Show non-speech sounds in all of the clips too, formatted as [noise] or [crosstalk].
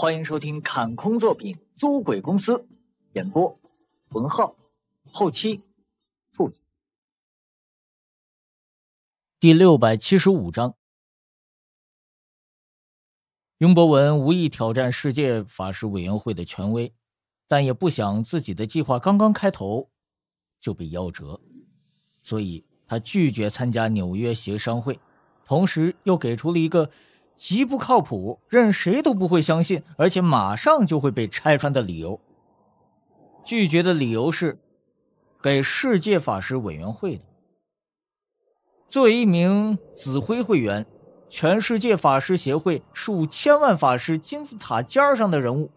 欢迎收听《砍空作品租鬼公司》，演播：文浩，后期：兔子。第六百七十五章，雍博文无意挑战世界法师委员会的权威，但也不想自己的计划刚刚开头就被夭折，所以他拒绝参加纽约协商会，同时又给出了一个。极不靠谱，任谁都不会相信，而且马上就会被拆穿的理由。拒绝的理由是，给世界法师委员会的。作为一名紫辉会员，全世界法师协会数千万法师金字塔尖上的人物，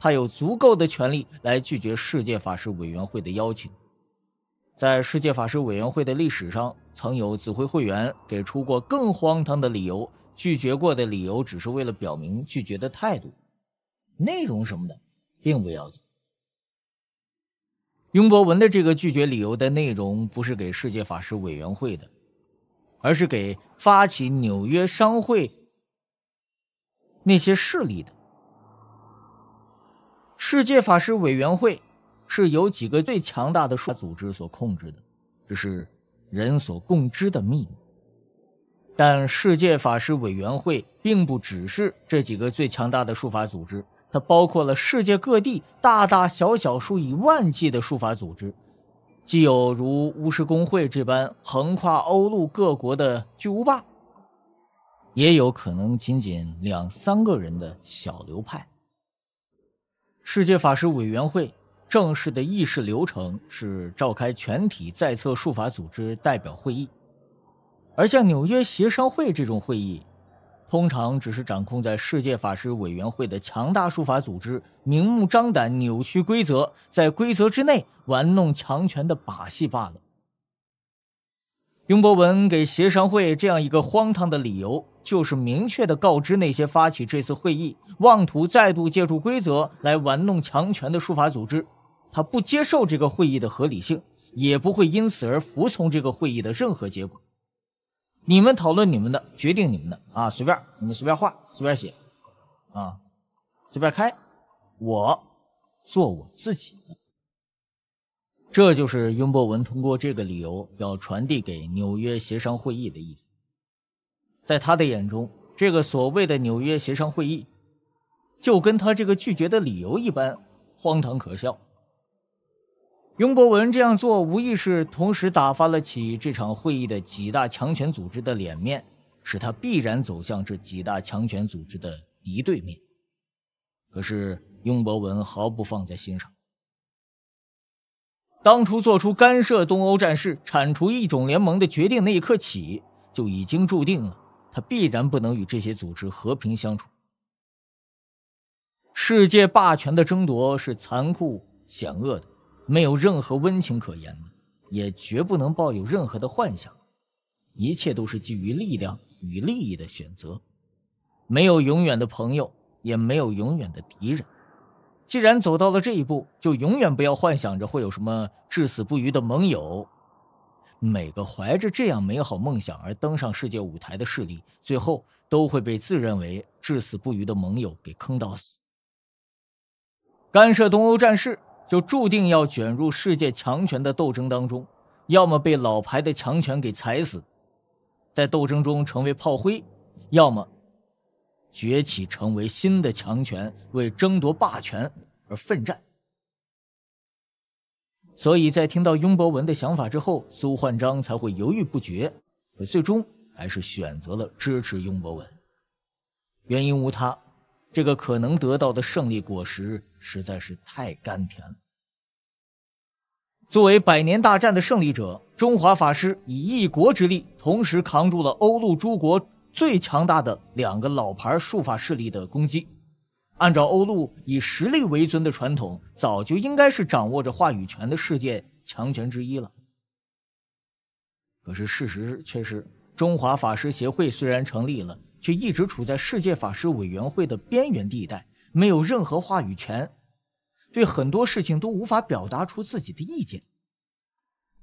他有足够的权利来拒绝世界法师委员会的邀请。在世界法师委员会的历史上，曾有紫辉会员给出过更荒唐的理由。拒绝过的理由只是为了表明拒绝的态度，内容什么的，并不要紧。雍博文的这个拒绝理由的内容不是给世界法师委员会的，而是给发起纽约商会那些势力的。世界法师委员会是由几个最强大的术组织所控制的，这是人所共知的秘密。但世界法师委员会并不只是这几个最强大的术法组织，它包括了世界各地大大小小数以万计的术法组织，既有如巫师工会这般横跨欧陆各国的巨无霸，也有可能仅仅两三个人的小流派。世界法师委员会正式的议事流程是召开全体在册术法组织代表会议。而像纽约协商会这种会议，通常只是掌控在世界法师委员会的强大术法组织明目张胆扭曲规则，在规则之内玩弄强权的把戏罢了。雍博文给协商会这样一个荒唐的理由，就是明确的告知那些发起这次会议、妄图再度借助规则来玩弄强权的术法组织，他不接受这个会议的合理性，也不会因此而服从这个会议的任何结果。你们讨论你们的，决定你们的啊，随便，你们随便画，随便写，啊，随便开，我做我自己的。这就是雍博文通过这个理由要传递给纽约协商会议的意思。在他的眼中，这个所谓的纽约协商会议，就跟他这个拒绝的理由一般荒唐可笑。雍博文这样做，无疑是同时打发了起这场会议的几大强权组织的脸面，使他必然走向这几大强权组织的敌对面。可是，雍博文毫不放在心上。当初做出干涉东欧战事、铲除异种联盟的决定那一刻起，就已经注定了他必然不能与这些组织和平相处。世界霸权的争夺是残酷险恶的。没有任何温情可言，也绝不能抱有任何的幻想，一切都是基于力量与利益的选择。没有永远的朋友，也没有永远的敌人。既然走到了这一步，就永远不要幻想着会有什么至死不渝的盟友。每个怀着这样美好梦想而登上世界舞台的势力，最后都会被自认为至死不渝的盟友给坑到死。干涉东欧战事。就注定要卷入世界强权的斗争当中，要么被老牌的强权给踩死，在斗争中成为炮灰，要么崛起成为新的强权，为争夺霸权而奋战。所以在听到雍博文的想法之后，苏焕章才会犹豫不决，最终还是选择了支持雍博文，原因无他。这个可能得到的胜利果实实在是太甘甜了。作为百年大战的胜利者，中华法师以一国之力，同时扛住了欧陆诸国最强大的两个老牌术法势力的攻击。按照欧陆以实力为尊的传统，早就应该是掌握着话语权的世界强权之一了。可是事实却是，中华法师协会虽然成立了。却一直处在世界法师委员会的边缘地带，没有任何话语权，对很多事情都无法表达出自己的意见。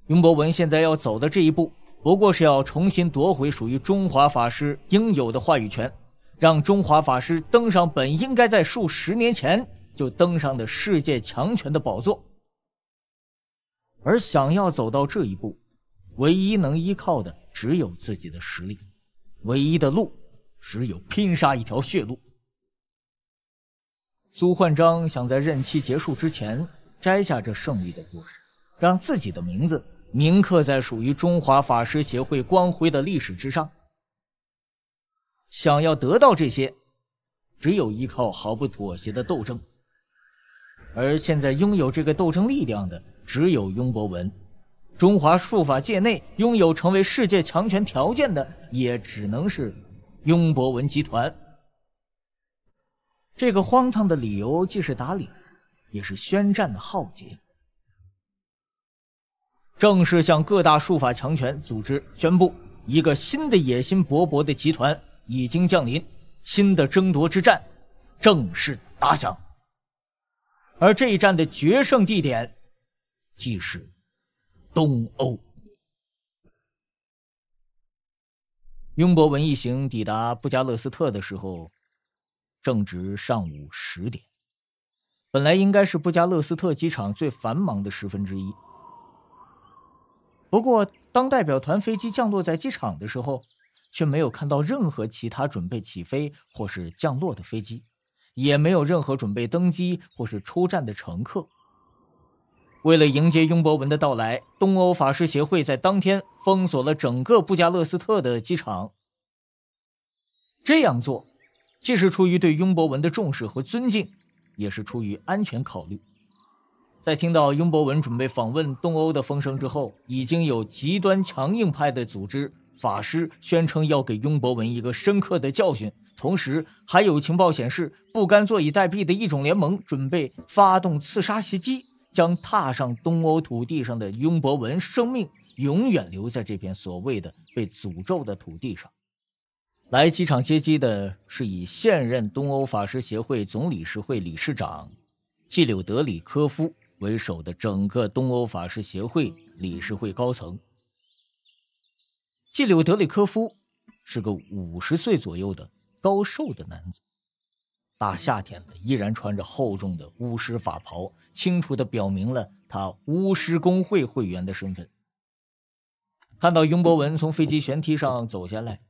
雍博文现在要走的这一步，不过是要重新夺回属于中华法师应有的话语权，让中华法师登上本应该在数十年前就登上的世界强权的宝座。而想要走到这一步，唯一能依靠的只有自己的实力，唯一的路。只有拼杀一条血路。苏焕章想在任期结束之前摘下这胜利的果实，让自己的名字铭刻在属于中华法师协会光辉的历史之上。想要得到这些，只有依靠毫不妥协的斗争。而现在拥有这个斗争力量的，只有雍博文。中华术法界内拥有成为世界强权条件的，也只能是。雍博文集团，这个荒唐的理由既是打脸，也是宣战的浩劫。正式向各大术法强权组织宣布，一个新的野心勃勃的集团已经降临，新的争夺之战正式打响，而这一战的决胜地点，即是东欧。雍博文一行抵达布加勒斯特的时候，正值上午十点。本来应该是布加勒斯特机场最繁忙的十分之一，不过当代表团飞机降落在机场的时候，却没有看到任何其他准备起飞或是降落的飞机，也没有任何准备登机或是出站的乘客。为了迎接雍博文的到来，东欧法师协会在当天封锁了整个布加勒斯特的机场。这样做，既是出于对雍博文的重视和尊敬，也是出于安全考虑。在听到雍博文准备访问东欧的风声之后，已经有极端强硬派的组织法师宣称要给雍博文一个深刻的教训，同时还有情报显示，不甘坐以待毙的异种联盟准备发动刺杀袭击。将踏上东欧土地上的雍博文，生命永远留在这片所谓的被诅咒的土地上。来机场接机的是以现任东欧法师协会总理事会理事长季柳德里科夫为首的整个东欧法师协会理事会高层。季柳德里科夫是个五十岁左右的高瘦的男子，大夏天的依然穿着厚重的巫师法袍。清楚的表明了他巫师工会会员的身份。看到雍博文从飞机舷梯上走下来，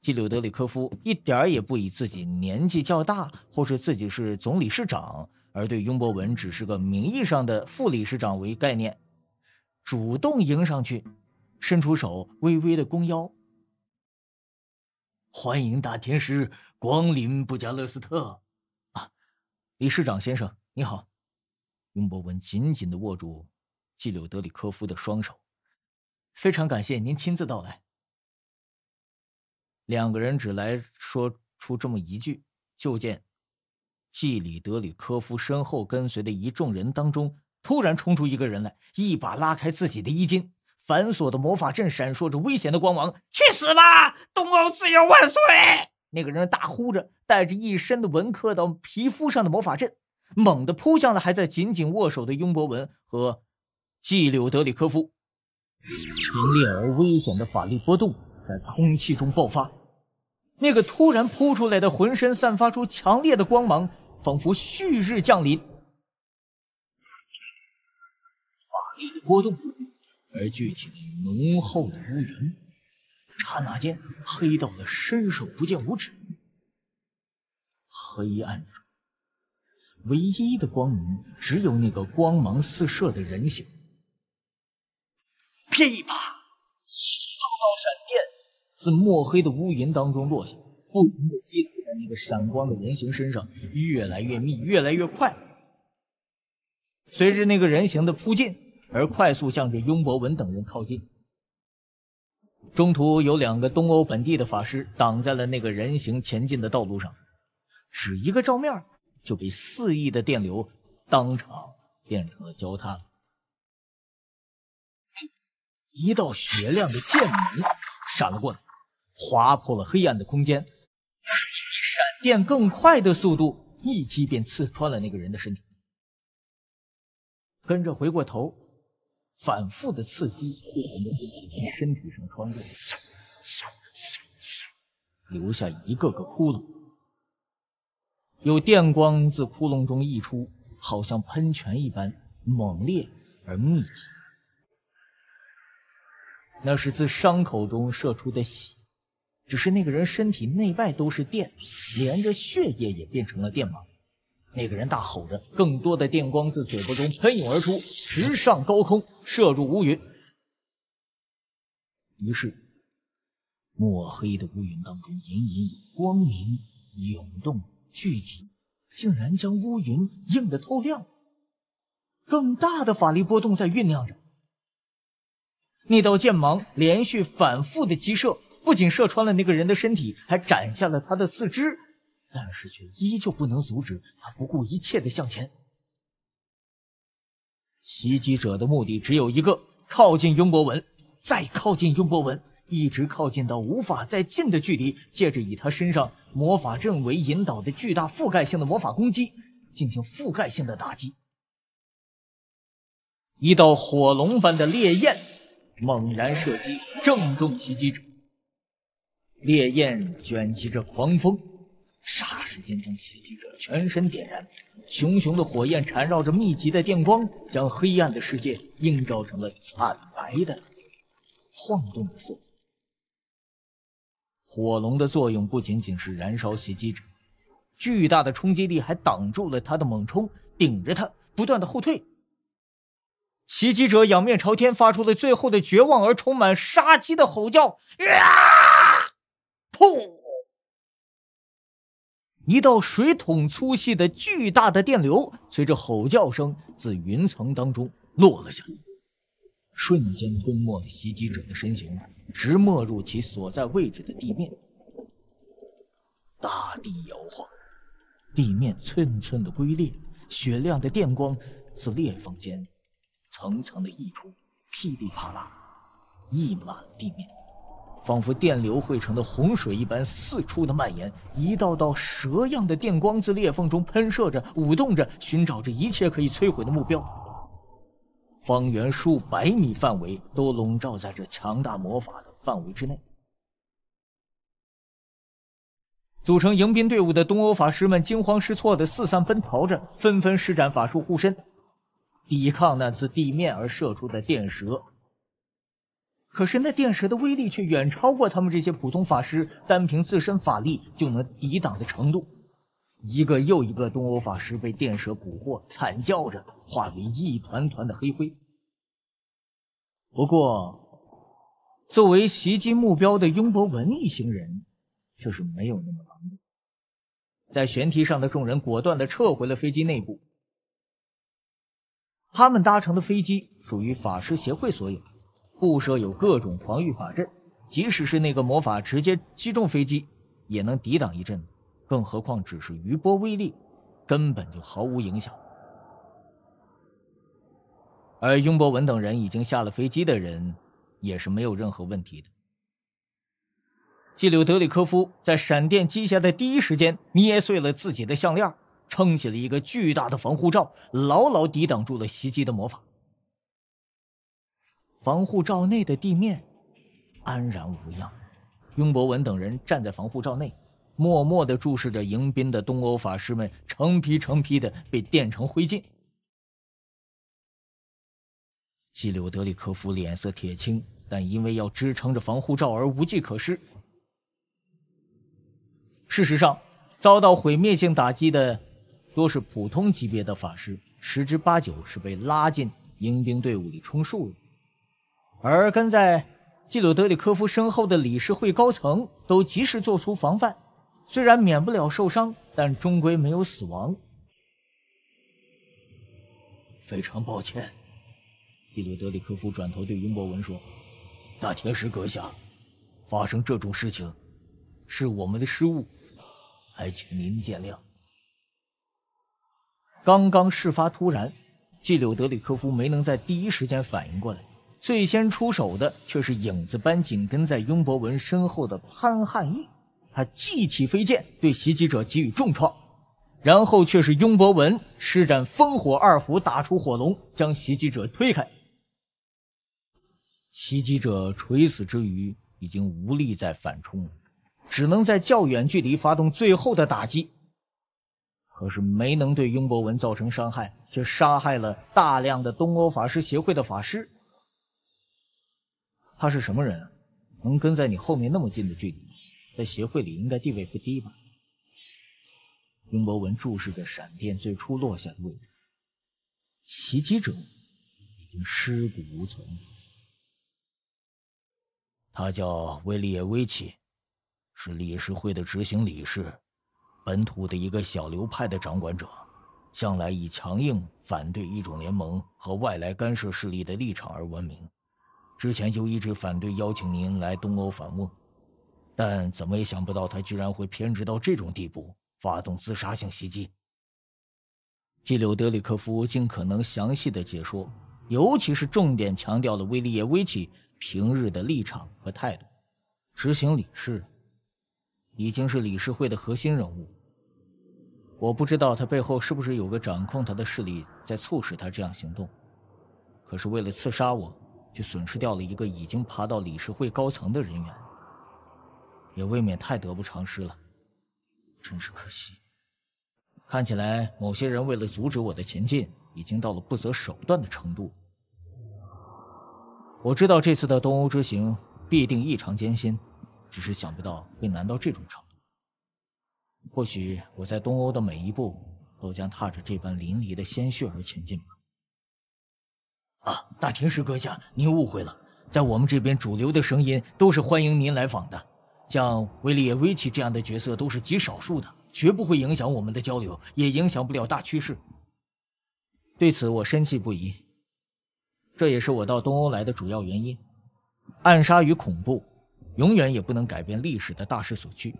基柳德里科夫一点也不以自己年纪较大，或是自己是总理事长，而对雍博文只是个名义上的副理事长为概念，主动迎上去，伸出手，微微的弓腰，欢迎大天师光临布加勒斯特，啊，理事长先生，你好。雍博文紧紧的握住季柳德里科夫的双手，非常感谢您亲自到来。两个人只来说出这么一句，就见季里德里科夫身后跟随的一众人当中，突然冲出一个人来，一把拉开自己的衣襟，繁琐的魔法阵闪烁着危险的光芒，去死吧！东欧自由万岁！那个人大呼着，带着一身的纹刻到皮肤上的魔法阵。猛地扑向了还在紧紧握手的雍博文和季柳德里科夫，强烈而危险的法力波动在空气中爆发。那个突然扑出来的，浑身散发出强烈的光芒，仿佛旭日降临。法力的波动，而聚起了浓厚的乌云，刹那间黑到了伸手不见五指。黑暗。唯一的光明，只有那个光芒四射的人形。噼啪，一道道闪电自墨黑的乌云当中落下，不停的击打在那个闪光的人形身上，越来越密，越来越快。随着那个人形的扑进，而快速向着雍博文等人靠近。中途有两个东欧本地的法师挡在了那个人形前进的道路上，只一个照面。就被肆意的电流当场变成了焦炭。一道雪亮的剑芒闪了过来，划破了黑暗的空间，以闪电更快的速度，一击便刺穿了那个人的身体。跟着回过头，反复的刺激从身体上穿过，留下一个个窟窿。有电光自窟窿中溢出，好像喷泉一般猛烈而密集。那是自伤口中射出的血，只是那个人身体内外都是电，连着血液也变成了电芒。那个人大吼着，更多的电光自嘴巴中喷涌而出，直上高空，射入乌云。于是，墨黑的乌云当中，隐隐有光明涌动。聚集，竟然将乌云映得透亮。更大的法力波动在酝酿着。那道剑芒连续反复的击射，不仅射穿了那个人的身体，还斩下了他的四肢，但是却依旧不能阻止他不顾一切的向前。袭击者的目的只有一个：靠近雍博文，再靠近雍博文，一直靠近到无法再近的距离，借着以他身上。魔法阵为引导的巨大覆盖性的魔法攻击，进行覆盖性的打击。一道火龙般的烈焰猛然射击，正中袭击者。烈焰卷起着狂风，霎时间将袭击者全身点燃。熊熊的火焰缠绕着密集的电光，将黑暗的世界映照成了惨白的、晃动的色彩。火龙的作用不仅仅是燃烧袭击者，巨大的冲击力还挡住了他的猛冲，顶着他不断的后退。袭击者仰面朝天，发出了最后的绝望而充满杀机的吼叫：“啊！”噗！一道水桶粗细的巨大的电流随着吼叫声自云层当中落了下来。瞬间吞没了袭击者的身形，直没入其所在位置的地面。大地摇晃，地面寸寸的龟裂，雪亮的电光自裂缝间层层的溢出，噼里啪啦，溢满地面，仿佛电流汇成的洪水一般四处的蔓延。一道道蛇样的电光自裂缝中喷射着，舞动着，寻找着一切可以摧毁的目标。方圆数百米范围都笼罩在这强大魔法的范围之内。组成迎宾队伍的东欧法师们惊慌失措的四散奔逃着，纷纷施展法术护身，抵抗那自地面而射出的电蛇。可是那电蛇的威力却远超过他们这些普通法师单凭自身法力就能抵挡的程度。一个又一个东欧法师被电蛇蛊惑，惨叫着化为一团团的黑灰。不过，作为袭击目标的雍博文一行人却是没有那么狼狈。在舷梯上的众人果断地撤回了飞机内部。他们搭乘的飞机属于法师协会所有，布设有各种防御法阵，即使是那个魔法直接击中飞机，也能抵挡一阵。更何况，只是余波微粒，根本就毫无影响。而雍博文等人已经下了飞机的人，也是没有任何问题的。基柳德里科夫在闪电击下的第一时间，捏碎了自己的项链，撑起了一个巨大的防护罩，牢牢抵挡住了袭击的魔法。防护罩内的地面安然无恙，雍博文等人站在防护罩内。默默的注视着迎宾的东欧法师们成批成批的被电成灰烬。基鲁德里科夫脸色铁青，但因为要支撑着防护罩而无计可施。事实上，遭到毁灭性打击的多是普通级别的法师，十之八九是被拉进迎宾队伍里充数了。而跟在基鲁德里科夫身后的理事会高层都及时做出防范。虽然免不了受伤，但终归没有死亡。非常抱歉，季柳德里科夫转头对雍博文说：“大天使阁下，发生这种事情是我们的失误，还请您见谅。”刚刚事发突然，季柳德里科夫没能在第一时间反应过来，最先出手的却是影子般紧跟在雍博文身后的潘汉义。他祭起飞剑，对袭击者给予重创，然后却是雍博文施展烽火二符，打出火龙，将袭击者推开。袭击者垂死之余，已经无力再反冲了，只能在较远距离发动最后的打击，可是没能对雍博文造成伤害，却杀害了大量的东欧法师协会的法师。他是什么人，能跟在你后面那么近的距离？在协会里应该地位不低吧？雍博文注视着闪电最初落下的位置。袭击者已经尸骨无存。他叫威利耶维奇，是理事会的执行理事，本土的一个小流派的掌管者，向来以强硬反对异种联盟和外来干涉势力的立场而闻名。之前就一直反对邀请您来东欧访问。但怎么也想不到，他居然会偏执到这种地步，发动自杀性袭击。基柳德里科夫尽可能详细的解说，尤其是重点强调了威利耶维奇平日的立场和态度。执行理事已经是理事会的核心人物，我不知道他背后是不是有个掌控他的势力在促使他这样行动。可是为了刺杀我，却损失掉了一个已经爬到理事会高层的人员。也未免太得不偿失了，真是可惜。看起来，某些人为了阻止我的前进，已经到了不择手段的程度。我知道这次的东欧之行必定异常艰辛，只是想不到会难到这种程度。或许我在东欧的每一步都将踏着这般淋漓的鲜血而前进吧。啊，大天使阁下，您误会了，在我们这边主流的声音都是欢迎您来访的。像维利耶维奇这样的角色都是极少数的，绝不会影响我们的交流，也影响不了大趋势。对此我深信不疑，这也是我到东欧来的主要原因。暗杀与恐怖永远也不能改变历史的大势所趋。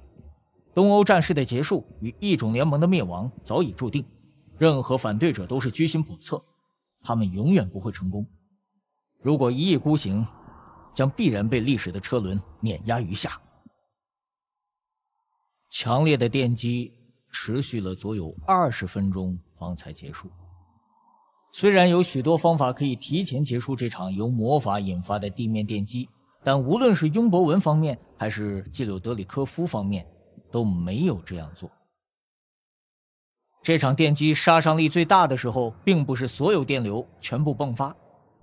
东欧战事的结束与异种联盟的灭亡早已注定，任何反对者都是居心叵测，他们永远不会成功。如果一意孤行，将必然被历史的车轮碾压于下。强烈的电击持续了足有二十分钟方才结束。虽然有许多方法可以提前结束这场由魔法引发的地面电击，但无论是雍博文方面还是季鲁德里科夫方面都没有这样做。这场电击杀伤力最大的时候，并不是所有电流全部迸发，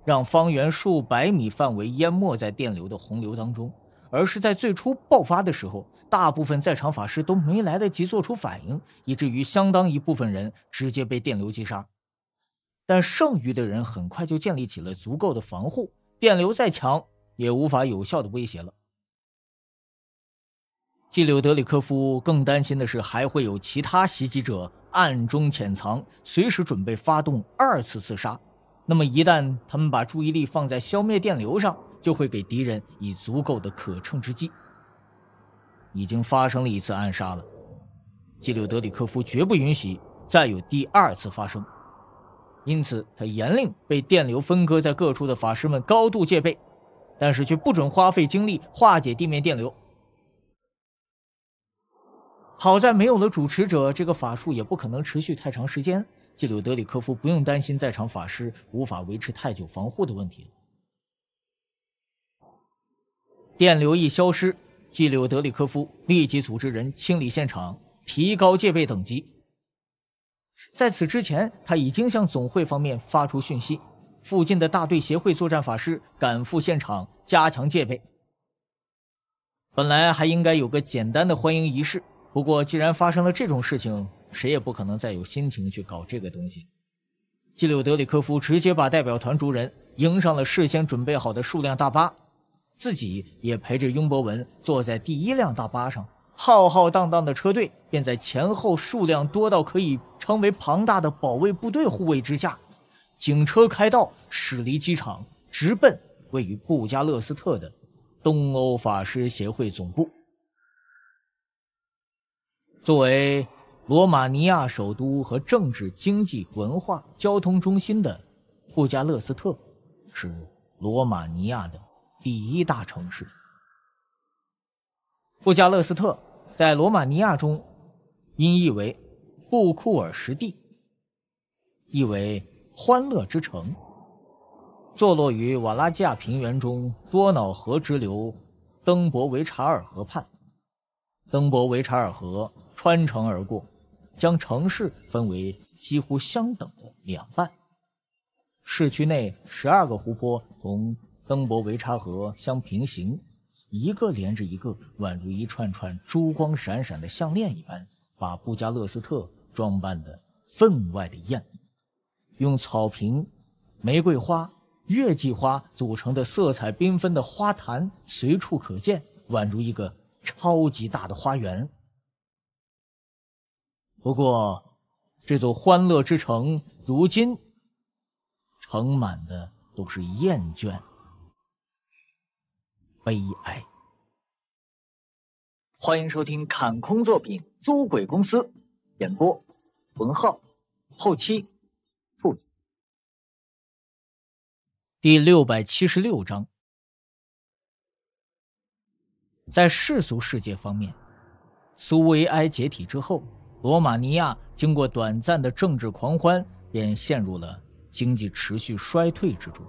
让方圆数百米范围淹没在电流的洪流当中，而是在最初爆发的时候。大部分在场法师都没来得及做出反应，以至于相当一部分人直接被电流击杀。但剩余的人很快就建立起了足够的防护，电流再强也无法有效的威胁了。基柳德里科夫更担心的是，还会有其他袭击者暗中潜藏，随时准备发动二次刺杀。那么一旦他们把注意力放在消灭电流上，就会给敌人以足够的可乘之机。已经发生了一次暗杀了，基柳德里科夫绝不允许再有第二次发生，因此他严令被电流分割在各处的法师们高度戒备，但是却不准花费精力化解地面电流。好在没有了主持者，这个法术也不可能持续太长时间，基柳德里科夫不用担心在场法师无法维持太久防护的问题。电流一消失。基柳德里科夫立即组织人清理现场，提高戒备等级。在此之前，他已经向总会方面发出讯息，附近的大队协会作战法师赶赴现场加强戒备。本来还应该有个简单的欢迎仪式，不过既然发生了这种事情，谁也不可能再有心情去搞这个东西。基柳德里科夫直接把代表团主人迎上了事先准备好的数辆大巴。自己也陪着雍博文坐在第一辆大巴上，浩浩荡荡的车队便在前后数量多到可以称为庞大的保卫部队护卫之下，警车开道驶离机场，直奔位于布加勒斯特的东欧法师协会总部。作为罗马尼亚首都和政治、经济、文化、交通中心的布加勒斯特，是罗马尼亚的。第一大城市。布加勒斯特在罗马尼亚中音译为布库尔什蒂，意为“欢乐之城”，坐落于瓦拉基亚平原中多瑙河支流登博维查尔河畔。登博维查尔河穿城而过，将城市分为几乎相等的两半。市区内十二个湖泊从。登博维察河相平行，一个连着一个，宛如一串串珠光闪闪的项链一般，把布加勒斯特装扮的分外的艳。用草坪、玫瑰花、月季花组成的色彩缤纷的花坛随处可见，宛如一个超级大的花园。不过，这座欢乐之城如今盛满的都是厌倦。悲哀。欢迎收听《砍空作品租鬼公司》，演播：文浩，后期：兔子。第六百七十六章，在世俗世界方面，苏维埃解体之后，罗马尼亚经过短暂的政治狂欢，便陷入了经济持续衰退之中。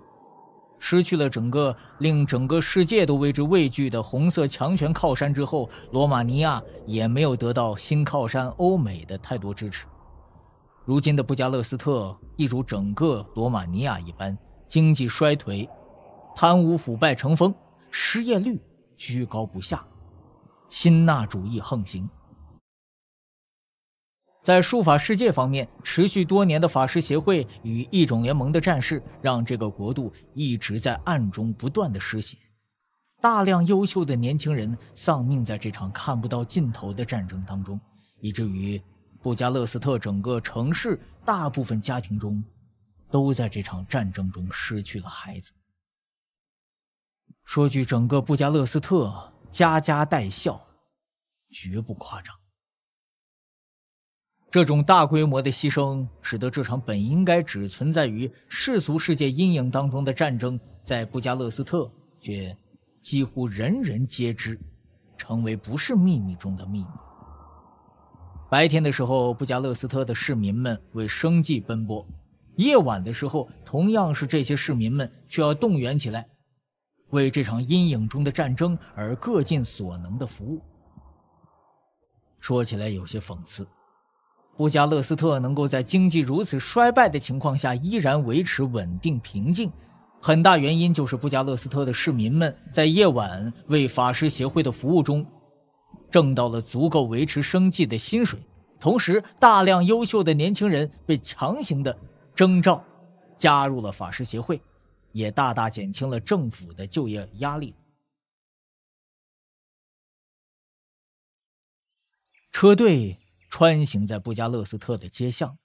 失去了整个令整个世界都为之畏惧的红色强权靠山之后，罗马尼亚也没有得到新靠山欧美的太多支持。如今的布加勒斯特一如整个罗马尼亚一般，经济衰颓，贪污腐败成风，失业率居高不下，新纳主义横行。在术法世界方面，持续多年的法师协会与异种联盟的战事，让这个国度一直在暗中不断的失血，大量优秀的年轻人丧命在这场看不到尽头的战争当中，以至于布加勒斯特整个城市大部分家庭中，都在这场战争中失去了孩子。说句整个布加勒斯特家家带孝，绝不夸张。这种大规模的牺牲，使得这场本应该只存在于世俗世界阴影当中的战争，在布加勒斯特却几乎人人皆知，成为不是秘密中的秘密。白天的时候，布加勒斯特的市民们为生计奔波；夜晚的时候，同样是这些市民们却要动员起来，为这场阴影中的战争而各尽所能的服务。说起来有些讽刺。布加勒斯特能够在经济如此衰败的情况下依然维持稳定平静，很大原因就是布加勒斯特的市民们在夜晚为法师协会的服务中挣到了足够维持生计的薪水，同时大量优秀的年轻人被强行的征召加入了法师协会，也大大减轻了政府的就业压力。车队。穿行在布加勒斯特的街巷，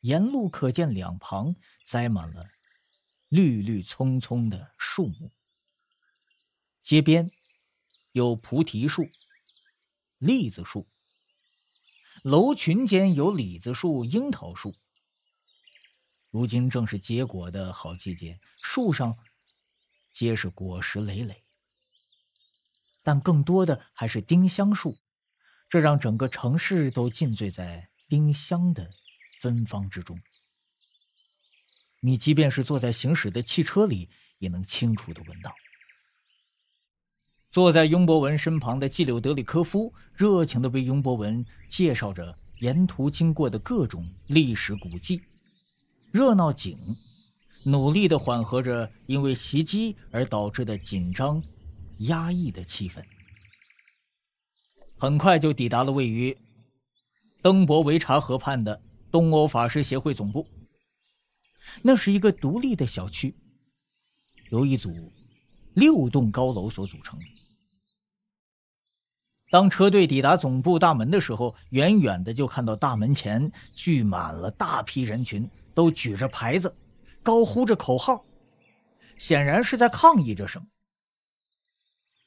沿路可见两旁栽满了绿绿葱葱的树木。街边有菩提树、栗子树，楼群间有李子树、樱桃树。如今正是结果的好季节，树上皆是果实累累，但更多的还是丁香树。这让整个城市都浸醉在丁香的芬芳之中。你即便是坐在行驶的汽车里，也能清楚的闻到。坐在雍博文身旁的季柳德里科夫热情的为雍博文介绍着沿途经过的各种历史古迹，热闹景，努力的缓和着因为袭击而导致的紧张、压抑的气氛。很快就抵达了位于登博维查河畔的东欧法师协会总部。那是一个独立的小区，由一组六栋高楼所组成。当车队抵达总部大门的时候，远远的就看到大门前聚满了大批人群，都举着牌子，高呼着口号，显然是在抗议着什么。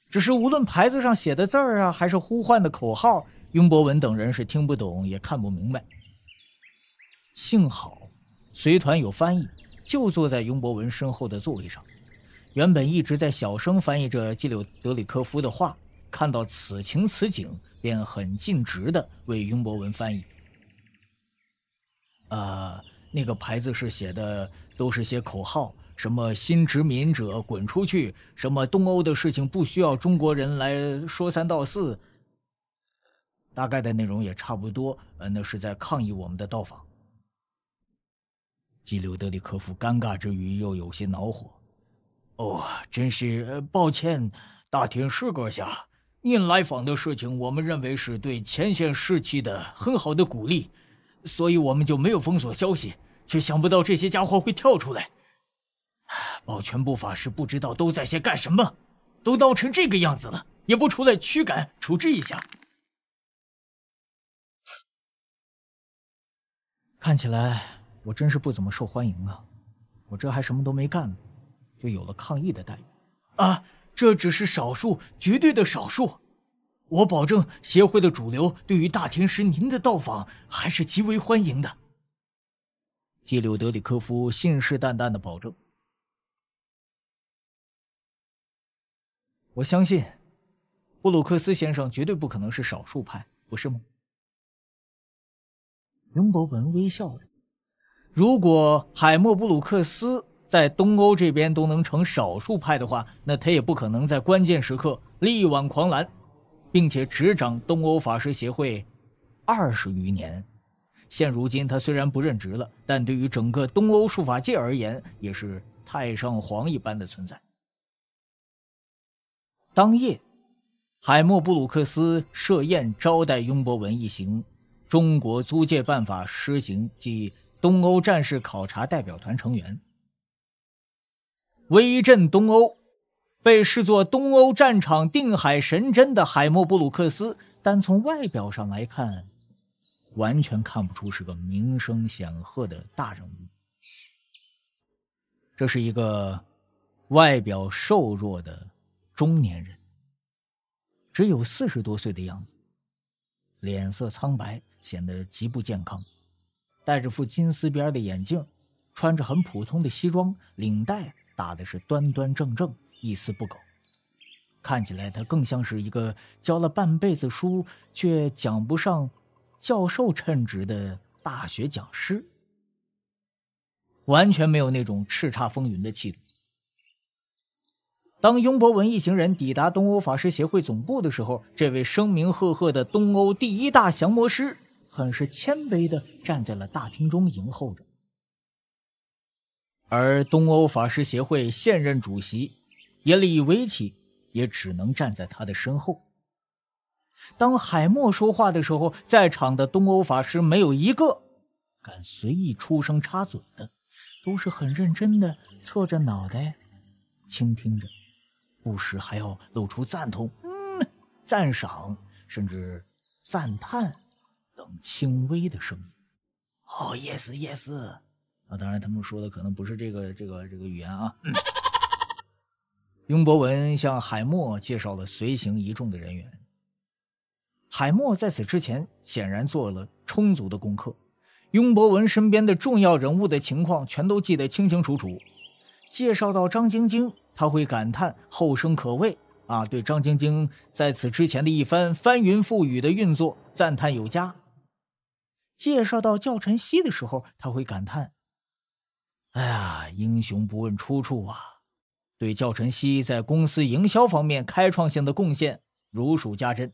只是无论牌子上写的字儿啊，还是呼唤的口号，雍博文等人是听不懂也看不明白。幸好随团有翻译，就坐在雍博文身后的座位上，原本一直在小声翻译着基柳德里科夫的话，看到此情此景，便很尽职的为雍博文翻译。呃，那个牌子是写的都是些口号。什么新殖民者滚出去！什么东欧的事情不需要中国人来说三道四。大概的内容也差不多。呃，那是在抗议我们的到访。基柳德里科夫尴尬之余又有些恼火。哦，真是抱歉，大天使阁下，您来访的事情，我们认为是对前线士气的很好的鼓励，所以我们就没有封锁消息，却想不到这些家伙会跳出来。保全部法师不知道都在些干什么，都闹成这个样子了，也不出来驱赶处置一下。看起来我真是不怎么受欢迎啊！我这还什么都没干呢，就有了抗议的待遇。啊，这只是少数，绝对的少数。我保证，协会的主流对于大天师您的到访还是极为欢迎的。基柳德里科夫信誓旦旦的保证。我相信，布鲁克斯先生绝对不可能是少数派，不是吗？荣博文微笑着。如果海默布鲁克斯在东欧这边都能成少数派的话，那他也不可能在关键时刻力挽狂澜，并且执掌东欧法师协会二十余年。现如今，他虽然不任职了，但对于整个东欧术法界而言，也是太上皇一般的存在。当夜，海默布鲁克斯设宴招待雍博文一行，中国租界办法施行及东欧战事考察代表团成员。威震东欧，被视作东欧战场定海神针的海默布鲁克斯，单从外表上来看，完全看不出是个名声显赫的大人物。这是一个外表瘦弱的。中年人，只有四十多岁的样子，脸色苍白，显得极不健康，戴着副金丝边的眼镜，穿着很普通的西装，领带打的是端端正正，一丝不苟，看起来他更像是一个教了半辈子书却讲不上教授称职的大学讲师，完全没有那种叱咤风云的气度。当雍博文一行人抵达东欧法师协会总部的时候，这位声名赫赫的东欧第一大降魔师很是谦卑的站在了大厅中迎候着，而东欧法师协会现任主席耶里维奇也只能站在他的身后。当海默说话的时候，在场的东欧法师没有一个敢随意出声插嘴的，都是很认真的侧着脑袋倾听着。不时还要露出赞同、嗯、赞赏，甚至赞叹等轻微的声音。哦，yes，yes。啊，当然，他们说的可能不是这个、这个、这个语言啊。雍博文向海默介绍了随行一众的人员。海默在此之前显然做了充足的功课，雍博文身边的重要人物的情况全都记得清清楚楚。介绍到张晶晶，他会感叹后生可畏啊，对张晶晶在此之前的一番翻云覆雨的运作赞叹有加。介绍到赵晨曦的时候，他会感叹，哎呀，英雄不问出处啊，对赵晨曦在公司营销方面开创性的贡献如数家珍。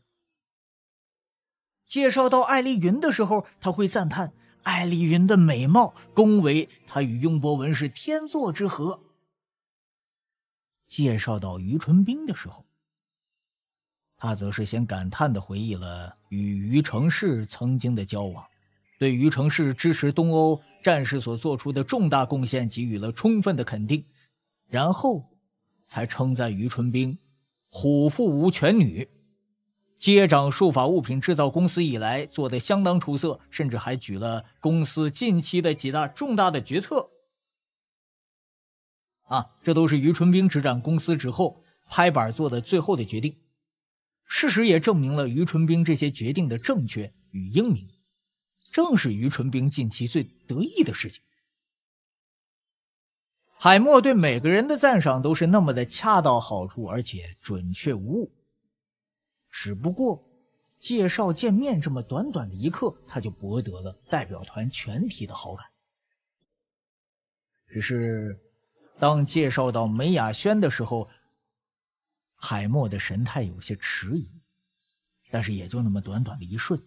介绍到艾丽云的时候，他会赞叹艾丽云的美貌，恭维她与雍博文是天作之合。介绍到于春兵的时候，他则是先感叹的回忆了与于承世曾经的交往，对于承世支持东欧战事所做出的重大贡献给予了充分的肯定，然后才称赞于春兵“虎父无犬女”，接掌术法物品制造公司以来做的相当出色，甚至还举了公司近期的几大重大的决策。啊，这都是于春兵执掌公司之后拍板做的最后的决定。事实也证明了于春兵这些决定的正确与英明，正是于春兵近期最得意的事情。海默对每个人的赞赏都是那么的恰到好处，而且准确无误。只不过介绍见面这么短短的一刻，他就博得了代表团全体的好感。只是。当介绍到梅雅轩的时候，海默的神态有些迟疑，但是也就那么短短的一瞬，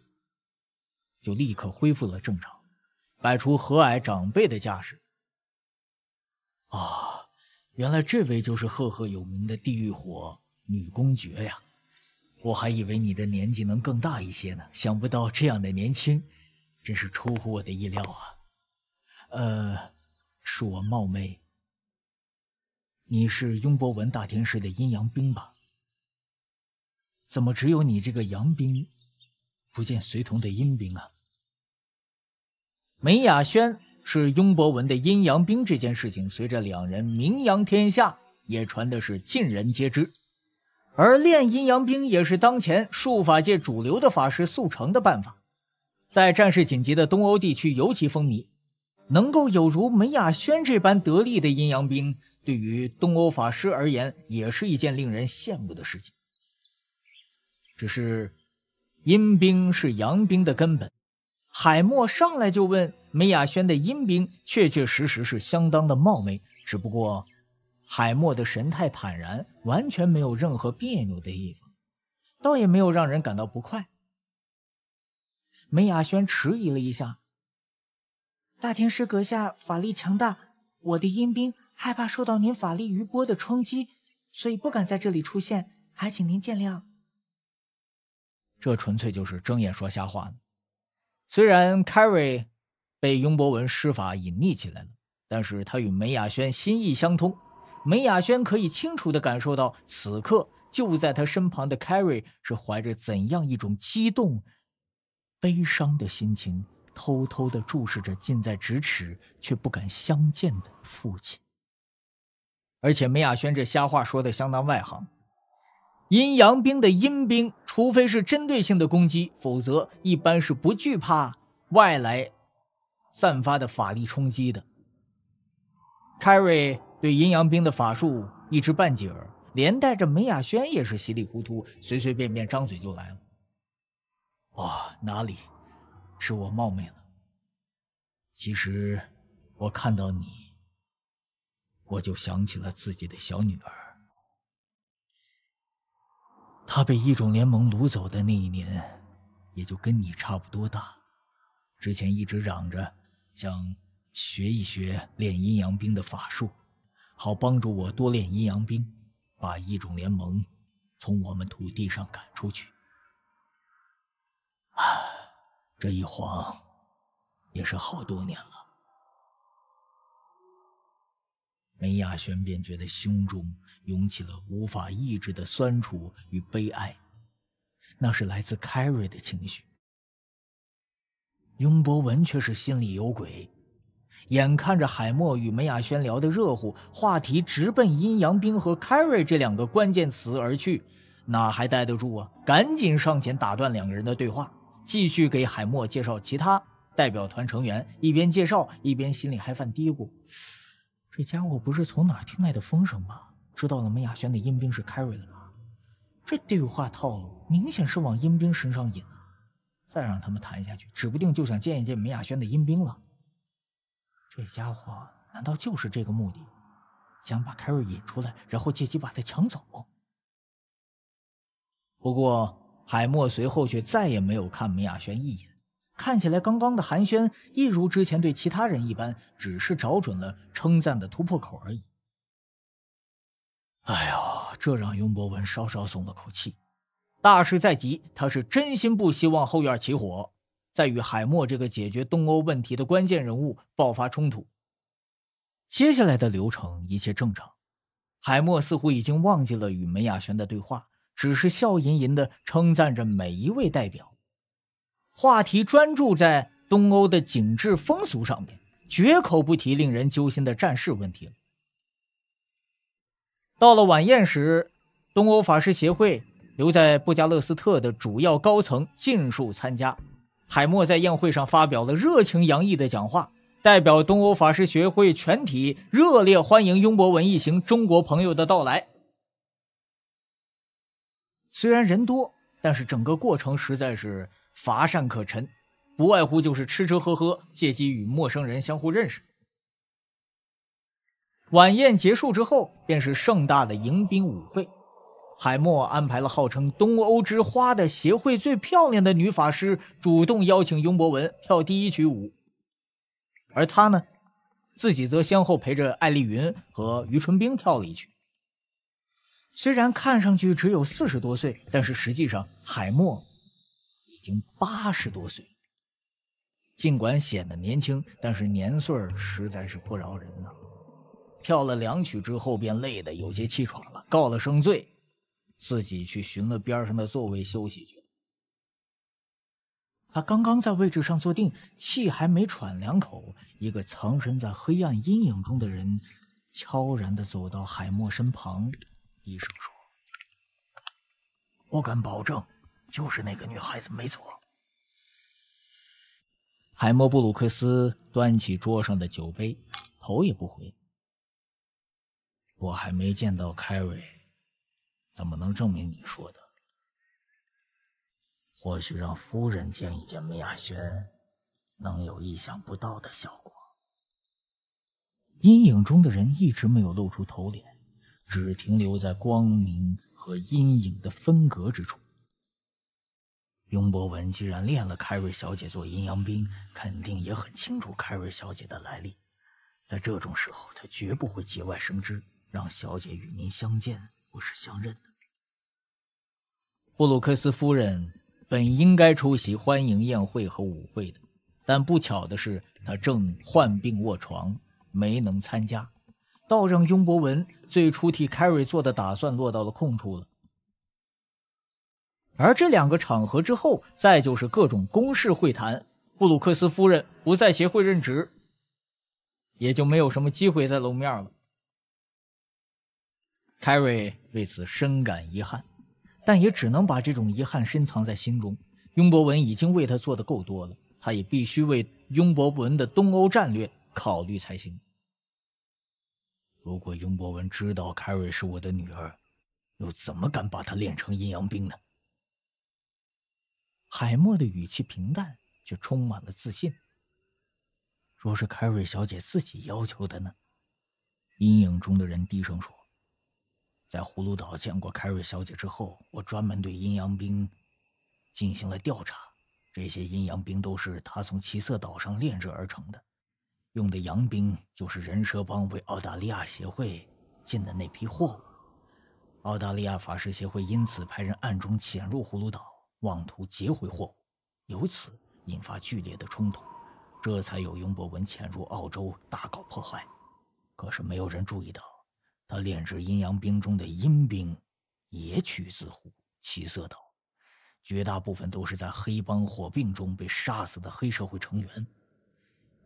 就立刻恢复了正常，摆出和蔼长辈的架势。啊，原来这位就是赫赫有名的地狱火女公爵呀！我还以为你的年纪能更大一些呢，想不到这样的年轻，真是出乎我的意料啊。呃，恕我冒昧。你是雍博文大天师的阴阳兵吧？怎么只有你这个阳兵，不见随同的阴兵啊？梅雅轩是雍博文的阴阳兵这件事情，随着两人名扬天下，也传的是尽人皆知。而练阴阳兵也是当前术法界主流的法师速成的办法，在战事紧急的东欧地区尤其风靡。能够有如梅雅轩这般得力的阴阳兵。对于东欧法师而言，也是一件令人羡慕的事情。只是阴兵是阳兵的根本。海默上来就问梅雅轩的阴兵，确确实实是相当的冒昧。只不过海默的神态坦然，完全没有任何别扭的地方，倒也没有让人感到不快。梅雅轩迟疑了一下：“大天师阁下法力强大，我的阴兵……”害怕受到您法力余波的冲击，所以不敢在这里出现，还请您见谅。这纯粹就是睁眼说瞎话呢。虽然 Carrie 被雍博文施法隐匿起来了，但是他与梅雅轩心意相通，梅雅轩可以清楚的感受到，此刻就在他身旁的 Carrie 是怀着怎样一种激动、悲伤的心情，偷偷的注视着近在咫尺却不敢相见的父亲。而且梅雅轩这瞎话说的相当外行。阴阳兵的阴兵，除非是针对性的攻击，否则一般是不惧怕外来散发的法力冲击的。Carry 对阴阳兵的法术一知半解，连带着梅雅轩也是稀里糊涂，随随便便张嘴就来了。哦，哪里，是我冒昧了。其实，我看到你。我就想起了自己的小女儿，她被异种联盟掳走的那一年，也就跟你差不多大。之前一直嚷着想学一学练阴阳兵的法术，好帮助我多练阴阳兵，把异种联盟从我们土地上赶出去。啊，这一晃也是好多年了。梅亚轩便觉得胸中涌起了无法抑制的酸楚与悲哀，那是来自凯瑞的情绪。雍博文却是心里有鬼，眼看着海默与梅亚轩聊得热乎，话题直奔阴阳兵和凯瑞这两个关键词而去，哪还待得住啊？赶紧上前打断两个人的对话，继续给海默介绍其他代表团成员。一边介绍，一边心里还犯嘀咕。这家伙不是从哪听来的风声吗？知道了梅雅轩的阴兵是凯瑞了吗？这对话套路明显是往阴兵身上引啊！再让他们谈下去，指不定就想见一见梅雅轩的阴兵了。这家伙难道就是这个目的，想把凯瑞引出来，然后借机把他抢走？不过海默随后却再也没有看梅雅轩一眼。看起来，刚刚的寒暄一如之前对其他人一般，只是找准了称赞的突破口而已。哎呀，这让雍博文稍稍松了口气。大事在即，他是真心不希望后院起火，在与海默这个解决东欧问题的关键人物爆发冲突。接下来的流程一切正常，海默似乎已经忘记了与梅亚璇的对话，只是笑吟吟的称赞着每一位代表。话题专注在东欧的景致风俗上面，绝口不提令人揪心的战事问题了。到了晚宴时，东欧法师协会留在布加勒斯特的主要高层尽数参加。海默在宴会上发表了热情洋溢的讲话，代表东欧法师学会全体热烈欢迎雍博文一行中国朋友的到来。虽然人多，但是整个过程实在是。乏善可陈，不外乎就是吃吃喝喝，借机与陌生人相互认识。晚宴结束之后，便是盛大的迎宾舞会。海默安排了号称东欧之花的协会最漂亮的女法师，主动邀请雍博文跳第一曲舞，而他呢，自己则先后陪着艾丽云和于春冰跳了一曲。虽然看上去只有四十多岁，但是实际上海默。经八十多岁，尽管显得年轻，但是年岁实在是不饶人了。跳了两曲之后，便累得有些气喘了，告了声罪，自己去寻了边上的座位休息去他刚刚在位置上坐定，气还没喘两口，一个藏身在黑暗阴影中的人，悄然的走到海默身旁，低声说：“我敢保证。”就是那个女孩子，没错。海默布鲁克斯端起桌上的酒杯，头也不回。我还没见到凯瑞，怎么能证明你说的？或许让夫人见一见梅亚轩，能有意想不到的效果。阴影中的人一直没有露出头脸，只停留在光明和阴影的分隔之处。雍博文既然练了凯瑞小姐做阴阳兵，肯定也很清楚凯瑞小姐的来历。在这种时候，他绝不会节外生枝，让小姐与您相见不是相认的。布鲁克斯夫人本应该出席欢迎宴会和舞会的，但不巧的是，她正患病卧床，没能参加，倒让雍博文最初替凯瑞做的打算落到了空处了。而这两个场合之后，再就是各种公事会谈。布鲁克斯夫人不在协会任职，也就没有什么机会再露面了。凯瑞为此深感遗憾，但也只能把这种遗憾深藏在心中。雍博文已经为他做的够多了，他也必须为雍博文的东欧战略考虑才行。如果雍博文知道凯瑞是我的女儿，又怎么敢把她练成阴阳兵呢？海默的语气平淡，却充满了自信。若是凯瑞小姐自己要求的呢？阴影中的人低声说：“在葫芦岛见过凯瑞小姐之后，我专门对阴阳兵进行了调查。这些阴阳兵都是她从七色岛上炼制而成的，用的阳兵就是人蛇帮为澳大利亚协会进的那批货物。澳大利亚法师协会因此派人暗中潜入葫芦岛。”妄图劫回货物，由此引发剧烈的冲突，这才有雍博文潜入澳洲大搞破坏。可是没有人注意到，他炼制阴阳兵中的阴兵，也取自乎七色岛，绝大部分都是在黑帮火并中被杀死的黑社会成员。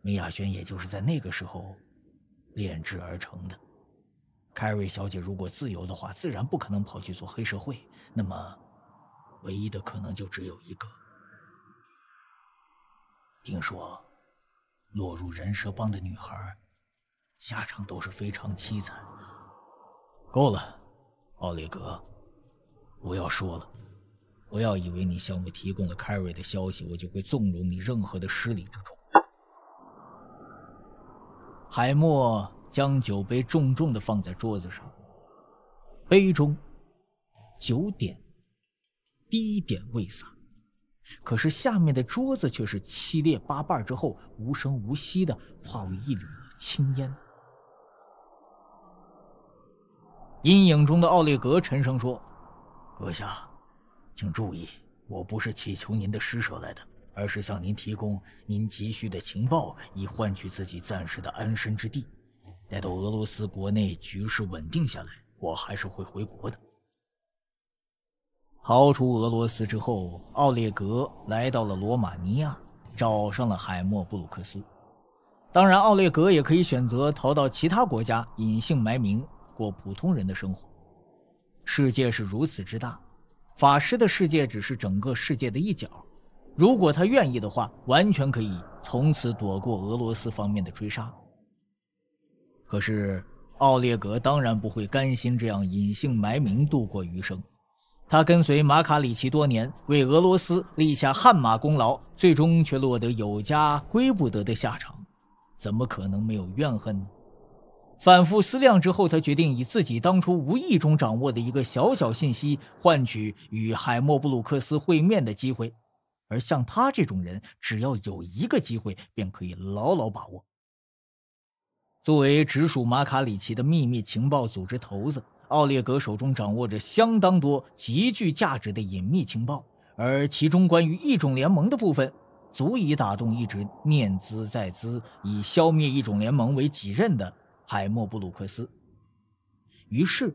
米亚轩也就是在那个时候炼制而成的。凯瑞小姐如果自由的话，自然不可能跑去做黑社会。那么。唯一的可能就只有一个。听说，落入人蛇帮的女孩，下场都是非常凄惨。够了，奥利格，不要说了！不要以为你向我提供了凯瑞的消息，我就会纵容你任何的失礼之处。海默将酒杯重重的放在桌子上，杯中九点。滴点未洒，可是下面的桌子却是七裂八瓣，之后无声无息的化为一缕青烟。阴影中的奥列格沉声说：“阁下，请注意，我不是乞求您的施舍来的，而是向您提供您急需的情报，以换取自己暂时的安身之地。待到俄罗斯国内局势稳定下来，我还是会回国的。”逃出俄罗斯之后，奥列格来到了罗马尼亚，找上了海默布鲁克斯。当然，奥列格也可以选择逃到其他国家，隐姓埋名过普通人的生活。世界是如此之大，法师的世界只是整个世界的一角。如果他愿意的话，完全可以从此躲过俄罗斯方面的追杀。可是，奥列格当然不会甘心这样隐姓埋名度过余生。他跟随马卡里奇多年，为俄罗斯立下汗马功劳，最终却落得有家归不得的下场，怎么可能没有怨恨呢？反复思量之后，他决定以自己当初无意中掌握的一个小小信息，换取与海默布鲁克斯会面的机会。而像他这种人，只要有一个机会，便可以牢牢把握。作为直属马卡里奇的秘密情报组织头子。奥列格手中掌握着相当多极具价值的隐秘情报，而其中关于异种联盟的部分，足以打动一直念兹在兹以消灭异种联盟为己任的海默布鲁克斯。于是，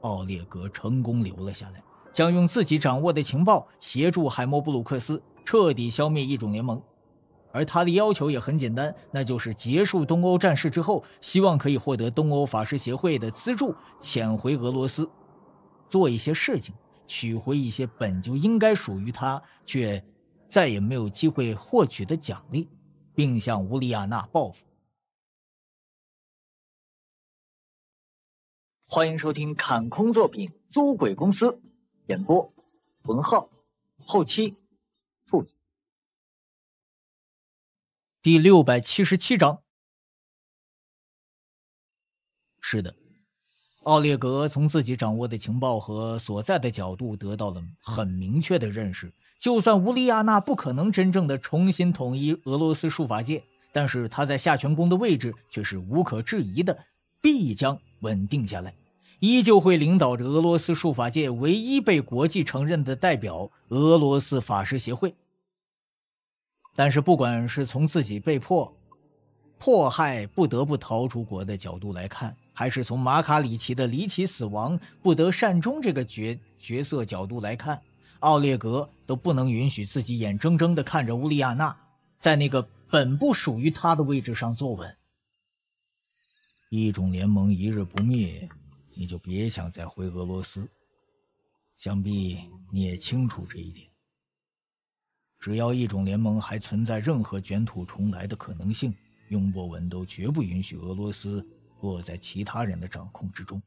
奥列格成功留了下来，将用自己掌握的情报协助海默布鲁克斯彻底消灭异种联盟。而他的要求也很简单，那就是结束东欧战事之后，希望可以获得东欧法师协会的资助，潜回俄罗斯，做一些事情，取回一些本就应该属于他却再也没有机会获取的奖励，并向乌利亚娜报复。欢迎收听《砍空作品租鬼公司》，演播：文浩，后期：兔子。第六百七十七章。是的，奥列格从自己掌握的情报和所在的角度得到了很明确的认识。就算乌利亚娜不可能真正的重新统一俄罗斯术法界，但是他在下权宫的位置却是无可置疑的，必将稳定下来，依旧会领导着俄罗斯术法界唯一被国际承认的代表——俄罗斯法师协会。但是，不管是从自己被迫迫害、不得不逃出国的角度来看，还是从马卡里奇的离奇死亡、不得善终这个角角色角度来看，奥列格都不能允许自己眼睁睁地看着乌利亚娜在那个本不属于他的位置上坐稳。异种联盟一日不灭，你就别想再回俄罗斯。想必你也清楚这一点。只要异种联盟还存在任何卷土重来的可能性，雍博文都绝不允许俄罗斯落在其他人的掌控之中。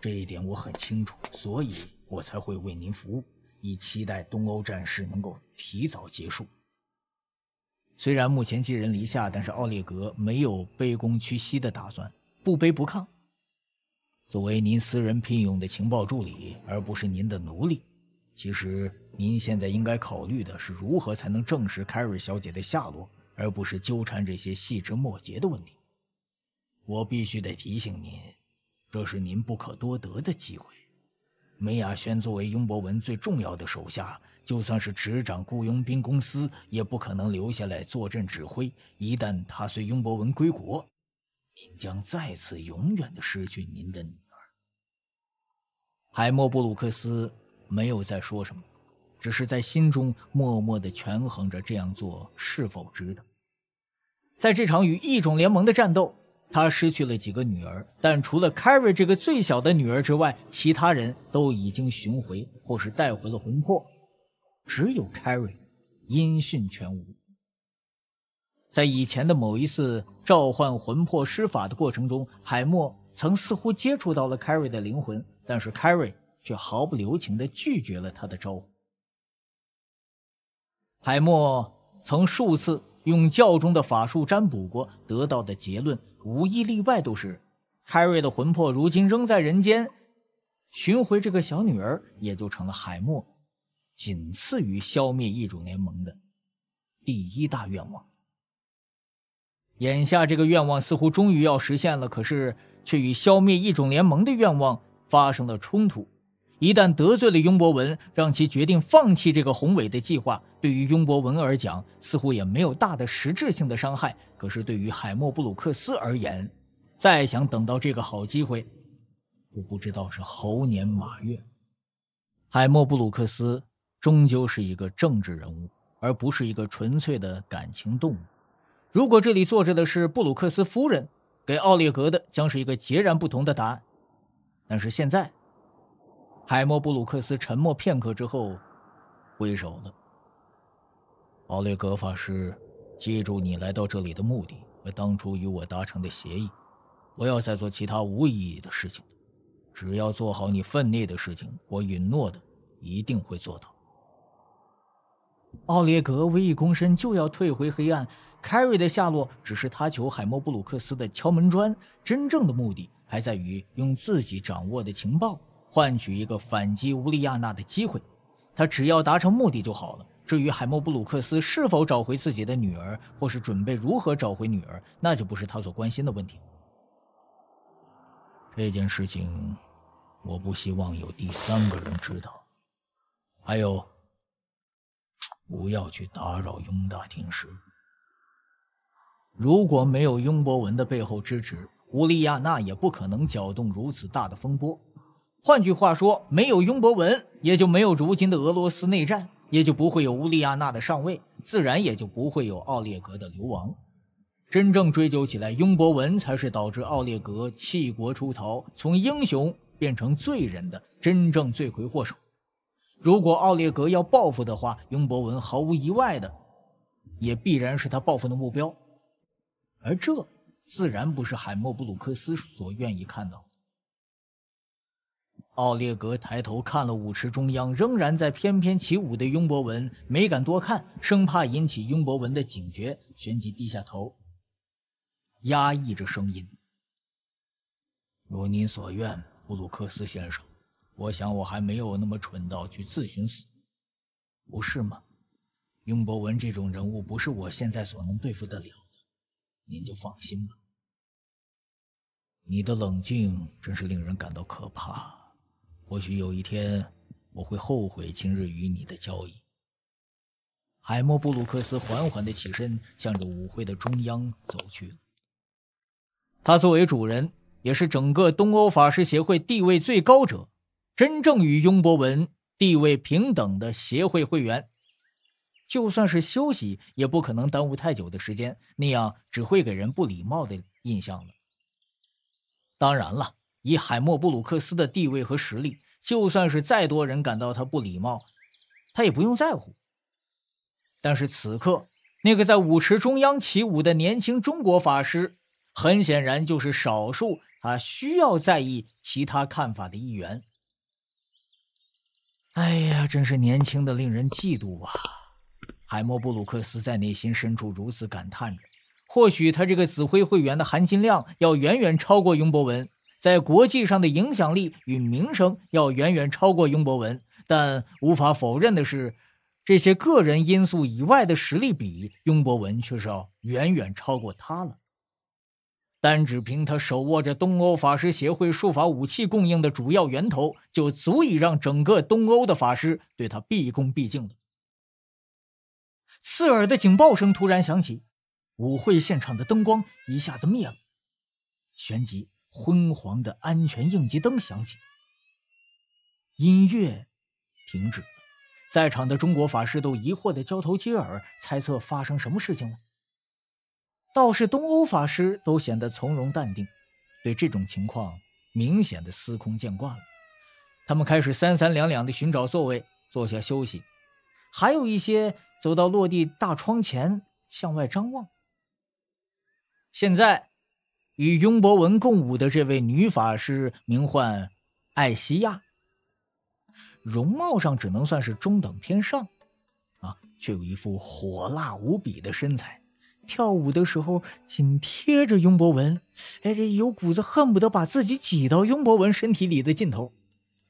这一点我很清楚，所以我才会为您服务，以期待东欧战事能够提早结束。虽然目前寄人篱下，但是奥列格没有卑躬屈膝的打算，不卑不亢。作为您私人聘用的情报助理，而不是您的奴隶。其实，您现在应该考虑的是如何才能证实凯瑞小姐的下落，而不是纠缠这些细枝末节的问题。我必须得提醒您，这是您不可多得的机会。梅亚轩作为雍博文最重要的手下，就算是执掌雇佣兵公司，也不可能留下来坐镇指挥。一旦他随雍博文归国，您将再次永远的失去您的女儿。海默布鲁克斯。没有再说什么，只是在心中默默的权衡着这样做是否值得。在这场与异种联盟的战斗，他失去了几个女儿，但除了 Carrie 这个最小的女儿之外，其他人都已经寻回或是带回了魂魄，只有 Carrie 音讯全无。在以前的某一次召唤魂魄施法的过程中，海默曾似乎接触到了 Carrie 的灵魂，但是 Carrie。却毫不留情地拒绝了他的招呼。海默曾数次用教中的法术占卜过，得到的结论无一例外都是：Harry 的魂魄如今仍在人间。寻回这个小女儿，也就成了海默仅次于消灭异种联盟的第一大愿望。眼下这个愿望似乎终于要实现了，可是却与消灭异种联盟的愿望发生了冲突。一旦得罪了雍博文，让其决定放弃这个宏伟的计划，对于雍博文而讲，似乎也没有大的实质性的伤害。可是对于海默布鲁克斯而言，再想等到这个好机会，我不知道是猴年马月。海默布鲁克斯终究是一个政治人物，而不是一个纯粹的感情动物。如果这里坐着的是布鲁克斯夫人，给奥列格的将是一个截然不同的答案。但是现在。海默布鲁克斯沉默片刻之后，挥手了。奥列格法师，记住你来到这里的目的和当初与我达成的协议，不要再做其他无意义的事情。只要做好你分内的事情，我允诺的一定会做到。奥列格微一躬身，就要退回黑暗。凯瑞的下落只是他求海默布鲁克斯的敲门砖，真正的目的还在于用自己掌握的情报。换取一个反击乌利亚娜的机会，他只要达成目的就好了。至于海默布鲁克斯是否找回自己的女儿，或是准备如何找回女儿，那就不是他所关心的问题。这件事情，我不希望有第三个人知道。还有，不要去打扰雍大庭使。如果没有雍博文的背后支持，乌利亚娜也不可能搅动如此大的风波。换句话说，没有雍博文，也就没有如今的俄罗斯内战，也就不会有乌利亚纳的上位，自然也就不会有奥列格的流亡。真正追究起来，雍博文才是导致奥列格弃国出逃，从英雄变成罪人的真正罪魁祸首。如果奥列格要报复的话，雍博文毫无意外的，也必然是他报复的目标。而这自然不是海默布鲁克斯所愿意看到。奥列格抬头看了舞池中央仍然在翩翩起舞的雍博文，没敢多看，生怕引起雍博文的警觉，旋即低下头，压抑着声音：“如您所愿，布鲁克斯先生，我想我还没有那么蠢到去自寻死，不是吗？雍博文这种人物不是我现在所能对付得了的，您就放心吧。你的冷静真是令人感到可怕。”或许有一天，我会后悔今日与你的交易。海默布鲁克斯缓缓地起身，向着舞会的中央走去。他作为主人，也是整个东欧法师协会地位最高者，真正与雍博文地位平等的协会会员。就算是休息，也不可能耽误太久的时间，那样只会给人不礼貌的印象了。当然了。以海默布鲁克斯的地位和实力，就算是再多人感到他不礼貌，他也不用在乎。但是此刻，那个在舞池中央起舞的年轻中国法师，很显然就是少数他需要在意其他看法的一员。哎呀，真是年轻的令人嫉妒啊！海默布鲁克斯在内心深处如此感叹着。或许他这个指挥会员的含金量要远远超过雍博文。在国际上的影响力与名声要远远超过雍博文，但无法否认的是，这些个人因素以外的实力比雍博文却是要远远超过他了。单只凭他手握着东欧法师协会术法武器供应的主要源头，就足以让整个东欧的法师对他毕恭毕敬了。刺耳的警报声突然响起，舞会现场的灯光一下子灭了，旋即。昏黄的安全应急灯响起，音乐停止在场的中国法师都疑惑的交头接耳，猜测发生什么事情了。倒是东欧法师都显得从容淡定，对这种情况明显的司空见惯了。他们开始三三两两的寻找座位，坐下休息，还有一些走到落地大窗前向外张望。现在。与雍博文共舞的这位女法师名唤艾西亚，容貌上只能算是中等偏上啊，却有一副火辣无比的身材。跳舞的时候紧贴着雍博文，哎，这有股子恨不得把自己挤到雍博文身体里的劲头。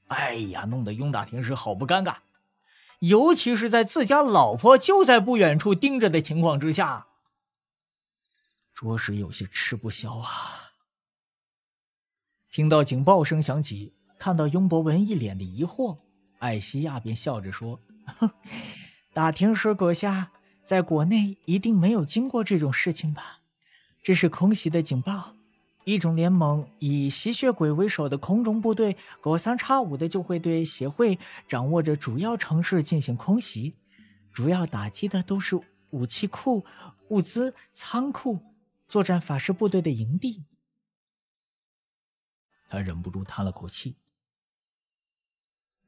哎呀，弄得雍大天师好不尴尬，尤其是在自家老婆就在不远处盯着的情况之下。着实有些吃不消啊！听到警报声响起，看到雍博文一脸的疑惑，艾西亚便笑着说：“哼，打听时阁下在国内一定没有经过这种事情吧？这是空袭的警报。一种联盟以吸血鬼为首的空中部队，隔三差五的就会对协会掌握着主要城市进行空袭，主要打击的都是武器库、物资仓库。”作战法师部队的营地，他忍不住叹了口气。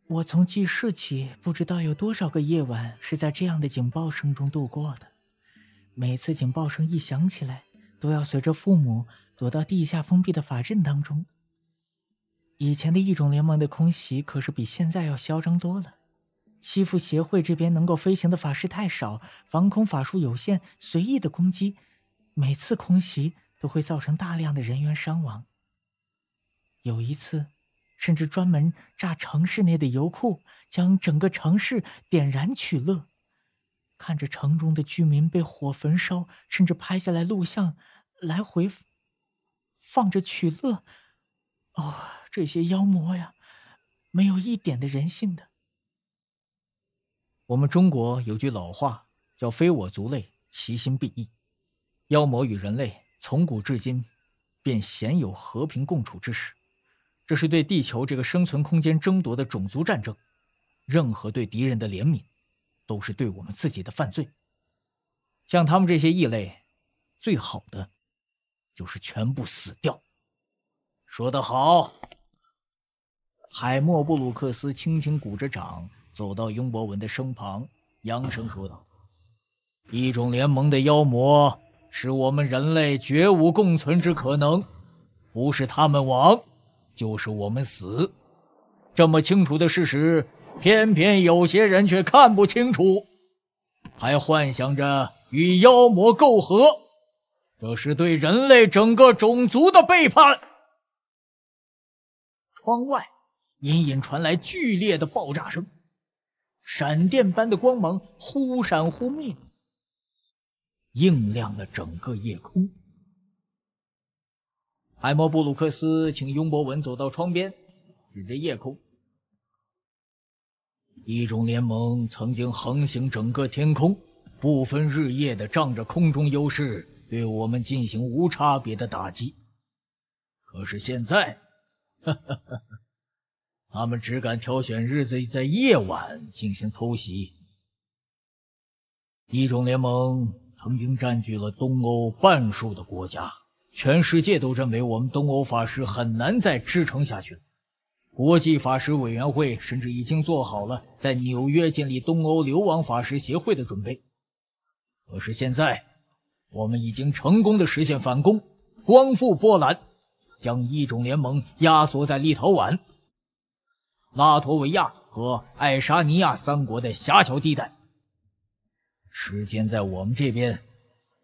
我从记事起，不知道有多少个夜晚是在这样的警报声中度过的。每次警报声一响起来，都要随着父母躲到地下封闭的法阵当中。以前的异种联盟的空袭可是比现在要嚣张多了。欺负协会这边能够飞行的法师太少，防空法术有限，随意的攻击。每次空袭都会造成大量的人员伤亡。有一次，甚至专门炸城市内的油库，将整个城市点燃取乐，看着城中的居民被火焚烧，甚至拍下来录像，来回放着取乐。哦，这些妖魔呀，没有一点的人性的。我们中国有句老话，叫“非我族类，其心必异”。妖魔与人类从古至今，便鲜有和平共处之时。这是对地球这个生存空间争夺的种族战争。任何对敌人的怜悯，都是对我们自己的犯罪。像他们这些异类，最好的，就是全部死掉。说得好。海默布鲁克斯轻轻鼓着掌，走到雍博文的身旁，扬声说道：“一种联盟的妖魔。”是我们人类绝无共存之可能，不是他们亡，就是我们死。这么清楚的事实，偏偏有些人却看不清楚，还幻想着与妖魔媾和，这是对人类整个种族的背叛。窗外隐隐传来剧烈的爆炸声，闪电般的光芒忽闪忽灭。映亮了整个夜空。海默布鲁克斯请雍博文走到窗边，指着夜空。异种联盟曾经横行整个天空，不分日夜的仗着空中优势对我们进行无差别的打击。可是现在，他们只敢挑选日子在夜晚进行偷袭。异种联盟。曾经占据了东欧半数的国家，全世界都认为我们东欧法师很难再支撑下去了。国际法师委员会甚至已经做好了在纽约建立东欧流亡法师协会的准备。可是现在，我们已经成功的实现反攻，光复波兰，将异种联盟压缩在立陶宛、拉脱维亚和爱沙尼亚三国的狭小地带。时间在我们这边，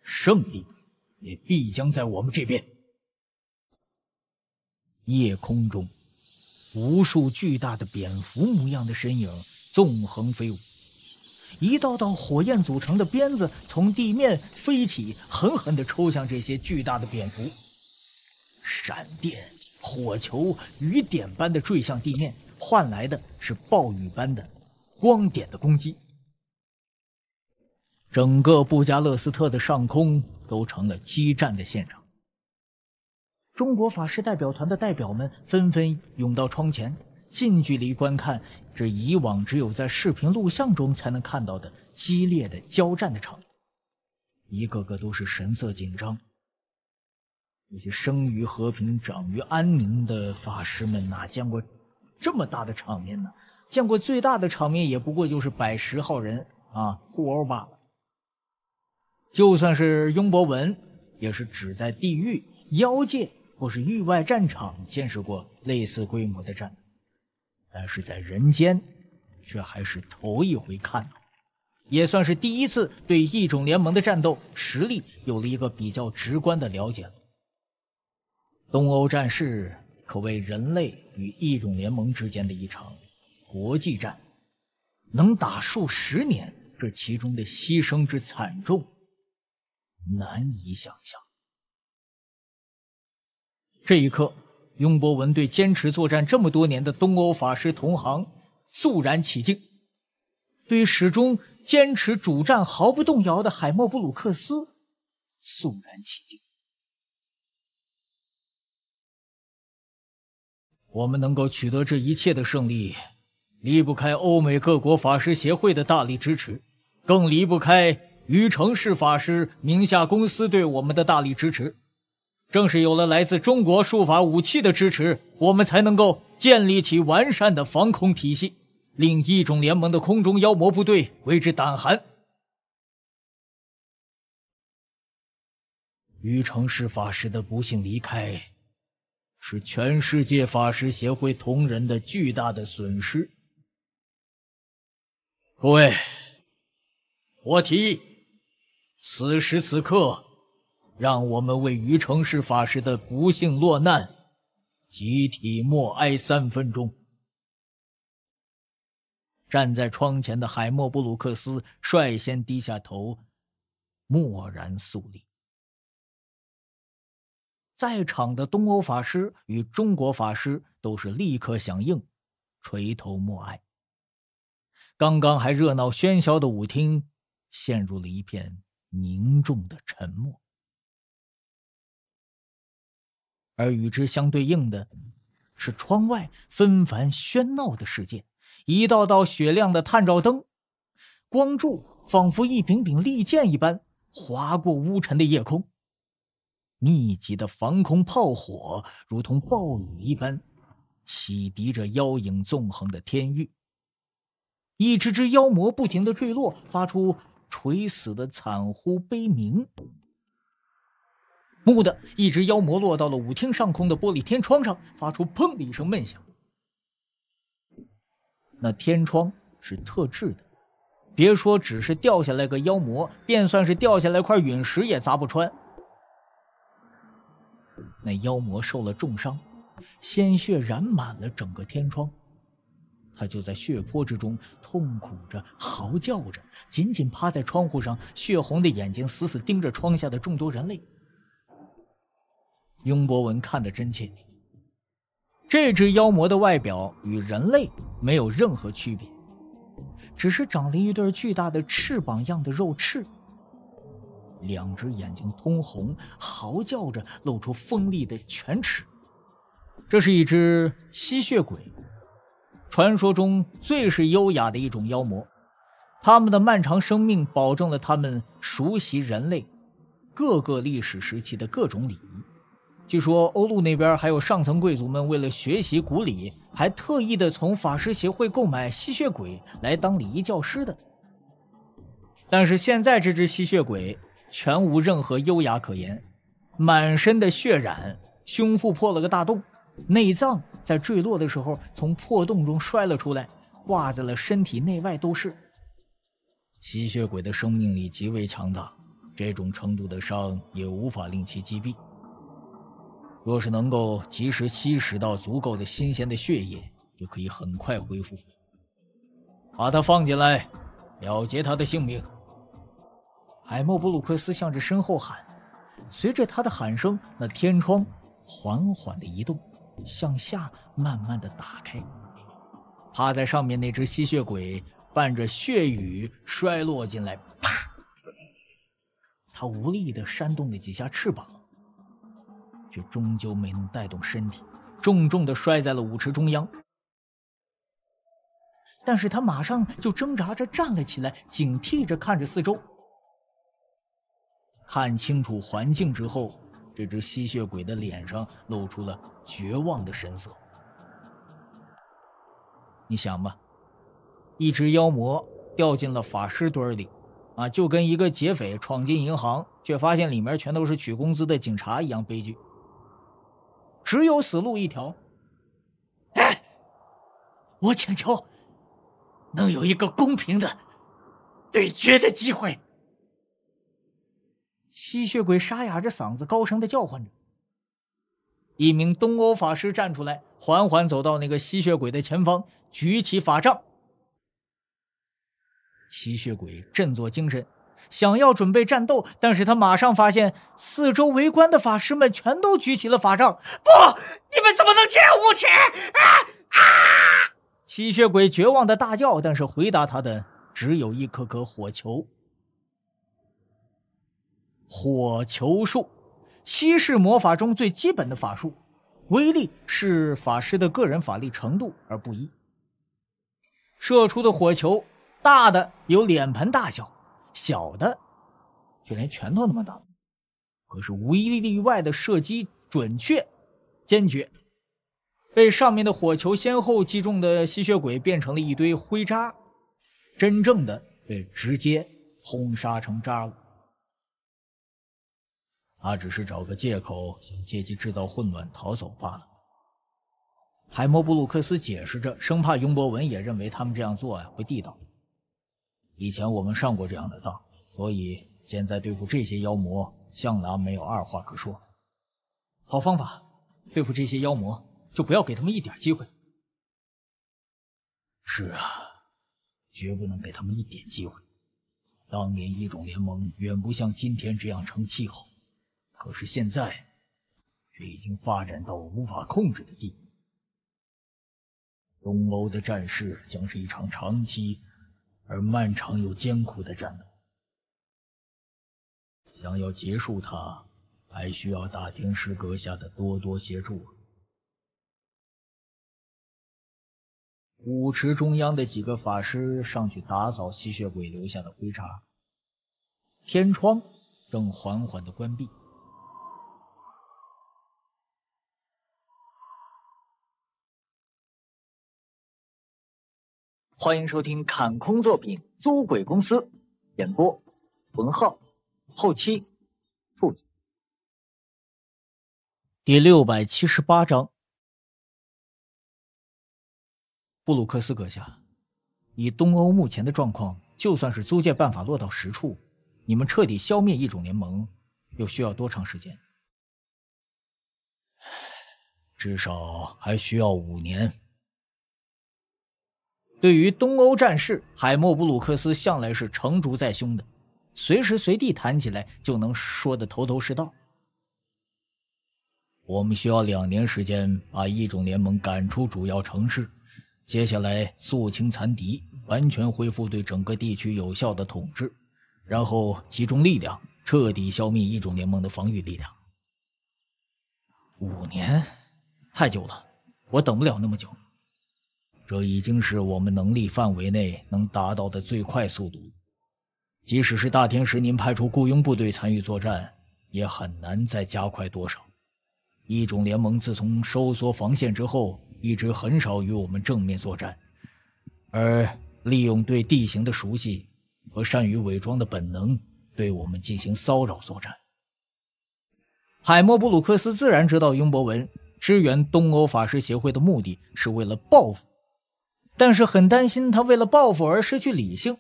胜利也必将在我们这边。夜空中，无数巨大的蝙蝠模样的身影纵横飞舞，一道道火焰组成的鞭子从地面飞起，狠狠地抽向这些巨大的蝙蝠。闪电、火球、雨点般的坠向地面，换来的是暴雨般的光点的攻击。整个布加勒斯特的上空都成了激战的现场。中国法师代表团的代表们纷纷涌到窗前，近距离观看这以往只有在视频录像中才能看到的激烈的交战的场面，一个个都是神色紧张。那些生于和平、长于安宁的法师们哪见过这么大的场面呢？见过最大的场面也不过就是百十号人啊，互殴罢了。就算是雍博文，也是只在地狱、妖界或是域外战场见识过类似规模的战，但是在人间，却还是头一回看到，也算是第一次对异种联盟的战斗实力有了一个比较直观的了解。东欧战事可谓人类与异种联盟之间的一场国际战，能打数十年，这其中的牺牲之惨重。难以想象。这一刻，雍博文对坚持作战这么多年的东欧法师同行肃然起敬，对始终坚持主战毫不动摇的海默布鲁克斯肃然起敬。我们能够取得这一切的胜利，离不开欧美各国法师协会的大力支持，更离不开。于城市法师名下公司对我们的大力支持，正是有了来自中国术法武器的支持，我们才能够建立起完善的防空体系，令异种联盟的空中妖魔部队为之胆寒。于城市法师的不幸离开，是全世界法师协会同仁的巨大的损失。各位，我提议。此时此刻，让我们为于城市法师的不幸落难集体默哀三分钟。站在窗前的海默布鲁克斯率先低下头，默然肃立。在场的东欧法师与中国法师都是立刻响应，垂头默哀。刚刚还热闹喧嚣的舞厅陷入了一片。凝重的沉默，而与之相对应的，是窗外纷繁喧闹的世界。一道道雪亮的探照灯，光柱仿佛一柄柄利剑一般划过乌沉的夜空。密集的防空炮火如同暴雨一般，洗涤着妖影纵横的天域。一只只妖魔不停的坠落，发出。垂死的惨呼悲鸣。蓦的，一只妖魔落到了舞厅上空的玻璃天窗上，发出“砰”的一声闷响。那天窗是特制的，别说只是掉下来个妖魔，便算是掉下来块陨石也砸不穿。那妖魔受了重伤，鲜血染满了整个天窗。他就在血泊之中痛苦着，嚎叫着，紧紧趴在窗户上，血红的眼睛死死盯着窗下的众多人类。雍博文看得真切，这只妖魔的外表与人类没有任何区别，只是长了一对巨大的翅膀样的肉翅，两只眼睛通红，嚎叫着，露出锋利的犬齿。这是一只吸血鬼。传说中最是优雅的一种妖魔，他们的漫长生命保证了他们熟悉人类各个历史时期的各种礼仪。据说欧陆那边还有上层贵族们为了学习古礼，还特意的从法师协会购买吸血鬼来当礼仪教师的。但是现在这只吸血鬼全无任何优雅可言，满身的血染，胸腹破了个大洞，内脏。在坠落的时候，从破洞中摔了出来，挂在了身体内外都是。吸血鬼的生命力极为强大，这种程度的伤也无法令其击毙。若是能够及时吸食到足够的新鲜的血液，就可以很快恢复。把他放进来，了结他的性命。海默布鲁克斯向着身后喊，随着他的喊声，那天窗缓缓地移动。向下慢慢的打开，趴在上面那只吸血鬼伴着血雨摔落进来，啪！他无力的扇动了几下翅膀，却终究没能带动身体，重重的摔在了舞池中央。但是他马上就挣扎着站了起来，警惕着看着四周，看清楚环境之后。这只吸血鬼的脸上露出了绝望的神色。你想吧，一只妖魔掉进了法师堆里，啊，就跟一个劫匪闯进银行，却发现里面全都是取工资的警察一样悲剧。只有死路一条。哎，我请求，能有一个公平的对决的机会。吸血鬼沙哑着嗓子高声的叫唤着，一名东欧法师站出来，缓缓走到那个吸血鬼的前方，举起法杖。吸血鬼振作精神，想要准备战斗，但是他马上发现四周围观的法师们全都举起了法杖。不，你们怎么能这样无情？啊啊！吸血鬼绝望的大叫，但是回答他的只有一颗颗火球。火球术，稀式魔法中最基本的法术，威力是法师的个人法力程度而不一。射出的火球，大的有脸盆大小，小的就连拳头那么大。可是无一例外的射击准确、坚决，被上面的火球先后击中的吸血鬼变成了一堆灰渣，真正的被直接轰杀成渣了。他只是找个借口，想借机制造混乱逃走罢了。海默布鲁克斯解释着，生怕雍博文也认为他们这样做呀不地道。以前我们上过这样的当，所以现在对付这些妖魔，向来没有二话可说。好方法，对付这些妖魔，就不要给他们一点机会。是啊，绝不能给他们一点机会。当年异种联盟远不像今天这样成气候。可是现在却已经发展到无法控制的地步。东欧的战事将是一场长期、而漫长又艰苦的战斗。想要结束它，还需要大天师阁下的多多协助。舞池中央的几个法师上去打扫吸血鬼留下的灰渣。天窗正缓缓的关闭。欢迎收听《砍空作品租鬼公司》，演播文浩，后期兔子。第六百七十八章，布鲁克斯阁下，以东欧目前的状况，就算是租借办法落到实处，你们彻底消灭异种联盟，又需要多长时间？至少还需要五年。对于东欧战事，海默布鲁克斯向来是成竹在胸的，随时随地谈起来就能说得头头是道。我们需要两年时间把异种联盟赶出主要城市，接下来肃清残敌，完全恢复对整个地区有效的统治，然后集中力量彻底消灭异种联盟的防御力量。五年，太久了，我等不了那么久。这已经是我们能力范围内能达到的最快速度，即使是大天使您派出雇佣部队参与作战，也很难再加快多少。异种联盟自从收缩防线之后，一直很少与我们正面作战，而利用对地形的熟悉和善于伪装的本能，对我们进行骚扰作战。海默布鲁克斯自然知道，英博文支援东欧法师协会的目的是为了报复。但是很担心他为了报复而失去理性。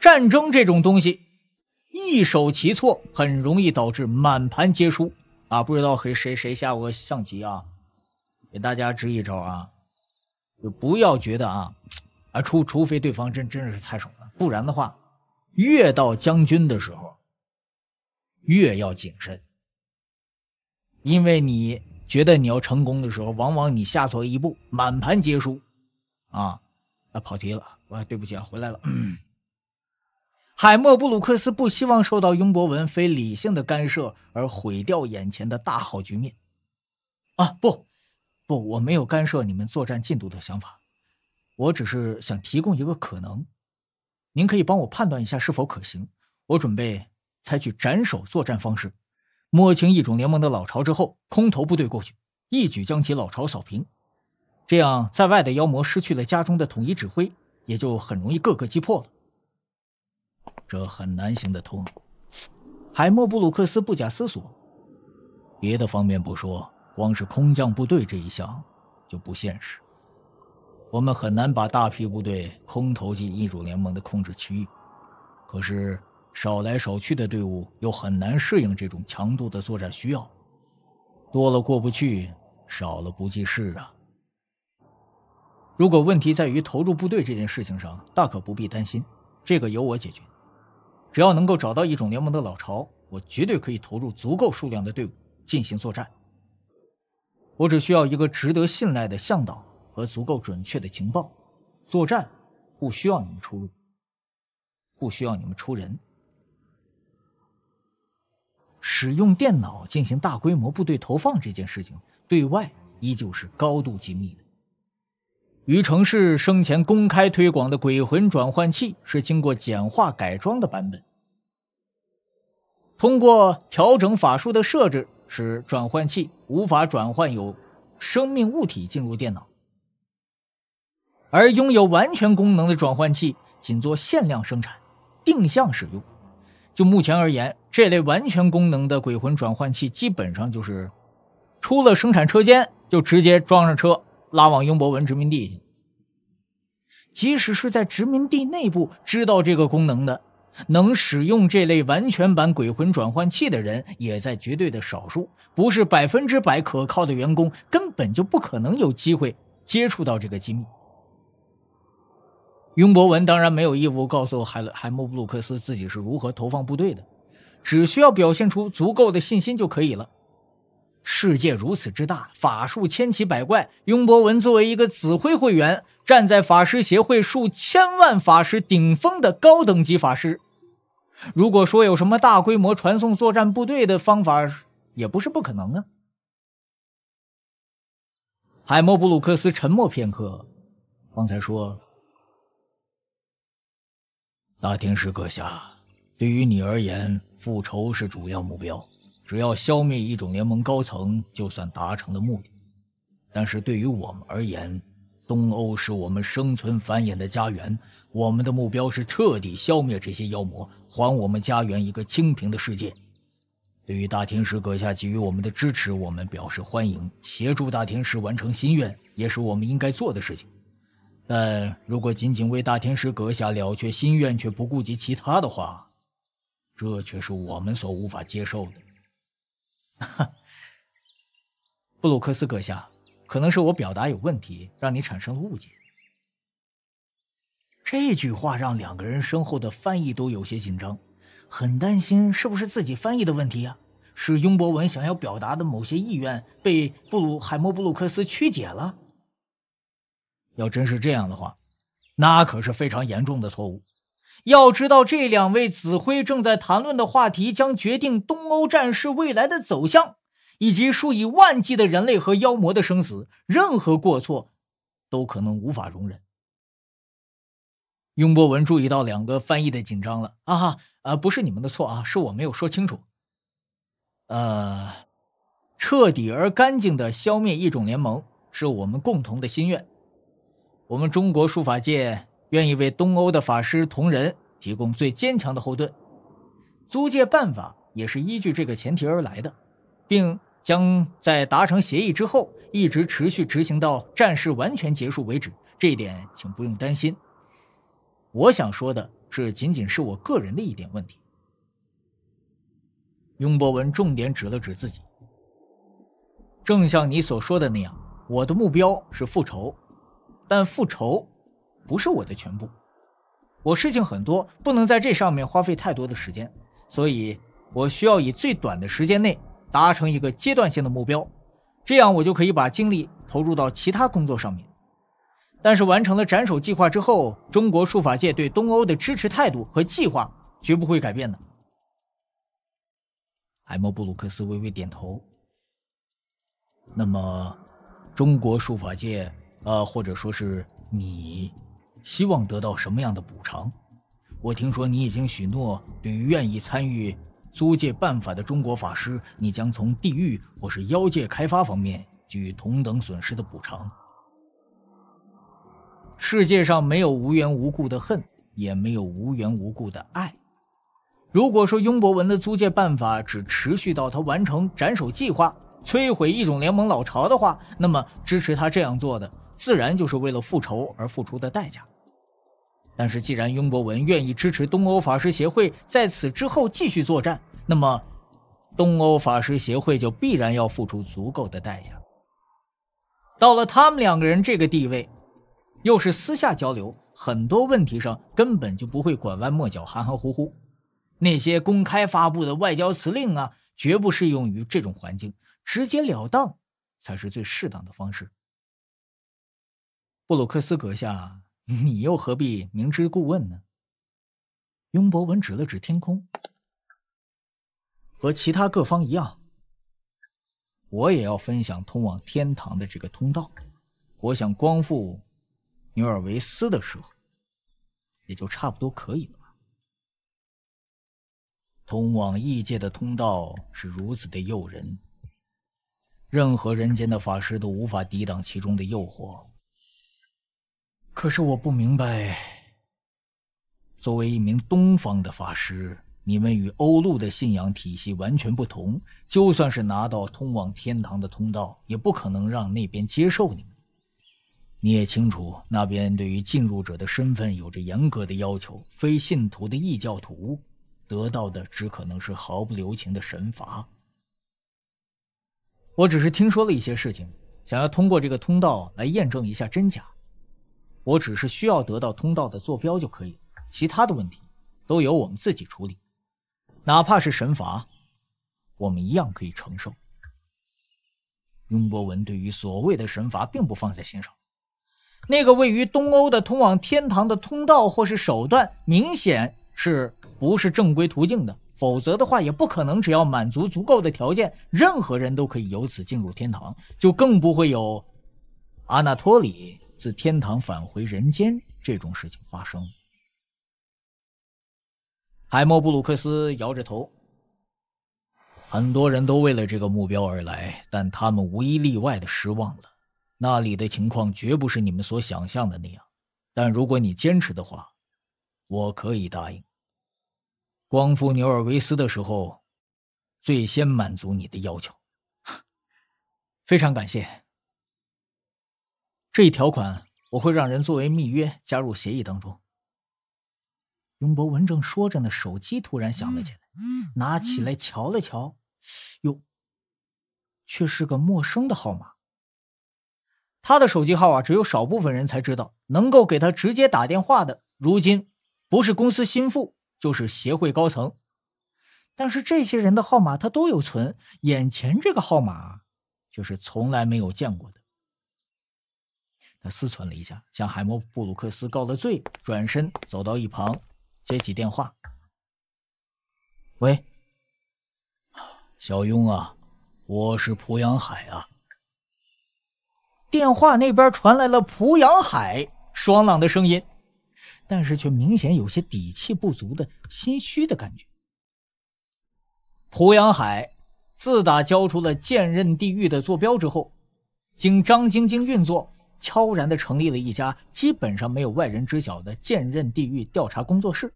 战争这种东西，一手棋错很容易导致满盘皆输啊！不知道谁谁谁下过象棋啊？给大家支一招啊，就不要觉得啊啊除除非对方真真的是菜手了，不然的话，越到将军的时候越要谨慎，因为你觉得你要成功的时候，往往你下错一步，满盘皆输。啊啊，跑题了！我对不起啊，回来了。海默布鲁克斯不希望受到雍博文非理性的干涉而毁掉眼前的大好局面。啊，不，不，我没有干涉你们作战进度的想法，我只是想提供一个可能。您可以帮我判断一下是否可行？我准备采取斩首作战方式，摸清异种联盟的老巢之后，空投部队过去，一举将其老巢扫平。这样，在外的妖魔失去了家中的统一指挥，也就很容易各个击破了。这很难行得通。海默布鲁克斯不假思索。别的方面不说，光是空降部队这一项就不现实。我们很难把大批部队空投进异主联盟的控制区域。可是，少来少去的队伍又很难适应这种强度的作战需要。多了过不去，少了不济事啊。如果问题在于投入部队这件事情上，大可不必担心，这个由我解决。只要能够找到一种联盟的老巢，我绝对可以投入足够数量的队伍进行作战。我只需要一个值得信赖的向导和足够准确的情报。作战不需要你们出入，不需要你们出人。使用电脑进行大规模部队投放这件事情，对外依旧是高度机密的。于承市生前公开推广的鬼魂转换器是经过简化改装的版本，通过调整法术的设置，使转换器无法转换有生命物体进入电脑。而拥有完全功能的转换器仅做限量生产，定向使用。就目前而言，这类完全功能的鬼魂转换器基本上就是出了生产车间就直接装上车。拉往英博文殖民地，即使是在殖民地内部知道这个功能的，能使用这类完全版鬼魂转换器的人，也在绝对的少数。不是百分之百可靠的员工，根本就不可能有机会接触到这个机密。雍博文当然没有义务告诉海海默布鲁克斯自己是如何投放部队的，只需要表现出足够的信心就可以了。世界如此之大，法术千奇百怪。雍博文作为一个紫辉会员，站在法师协会数千万法师顶峰的高等级法师，如果说有什么大规模传送作战部队的方法，也不是不可能啊。海默布鲁克斯沉默片刻，方才说：“大天使阁下，对于你而言，复仇是主要目标。”只要消灭一种联盟高层，就算达成了目的。但是对于我们而言，东欧是我们生存繁衍的家园，我们的目标是彻底消灭这些妖魔，还我们家园一个清平的世界。对于大天使阁下给予我们的支持，我们表示欢迎。协助大天使完成心愿，也是我们应该做的事情。但如果仅仅为大天使阁下了却心愿，却不顾及其他的话，这却是我们所无法接受的。哈，[laughs] 布鲁克斯阁下，可能是我表达有问题，让你产生了误解。这句话让两个人身后的翻译都有些紧张，很担心是不是自己翻译的问题呀？是雍博文想要表达的某些意愿被布鲁海默布鲁克斯曲解了。要真是这样的话，那可是非常严重的错误。要知道，这两位指挥正在谈论的话题将决定东欧战事未来的走向，以及数以万计的人类和妖魔的生死。任何过错都可能无法容忍。雍博文注意到两个翻译的紧张了啊，哈啊，不是你们的错啊，是我没有说清楚。呃，彻底而干净的消灭异种联盟是我们共同的心愿。我们中国书法界。愿意为东欧的法师同仁提供最坚强的后盾，租借办法也是依据这个前提而来的，并将在达成协议之后一直持续执行到战事完全结束为止。这一点请不用担心。我想说的是，仅仅是我个人的一点问题。雍博文重点指了指自己。正像你所说的那样，我的目标是复仇，但复仇。不是我的全部，我事情很多，不能在这上面花费太多的时间，所以我需要以最短的时间内达成一个阶段性的目标，这样我就可以把精力投入到其他工作上面。但是完成了斩首计划之后，中国书法界对东欧的支持态度和计划绝不会改变的。海默布鲁克斯微微点头。那么，中国书法界啊，或者说是你。希望得到什么样的补偿？我听说你已经许诺，对于愿意参与租借办法的中国法师，你将从地狱或是妖界开发方面给予同等损失的补偿。世界上没有无缘无故的恨，也没有无缘无故的爱。如果说雍博文的租借办法只持续到他完成斩首计划、摧毁异种联盟老巢的话，那么支持他这样做的，自然就是为了复仇而付出的代价。但是，既然雍博文愿意支持东欧法师协会，在此之后继续作战，那么东欧法师协会就必然要付出足够的代价。到了他们两个人这个地位，又是私下交流，很多问题上根本就不会拐弯抹角、含含糊糊。那些公开发布的外交辞令啊，绝不适用于这种环境，直截了当才是最适当的方式。布鲁克斯阁下。你又何必明知故问呢？雍博文指了指天空，和其他各方一样，我也要分享通往天堂的这个通道。我想光复纽尔维斯的时候，也就差不多可以了吧。通往异界的通道是如此的诱人，任何人间的法师都无法抵挡其中的诱惑。可是我不明白，作为一名东方的法师，你们与欧陆的信仰体系完全不同。就算是拿到通往天堂的通道，也不可能让那边接受你们。你也清楚，那边对于进入者的身份有着严格的要求，非信徒的异教徒得到的只可能是毫不留情的神罚。我只是听说了一些事情，想要通过这个通道来验证一下真假。我只是需要得到通道的坐标就可以，其他的问题都由我们自己处理，哪怕是神罚，我们一样可以承受。雍博文对于所谓的神罚并不放在心上。那个位于东欧的通往天堂的通道或是手段，明显是不是正规途径的，否则的话，也不可能只要满足足够的条件，任何人都可以由此进入天堂，就更不会有阿纳托里。自天堂返回人间这种事情发生，海默布鲁克斯摇着头。很多人都为了这个目标而来，但他们无一例外的失望了。那里的情况绝不是你们所想象的那样。但如果你坚持的话，我可以答应。光复纽尔维斯的时候，最先满足你的要求。[laughs] 非常感谢。这一条款，我会让人作为密约加入协议当中。雍博文正说着呢，手机突然响了起来，拿起来瞧了瞧，哟，却是个陌生的号码。他的手机号啊，只有少部分人才知道，能够给他直接打电话的，如今不是公司心腹，就是协会高层。但是这些人的号码他都有存，眼前这个号码，却是从来没有见过的。他思忖了一下，向海默布鲁克斯告了罪，转身走到一旁，接起电话：“喂，小庸啊，我是濮阳海啊。”电话那边传来了濮阳海爽朗的声音，但是却明显有些底气不足的心虚的感觉。濮阳海自打交出了剑刃地狱的坐标之后，经张晶晶运作。悄然地成立了一家基本上没有外人知晓的剑刃地狱调查工作室，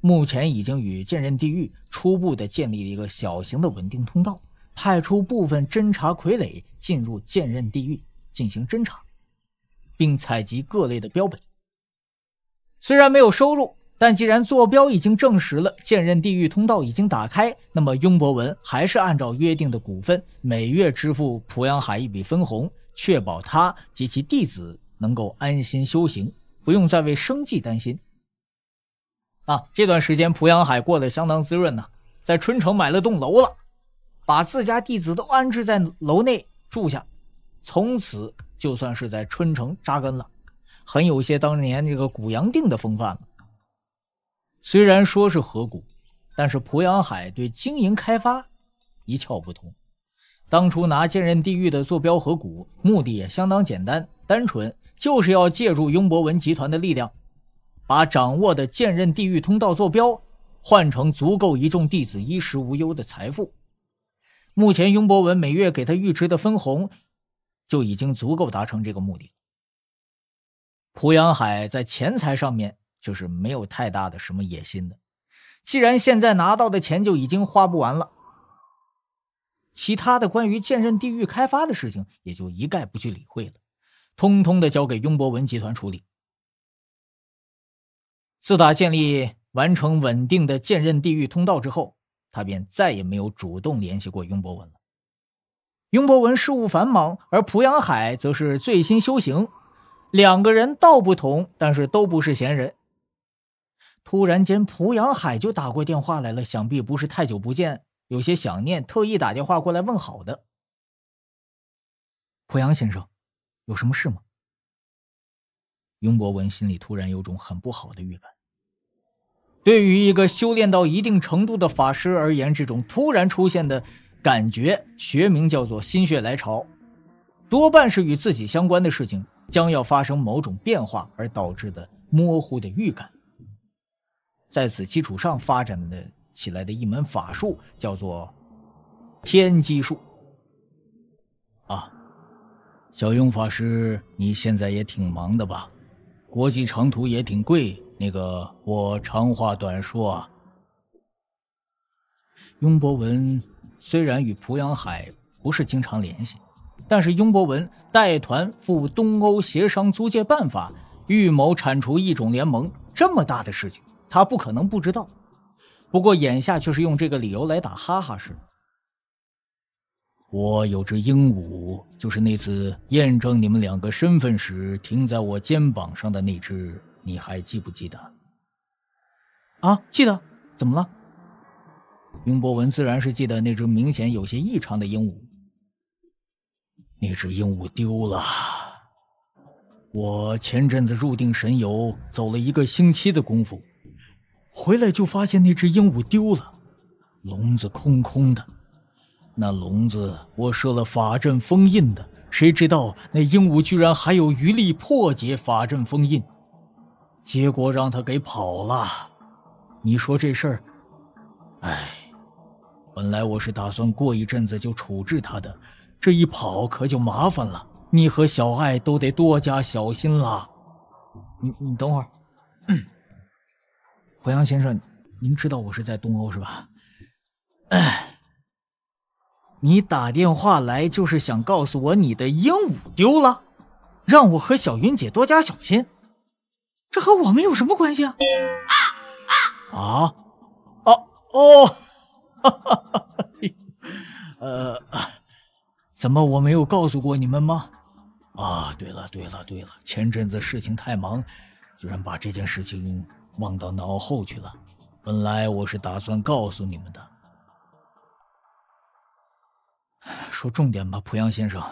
目前已经与剑刃地狱初步地建立了一个小型的稳定通道，派出部分侦察傀儡进入剑刃地狱进行侦查，并采集各类的标本。虽然没有收入，但既然坐标已经证实了剑刃地狱通道已经打开，那么雍博文还是按照约定的股份，每月支付濮阳海一笔分红。确保他及其弟子能够安心修行，不用再为生计担心。啊，这段时间濮阳海过得相当滋润呢，在春城买了栋楼了，把自家弟子都安置在楼内住下，从此就算是在春城扎根了，很有些当年这个古阳定的风范了。虽然说是河谷，但是濮阳海对经营开发一窍不通。当初拿剑刃地狱的坐标和股，目的也相当简单单纯，就是要借助雍博文集团的力量，把掌握的剑刃地狱通道坐标换成足够一众弟子衣食无忧的财富。目前雍博文每月给他预支的分红，就已经足够达成这个目的。蒲阳海在钱财上面就是没有太大的什么野心的，既然现在拿到的钱就已经花不完了。其他的关于剑刃地狱开发的事情，也就一概不去理会了，通通的交给雍博文集团处理。自打建立完成稳定的剑刃地狱通道之后，他便再也没有主动联系过雍博文了。雍博文事务繁忙，而濮阳海则是醉心修行，两个人道不同，但是都不是闲人。突然间，濮阳海就打过电话来了，想必不是太久不见。有些想念，特意打电话过来问好的。濮阳先生，有什么事吗？雍博文心里突然有种很不好的预感。对于一个修炼到一定程度的法师而言，这种突然出现的感觉，学名叫做心血来潮，多半是与自己相关的事情将要发生某种变化而导致的模糊的预感，在此基础上发展的。起来的一门法术叫做“天机术”啊，小雍法师，你现在也挺忙的吧？国际长途也挺贵。那个，我长话短说啊。雍博文虽然与濮阳海不是经常联系，但是雍博文带团赴东欧协商租借办法，预谋铲除异种联盟，这么大的事情，他不可能不知道。不过眼下却是用这个理由来打哈哈时，我有只鹦鹉，就是那次验证你们两个身份时停在我肩膀上的那只，你还记不记得？啊，记得，怎么了？雍博文自然是记得那只明显有些异常的鹦鹉。那只鹦鹉丢了，我前阵子入定神游，走了一个星期的功夫。回来就发现那只鹦鹉丢了，笼子空空的。那笼子我设了法阵封印的，谁知道那鹦鹉居然还有余力破解法阵封印，结果让它给跑了。你说这事儿，哎，本来我是打算过一阵子就处置他的，这一跑可就麻烦了。你和小爱都得多加小心了。你你等会儿。[clears throat] 胡阳先生，您知道我是在东欧是吧？你打电话来就是想告诉我你的鹦鹉丢了，让我和小云姐多加小心。这和我们有什么关系啊？啊？啊！哦哦，哈哈哈哈！呃，怎么我没有告诉过你们吗？啊，对了对了对了，前阵子事情太忙，居然把这件事情。忘到脑后去了。本来我是打算告诉你们的。说重点吧，濮阳先生。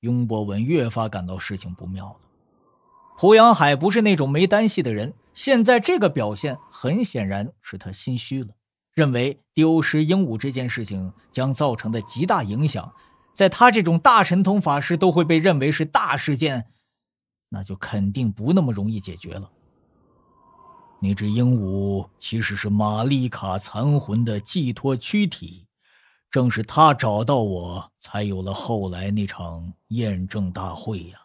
雍博文越发感到事情不妙了。濮阳海不是那种没担系的人，现在这个表现很显然是他心虚了，认为丢失鹦鹉这件事情将造成的极大影响，在他这种大神通法师都会被认为是大事件，那就肯定不那么容易解决了。那只鹦鹉其实是玛丽卡残魂的寄托躯体，正是它找到我，才有了后来那场验证大会呀。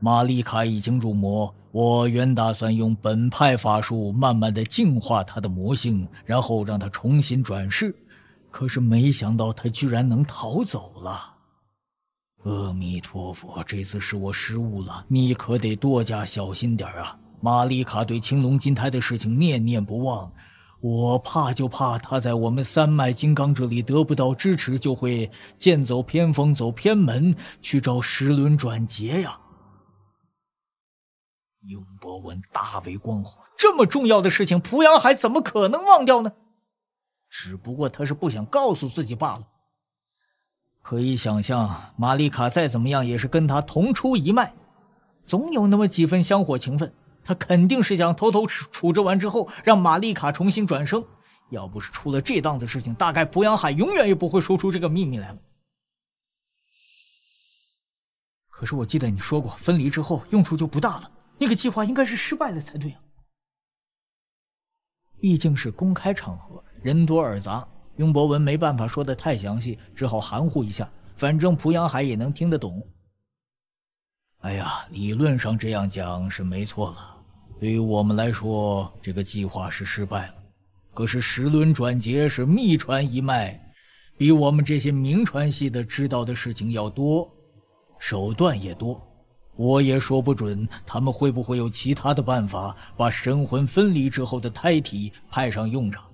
玛丽卡已经入魔，我原打算用本派法术慢慢的净化她的魔性，然后让她重新转世，可是没想到她居然能逃走了。阿弥陀佛，这次是我失误了，你可得多加小心点啊。玛丽卡对青龙金胎的事情念念不忘，我怕就怕她在我们三脉金刚这里得不到支持，就会剑走偏锋，走偏门去找石轮转劫呀。永博文大为光火，这么重要的事情，濮阳海怎么可能忘掉呢？只不过他是不想告诉自己罢了。可以想象，玛丽卡再怎么样也是跟他同出一脉，总有那么几分香火情分。他肯定是想偷偷处处置完之后，让玛丽卡重新转生。要不是出了这档子事情，大概濮阳海永远也不会说出这个秘密来了。可是我记得你说过，分离之后用处就不大了。那个计划应该是失败了才对啊。毕竟是公开场合，人多耳杂，雍博文没办法说的太详细，只好含糊一下。反正濮阳海也能听得懂。哎呀，理论上这样讲是没错了。对于我们来说，这个计划是失败了。可是十轮转结是秘传一脉，比我们这些明传系的知道的事情要多，手段也多。我也说不准他们会不会有其他的办法，把神魂分离之后的胎体派上用场。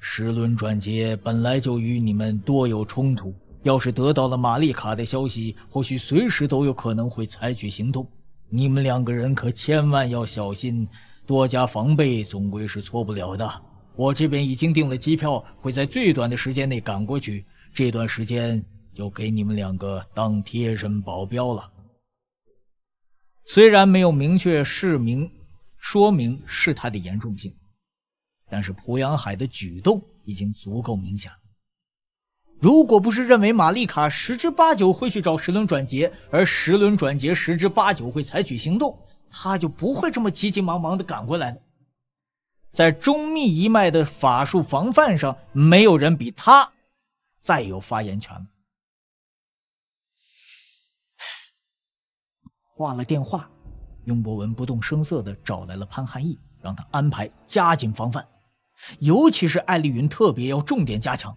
十轮转结本来就与你们多有冲突，要是得到了玛丽卡的消息，或许随时都有可能会采取行动。你们两个人可千万要小心，多加防备，总归是错不了的。我这边已经订了机票，会在最短的时间内赶过去。这段时间就给你们两个当贴身保镖了。虽然没有明确示明说明事态的严重性，但是濮阳海的举动已经足够明显。如果不是认为玛丽卡十之八九会去找十轮转劫，而十轮转劫十之八九会采取行动，他就不会这么急急忙忙的赶过来了。在中密一脉的法术防范上，没有人比他再有发言权了。挂了电话，雍博文不动声色的找来了潘汉义，让他安排加紧防范，尤其是艾丽云，特别要重点加强。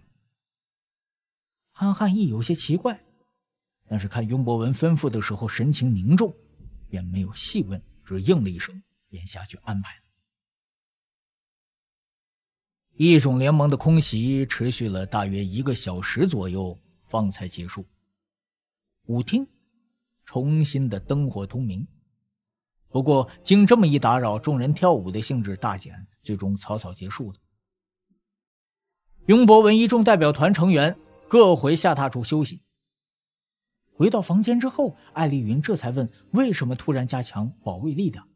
潘汉义有些奇怪，但是看雍博文吩咐的时候神情凝重，便没有细问，只应了一声，便下去安排了。异种联盟的空袭持续了大约一个小时左右，方才结束。舞厅重新的灯火通明，不过经这么一打扰，众人跳舞的兴致大减，最终草草结束了。雍博文一众代表团成员。各回下榻处休息。回到房间之后，艾丽云这才问：“为什么突然加强保卫力量？”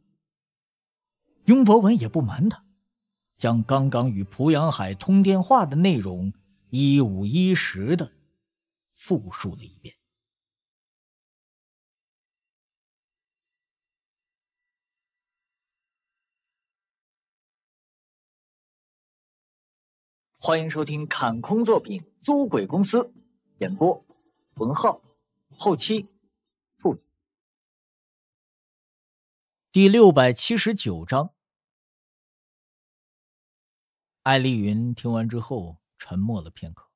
雍博文也不瞒他，将刚刚与濮阳海通电话的内容一五一十的复述了一遍。欢迎收听《砍空作品租鬼公司》演播，文浩，后期兔子。第六百七十九章，艾丽云听完之后沉默了片刻。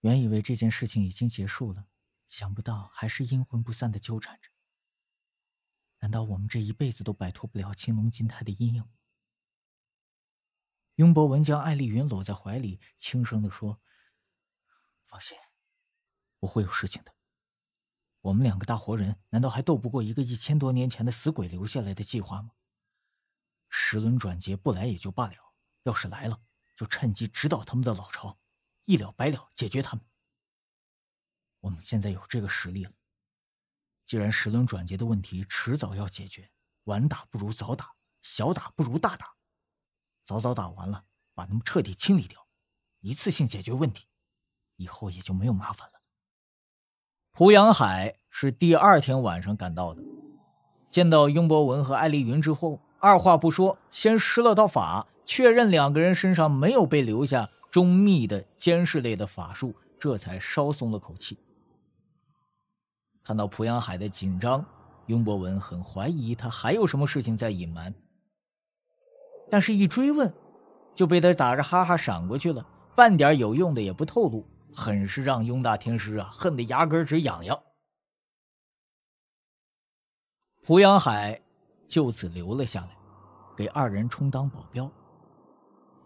原以为这件事情已经结束了，想不到还是阴魂不散的纠缠着。难道我们这一辈子都摆脱不了青龙金泰的阴影吗？雍博文将艾丽云搂在怀里，轻声地说：“放心，我会有事情的。我们两个大活人，难道还斗不过一个一千多年前的死鬼留下来的计划吗？时轮转劫不来也就罢了，要是来了，就趁机直捣他们的老巢，一了百了解决他们。我们现在有这个实力了。既然时轮转劫的问题迟早要解决，晚打不如早打，小打不如大打。”早早打完了，把他们彻底清理掉，一次性解决问题，以后也就没有麻烦了。濮阳海是第二天晚上赶到的，见到雍博文和艾丽云之后，二话不说，先施了道法，确认两个人身上没有被留下中密的监视类的法术，这才稍松了口气。看到濮阳海的紧张，雍博文很怀疑他还有什么事情在隐瞒。但是，一追问，就被他打着哈哈闪过去了，半点有用的也不透露，很是让雍大天师啊恨得牙根直痒痒。濮阳海就此留了下来，给二人充当保镖。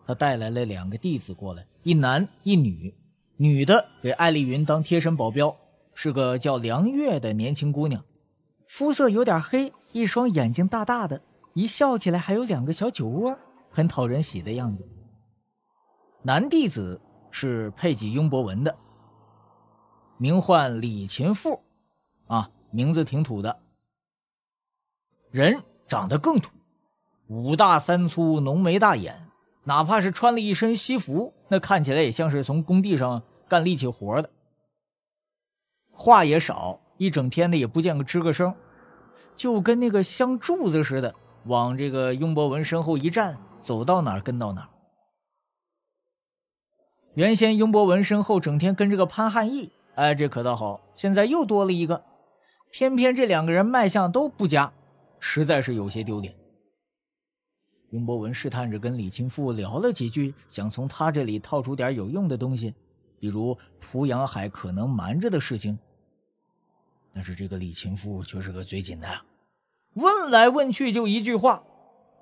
他带来了两个弟子过来，一男一女，女的给艾丽云当贴身保镖，是个叫梁月的年轻姑娘，肤色有点黑，一双眼睛大大的。一笑起来还有两个小酒窝，很讨人喜的样子。男弟子是配给雍博文的，名唤李勤富，啊，名字挺土的。人长得更土，五大三粗，浓眉大眼，哪怕是穿了一身西服，那看起来也像是从工地上干力气活的。话也少，一整天的也不见个吱个声，就跟那个像柱子似的。往这个雍博文身后一站，走到哪儿跟到哪儿。原先雍博文身后整天跟着个潘汉义，哎，这可倒好，现在又多了一个。偏偏这两个人卖相都不佳，实在是有些丢脸。雍博文试探着跟李清富聊了几句，想从他这里套出点有用的东西，比如濮阳海可能瞒着的事情。但是这个李清富就是个嘴紧的。问来问去就一句话，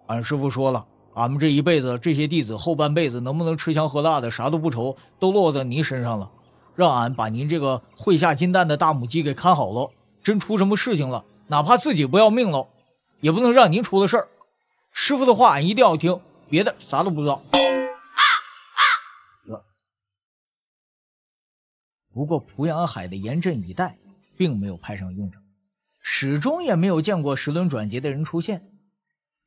俺师傅说了，俺们这一辈子这些弟子后半辈子能不能吃香喝辣的啥都不愁，都落在您身上了。让俺把您这个会下金蛋的大母鸡给看好喽。真出什么事情了，哪怕自己不要命了，也不能让您出了事儿。师傅的话俺一定要听，别的啥都不知道。不过濮阳海的严阵以待，并没有派上用场。始终也没有见过时轮转节的人出现，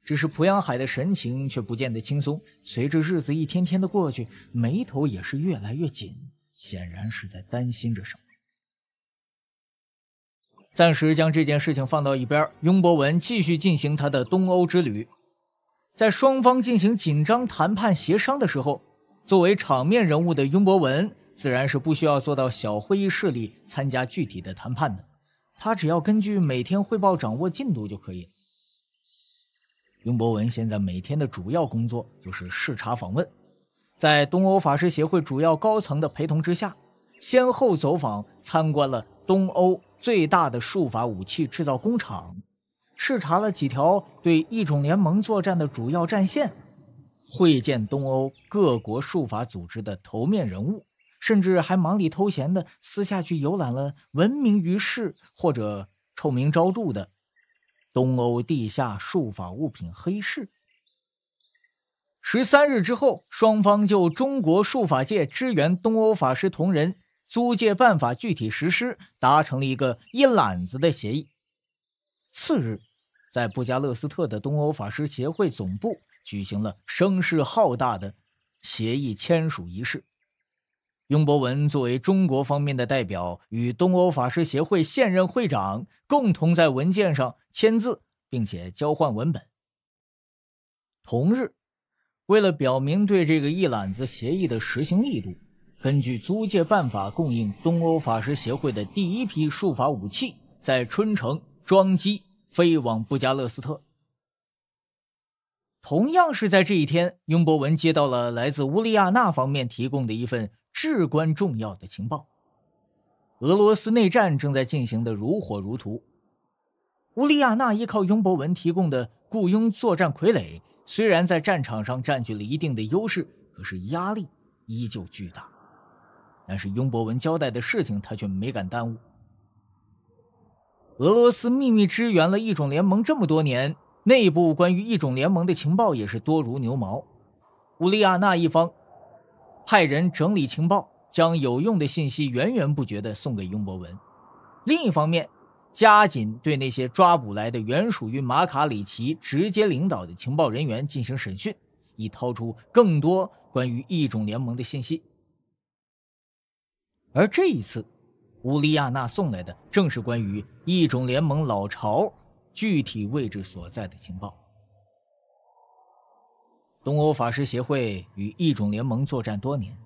只是濮阳海的神情却不见得轻松。随着日子一天天的过去，眉头也是越来越紧，显然是在担心着什么。暂时将这件事情放到一边，雍博文继续进行他的东欧之旅。在双方进行紧张谈判协商的时候，作为场面人物的雍博文自然是不需要坐到小会议室里参加具体的谈判的。他只要根据每天汇报掌握进度就可以。雍博文现在每天的主要工作就是视察访问，在东欧法师协会主要高层的陪同之下，先后走访参观了东欧最大的术法武器制造工厂，视察了几条对异种联盟作战的主要战线，会见东欧各国术法组织的头面人物。甚至还忙里偷闲的私下去游览了闻名于世或者臭名昭著的东欧地下术法物品黑市。十三日之后，双方就中国术法界支援东欧法师同仁租借办法具体实施达成了一个一揽子的协议。次日，在布加勒斯特的东欧法师协会总部举行了声势浩大的协议签署仪式。雍博文作为中国方面的代表，与东欧法师协会现任会长共同在文件上签字，并且交换文本。同日，为了表明对这个一揽子协议的实行力度，根据租借办法供应东欧法师协会的第一批术法武器，在春城装机飞往布加勒斯特。同样是在这一天，雍博文接到了来自乌利亚纳方面提供的一份。至关重要的情报。俄罗斯内战正在进行的如火如荼，乌利亚娜依靠雍博文提供的雇佣作战傀儡，虽然在战场上占据了一定的优势，可是压力依旧巨大。但是雍博文交代的事情，他却没敢耽误。俄罗斯秘密支援了异种联盟这么多年，内部关于异种联盟的情报也是多如牛毛，乌利亚娜一方。派人整理情报，将有用的信息源源不绝地送给雍博文。另一方面，加紧对那些抓捕来的原属于马卡里奇直接领导的情报人员进行审讯，以掏出更多关于异种联盟的信息。而这一次，乌利亚娜送来的正是关于异种联盟老巢具体位置所在的情报。东欧法师协会与异种联盟作战多年，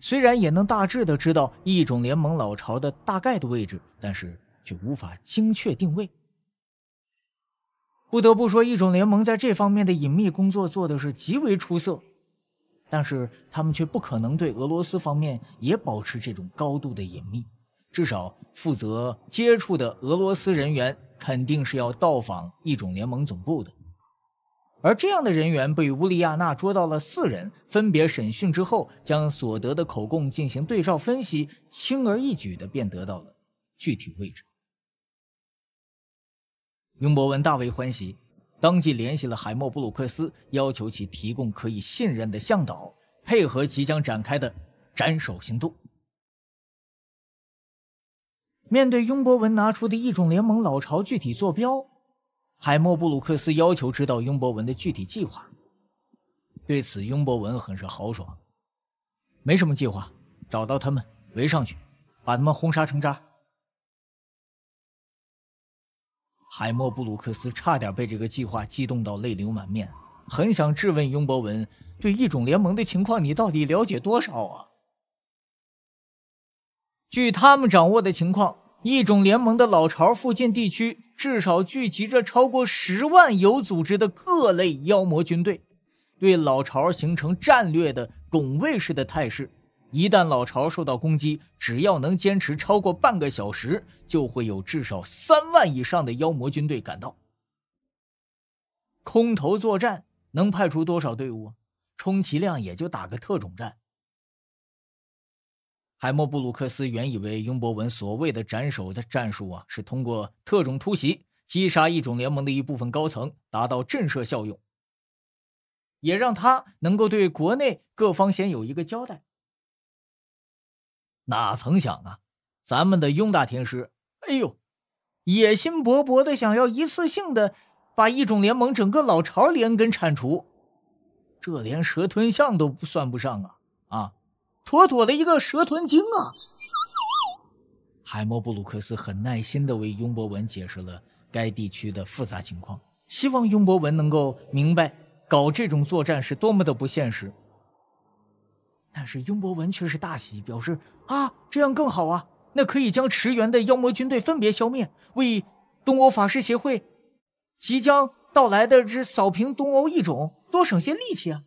虽然也能大致的知道异种联盟老巢的大概的位置，但是却无法精确定位。不得不说，异种联盟在这方面的隐秘工作做的是极为出色，但是他们却不可能对俄罗斯方面也保持这种高度的隐秘，至少负责接触的俄罗斯人员肯定是要到访异种联盟总部的。而这样的人员被乌利亚娜捉到了四人，分别审讯之后，将所得的口供进行对照分析，轻而易举的便得到了具体位置。雍博文大为欢喜，当即联系了海默布鲁克斯，要求其提供可以信任的向导，配合即将展开的斩首行动。面对雍博文拿出的异种联盟老巢具体坐标，海默布鲁克斯要求知道雍博文的具体计划，对此雍博文很是豪爽，没什么计划，找到他们围上去，把他们轰杀成渣。海默布鲁克斯差点被这个计划激动到泪流满面，很想质问雍博文：对异种联盟的情况，你到底了解多少啊？据他们掌握的情况。异种联盟的老巢附近地区，至少聚集着超过十万有组织的各类妖魔军队，对老巢形成战略的拱卫式的态势。一旦老巢受到攻击，只要能坚持超过半个小时，就会有至少三万以上的妖魔军队赶到。空投作战能派出多少队伍？充其量也就打个特种战。海默布鲁克斯原以为雍博文所谓的斩首的战术啊，是通过特种突袭击杀异种联盟的一部分高层，达到震慑效用，也让他能够对国内各方先有一个交代。哪曾想啊，咱们的雍大天师，哎呦，野心勃勃的想要一次性的把异种联盟整个老巢连根铲除，这连蛇吞象都不算不上啊啊！妥妥的一个蛇吞精啊！海默布鲁克斯很耐心的为雍博文解释了该地区的复杂情况，希望雍博文能够明白搞这种作战是多么的不现实。但是雍博文却是大喜，表示：“啊，这样更好啊！那可以将驰援的妖魔军队分别消灭，为东欧法师协会即将到来的这扫平东欧异种多省些力气啊！”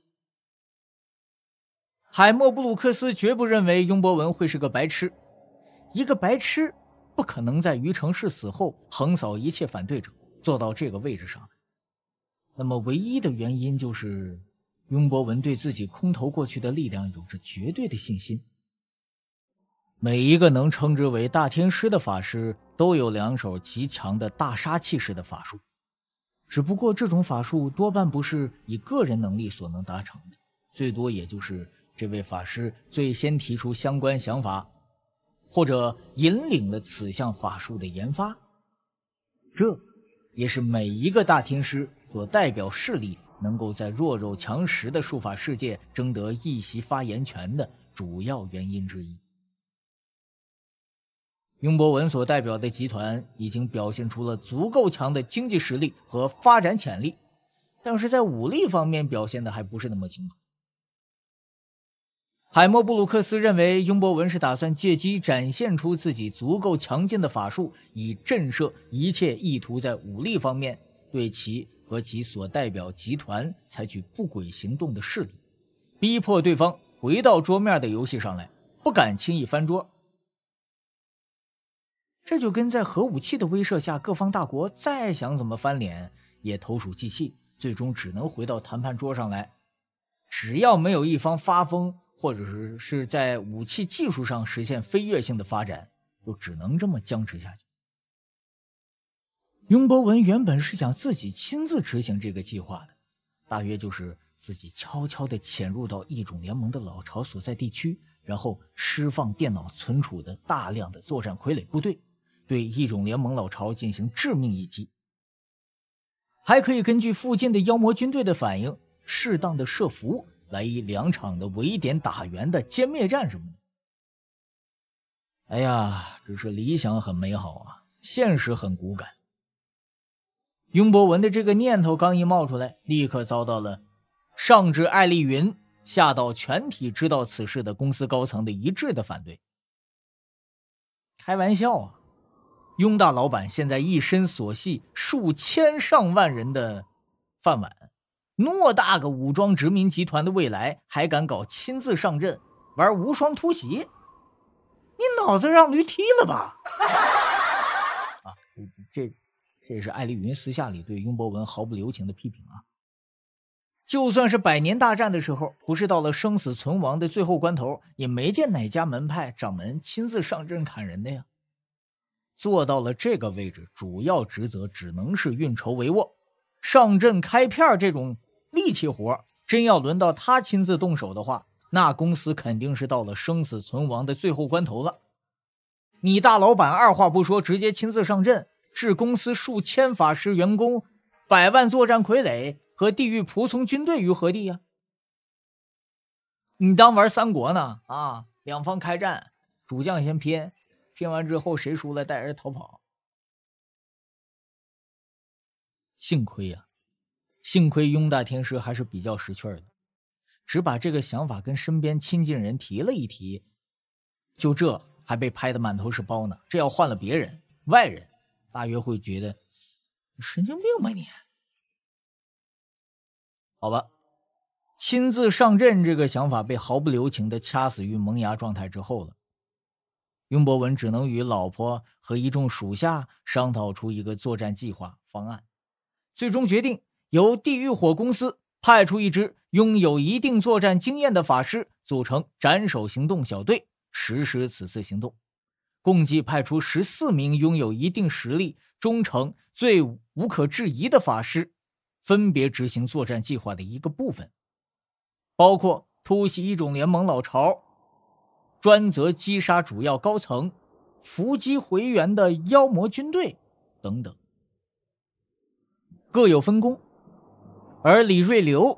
海默布鲁克斯绝不认为雍博文会是个白痴。一个白痴不可能在余城市死后横扫一切反对者，坐到这个位置上。那么，唯一的原因就是雍博文对自己空投过去的力量有着绝对的信心。每一个能称之为大天师的法师，都有两手极强的大杀器式的法术。只不过，这种法术多半不是以个人能力所能达成的，最多也就是。这位法师最先提出相关想法，或者引领了此项法术的研发，这也是每一个大天师所代表势力能够在弱肉强食的术法世界争得一席发言权的主要原因之一。雍博文所代表的集团已经表现出了足够强的经济实力和发展潜力，但是在武力方面表现的还不是那么清楚。海默布鲁克斯认为，雍博文是打算借机展现出自己足够强劲的法术，以震慑一切意图在武力方面对其和其所代表集团采取不轨行动的势力，逼迫对方回到桌面的游戏上来，不敢轻易翻桌。这就跟在核武器的威慑下，各方大国再想怎么翻脸也投鼠忌器，最终只能回到谈判桌上来。只要没有一方发疯。或者是是在武器技术上实现飞跃性的发展，就只能这么僵持下去。雍博文原本是想自己亲自执行这个计划的，大约就是自己悄悄地潜入到异种联盟的老巢所在地区，然后释放电脑存储的大量的作战傀儡部队，对异种联盟老巢进行致命一击。还可以根据附近的妖魔军队的反应，适当的设伏。来一两场的围点打援的歼灭战什么的？哎呀，只是理想很美好啊，现实很骨感。雍博文的这个念头刚一冒出来，立刻遭到了上至艾丽云，下到全体知道此事的公司高层的一致的反对。开玩笑啊，雍大老板现在一身所系数千上万人的饭碗。偌大个武装殖民集团的未来，还敢搞亲自上阵玩无双突袭？你脑子让驴踢了吧！[laughs] 啊，这、这，这是艾丽云私下里对雍博文毫不留情的批评啊。就算是百年大战的时候，不是到了生死存亡的最后关头，也没见哪家门派掌门亲自上阵砍人的呀。做到了这个位置，主要职责只能是运筹帷幄，上阵开片这种。力气活真要轮到他亲自动手的话，那公司肯定是到了生死存亡的最后关头了。你大老板二话不说，直接亲自上阵，置公司数千法师员工、百万作战傀儡和地狱仆从军队于何地啊？你当玩三国呢？啊，两方开战，主将先拼，拼完之后谁输了带人逃跑，幸亏呀。幸亏雍大天师还是比较识趣的，只把这个想法跟身边亲近人提了一提，就这还被拍的满头是包呢。这要换了别人外人，大约会觉得神经病吧你？好吧，亲自上阵这个想法被毫不留情的掐死于萌芽状态之后了。雍博文只能与老婆和一众属下商讨出一个作战计划方案，最终决定。由地狱火公司派出一支拥有一定作战经验的法师组成斩首行动小队，实施此次行动。共计派出十四名拥有一定实力、忠诚、最无可置疑的法师，分别执行作战计划的一个部分，包括突袭一种联盟老巢，专责击杀主要高层，伏击回援的妖魔军队等等，各有分工。而李瑞流，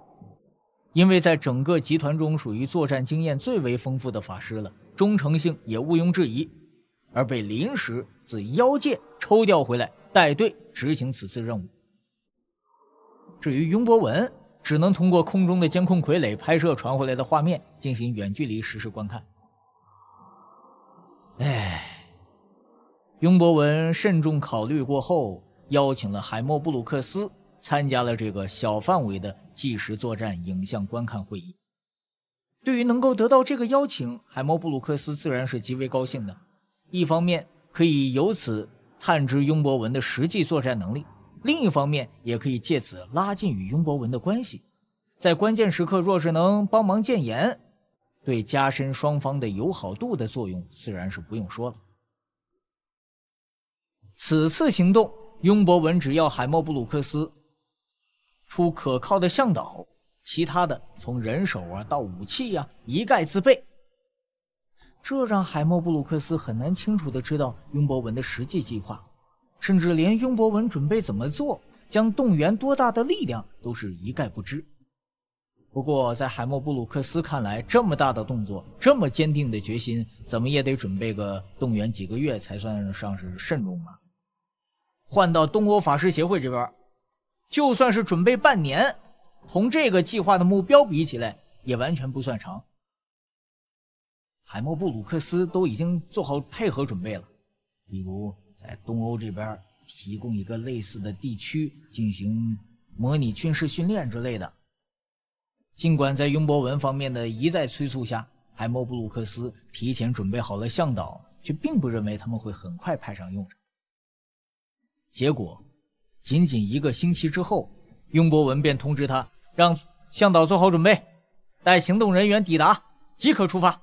因为在整个集团中属于作战经验最为丰富的法师了，忠诚性也毋庸置疑，而被临时自妖界抽调回来带队执行此次任务。至于雍博文，只能通过空中的监控傀儡拍摄传回来的画面进行远距离实时观看。哎，雍博文慎重考虑过后，邀请了海默布鲁克斯。参加了这个小范围的即时作战影像观看会议。对于能够得到这个邀请，海默布鲁克斯自然是极为高兴的。一方面可以由此探知雍博文的实际作战能力，另一方面也可以借此拉近与雍博文的关系。在关键时刻，若是能帮忙建言，对加深双方的友好度的作用自然是不用说了。此次行动，雍博文只要海默布鲁克斯。出可靠的向导，其他的从人手啊到武器呀一概自备，这让海默布鲁克斯很难清楚地知道雍博文的实际计划，甚至连雍博文准备怎么做，将动员多大的力量都是一概不知。不过在海默布鲁克斯看来，这么大的动作，这么坚定的决心，怎么也得准备个动员几个月才算上是慎重吧。换到东欧法师协会这边。就算是准备半年，同这个计划的目标比起来，也完全不算长。海默布鲁克斯都已经做好配合准备了，比如在东欧这边提供一个类似的地区进行模拟军事训练之类的。尽管在雍博文方面的一再催促下，海默布鲁克斯提前准备好了向导，却并不认为他们会很快派上用场。结果。仅仅一个星期之后，雍博文便通知他，让向导做好准备，待行动人员抵达即可出发。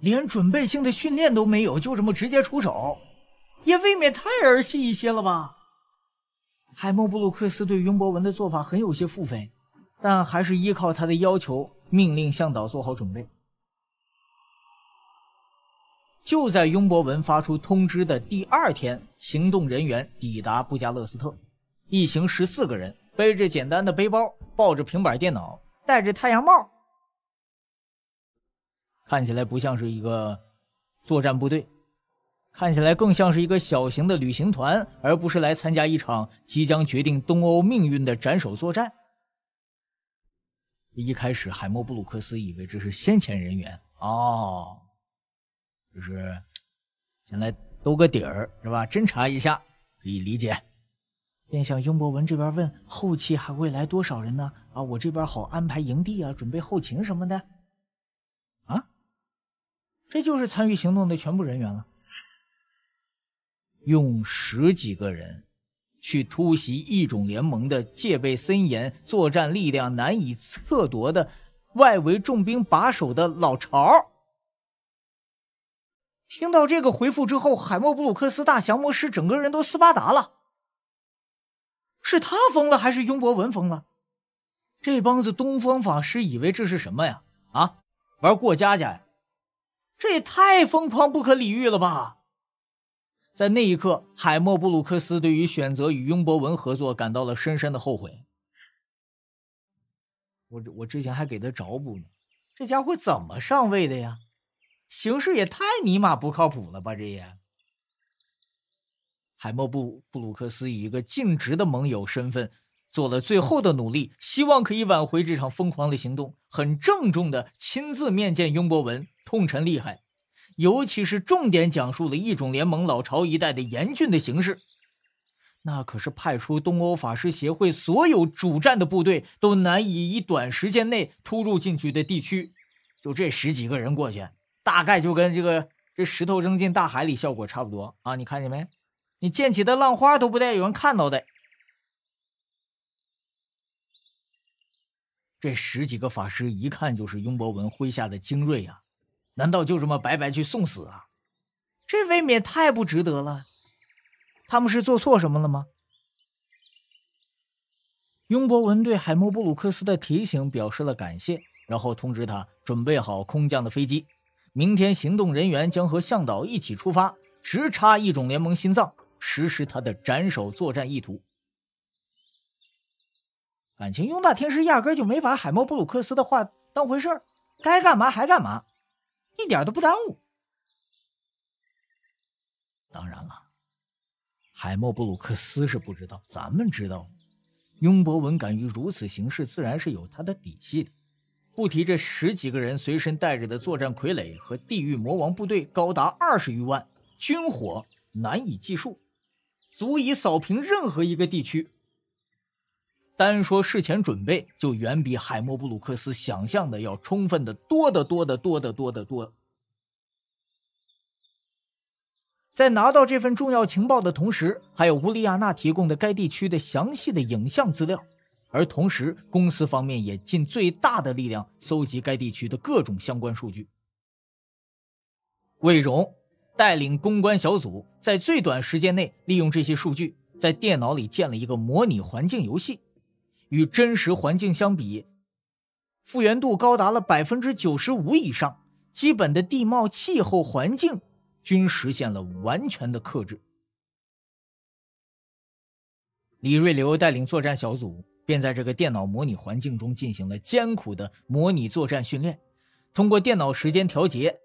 连准备性的训练都没有，就这么直接出手，也未免太儿戏一些了吧？海默布鲁克斯对雍博文的做法很有些腹诽，但还是依靠他的要求，命令向导做好准备。就在雍博文发出通知的第二天。行动人员抵达布加勒斯特，一行十四个人背着简单的背包，抱着平板电脑，戴着太阳帽，看起来不像是一个作战部队，看起来更像是一个小型的旅行团，而不是来参加一场即将决定东欧命运的斩首作战。一开始，海默布鲁克斯以为这是先遣人员哦，就是先来。兜个底儿是吧？侦查一下可以理解。便向雍博文这边问：后期还会来多少人呢？啊，我这边好安排营地啊，准备后勤什么的。啊，这就是参与行动的全部人员了。用十几个人去突袭异种联盟的戒备森严、作战力量难以测夺的外围重兵把守的老巢。听到这个回复之后，海默布鲁克斯大降魔师整个人都斯巴达了。是他疯了，还是雍博文疯了？这帮子东方法师以为这是什么呀？啊，玩过家家呀？这也太疯狂不可理喻了吧！在那一刻，海默布鲁克斯对于选择与雍博文合作感到了深深的后悔。我我之前还给他找补呢，这家伙怎么上位的呀？形势也太尼玛不靠谱了吧！这也，海默布布鲁克斯以一个尽职的盟友身份，做了最后的努力，希望可以挽回这场疯狂的行动。很郑重的亲自面见雍博文，痛陈厉害，尤其是重点讲述了异种联盟老巢一带的严峻的形势。那可是派出东欧法师协会所有主战的部队都难以以短时间内突入进去的地区，就这十几个人过去。大概就跟这个这石头扔进大海里效果差不多啊！你看见没？你溅起的浪花都不带有人看到的。这十几个法师一看就是雍博文麾下的精锐啊，难道就这么白白去送死啊？这未免太不值得了。他们是做错什么了吗？雍博文对海默布鲁克斯的提醒表示了感谢，然后通知他准备好空降的飞机。明天，行动人员将和向导一起出发，直插异种联盟心脏，实施他的斩首作战意图。感情雍大天师压根就没把海默布鲁克斯的话当回事儿，该干嘛还干嘛，一点都不耽误。当然了，海默布鲁克斯是不知道，咱们知道，雍博文敢于如此行事，自然是有他的底细的。不提这十几个人随身带着的作战傀儡和地狱魔王部队高达二十余万，军火难以计数，足以扫平任何一个地区。单说事前准备，就远比海默布鲁克斯想象的要充分的多得多得多得多得多。在拿到这份重要情报的同时，还有乌利亚娜提供的该地区的详细的影像资料。而同时，公司方面也尽最大的力量搜集该地区的各种相关数据。魏荣带领公关小组在最短时间内利用这些数据，在电脑里建了一个模拟环境游戏，与真实环境相比，复原度高达了百分之九十五以上，基本的地貌、气候、环境均实现了完全的克制。李瑞流带领作战小组。便在这个电脑模拟环境中进行了艰苦的模拟作战训练。通过电脑时间调节，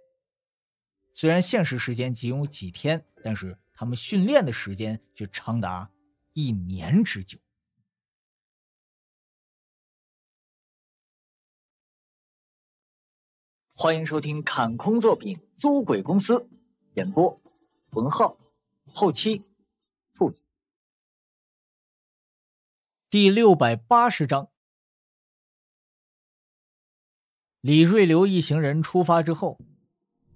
虽然现实时间仅有几天，但是他们训练的时间却长达一年之久。欢迎收听《砍空作品租鬼公司》，演播：文浩，后期。第六百八十章，李瑞流一行人出发之后，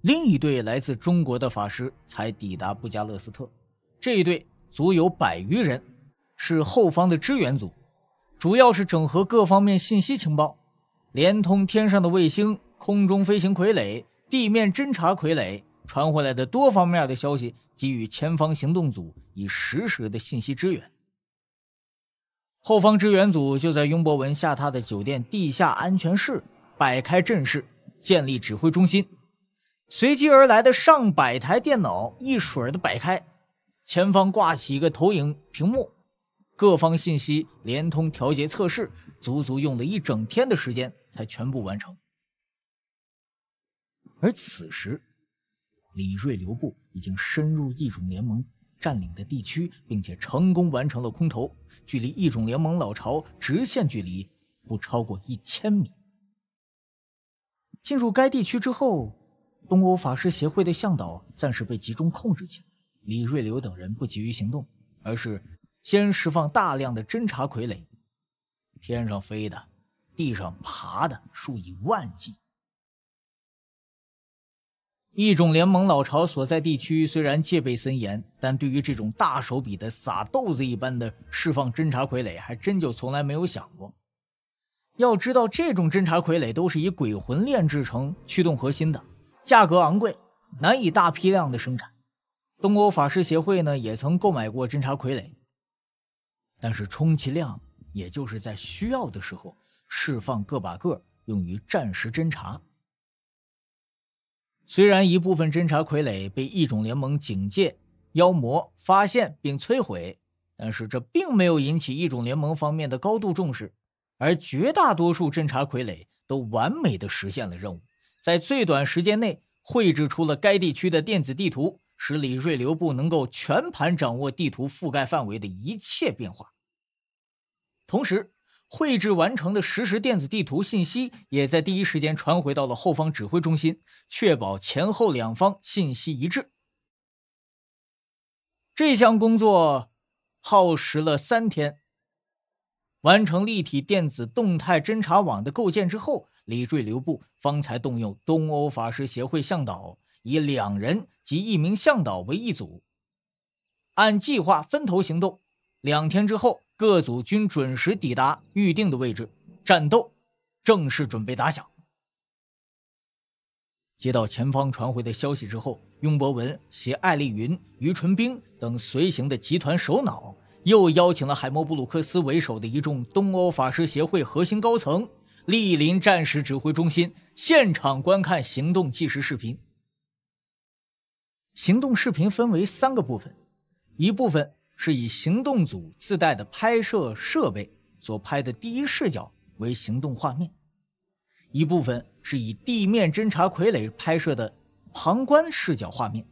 另一队来自中国的法师才抵达布加勒斯特。这一队足有百余人，是后方的支援组，主要是整合各方面信息情报，连通天上的卫星、空中飞行傀儡、地面侦察傀儡传回来的多方面的消息，给予前方行动组以实时的信息支援。后方支援组就在雍博文下榻的酒店地下安全室摆开阵势，建立指挥中心。随即而来的上百台电脑一水儿的摆开，前方挂起一个投影屏幕，各方信息连通调节测试，足足用了一整天的时间才全部完成。而此时，李瑞留部已经深入异种联盟占领的地区，并且成功完成了空投。距离异种联盟老巢直线距离不超过一千米。进入该地区之后，东欧法师协会的向导暂时被集中控制起。来。李瑞流等人不急于行动，而是先释放大量的侦察傀儡，天上飞的，地上爬的，数以万计。异种联盟老巢所在地区虽然戒备森严，但对于这种大手笔的撒豆子一般的释放侦察傀儡，还真就从来没有想过。要知道，这种侦察傀儡都是以鬼魂炼制成驱动核心的，价格昂贵，难以大批量的生产。东欧法师协会呢，也曾购买过侦察傀儡，但是充其量也就是在需要的时候释放个把个，用于暂时侦查。虽然一部分侦察傀儡被异种联盟警戒妖魔发现并摧毁，但是这并没有引起异种联盟方面的高度重视，而绝大多数侦察傀儡都完美的实现了任务，在最短时间内绘制出了该地区的电子地图，使李瑞流部能够全盘掌握地图覆盖范围的一切变化，同时。绘制完成的实时电子地图信息也在第一时间传回到了后方指挥中心，确保前后两方信息一致。这项工作耗时了三天，完成立体电子动态侦察网的构建之后，李坠留步方才动用东欧法师协会向导，以两人及一名向导为一组，按计划分头行动。两天之后。各组均准时抵达预定的位置，战斗正式准备打响。接到前方传回的消息之后，雍博文携艾丽云、于纯兵等随行的集团首脑，又邀请了海默布鲁克斯为首的一众东欧法师协会核心高层，莅临战时指挥中心，现场观看行动计时视频。行动视频分为三个部分，一部分。是以行动组自带的拍摄设备所拍的第一视角为行动画面，一部分是以地面侦察傀儡拍摄的旁观视角画面，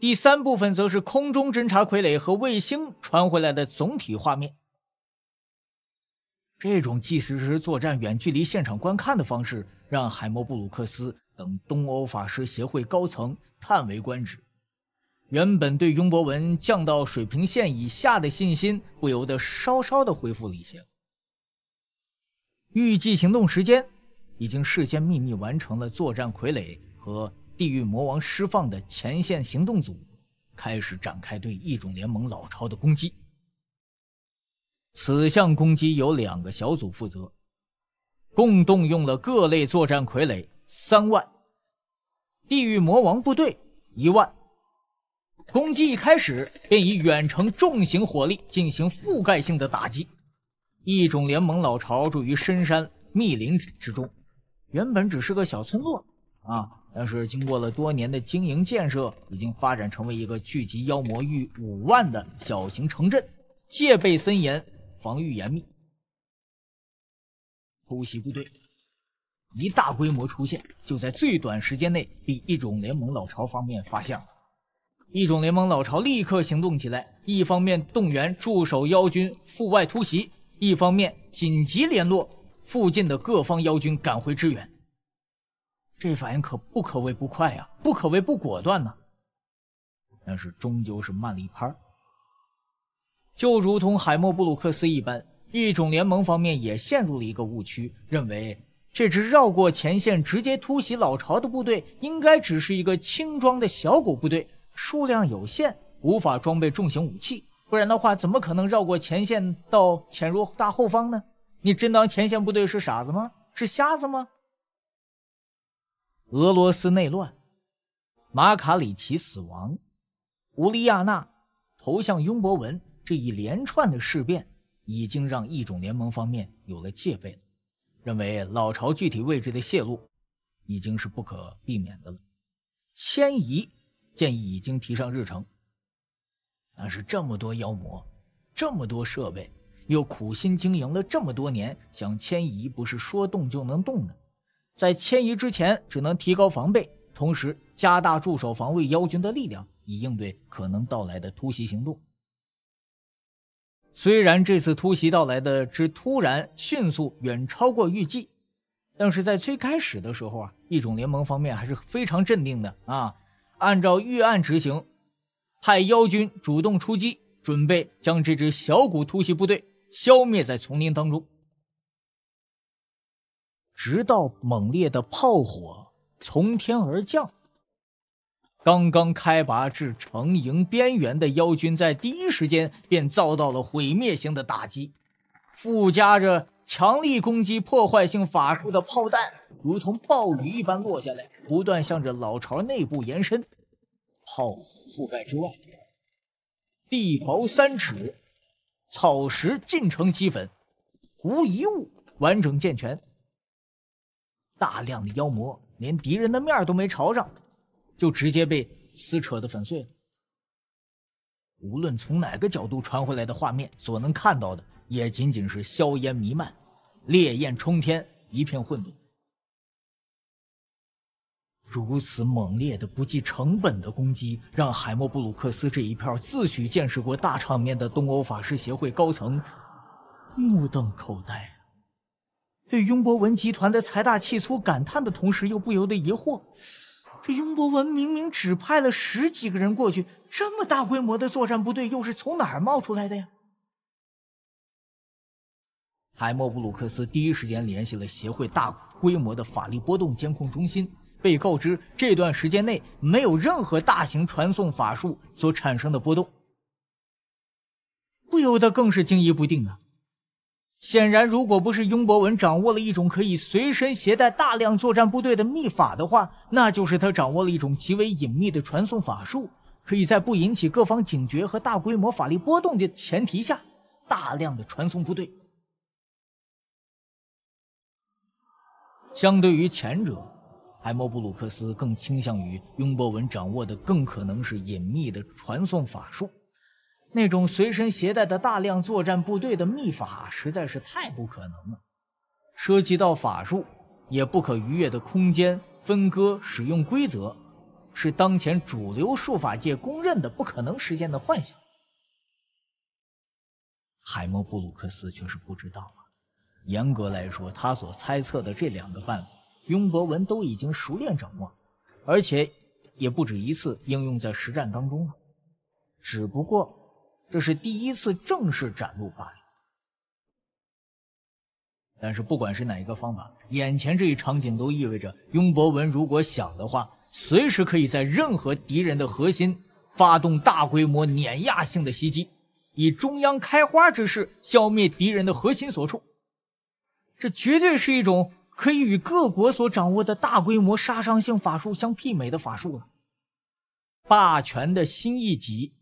第三部分则是空中侦察傀儡和卫星传回来的总体画面。这种即实时作战、远距离现场观看的方式，让海默布鲁克斯等东欧法师协会高层叹为观止。原本对雍博文降到水平线以下的信心，不由得稍稍的恢复了一些。预计行动时间，已经事先秘密完成了作战傀儡和地狱魔王释放的前线行动组，开始展开对异种联盟老巢的攻击。此项攻击由两个小组负责，共动用了各类作战傀儡三万，地狱魔王部队一万。攻击一开始便以远程重型火力进行覆盖性的打击。异种联盟老巢住于深山密林之中，原本只是个小村落啊，但是经过了多年的经营建设，已经发展成为一个聚集妖魔逾五万的小型城镇，戒备森严，防御严密。突袭部队一大规模出现，就在最短时间内被异种联盟老巢方面发现了。异种联盟老巢立刻行动起来，一方面动员驻守妖军腹外突袭，一方面紧急联络附近的各方妖军赶回支援。这反应可不可谓不快呀，不可谓不果断呢。但是终究是慢了一拍，就如同海默布鲁克斯一般，异种联盟方面也陷入了一个误区，认为这支绕过前线直接突袭老巢的部队，应该只是一个轻装的小股部队。数量有限，无法装备重型武器，不然的话，怎么可能绕过前线到潜入大后方呢？你真当前线部队是傻子吗？是瞎子吗？俄罗斯内乱，马卡里奇死亡，乌利亚纳投向雍博文，这一连串的事变已经让异种联盟方面有了戒备了，认为老巢具体位置的泄露已经是不可避免的了，迁移。建议已经提上日程，但是这么多妖魔，这么多设备，又苦心经营了这么多年，想迁移不是说动就能动的。在迁移之前，只能提高防备，同时加大驻守防卫妖军的力量，以应对可能到来的突袭行动。虽然这次突袭到来的之突然、迅速，远超过预计，但是在最开始的时候啊，异种联盟方面还是非常镇定的啊。按照预案执行，派妖军主动出击，准备将这支小股突袭部队消灭在丛林当中。直到猛烈的炮火从天而降，刚刚开拔至城营边缘的妖军在第一时间便遭到了毁灭性的打击。附加着强力攻击破坏性法术的炮弹，如同暴雨一般落下来。不断向着老巢内部延伸，炮火覆盖之外，地薄三尺，草石尽成齑粉，无一物完整健全。大量的妖魔连敌人的面都没朝上，就直接被撕扯的粉碎了。无论从哪个角度传回来的画面，所能看到的也仅仅是硝烟弥漫，烈焰冲天，一片混沌。如此猛烈的、不计成本的攻击，让海默布鲁克斯这一票自诩见识过大场面的东欧法师协会高层目瞪口呆对雍博文集团的财大气粗感叹的同时，又不由得疑惑：这雍博文明明只派了十几个人过去，这么大规模的作战部队又是从哪儿冒出来的呀？海默布鲁克斯第一时间联系了协会大规模的法力波动监控中心。被告知这段时间内没有任何大型传送法术所产生的波动，不由得更是惊疑不定啊！显然，如果不是雍博文掌握了一种可以随身携带大量作战部队的秘法的话，那就是他掌握了一种极为隐秘的传送法术，可以在不引起各方警觉和大规模法力波动的前提下，大量的传送部队。相对于前者。海默布鲁克斯更倾向于雍博文掌握的更可能是隐秘的传送法术，那种随身携带的大量作战部队的秘法实在是太不可能了。涉及到法术，也不可逾越的空间分割使用规则，是当前主流术法界公认的不可能实现的幻想。海默布鲁克斯却是不知道啊。严格来说，他所猜测的这两个办法。雍博文都已经熟练掌握，而且也不止一次应用在实战当中了。只不过这是第一次正式展露罢了。但是不管是哪一个方法，眼前这一场景都意味着雍博文如果想的话，随时可以在任何敌人的核心发动大规模碾压性的袭击，以中央开花之势消灭敌人的核心所处。这绝对是一种。可以与各国所掌握的大规模杀伤性法术相媲美的法术了，霸权的新一级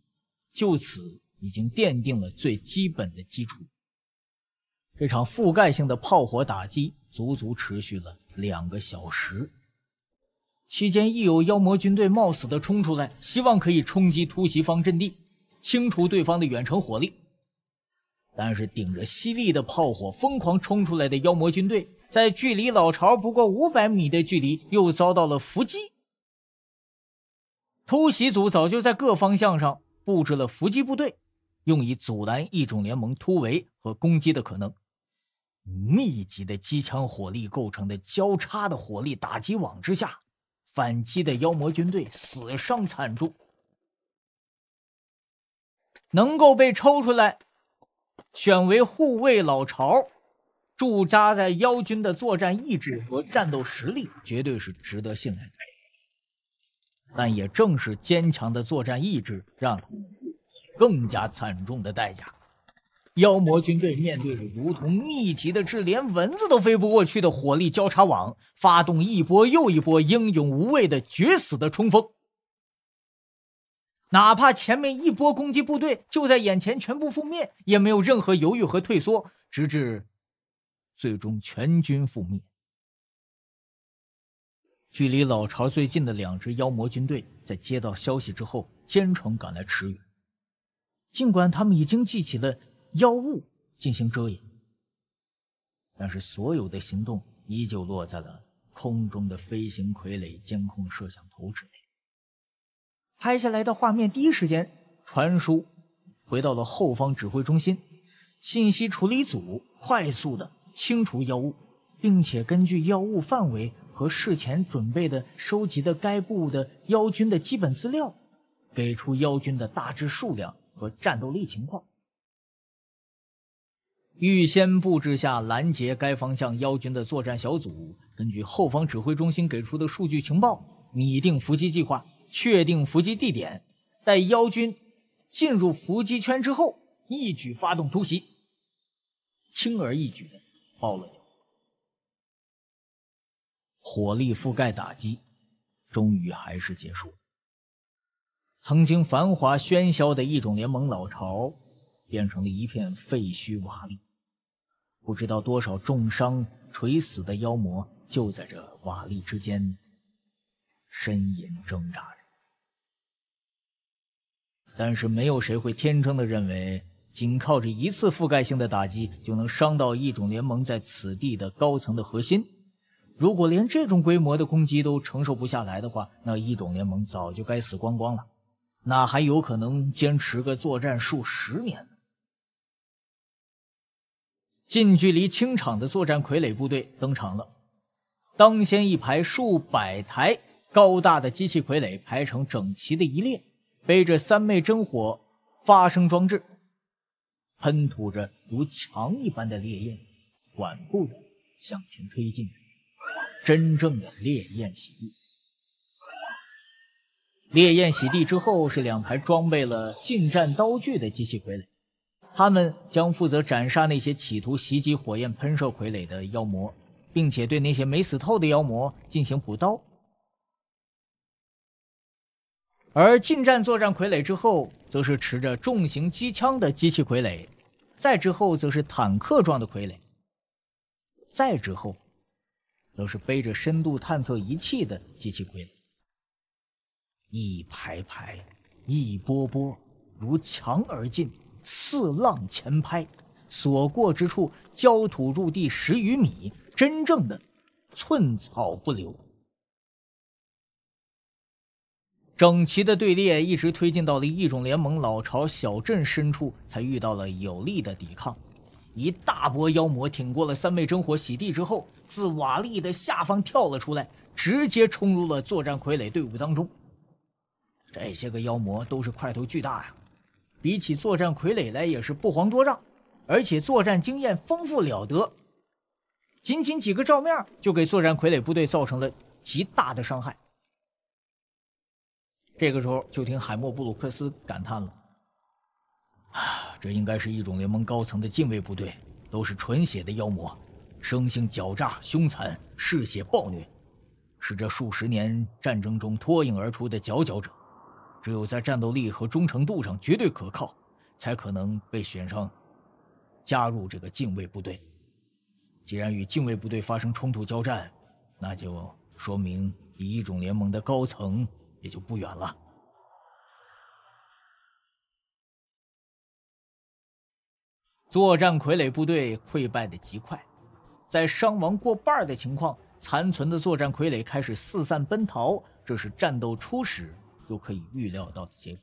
就此已经奠定了最基本的基础。这场覆盖性的炮火打击足足持续了两个小时，期间亦有妖魔军队冒死的冲出来，希望可以冲击突袭方阵地，清除对方的远程火力，但是顶着犀利的炮火疯狂冲出来的妖魔军队。在距离老巢不过五百米的距离，又遭到了伏击。突袭组早就在各方向上布置了伏击部队，用以阻拦异种联盟突围和攻击的可能。密集的机枪火力构成的交叉的火力打击网之下，反击的妖魔军队死伤惨重。能够被抽出来，选为护卫老巢。驻扎在妖军的作战意志和战斗实力绝对是值得信赖的，但也正是坚强的作战意志，让更加惨重的代价。妖魔军队面对着如同密集的，是连蚊子都飞不过去的火力交叉网，发动一波又一波英勇无畏的决死的冲锋，哪怕前面一波攻击部队就在眼前全部覆灭，也没有任何犹豫和退缩，直至。最终全军覆灭。距离老巢最近的两支妖魔军队，在接到消息之后，兼程赶来驰援。尽管他们已经记起了妖物进行遮掩，但是所有的行动依旧落在了空中的飞行傀儡监控摄像头之内。拍下来的画面第一时间传输回到了后方指挥中心，信息处理组快速的。清除妖物，并且根据妖物范围和事前准备的收集的该部的妖军的基本资料，给出妖军的大致数量和战斗力情况。预先布置下拦截该方向妖军的作战小组，根据后方指挥中心给出的数据情报，拟定伏击计划，确定伏击地点。待妖军进入伏击圈之后，一举发动突袭，轻而易举。爆了！火力覆盖打击，终于还是结束了。曾经繁华喧嚣的异种联盟老巢，变成了一片废墟瓦砾。不知道多少重伤垂死的妖魔，就在这瓦砾之间呻吟挣扎着。但是，没有谁会天真的认为。仅靠着一次覆盖性的打击就能伤到异种联盟在此地的高层的核心，如果连这种规模的攻击都承受不下来的话，那异种联盟早就该死光光了，哪还有可能坚持个作战数十年？近距离清场的作战傀儡部队登场了，当先一排数百台高大的机器傀儡排成整齐的一列，背着三昧真火发生装置。喷吐着如墙一般的烈焰，缓步的向前推进。真正的烈焰洗地。烈焰洗地之后是两排装备了近战刀具的机器傀儡，他们将负责斩杀那些企图袭击火焰喷射傀儡的妖魔，并且对那些没死透的妖魔进行补刀。而近战作战傀儡之后，则是持着重型机枪的机器傀儡。再之后，则是坦克状的傀儡；再之后，则是背着深度探测仪器的机器傀儡。一排排，一波波，如墙而进，似浪前拍，所过之处，焦土入地十余米，真正的寸草不留。整齐的队列一直推进到了异种联盟老巢小镇深处，才遇到了有力的抵抗。一大波妖魔挺过了三昧真火洗地之后，自瓦砾的下方跳了出来，直接冲入了作战傀儡队伍当中。这些个妖魔都是块头巨大呀，比起作战傀儡来也是不遑多让，而且作战经验丰富了得。仅仅几个照面，就给作战傀儡部队造成了极大的伤害。这个时候，就听海默布鲁克斯感叹了：“啊，这应该是一种联盟高层的禁卫部队，都是纯血的妖魔，生性狡诈、凶残、嗜血、暴虐，是这数十年战争中脱颖而出的佼佼者。只有在战斗力和忠诚度上绝对可靠，才可能被选上加入这个禁卫部队。既然与禁卫部队发生冲突交战，那就说明以一种联盟的高层。”也就不远了。作战傀儡部队溃败的极快，在伤亡过半的情况，残存的作战傀儡开始四散奔逃。这是战斗初始就可以预料到的结果。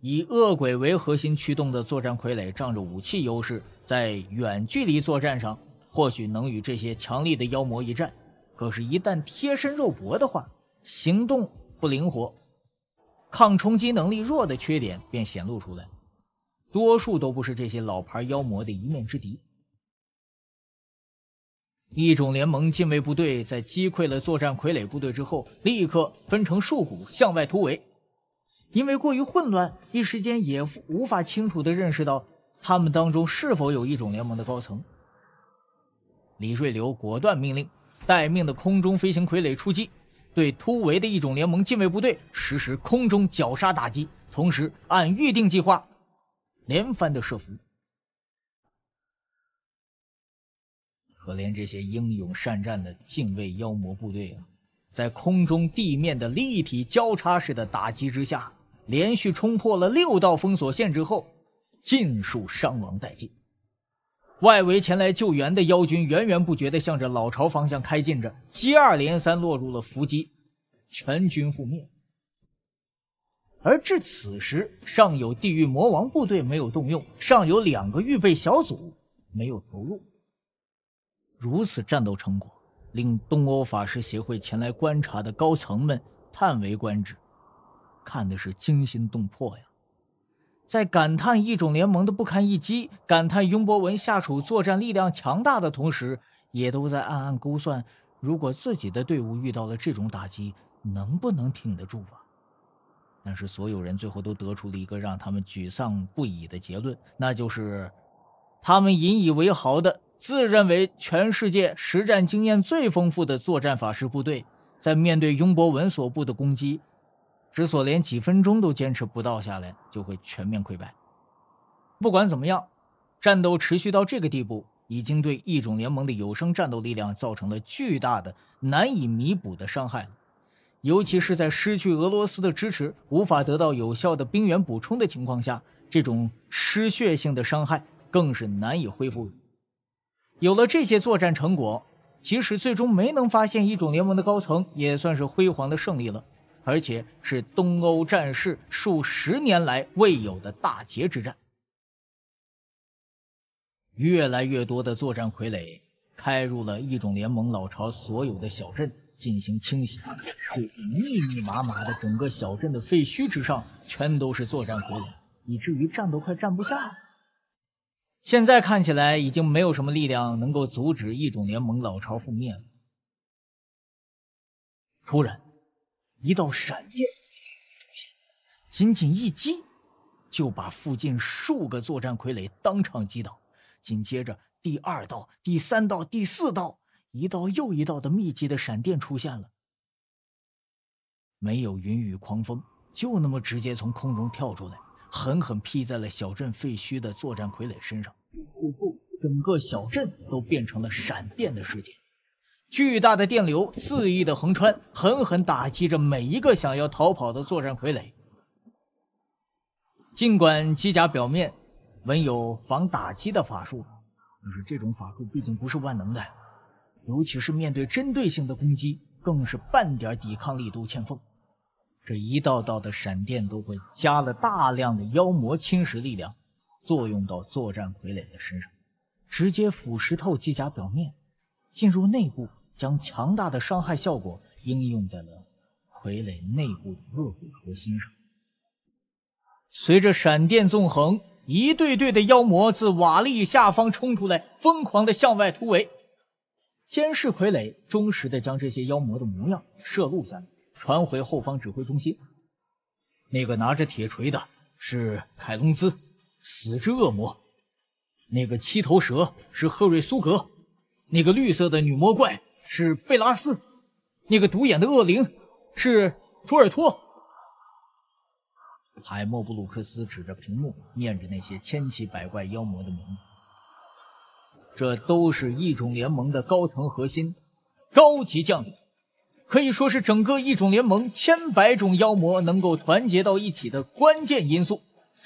以恶鬼为核心驱动的作战傀儡，仗着武器优势，在远距离作战上或许能与这些强力的妖魔一战，可是，一旦贴身肉搏的话，行动。不灵活、抗冲击能力弱的缺点便显露出来，多数都不是这些老牌妖魔的一面之敌。异种联盟禁卫部队在击溃了作战傀儡部队之后，立刻分成数股向外突围。因为过于混乱，一时间也无法清楚地认识到他们当中是否有异种联盟的高层。李瑞流果断命令待命的空中飞行傀儡出击。对突围的一种联盟禁卫部队实施空中绞杀打击，同时按预定计划连番的设伏。可怜这些英勇善战的禁卫妖魔部队啊，在空中、地面的立体交叉式的打击之下，连续冲破了六道封锁线之后，尽数伤亡殆尽。外围前来救援的妖军源源不绝地向着老巢方向开进着，接二连三落入了伏击，全军覆灭。而至此时，尚有地狱魔王部队没有动用，尚有两个预备小组没有投入。如此战斗成果，令东欧法师协会前来观察的高层们叹为观止，看的是惊心动魄呀。在感叹异种联盟的不堪一击，感叹雍博文下属作战力量强大的同时，也都在暗暗估算，如果自己的队伍遇到了这种打击，能不能挺得住啊？但是所有人最后都得出了一个让他们沮丧不已的结论，那就是，他们引以为豪的、自认为全世界实战经验最丰富的作战法师部队，在面对雍博文所部的攻击。之所连几分钟都坚持不到下来，就会全面溃败。不管怎么样，战斗持续到这个地步，已经对异种联盟的有生战斗力量造成了巨大的、难以弥补的伤害了。尤其是在失去俄罗斯的支持，无法得到有效的兵员补充的情况下，这种失血性的伤害更是难以恢复。有了这些作战成果，即使最终没能发现异种联盟的高层，也算是辉煌的胜利了。而且是东欧战事数十年来未有的大捷之战。越来越多的作战傀儡开入了异种联盟老巢，所有的小镇进行清洗。密密麻麻的整个小镇的废墟之上，全都是作战傀儡，以至于站都快站不下了。现在看起来，已经没有什么力量能够阻止异种联盟老巢覆灭了。突然。一道闪电出现，仅仅一击就把附近数个作战傀儡当场击倒。紧接着，第二道、第三道、第四道，一道又一道的密集的闪电出现了。没有云雨狂风，就那么直接从空中跳出来，狠狠劈在了小镇废墟的作战傀儡身上。最后整个小镇都变成了闪电的世界。巨大的电流肆意的横穿，狠狠打击着每一个想要逃跑的作战傀儡。尽管机甲表面纹有防打击的法术，但是这种法术毕竟不是万能的，尤其是面对针对性的攻击，更是半点抵抗力都欠奉。这一道道的闪电都会加了大量的妖魔侵蚀力量，作用到作战傀儡的身上，直接腐蚀透机甲表面，进入内部。将强大的伤害效果应用在了傀儡内部的恶鬼核心上。随着闪电纵横，一队队的妖魔自瓦砾下方冲出来，疯狂的向外突围。监视傀儡忠实的将这些妖魔的模样摄录下来，传回后方指挥中心。那个拿着铁锤的是凯隆兹，死之恶魔；那个七头蛇是赫瑞苏格；那个绿色的女魔怪。是贝拉斯，那个独眼的恶灵；是图尔托，海默布鲁克斯指着屏幕念着那些千奇百怪妖魔的名字。这都是异种联盟的高层核心、高级将领，可以说是整个异种联盟千百种妖魔能够团结到一起的关键因素。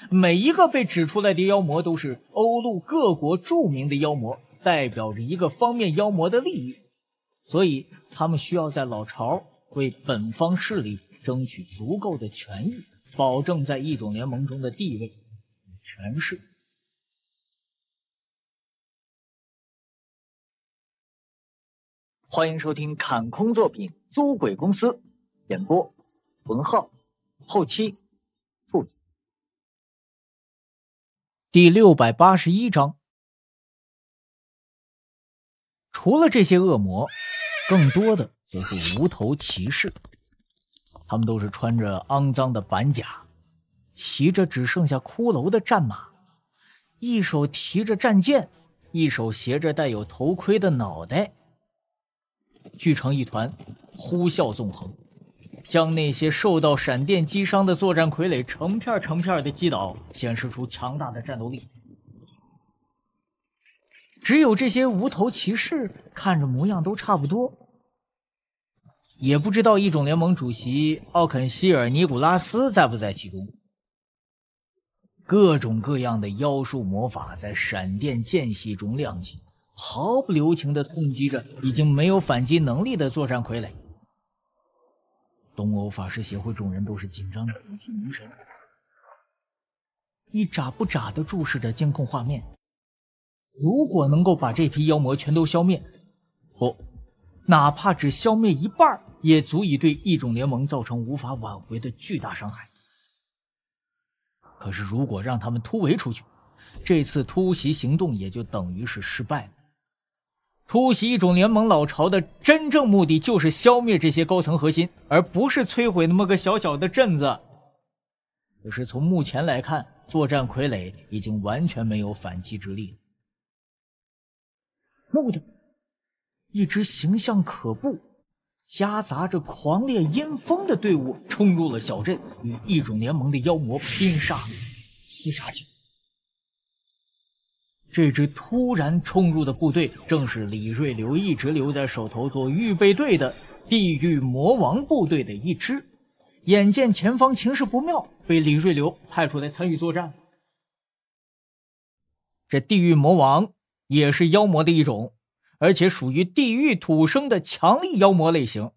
每一个被指出来的妖魔都是欧陆各国著名的妖魔，代表着一个方面妖魔的利益。所以，他们需要在老巢为本方势力争取足够的权益，保证在异种联盟中的地位与权势。欢迎收听《砍空作品租鬼公司》，演播：文浩，后期：兔子。第六百八十一章。除了这些恶魔，更多的则是无头骑士。他们都是穿着肮脏的板甲，骑着只剩下骷髅的战马，一手提着战舰，一手携着带有头盔的脑袋，聚成一团，呼啸纵横，将那些受到闪电击伤的作战傀儡成片成片的击倒，显示出强大的战斗力。只有这些无头骑士看着模样都差不多，也不知道异种联盟主席奥肯希尔尼古拉斯在不在其中。各种各样的妖术魔法在闪电间隙中亮起，毫不留情的痛击着已经没有反击能力的作战傀儡。东欧法师协会众人都是紧张的，一眨不眨的注视着监控画面。如果能够把这批妖魔全都消灭，不，哪怕只消灭一半，也足以对异种联盟造成无法挽回的巨大伤害。可是，如果让他们突围出去，这次突袭行动也就等于是失败了。突袭异种联盟老巢的真正目的，就是消灭这些高层核心，而不是摧毁那么个小小的镇子。可是，从目前来看，作战傀儡已经完全没有反击之力了。蓦的，一支形象可怖、夹杂着狂烈阴风的队伍冲入了小镇，与异种联盟的妖魔拼杀厮杀起来。这支突然冲入的部队，正是李瑞流一直留在手头做预备队的地狱魔王部队的一支。眼见前方情势不妙，被李瑞流派出来参与作战。这地狱魔王。也是妖魔的一种，而且属于地狱土生的强力妖魔类型。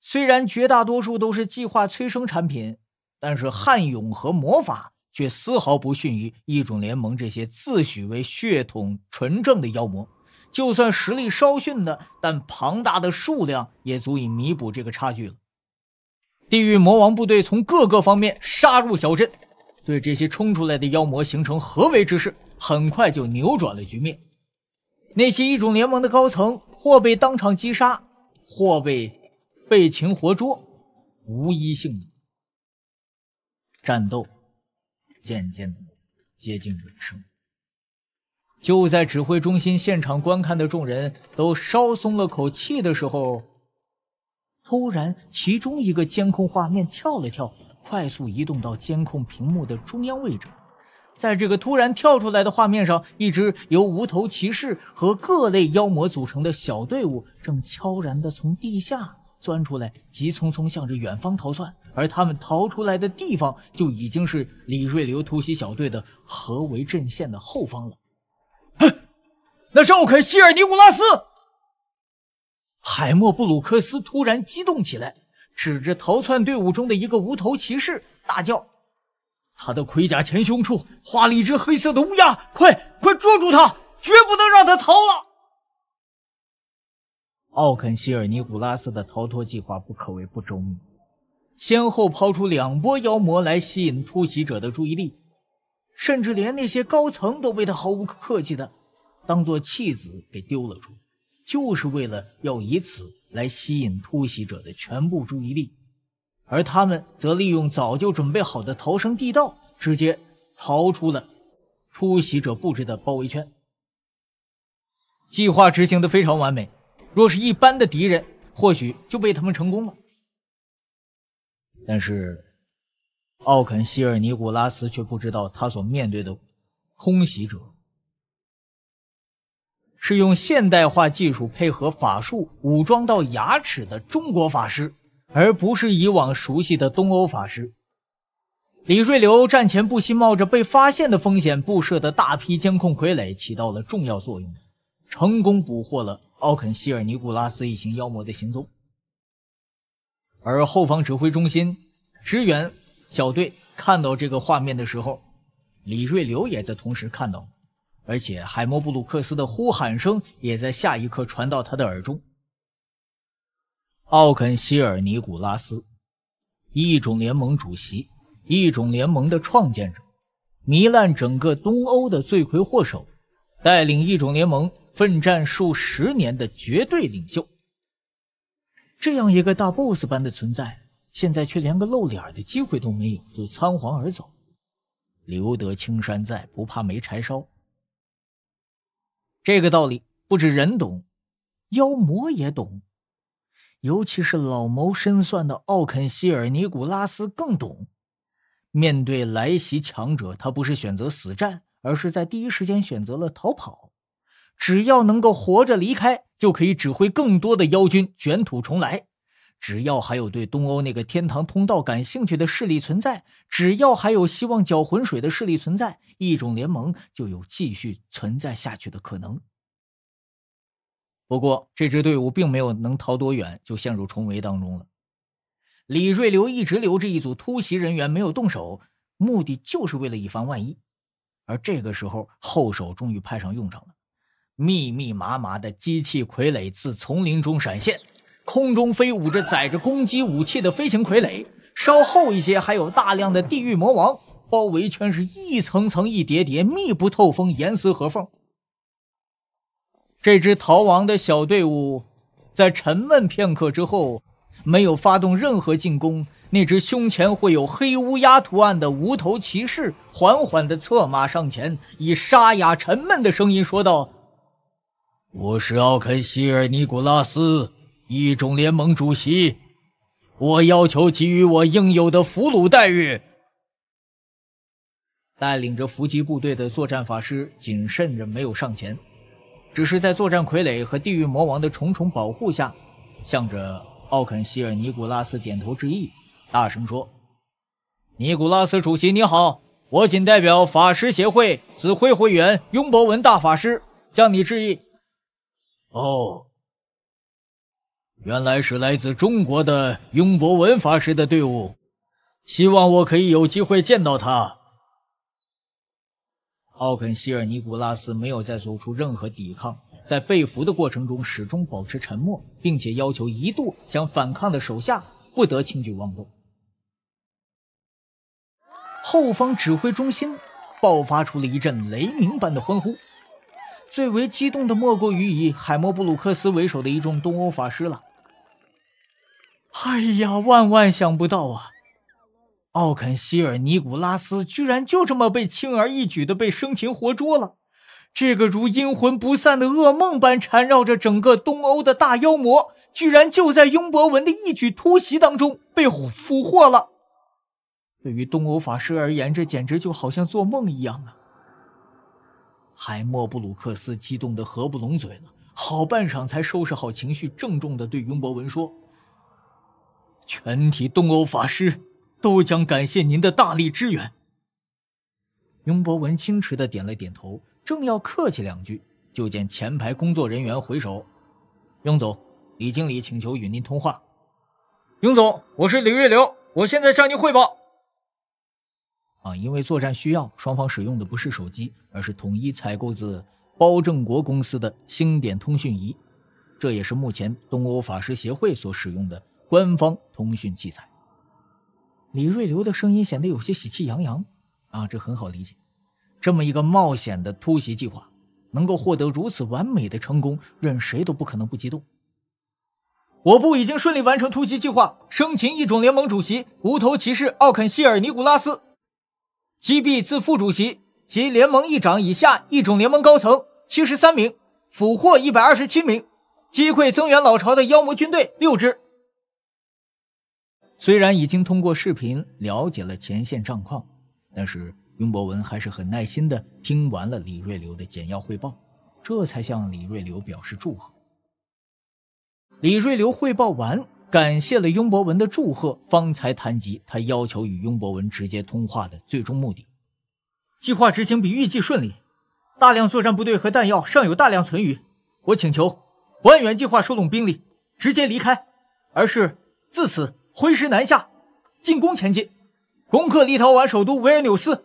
虽然绝大多数都是计划催生产品，但是悍勇和魔法却丝毫不逊于异种联盟这些自诩为血统纯正的妖魔。就算实力稍逊的，但庞大的数量也足以弥补这个差距了。地狱魔王部队从各个方面杀入小镇，对这些冲出来的妖魔形成合围之势，很快就扭转了局面。那些异种联盟的高层，或被当场击杀，或被被擒活捉，无一幸免。战斗渐渐接近尾声，就在指挥中心现场观看的众人都稍松了口气的时候，突然，其中一个监控画面跳了跳，快速移动到监控屏幕的中央位置。在这个突然跳出来的画面上，一支由无头骑士和各类妖魔组成的小队伍正悄然地从地下钻出来，急匆匆向着远方逃窜。而他们逃出来的地方，就已经是李瑞流突袭小队的合围阵线的后方了。那是奥肯希尔尼古拉斯，海默布鲁克斯突然激动起来，指着逃窜队伍中的一个无头骑士大叫。他的盔甲前胸处画了一只黑色的乌鸦，快快捉住他，绝不能让他逃了。奥肯希尔尼古拉斯的逃脱计划不可谓不周密，先后抛出两波妖魔来吸引突袭者的注意力，甚至连那些高层都被他毫无客气的当做弃子给丢了出去，就是为了要以此来吸引突袭者的全部注意力。而他们则利用早就准备好的逃生地道，直接逃出了突袭者布置的包围圈。计划执行的非常完美，若是一般的敌人，或许就被他们成功了。但是，奥肯希尔·尼古拉斯却不知道，他所面对的空袭者是用现代化技术配合法术武装到牙齿的中国法师。而不是以往熟悉的东欧法师李瑞流，战前不惜冒着被发现的风险布设的大批监控傀儡起到了重要作用，成功捕获了奥肯希尔、尼古拉斯一行妖魔的行踪。而后方指挥中心支援小队看到这个画面的时候，李瑞流也在同时看到，而且海默布鲁克斯的呼喊声也在下一刻传到他的耳中。奥肯希尔·尼古拉斯，异种联盟主席，异种联盟的创建者，糜烂整个东欧的罪魁祸首，带领异种联盟奋战数十年的绝对领袖，这样一个大 boss 般的存在，现在却连个露脸的机会都没有，就仓皇而走。留得青山在，不怕没柴烧。这个道理不止人懂，妖魔也懂。尤其是老谋深算的奥肯希尔·尼古拉斯更懂，面对来袭强者，他不是选择死战，而是在第一时间选择了逃跑。只要能够活着离开，就可以指挥更多的妖军卷土重来。只要还有对东欧那个天堂通道感兴趣的势力存在，只要还有希望搅浑水的势力存在，异种联盟就有继续存在下去的可能。不过这支队伍并没有能逃多远，就陷入重围当中了。李瑞流一直留着一组突袭人员没有动手，目的就是为了以防万一。而这个时候后手终于派上用场了，密密麻麻的机器傀儡自丛林中闪现，空中飞舞着载着攻击武器的飞行傀儡，稍后一些还有大量的地狱魔王，包围圈是一层层一叠叠，密不透风，严丝合缝。这支逃亡的小队伍，在沉闷片刻之后，没有发动任何进攻。那只胸前绘有黑乌鸦图案的无头骑士缓缓地策马上前，以沙哑沉闷的声音说道：“我是奥肯希尔·尼古拉斯，一种联盟主席。我要求给予我应有的俘虏待遇。”带领着伏击部队的作战法师谨慎着，没有上前。只是在作战傀儡和地狱魔王的重重保护下，向着奥肯希尔·尼古拉斯点头致意，大声说：“尼古拉斯主席，你好！我仅代表法师协会紫辉会员雍博文大法师向你致意。”哦，原来是来自中国的雍博文法师的队伍，希望我可以有机会见到他。奥肯希尔·尼古拉斯没有再做出任何抵抗，在被俘的过程中始终保持沉默，并且要求一度将反抗的手下不得轻举妄动。后方指挥中心爆发出了一阵雷鸣般的欢呼，最为激动的莫过于以海默·布鲁克斯为首的一众东欧法师了。哎呀，万万想不到啊！奥肯希尔·尼古拉斯居然就这么被轻而易举的被生擒活捉了！这个如阴魂不散的噩梦般缠绕着整个东欧的大妖魔，居然就在雍博文的一举突袭当中被俘获了。对于东欧法师而言，这简直就好像做梦一样啊！海默布鲁克斯激动的合不拢嘴了，好半晌才收拾好情绪，郑重的对雍博文说：“全体东欧法师。”都将感谢您的大力支援。雍博文矜持的点了点头，正要客气两句，就见前排工作人员回首：“雍总，李经理请求与您通话。”雍总，我是李月流，我现在向您汇报。啊，因为作战需要，双方使用的不是手机，而是统一采购自包正国公司的星点通讯仪，这也是目前东欧法师协会所使用的官方通讯器材。李瑞流的声音显得有些喜气洋洋，啊，这很好理解。这么一个冒险的突袭计划，能够获得如此完美的成功，任谁都不可能不激动。我部已经顺利完成突袭计划，生擒异种联盟主席无头骑士奥肯希尔尼古拉斯，击毙自副主席及联盟议长以下异种联盟高层七十三名，俘获一百二十七名，击溃增援老巢的妖魔军队六支。虽然已经通过视频了解了前线战况，但是雍博文还是很耐心的听完了李瑞流的简要汇报，这才向李瑞流表示祝贺。李瑞流汇报完，感谢了雍博文的祝贺，方才谈及他要求与雍博文直接通话的最终目的。计划执行比预计顺利，大量作战部队和弹药尚有大量存余，我请求不按原计划收拢兵力，直接离开，而是自此。挥师南下，进攻前进，攻克立陶宛首都维尔纽斯。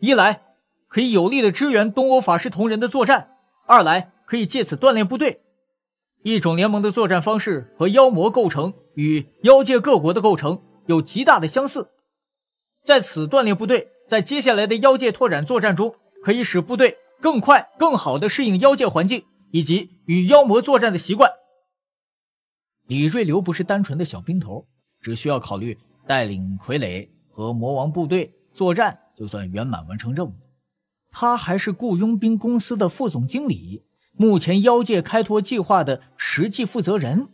一来可以有力的支援东欧法师同人的作战，二来可以借此锻炼部队。一种联盟的作战方式和妖魔构成与妖界各国的构成有极大的相似。在此锻炼部队，在接下来的妖界拓展作战中，可以使部队更快、更好的适应妖界环境以及与妖魔作战的习惯。李瑞流不是单纯的小兵头。只需要考虑带领傀儡和魔王部队作战，就算圆满完成任务。他还是雇佣兵公司的副总经理，目前妖界开拓计划的实际负责人。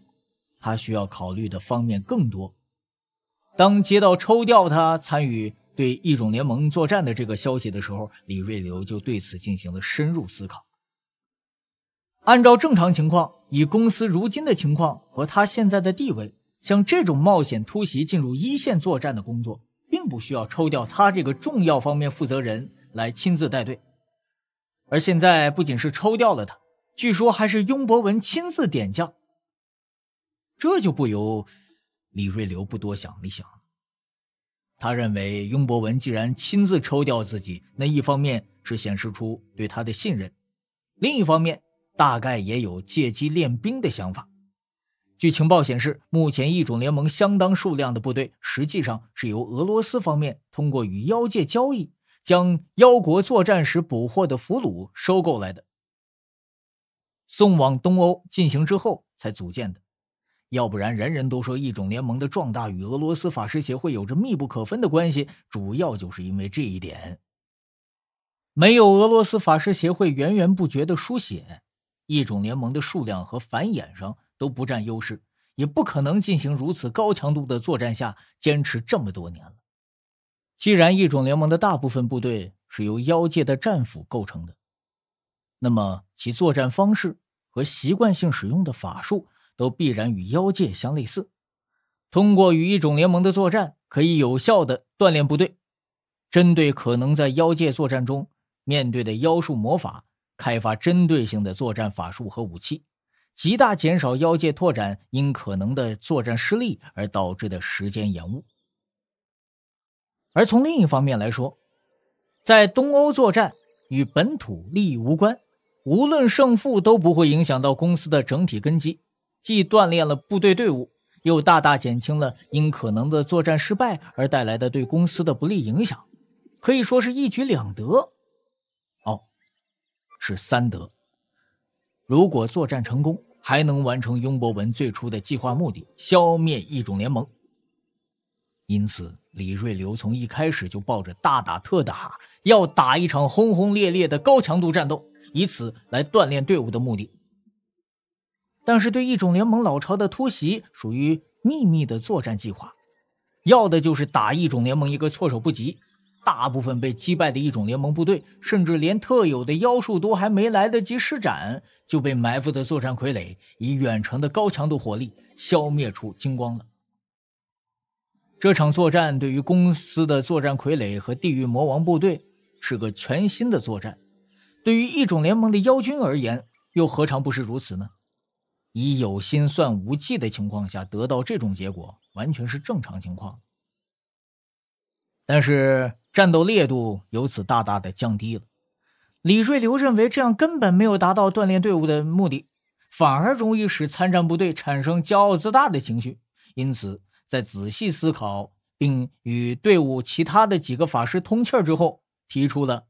他需要考虑的方面更多。当接到抽调他参与对异种联盟作战的这个消息的时候，李瑞流就对此进行了深入思考。按照正常情况，以公司如今的情况和他现在的地位。像这种冒险突袭、进入一线作战的工作，并不需要抽调他这个重要方面负责人来亲自带队。而现在不仅是抽调了他，据说还是雍博文亲自点将，这就不由李瑞流不多想一想。他认为雍博文既然亲自抽调自己，那一方面是显示出对他的信任，另一方面大概也有借机练兵的想法。据情报显示，目前异种联盟相当数量的部队，实际上是由俄罗斯方面通过与妖界交易，将妖国作战时捕获的俘虏收购来的，送往东欧进行之后才组建的。要不然，人人都说异种联盟的壮大与俄罗斯法师协会有着密不可分的关系，主要就是因为这一点。没有俄罗斯法师协会源源不绝的书写，异种联盟的数量和繁衍上。都不占优势，也不可能进行如此高强度的作战下坚持这么多年了。既然异种联盟的大部分部队是由妖界的战斧构成的，那么其作战方式和习惯性使用的法术都必然与妖界相类似。通过与异种联盟的作战，可以有效的锻炼部队，针对可能在妖界作战中面对的妖术魔法，开发针对性的作战法术和武器。极大减少妖界拓展因可能的作战失利而导致的时间延误，而从另一方面来说，在东欧作战与本土利益无关，无论胜负都不会影响到公司的整体根基，既锻炼了部队队伍，又大大减轻了因可能的作战失败而带来的对公司的不利影响，可以说是一举两得。哦，是三得。如果作战成功，还能完成雍博文最初的计划目的，消灭异种联盟。因此，李瑞流从一开始就抱着大打特打，要打一场轰轰烈烈的高强度战斗，以此来锻炼队伍的目的。但是，对异种联盟老巢的突袭属于秘密的作战计划，要的就是打异种联盟一个措手不及。大部分被击败的一种联盟部队，甚至连特有的妖术都还没来得及施展，就被埋伏的作战傀儡以远程的高强度火力消灭出精光了。这场作战对于公司的作战傀儡和地狱魔王部队是个全新的作战，对于异种联盟的妖军而言，又何尝不是如此呢？以有心算无计的情况下得到这种结果，完全是正常情况。但是。战斗烈度由此大大的降低了。李瑞流认为这样根本没有达到锻炼队伍的目的，反而容易使参战部队产生骄傲自大的情绪。因此，在仔细思考并与队伍其他的几个法师通气之后，提出了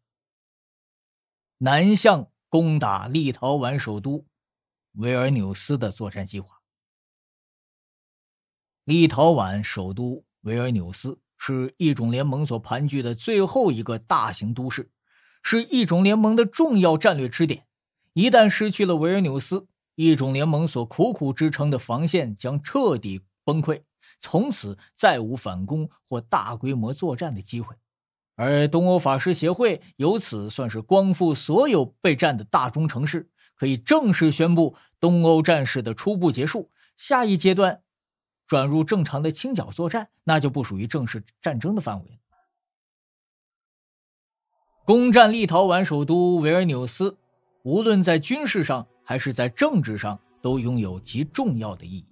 南向攻打立陶宛首都维尔纽斯的作战计划。立陶宛首都维尔纽斯。是异种联盟所盘踞的最后一个大型都市，是异种联盟的重要战略支点。一旦失去了维尔纽斯，异种联盟所苦苦支撑的防线将彻底崩溃，从此再无反攻或大规模作战的机会。而东欧法师协会由此算是光复所有备战的大中城市，可以正式宣布东欧战事的初步结束。下一阶段。转入正常的清剿作战，那就不属于正式战争的范围。攻占立陶宛首都维尔纽斯，无论在军事上还是在政治上，都拥有极重要的意义。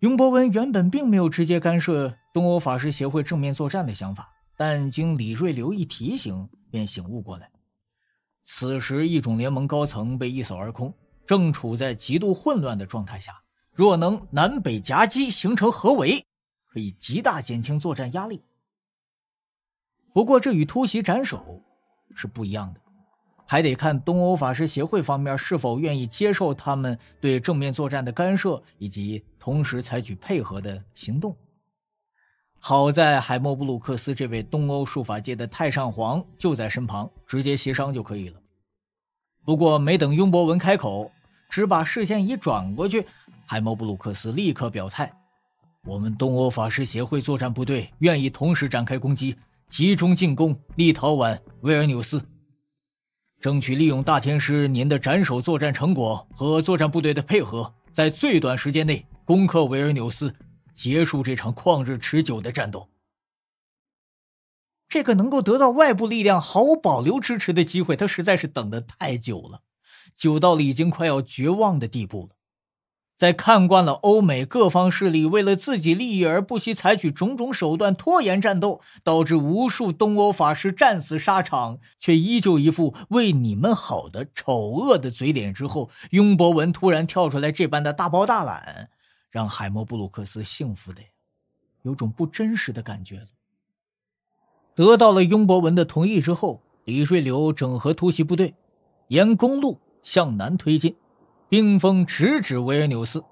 雍博文原本并没有直接干涉东欧法师协会正面作战的想法，但经李瑞流一提醒，便醒悟过来。此时，异种联盟高层被一扫而空，正处在极度混乱的状态下。若能南北夹击，形成合围，可以极大减轻作战压力。不过，这与突袭斩首是不一样的，还得看东欧法师协会方面是否愿意接受他们对正面作战的干涉，以及同时采取配合的行动。好在海默布鲁克斯这位东欧术法界的太上皇就在身旁，直接协商就可以了。不过，没等雍博文开口，只把视线一转过去。海默布鲁克斯立刻表态：“我们东欧法师协会作战部队愿意同时展开攻击，集中进攻立陶宛维尔纽斯，争取利用大天师您的斩首作战成果和作战部队的配合，在最短时间内攻克维尔纽斯，结束这场旷日持久的战斗。”这个能够得到外部力量毫无保留支持的机会，他实在是等得太久了，久到了已经快要绝望的地步了。在看惯了欧美各方势力为了自己利益而不惜采取种种手段拖延战斗，导致无数东欧法师战死沙场，却依旧一副为你们好的丑恶的嘴脸之后，雍博文突然跳出来这般的大包大揽，让海默布鲁克斯幸福的有种不真实的感觉。得到了雍博文的同意之后，李瑞流整合突袭部队，沿公路向南推进。冰封直指维尔纽斯，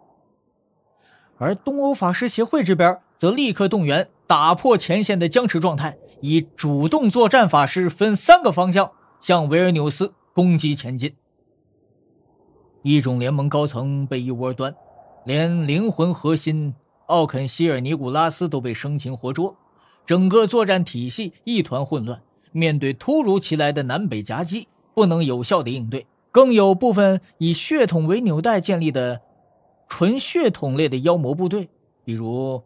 而东欧法师协会这边则立刻动员，打破前线的僵持状态，以主动作战法师分三个方向向维尔纽斯攻击前进。异种联盟高层被一窝端，连灵魂核心奥肯希尔尼古拉斯都被生擒活捉，整个作战体系一团混乱，面对突如其来的南北夹击，不能有效的应对。更有部分以血统为纽带建立的纯血统类的妖魔部队，比如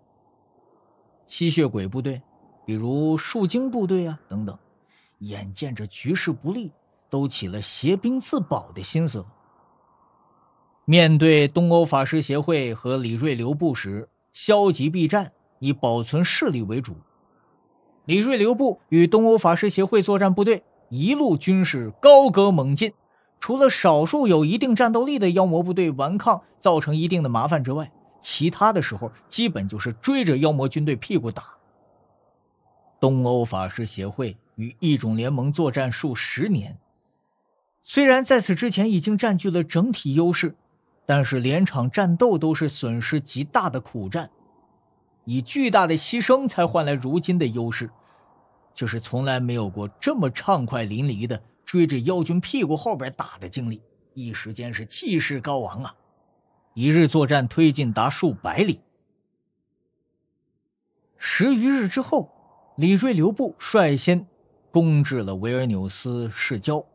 吸血鬼部队，比如树精部队啊等等。眼见着局势不利，都起了挟兵自保的心思。面对东欧法师协会和李瑞留部时，消极避战，以保存势力为主。李瑞留部与东欧法师协会作战部队一路军事高歌猛进。除了少数有一定战斗力的妖魔部队顽抗，造成一定的麻烦之外，其他的时候基本就是追着妖魔军队屁股打。东欧法师协会与异种联盟作战数十年，虽然在此之前已经占据了整体优势，但是连场战斗都是损失极大的苦战，以巨大的牺牲才换来如今的优势，就是从来没有过这么畅快淋漓的。追着妖军屁股后边打的经历，一时间是气势高昂啊！一日作战推进达数百里。十余日之后，李瑞、留部率先攻至了维尔纽斯市郊。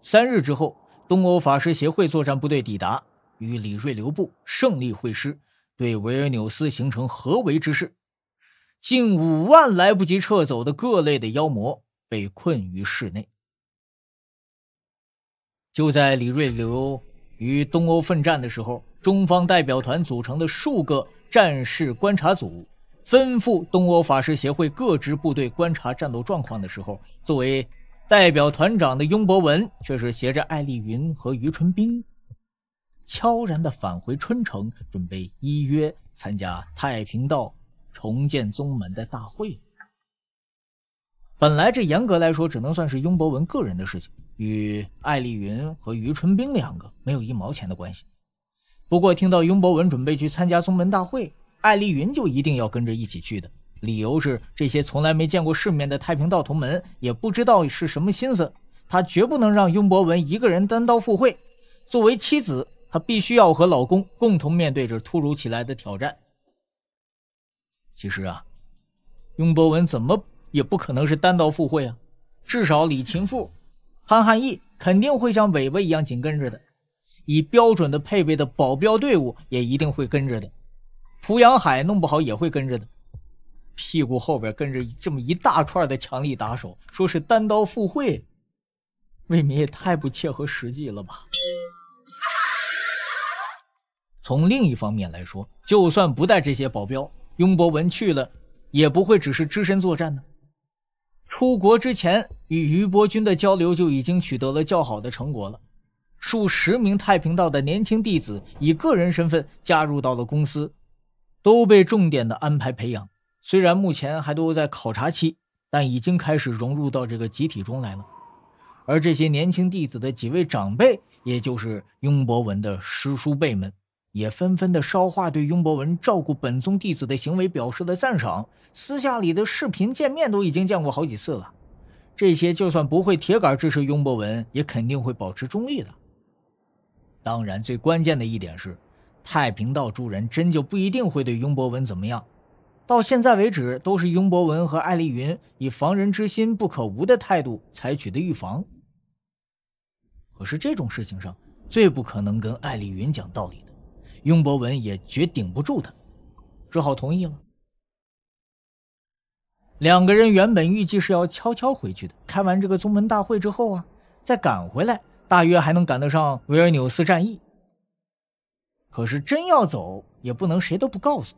三日之后，东欧法师协会作战部队抵达，与李瑞、留部胜利会师，对维尔纽斯形成合围之势。近五万来不及撤走的各类的妖魔被困于市内。就在李瑞流与东欧奋战的时候，中方代表团组成的数个战事观察组，分赴东欧法师协会各支部队观察战斗状况的时候，作为代表团长的雍博文却是携着艾丽云和于春冰，悄然地返回春城，准备依约参加太平道重建宗门的大会。本来这严格来说只能算是雍博文个人的事情。与艾丽云和于春兵两个没有一毛钱的关系。不过，听到雍博文准备去参加宗门大会，艾丽云就一定要跟着一起去的。理由是，这些从来没见过世面的太平道同门也不知道是什么心思，她绝不能让雍博文一个人单刀赴会。作为妻子，她必须要和老公共同面对着突如其来的挑战。其实啊，雍博文怎么也不可能是单刀赴会啊，至少李勤富。韩汉义肯定会像尾巴一样紧跟着的，以标准的配备的保镖队伍也一定会跟着的，濮阳海弄不好也会跟着的，屁股后边跟着这么一大串的强力打手，说是单刀赴会，未免也太不切合实际了吧。从另一方面来说，就算不带这些保镖，雍博文去了，也不会只是只身作战呢。出国之前，与余伯军的交流就已经取得了较好的成果了。数十名太平道的年轻弟子以个人身份加入到了公司，都被重点的安排培养。虽然目前还都在考察期，但已经开始融入到这个集体中来了。而这些年轻弟子的几位长辈，也就是雍博文的师叔辈们。也纷纷的捎话，对雍博文照顾本宗弟子的行为表示了赞赏。私下里的视频见面都已经见过好几次了，这些就算不会铁杆支持雍博文，也肯定会保持中立的。当然，最关键的一点是，太平道诸人真就不一定会对雍博文怎么样。到现在为止，都是雍博文和艾丽云以“防人之心不可无”的态度采取的预防。可是这种事情上，最不可能跟艾丽云讲道理。雍博文也绝顶不住他，只好同意了。两个人原本预计是要悄悄回去的，开完这个宗门大会之后啊，再赶回来，大约还能赶得上维尔纽斯战役。可是真要走，也不能谁都不告诉，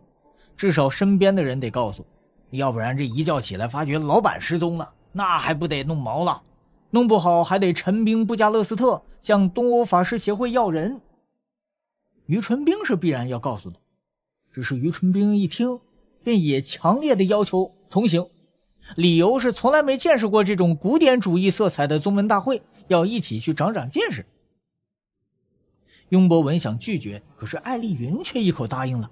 至少身边的人得告诉，要不然这一觉起来发觉老板失踪了，那还不得弄毛了？弄不好还得陈兵布加勒斯特，向东欧法师协会要人。于春兵是必然要告诉的，只是于春兵一听，便也强烈的要求同行，理由是从来没见识过这种古典主义色彩的宗门大会，要一起去长长见识。雍博文想拒绝，可是艾丽云却一口答应了，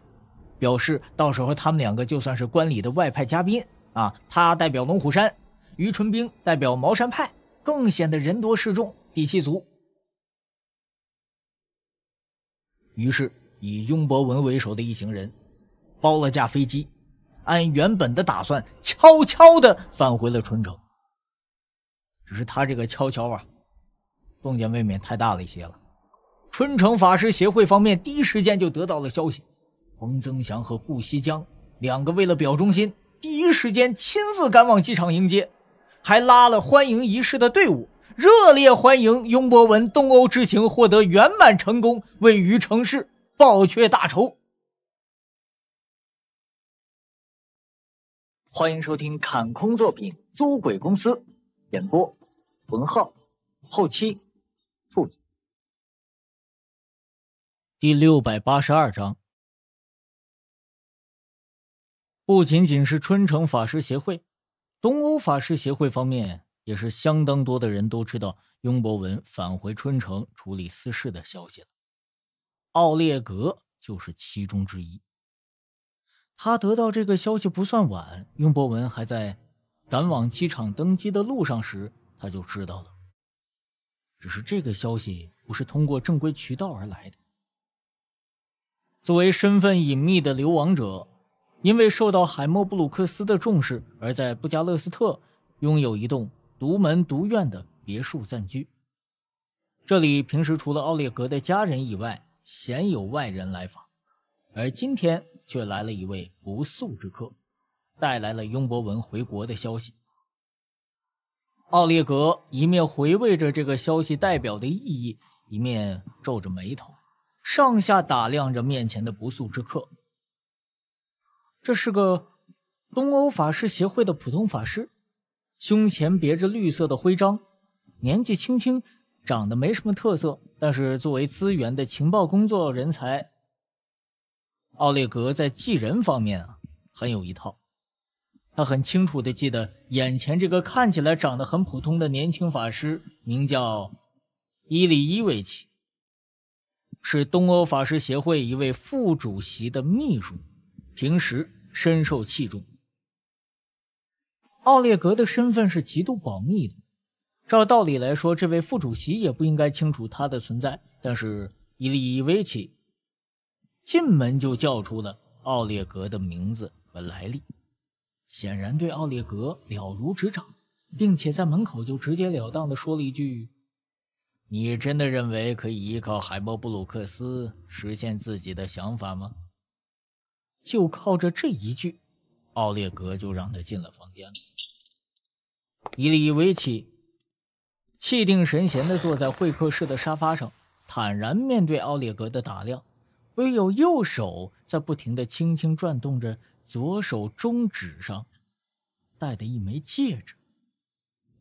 表示到时候他们两个就算是观礼的外派嘉宾啊，他代表龙虎山，于春兵代表茅山派，更显得人多势众，底气足。于是，以雍博文为首的一行人，包了架飞机，按原本的打算，悄悄地返回了春城。只是他这个悄悄啊，动静未免太大了一些了。春城法师协会方面第一时间就得到了消息，冯增祥和顾西江两个为了表忠心，第一时间亲自赶往机场迎接，还拉了欢迎仪式的队伍。热烈欢迎雍博文东欧之行获得圆满成功，为于成事报却大仇。欢迎收听《砍空作品租鬼公司》，演播文浩，后期付子。第六百八十二章，不仅仅是春城法师协会，东欧法师协会方面。也是相当多的人都知道雍博文返回春城处理私事的消息了。奥列格就是其中之一。他得到这个消息不算晚，雍博文还在赶往机场登机的路上时，他就知道了。只是这个消息不是通过正规渠道而来的。作为身份隐秘的流亡者，因为受到海默布鲁克斯的重视，而在布加勒斯特拥有一栋。独门独院的别墅暂居，这里平时除了奥列格的家人以外，鲜有外人来访，而今天却来了一位不速之客，带来了雍博文回国的消息。奥列格一面回味着这个消息代表的意义，一面皱着眉头，上下打量着面前的不速之客。这是个东欧法师协会的普通法师。胸前别着绿色的徽章，年纪轻轻，长得没什么特色，但是作为资源的情报工作人才，奥列格在记人方面啊很有一套。他很清楚地记得，眼前这个看起来长得很普通的年轻法师名叫伊里伊维奇，是东欧法师协会一位副主席的秘书，平时深受器重。奥列格的身份是极度保密的。照道理来说，这位副主席也不应该清楚他的存在。但是伊里维奇进门就叫出了奥列格的名字和来历，显然对奥列格了如指掌，并且在门口就直截了当地说了一句：“你真的认为可以依靠海默布鲁克斯实现自己的想法吗？”就靠着这一句，奥列格就让他进了房间了。以李维起气定神闲的坐在会客室的沙发上，坦然面对奥列格的打量，唯有右手在不停的轻轻转动着左手中指上戴的一枚戒指。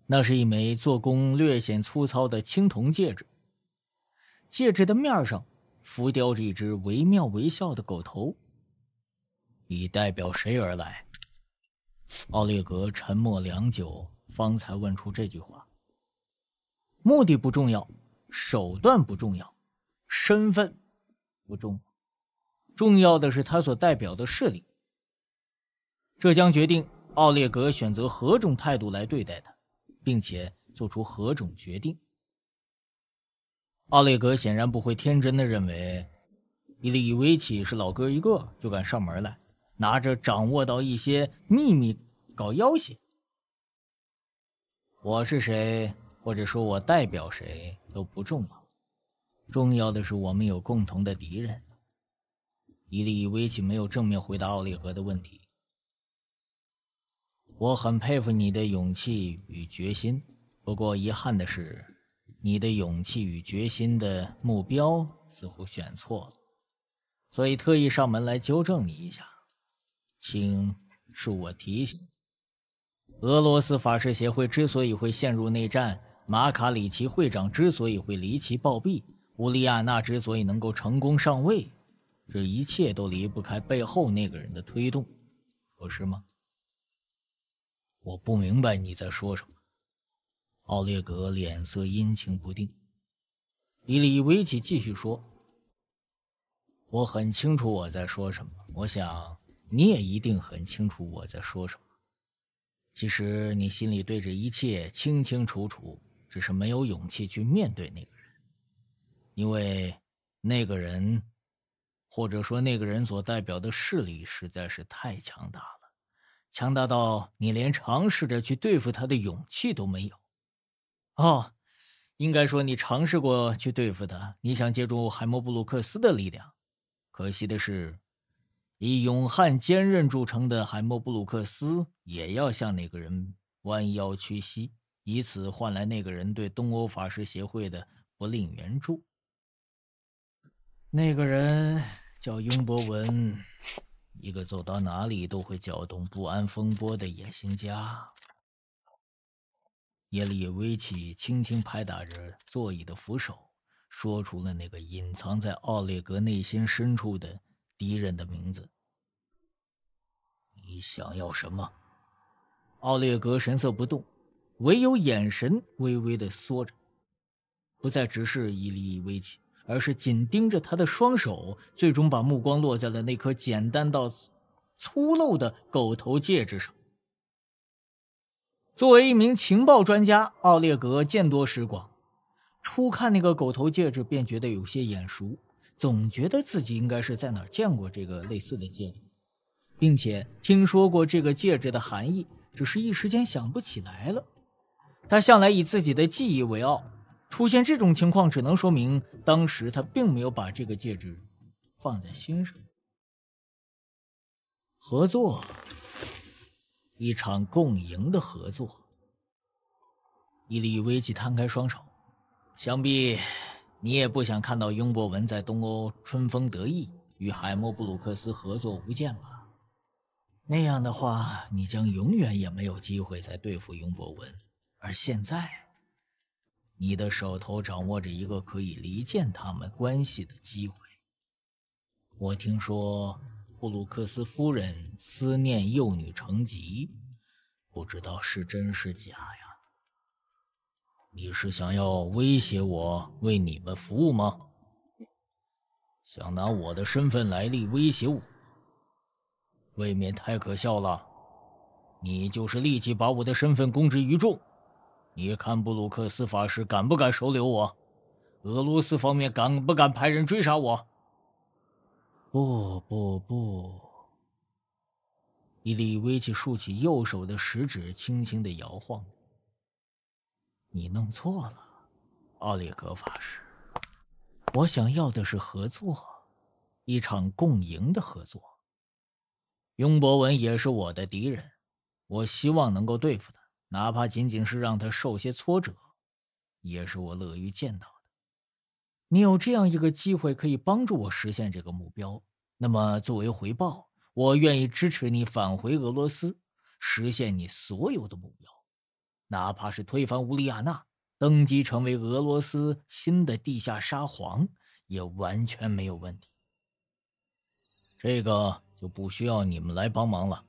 那是一枚做工略显粗糙的青铜戒指，戒指的面上浮雕着一只惟妙惟肖的狗头。你代表谁而来？奥列格沉默良久。方才问出这句话，目的不重要，手段不重要，身份不重，重要的是他所代表的势力。这将决定奥列格选择何种态度来对待他，并且做出何种决定。奥列格显然不会天真的认为伊里维奇是老哥一个就敢上门来，拿着掌握到一些秘密搞要挟。我是谁，或者说我代表谁都不重要，重要的是我们有共同的敌人。伊利威奇没有正面回答奥利格的问题。我很佩服你的勇气与决心，不过遗憾的是，你的勇气与决心的目标似乎选错了，所以特意上门来纠正你一下，请恕我提醒你。俄罗斯法师协会之所以会陷入内战，马卡里奇会长之所以会离奇暴毙，乌利亚娜之所以能够成功上位，这一切都离不开背后那个人的推动，不是吗？我不明白你在说什么。奥列格脸色阴晴不定。伊里维奇继续说：“我很清楚我在说什么，我想你也一定很清楚我在说什么。”其实你心里对这一切清清楚楚，只是没有勇气去面对那个人，因为那个人，或者说那个人所代表的势力实在是太强大了，强大到你连尝试着去对付他的勇气都没有。哦，应该说你尝试过去对付他，你想借助海默布鲁克斯的力量，可惜的是。以勇悍坚韧著称的海默布鲁克斯也要向那个人弯腰屈膝，以此换来那个人对东欧法师协会的不吝援助。那个人叫雍博文，一个走到哪里都会搅动不安风波的野心家。耶利维奇轻轻拍打着座椅的扶手，说出了那个隐藏在奥列格内心深处的。敌人的名字，你想要什么？奥列格神色不动，唯有眼神微微的缩着，不再直视伊里维奇，而是紧盯着他的双手，最终把目光落在了那颗简单到粗陋的狗头戒指上。作为一名情报专家，奥列格见多识广，初看那个狗头戒指便觉得有些眼熟。总觉得自己应该是在哪儿见过这个类似的戒指，并且听说过这个戒指的含义，只是一时间想不起来了。他向来以自己的记忆为傲，出现这种情况只能说明当时他并没有把这个戒指放在心上。合作，一场共赢的合作。伊丽危机摊开双手，想必。你也不想看到雍博文在东欧春风得意，与海默布鲁克斯合作无间吧？那样的话，你将永远也没有机会再对付雍博文。而现在，你的手头掌握着一个可以离间他们关系的机会。我听说布鲁克斯夫人思念幼女成疾，不知道是真是假呀？你是想要威胁我为你们服务吗？想拿我的身份来历威胁我，未免太可笑了。你就是立即把我的身份公之于众，你看布鲁克斯法师敢不敢收留我？俄罗斯方面敢不敢派人追杀我？不不不！伊利威奇竖起右手的食指，轻轻的摇晃。你弄错了，奥列格法师。我想要的是合作，一场共赢的合作。雍博文也是我的敌人，我希望能够对付他，哪怕仅仅是让他受些挫折，也是我乐于见到的。你有这样一个机会可以帮助我实现这个目标，那么作为回报，我愿意支持你返回俄罗斯，实现你所有的目标。哪怕是推翻乌利亚娜，登基成为俄罗斯新的地下沙皇，也完全没有问题。这个就不需要你们来帮忙了。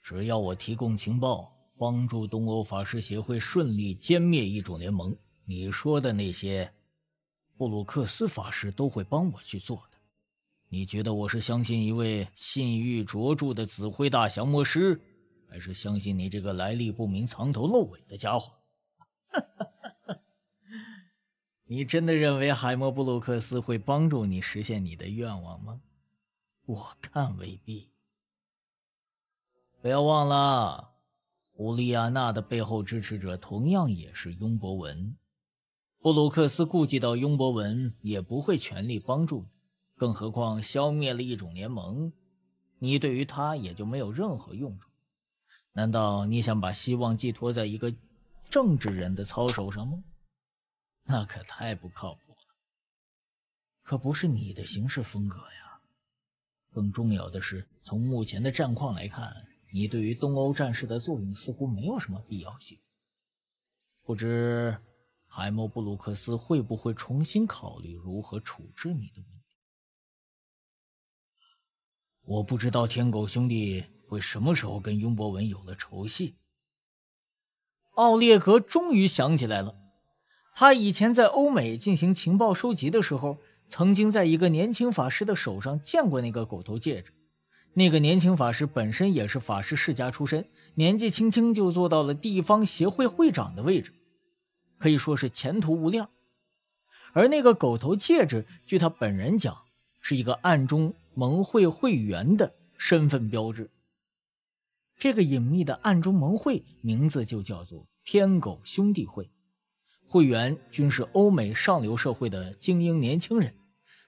只要我提供情报，帮助东欧法师协会顺利歼灭异种联盟，你说的那些布鲁克斯法师都会帮我去做的。你觉得我是相信一位信誉卓著的紫灰大降魔师？还是相信你这个来历不明、藏头露尾的家伙？[laughs] 你真的认为海默布鲁克斯会帮助你实现你的愿望吗？我看未必。不要忘了，乌利亚娜的背后支持者同样也是雍博文。布鲁克斯顾及到雍博文，也不会全力帮助。更何况消灭了一种联盟，你对于他也就没有任何用处。难道你想把希望寄托在一个政治人的操守上吗？那可太不靠谱了，可不是你的行事风格呀。更重要的是，从目前的战况来看，你对于东欧战事的作用似乎没有什么必要性。不知海默布鲁克斯会不会重新考虑如何处置你的问题？我不知道天狗兄弟。会什么时候跟雍博文有了仇隙？奥列格终于想起来了，他以前在欧美进行情报收集的时候，曾经在一个年轻法师的手上见过那个狗头戒指。那个年轻法师本身也是法师世家出身，年纪轻轻就做到了地方协会会长的位置，可以说是前途无量。而那个狗头戒指，据他本人讲，是一个暗中盟会会员的身份标志。这个隐秘的暗中盟会，名字就叫做“天狗兄弟会”，会员均是欧美上流社会的精英年轻人，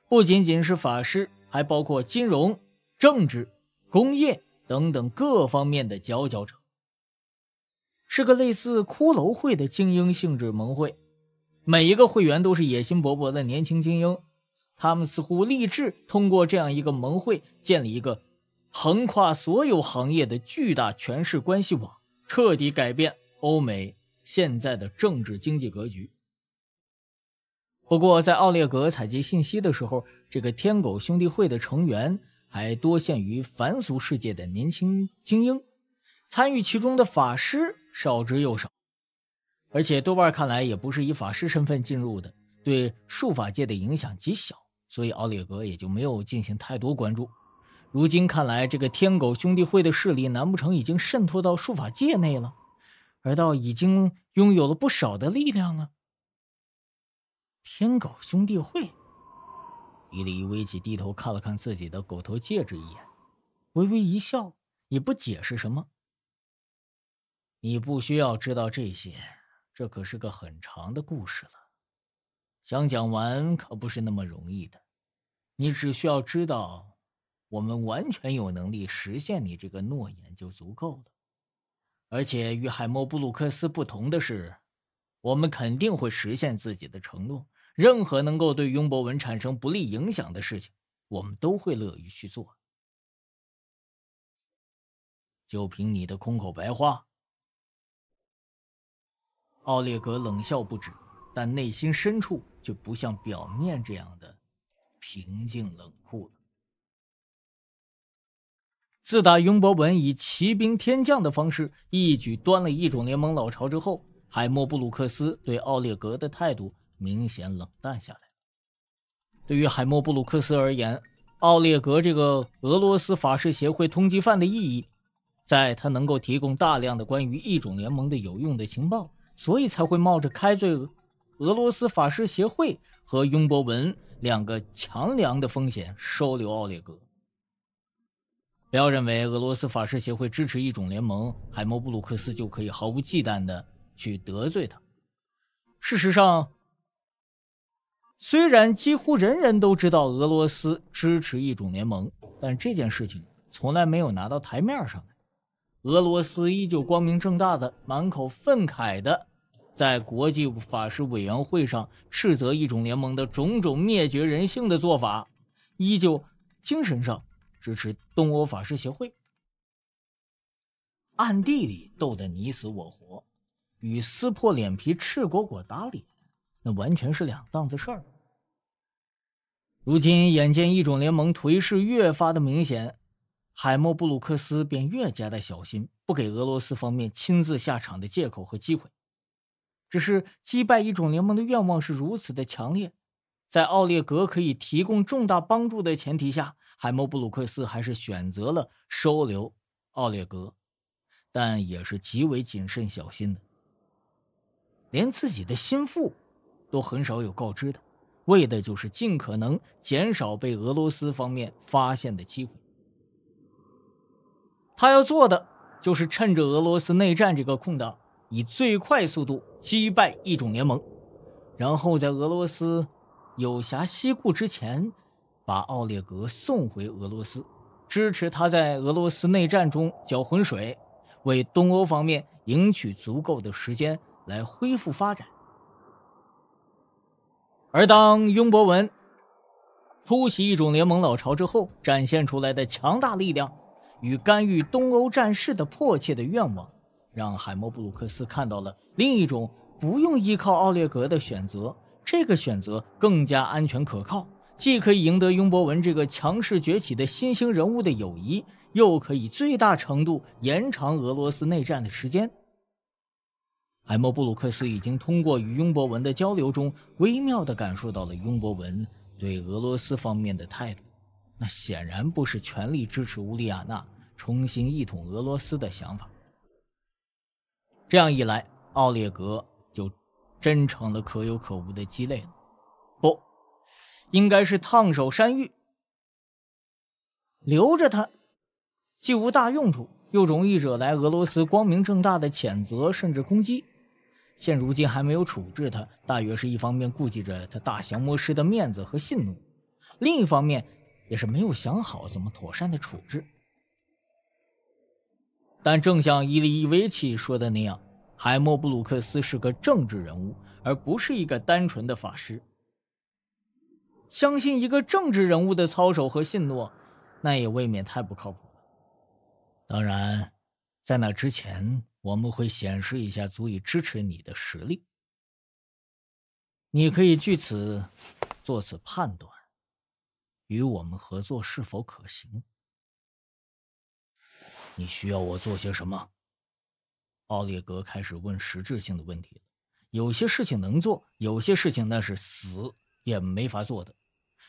不仅仅是法师，还包括金融、政治、工业等等各方面的佼佼者，是个类似骷髅会的精英性质盟会。每一个会员都是野心勃勃的年轻精英，他们似乎立志通过这样一个盟会建立一个。横跨所有行业的巨大权势关系网，彻底改变欧美现在的政治经济格局。不过，在奥列格采集信息的时候，这个天狗兄弟会的成员还多限于凡俗世界的年轻精英，参与其中的法师少之又少，而且多半看来也不是以法师身份进入的，对术法界的影响极小，所以奥列格也就没有进行太多关注。如今看来，这个天狗兄弟会的势力，难不成已经渗透到术法界内了，而到已经拥有了不少的力量呢？天狗兄弟会，伊丽微起低头看了看自己的狗头戒指一眼，微微一笑，也不解释什么。你不需要知道这些，这可是个很长的故事了，想讲完可不是那么容易的。你只需要知道。我们完全有能力实现你这个诺言就足够了，而且与海默布鲁克斯不同的是，我们肯定会实现自己的承诺。任何能够对雍博文产生不利影响的事情，我们都会乐于去做。就凭你的空口白话，奥列格冷笑不止，但内心深处就不像表面这样的平静冷酷了。自打雍博文以骑兵天降的方式一举端了异种联盟老巢之后，海默布鲁克斯对奥列格的态度明显冷淡下来。对于海默布鲁克斯而言，奥列格这个俄罗斯法师协会通缉犯的意义，在他能够提供大量的关于异种联盟的有用的情报，所以才会冒着开罪俄罗斯法师协会和雍博文两个强梁的风险，收留奥列格。不要认为俄罗斯法师协会支持一种联盟，海默布鲁克斯就可以毫无忌惮的去得罪他。事实上，虽然几乎人人都知道俄罗斯支持一种联盟，但这件事情从来没有拿到台面上来。俄罗斯依旧光明正大的、满口愤慨的，在国际法师委员会上斥责一种联盟的种种灭绝人性的做法，依旧精神上。支持东欧法师协会，暗地里斗得你死我活，与撕破脸皮赤果果打脸，那完全是两档子事儿。如今眼见异种联盟颓势越发的明显，海默布鲁克斯便越加的小心，不给俄罗斯方面亲自下场的借口和机会。只是击败异种联盟的愿望是如此的强烈，在奥列格可以提供重大帮助的前提下。海默布鲁克斯还是选择了收留奥列格，但也是极为谨慎小心的，连自己的心腹都很少有告知的，为的就是尽可能减少被俄罗斯方面发现的机会。他要做的就是趁着俄罗斯内战这个空档，以最快速度击败异种联盟，然后在俄罗斯有暇西顾之前。把奥列格送回俄罗斯，支持他在俄罗斯内战中搅浑水，为东欧方面赢取足够的时间来恢复发展。而当雍博文突袭一种联盟老巢之后展现出来的强大力量与干预东欧战事的迫切的愿望，让海默布鲁克斯看到了另一种不用依靠奥列格的选择，这个选择更加安全可靠。既可以赢得雍博文这个强势崛起的新兴人物的友谊，又可以最大程度延长俄罗斯内战的时间。海默布鲁克斯已经通过与雍博文的交流中，微妙的感受到了雍博文对俄罗斯方面的态度，那显然不是全力支持乌里亚娜重新一统俄罗斯的想法。这样一来，奥列格就真成了可有可无的鸡肋了，不。应该是烫手山芋，留着他，既无大用处，又容易惹来俄罗斯光明正大的谴责甚至攻击。现如今还没有处置他，大约是一方面顾及着他大降魔师的面子和信怒，另一方面也是没有想好怎么妥善的处置。但正像伊利伊维奇说的那样，海默布鲁克斯是个政治人物，而不是一个单纯的法师。相信一个政治人物的操守和信诺，那也未免太不靠谱了。当然，在那之前，我们会显示一下足以支持你的实力，你可以据此做此判断，与我们合作是否可行？你需要我做些什么？奥列格开始问实质性的问题了。有些事情能做，有些事情那是死也没法做的。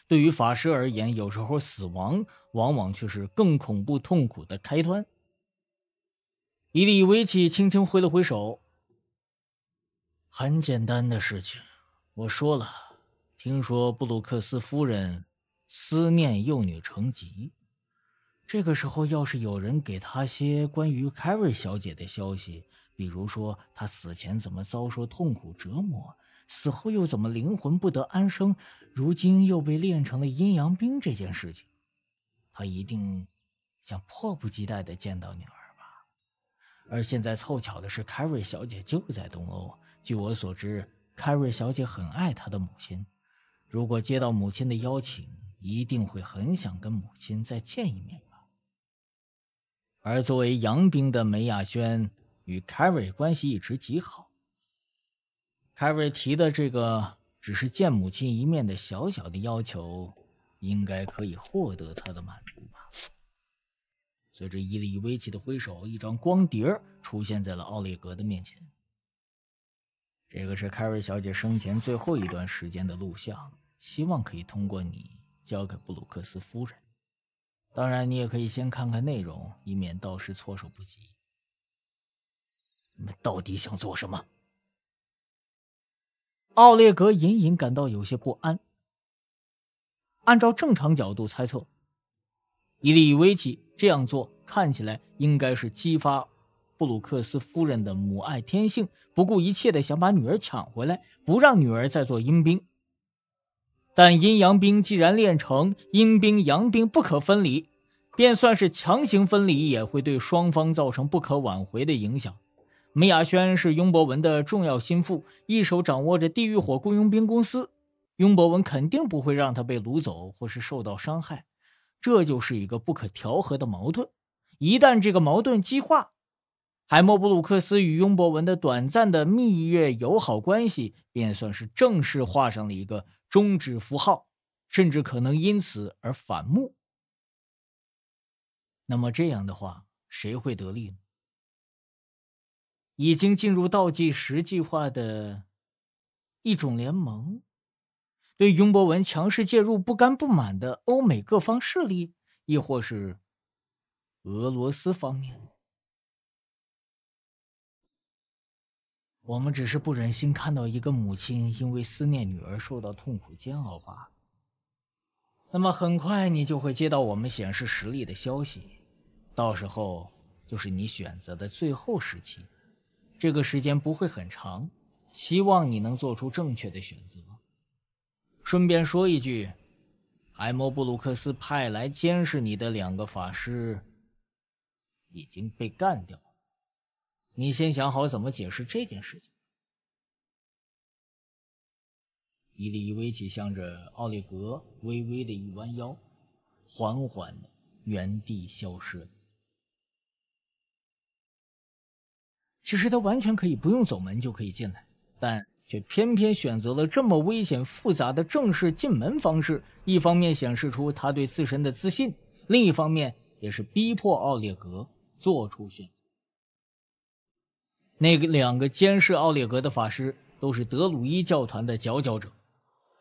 对于法师而言，有时候死亡往往却是更恐怖、痛苦的开端。伊利维奇轻轻挥了挥手，很简单的事情。我说了，听说布鲁克斯夫人思念幼女成疾。这个时候，要是有人给她些关于凯瑞小姐的消息，比如说她死前怎么遭受痛苦折磨。死后又怎么灵魂不得安生？如今又被炼成了阴阳兵，这件事情，他一定想迫不及待地见到女儿吧？而现在凑巧的是，凯瑞小姐就在东欧。据我所知，凯瑞小姐很爱她的母亲，如果接到母亲的邀请，一定会很想跟母亲再见一面吧？而作为杨兵的梅亚轩与凯瑞关系一直极好。凯瑞提的这个只是见母亲一面的小小的要求，应该可以获得他的满足吧。随着伊利维奇的挥手，一张光碟出现在了奥列格的面前。这个是凯瑞小姐生前最后一段时间的录像，希望可以通过你交给布鲁克斯夫人。当然，你也可以先看看内容，以免到时措手不及。你们到底想做什么？奥列格隐隐感到有些不安。按照正常角度猜测，伊利维奇这样做看起来应该是激发布鲁克斯夫人的母爱天性，不顾一切的想把女儿抢回来，不让女儿再做阴兵。但阴阳兵既然练成，阴兵阳兵不可分离，便算是强行分离，也会对双方造成不可挽回的影响。梅雅轩是雍博文的重要心腹，一手掌握着地狱火雇佣兵公司。雍博文肯定不会让他被掳走或是受到伤害，这就是一个不可调和的矛盾。一旦这个矛盾激化，海默布鲁克斯与雍博文的短暂的蜜月友好关系便算是正式画上了一个终止符号，甚至可能因此而反目。那么这样的话，谁会得利呢？已经进入倒计时计划的一种联盟，对雍博文强势介入不甘不满的欧美各方势力，亦或是俄罗斯方面，我们只是不忍心看到一个母亲因为思念女儿受到痛苦煎熬吧。那么很快你就会接到我们显示实力的消息，到时候就是你选择的最后时期。这个时间不会很长，希望你能做出正确的选择。顺便说一句，海默布鲁克斯派来监视你的两个法师已经被干掉了。你先想好怎么解释这件事情。伊伊维奇向着奥利格微微的一弯腰，缓缓的原地消失了。其实他完全可以不用走门就可以进来，但却偏偏选择了这么危险复杂的正式进门方式。一方面显示出他对自身的自信，另一方面也是逼迫奥列格做出选择。那个两个监视奥列格的法师都是德鲁伊教团的佼佼者，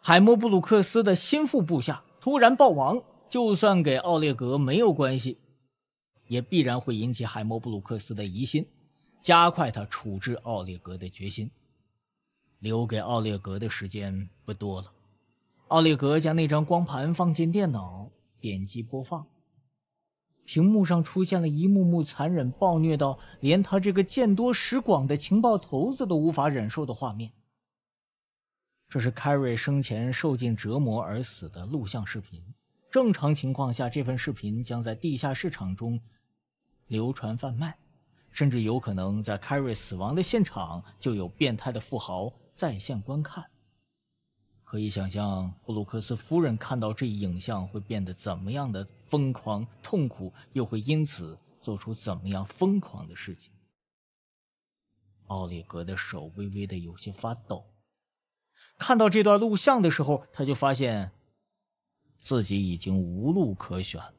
海默布鲁克斯的心腹部下突然暴亡，就算给奥列格没有关系，也必然会引起海默布鲁克斯的疑心。加快他处置奥列格的决心，留给奥列格的时间不多了。奥列格将那张光盘放进电脑，点击播放，屏幕上出现了一幕幕残忍暴虐到连他这个见多识广的情报头子都无法忍受的画面。这是凯瑞生前受尽折磨而死的录像视频。正常情况下，这份视频将在地下市场中流传贩卖。甚至有可能在凯瑞死亡的现场就有变态的富豪在线观看。可以想象布鲁克斯夫人看到这一影像会变得怎么样的疯狂痛苦，又会因此做出怎么样疯狂的事情。奥利格的手微微的有些发抖。看到这段录像的时候，他就发现自己已经无路可选了。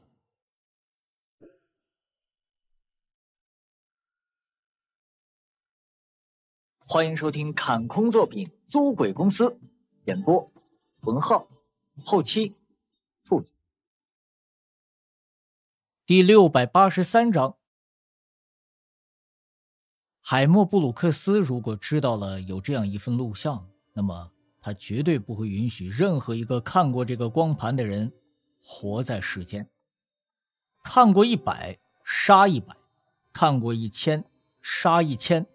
欢迎收听《砍空作品租鬼公司》，演播：文浩，后期：兔子。第六百八十三章：海默布鲁克斯如果知道了有这样一份录像，那么他绝对不会允许任何一个看过这个光盘的人活在世间。看过一百，杀一百；看过一千，杀一千。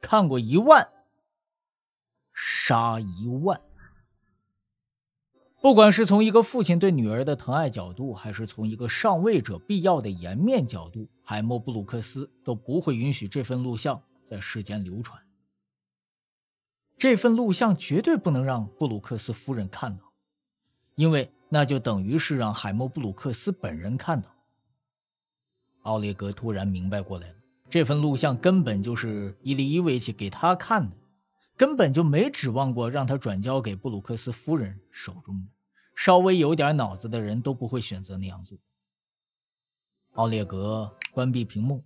看过一万，杀一万。不管是从一个父亲对女儿的疼爱角度，还是从一个上位者必要的颜面角度，海默布鲁克斯都不会允许这份录像在世间流传。这份录像绝对不能让布鲁克斯夫人看到，因为那就等于是让海默布鲁克斯本人看到。奥列格突然明白过来了。这份录像根本就是伊利伊维奇给他看的，根本就没指望过让他转交给布鲁克斯夫人手中。稍微有点脑子的人都不会选择那样做。奥列格关闭屏幕，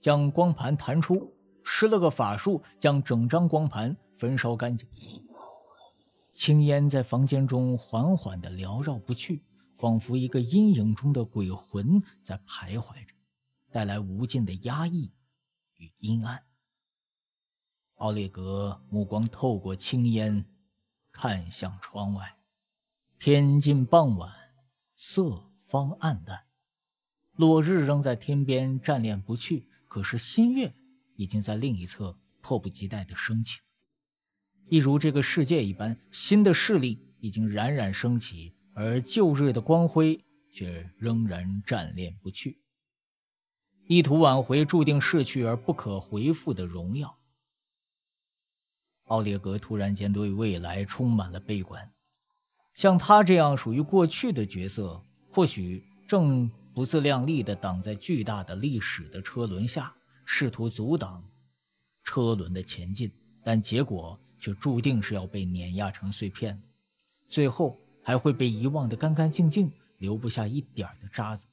将光盘弹出，施了个法术，将整张光盘焚烧干净。青烟在房间中缓缓地缭绕不去，仿佛一个阴影中的鬼魂在徘徊着。带来无尽的压抑与阴暗。奥列格目光透过青烟，看向窗外。天近傍晚，色方暗淡，落日仍在天边，湛恋不去。可是新月已经在另一侧，迫不及待地升起。一如这个世界一般，新的势力已经冉冉升起，而旧日的光辉却仍然湛恋不去。意图挽回注定逝去而不可回复的荣耀。奥列格突然间对未来充满了悲观。像他这样属于过去的角色，或许正不自量力地挡在巨大的历史的车轮下，试图阻挡车轮的前进，但结果却注定是要被碾压成碎片，最后还会被遗忘得干干净净，留不下一点的渣子。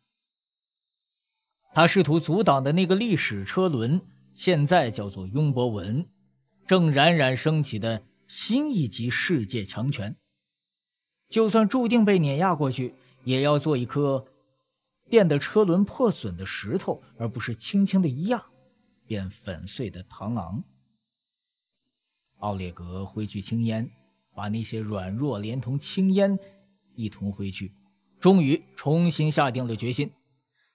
他试图阻挡的那个历史车轮，现在叫做雍博文，正冉冉升起的新一级世界强权。就算注定被碾压过去，也要做一颗，垫的车轮破损的石头，而不是轻轻的一压，便粉碎的螳螂。奥列格挥去青烟，把那些软弱连同青烟一同挥去，终于重新下定了决心。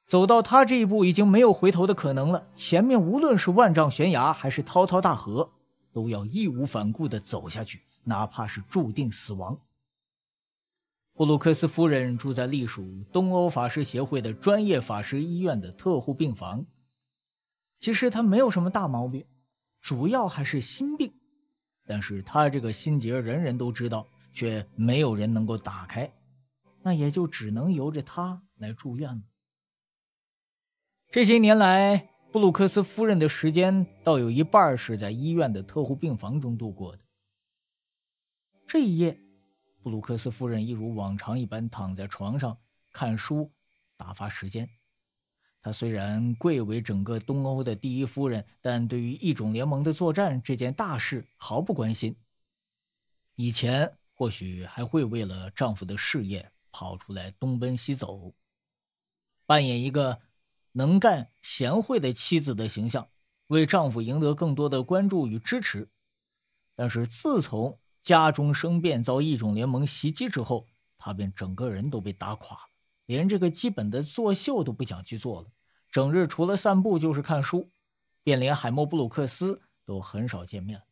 走到他这一步，已经没有回头的可能了。前面无论是万丈悬崖，还是滔滔大河，都要义无反顾地走下去，哪怕是注定死亡。布鲁克斯夫人住在隶属东欧法师协会的专业法师医院的特护病房。其实他没有什么大毛病，主要还是心病。但是他这个心结，人人都知道，却没有人能够打开。那也就只能由着他来住院了。这些年来，布鲁克斯夫人的时间倒有一半是在医院的特护病房中度过的。这一夜，布鲁克斯夫人一如往常一般躺在床上看书，打发时间。她虽然贵为整个东欧的第一夫人，但对于异种联盟的作战这件大事毫不关心。以前或许还会为了丈夫的事业跑出来东奔西走，扮演一个。能干贤惠的妻子的形象，为丈夫赢得更多的关注与支持。但是自从家中生变、遭异种联盟袭击之后，他便整个人都被打垮了，连这个基本的作秀都不想去做了。整日除了散步就是看书，便连海默布鲁克斯都很少见面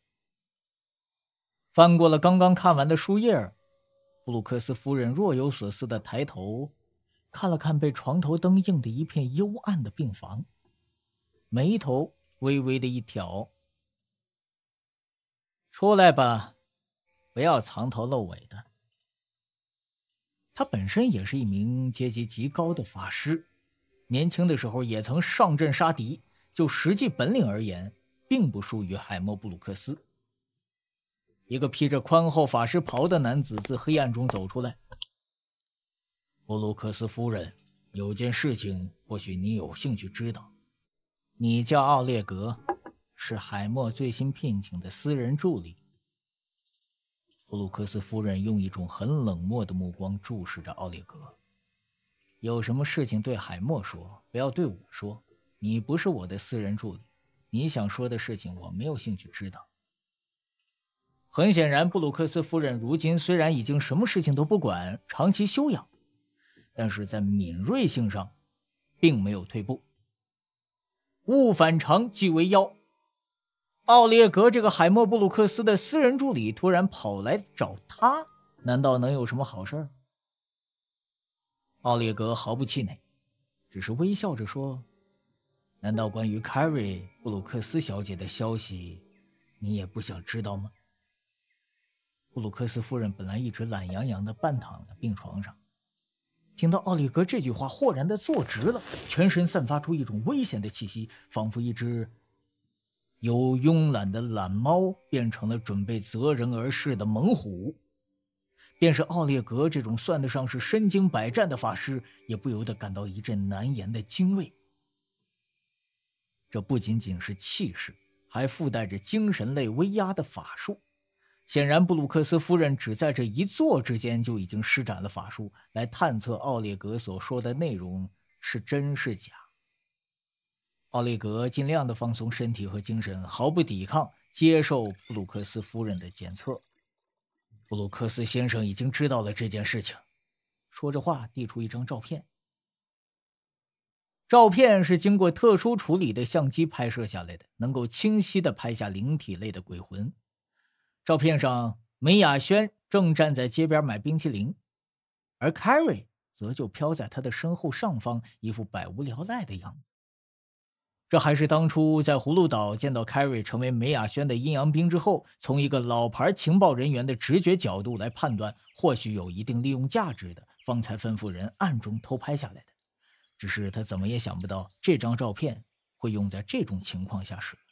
翻过了刚刚看完的书页，布鲁克斯夫人若有所思的抬头。看了看被床头灯映的一片幽暗的病房，眉头微微的一挑。出来吧，不要藏头露尾的。他本身也是一名阶级极高的法师，年轻的时候也曾上阵杀敌，就实际本领而言，并不输于海默布鲁克斯。一个披着宽厚法师袍的男子自黑暗中走出来。布鲁克斯夫人，有件事情，或许你有兴趣知道。你叫奥列格，是海默最新聘请的私人助理。布鲁克斯夫人用一种很冷漠的目光注视着奥列格。有什么事情对海默说，不要对我说。你不是我的私人助理，你想说的事情我没有兴趣知道。很显然，布鲁克斯夫人如今虽然已经什么事情都不管，长期休养。但是在敏锐性上，并没有退步。物反常即为妖。奥列格这个海默布鲁克斯的私人助理突然跑来找他，难道能有什么好事？奥列格毫不气馁，只是微笑着说：“难道关于凯瑞布鲁克斯小姐的消息，你也不想知道吗？”布鲁克斯夫人本来一直懒洋洋的半躺在病床上。听到奥列格这句话，豁然的坐直了，全身散发出一种危险的气息，仿佛一只由慵懒的懒猫变成了准备择人而噬的猛虎。便是奥列格这种算得上是身经百战的法师，也不由得感到一阵难言的惊畏。这不仅仅是气势，还附带着精神类威压的法术。显然，布鲁克斯夫人只在这一坐之间就已经施展了法术，来探测奥列格所说的内容是真是假。奥列格尽量的放松身体和精神，毫不抵抗，接受布鲁克斯夫人的检测。布鲁克斯先生已经知道了这件事情，说着话递出一张照片。照片是经过特殊处理的相机拍摄下来的，能够清晰的拍下灵体类的鬼魂。照片上，梅雅轩正站在街边买冰淇淋，而 Carrie 则就飘在他的身后上方，一副百无聊赖的样子。这还是当初在葫芦岛见到 Carrie 成为梅雅轩的阴阳兵之后，从一个老牌情报人员的直觉角度来判断，或许有一定利用价值的，方才吩咐人暗中偷拍下来的。只是他怎么也想不到，这张照片会用在这种情况下使用。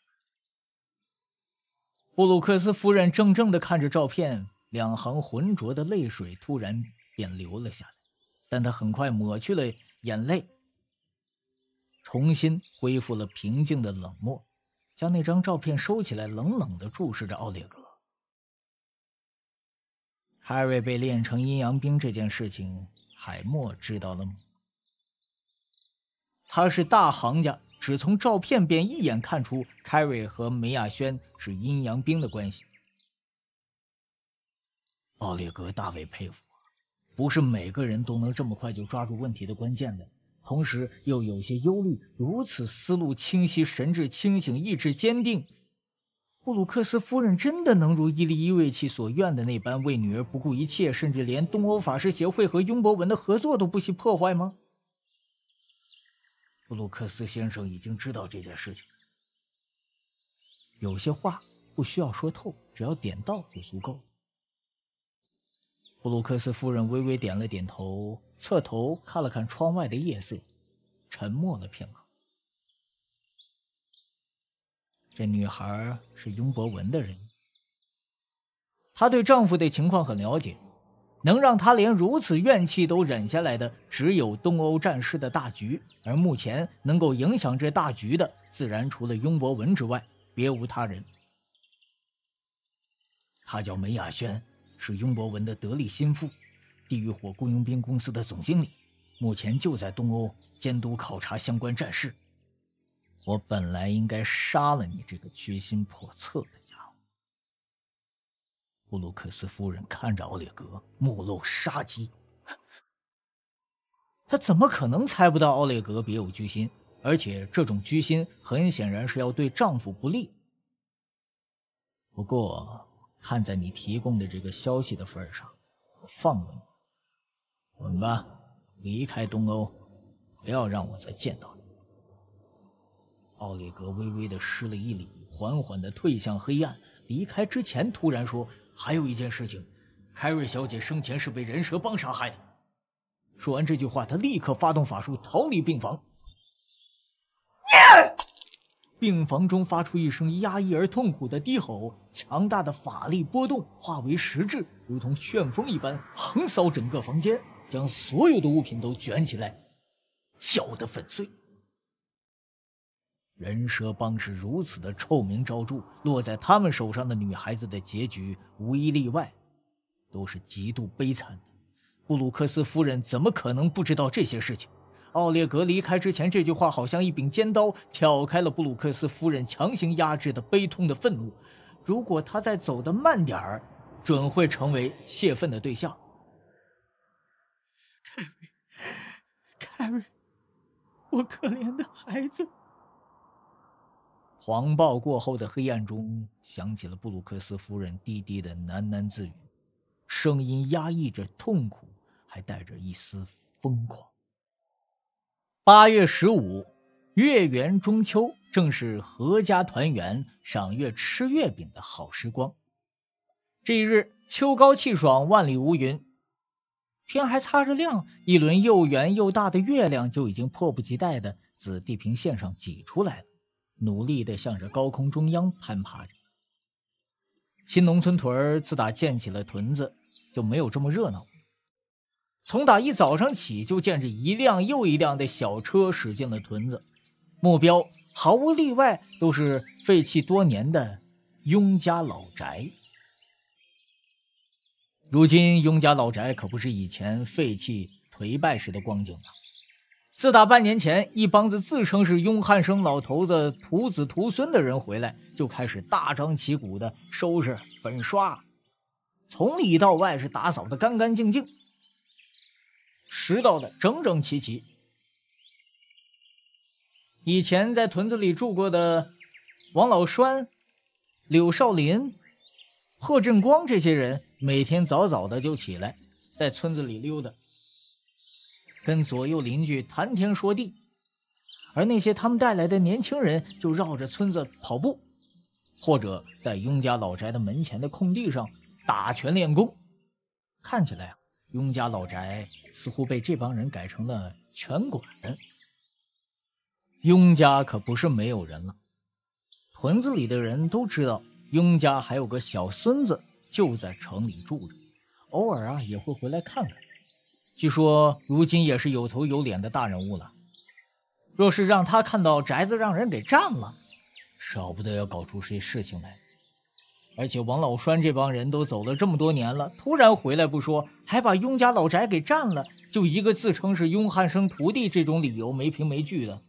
布鲁克斯夫人怔怔地看着照片，两行浑浊的泪水突然便流了下来，但她很快抹去了眼泪，重新恢复了平静的冷漠，将那张照片收起来，冷冷地注视着奥利格。海瑞被炼成阴阳兵这件事情，海默知道了吗？他是大行家。只从照片便一眼看出，凯瑞和梅亚轩是阴阳兵的关系。奥列格大为佩服，不是每个人都能这么快就抓住问题的关键的。同时又有些忧虑：如此思路清晰、神志清醒、意志坚定，布鲁克斯夫人真的能如伊利伊维奇所愿的那般为女儿不顾一切，甚至连东欧法师协会和雍博文的合作都不惜破坏吗？布鲁克斯先生已经知道这件事情，有些话不需要说透，只要点到就足够。布鲁克斯夫人微微点了点头，侧头看了看窗外的夜色，沉默了片刻。这女孩是雍博文的人，她对丈夫的情况很了解。能让他连如此怨气都忍下来的，只有东欧战事的大局。而目前能够影响这大局的，自然除了雍博文之外，别无他人。他叫梅亚轩，是雍博文的得力心腹，地狱火雇佣兵公司的总经理，目前就在东欧监督考察相关战事。我本来应该杀了你这个居心叵测的。布鲁克斯夫人看着奥列格，目露杀机。她怎么可能猜不到奥列格别有居心？而且这种居心很显然是要对丈夫不利。不过，看在你提供的这个消息的份上，我放了你。滚吧，离开东欧，不要让我再见到你。奥列格微微的施了一礼，缓缓的退向黑暗。离开之前，突然说。还有一件事情，凯瑞小姐生前是被人蛇帮杀害的。说完这句话，他立刻发动法术逃离病房。病房中发出一声压抑而痛苦的低吼，强大的法力波动化为实质，如同旋风一般横扫整个房间，将所有的物品都卷起来，搅得粉碎。人蛇帮是如此的臭名昭著，落在他们手上的女孩子的结局无一例外都是极度悲惨的。布鲁克斯夫人怎么可能不知道这些事情？奥列格离开之前这句话，好像一柄尖刀，挑开了布鲁克斯夫人强行压制的悲痛的愤怒。如果他再走的慢点儿，准会成为泄愤的对象。凯瑞，凯瑞，我可怜的孩子。狂暴过后的黑暗中，响起了布鲁克斯夫人低低的喃喃自语，声音压抑着痛苦，还带着一丝疯狂。八月十五，月圆中秋，正是合家团圆、赏月吃月饼的好时光。这一日，秋高气爽，万里无云，天还擦着亮，一轮又圆又大的月亮就已经迫不及待地自地平线上挤出来了。努力的向着高空中央攀爬着。新农村屯儿自打建起了屯子，就没有这么热闹。从打一早上起，就见着一辆又一辆的小车驶进了屯子，目标毫无例外都是废弃多年的雍家老宅。如今雍家老宅可不是以前废弃颓败时的光景了。自打半年前，一帮子自称是雍汉生老头子徒子徒孙的人回来，就开始大张旗鼓的收拾粉刷，从里到外是打扫的干干净净，拾到的整整齐齐。以前在屯子里住过的王老栓、柳少林、贺振光这些人，每天早早的就起来，在村子里溜达。跟左右邻居谈天说地，而那些他们带来的年轻人就绕着村子跑步，或者在雍家老宅的门前的空地上打拳练功。看起来啊，雍家老宅似乎被这帮人改成了拳馆。雍家可不是没有人了，屯子里的人都知道，雍家还有个小孙子就在城里住着，偶尔啊也会回来看看。据说如今也是有头有脸的大人物了。若是让他看到宅子让人给占了，少不得要搞出些事情来。而且王老栓这帮人都走了这么多年了，突然回来不说，还把雍家老宅给占了，就一个自称是雍汉生徒弟这种理由，没凭没据的。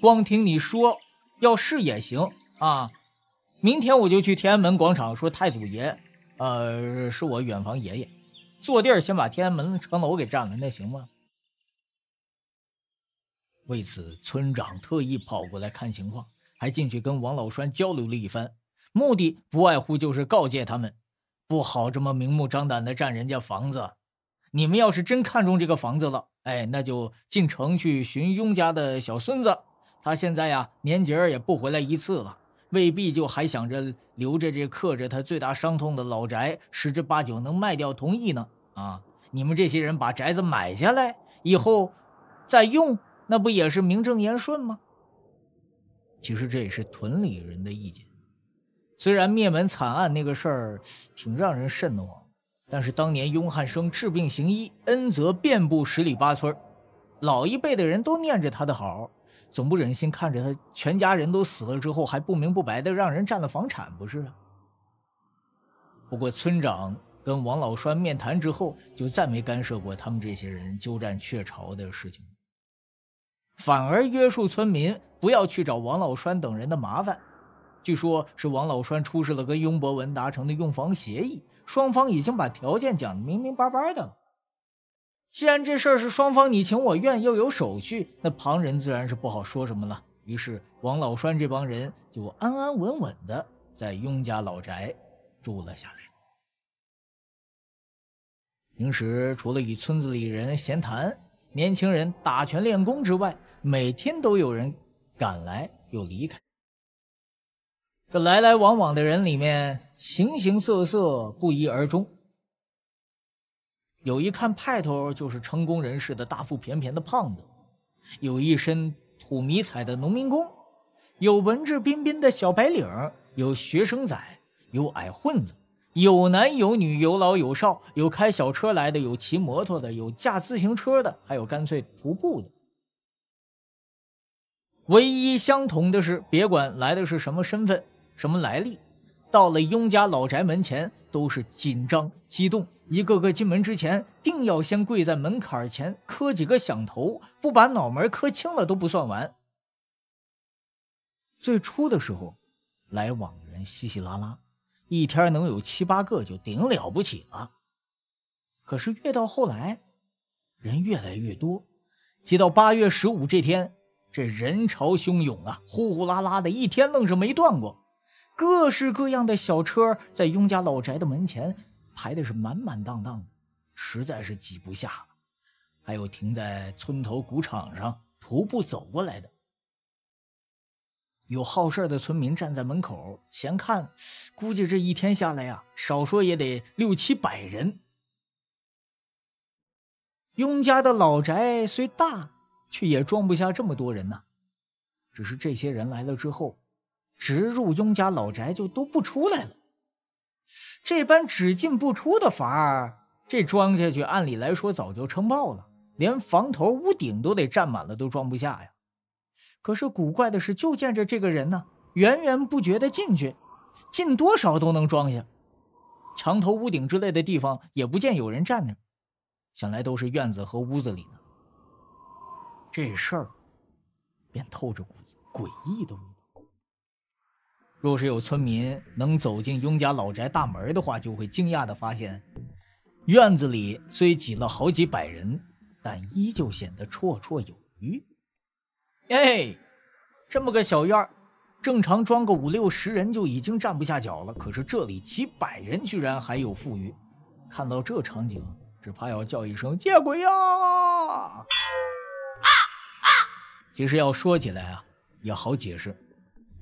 光听你说，要是也行啊！明天我就去天安门广场说太祖爷，呃，是我远房爷爷。坐地儿先把天安门城楼给占了，那行吗？为此，村长特意跑过来看情况，还进去跟王老栓交流了一番，目的不外乎就是告诫他们，不好这么明目张胆的占人家房子。你们要是真看中这个房子了，哎，那就进城去寻雍家的小孙子，他现在呀年节儿也不回来一次了。未必就还想着留着这刻着他最大伤痛的老宅，十之八九能卖掉同意呢。啊，你们这些人把宅子买下来以后，再用，那不也是名正言顺吗？其实这也是屯里人的意见。虽然灭门惨案那个事儿挺让人瘆得慌，但是当年雍汉生治病行医，恩泽遍布十里八村，老一辈的人都念着他的好。总不忍心看着他全家人都死了之后还不明不白的让人占了房产，不是？不过村长跟王老栓面谈之后，就再没干涉过他们这些人鸠占鹊巢的事情，反而约束村民不要去找王老栓等人的麻烦。据说，是王老栓出示了跟雍博文达成的用房协议，双方已经把条件讲的明明白白的。既然这事儿是双方你情我愿，又有手续，那旁人自然是不好说什么了。于是王老栓这帮人就安安稳稳的在雍家老宅住了下来。平时除了与村子里人闲谈、年轻人打拳练功之外，每天都有人赶来又离开。这来来往往的人里面，形形色色，不一而终。有一看派头就是成功人士的大腹便便的胖子，有一身土迷彩的农民工，有文质彬彬的小白领，有学生仔，有矮混子，有男有女，有老有少，有开小车来的，有骑摩托的，有驾自行车的，还有干脆徒步的。唯一相同的是，别管来的是什么身份、什么来历，到了雍家老宅门前，都是紧张、激动。一个个进门之前，定要先跪在门槛前磕几个响头，不把脑门磕青了都不算完。最初的时候，来往人稀稀拉拉，一天能有七八个就顶了不起了。可是越到后来，人越来越多，直到八月十五这天，这人潮汹涌啊，呼呼啦啦的一天愣是没断过。各式各样的小车在雍家老宅的门前。排的是满满当当的，实在是挤不下了。还有停在村头谷场上徒步走过来的，有好事的村民站在门口闲看。估计这一天下来呀，少说也得六七百人。雍家的老宅虽大，却也装不下这么多人呢。只是这些人来了之后，直入雍家老宅就都不出来了。这般只进不出的法儿，这装下去，按理来说早就撑爆了，连房头屋顶都得占满了，都装不下呀。可是古怪的是，就见着这个人呢，源源不绝的进去，进多少都能装下，墙头、屋顶之类的地方也不见有人站着，想来都是院子和屋子里呢。这事儿，便透着股诡异的。若是有村民能走进雍家老宅大门的话，就会惊讶地发现，院子里虽挤了好几百人，但依旧显得绰绰有余。哎，这么个小院儿，正常装个五六十人就已经站不下脚了。可是这里几百人居然还有富余，看到这场景，只怕要叫一声见鬼呀！啊啊！其实要说起来啊，也好解释。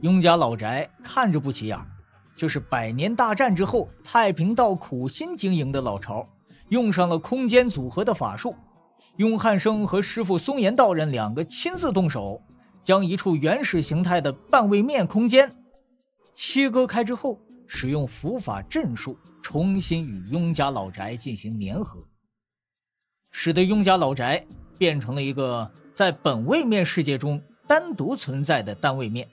雍家老宅看着不起眼，就是百年大战之后太平道苦心经营的老巢。用上了空间组合的法术，雍汉生和师傅松岩道人两个亲自动手，将一处原始形态的半位面空间切割开之后，使用符法阵术重新与雍家老宅进行粘合，使得雍家老宅变成了一个在本位面世界中单独存在的单位面。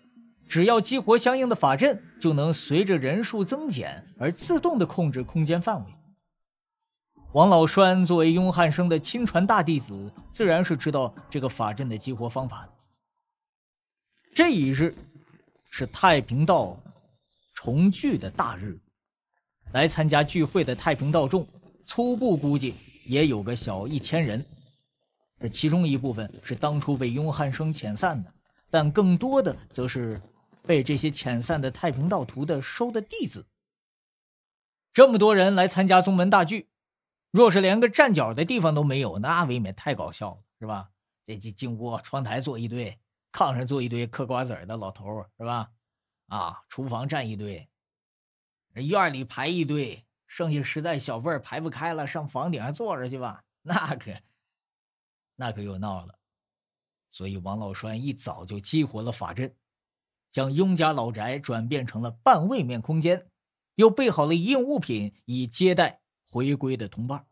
只要激活相应的法阵，就能随着人数增减而自动的控制空间范围。王老栓作为雍汉生的亲传大弟子，自然是知道这个法阵的激活方法的。这一日是太平道重聚的大日子，来参加聚会的太平道众，初步估计也有个小一千人。这其中一部分是当初被雍汉生遣散的，但更多的则是。被这些遣散的太平道徒的收的弟子，这么多人来参加宗门大聚，若是连个站脚的地方都没有，那未免太搞笑了，是吧？这这进屋窗台坐一堆，炕上坐一堆嗑瓜子的老头，是吧？啊，厨房站一堆，院里排一堆，剩下实在小份排不开了，上房顶上坐着去吧？那可，那可又闹了。所以王老栓一早就激活了法阵。将雍家老宅转变成了半位面空间，又备好了一应物品，以接待回归的同伴。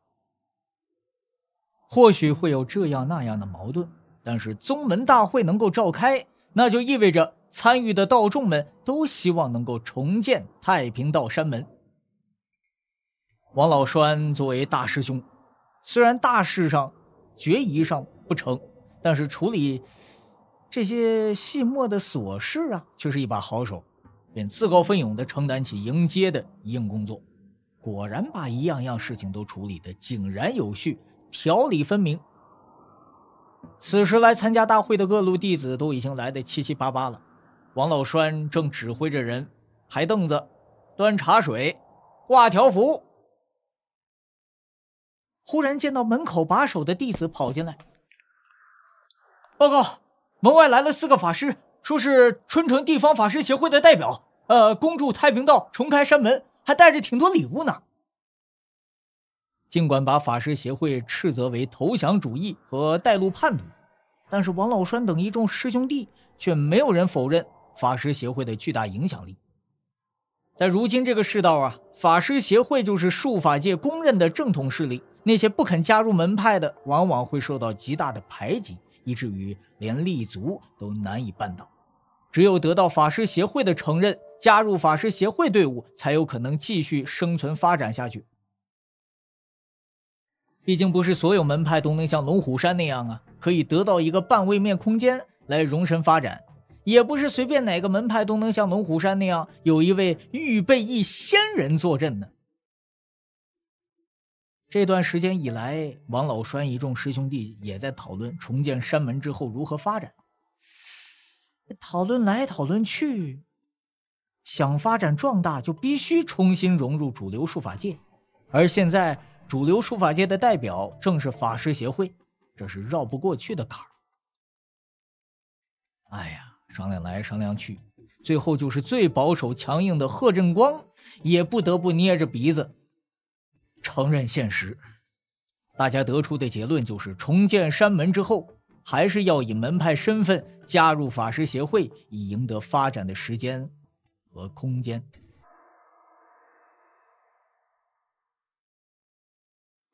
或许会有这样那样的矛盾，但是宗门大会能够召开，那就意味着参与的道众们都希望能够重建太平道山门。王老栓作为大师兄，虽然大事上、决议上不成，但是处理。这些细末的琐事啊，却是一把好手，便自告奋勇地承担起迎接的一应工作。果然把一样样事情都处理得井然有序、条理分明。此时来参加大会的各路弟子都已经来得七七八八了，王老栓正指挥着人排凳子、端茶水、挂条幅，忽然见到门口把守的弟子跑进来，报告。门外来了四个法师，说是春城地方法师协会的代表，呃，恭祝太平道重开山门，还带着挺多礼物呢。尽管把法师协会斥责为投降主义和带路叛徒，但是王老栓等一众师兄弟却没有人否认法师协会的巨大影响力。在如今这个世道啊，法师协会就是术法界公认的正统势力，那些不肯加入门派的，往往会受到极大的排挤。以至于连立足都难以办到，只有得到法师协会的承认，加入法师协会队伍，才有可能继续生存发展下去。毕竟不是所有门派都能像龙虎山那样啊，可以得到一个半位面空间来容身发展，也不是随便哪个门派都能像龙虎山那样有一位预备役仙人坐镇的。这段时间以来，王老栓一众师兄弟也在讨论重建山门之后如何发展。讨论来讨论去，想发展壮大就必须重新融入主流书法界，而现在主流书法界的代表正是法师协会，这是绕不过去的坎儿。哎呀，商量来商量去，最后就是最保守强硬的贺振光，也不得不捏着鼻子。承认现实，大家得出的结论就是：重建山门之后，还是要以门派身份加入法师协会，以赢得发展的时间和空间。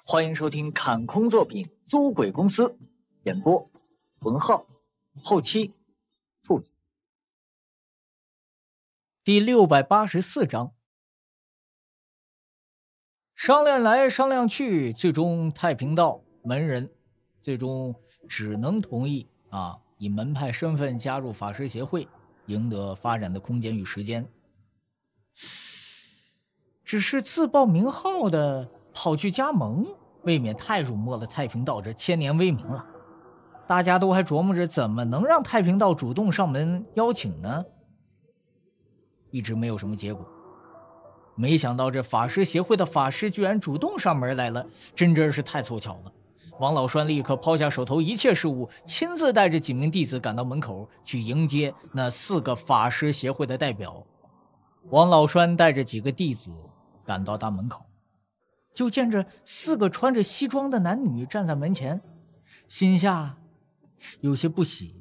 欢迎收听《砍空作品租鬼公司》，演播：文浩，后期：兔子。第六百八十四章。商量来商量去，最终太平道门人最终只能同意啊，以门派身份加入法师协会，赢得发展的空间与时间。只是自报名号的跑去加盟，未免太辱没了太平道这千年威名了。大家都还琢磨着怎么能让太平道主动上门邀请呢，一直没有什么结果。没想到这法师协会的法师居然主动上门来了，真真是太凑巧了。王老栓立刻抛下手头一切事务，亲自带着几名弟子赶到门口去迎接那四个法师协会的代表。王老栓带着几个弟子赶到大门口，就见着四个穿着西装的男女站在门前，心下有些不喜。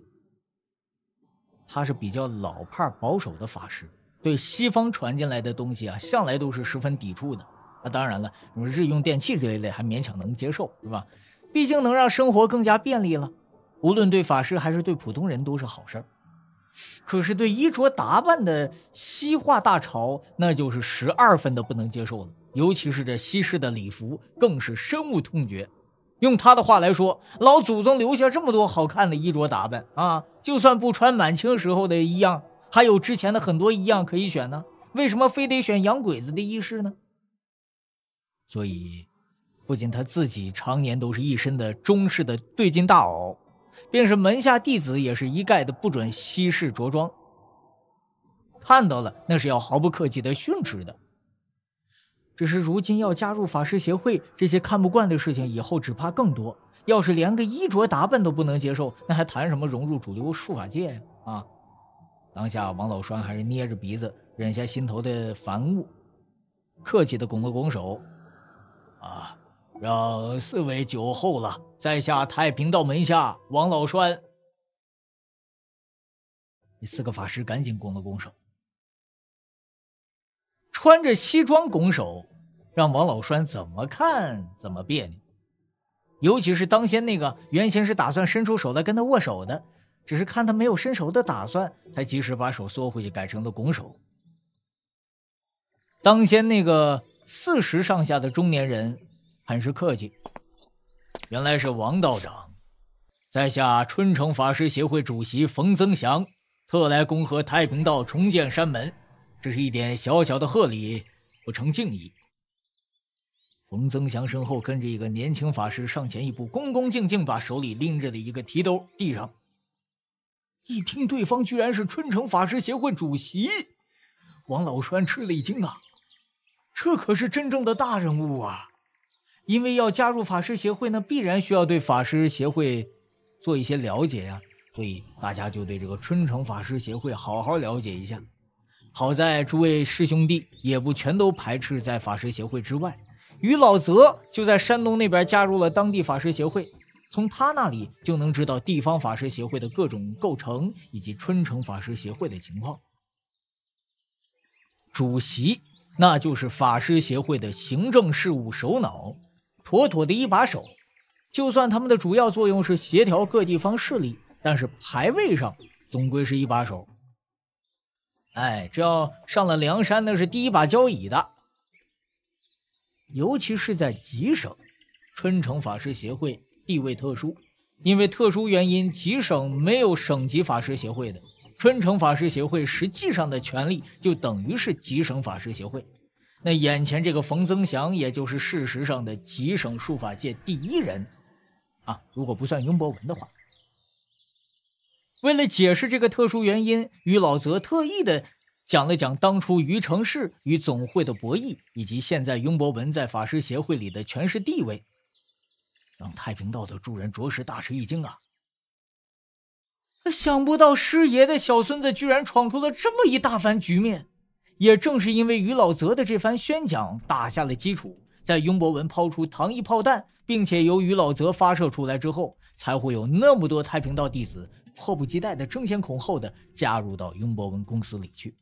他是比较老派保守的法师。对西方传进来的东西啊，向来都是十分抵触的。那当然了，什么日用电器这一类还勉强能接受，是吧？毕竟能让生活更加便利了，无论对法师还是对普通人都是好事儿。可是对衣着打扮的西化大潮，那就是十二分的不能接受了。尤其是这西式的礼服，更是深恶痛绝。用他的话来说，老祖宗留下这么多好看的衣着打扮啊，就算不穿满清时候的一样，还有之前的很多一样可以选呢，为什么非得选洋鬼子的衣饰呢？所以，不仅他自己常年都是一身的中式的对襟大袄，便是门下弟子也是一概的不准西式着装。看到了，那是要毫不客气的训斥的。只是如今要加入法师协会，这些看不惯的事情以后只怕更多。要是连个衣着打扮都不能接受，那还谈什么融入主流术法界啊？当下，王老栓还是捏着鼻子忍下心头的烦恶，客气的拱了拱手：“啊，让四位久候了，在下太平道门下王老栓。”四个法师赶紧拱了拱手，穿着西装拱手，让王老栓怎么看怎么别扭，尤其是当先那个，原先是打算伸出手来跟他握手的。只是看他没有伸手的打算，才及时把手缩回去，改成了拱手。当先那个四十上下的中年人，很是客气。原来是王道长，在下春城法师协会主席冯增祥，特来恭贺太平道重建山门，这是一点小小的贺礼，不成敬意。冯增祥身后跟着一个年轻法师，上前一步，恭恭敬敬把手里拎着的一个提兜递上。一听对方居然是春城法师协会主席，王老栓吃了一惊啊！这可是真正的大人物啊！因为要加入法师协会，那必然需要对法师协会做一些了解呀，所以大家就对这个春城法师协会好好了解一下。好在诸位师兄弟也不全都排斥在法师协会之外，于老泽就在山东那边加入了当地法师协会。从他那里就能知道地方法师协会的各种构成以及春城法师协会的情况。主席，那就是法师协会的行政事务首脑，妥妥的一把手。就算他们的主要作用是协调各地方势力，但是排位上总归是一把手。哎，这要上了梁山，那是第一把交椅的。尤其是在吉省，春城法师协会。地位特殊，因为特殊原因，吉省没有省级法师协会的，春城法师协会实际上的权力就等于是吉省法师协会。那眼前这个冯增祥，也就是事实上的吉省书法界第一人，啊，如果不算雍博文的话。为了解释这个特殊原因，于老则特意的讲了讲当初于承世与总会的博弈，以及现在雍博文在法师协会里的权势地位。让太平道的诸人着实大吃一惊啊！想不到师爷的小孙子居然闯出了这么一大番局面。也正是因为于老泽的这番宣讲打下了基础，在雍博文抛出糖衣炮弹，并且由于老泽发射出来之后，才会有那么多太平道弟子迫不及待的争先恐后的加入到雍博文公司里去。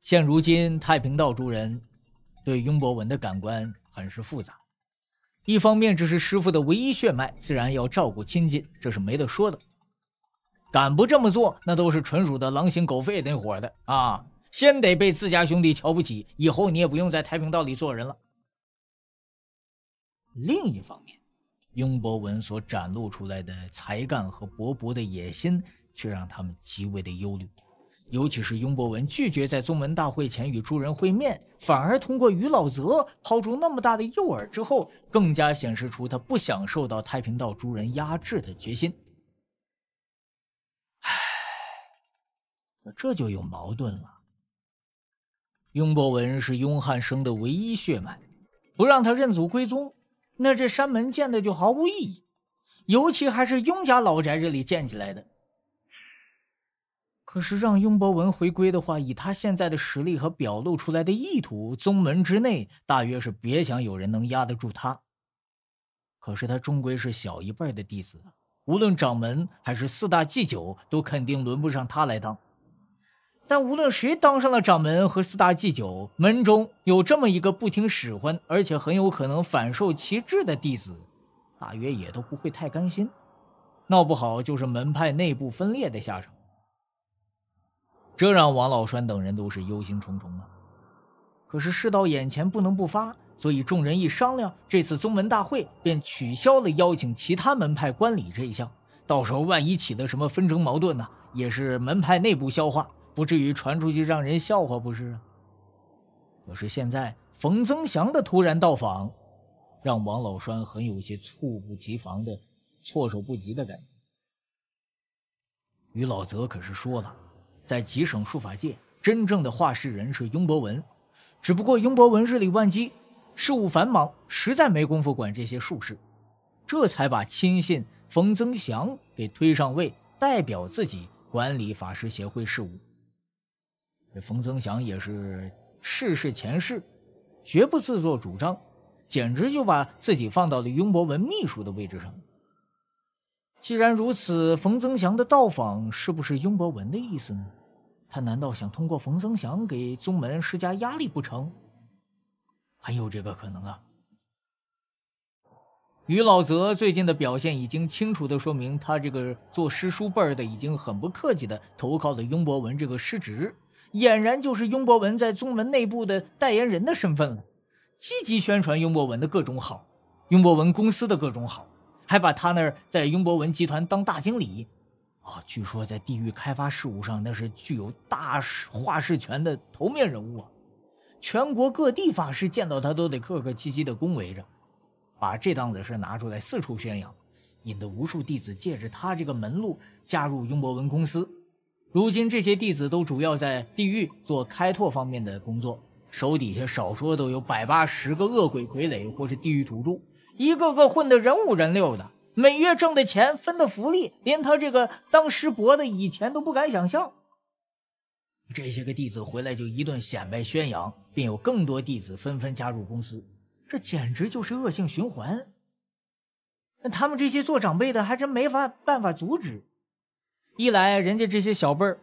现如今，太平道诸人对雍博文的感官很是复杂。一方面，这是师傅的唯一血脉，自然要照顾亲近，这是没得说的。敢不这么做，那都是纯属的狼心狗肺那伙的啊！先得被自家兄弟瞧不起，以后你也不用在太平道里做人了。另一方面，雍博文所展露出来的才干和勃勃的野心，却让他们极为的忧虑。尤其是雍博文拒绝在宗门大会前与诸人会面，反而通过于老泽抛出那么大的诱饵之后，更加显示出他不想受到太平道诸人压制的决心。唉，这就有矛盾了。雍博文是雍汉生的唯一血脉，不让他认祖归宗，那这山门建的就毫无意义，尤其还是雍家老宅这里建起来的。可是让雍博文回归的话，以他现在的实力和表露出来的意图，宗门之内大约是别想有人能压得住他。可是他终归是小一辈的弟子，无论掌门还是四大祭酒，都肯定轮不上他来当。但无论谁当上了掌门和四大祭酒，门中有这么一个不听使唤，而且很有可能反受其制的弟子，大约也都不会太甘心，闹不好就是门派内部分裂的下场。这让王老栓等人都是忧心忡忡啊！可是事到眼前不能不发，所以众人一商量，这次宗门大会便取消了邀请其他门派观礼这一项。到时候万一起了什么纷争矛盾呢，也是门派内部消化，不至于传出去让人笑话，不是啊？可是现在冯增祥的突然到访，让王老栓很有些猝不及防的、措手不及的感觉。于老泽可是说了。在几省书法界，真正的画师人是雍博文，只不过雍博文日理万机，事务繁忙，实在没工夫管这些术士，这才把亲信冯增祥给推上位，代表自己管理法师协会事务。这冯增祥也是事事前事，绝不自作主张，简直就把自己放到了雍博文秘书的位置上。既然如此，冯增祥的到访是不是雍博文的意思呢？他难道想通过冯增祥给宗门施加压力不成？很有这个可能啊。于老泽最近的表现已经清楚的说明，他这个做师叔辈的已经很不客气的投靠了雍博文这个师侄，俨然就是雍博文在宗门内部的代言人的身份了，积极宣传雍博文的各种好，雍博文公司的各种好。还把他那儿在雍博文集团当大经理，啊，据说在地狱开发事务上那是具有大事话事权的头面人物啊，全国各地法师见到他都得客客气气的恭维着，把这档子事拿出来四处宣扬，引得无数弟子借着他这个门路加入雍博文公司。如今这些弟子都主要在地狱做开拓方面的工作，手底下少说都有百八十个恶鬼傀儡或是地狱土著。一个个混的人五人六的，每月挣的钱、分的福利，连他这个当师伯的以前都不敢想象。这些个弟子回来就一顿显摆宣扬，便有更多弟子纷纷加入公司，这简直就是恶性循环。那他们这些做长辈的还真没法办法阻止。一来人家这些小辈儿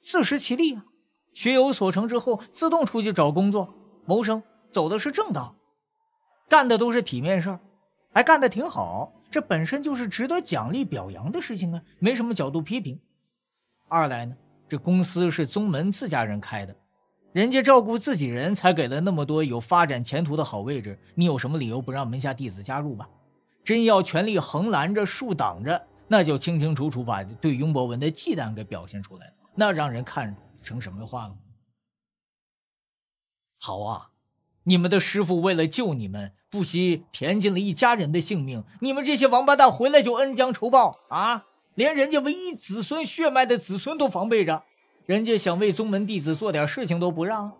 自食其力啊，学有所成之后自动出去找工作谋生，走的是正道，干的都是体面事儿。还干得挺好，这本身就是值得奖励表扬的事情啊，没什么角度批评。二来呢，这公司是宗门自家人开的，人家照顾自己人才给了那么多有发展前途的好位置，你有什么理由不让门下弟子加入吧？真要全力横拦着、竖挡着，那就清清楚楚把对雍博文的忌惮给表现出来了，那让人看成什么话了？好啊。你们的师傅为了救你们，不惜填尽了一家人的性命。你们这些王八蛋回来就恩将仇报啊！连人家唯一子孙血脉的子孙都防备着，人家想为宗门弟子做点事情都不让。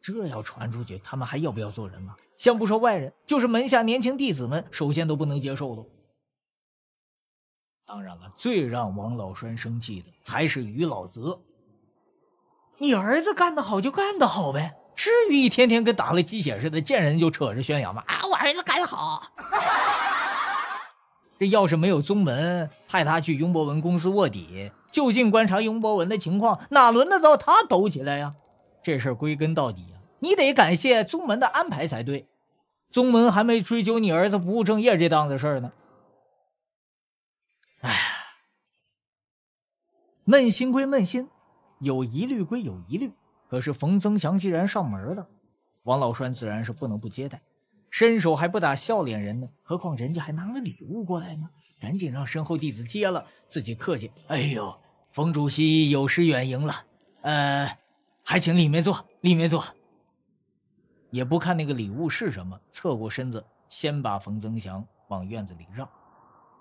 这要传出去，他们还要不要做人了？先不说外人，就是门下年轻弟子们，首先都不能接受的。当然了，最让王老栓生气的还是于老泽。你儿子干得好就干得好呗。至于一天天跟打了鸡血似的，见人就扯着宣扬吗？啊，我儿子干得好！[laughs] 这要是没有宗门派他去雍博文公司卧底，就近观察雍博文的情况，哪轮得到他抖起来呀？这事儿归根到底啊，你得感谢宗门的安排才对。宗门还没追究你儿子不务正业这档子事儿呢。哎，闷心归闷心，有疑虑归有疑虑。可是冯增强既然上门了，王老栓自然是不能不接待，伸手还不打笑脸人呢，何况人家还拿了礼物过来呢，赶紧让身后弟子接了，自己客气。哎呦，冯主席有失远迎了，呃，还请里面坐，里面坐。也不看那个礼物是什么，侧过身子先把冯增强往院子里让，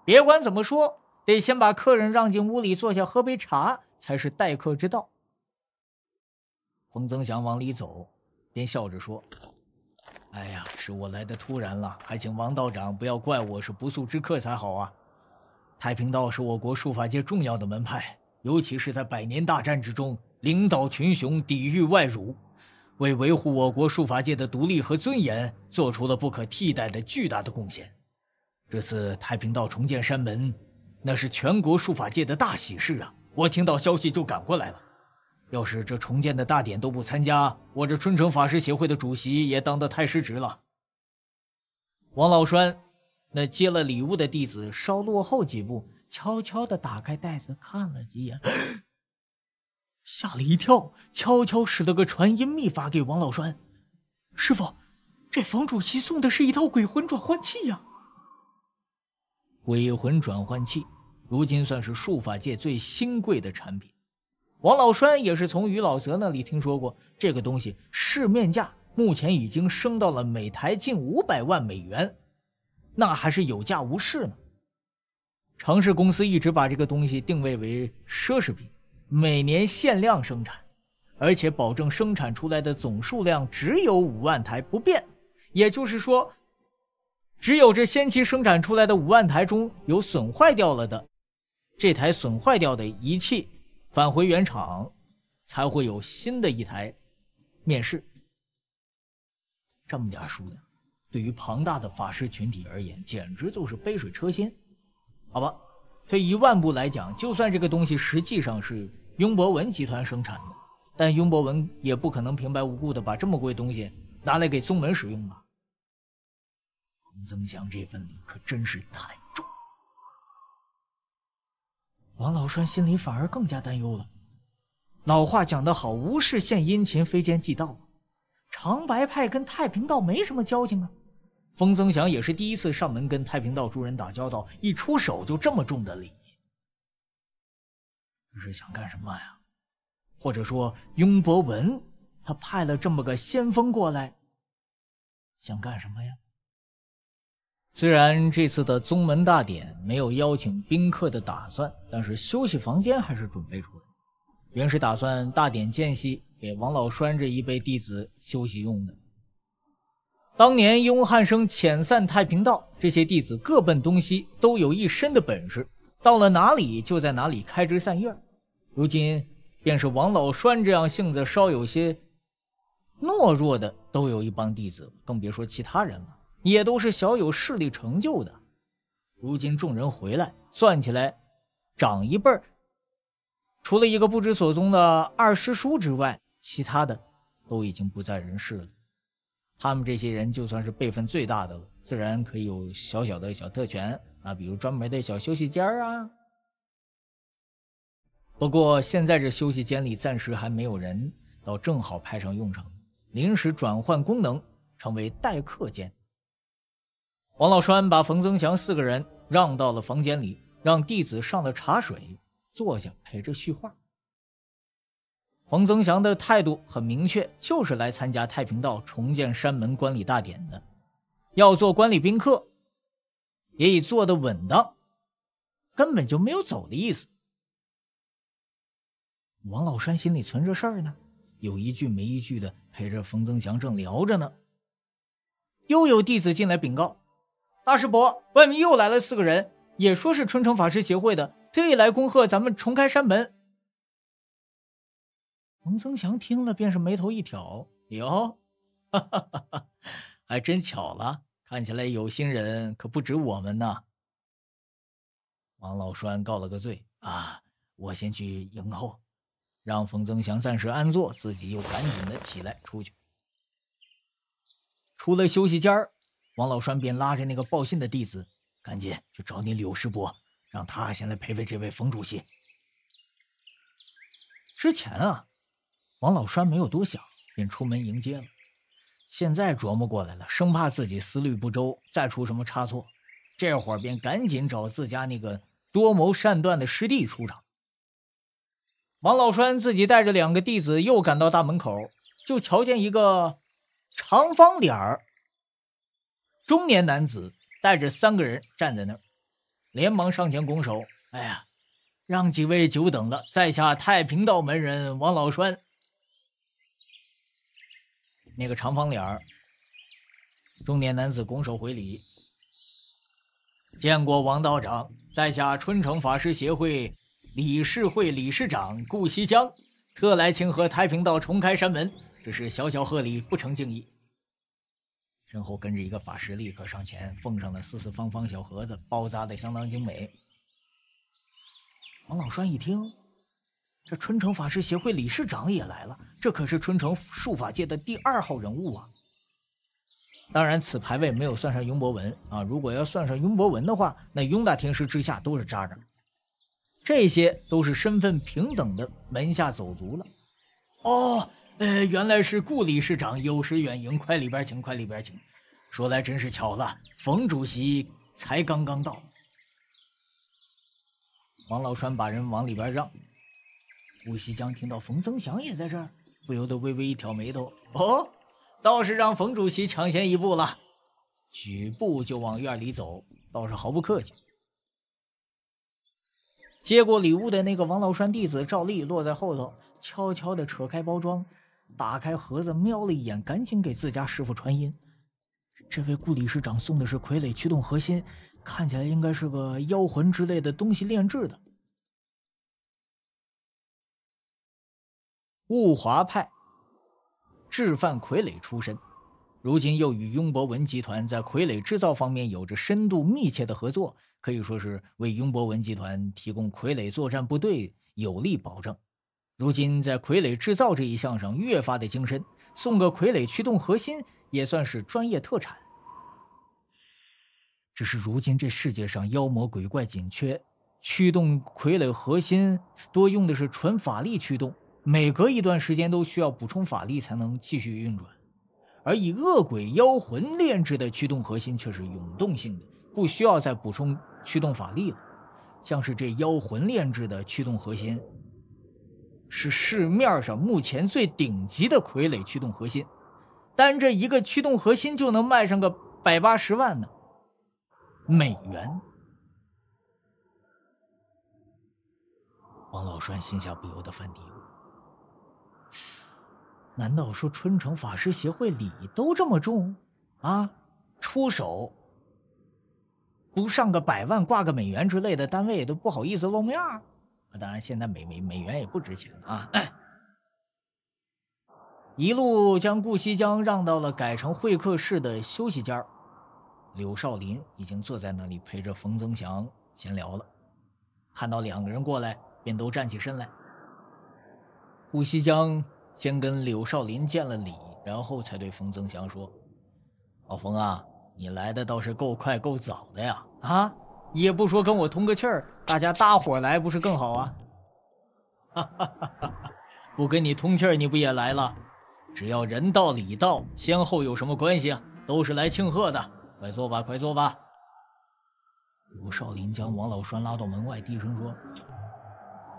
别管怎么说，得先把客人让进屋里坐下喝杯茶才是待客之道。冯增祥往里走，边笑着说：“哎呀，是我来的突然了，还请王道长不要怪我是不速之客才好啊。太平道是我国术法界重要的门派，尤其是在百年大战之中，领导群雄抵御外辱，为维护我国术法界的独立和尊严做出了不可替代的巨大的贡献。这次太平道重建山门，那是全国术法界的大喜事啊！我听到消息就赶过来了。”要是这重建的大典都不参加，我这春城法师协会的主席也当得太失职了。王老栓，那接了礼物的弟子稍落后几步，悄悄地打开袋子看了几眼，吓了一跳，悄悄使了个传音秘法给王老栓：“师傅，这房主席送的是一套鬼魂转换器呀。”鬼魂转换器，如今算是术法界最新贵的产品。王老栓也是从于老泽那里听说过这个东西，市面价目前已经升到了每台近五百万美元，那还是有价无市呢。城市公司一直把这个东西定位为奢侈品，每年限量生产，而且保证生产出来的总数量只有五万台不变。也就是说，只有这先期生产出来的五万台中有损坏掉了的，这台损坏掉的仪器。返回原厂，才会有新的一台面试。这么点数量，对于庞大的法师群体而言，简直就是杯水车薪。好吧，退一万步来讲，就算这个东西实际上是雍博文集团生产的，但雍博文也不可能平白无故的把这么贵东西拿来给宗门使用吧？曾增祥这份礼可真是太重。王老栓心里反而更加担忧了。老话讲得好，无事献殷勤，非奸即盗。长白派跟太平道没什么交情啊。风增祥也是第一次上门跟太平道诸人打交道，一出手就这么重的礼，这是想干什么呀？或者说，雍博文他派了这么个先锋过来，想干什么呀？虽然这次的宗门大典没有邀请宾客的打算，但是休息房间还是准备出来，原是打算大典间隙给王老栓这一辈弟子休息用的。当年雍汉生遣散太平道，这些弟子各奔东西，都有一身的本事，到了哪里就在哪里开枝散叶。如今便是王老栓这样性子稍有些懦弱的，都有一帮弟子，更别说其他人了。也都是小有势力成就的。如今众人回来，算起来，长一辈儿，除了一个不知所踪的二师叔之外，其他的都已经不在人世了。他们这些人就算是辈分最大的了，自然可以有小小的小特权啊，比如专门的小休息间啊。不过现在这休息间里暂时还没有人，倒正好派上用场，临时转换功能，成为待客间。王老栓把冯增祥四个人让到了房间里，让弟子上了茶水，坐下陪着叙话。冯增祥的态度很明确，就是来参加太平道重建山门观礼大典的，要做观礼宾客，也已坐得稳当，根本就没有走的意思。王老栓心里存着事儿呢，有一句没一句的陪着冯增祥正聊着呢，又有弟子进来禀告。大师伯，外面又来了四个人，也说是春城法师协会的，特意来恭贺咱们重开山门。冯增强听了，便是眉头一挑：“哟，还真巧了！看起来有心人可不止我们呢。”王老栓告了个罪，啊，我先去迎候，让冯增强暂时安坐，自己又赶紧的起来出去。出了休息间王老栓便拉着那个报信的弟子，赶紧去找你柳师伯，让他先来陪陪这位冯主席。之前啊，王老栓没有多想，便出门迎接了。现在琢磨过来了，生怕自己思虑不周，再出什么差错，这会儿便赶紧找自家那个多谋善断的师弟出场。王老栓自己带着两个弟子又赶到大门口，就瞧见一个长方脸儿。中年男子带着三个人站在那儿，连忙上前拱手：“哎呀，让几位久等了，在下太平道门人王老栓。”那个长方脸儿中年男子拱手回礼：“见过王道长，在下春城法师协会理事会理事长顾西江，特来清河太平道重开山门，只是小小贺礼，不成敬意。”身后跟着一个法师，立刻上前奉上了四四方方小盒子，包扎得相当精美。王老栓一听，这春城法师协会理事长也来了，这可是春城术法界的第二号人物啊！当然，此排位没有算上雍博文啊。如果要算上雍博文的话，那雍大天师之下都是渣渣。这些都是身份平等的门下走卒了。哦。呃，原来是顾理事长有失远迎，快里边请，快里边请。说来真是巧了，冯主席才刚刚到。王老栓把人往里边让。顾锡江听到冯增祥也在这儿，不由得微微一挑眉头。哦，倒是让冯主席抢先一步了。举步就往院里走，倒是毫不客气。接过礼物的那个王老栓弟子赵丽落在后头，悄悄地扯开包装。打开盒子，瞄了一眼，赶紧给自家师傅传音：“这位顾理事长送的是傀儡驱动核心，看起来应该是个妖魂之类的东西炼制的。”雾华派，制贩傀儡出身，如今又与雍博文集团在傀儡制造方面有着深度密切的合作，可以说是为雍博文集团提供傀儡作战部队有力保证。如今在傀儡制造这一项上越发的精深，送个傀儡驱动核心也算是专业特产。只是如今这世界上妖魔鬼怪紧缺，驱动傀儡核心多用的是纯法力驱动，每隔一段时间都需要补充法力才能继续运转。而以恶鬼妖魂炼制的驱动核心却是永动性的，不需要再补充驱动法力了。像是这妖魂炼制的驱动核心。是市面上目前最顶级的傀儡驱动核心，单这一个驱动核心就能卖上个百八十万呢，美元。王老栓心下不由得犯嘀咕：难道说春城法师协会礼都这么重啊？出手不上个百万，挂个美元之类的单位都不好意思露面当然，现在美美美元也不值钱啊！一路将顾西江让到了改成会客室的休息间柳少林已经坐在那里陪着冯增祥闲聊了。看到两个人过来，便都站起身来。顾西江先跟柳少林见了礼，然后才对冯增祥说：“老冯啊，你来的倒是够快够早的呀！”啊。也不说跟我通个气儿，大家大伙来不是更好啊？哈哈哈哈哈！不跟你通气儿，你不也来了？只要人到礼到，先后有什么关系啊？都是来庆贺的，快坐吧，快坐吧。吴少林将王老栓拉到门外，低声说：“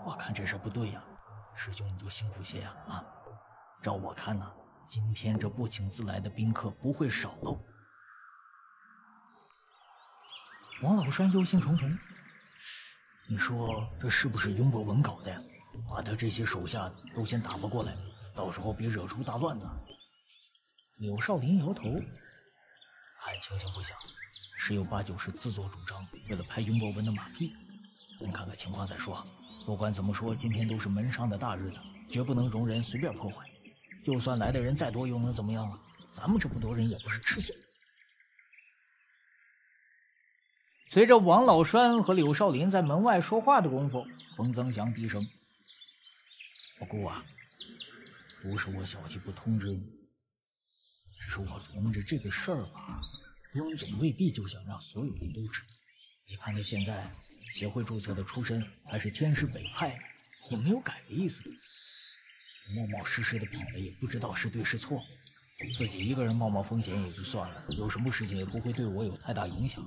我看这事不对呀，师兄你就辛苦些呀啊！照我看呢，今天这不请自来的宾客不会少喽。”王老栓忧心忡忡：“你说这是不是雍博文搞的？把他这些手下都先打发过来，到时候别惹出大乱子。”柳少林摇头：“看情形不像，十有八九是自作主张，为了拍雍博文的马屁。先看看情况再说。不管怎么说，今天都是门上的大日子，绝不能容人随便破坏。就算来的人再多，又能怎么样啊？咱们这么多人也不是吃素的。”随着王老栓和柳少林在门外说话的功夫，冯增祥低声：“我姑啊，不是我小气不通知你，只是我琢磨着这个事儿吧，翁总未必就想让所有人都知道。你看他现在协会注册的出身还是天师北派，也没有改的意思。冒冒失失的跑了也不知道是对是错，自己一个人冒冒风险也就算了，有什么事情也不会对我有太大影响。”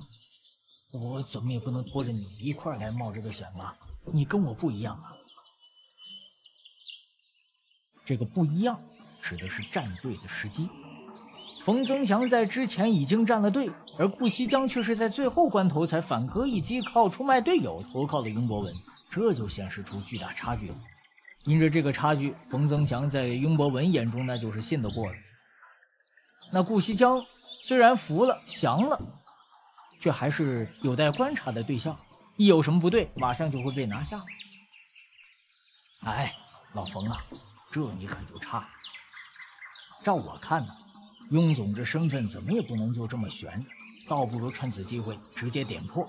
我怎么也不能拖着你一块儿来冒这个险吧？你跟我不一样啊！这个不一样，指的是站队的时机。冯增祥在之前已经站了队，而顾西江却是在最后关头才反戈一击，靠出卖队友投靠了雍博文，这就显示出巨大差距。了。因着这个差距，冯增祥在雍博文眼中那就是信得过的。那顾西江虽然服了降了。却还是有待观察的对象，一有什么不对，马上就会被拿下。哎，老冯啊，这你可就差了。照我看呢，雍总这身份怎么也不能就这么悬，倒不如趁此机会直接点破，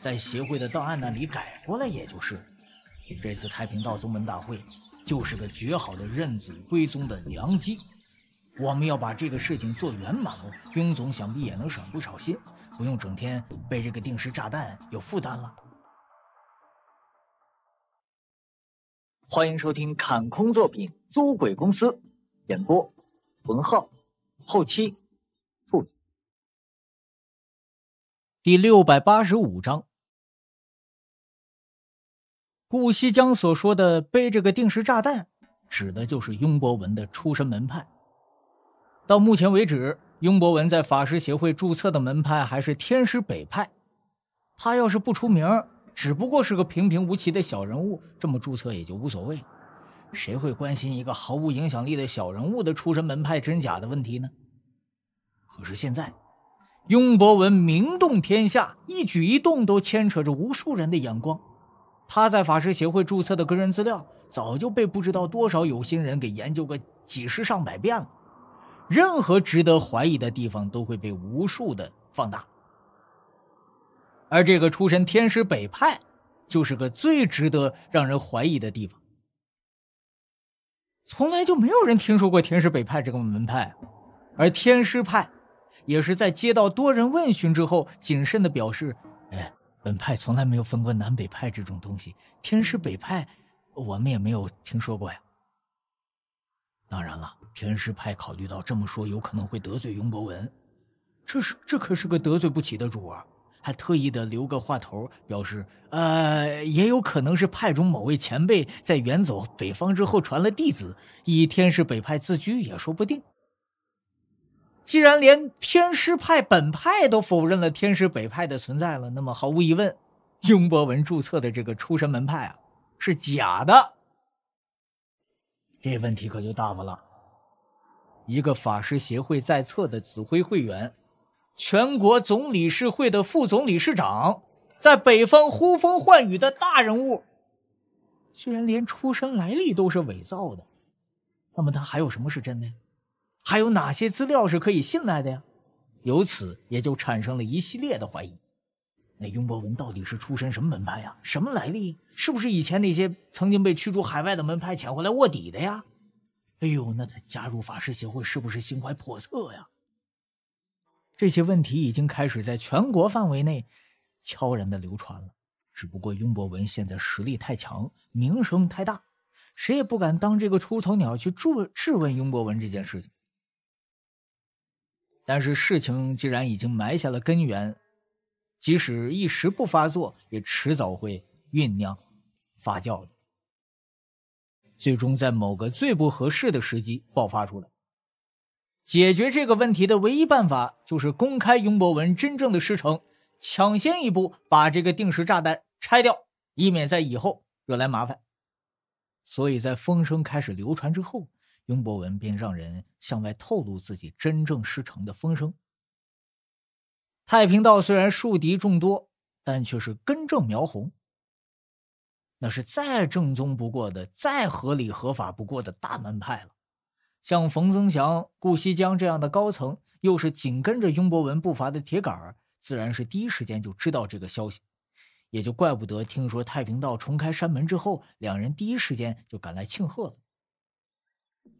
在协会的档案那里改过来，也就是。这次太平道宗门大会，就是个绝好的认祖归宗的良机，我们要把这个事情做圆满了，雍总想必也能省不少心。不用整天被这个定时炸弹有负担了。欢迎收听《砍空作品租鬼公司》，演播：文浩，后期：兔子。第六百八十五章，顾西江所说的“背着个定时炸弹”，指的就是雍博文的出身门派。到目前为止。雍博文在法师协会注册的门派还是天师北派。他要是不出名，只不过是个平平无奇的小人物，这么注册也就无所谓了。谁会关心一个毫无影响力的小人物的出身门派真假的问题呢？可是现在，雍博文名动天下，一举一动都牵扯着无数人的眼光。他在法师协会注册的个人资料，早就被不知道多少有心人给研究个几十上百遍了。任何值得怀疑的地方都会被无数的放大，而这个出身天师北派，就是个最值得让人怀疑的地方。从来就没有人听说过天师北派这个门派，而天师派，也是在接到多人问询之后，谨慎的表示：“哎，本派从来没有分过南北派这种东西，天师北派，我们也没有听说过呀。”当然了。天师派考虑到这么说有可能会得罪雍博文，这是这可是个得罪不起的主啊，还特意的留个话头，表示呃，也有可能是派中某位前辈在远走北方之后传了弟子，以天师北派自居也说不定。既然连天师派本派都否认了天师北派的存在了，那么毫无疑问，雍博文注册的这个出身门派啊是假的，这问题可就大发了。一个法师协会在册的指挥会员，全国总理事会的副总理事长，在北方呼风唤雨的大人物，居然连出身来历都是伪造的，那么他还有什么是真的？还有哪些资料是可以信赖的呀？由此也就产生了一系列的怀疑。那雍博文到底是出身什么门派呀？什么来历？是不是以前那些曾经被驱逐海外的门派潜回来卧底的呀？哎呦，那他加入法师协会是不是心怀叵测呀？这些问题已经开始在全国范围内悄然的流传了。只不过雍博文现在实力太强，名声太大，谁也不敢当这个出头鸟去质质问雍博文这件事情。但是事情既然已经埋下了根源，即使一时不发作，也迟早会酝酿发酵的。最终在某个最不合适的时机爆发出来。解决这个问题的唯一办法就是公开雍博文真正的师承，抢先一步把这个定时炸弹拆掉，以免在以后惹来麻烦。所以在风声开始流传之后，雍博文便让人向外透露自己真正师承的风声。太平道虽然树敌众多，但却是根正苗红。那是再正宗不过的、再合理合法不过的大门派了。像冯增祥、顾锡江这样的高层，又是紧跟着雍博文步伐的铁杆儿，自然是第一时间就知道这个消息。也就怪不得听说太平道重开山门之后，两人第一时间就赶来庆贺了。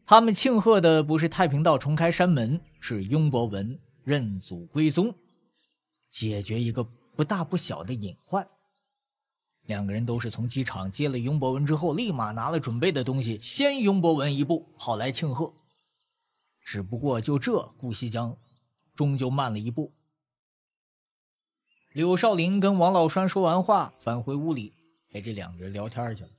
他们庆贺的不是太平道重开山门，是雍博文认祖归宗，解决一个不大不小的隐患。两个人都是从机场接了雍博文之后，立马拿了准备的东西，先雍博文一步跑来庆贺。只不过就这，顾西江终究慢了一步。柳少林跟王老栓说完话，返回屋里陪这两个人聊天去了。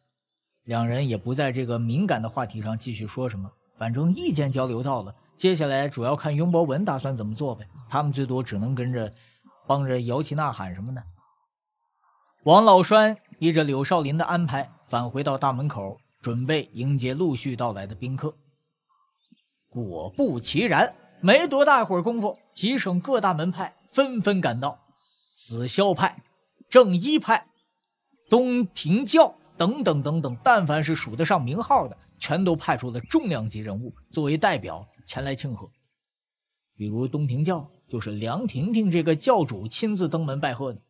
两人也不在这个敏感的话题上继续说什么，反正意见交流到了，接下来主要看雍博文打算怎么做呗。他们最多只能跟着帮着摇旗呐喊什么的。王老栓依着柳少林的安排，返回到大门口，准备迎接陆续到来的宾客。果不其然，没多大会儿功夫，几省各大门派纷纷赶到，紫霄派、正一派、东庭教等等等等，但凡是数得上名号的，全都派出了重量级人物作为代表前来庆贺。比如东庭教，就是梁婷婷这个教主亲自登门拜贺的。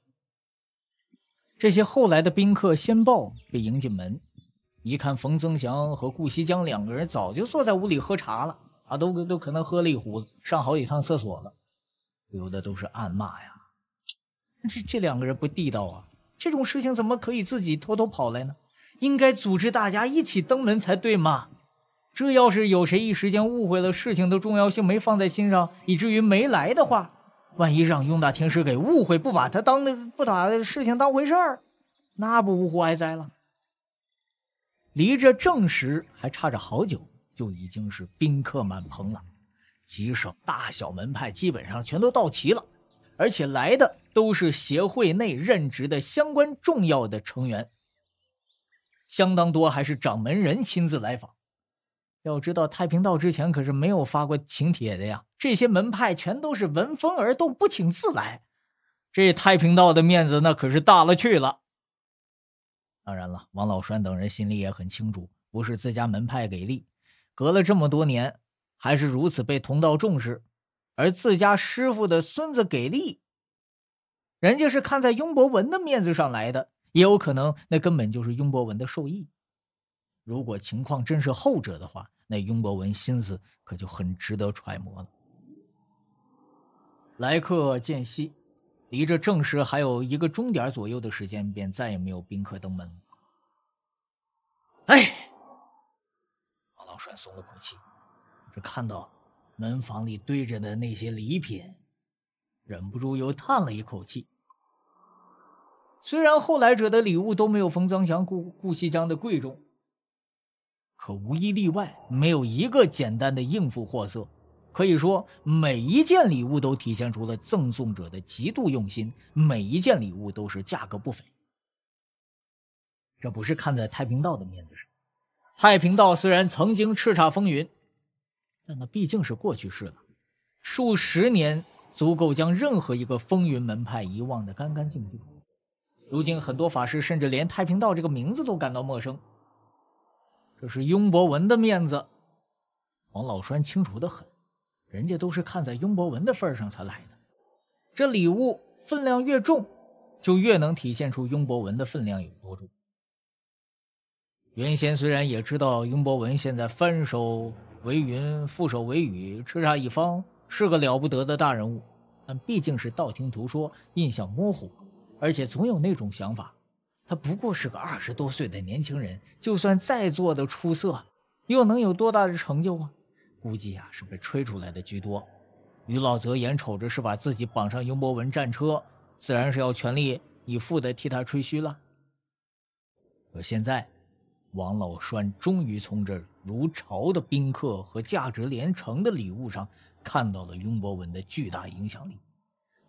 这些后来的宾客先报被迎进门，一看冯增祥和顾锡江两个人早就坐在屋里喝茶了，啊，都都可能喝了一壶，上好几趟厕所了，有的都是暗骂呀：“这这两个人不地道啊！这种事情怎么可以自己偷偷跑来呢？应该组织大家一起登门才对嘛！这要是有谁一时间误会了事情的重要性，没放在心上，以至于没来的话。”万一让雍大天师给误会，不把他当的不把事情当回事儿，那不呜呼哀哉了？离这正时还差着好久，就已经是宾客满棚了，几省大小门派基本上全都到齐了，而且来的都是协会内任职的相关重要的成员，相当多还是掌门人亲自来访。要知道，太平道之前可是没有发过请帖的呀。这些门派全都是闻风而动，不请自来。这太平道的面子那可是大了去了。当然了，王老栓等人心里也很清楚，不是自家门派给力，隔了这么多年，还是如此被同道重视，而自家师傅的孙子给力，人家是看在雍博文的面子上来的，也有可能那根本就是雍博文的授意。如果情况真是后者的话，那雍博文心思可就很值得揣摩了。来客间隙，离这正时还有一个钟点左右的时间，便再也没有宾客登门。哎，王老栓松了口气，这看到门房里堆着的那些礼品，忍不住又叹了一口气。虽然后来者的礼物都没有冯增祥、顾顾锡江的贵重，可无一例外，没有一个简单的应付货色。可以说，每一件礼物都体现出了赠送者的极度用心，每一件礼物都是价格不菲。这不是看在太平道的面子上，太平道虽然曾经叱咤风云，但那毕竟是过去式了。数十年足够将任何一个风云门派遗忘的干干净净。如今，很多法师甚至连太平道这个名字都感到陌生。这是雍博文的面子，王老栓清楚的很。人家都是看在雍博文的份上才来的，这礼物分量越重，就越能体现出雍博文的分量有多重。原先虽然也知道雍博文现在翻手为云覆手为雨叱咤一方是个了不得的大人物，但毕竟是道听途说印象模糊，而且总有那种想法：他不过是个二十多岁的年轻人，就算再做的出色，又能有多大的成就啊？估计呀是被吹出来的居多，于老则眼瞅着是把自己绑上雍博文战车，自然是要全力以赴的替他吹嘘了。可现在，王老栓终于从这如潮的宾客和价值连城的礼物上，看到了雍博文的巨大影响力。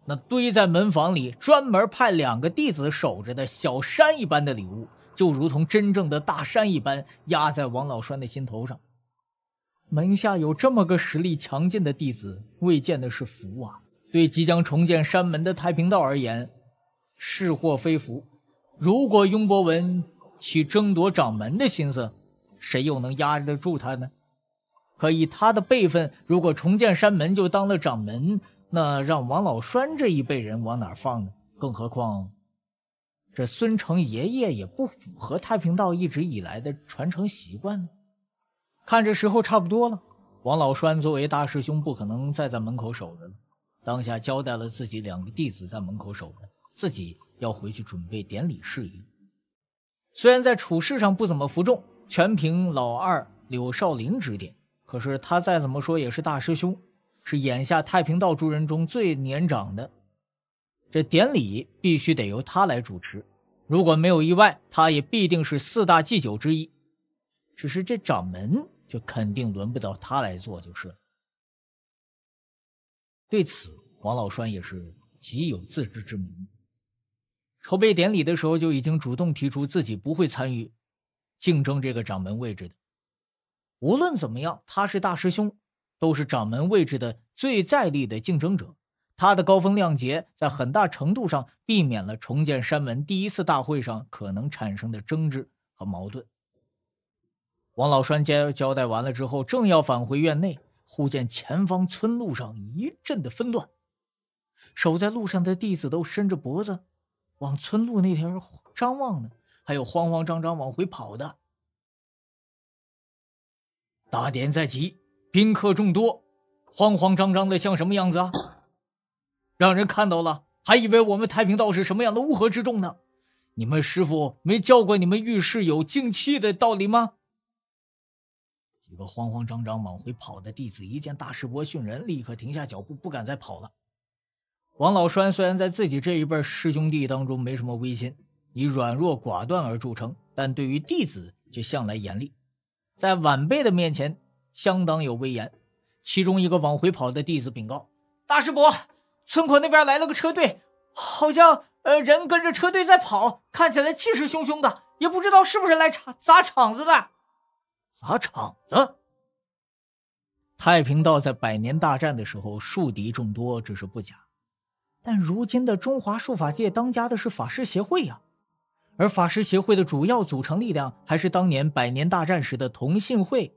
那堆在门房里，专门派两个弟子守着的小山一般的礼物，就如同真正的大山一般，压在王老栓的心头上。门下有这么个实力强劲的弟子，未见的是福啊！对即将重建山门的太平道而言，是祸非福。如果雍博文起争夺掌门的心思，谁又能压制得住他呢？可以他的辈分，如果重建山门就当了掌门，那让王老栓这一辈人往哪放呢？更何况，这孙成爷爷也不符合太平道一直以来的传承习惯呢。看，这时候差不多了。王老栓作为大师兄，不可能再在门口守着了。当下交代了自己两个弟子在门口守着，自己要回去准备典礼事宜。虽然在处事上不怎么服众，全凭老二柳少林指点，可是他再怎么说也是大师兄，是眼下太平道诸人中最年长的。这典礼必须得由他来主持。如果没有意外，他也必定是四大祭酒之一。只是这掌门就肯定轮不到他来做，就是了。对此，王老栓也是极有自知之明。筹备典礼的时候，就已经主动提出自己不会参与竞争这个掌门位置的。无论怎么样，他是大师兄，都是掌门位置的最在力的竞争者。他的高风亮节，在很大程度上避免了重建山门第一次大会上可能产生的争执和矛盾。王老栓交交代完了之后，正要返回院内，忽见前方村路上一阵的纷乱，守在路上的弟子都伸着脖子往村路那条张望呢，还有慌慌张张往回跑的。大典在即，宾客众多，慌慌张张的像什么样子啊？让人看到了还以为我们太平道是什么样的乌合之众呢？你们师傅没教过你们遇事有静气的道理吗？一个慌慌张张往回跑的弟子，一见大师伯训人，立刻停下脚步，不敢再跑了。王老栓虽然在自己这一辈师兄弟当中没什么威信，以软弱寡断而著称，但对于弟子却向来严厉，在晚辈的面前相当有威严。其中一个往回跑的弟子禀告大师伯：“村口那边来了个车队，好像呃人跟着车队在跑，看起来气势汹汹的，也不知道是不是来场砸场子的。”砸场子！太平道在百年大战的时候树敌众多，这是不假。但如今的中华术法界当家的是法师协会呀，而法师协会的主要组成力量还是当年百年大战时的同性会、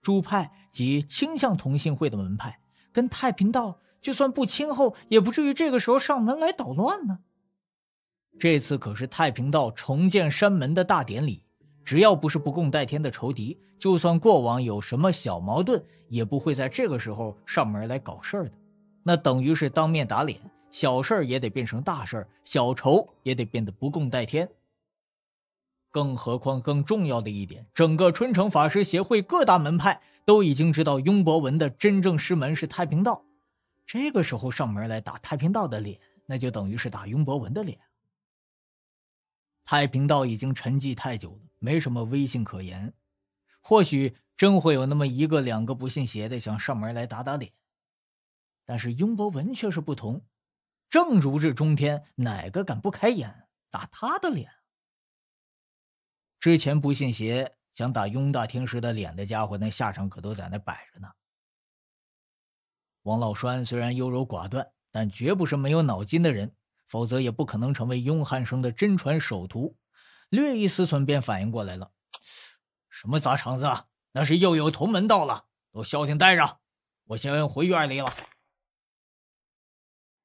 诸派及倾向同性会的门派。跟太平道就算不亲厚，也不至于这个时候上门来捣乱呢。这次可是太平道重建山门的大典礼。只要不是不共戴天的仇敌，就算过往有什么小矛盾，也不会在这个时候上门来搞事儿的。那等于是当面打脸，小事儿也得变成大事儿，小仇也得变得不共戴天。更何况，更重要的一点，整个春城法师协会各大门派都已经知道雍博文的真正师门是太平道，这个时候上门来打太平道的脸，那就等于是打雍博文的脸。太平道已经沉寂太久了。没什么威信可言，或许真会有那么一个两个不信邪的想上门来打打脸，但是雍博文却是不同，正如日中天，哪个敢不开眼打他的脸？之前不信邪想打雍大天师的脸的家伙，那下场可都在那摆着呢。王老栓虽然优柔寡断，但绝不是没有脑筋的人，否则也不可能成为雍汉生的真传首徒。略一思忖，便反应过来了：什么砸场子？啊？那是又有同门到了，都消停待着。我先回院里了。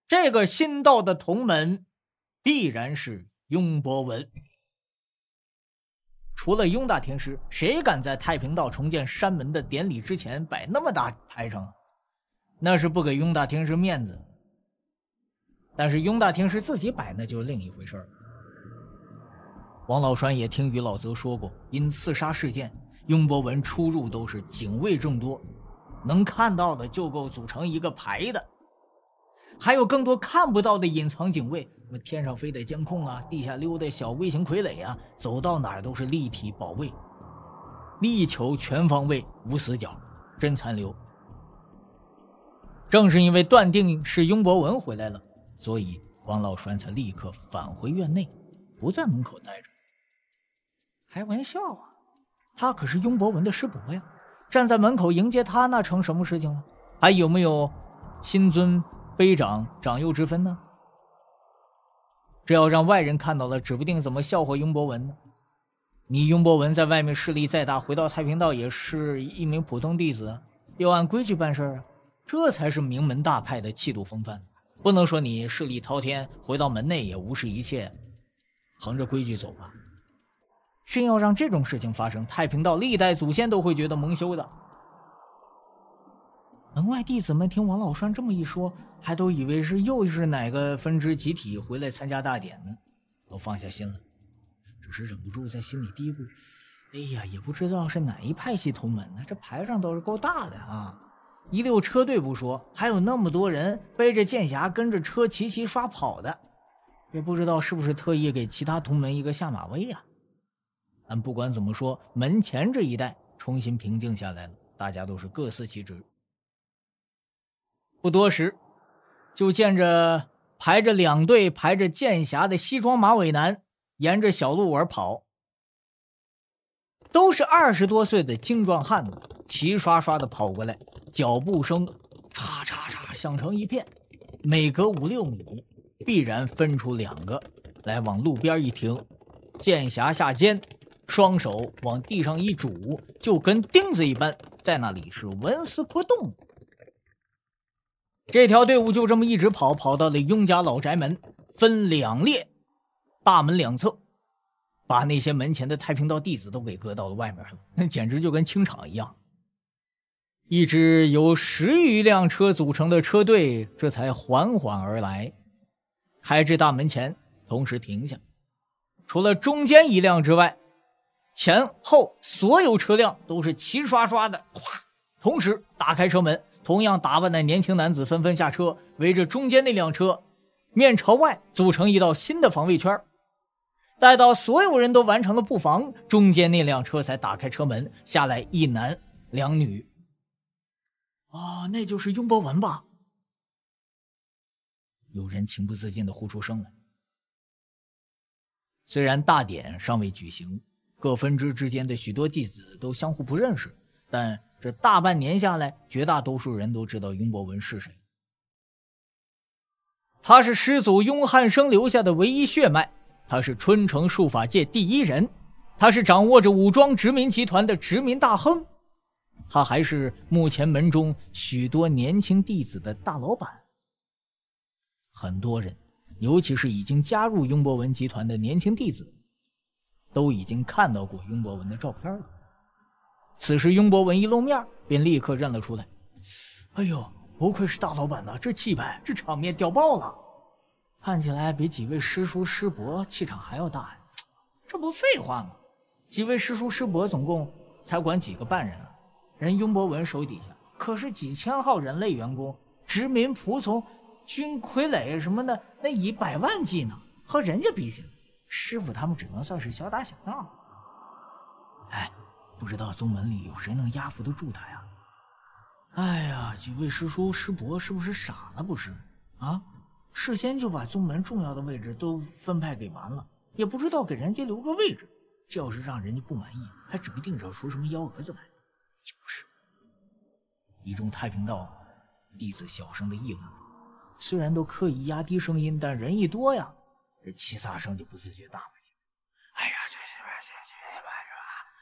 这个新到的同门，必然是雍博文。除了雍大天师，谁敢在太平道重建山门的典礼之前摆那么大排场？那是不给雍大天师面子。但是雍大天师自己摆，那就是另一回事了。王老栓也听于老泽说过，因刺杀事件，雍博文出入都是警卫众多，能看到的就够组成一个排的，还有更多看不到的隐藏警卫，什么天上飞的监控啊，地下溜的小微型傀儡啊，走到哪儿都是立体保卫，力求全方位无死角，真残留。正是因为断定是雍博文回来了，所以王老栓才立刻返回院内，不在门口待着。开玩笑啊！他可是雍博文的师伯呀，站在门口迎接他，那成什么事情了？还有没有新尊卑长长幼之分呢？这要让外人看到了，指不定怎么笑话雍博文呢。你雍博文在外面势力再大，回到太平道也是一名普通弟子，要按规矩办事啊。这才是名门大派的气度风范，不能说你势力滔天，回到门内也无视一切，横着规矩走吧。真要让这种事情发生，太平道历代祖先都会觉得蒙羞的。门外弟子们听王老栓这么一说，还都以为是又是哪个分支集体回来参加大典呢，都放下心了，只是忍不住在心里嘀咕：哎呀，也不知道是哪一派系同门呢，这排场倒是够大的啊！一溜车队不说，还有那么多人背着剑匣跟着车齐齐刷跑的，也不知道是不是特意给其他同门一个下马威呀。但不管怎么说，门前这一带重新平静下来了，大家都是各司其职。不多时，就见着排着两队、排着剑侠的西装马尾男，沿着小路而跑，都是二十多岁的精壮汉子，齐刷刷的跑过来，脚步声嚓嚓嚓响成一片，每隔五六米必然分出两个来往路边一停，剑侠下肩。双手往地上一拄，就跟钉子一般，在那里是纹丝不动。这条队伍就这么一直跑，跑到了雍家老宅门，分两列，大门两侧，把那些门前的太平道弟子都给搁到了外面了，[laughs] 那简直就跟清场一样。一支由十余辆车组成的车队，这才缓缓而来，开至大门前，同时停下，除了中间一辆之外。前后所有车辆都是齐刷刷的，咵，同时打开车门。同样打扮的年轻男子纷纷下车，围着中间那辆车，面朝外，组成一道新的防卫圈。待到所有人都完成了布防，中间那辆车才打开车门，下来一男两女。啊，那就是雍博文吧？有人情不自禁地呼出声来。虽然大典尚未举行。各分支之间的许多弟子都相互不认识，但这大半年下来，绝大多数人都知道雍博文是谁。他是师祖雍汉生留下的唯一血脉，他是春城术法界第一人，他是掌握着武装殖民集团的殖民大亨，他还是目前门中许多年轻弟子的大老板。很多人，尤其是已经加入雍博文集团的年轻弟子。都已经看到过雍博文的照片了。此时雍博文一露面，便立刻认了出来。哎呦，不愧是大老板呐，这气派，这场面屌爆了。看起来比几位师叔师伯气场还要大呀。这不废话吗？几位师叔师伯总共才管几个半人啊？人雍博文手底下可是几千号人类员工、殖民仆从、军傀儡什么的，那一百万计呢，和人家比起来。师傅他们只能算是小打小闹。哎，不知道宗门里有谁能压服得住他呀？哎呀，几位师叔师伯是不是傻了？不是，啊，事先就把宗门重要的位置都分派给完了，也不知道给人家留个位置。这要是让人家不满意，还指不定惹出什么幺蛾子来。就是，一众太平道弟子小声的议论，虽然都刻意压低声音，但人一多呀。这七撒声就不自觉大了起来。哎呀，这这这这弟们，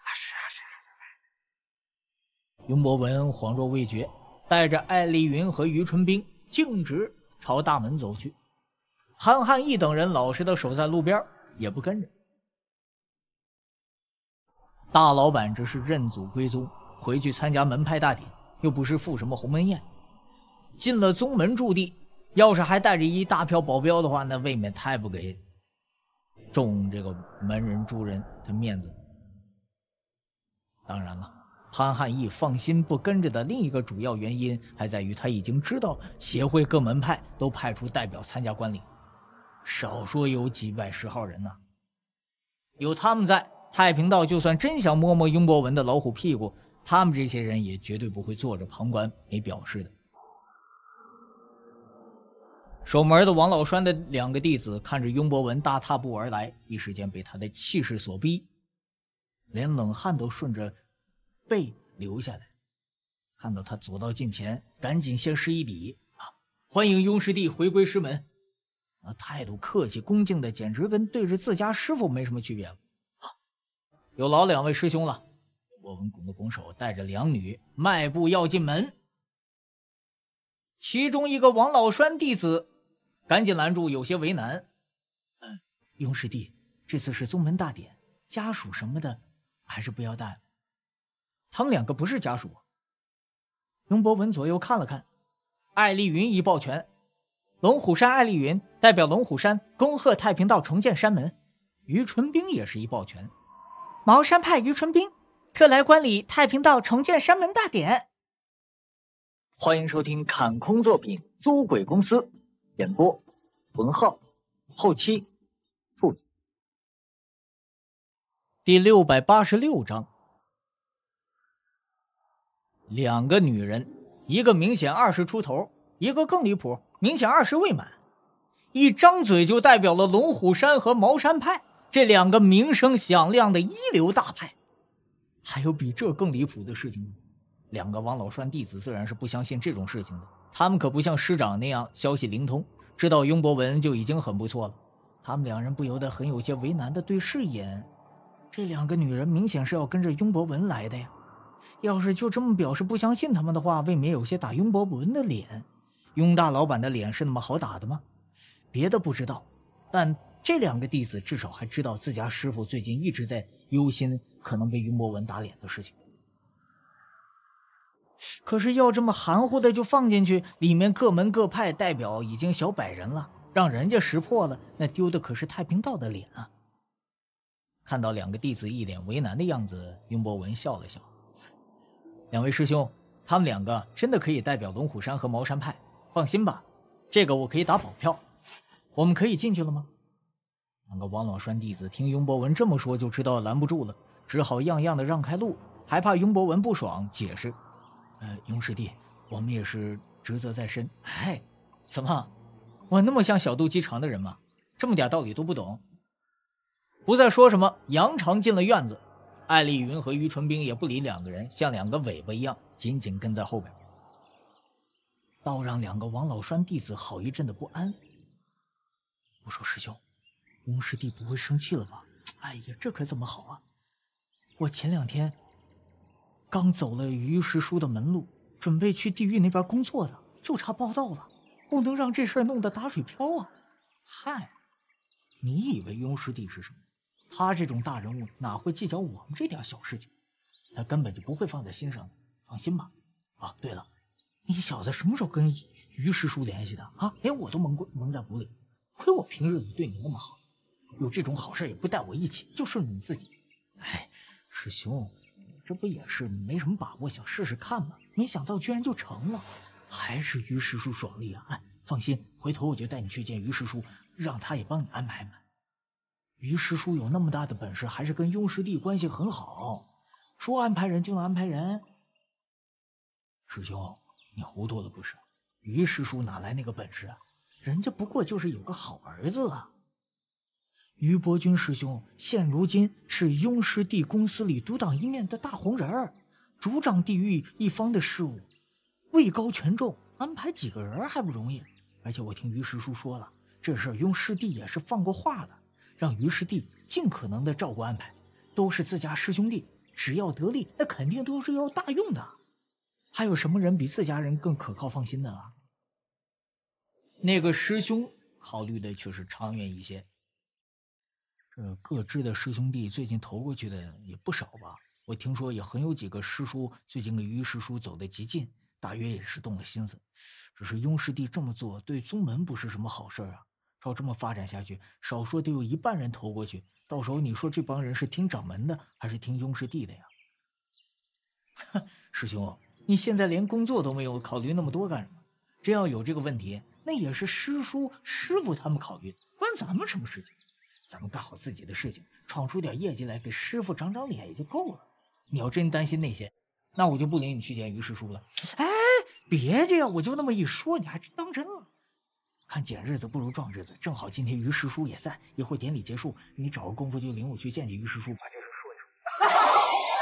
啊，是啊，是啊，兄弟雍博文恍若未觉，带着艾丽云和于春兵径直朝大门走去。韩汉义等人老实的守在路边，也不跟着。大老板这是认祖归宗，回去参加门派大典，又不是赴什么鸿门宴。进了宗门驻地。要是还带着一大票保镖的话，那未免太不给众这个门人诸人的面子。当然了，潘汉义放心不跟着的另一个主要原因，还在于他已经知道协会各门派都派出代表参加观礼，少说有几百十号人呢。有他们在，太平道就算真想摸摸雍博文的老虎屁股，他们这些人也绝对不会坐着旁观没表示的。守门的王老栓的两个弟子看着雍博文大踏步而来，一时间被他的气势所逼，连冷汗都顺着背流下来。看到他走到近前，赶紧先施一礼：“啊，欢迎雍师弟回归师门。”那态度客气恭敬的，简直跟对着自家师傅没什么区别。啊，有劳两位师兄了。我们拱了拱手，带着两女迈步要进门。其中一个王老栓弟子。赶紧拦住，有些为难。嗯，雍师弟，这次是宗门大典，家属什么的，还是不要带。了。他们两个不是家属。雍博文左右看了看，艾丽云一抱拳：“龙虎山艾丽云代表龙虎山恭贺太平道重建山门。”于纯兵也是一抱拳：“茅山派于纯兵特来观礼太平道重建山门大典。”欢迎收听砍空作品《租鬼公司》。演播：文浩，后期：兔子。第六百八十六章：两个女人，一个明显二十出头，一个更离谱，明显二十未满。一张嘴就代表了龙虎山和茅山派这两个名声响亮的一流大派。还有比这更离谱的事情吗？两个王老栓弟子自然是不相信这种事情的。他们可不像师长那样消息灵通，知道雍博文就已经很不错了。他们两人不由得很有些为难的对视一眼，这两个女人明显是要跟着雍博文来的呀。要是就这么表示不相信他们的话，未免有些打雍博文的脸。雍大老板的脸是那么好打的吗？别的不知道，但这两个弟子至少还知道自家师傅最近一直在忧心可能被雍博文打脸的事情。可是要这么含糊的就放进去，里面各门各派代表已经小百人了，让人家识破了，那丢的可是太平道的脸啊！看到两个弟子一脸为难的样子，雍博文笑了笑：“两位师兄，他们两个真的可以代表龙虎山和茅山派，放心吧，这个我可以打保票。我们可以进去了吗？”两个王老栓弟子听雍博文这么说，就知道拦不住了，只好样样的让开路，还怕雍博文不爽，解释。呃，雍师弟，我们也是职责在身。哎，怎么，我那么像小肚鸡肠的人吗？这么点道理都不懂？不再说什么，杨长进了院子。艾丽云和于春兵也不理两个人，像两个尾巴一样紧紧跟在后边，倒让两个王老栓弟子好一阵的不安。我说师兄，翁师弟不会生气了吧？哎呀，这可怎么好啊！我前两天。刚走了于师叔的门路，准备去地狱那边工作的，就差报道了，不能让这事儿弄得打水漂啊！嗨，你以为雍师弟是什么？他这种大人物哪会计较我们这点小事情？他根本就不会放在心上，放心吧。啊，对了，你小子什么时候跟于师叔联系的啊？连我都蒙过蒙在鼓里，亏我平日里对你那么好，有这种好事也不带我一起，就顺你自己。哎，师兄。这不也是没什么把握，想试试看吗？没想到居然就成了，还是于师叔爽利啊！哎，放心，回头我就带你去见于师叔，让他也帮你安排安排。于师叔有那么大的本事，还是跟雍师弟关系很好，说安排人就能安排人。师兄，你糊涂了不是？于师叔哪来那个本事啊？人家不过就是有个好儿子啊。于伯钧师兄现如今是雍师弟公司里独当一面的大红人儿，主掌地域一方的事务，位高权重，安排几个人还不容易。而且我听于师叔说了，这事儿雍师弟也是放过话的，让于师弟尽可能的照顾安排，都是自家师兄弟，只要得力，那肯定都是要大用的。还有什么人比自家人更可靠放心的了？那个师兄考虑的却是长远一些。呃，各支的师兄弟最近投过去的也不少吧？我听说也很有几个师叔最近跟于师叔走得极近，大约也是动了心思。只是雍师弟这么做对宗门不是什么好事啊！照这么发展下去，少说得有一半人投过去，到时候你说这帮人是听掌门的还是听雍师弟的呀？哼，[laughs] 师兄，你现在连工作都没有，考虑那么多干什么？真要有这个问题，那也是师叔、师傅他们考虑，关咱们什么事情？咱们干好自己的事情，闯出点业绩来，给师傅长长脸也就够了。你要真担心那些，那我就不领你去见于师叔了。哎，别这样，我就那么一说，你还真当真了？看捡日子不如撞日子，正好今天于师叔也在，一会典礼结束，你找个功夫就领我去见见于师叔，把这事说一说。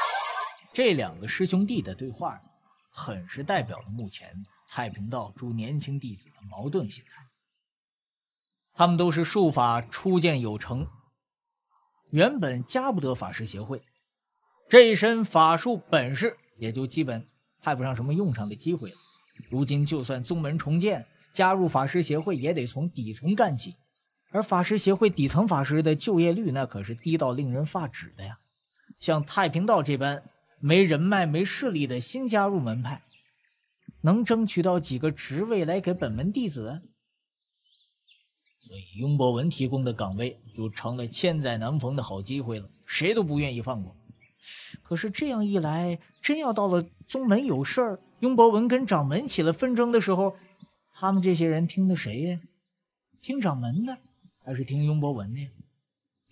[laughs] 这两个师兄弟的对话，很是代表了目前太平道诸年轻弟子的矛盾心态。他们都是术法初见有成，原本加不得法师协会，这一身法术本事也就基本派不上什么用场的机会了。如今就算宗门重建，加入法师协会也得从底层干起，而法师协会底层法师的就业率那可是低到令人发指的呀。像太平道这般没人脉、没势力的新加入门派，能争取到几个职位来给本门弟子？所以雍博文提供的岗位就成了千载难逢的好机会了，谁都不愿意放过。可是这样一来，真要到了宗门有事儿，雍博文跟掌门起了纷争的时候，他们这些人听的谁呀？听掌门的，还是听雍博文的？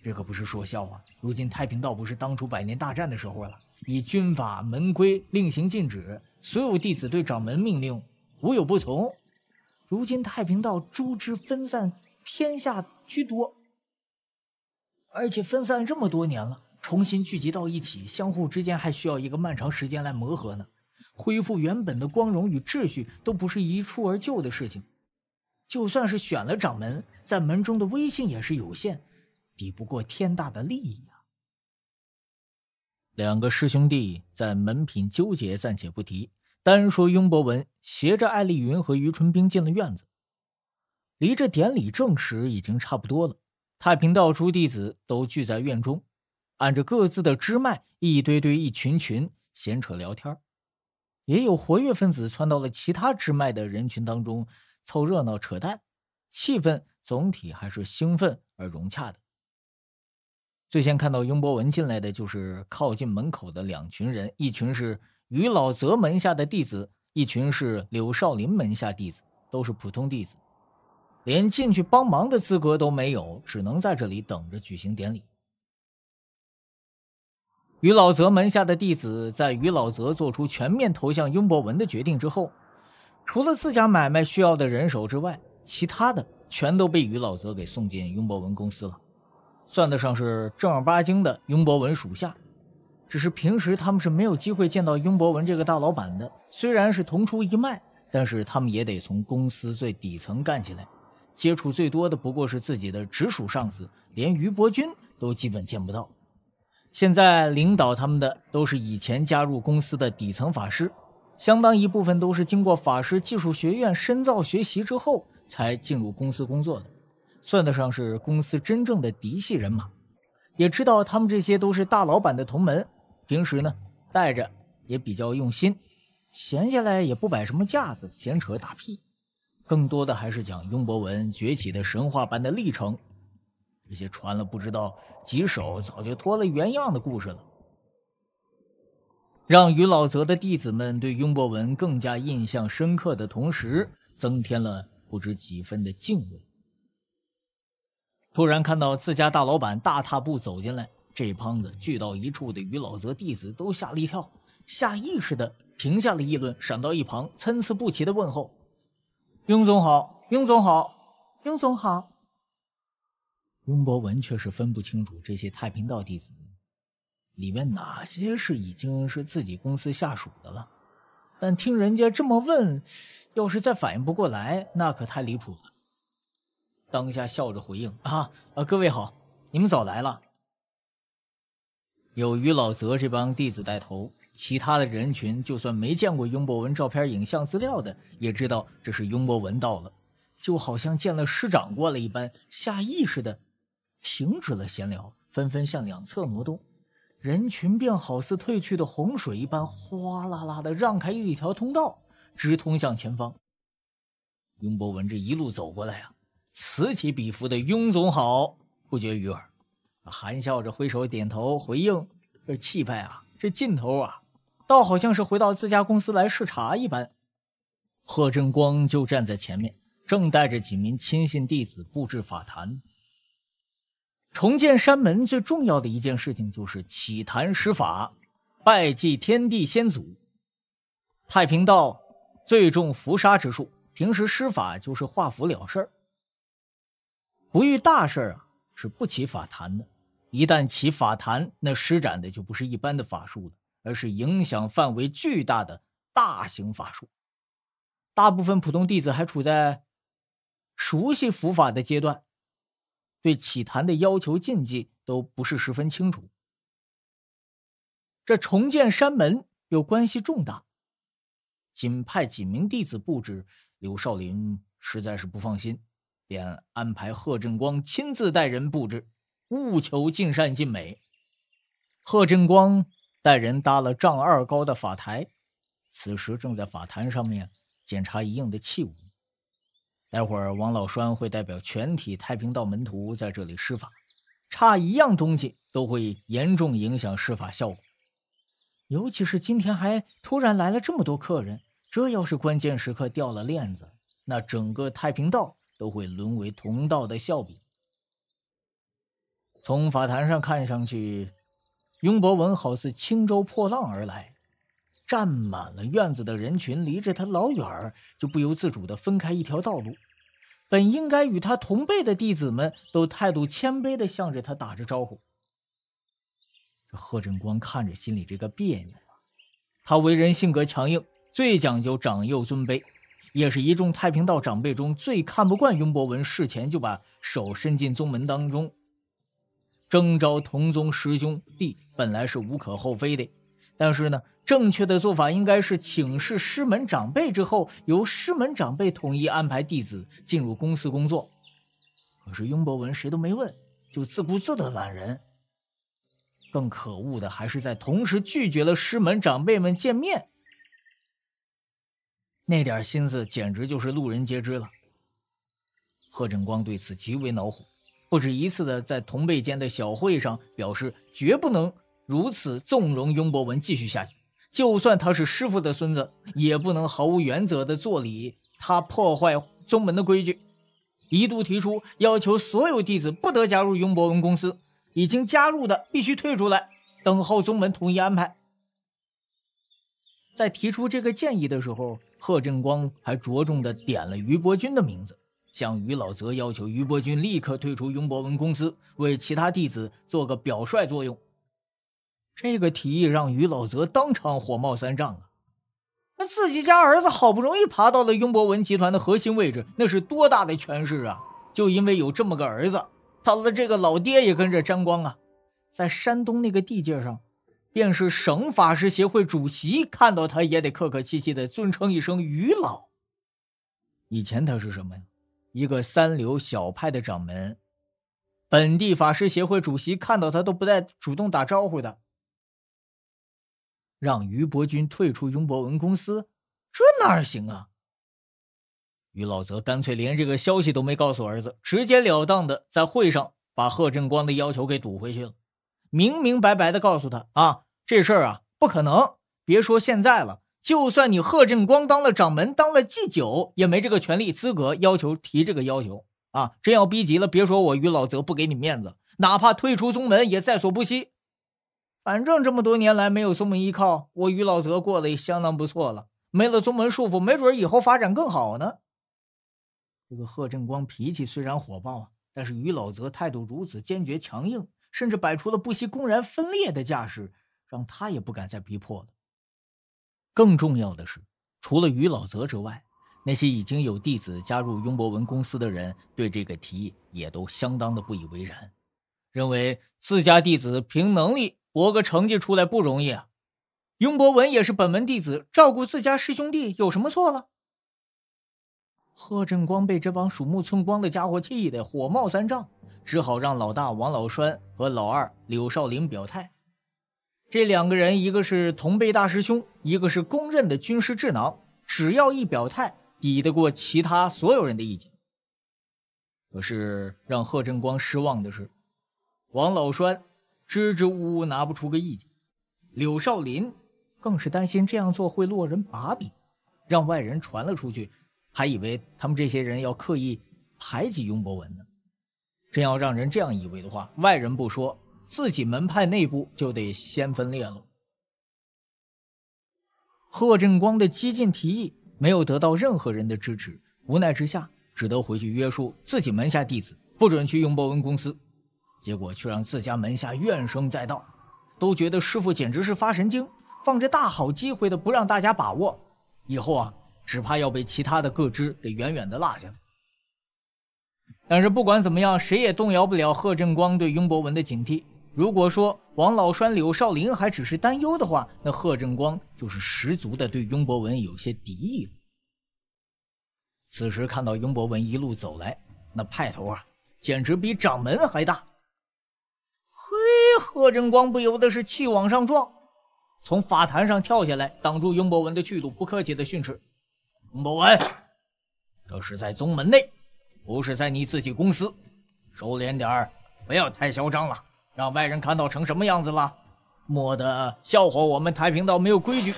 这可不是说笑话。如今太平道不是当初百年大战的时候了，以军法门规令行禁止，所有弟子对掌门命令无有不从。如今太平道诸之分散。天下居多，而且分散这么多年了，重新聚集到一起，相互之间还需要一个漫长时间来磨合呢。恢复原本的光荣与秩序都不是一蹴而就的事情。就算是选了掌门，在门中的威信也是有限，抵不过天大的利益啊。两个师兄弟在门品纠结暂且不提，单说雍博文携着艾丽云和于春冰进了院子。离这典礼正时已经差不多了，太平道诸弟子都聚在院中，按着各自的支脉，一堆堆、一群群闲扯聊天也有活跃分子窜到了其他支脉的人群当中凑热闹扯淡，气氛总体还是兴奋而融洽的。最先看到英博文进来的就是靠近门口的两群人，一群是于老泽门下的弟子，一群是柳少林门下弟子，都是普通弟子。连进去帮忙的资格都没有，只能在这里等着举行典礼。于老泽门下的弟子，在于老泽做出全面投向雍博文的决定之后，除了自家买卖需要的人手之外，其他的全都被于老泽给送进雍博文公司了，算得上是正儿八经的雍博文属下。只是平时他们是没有机会见到雍博文这个大老板的。虽然是同出一脉，但是他们也得从公司最底层干起来。接触最多的不过是自己的直属上司，连于伯君都基本见不到。现在领导他们的都是以前加入公司的底层法师，相当一部分都是经过法师技术学院深造学习之后才进入公司工作的，算得上是公司真正的嫡系人马。也知道他们这些都是大老板的同门，平时呢带着也比较用心，闲下来也不摆什么架子，闲扯大屁。更多的还是讲雍博文崛起的神话般的历程，这些传了不知道几手，早就脱了原样的故事了。让于老泽的弟子们对雍博文更加印象深刻的同时，增添了不知几分的敬畏。突然看到自家大老板大踏步走进来，这帮子聚到一处的于老泽弟子都吓了一跳，下意识的停下了议论，闪到一旁，参差不齐的问候。雍总好，雍总好，雍总好。雍博文却是分不清楚这些太平道弟子里面哪些是已经是自己公司下属的了，但听人家这么问，要是再反应不过来，那可太离谱了。当下笑着回应：“啊啊，各位好，你们早来了。有于老泽这帮弟子带头。”其他的人群，就算没见过雍博文照片、影像资料的，也知道这是雍博文到了，就好像见了师长过来一般，下意识的停止了闲聊，纷纷向两侧挪动，人群便好似退去的洪水一般，哗啦啦的让开一条通道，直通向前方。雍博文这一路走过来啊，此起彼伏的“雍总好”不绝于耳，含笑着挥手点头回应，这气派啊，这劲头啊！倒好像是回到自家公司来视察一般。贺振光就站在前面，正带着几名亲信弟子布置法坛。重建山门最重要的一件事情就是起坛施法，拜祭天地先祖。太平道最重符杀之术，平时施法就是画符了事儿。不遇大事儿啊，是不起法坛的。一旦起法坛，那施展的就不是一般的法术了。而是影响范围巨大的大型法术，大部分普通弟子还处在熟悉佛法的阶段，对起坛的要求禁忌都不是十分清楚。这重建山门又关系重大，仅派几名弟子布置，刘少林实在是不放心，便安排贺振光亲自带人布置，务求尽善尽美。贺振光。带人搭了丈二高的法台，此时正在法坛上面检查一应的器物。待会儿王老栓会代表全体太平道门徒在这里施法，差一样东西都会严重影响施法效果。尤其是今天还突然来了这么多客人，这要是关键时刻掉了链子，那整个太平道都会沦为同道的笑柄。从法坛上看上去。雍博文好似轻舟破浪而来，站满了院子的人群，离着他老远儿就不由自主地分开一条道路。本应该与他同辈的弟子们都态度谦卑地向着他打着招呼。这贺振光看着心里这个别扭啊！他为人性格强硬，最讲究长幼尊卑，也是一众太平道长辈中最看不惯雍博文事前就把手伸进宗门当中。征召同宗师兄弟本来是无可厚非的，但是呢，正确的做法应该是请示师门长辈之后，由师门长辈统一安排弟子进入公司工作。可是雍博文谁都没问，就自顾自的揽人。更可恶的还是在同时拒绝了师门长辈们见面，那点心思简直就是路人皆知了。贺振光对此极为恼火。不止一次的在同辈间的小会上表示，绝不能如此纵容雍博文继续下去。就算他是师傅的孙子，也不能毫无原则的做礼，他破坏宗门的规矩。一度提出要求所有弟子不得加入雍博文公司，已经加入的必须退出来，等候宗门统一安排。在提出这个建议的时候，贺振光还着重的点了于伯钧的名字。向于老泽要求，于伯君立刻退出雍博文公司，为其他弟子做个表率作用。这个提议让于老泽当场火冒三丈啊！那自己家儿子好不容易爬到了雍博文集团的核心位置，那是多大的权势啊！就因为有这么个儿子，他的这个老爹也跟着沾光啊！在山东那个地界上，便是省法师协会主席看到他也得客客气气的尊称一声于老。以前他是什么呀？一个三流小派的掌门，本地法师协会主席看到他都不带主动打招呼的。让于伯军退出雍博文公司，这哪行啊？于老则干脆连这个消息都没告诉儿子，直截了当的在会上把贺振光的要求给堵回去了，明明白白的告诉他：啊，这事儿啊不可能，别说现在了。就算你贺振光当了掌门，当了祭酒，也没这个权利资格要求提这个要求啊！真要逼急了，别说我于老泽不给你面子，哪怕退出宗门也在所不惜。反正这么多年来没有宗门依靠，我于老泽过得也相当不错了。没了宗门束缚，没准以后发展更好呢。这个贺振光脾气虽然火爆啊，但是于老泽态度如此坚决强硬，甚至摆出了不惜公然分裂的架势，让他也不敢再逼迫了。更重要的是，除了于老泽之外，那些已经有弟子加入雍博文公司的人，对这个提议也都相当的不以为然，认为自家弟子凭能力博个成绩出来不容易啊。雍博文也是本门弟子，照顾自家师兄弟有什么错了？贺振光被这帮鼠目寸光的家伙气得火冒三丈，只好让老大王老栓和老二柳少林表态。这两个人，一个是同辈大师兄，一个是公认的军师智囊，只要一表态，抵得过其他所有人的意见。可是让贺振光失望的是，王老栓支支吾吾拿不出个意见，柳少林更是担心这样做会落人把柄，让外人传了出去，还以为他们这些人要刻意排挤雍博文呢。真要让人这样以为的话，外人不说。自己门派内部就得先分裂了。贺振光的激进提议没有得到任何人的支持，无奈之下只得回去约束自己门下弟子，不准去雍博文公司。结果却让自家门下怨声载道，都觉得师傅简直是发神经，放着大好机会的不让大家把握，以后啊，只怕要被其他的各支给远远的落下。但是不管怎么样，谁也动摇不了贺振光对雍博文的警惕。如果说王老栓、柳少林还只是担忧的话，那贺振光就是十足的对雍博文有些敌意了。此时看到雍博文一路走来，那派头啊，简直比掌门还大。嘿，贺振光不由得是气往上撞，从法坛上跳下来，挡住雍博文的去路，不客气的训斥：“雍博文，这是在宗门内，不是在你自己公司，收敛点儿，不要太嚣张了。”让外人看到成什么样子了，莫得笑话我们太平道没有规矩。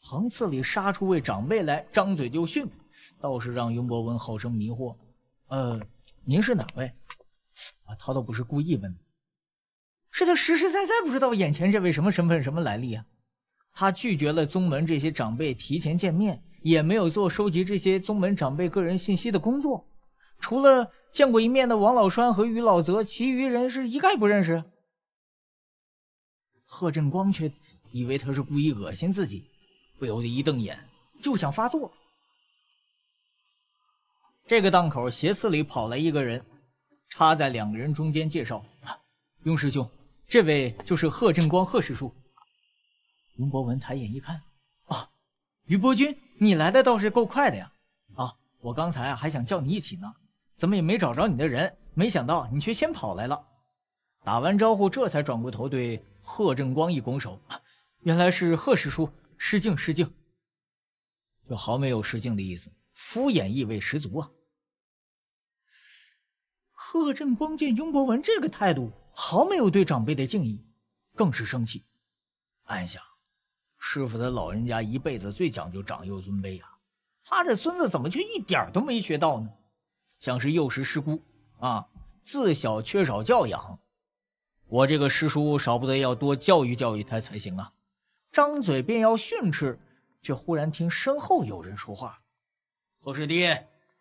横刺里杀出位长辈来，张嘴就训，倒是让雍博文好生迷惑。呃，您是哪位？啊，他倒不是故意问，是他实实在在不知道眼前这位什么身份、什么来历啊。他拒绝了宗门这些长辈提前见面，也没有做收集这些宗门长辈个人信息的工作。除了见过一面的王老栓和于老泽，其余人是一概不认识。贺振光却以为他是故意恶心自己，不由得一瞪眼，就想发作。这个档口，斜刺里跑来一个人，插在两个人中间，介绍：“雍师兄，这位就是贺振光，贺师叔。”雍博文抬眼一看，啊，于伯君，你来的倒是够快的呀！啊，我刚才还想叫你一起呢。怎么也没找着你的人，没想到你却先跑来了。打完招呼，这才转过头对贺振光一拱手：“原来是贺师叔，失敬失敬。”就毫没有失敬的意思，敷衍意味十足啊。贺振光见雍博文这个态度，毫没有对长辈的敬意，更是生气，暗想：师傅他老人家一辈子最讲究长幼尊卑啊，他这孙子怎么却一点都没学到呢？像是幼时失姑，啊，自小缺少教养，我这个师叔少不得要多教育教育他才行啊！张嘴便要训斥，却忽然听身后有人说话：“贺师弟，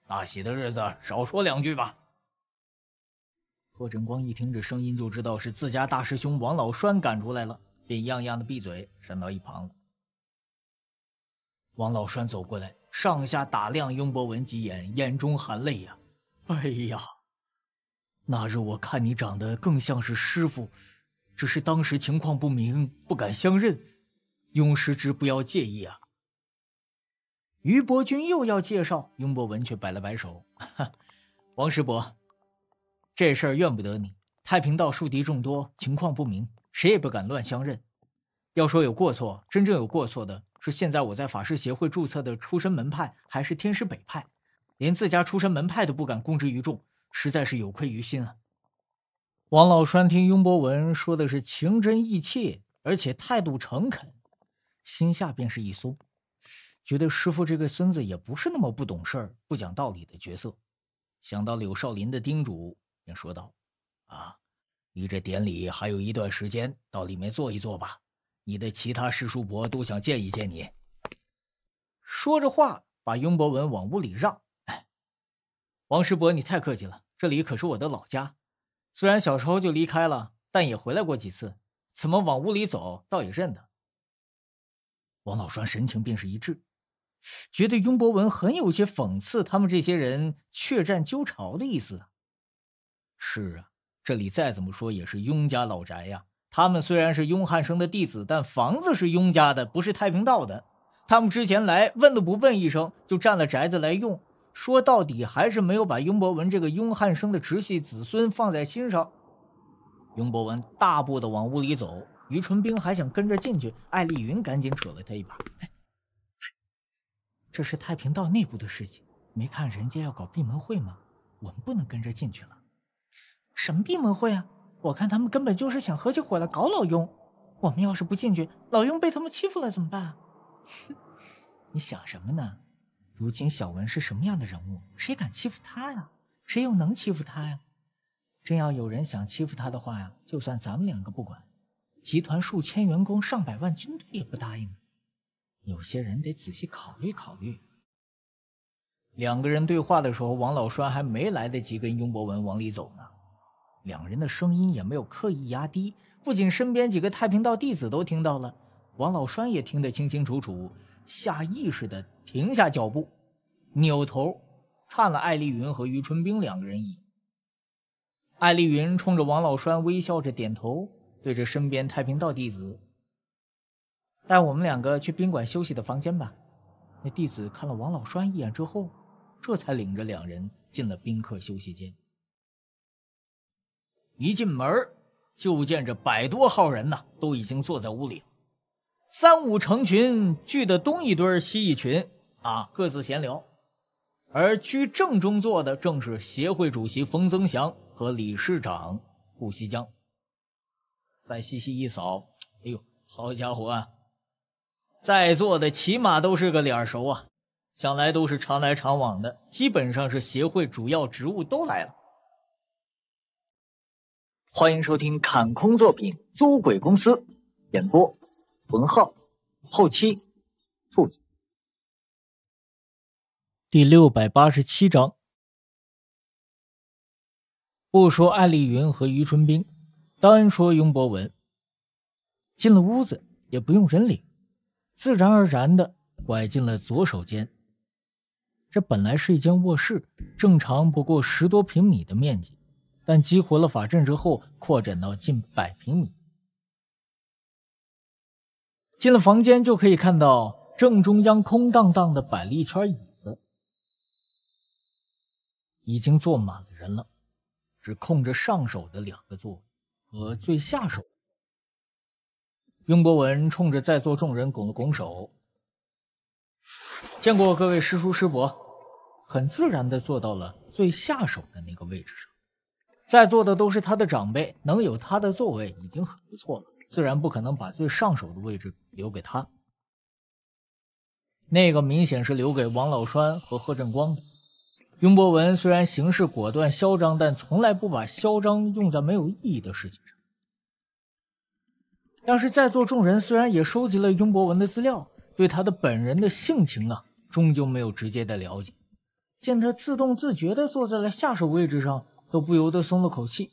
大喜的日子少说两句吧。”贺振光一听这声音就知道是自家大师兄王老栓赶出来了，便样样的闭嘴，闪到一旁了。王老栓走过来，上下打量雍博文几眼，眼中含泪呀。哎呀，那日我看你长得更像是师傅，只是当时情况不明，不敢相认。雍师侄不要介意啊。于伯君又要介绍，雍博文却摆了摆手：“王师伯，这事儿怨不得你。太平道树敌众多，情况不明，谁也不敢乱相认。要说有过错，真正有过错的是现在我在法师协会注册的出身门派，还是天师北派。”连自家出身门派都不敢公之于众，实在是有愧于心啊！王老栓听雍博文说的是情真意切，而且态度诚恳，心下便是一松，觉得师傅这个孙子也不是那么不懂事儿、不讲道理的角色。想到柳少林的叮嘱，便说道：“啊，你这典礼还有一段时间，到里面坐一坐吧。你的其他师叔伯都想见一见你。”说着话，把雍博文往屋里让。王师伯，你太客气了。这里可是我的老家，虽然小时候就离开了，但也回来过几次。怎么往屋里走，倒也认得。王老栓神情便是一滞，觉得雍博文很有些讽刺他们这些人却占鸠巢的意思。是啊，这里再怎么说也是雍家老宅呀。他们虽然是雍汉生的弟子，但房子是雍家的，不是太平道的。他们之前来问都不问一声，就占了宅子来用。说到底还是没有把雍博文这个雍汉生的直系子孙放在心上。雍博文大步的往屋里走，于春冰还想跟着进去，艾丽云赶紧扯了他一把：“这是太平道内部的事情，没看人家要搞闭门会吗？我们不能跟着进去了。”“什么闭门会啊？我看他们根本就是想合起伙来搞老雍。我们要是不进去，老雍被他们欺负了怎么办？”“ [laughs] 你想什么呢？”如今小文是什么样的人物？谁敢欺负他呀？谁又能欺负他呀？真要有人想欺负他的话呀，就算咱们两个不管，集团数千员工、上百万军队也不答应。有些人得仔细考虑考虑。两个人对话的时候，王老栓还没来得及跟雍博文往里走呢，两人的声音也没有刻意压低，不仅身边几个太平道弟子都听到了，王老栓也听得清清楚楚，下意识的。停下脚步，扭头看了艾丽云和于春兵两个人一眼。艾丽云冲着王老栓微笑着点头，对着身边太平道弟子：“带我们两个去宾馆休息的房间吧。”那弟子看了王老栓一眼之后，这才领着两人进了宾客休息间。一进门，就见着百多号人呢，都已经坐在屋里了，三五成群聚的东一堆西一群。啊，各自闲聊，而居正中坐的正是协会主席冯增祥和理事长顾锡江。再细细一扫，哎呦，好家伙，啊！在座的起码都是个脸熟啊，想来都是常来常往的，基本上是协会主要职务都来了。欢迎收听《砍空作品租鬼公司》，演播：文浩，后期：兔子。第六百八十七章，不说艾丽云和于春兵，单说雍博文。进了屋子也不用人领，自然而然的拐进了左手间。这本来是一间卧室，正常不过十多平米的面积，但激活了法阵之后，扩展到近百平米。进了房间就可以看到正中央空荡荡的摆了一圈椅。已经坐满了人了，只空着上手的两个座位和最下手。雍博文冲着在座众人拱了拱手，见过各位师叔师伯，很自然地坐到了最下手的那个位置上。在座的都是他的长辈，能有他的座位已经很不错了，自然不可能把最上手的位置留给他。那个明显是留给王老栓和贺振光的。雍博文虽然行事果断、嚣张，但从来不把嚣张用在没有意义的事情上。但是在座众人虽然也收集了雍博文的资料，对他的本人的性情啊，终究没有直接的了解。见他自动自觉地坐在了下手位置上，都不由得松了口气。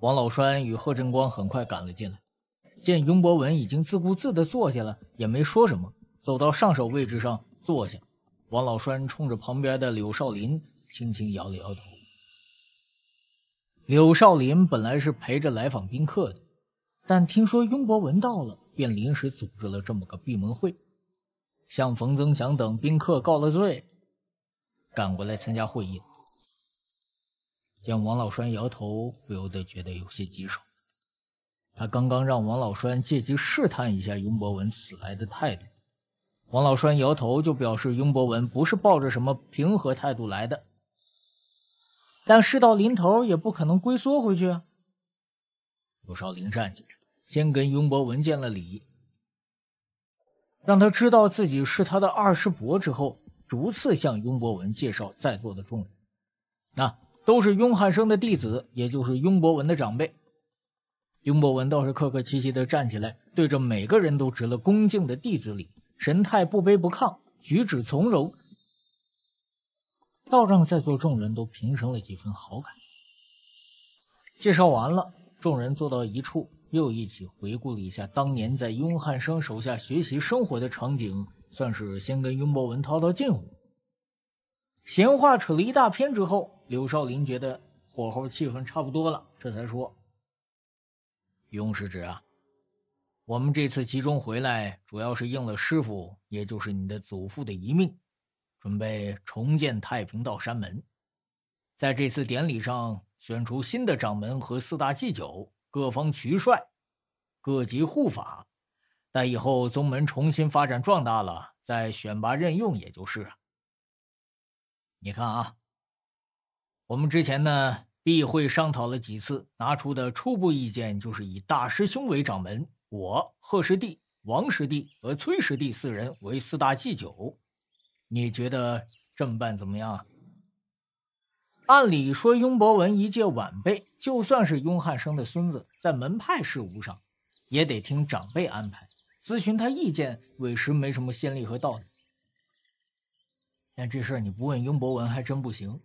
王老栓与贺振光很快赶了进来，见雍博文已经自顾自地坐下了，也没说什么，走到上手位置上坐下。王老栓冲着旁边的柳少林轻轻摇了摇头。柳少林本来是陪着来访宾客的，但听说雍博文到了，便临时组织了这么个闭门会，向冯增强等宾客告了罪，赶过来参加会议。见王老栓摇头，不由得觉得有些棘手。他刚刚让王老栓借机试探一下雍博文此来的态度。王老栓摇头，就表示雍博文不是抱着什么平和态度来的。但事到临头，也不可能龟缩回去啊！刘少林站起，先跟雍博文见了礼，让他知道自己是他的二师伯之后，逐次向雍博文介绍在座的众人，那都是雍汉生的弟子，也就是雍博文的长辈。雍博文倒是客客气气的站起来，对着每个人都执了恭敬的弟子礼。神态不卑不亢，举止从容，倒让在座众人都平生了几分好感。介绍完了，众人坐到一处，又一起回顾了一下当年在雍汉生手下学习生活的场景，算是先跟雍博文套套近乎。闲话扯了一大片之后，刘少林觉得火候气氛差不多了，这才说：“雍师侄啊。”我们这次集中回来，主要是应了师傅，也就是你的祖父的遗命，准备重建太平道山门。在这次典礼上，选出新的掌门和四大祭酒、各方渠帅、各级护法。待以后宗门重新发展壮大了，再选拔任用，也就是。你看啊，我们之前呢，闭会商讨了几次，拿出的初步意见就是以大师兄为掌门。我贺师弟、王师弟和崔师弟四人为四大祭酒，你觉得这么办怎么样？按理说，雍博文一介晚辈，就算是雍汉生的孙子，在门派事务上也得听长辈安排，咨询他意见委实没什么先例和道理。但这事儿你不问雍博文还真不行，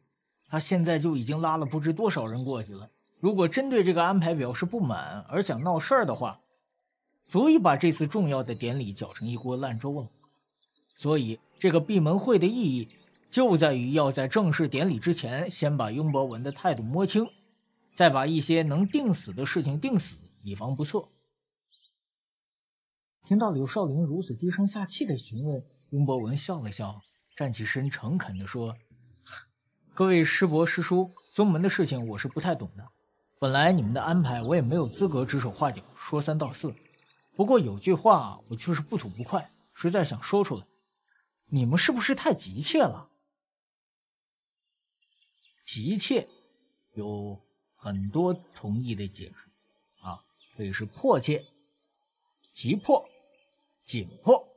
他现在就已经拉了不知多少人过去了。如果真对这个安排表示不满而想闹事儿的话，足以把这次重要的典礼搅成一锅烂粥了，所以这个闭门会的意义就在于要在正式典礼之前，先把雍博文的态度摸清，再把一些能定死的事情定死，以防不测。听到柳少林如此低声下气的询问，雍博文笑了笑，站起身，诚恳地说：“各位师伯师叔，宗门的事情我是不太懂的，本来你们的安排我也没有资格指手画脚，说三道四。”不过有句话，我却是不吐不快，实在想说出来。你们是不是太急切了？急切有很多同意的解释啊，可以是迫切、急迫、紧迫，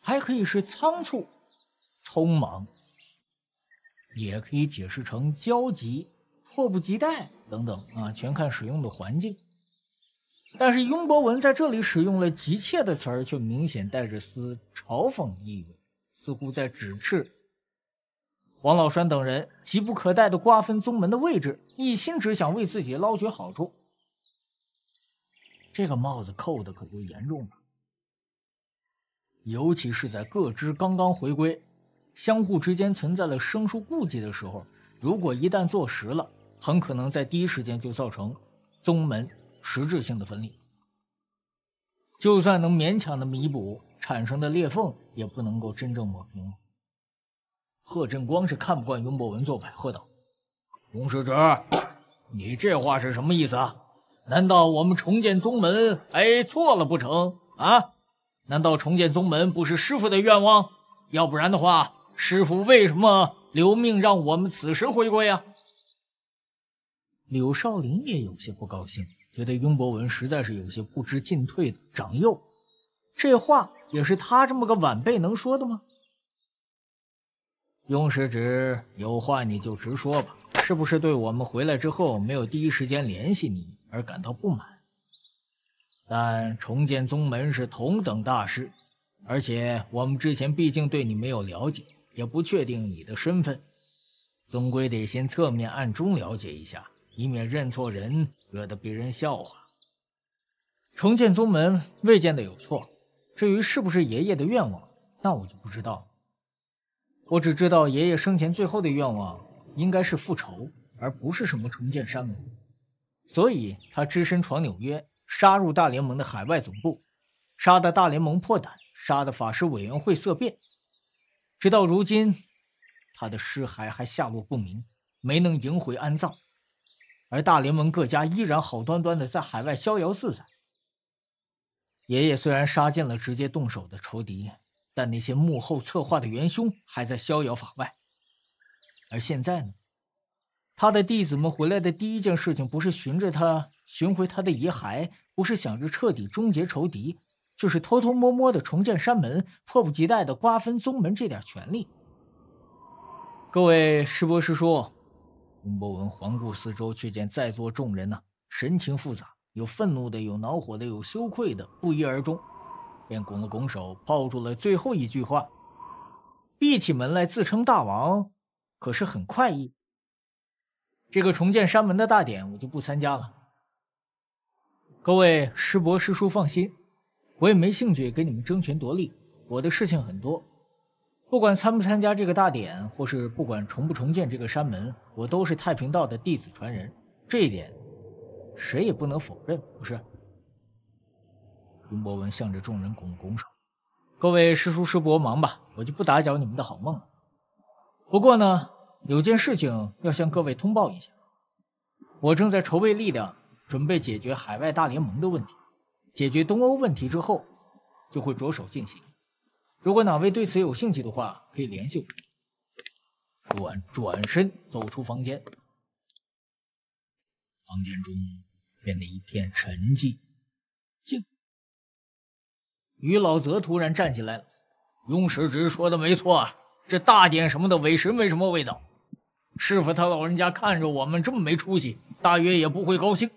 还可以是仓促、匆忙，也可以解释成焦急、迫不及待等等啊，全看使用的环境。但是雍博文在这里使用了急切的词儿，却明显带着丝嘲讽意味，似乎在指斥王老栓等人急不可待地瓜分宗门的位置，一心只想为自己捞取好处。这个帽子扣的可就严重了。尤其是在各支刚刚回归，相互之间存在了生疏顾忌的时候，如果一旦坐实了，很可能在第一时间就造成宗门。实质性的分离，就算能勉强的弥补，产生的裂缝也不能够真正抹平。贺振光是看不惯雍博文做摆，喝道：“洪世侄，你这话是什么意思啊？难道我们重建宗门哎错了不成啊？难道重建宗门不是师傅的愿望？要不然的话，师傅为什么留命让我们此时回归啊？”柳少林也有些不高兴。觉得雍博文实在是有些不知进退的长幼，这话也是他这么个晚辈能说的吗？雍师侄，有话你就直说吧，是不是对我们回来之后没有第一时间联系你而感到不满？但重建宗门是同等大事，而且我们之前毕竟对你没有了解，也不确定你的身份，总归得先侧面暗中了解一下。以免认错人，惹得别人笑话。重建宗门未见得有错，至于是不是爷爷的愿望，那我就不知道了。我只知道爷爷生前最后的愿望应该是复仇，而不是什么重建山门。所以他只身闯纽约，杀入大联盟的海外总部，杀得大联盟破胆，杀得法师委员会色变。直到如今，他的尸骸还下落不明，没能迎回安葬。而大联盟各家依然好端端的在海外逍遥自在。爷爷虽然杀尽了直接动手的仇敌，但那些幕后策划的元凶还在逍遥法外。而现在呢，他的弟子们回来的第一件事情，不是寻着他寻回他的遗骸，不是想着彻底终结仇敌，就是偷偷摸摸的重建山门，迫不及待的瓜分宗门这点权利。各位师伯师叔。洪伯文环顾四周，却见在座众人呢，神情复杂，有愤怒的，有恼火的，有羞愧的，不一而终。便拱了拱手，抛出了最后一句话：“闭起门来自称大王，可是很快意。”这个重建山门的大典，我就不参加了。各位师伯师叔，放心，我也没兴趣跟你们争权夺利，我的事情很多。不管参不参加这个大典，或是不管重不重建这个山门，我都是太平道的弟子传人，这一点谁也不能否认，不是？林博文向着众人拱拱手：“各位师叔师伯，忙吧，我就不打搅你们的好梦了。不过呢，有件事情要向各位通报一下，我正在筹备力量，准备解决海外大联盟的问题，解决东欧问题之后，就会着手进行。”如果哪位对此有兴趣的话，可以联系我。说完，转身走出房间。房间中变得一片沉寂。静。于老则突然站起来了。雍时直说的没错，这大点什么的委实没什么味道。师傅他老人家看着我们这么没出息，大约也不会高兴。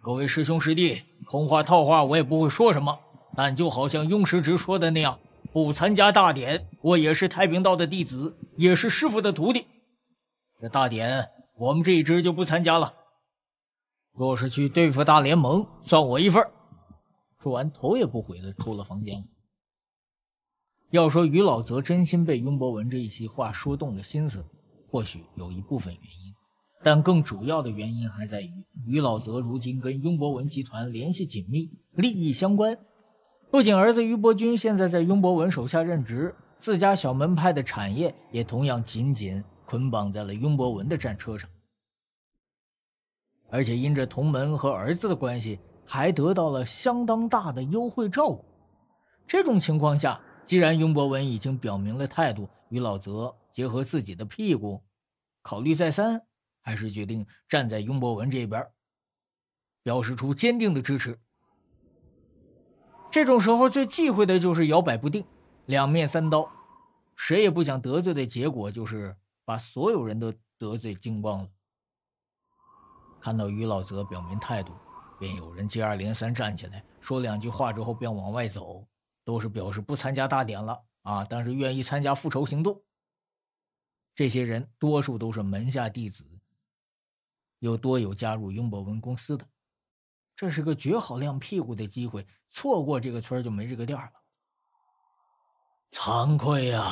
各位师兄师弟，空话套话我也不会说什么，但就好像雍时直说的那样。不参加大典，我也是太平道的弟子，也是师傅的徒弟。这大典我们这一支就不参加了。若是去对付大联盟，算我一份说完，头也不回的出了房间。要说于老泽真心被雍博文这一席话说动了心思，或许有一部分原因，但更主要的原因还在于于老泽如今跟雍博文集团联系紧密，利益相关。不仅儿子于伯钧现在在雍博文手下任职，自家小门派的产业也同样紧紧捆绑在了雍博文的战车上，而且因着同门和儿子的关系，还得到了相当大的优惠照顾。这种情况下，既然雍博文已经表明了态度，于老泽结合自己的屁股，考虑再三，还是决定站在雍博文这边，表示出坚定的支持。这种时候最忌讳的就是摇摆不定、两面三刀，谁也不想得罪的结果就是把所有人都得罪精光了。看到于老则表明态度，便有人接二连三站起来说两句话之后便往外走，都是表示不参加大典了啊，但是愿意参加复仇行动。这些人多数都是门下弟子，又多有加入雍博文公司的。这是个绝好晾屁股的机会，错过这个村就没这个店了。惭愧呀！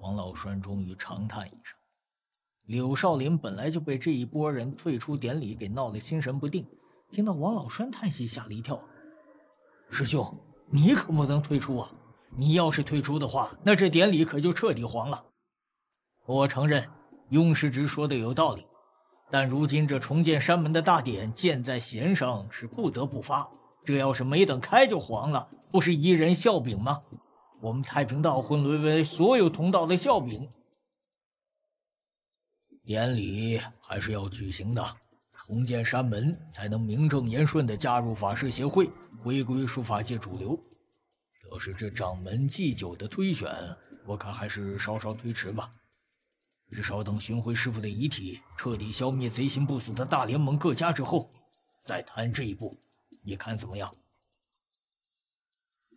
王老栓终于长叹一声。柳少林本来就被这一波人退出典礼给闹得心神不定，听到王老栓叹息，吓了一跳。师兄，你可不能退出啊！你要是退出的话，那这典礼可就彻底黄了。我承认，雍师侄说的有道理。但如今这重建山门的大典，箭在弦上，是不得不发。这要是没等开就黄了，不是一人笑柄吗？我们太平道会沦为所有同道的笑柄。典礼还是要举行的，重建山门才能名正言顺的加入法师协会，回归书法界主流。要是这掌门祭酒的推选，我看还是稍稍推迟吧。至少等寻回师傅的遗体，彻底消灭贼心不死的大联盟各家之后，再谈这一步，你看怎么样？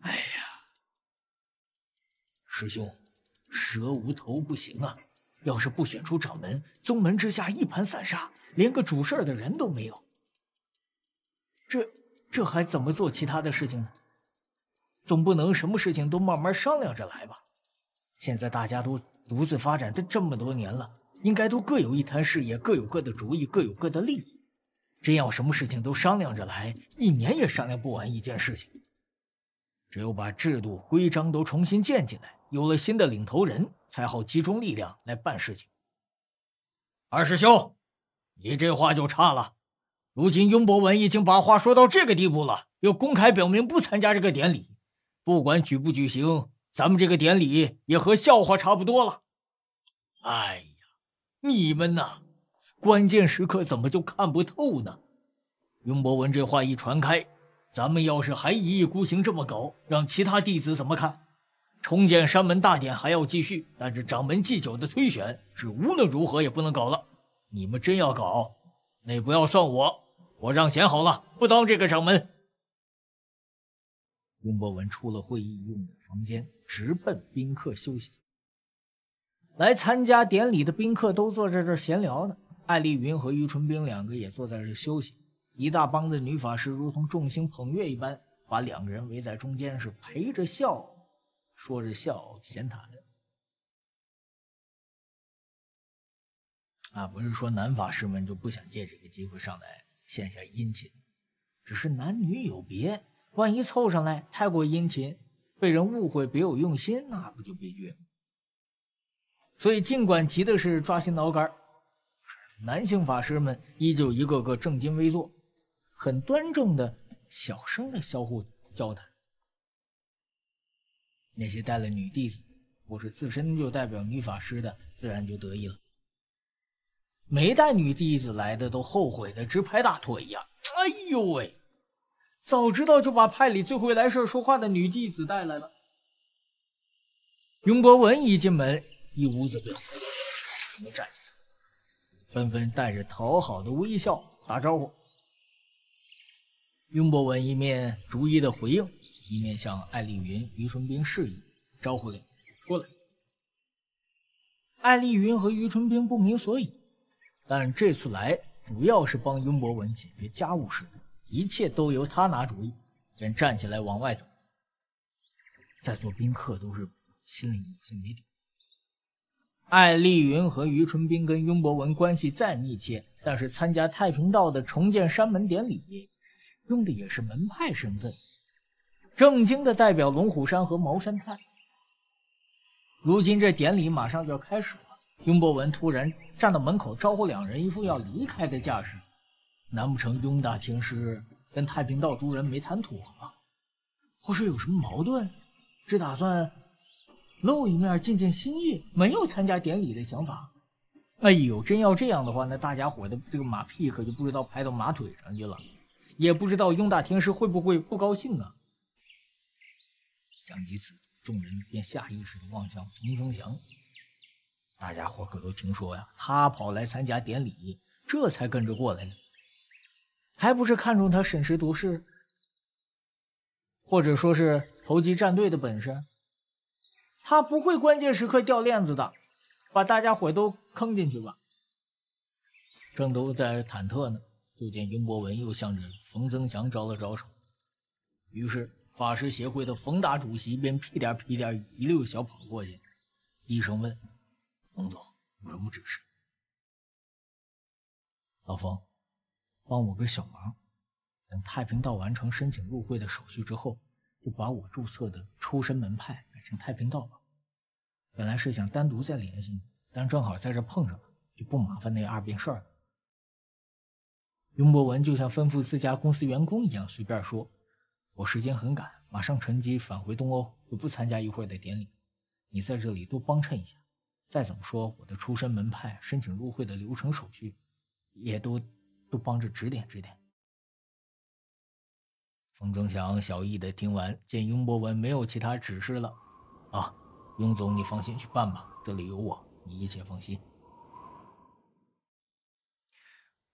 哎呀，师兄，蛇无头不行啊！要是不选出掌门，宗门之下一盘散沙，连个主事儿的人都没有，这这还怎么做其他的事情呢？总不能什么事情都慢慢商量着来吧？现在大家都。独自发展，都这么多年了，应该都各有一摊事业，各有各的主意，各有各的利益。真要什么事情都商量着来，一年也商量不完一件事情。只有把制度规章都重新建起来，有了新的领头人，才好集中力量来办事情。二师兄，你这话就差了。如今雍博文已经把话说到这个地步了，又公开表明不参加这个典礼，不管举不举行。咱们这个典礼也和笑话差不多了。哎呀，你们呐，关键时刻怎么就看不透呢？雍博文这话一传开，咱们要是还一意孤行这么搞，让其他弟子怎么看？重建山门大典还要继续，但是掌门祭酒的推选是无论如何也不能搞了。你们真要搞，那不要算我，我让贤好了，不当这个掌门。雍博文出了会议用。的房间直奔宾客休息来参加典礼的宾客都坐在这闲聊呢。艾丽云和于春冰两个也坐在这休息。一大帮子女法师如同众星捧月一般，把两个人围在中间，是陪着笑，说着笑，闲谈。啊，不是说男法师们就不想借这个机会上来献下殷勤，只是男女有别，万一凑上来太过殷勤。被人误会别有用心，那不就悲剧？所以尽管急的是抓心挠肝，男性法师们依旧一个个正襟危坐，很端正的、小声的相互交谈。那些带了女弟子，或是自身就代表女法师的，自然就得意了；没带女弟子来的，都后悔的直拍大腿呀！哎呦喂！早知道就把派里最会来事说话的女弟子带来了。雍博文一进门，一屋子被活纷纷带着讨好的微笑打招呼。雍博文一面逐一的回应，一面向艾丽云、于春冰示意：“招呼了出来。”艾丽云和于春冰不明所以，但这次来主要是帮雍博文解决家务事。一切都由他拿主意，便站起来往外走。在座宾客都是心里有些没底。艾丽云和于春冰跟雍博文关系再密切，但是参加太平道的重建山门典礼，用的也是门派身份，正经的代表龙虎山和茅山派。如今这典礼马上就要开始了，雍博文突然站到门口招呼两人，一副要离开的架势。难不成雍大天师跟太平道诸人没谈妥吗？或是有什么矛盾？只打算露一面，尽尽心意，没有参加典礼的想法。哎呦，真要这样的话，那大家伙的这个马屁可就不知道拍到马腿上去了，也不知道雍大天师会不会不高兴啊！想及此，众人便下意识地望向冯增祥。大家伙可都听说呀，他跑来参加典礼，这才跟着过来呢。还不是看中他审时度势，或者说是投机站队的本事。他不会关键时刻掉链子的，把大家伙都坑进去吧？正都在忐忑呢，就见英博文又向着冯增强招了招手，于是法师协会的冯大主席便屁颠屁颠一溜小跑过去，低声问：“冯总，有什么指示？”老冯。帮我个小忙，等太平道完成申请入会的手续之后，就把我注册的出身门派改成太平道吧。本来是想单独再联系你，但正好在这碰上了，就不麻烦那二病事儿了。雍博文就像吩咐自家公司员工一样随便说：“我时间很赶，马上乘机返回东欧，就不参加一会儿的典礼。你在这里多帮衬一下。再怎么说，我的出身门派申请入会的流程手续，也都。”就帮着指点指点。冯增祥小意的听完，见雍博文没有其他指示了，啊，雍总，你放心去办吧，这里有我，你一切放心。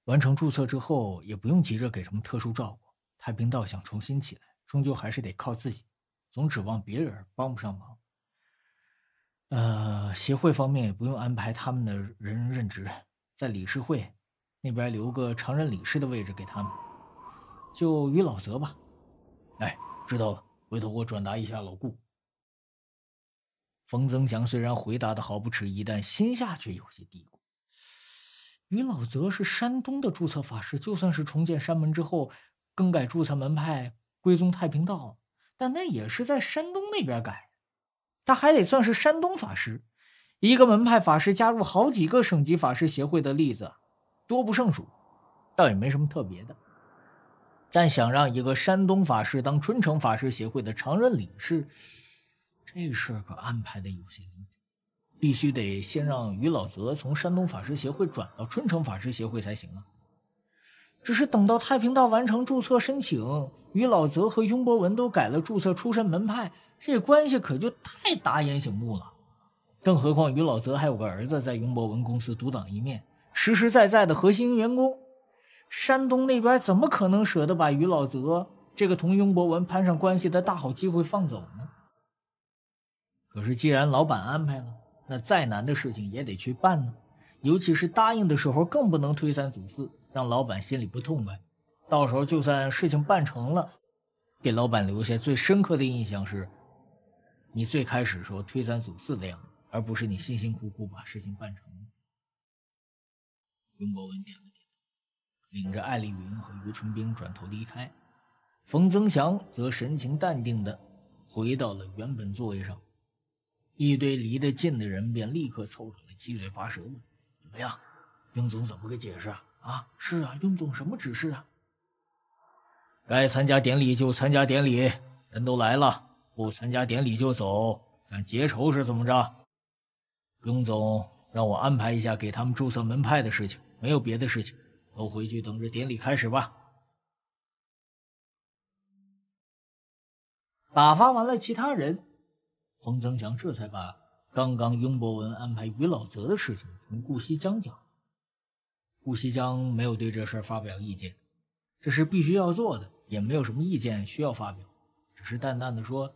完成注册之后，也不用急着给什么特殊照顾。太平道想重新起来，终究还是得靠自己，总指望别人帮不上忙。呃，协会方面也不用安排他们的人任职在理事会。那边留个常任理事的位置给他们，就于老泽吧。哎，知道了，回头我转达一下老顾。冯增强虽然回答的毫不迟疑，但心下却有些嘀咕：于老泽是山东的注册法师，就算是重建山门之后，更改注册门派归宗太平道，但那也是在山东那边改，他还得算是山东法师。一个门派法师加入好几个省级法师协会的例子。多不胜数，倒也没什么特别的。但想让一个山东法师当春城法师协会的常任理事，这事可安排的有些难。必须得先让于老泽从山东法师协会转到春城法师协会才行啊。只是等到太平道完成注册申请，于老泽和雍博文都改了注册出身门派，这关系可就太打眼醒目了。更何况于老泽还有个儿子在雍博文公司独当一面。实实在在的核心员工，山东那边怎么可能舍得把于老泽这个同雍博文攀上关系的大好机会放走呢？可是既然老板安排了，那再难的事情也得去办呢。尤其是答应的时候，更不能推三阻四，让老板心里不痛快。到时候就算事情办成了，给老板留下最深刻的印象是，你最开始时候推三阻四的样子，而不是你辛辛苦苦把事情办成。雍博文点了点头，领着艾丽云和于春兵转头离开。冯增祥则神情淡定地回到了原本座位上。一堆离得近的人便立刻凑上来，七嘴八舌问：“怎么样，雍总怎么个解释啊？”“啊，是啊，雍总什么指示啊？”“该参加典礼就参加典礼，人都来了，不参加典礼就走，但结仇是怎么着？”“雍总让我安排一下给他们注册门派的事情。”没有别的事情，都回去等着典礼开始吧。打发完了其他人，冯增强这才把刚刚雍博文安排于老泽的事情同顾西江讲。顾西江没有对这事发表意见，这是必须要做的，也没有什么意见需要发表，只是淡淡的说：“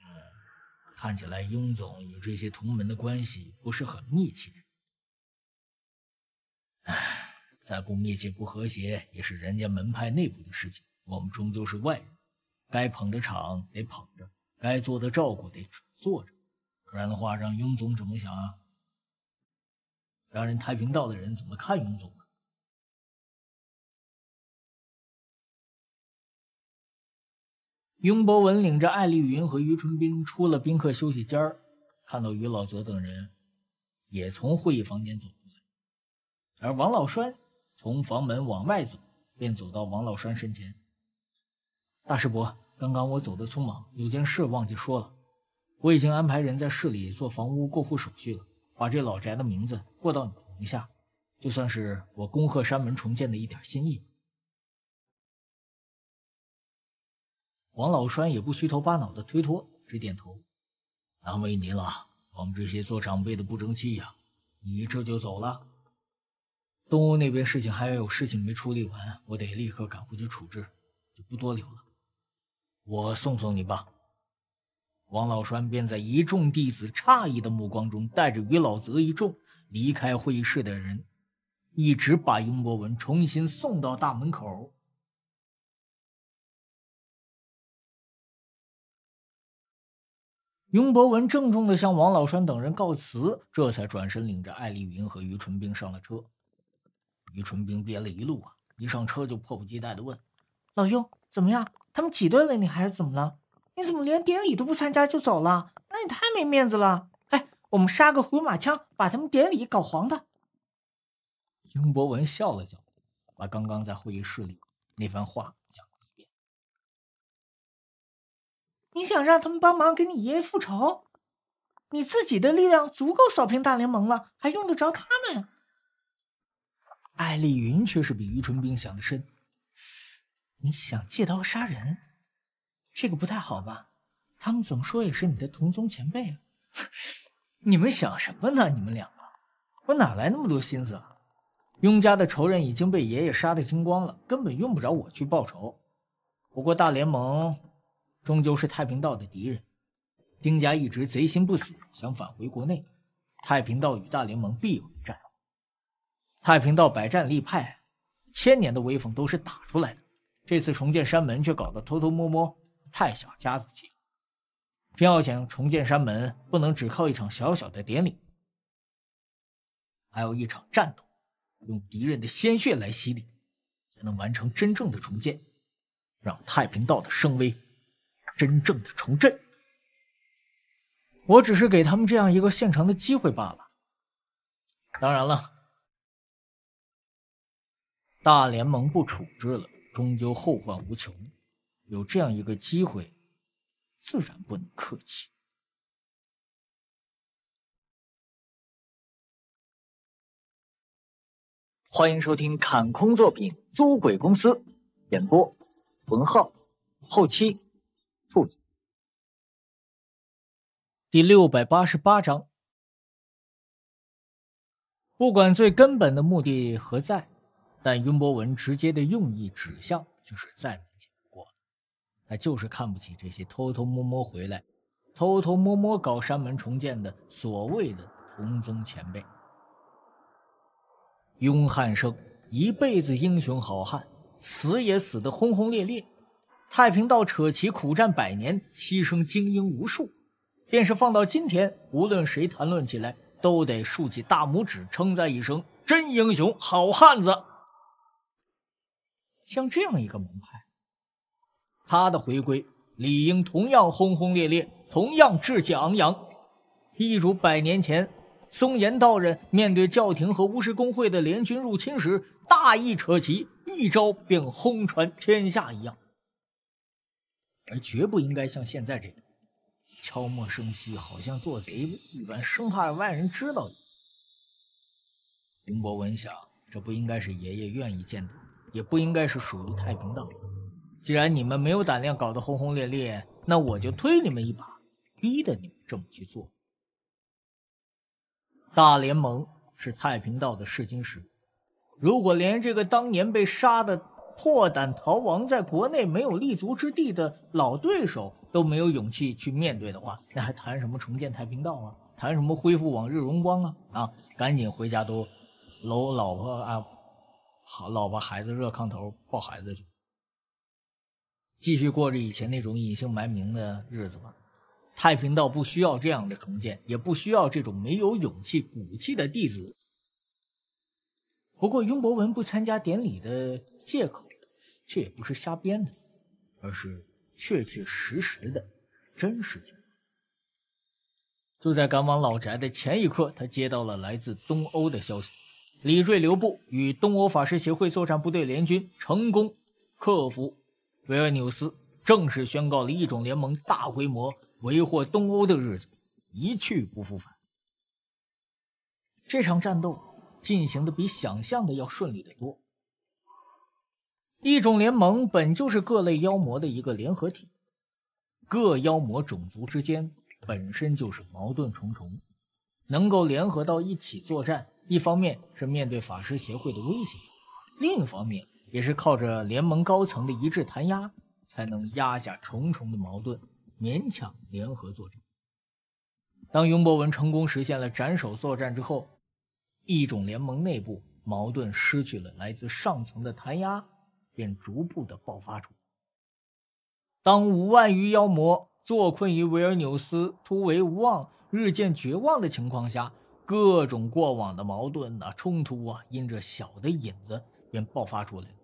嗯，看起来雍总与这些同门的关系不是很密切。”哎，再不密切不和谐，也是人家门派内部的事情。我们终究是外人，该捧的场得捧着，该做的照顾得做着，不然的话，让雍总怎么想啊？让人太平道的人怎么看雍总啊？雍博文领着艾丽云和于春冰出了宾客休息间看到于老泽等人也从会议房间走。而王老栓从房门往外走，便走到王老栓身前。大师伯，刚刚我走的匆忙，有件事忘记说了。我已经安排人在市里做房屋过户手续了，把这老宅的名字过到你名下，就算是我恭贺山门重建的一点心意。王老栓也不虚头巴脑的推脱，只点头。难为您了，我们这些做长辈的不争气呀。你这就走了？东欧那边事情还有事情没处理完，我得立刻赶回去处置，就不多留了。我送送你吧。王老栓便在一众弟子诧异的目光中，带着于老泽一众离开会议室的人，一直把雍博文重新送到大门口。雍博文郑重的向王老栓等人告辞，这才转身领着艾丽云和于纯兵上了车。于春兵憋了一路啊，一上车就迫不及待地问：“老雍怎么样？他们挤兑了你还是怎么了？你怎么连典礼都不参加就走了？那也太没面子了！”哎，我们杀个回马枪，把他们典礼搞黄的。英博文笑了笑，把刚刚在会议室里那番话讲了一遍：“你想让他们帮忙给你爷爷复仇？你自己的力量足够扫平大联盟了，还用得着他们？”艾丽云却是比于春冰想的深。你想借刀杀人，这个不太好吧？他们怎么说也是你的同宗前辈啊！[laughs] 你们想什么呢？你们两个，我哪来那么多心思？啊？雍家的仇人已经被爷爷杀得精光了，根本用不着我去报仇。不过大联盟终究是太平道的敌人，丁家一直贼心不死，想返回国内，太平道与大联盟必有一战。太平道百战立派，千年的威风都是打出来的。这次重建山门却搞得偷偷摸摸，太小家子气。真要想重建山门，不能只靠一场小小的典礼，还有一场战斗，用敌人的鲜血来洗礼，才能完成真正的重建，让太平道的声威真正的重振。我只是给他们这样一个现成的机会罢了。当然了。大联盟不处置了，终究后患无穷。有这样一个机会，自然不能客气。欢迎收听《砍空作品租鬼公司》，演播：文浩，后期：兔子。第六百八十八章，不管最根本的目的何在。但云博文直接的用意指向就是再明显不过了，他就是看不起这些偷偷摸摸回来、偷偷摸摸搞山门重建的所谓的同宗前辈。雍汉生一辈子英雄好汉，死也死得轰轰烈烈。太平道扯旗苦战百年，牺牲精英无数，便是放到今天，无论谁谈论起来，都得竖起大拇指称赞一声：真英雄，好汉子。像这样一个门派，他的回归理应同样轰轰烈烈，同样志气昂扬，一如百年前松岩道人面对教廷和巫师工会的联军入侵时，大义扯旗，一招便轰传天下一样，而绝不应该像现在这样悄默声息，好像做贼一般，生怕外人知道一样。林博文想，这不应该是爷爷愿意见的。也不应该是属于太平道。既然你们没有胆量搞得轰轰烈烈，那我就推你们一把，逼得你们这么去做。大联盟是太平道的试金石。如果连这个当年被杀的破胆逃亡，在国内没有立足之地的老对手都没有勇气去面对的话，那还谈什么重建太平道啊？谈什么恢复往日荣光啊？啊，赶紧回家都搂老婆啊！好，老婆孩子热炕头，抱孩子去，继续过着以前那种隐姓埋名的日子吧。太平道不需要这样的重建，也不需要这种没有勇气骨气的弟子。不过，雍博文不参加典礼的借口，却也不是瞎编的，而是确确实实的真实情况。就在赶往老宅的前一刻，他接到了来自东欧的消息。李瑞留步，与东欧法师协会作战部队联军成功克服维尔纽斯，正式宣告了异种联盟大规模为祸东欧的日子一去不复返。这场战斗进行的比想象的要顺利的多。异种联盟本就是各类妖魔的一个联合体，各妖魔种族之间本身就是矛盾重重，能够联合到一起作战。一方面是面对法师协会的威胁，另一方面也是靠着联盟高层的一致弹压，才能压下重重的矛盾，勉强联合作战。当雍博文成功实现了斩首作战之后，异种联盟内部矛盾失去了来自上层的弹压，便逐步的爆发出来。当五万余妖魔坐困于维尔纽斯，突围无望，日渐绝望的情况下。各种过往的矛盾呐、冲突啊，因这小的引子便爆发出来了。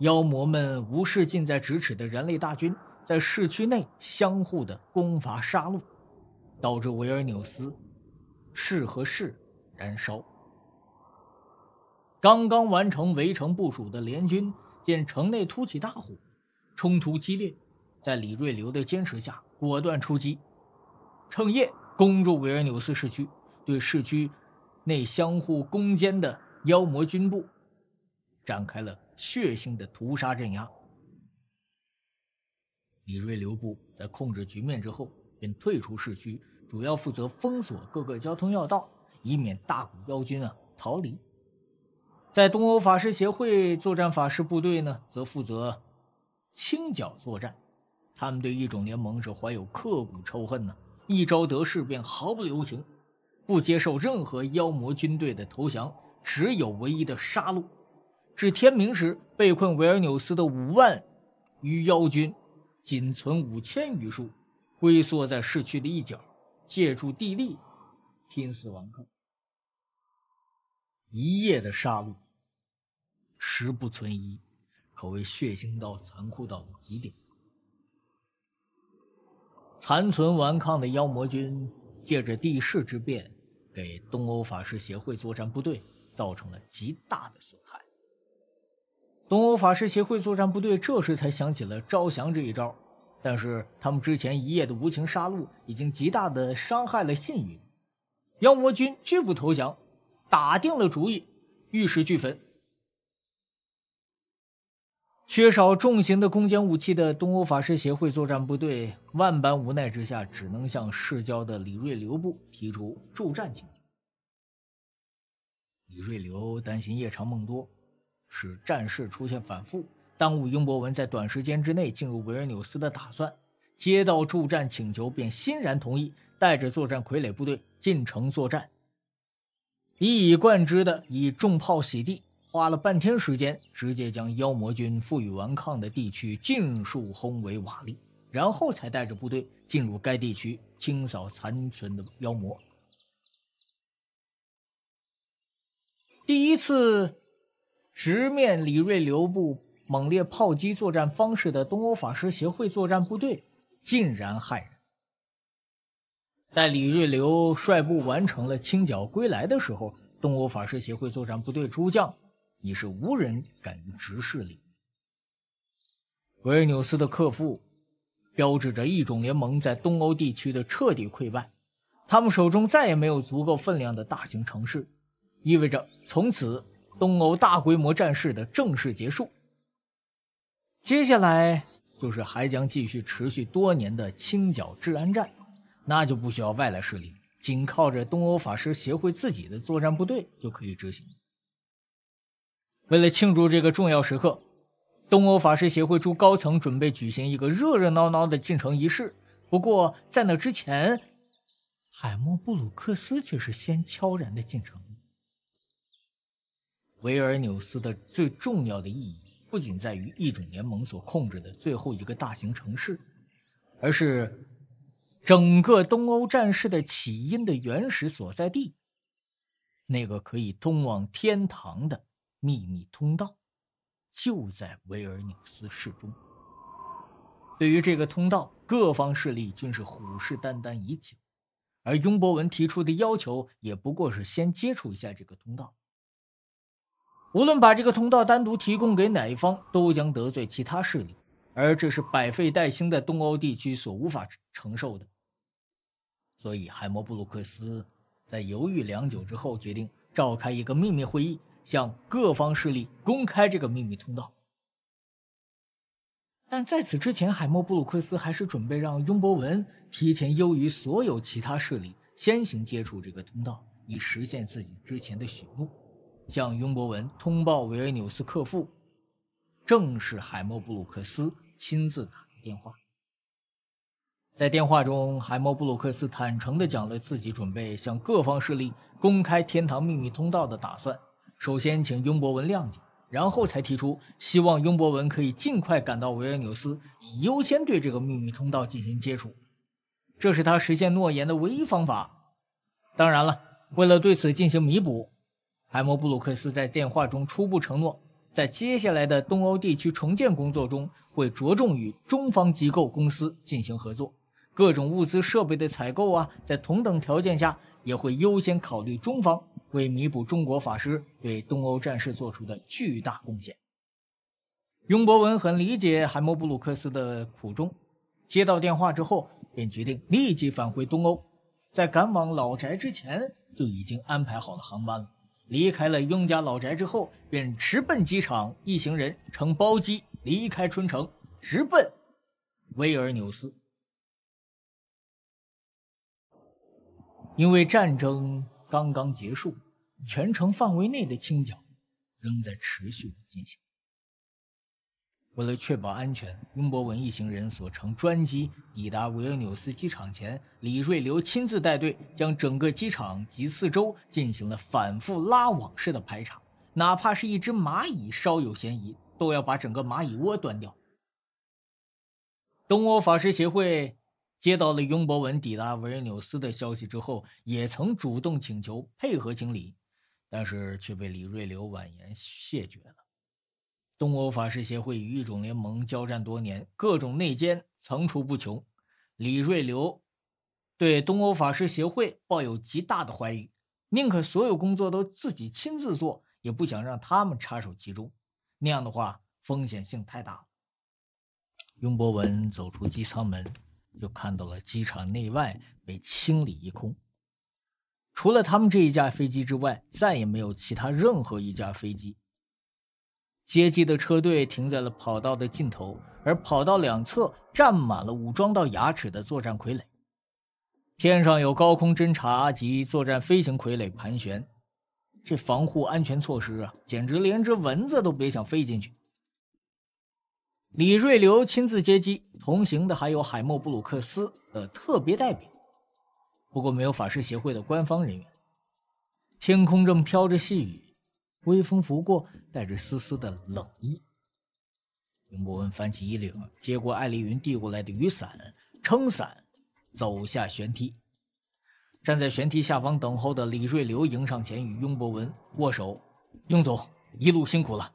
妖魔们无视近在咫尺的人类大军，在市区内相互的攻伐杀戮，导致维尔纽斯市和市燃烧。刚刚完成围城部署的联军见城内突起大火，冲突激烈，在李瑞流的坚持下，果断出击，趁夜攻入维尔纽斯市区。对市区内相互攻坚的妖魔军部，展开了血腥的屠杀镇压。李瑞留部在控制局面之后，便退出市区，主要负责封锁各个交通要道，以免大股妖军啊逃离。在东欧法师协会作战法师部队呢，则负责清剿作战，他们对异种联盟是怀有刻骨仇恨呢，一朝得势便毫不留情。不接受任何妖魔军队的投降，只有唯一的杀戮。至天明时，被困维尔纽斯的五万余妖军，仅存五千余数，龟缩在市区的一角，借助地利，拼死顽抗。一夜的杀戮，十不存一，可谓血腥到残酷到极点。残存顽抗的妖魔军，借着地势之便。给东欧法师协会作战部队造成了极大的损害。东欧法师协会作战部队这时才想起了招降这一招，但是他们之前一夜的无情杀戮已经极大的伤害了信誉。妖魔军拒不投降，打定了主意玉石俱焚。缺少重型的攻坚武器的东欧法师协会作战部队，万般无奈之下，只能向市郊的李瑞流部提出助战请求。李瑞流担心夜长梦多，使战事出现反复，耽误英博文在短时间之内进入维尔纽斯的打算。接到助战请求，便欣然同意，带着作战傀儡部队进城作战。一以贯之的以重炮洗地。花了半天时间，直接将妖魔军负隅顽抗的地区尽数轰为瓦砾，然后才带着部队进入该地区清扫残存的妖魔。第一次直面李瑞流部猛烈炮击作战方式的东欧法师协会作战部队，竟然骇人。待李瑞流率部完成了清剿归来的时候，东欧法师协会作战部队诸将。已是无人敢于直视你。维尔纽斯的克复，标志着异种联盟在东欧地区的彻底溃败。他们手中再也没有足够分量的大型城市，意味着从此东欧大规模战事的正式结束。接下来就是还将继续持续多年的清剿治安战，那就不需要外来势力，仅靠着东欧法师协会自己的作战部队就可以执行。为了庆祝这个重要时刻，东欧法师协会驻高层准备举行一个热热闹闹的进城仪式。不过，在那之前，海默布鲁克斯却是先悄然的进城。维尔纽斯的最重要的意义不仅在于异种联盟所控制的最后一个大型城市，而是整个东欧战事的起因的原始所在地，那个可以通往天堂的。秘密通道就在维尔纽斯市中。对于这个通道，各方势力均是虎视眈眈已久。而雍博文提出的要求，也不过是先接触一下这个通道。无论把这个通道单独提供给哪一方，都将得罪其他势力，而这是百废待兴的东欧地区所无法承受的。所以，海默布鲁克斯在犹豫良久之后，决定召开一个秘密会议。向各方势力公开这个秘密通道，但在此之前，海默布鲁克斯还是准备让雍博文提前优于所有其他势力先行接触这个通道，以实现自己之前的许诺。向雍博文通报维尔纽斯克夫，正是海默布鲁克斯亲自打的电话。在电话中，海默布鲁克斯坦诚地讲了自己准备向各方势力公开天堂秘密通道的打算。首先，请雍博文谅解，然后才提出希望雍博文可以尽快赶到维尔纽斯，以优先对这个秘密通道进行接触。这是他实现诺言的唯一方法。当然了，为了对此进行弥补，海默布鲁克斯在电话中初步承诺，在接下来的东欧地区重建工作中，会着重与中方机构公司进行合作，各种物资设备的采购啊，在同等条件下也会优先考虑中方。为弥补中国法师对东欧战事做出的巨大贡献，雍博文很理解海默布鲁克斯的苦衷。接到电话之后，便决定立即返回东欧。在赶往老宅之前，就已经安排好了航班了。离开了雍家老宅之后，便直奔机场。一行人乘包机离开春城，直奔维尔纽斯。因为战争刚刚结束。全城范围内的清剿仍在持续进行。为了确保安全，雍博文一行人所乘专机抵达维尔纽斯机场前，李瑞流亲自带队，将整个机场及四周进行了反复拉网式的排查，哪怕是一只蚂蚁稍有嫌疑，都要把整个蚂蚁窝端掉。东欧法师协会接到了雍博文抵达维尔纽斯的消息之后，也曾主动请求配合清理。但是却被李瑞流婉言谢绝了。东欧法师协会与异种联盟交战多年，各种内奸层出不穷。李瑞流对东欧法师协会抱有极大的怀疑，宁可所有工作都自己亲自做，也不想让他们插手其中。那样的话，风险性太大了。雍博文走出机舱门，就看到了机场内外被清理一空。除了他们这一架飞机之外，再也没有其他任何一架飞机。接机的车队停在了跑道的尽头，而跑道两侧站满了武装到牙齿的作战傀儡。天上有高空侦察及作战飞行傀儡盘旋，这防护安全措施啊，简直连只蚊子都别想飞进去。李瑞流亲自接机，同行的还有海默布鲁克斯的特别代表。不过没有法师协会的官方人员。天空正飘着细雨，微风拂过，带着丝丝的冷意。雍博文翻起衣领，接过艾丽云递过来的雨伞，撑伞走下舷梯。站在舷梯下方等候的李瑞流迎上前，与雍博文握手：“雍总，一路辛苦了。”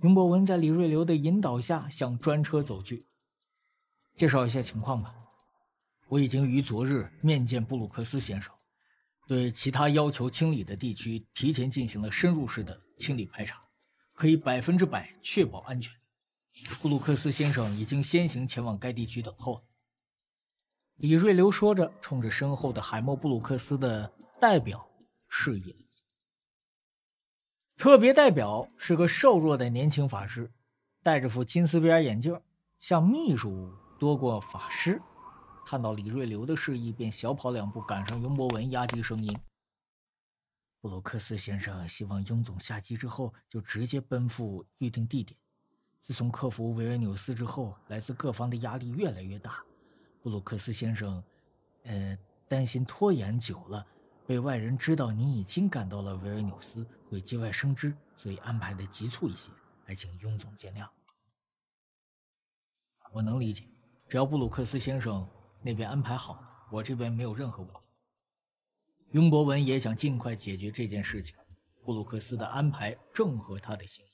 雍博文在李瑞流的引导下向专车走去，介绍一下情况吧。我已经于昨日面见布鲁克斯先生，对其他要求清理的地区提前进行了深入式的清理排查，可以百分之百确保安全。布鲁克斯先生已经先行前往该地区等候。李瑞流说着，冲着身后的海默布鲁克斯的代表示意。特别代表是个瘦弱的年轻法师，戴着副金丝边眼镜，像秘书多过法师。看到李瑞流的示意，便小跑两步赶上雍博文，压低声音：“布鲁克斯先生希望雍总下机之后就直接奔赴预定地点。自从克服维尔纽斯之后，来自各方的压力越来越大。布鲁克斯先生，呃，担心拖延久了被外人知道你已经赶到了维尔纽斯，会节外生枝，所以安排的急促一些，还请雍总见谅。我能理解，只要布鲁克斯先生。”那边安排好，我这边没有任何问题。雍博文也想尽快解决这件事情，布鲁克斯的安排正合他的心意。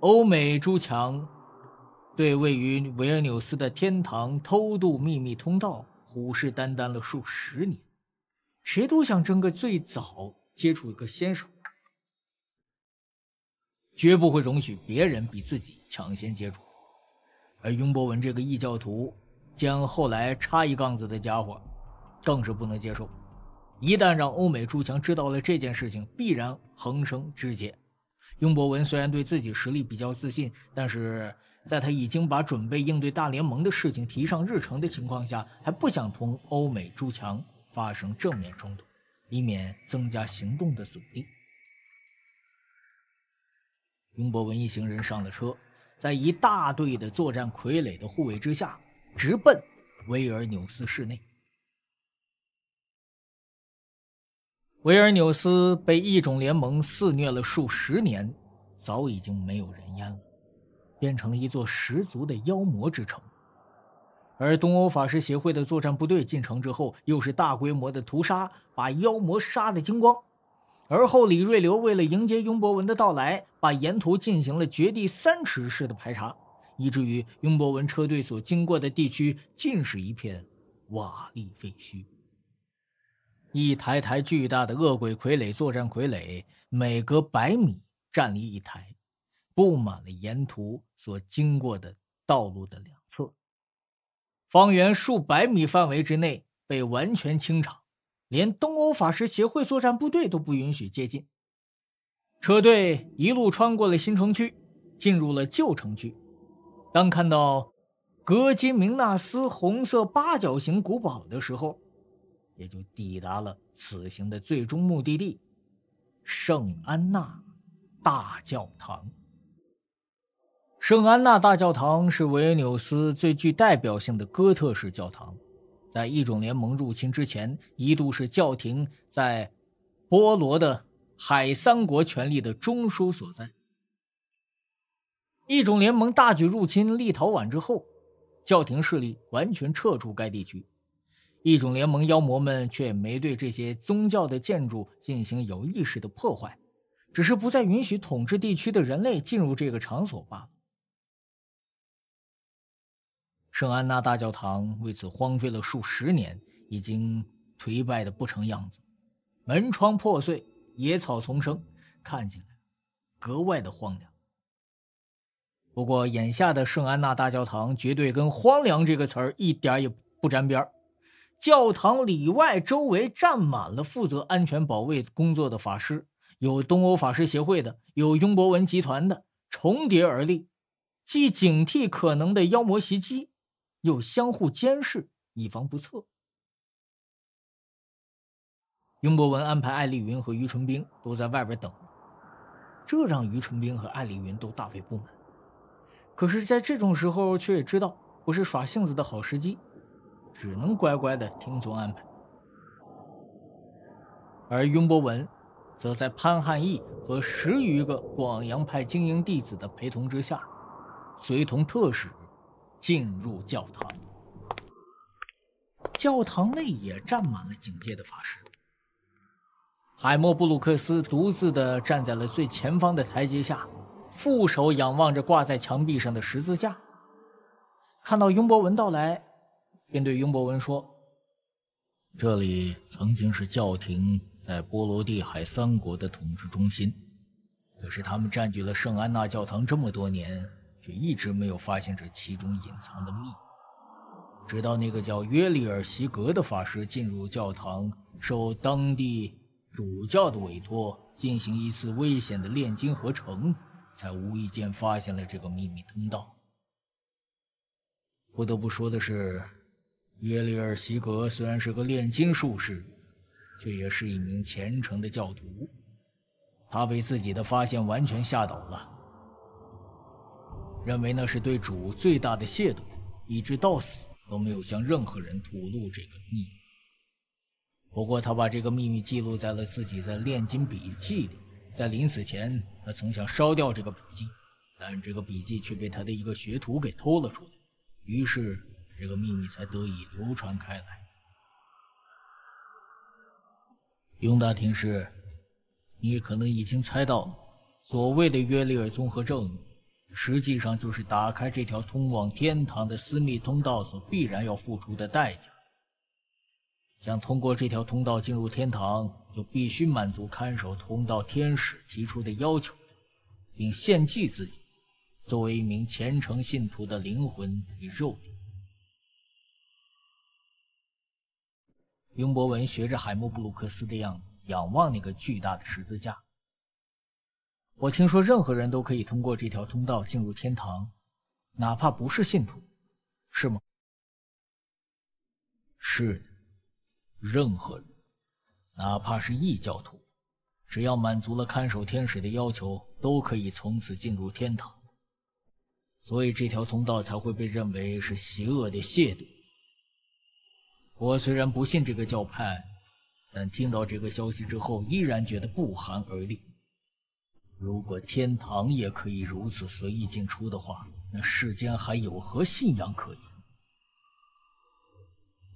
欧美诸强对位于维尔纽斯的天堂偷渡秘密通道虎视眈眈了数十年，谁都想争个最早接触一个先手，绝不会容许别人比自己抢先接触。而雍博文这个异教徒。将后来插一杠子的家伙，更是不能接受。一旦让欧美诸强知道了这件事情，必然横生枝节。雍博文虽然对自己实力比较自信，但是在他已经把准备应对大联盟的事情提上日程的情况下，还不想同欧美诸强发生正面冲突，以免增加行动的阻力。雍博文一行人上了车，在一大队的作战傀儡的护卫之下。直奔维尔纽斯市内。维尔纽斯被异种联盟肆虐了数十年，早已经没有人烟了，变成了一座十足的妖魔之城。而东欧法师协会的作战部队进城之后，又是大规模的屠杀，把妖魔杀得精光。而后，李瑞流为了迎接雍博文的到来，把沿途进行了掘地三尺式的排查。以至于雍博文车队所经过的地区尽是一片瓦砾废墟。一台台巨大的恶鬼傀儡作战傀儡，每隔百米站立一台，布满了沿途所经过的道路的两侧。方圆数百米范围之内被完全清场，连东欧法师协会作战部队都不允许接近。车队一路穿过了新城区，进入了旧城区。当看到格金明纳斯红色八角形古堡的时候，也就抵达了此行的最终目的地——圣安娜大教堂。圣安娜大教堂是维纽斯最具代表性的哥特式教堂，在异种联盟入侵之前，一度是教廷在波罗的海三国权力的中枢所在。一种联盟大举入侵立陶宛之后，教廷势力完全撤出该地区。一种联盟妖魔们却没对这些宗教的建筑进行有意识的破坏，只是不再允许统治地区的人类进入这个场所罢了。圣安娜大教堂为此荒废了数十年，已经颓败的不成样子，门窗破碎，野草丛生，看起来格外的荒凉。不过，眼下的圣安娜大教堂绝对跟“荒凉”这个词儿一点也不沾边儿。教堂里外周围站满了负责安全保卫工作的法师，有东欧法师协会的，有雍博文集团的，重叠而立，既警惕可能的妖魔袭击，又相互监视，以防不测。雍博文安排艾丽云和于纯冰都在外边等，这让于纯冰和艾丽云都大为不满。可是，在这种时候，却也知道不是耍性子的好时机，只能乖乖的听从安排。而雍博文，则在潘汉义和十余个广阳派精英弟子的陪同之下，随同特使进入教堂。教堂内也站满了警戒的法师。海默布鲁克斯独自的站在了最前方的台阶下。负手仰望着挂在墙壁上的十字架，看到雍博文到来，便对雍博文说：“这里曾经是教廷在波罗的海三国的统治中心，可是他们占据了圣安娜教堂这么多年，却一直没有发现这其中隐藏的秘密。直到那个叫约利尔·西格的法师进入教堂，受当地主教的委托，进行一次危险的炼金合成。”才无意间发现了这个秘密通道。不得不说的是，约利尔·西格虽然是个炼金术士，却也是一名虔诚的教徒。他被自己的发现完全吓倒了，认为那是对主最大的亵渎，一直到死都没有向任何人吐露这个秘密。不过，他把这个秘密记录在了自己在炼金笔记里。在临死前，他曾想烧掉这个笔记，但这个笔记却被他的一个学徒给偷了出来，于是这个秘密才得以流传开来。雍大庭师，你可能已经猜到了，所谓的约里尔综合症，实际上就是打开这条通往天堂的私密通道所必然要付出的代价。想通过这条通道进入天堂。就必须满足看守通道天使提出的要求，并献祭自己，作为一名虔诚信徒的灵魂与肉体。雍博文学着海默布鲁克斯的样子仰望那个巨大的十字架。我听说任何人都可以通过这条通道进入天堂，哪怕不是信徒，是吗？是，的，任何人。哪怕是异教徒，只要满足了看守天使的要求，都可以从此进入天堂。所以这条通道才会被认为是邪恶的亵渎。我虽然不信这个教派，但听到这个消息之后，依然觉得不寒而栗。如果天堂也可以如此随意进出的话，那世间还有何信仰可言？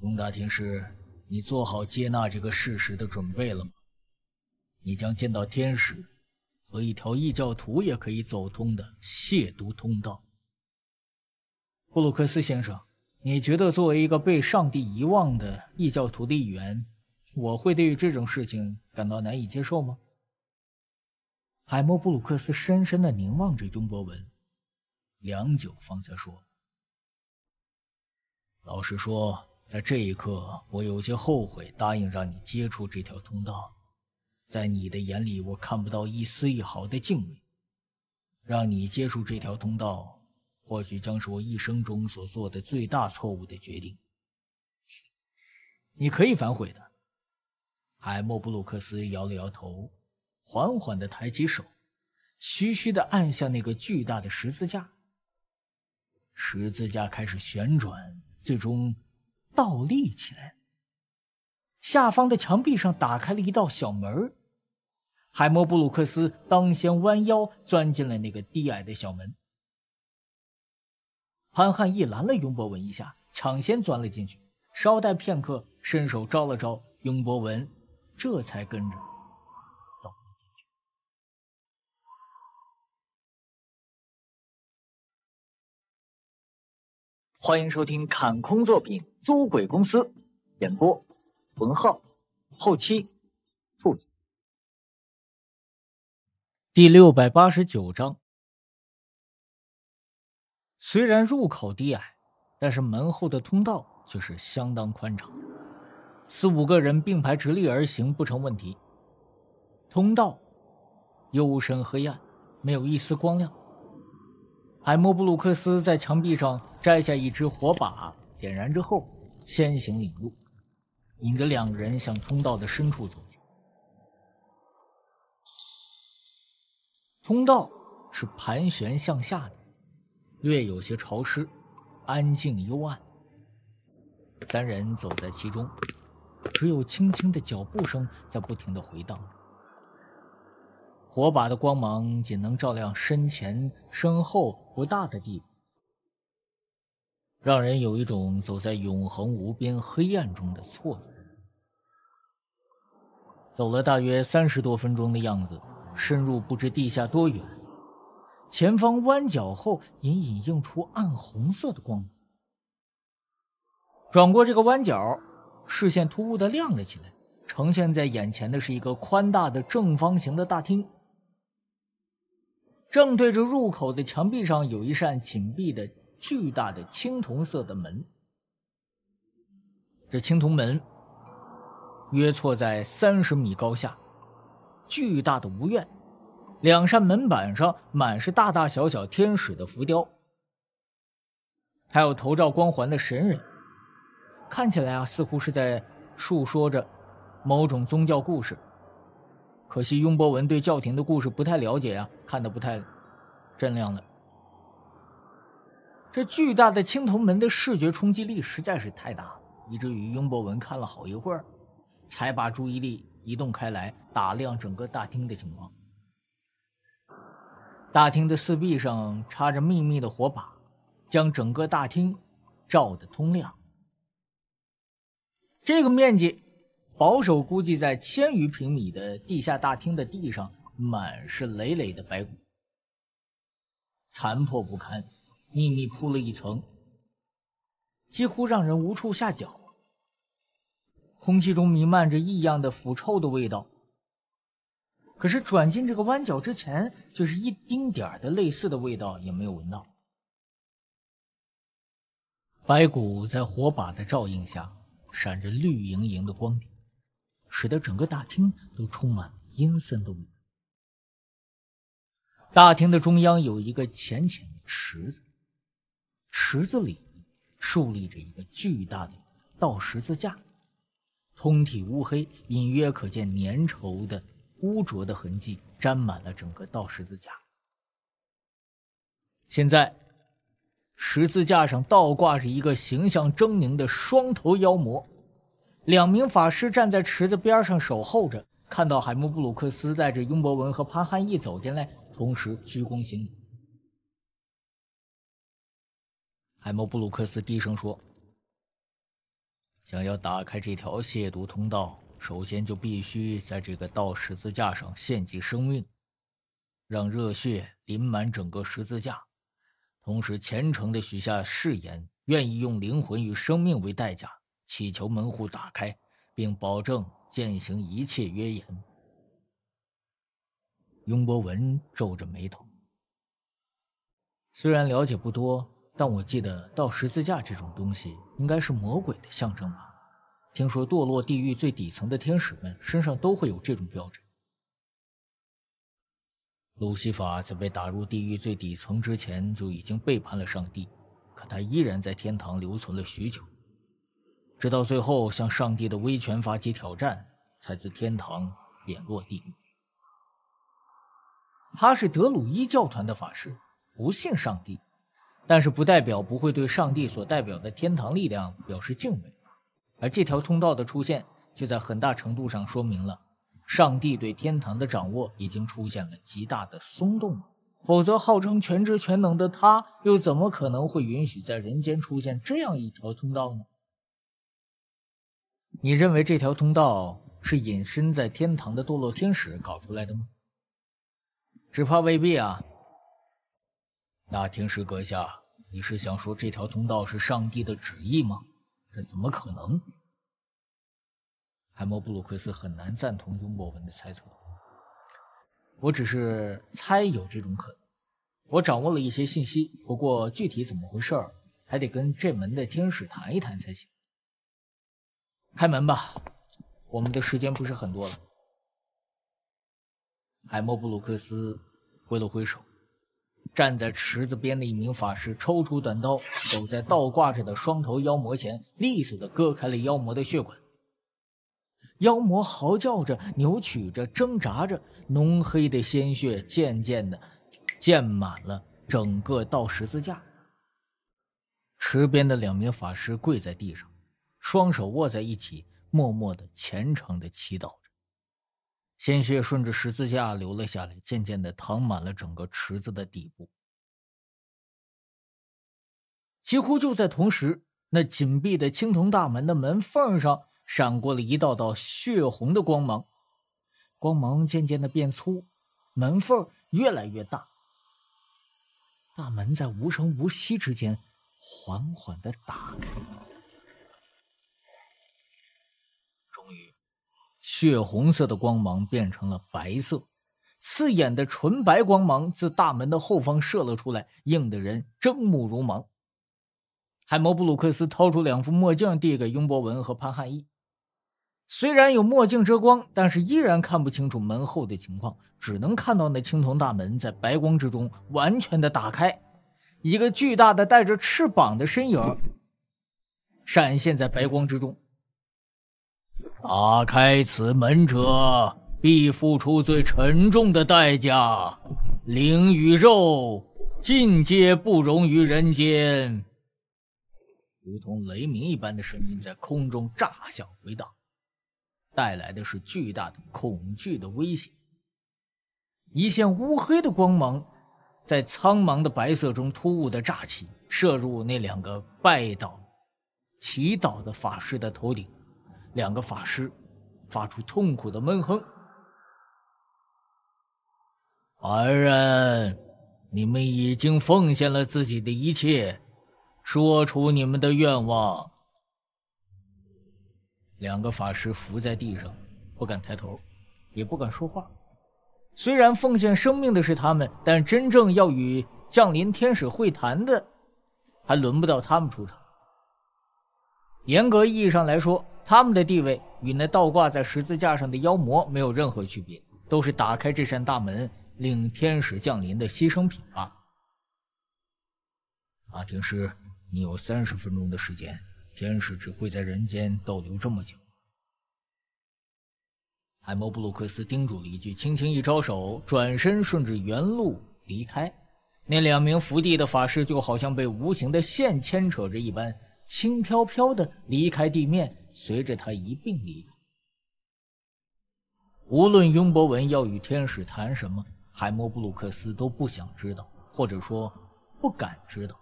龙大天师你做好接纳这个事实的准备了吗？你将见到天使和一条异教徒也可以走通的亵渎通道。布鲁克斯先生，你觉得作为一个被上帝遗忘的异教徒的一员，我会对于这种事情感到难以接受吗？海默·布鲁克斯深深的凝望着中博文，良久方才说：“老实说。”在这一刻，我有些后悔答应让你接触这条通道。在你的眼里，我看不到一丝一毫的敬畏。让你接触这条通道，或许将是我一生中所做的最大错误的决定。你可以反悔的。海默布鲁克斯摇了摇头，缓缓地抬起手，徐徐地按下那个巨大的十字架。十字架开始旋转，最终。倒立起来，下方的墙壁上打开了一道小门海默布鲁克斯当先弯腰钻进了那个低矮的小门。潘汉一拦了雍博文一下，抢先钻了进去。稍待片刻，伸手招了招雍博文，这才跟着。欢迎收听《砍空作品租鬼公司》，演播：文浩，后期：兔子。第六百八十九章，虽然入口低矮，但是门后的通道却是相当宽敞，四五个人并排直立而行不成问题。通道幽深黑暗，没有一丝光亮。海默布鲁克斯在墙壁上。摘下一只火把，点燃之后，先行领路，引着两人向通道的深处走去。通道是盘旋向下的，略有些潮湿，安静幽暗。三人走在其中，只有轻轻的脚步声在不停的回荡。火把的光芒仅能照亮身前身后不大的地方。让人有一种走在永恒无边黑暗中的错觉。走了大约三十多分钟的样子，深入不知地下多远，前方弯角后隐隐映出暗红色的光转过这个弯角，视线突兀的亮了起来，呈现在眼前的是一个宽大的正方形的大厅。正对着入口的墙壁上有一扇紧闭的。巨大的青铜色的门，这青铜门约错在三十米高下，巨大的无院，两扇门板上满是大大小小天使的浮雕，还有头罩光环的神人，看起来啊似乎是在述说着某种宗教故事，可惜雍博文对教廷的故事不太了解啊，看得不太真亮了。这巨大的青铜门的视觉冲击力实在是太大，以至于雍博文看了好一会儿，才把注意力移动开来，打量整个大厅的情况。大厅的四壁上插着密密的火把，将整个大厅照得通亮。这个面积保守估计在千余平米的地下大厅的地上满是累累的白骨，残破不堪。秘密铺了一层，几乎让人无处下脚。空气中弥漫着异样的腐臭的味道。可是转进这个弯角之前，就是一丁点儿的类似的味道也没有闻到。白骨在火把的照应下，闪着绿莹莹的光点，使得整个大厅都充满阴森的味道。大厅的中央有一个浅浅的池子。池子里竖立着一个巨大的倒十字架，通体乌黑，隐约可见粘稠的污浊的痕迹沾满了整个倒十字架。现在，十字架上倒挂着一个形象狰狞的双头妖魔，两名法师站在池子边上守候着。看到海姆布鲁克斯带着雍博文和潘汉义走进来，同时鞠躬行礼。海默布鲁克斯低声说：“想要打开这条亵渎通道，首先就必须在这个倒十字架上献祭生命，让热血淋满整个十字架，同时虔诚地许下誓言，愿意用灵魂与生命为代价祈求门户打开，并保证践行一切约言。”雍博文皱着眉头，虽然了解不多。但我记得，倒十字架这种东西应该是魔鬼的象征吧？听说堕落地狱最底层的天使们身上都会有这种标志。路西法在被打入地狱最底层之前就已经背叛了上帝，可他依然在天堂留存了许久，直到最后向上帝的威权发起挑战，才自天堂贬落地狱。他是德鲁伊教团的法师，不信上帝。但是不代表不会对上帝所代表的天堂力量表示敬畏，而这条通道的出现，却在很大程度上说明了上帝对天堂的掌握已经出现了极大的松动了。否则，号称全知全能的他，又怎么可能会允许在人间出现这样一条通道呢？你认为这条通道是隐身在天堂的堕落天使搞出来的吗？只怕未必啊。大天使阁下，你是想说这条通道是上帝的旨意吗？这怎么可能？海默布鲁克斯很难赞同幽默文的猜测。我只是猜有这种可能。我掌握了一些信息，不过具体怎么回事，还得跟这门的天使谈一谈才行。开门吧，我们的时间不是很多了。海默布鲁克斯挥了挥手。站在池子边的一名法师抽出短刀，走在倒挂着的双头妖魔前，利索的割开了妖魔的血管。妖魔嚎叫着，扭曲着，挣扎着，浓黑的鲜血渐渐的溅满了整个倒十字架。池边的两名法师跪在地上，双手握在一起，默默的虔诚的祈祷。鲜血顺着十字架流了下来，渐渐的淌满了整个池子的底部。几乎就在同时，那紧闭的青铜大门的门缝上闪过了一道道血红的光芒，光芒渐渐的变粗，门缝越来越大，大门在无声无息之间缓缓的打开。血红色的光芒变成了白色，刺眼的纯白光芒自大门的后方射了出来，映得人睁目如盲。海摩布鲁克斯掏出两副墨镜，递给雍博文和潘汉义。虽然有墨镜遮光，但是依然看不清楚门后的情况，只能看到那青铜大门在白光之中完全的打开，一个巨大的带着翅膀的身影闪现在白光之中。打开此门者，必付出最沉重的代价。灵与肉，尽皆不容于人间。如同雷鸣一般的声音在空中炸响回荡，带来的是巨大的恐惧的威胁。一线乌黑的光芒在苍茫的白色中突兀的乍起，射入那两个拜倒、祈祷的法师的头顶。两个法师发出痛苦的闷哼。凡人，你们已经奉献了自己的一切，说出你们的愿望。两个法师伏在地上，不敢抬头，也不敢说话。虽然奉献生命的是他们，但真正要与降临天使会谈的，还轮不到他们出场。严格意义上来说，他们的地位与那倒挂在十字架上的妖魔没有任何区别，都是打开这扇大门令天使降临的牺牲品吧。阿廷师，你有三十分钟的时间，天使只会在人间逗留这么久。海默布鲁克斯叮嘱了一句，轻轻一招手，转身顺着原路离开。那两名伏地的法师就好像被无形的线牵扯着一般。轻飘飘的离开地面，随着他一并离开。无论雍博文要与天使谈什么，海默布鲁克斯都不想知道，或者说不敢知道。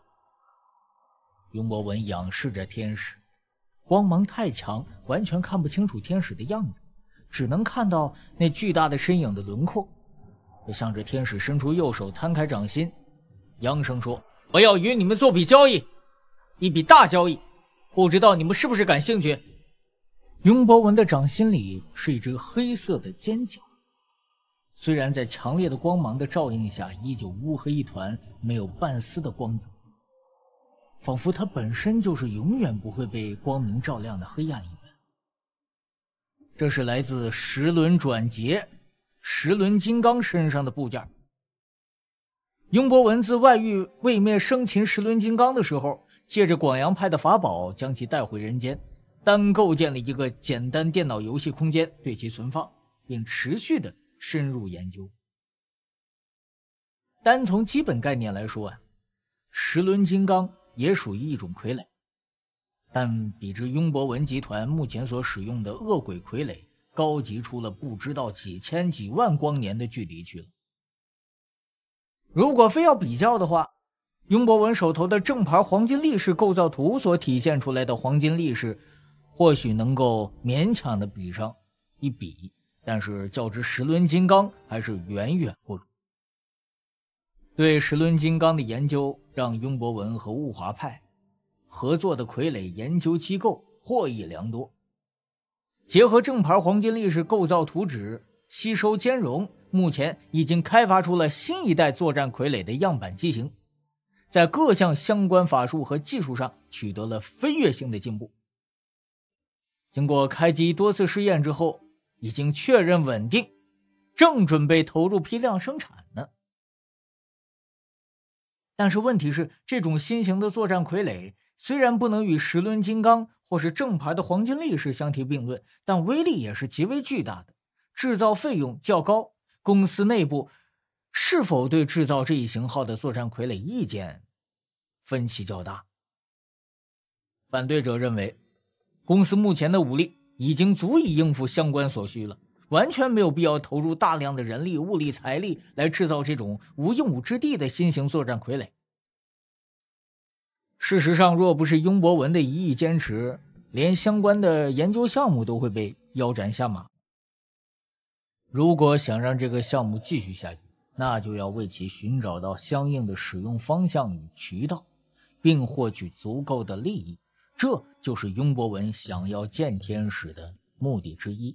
雍博文仰视着天使，光芒太强，完全看不清楚天使的样子，只能看到那巨大的身影的轮廓。他向着天使伸出右手，摊开掌心，扬声说：“我要与你们做笔交易。”一笔大交易，不知道你们是不是感兴趣？雍博文的掌心里是一只黑色的尖角，虽然在强烈的光芒的照映下依旧乌黑一团，没有半丝的光泽，仿佛它本身就是永远不会被光明照亮的黑暗一般。这是来自十轮转劫十轮金刚身上的部件。雍博文自外域位面生擒十轮金刚的时候。借着广阳派的法宝，将其带回人间，单构建了一个简单电脑游戏空间，对其存放，并持续的深入研究。单从基本概念来说啊，十轮金刚也属于一种傀儡，但比之雍博文集团目前所使用的恶鬼傀儡，高级出了不知道几千几万光年的距离去了。如果非要比较的话，雍博文手头的正牌黄金力士构造图所体现出来的黄金力士，或许能够勉强的比上一比，但是较之十轮金刚还是远远不如。对十轮金刚的研究，让雍博文和物华派合作的傀儡研究机构获益良多。结合正牌黄金力士构造图纸吸收兼容，目前已经开发出了新一代作战傀儡的样板机型。在各项相关法术和技术上取得了飞跃性的进步。经过开机多次试验之后，已经确认稳定，正准备投入批量生产呢。但是问题是，这种新型的作战傀儡虽然不能与十轮金刚或是正牌的黄金力士相提并论，但威力也是极为巨大的，制造费用较高，公司内部。是否对制造这一型号的作战傀儡意见分歧较大？反对者认为，公司目前的武力已经足以应付相关所需了，完全没有必要投入大量的人力、物力、财力来制造这种无用武之地的新型作战傀儡。事实上，若不是雍博文的一意坚持，连相关的研究项目都会被腰斩下马。如果想让这个项目继续下去，那就要为其寻找到相应的使用方向与渠道，并获取足够的利益，这就是雍博文想要见天使的目的之一。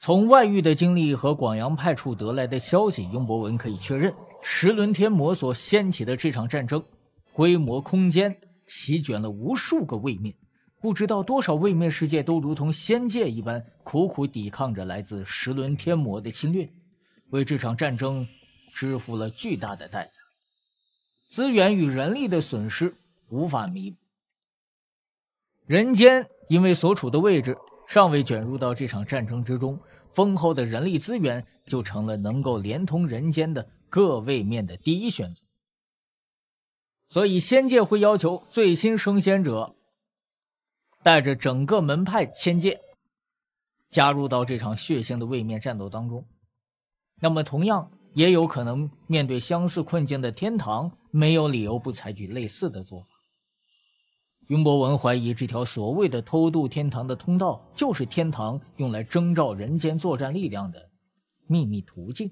从外域的经历和广阳派处得来的消息，雍博文可以确认，十轮天魔所掀起的这场战争，规模空间席卷了无数个位面，不知道多少位面世界都如同仙界一般，苦苦抵抗着来自十轮天魔的侵略。为这场战争支付了巨大的代价，资源与人力的损失无法弥补。人间因为所处的位置尚未卷入到这场战争之中，丰厚的人力资源就成了能够连通人间的各位面的第一选择。所以仙界会要求最新升仙者带着整个门派仙界，加入到这场血腥的位面战斗当中。那么，同样也有可能面对相似困境的天堂，没有理由不采取类似的做法。雍博文怀疑这条所谓的偷渡天堂的通道，就是天堂用来征召人间作战力量的秘密途径。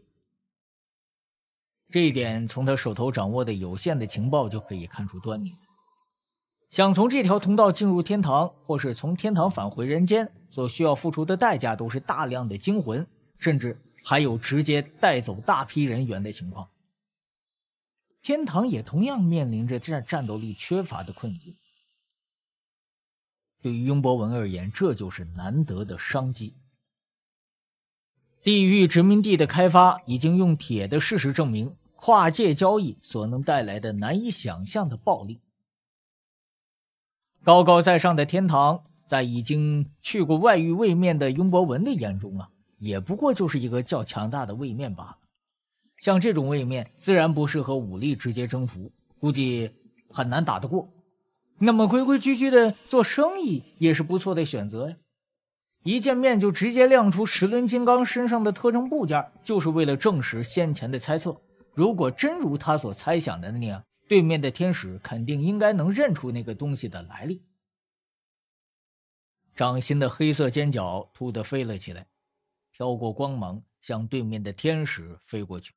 这一点从他手头掌握的有限的情报就可以看出端倪。想从这条通道进入天堂，或是从天堂返回人间，所需要付出的代价都是大量的精魂，甚至。还有直接带走大批人员的情况，天堂也同样面临着战战斗力缺乏的困境。对于雍博文而言，这就是难得的商机。地域殖民地的开发已经用铁的事实证明，跨界交易所能带来的难以想象的暴利。高高在上的天堂，在已经去过外域位面的雍博文的眼中啊。也不过就是一个较强大的位面罢了，像这种位面自然不适合武力直接征服，估计很难打得过。那么规规矩矩的做生意也是不错的选择呀。一见面就直接亮出石轮金刚身上的特征部件，就是为了证实先前的猜测。如果真如他所猜想的那样，对面的天使肯定应该能认出那个东西的来历。掌心的黑色尖角突的飞了起来。飘过光芒，向对面的天使飞过去，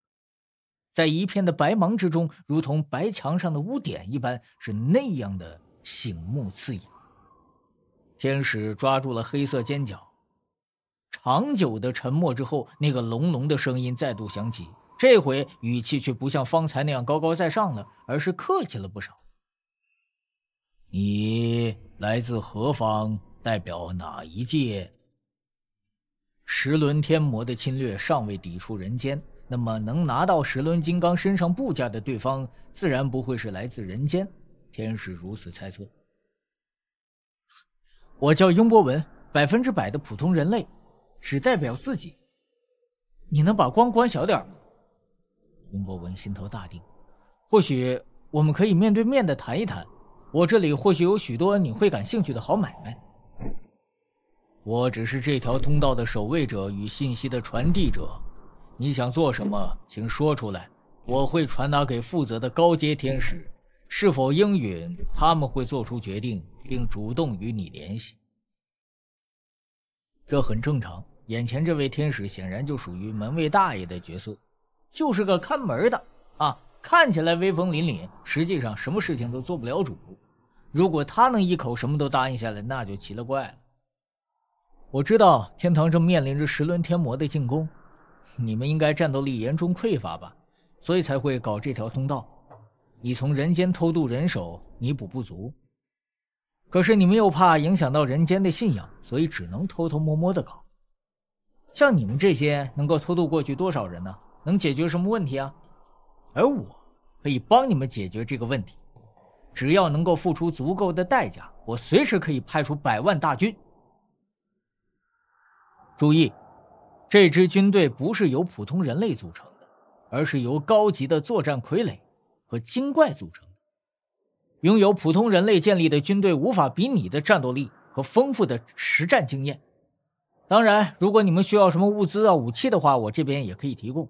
在一片的白茫之中，如同白墙上的污点一般，是那样的醒目刺眼。天使抓住了黑色尖角，长久的沉默之后，那个隆隆的声音再度响起，这回语气却不像方才那样高高在上了，而是客气了不少。你来自何方？代表哪一界？十轮天魔的侵略尚未抵触人间，那么能拿到十轮金刚身上布甲的对方，自然不会是来自人间。天使如此猜测。我叫雍博文，百分之百的普通人类，只代表自己。你能把光关小点吗？雍博文心头大定，或许我们可以面对面的谈一谈，我这里或许有许多你会感兴趣的好买卖。我只是这条通道的守卫者与信息的传递者，你想做什么，请说出来，我会传达给负责的高阶天使。是否应允，他们会做出决定并主动与你联系。这很正常，眼前这位天使显然就属于门卫大爷的角色，就是个看门的啊，看起来威风凛凛，实际上什么事情都做不了主。如果他能一口什么都答应下来，那就奇了怪了。我知道天堂正面临着十轮天魔的进攻，你们应该战斗力严重匮乏吧？所以才会搞这条通道，以从人间偷渡人手弥补不足。可是你们又怕影响到人间的信仰，所以只能偷偷摸摸的搞。像你们这些能够偷渡过去多少人呢？能解决什么问题啊？而我可以帮你们解决这个问题，只要能够付出足够的代价，我随时可以派出百万大军。注意，这支军队不是由普通人类组成的，而是由高级的作战傀儡和精怪组成，拥有普通人类建立的军队无法比拟的战斗力和丰富的实战经验。当然，如果你们需要什么物资啊、武器的话，我这边也可以提供，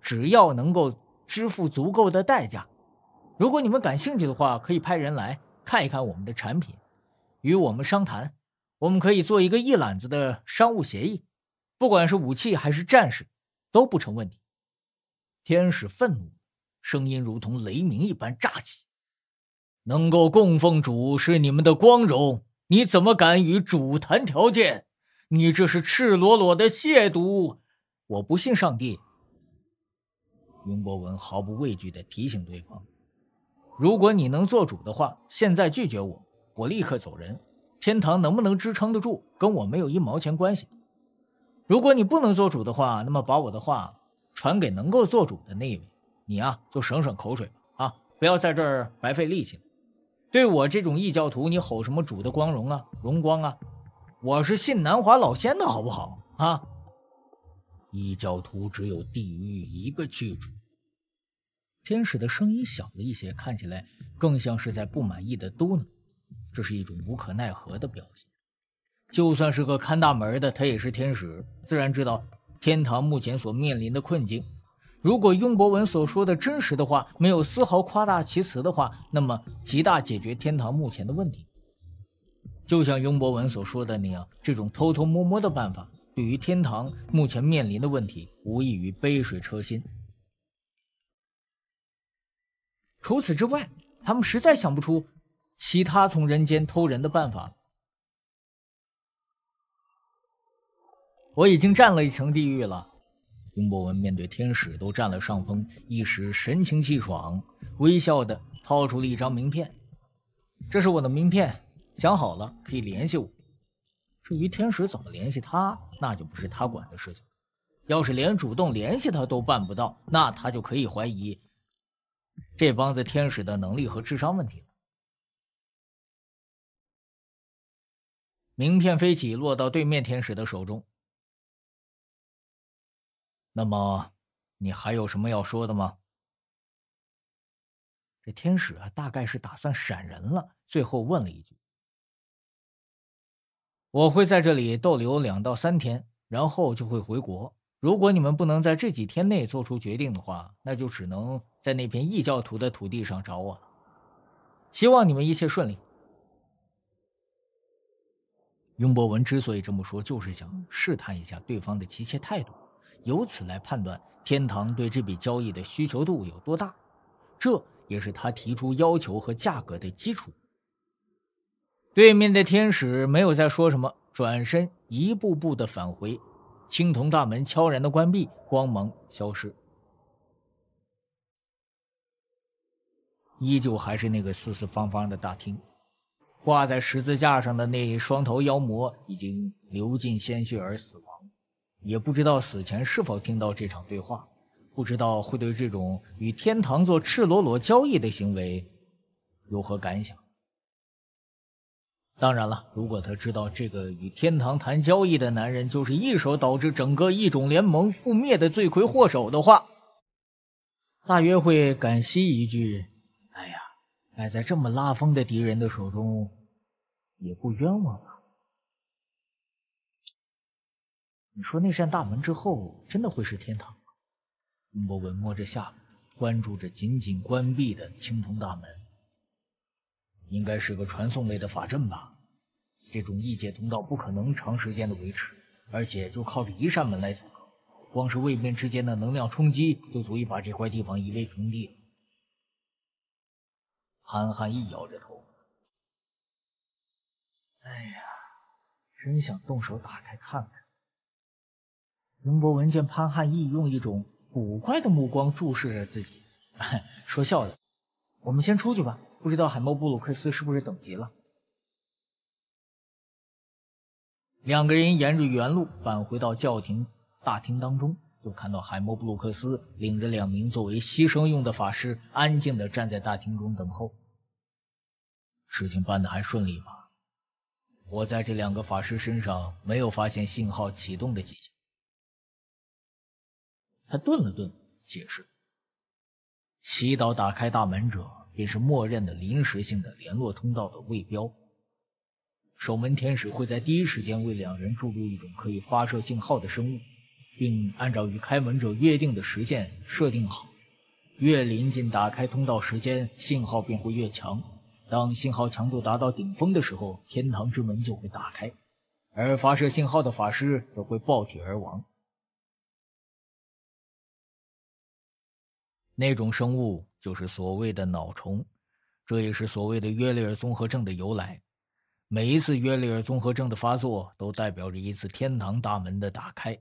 只要能够支付足够的代价。如果你们感兴趣的话，可以派人来看一看我们的产品，与我们商谈。我们可以做一个一揽子的商务协议，不管是武器还是战士，都不成问题。天使愤怒，声音如同雷鸣一般炸起。能够供奉主是你们的光荣，你怎么敢与主谈条件？你这是赤裸裸的亵渎！我不信上帝。雍博文毫不畏惧地提醒对方：如果你能做主的话，现在拒绝我，我立刻走人。天堂能不能支撑得住，跟我没有一毛钱关系。如果你不能做主的话，那么把我的话传给能够做主的那位。你啊，就省省口水吧，啊，不要在这儿白费力气。对我这种异教徒，你吼什么主的光荣啊，荣光啊？我是信南华老仙的好不好啊？异教徒只有地狱一个去处。天使的声音小了一些，看起来更像是在不满意的嘟囔。这是一种无可奈何的表现。就算是个看大门的，他也是天使，自然知道天堂目前所面临的困境。如果雍博文所说的真实的话，没有丝毫夸大其词的话，那么极大解决天堂目前的问题。就像雍博文所说的那样，这种偷偷摸摸的办法，对于天堂目前面临的问题，无异于杯水车薪。除此之外，他们实在想不出。其他从人间偷人的办法，我已经占了一层地狱了。丁博文面对天使都占了上风，一时神清气爽，微笑的掏出了一张名片：“这是我的名片，想好了可以联系我。至于天使怎么联系他，那就不是他管的事情要是连主动联系他都办不到，那他就可以怀疑这帮子天使的能力和智商问题名片飞起，落到对面天使的手中。那么，你还有什么要说的吗？这天使啊，大概是打算闪人了。最后问了一句：“我会在这里逗留两到三天，然后就会回国。如果你们不能在这几天内做出决定的话，那就只能在那片异教徒的土地上找我了。希望你们一切顺利。”雍博文之所以这么说，就是想试探一下对方的急切态度，由此来判断天堂对这笔交易的需求度有多大，这也是他提出要求和价格的基础。对面的天使没有再说什么，转身一步步的返回，青铜大门悄然的关闭，光芒消失，依旧还是那个四四方方的大厅。挂在十字架上的那双头妖魔已经流尽鲜血而死亡，也不知道死前是否听到这场对话，不知道会对这种与天堂做赤裸裸交易的行为有何感想。当然了，如果他知道这个与天堂谈交易的男人就是一手导致整个异种联盟覆灭的罪魁祸首的话，大约会感惜一句。败在这么拉风的敌人的手中，也不冤枉啊。你说那扇大门之后真的会是天堂吗？我博文摸着下巴，关注着紧紧关闭的青铜大门。应该是个传送类的法阵吧？这种异界通道不可能长时间的维持，而且就靠着一扇门来阻隔，光是位面之间的能量冲击就足以把这块地方夷为平地。了。潘汉义摇着头，哎呀，真想动手打开看看。龙博文见潘汉义用一种古怪的目光注视着自己，[laughs] 说笑着：“我们先出去吧。不知道海默布鲁克斯是不是等急了？两个人沿着原路返回到教廷大厅当中。就看到海默布鲁克斯领着两名作为牺牲用的法师，安静地站在大厅中等候。事情办得还顺利吧？我在这两个法师身上没有发现信号启动的迹象。他顿了顿，解释：“祈祷打开大门者，便是默认的临时性的联络通道的位标，守门天使会在第一时间为两人注入一种可以发射信号的生物。”并按照与开门者约定的时间设定好，越临近打开通道时间，信号便会越强。当信号强度达到顶峰的时候，天堂之门就会打开，而发射信号的法师则会爆体而亡。那种生物就是所谓的脑虫，这也是所谓的约里尔综合症的由来。每一次约里尔综合症的发作，都代表着一次天堂大门的打开。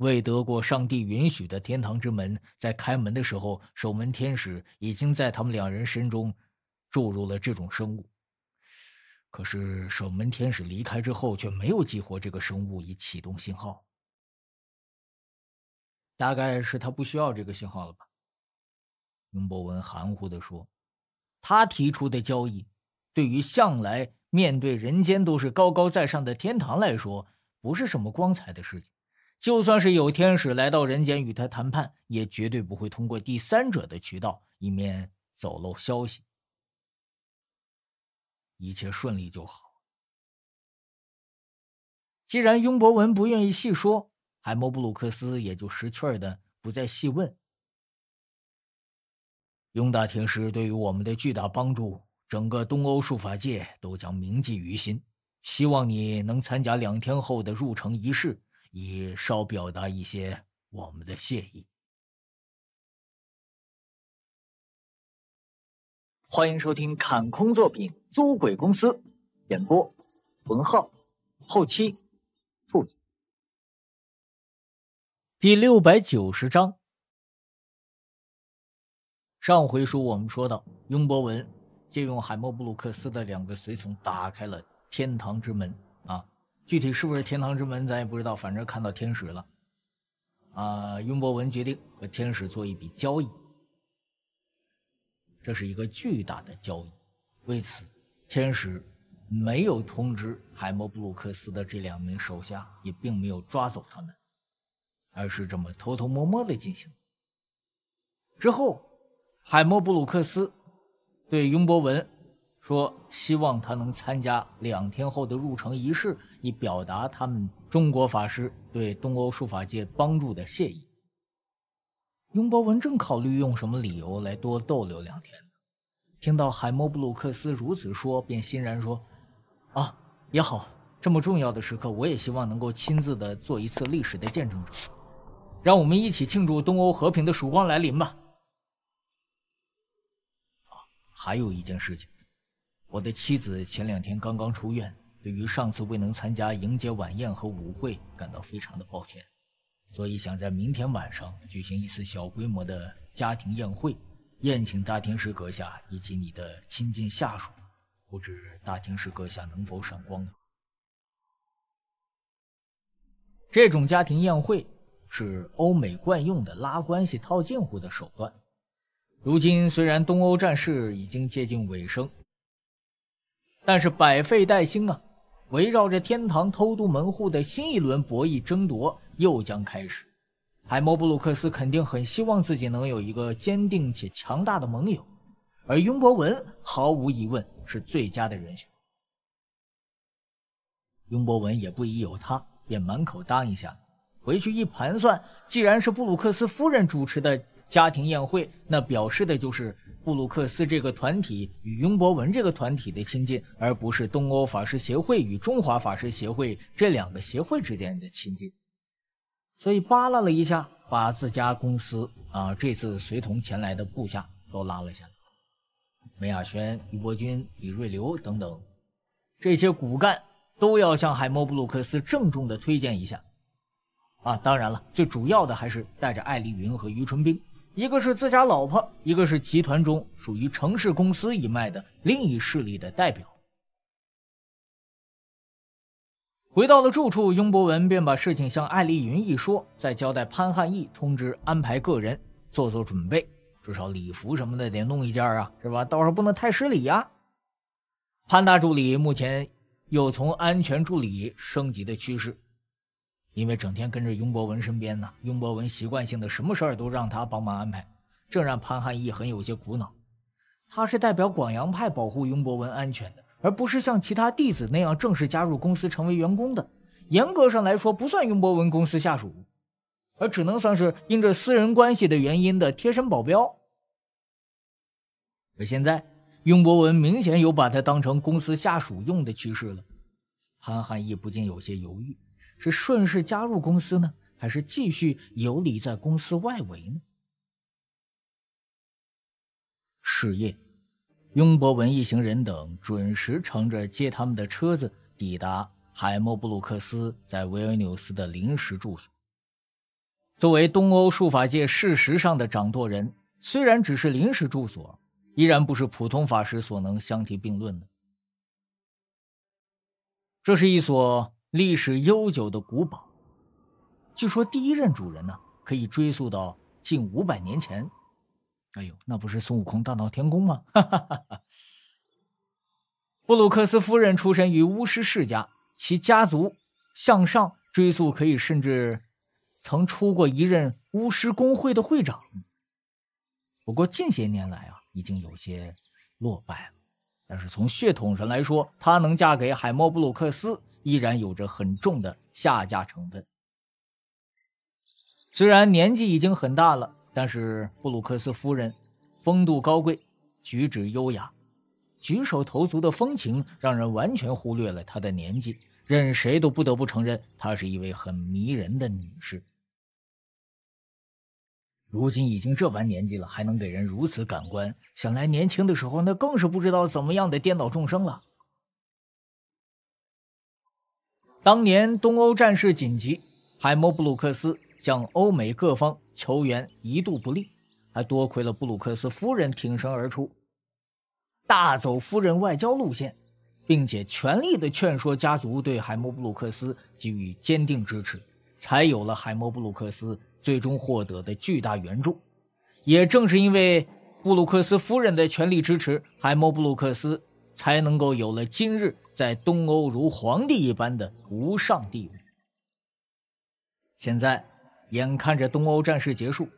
未得过上帝允许的天堂之门，在开门的时候，守门天使已经在他们两人身中注入了这种生物。可是守门天使离开之后，却没有激活这个生物以启动信号。大概是他不需要这个信号了吧？雍博文含糊地说：“他提出的交易，对于向来面对人间都是高高在上的天堂来说，不是什么光彩的事情。”就算是有天使来到人间与他谈判，也绝对不会通过第三者的渠道，以免走漏消息。一切顺利就好。既然雍博文不愿意细说，海默布鲁克斯也就识趣儿的不再细问。雍大天使对于我们的巨大帮助，整个东欧术法界都将铭记于心。希望你能参加两天后的入城仪式。以稍表达一些我们的谢意。欢迎收听《砍空作品租鬼公司》，演播：文浩，后期：兔子。第六百九十章。上回书我们说到，雍博文借用海默布鲁克斯的两个随从打开了天堂之门啊。具体是不是天堂之门，咱也不知道。反正看到天使了，啊，雍博文决定和天使做一笔交易。这是一个巨大的交易，为此，天使没有通知海默布鲁克斯的这两名手下，也并没有抓走他们，而是这么偷偷摸摸的进行。之后，海默布鲁克斯对雍博文。说希望他能参加两天后的入城仪式，以表达他们中国法师对东欧书法界帮助的谢意。拥抱文正考虑用什么理由来多逗留两天呢？听到海默布鲁克斯如此说，便欣然说：“啊，也好，这么重要的时刻，我也希望能够亲自的做一次历史的见证者。让我们一起庆祝东欧和平的曙光来临吧。”还有一件事情。我的妻子前两天刚刚出院，对于上次未能参加迎接晚宴和舞会感到非常的抱歉，所以想在明天晚上举行一次小规模的家庭宴会，宴请大天师阁下以及你的亲近下属，不知大天师阁下能否赏光呢？这种家庭宴会是欧美惯用的拉关系套近乎的手段。如今虽然东欧战事已经接近尾声。但是百废待兴啊，围绕着天堂偷渡门户的新一轮博弈争夺又将开始。海默布鲁克斯肯定很希望自己能有一个坚定且强大的盟友，而雍博文毫无疑问是最佳的人选。雍博文也不疑有他，便满口答应下来。回去一盘算，既然是布鲁克斯夫人主持的家庭宴会，那表示的就是。布鲁克斯这个团体与雍博文这个团体的亲近，而不是东欧法师协会与中华法师协会这两个协会之间的亲近。所以扒拉了一下，把自家公司啊这次随同前来的部下都拉了下来。梅亚轩、于伯军、李瑞流等等，这些骨干都要向海默布鲁克斯郑重的推荐一下。啊，当然了，最主要的还是带着艾丽云和于春兵。一个是自家老婆，一个是集团中属于城市公司一脉的另一势力的代表。回到了住处，雍博文便把事情向艾丽云一说，再交代潘汉义通知安排个人做做准备，至少礼服什么的得弄一件啊，是吧？到时候不能太失礼呀。潘大助理目前有从安全助理升级的趋势。因为整天跟着雍博文身边呢，雍博文习惯性的什么事儿都让他帮忙安排，这让潘汉义很有些苦恼。他是代表广阳派保护雍博文安全的，而不是像其他弟子那样正式加入公司成为员工的。严格上来说，不算雍博文公司下属，而只能算是因着私人关系的原因的贴身保镖。可现在，雍博文明显有把他当成公司下属用的趋势了，潘汉义不禁有些犹豫。是顺势加入公司呢，还是继续游离在公司外围呢？事夜，雍博文一行人等准时乘着接他们的车子抵达海默布鲁克斯在维尔纽斯的临时住所。作为东欧术法界事实上的掌舵人，虽然只是临时住所，依然不是普通法师所能相提并论的。这是一所。历史悠久的古堡，据说第一任主人呢，可以追溯到近五百年前。哎呦，那不是孙悟空大闹天宫吗？[laughs] 布鲁克斯夫人出身于巫师世家，其家族向上追溯可以甚至曾出过一任巫师公会的会长。不过近些年来啊，已经有些落败了。但是从血统上来说，她能嫁给海默布鲁克斯。依然有着很重的下架成分。虽然年纪已经很大了，但是布鲁克斯夫人风度高贵，举止优雅，举手投足的风情让人完全忽略了他的年纪。任谁都不得不承认，她是一位很迷人的女士。如今已经这般年纪了，还能给人如此感官，想来年轻的时候那更是不知道怎么样的颠倒众生了。当年东欧战事紧急，海默布鲁克斯向欧美各方求援一度不利，还多亏了布鲁克斯夫人挺身而出，大走夫人外交路线，并且全力的劝说家族对海默布鲁克斯给予坚定支持，才有了海默布鲁克斯最终获得的巨大援助。也正是因为布鲁克斯夫人的全力支持，海默布鲁克斯才能够有了今日。在东欧如皇帝一般的无上地位。现在，眼看着东欧战事结束，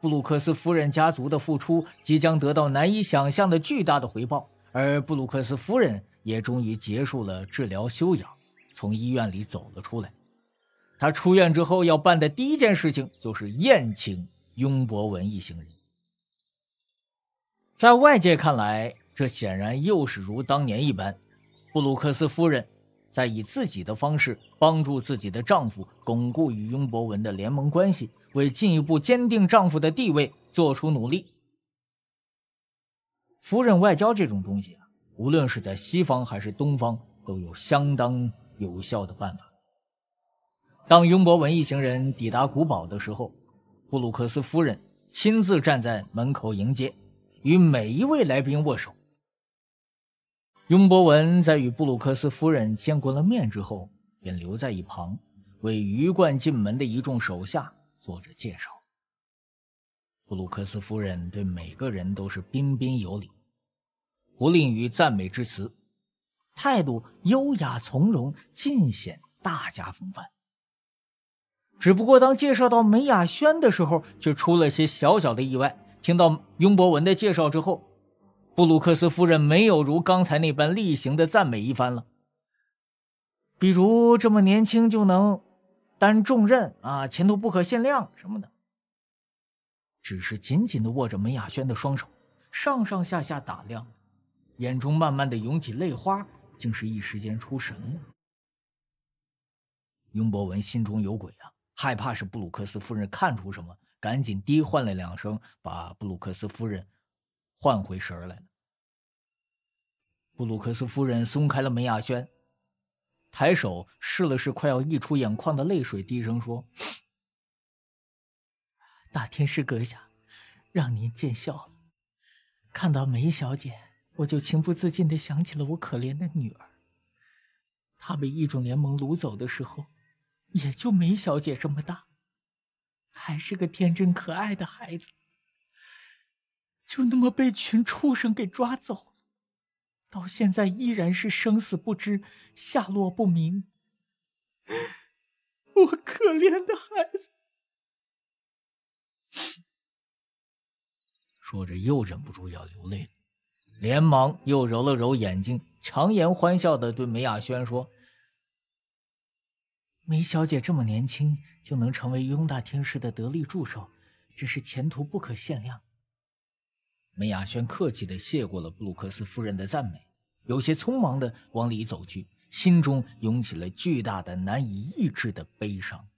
布鲁克斯夫人家族的付出即将得到难以想象的巨大的回报，而布鲁克斯夫人也终于结束了治疗休养，从医院里走了出来。他出院之后要办的第一件事情就是宴请雍博文一行人。在外界看来，这显然又是如当年一般。布鲁克斯夫人在以自己的方式帮助自己的丈夫巩固与雍博文的联盟关系，为进一步坚定丈夫的地位做出努力。夫人外交这种东西啊，无论是在西方还是东方，都有相当有效的办法。当雍博文一行人抵达古堡的时候，布鲁克斯夫人亲自站在门口迎接，与每一位来宾握手。雍博文在与布鲁克斯夫人见过了面之后，便留在一旁，为鱼贯进门的一众手下做着介绍。布鲁克斯夫人对每个人都是彬彬有礼，不吝于赞美之词，态度优雅从容，尽显大家风范。只不过，当介绍到梅雅轩的时候，却出了些小小的意外。听到雍博文的介绍之后，布鲁克斯夫人没有如刚才那般例行的赞美一番了，比如这么年轻就能担重任啊，前途不可限量什么的。只是紧紧的握着梅雅轩的双手，上上下下打量，眼中慢慢的涌起泪花，竟是一时间出神了。雍博文心中有鬼啊，害怕是布鲁克斯夫人看出什么，赶紧低唤了两声，把布鲁克斯夫人。换回神来了，布鲁克斯夫人松开了梅亚轩，抬手试了试快要溢出眼眶的泪水，低声说：“大天师阁下，让您见笑了。看到梅小姐，我就情不自禁地想起了我可怜的女儿。她被异种联盟掳走的时候，也就梅小姐这么大，还是个天真可爱的孩子。”就那么被群畜生给抓走了，到现在依然是生死不知、下落不明。[laughs] 我可怜的孩子，说着又忍不住要流泪，连忙又揉了揉眼睛，强颜欢笑的对梅雅轩说：“梅小姐这么年轻就能成为雍大天师的得力助手，真是前途不可限量。”梅雅轩客气地谢过了布鲁克斯夫人的赞美，有些匆忙地往里走去，心中涌起了巨大的难以抑制的悲伤。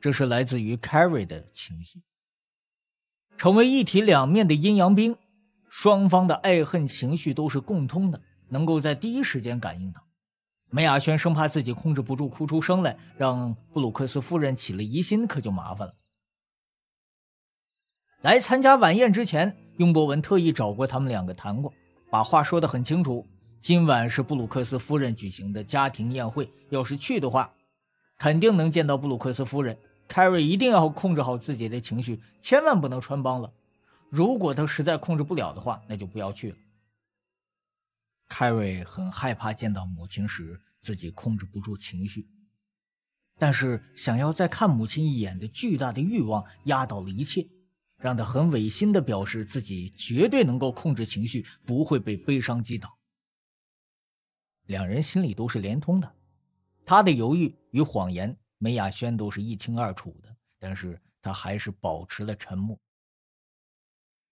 这是来自于 Carrie 的情绪。成为一体两面的阴阳兵，双方的爱恨情绪都是共通的，能够在第一时间感应到。梅雅轩生怕自己控制不住哭出声来，让布鲁克斯夫人起了疑心，可就麻烦了。来参加晚宴之前，雍博文特意找过他们两个谈过，把话说得很清楚。今晚是布鲁克斯夫人举行的家庭宴会，要是去的话，肯定能见到布鲁克斯夫人。凯瑞一定要控制好自己的情绪，千万不能穿帮了。如果他实在控制不了的话，那就不要去了。凯瑞很害怕见到母亲时自己控制不住情绪，但是想要再看母亲一眼的巨大的欲望压倒了一切。让他很违心的表示自己绝对能够控制情绪，不会被悲伤击倒。两人心里都是连通的，他的犹豫与谎言，梅雅轩都是一清二楚的，但是他还是保持了沉默。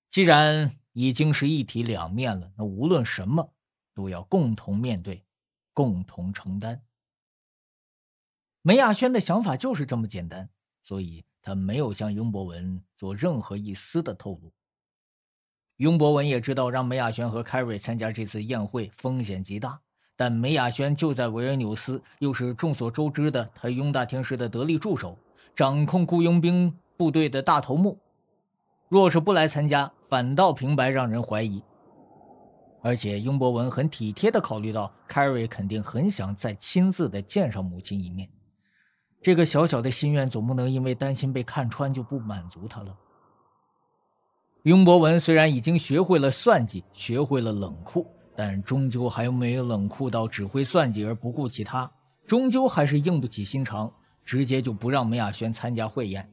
既然已经是一体两面了，那无论什么都要共同面对，共同承担。梅亚轩的想法就是这么简单，所以。他没有向雍博文做任何一丝的透露。雍博文也知道让梅亚轩和凯瑞参加这次宴会风险极大，但梅亚轩就在维恩纽斯，又是众所周知的他雍大天师的得力助手，掌控雇佣兵部队的大头目。若是不来参加，反倒平白让人怀疑。而且雍博文很体贴的考虑到，凯瑞肯定很想再亲自的见上母亲一面。这个小小的心愿，总不能因为担心被看穿就不满足他了。雍博文虽然已经学会了算计，学会了冷酷，但终究还没有冷酷到只会算计而不顾其他，终究还是硬不起心肠，直接就不让梅亚轩参加会宴。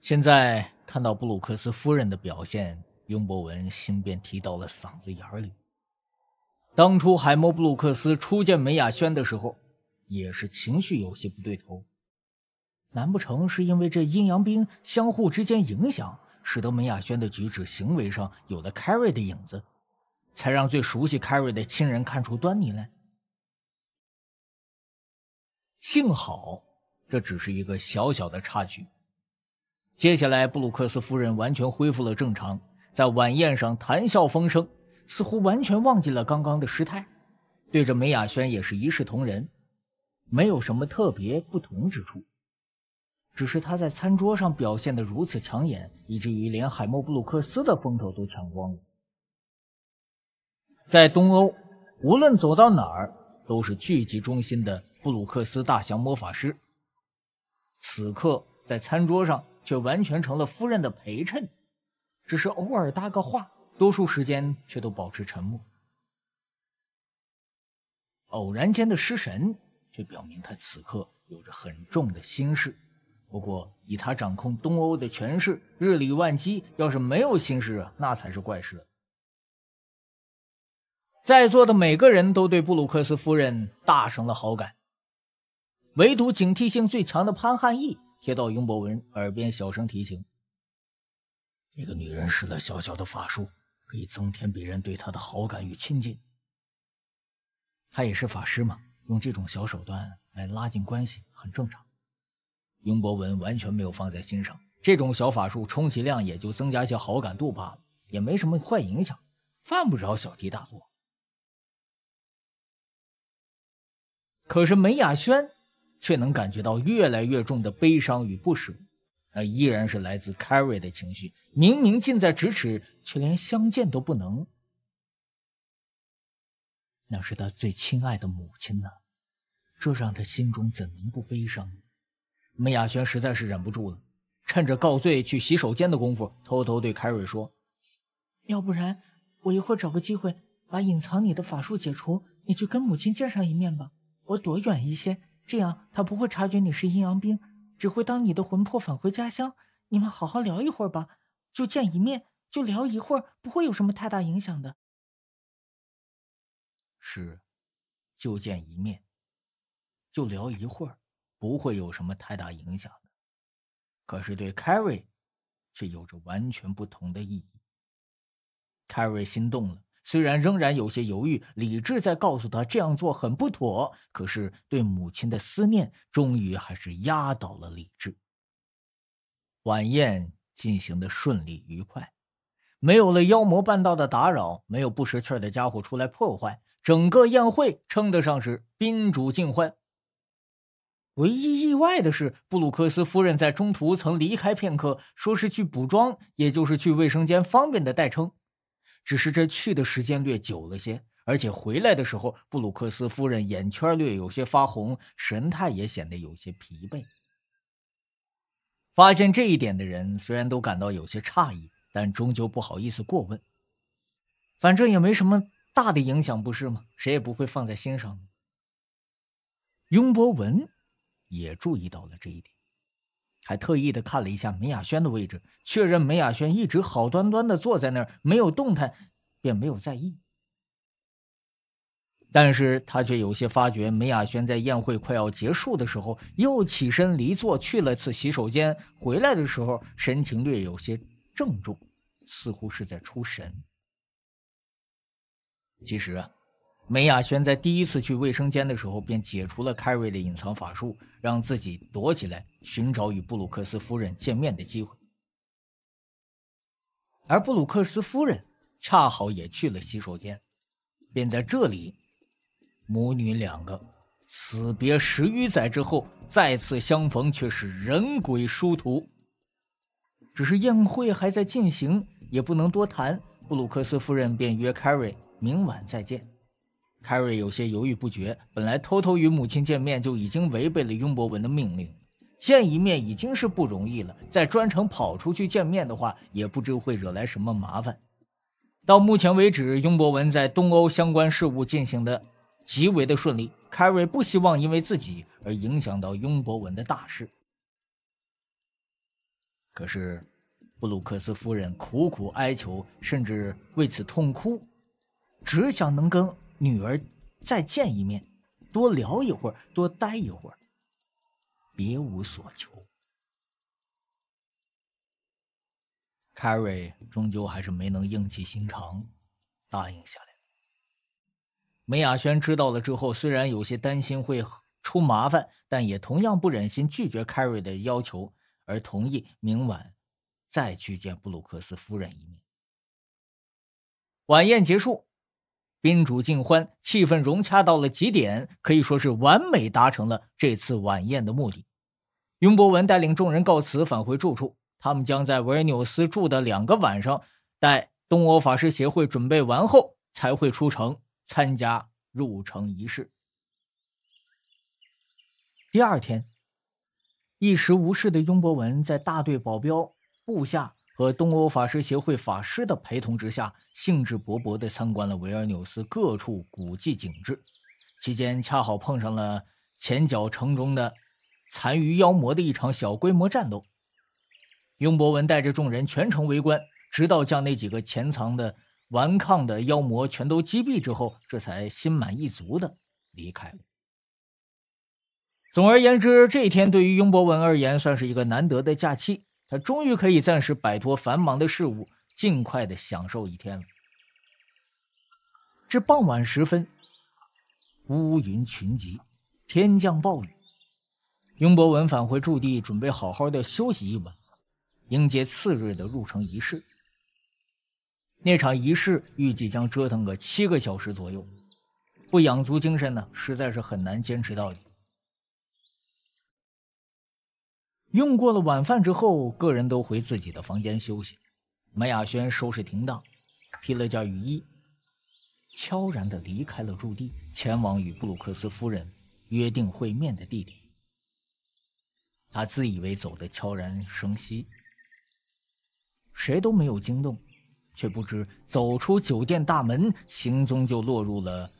现在看到布鲁克斯夫人的表现，雍博文心便提到了嗓子眼里。当初海默布鲁克斯初见梅亚轩的时候。也是情绪有些不对头，难不成是因为这阴阳兵相互之间影响，使得梅亚轩的举止行为上有了凯瑞的影子，才让最熟悉凯瑞的亲人看出端倪来？幸好这只是一个小小的插曲，接下来布鲁克斯夫人完全恢复了正常，在晚宴上谈笑风生，似乎完全忘记了刚刚的失态，对着梅亚轩也是一视同仁。没有什么特别不同之处，只是他在餐桌上表现的如此抢眼，以至于连海默布鲁克斯的风头都抢光了。在东欧，无论走到哪儿都是聚集中心的布鲁克斯大祥魔法师，此刻在餐桌上却完全成了夫人的陪衬，只是偶尔搭个话，多数时间却都保持沉默。偶然间的失神。这表明他此刻有着很重的心事。不过，以他掌控东欧的权势，日理万机，要是没有心事啊，那才是怪事。在座的每个人都对布鲁克斯夫人大生了好感，唯独警惕性最强的潘汉义贴到雍博文耳边小声提醒：“那个女人施了小小的法术，可以增添别人对她的好感与亲近。她也是法师吗？”用这种小手段来拉近关系很正常，雍博文完全没有放在心上。这种小法术充其量也就增加些好感度罢了，也没什么坏影响，犯不着小题大做。可是梅雅轩却能感觉到越来越重的悲伤与不舍，那依然是来自 Cary 的情绪。明明近在咫尺，却连相见都不能。那是他最亲爱的母亲呢，这让他心中怎能不悲伤？梅雅轩实在是忍不住了，趁着告罪去洗手间的功夫，偷偷对凯瑞说：“要不然我一会儿找个机会把隐藏你的法术解除，你去跟母亲见上一面吧。我躲远一些，这样她不会察觉你是阴阳兵，只会当你的魂魄返回家乡。你们好好聊一会儿吧，就见一面，就聊一会儿，不会有什么太大影响的。”是，就见一面，就聊一会儿，不会有什么太大影响的。可是对凯瑞却有着完全不同的意义。凯瑞心动了，虽然仍然有些犹豫，理智在告诉他这样做很不妥，可是对母亲的思念终于还是压倒了理智。晚宴进行的顺利愉快，没有了妖魔半道的打扰，没有不识趣的家伙出来破坏。整个宴会称得上是宾主尽欢。唯一意外的是，布鲁克斯夫人在中途曾离开片刻，说是去补妆，也就是去卫生间方便的代称。只是这去的时间略久了些，而且回来的时候，布鲁克斯夫人眼圈略有些发红，神态也显得有些疲惫。发现这一点的人虽然都感到有些诧异，但终究不好意思过问，反正也没什么。大的影响不是吗？谁也不会放在心上。雍博文也注意到了这一点，还特意的看了一下梅雅轩的位置，确认梅雅轩一直好端端的坐在那儿，没有动弹，便没有在意。但是他却有些发觉，梅雅轩在宴会快要结束的时候，又起身离座去了次洗手间，回来的时候神情略有些郑重，似乎是在出神。其实，梅雅轩在第一次去卫生间的时候，便解除了凯瑞的隐藏法术，让自己躲起来寻找与布鲁克斯夫人见面的机会。而布鲁克斯夫人恰好也去了洗手间，便在这里，母女两个死别十余载之后再次相逢，却是人鬼殊途。只是宴会还在进行，也不能多谈。布鲁克斯夫人便约凯瑞。明晚再见，凯瑞有些犹豫不决。本来偷偷与母亲见面就已经违背了雍博文的命令，见一面已经是不容易了，再专程跑出去见面的话，也不知会惹来什么麻烦。到目前为止，雍博文在东欧相关事务进行的极为的顺利。凯瑞不希望因为自己而影响到雍博文的大事。可是布鲁克斯夫人苦苦哀求，甚至为此痛哭。只想能跟女儿再见一面，多聊一会儿，多待一会儿，别无所求。c a r r 终究还是没能硬起心肠答应下来。梅雅轩知道了之后，虽然有些担心会出麻烦，但也同样不忍心拒绝 c a r r 的要求，而同意明晚再去见布鲁克斯夫人一面。晚宴结束。宾主尽欢，气氛融洽到了极点，可以说是完美达成了这次晚宴的目的。雍博文带领众人告辞，返回住处。他们将在维尔纽斯住的两个晚上，待东欧法师协会准备完后，才会出城参加入城仪式。第二天，一时无事的雍博文在大队保镖部下。和东欧法师协会法师的陪同之下，兴致勃勃地参观了维尔纽斯各处古迹景致。期间恰好碰上了前脚城中的残余妖魔的一场小规模战斗。雍博文带着众人全程围观，直到将那几个潜藏的顽抗的妖魔全都击毙之后，这才心满意足地离开了。总而言之，这一天对于雍博文而言，算是一个难得的假期。他终于可以暂时摆脱繁忙的事物，尽快的享受一天了。至傍晚时分，乌云群集，天降暴雨。雍博文返回驻地，准备好好的休息一晚，迎接次日的入城仪式。那场仪式预计将折腾个七个小时左右，不养足精神呢，实在是很难坚持到底。用过了晚饭之后，个人都回自己的房间休息。梅亚轩收拾停当，披了件雨衣，悄然地离开了驻地，前往与布鲁克斯夫人约定会面的地点。他自以为走得悄然生息，谁都没有惊动，却不知走出酒店大门，行踪就落入了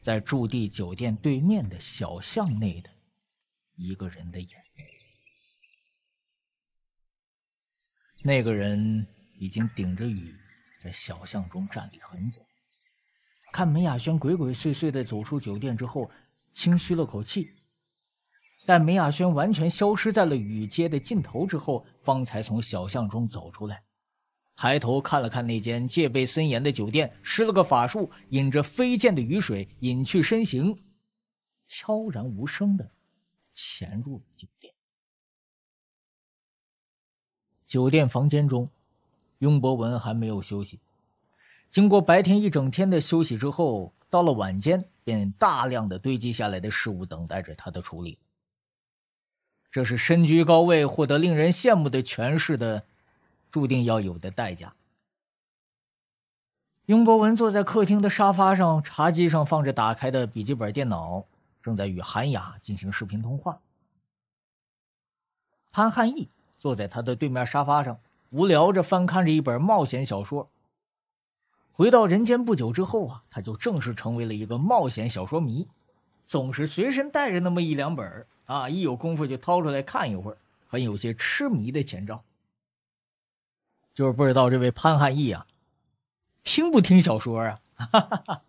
在驻地酒店对面的小巷内的一个人的眼。那个人已经顶着雨，在小巷中站立很久。看梅雅轩鬼鬼祟祟的走出酒店之后，轻吁了口气。但梅雅轩完全消失在了雨街的尽头之后，方才从小巷中走出来，抬头看了看那间戒备森严的酒店，施了个法术，引着飞溅的雨水隐去身形，悄然无声的潜入了酒店。酒店房间中，雍博文还没有休息。经过白天一整天的休息之后，到了晚间，便大量的堆积下来的事物等待着他的处理。这是身居高位、获得令人羡慕的权势的，注定要有的代价。雍博文坐在客厅的沙发上，茶几上放着打开的笔记本电脑，正在与韩雅进行视频通话。潘汉义。坐在他的对面沙发上，无聊着翻看着一本冒险小说。回到人间不久之后啊，他就正式成为了一个冒险小说迷，总是随身带着那么一两本啊，一有功夫就掏出来看一会儿，很有些痴迷的前兆。就是不知道这位潘汉义啊，听不听小说啊？[laughs]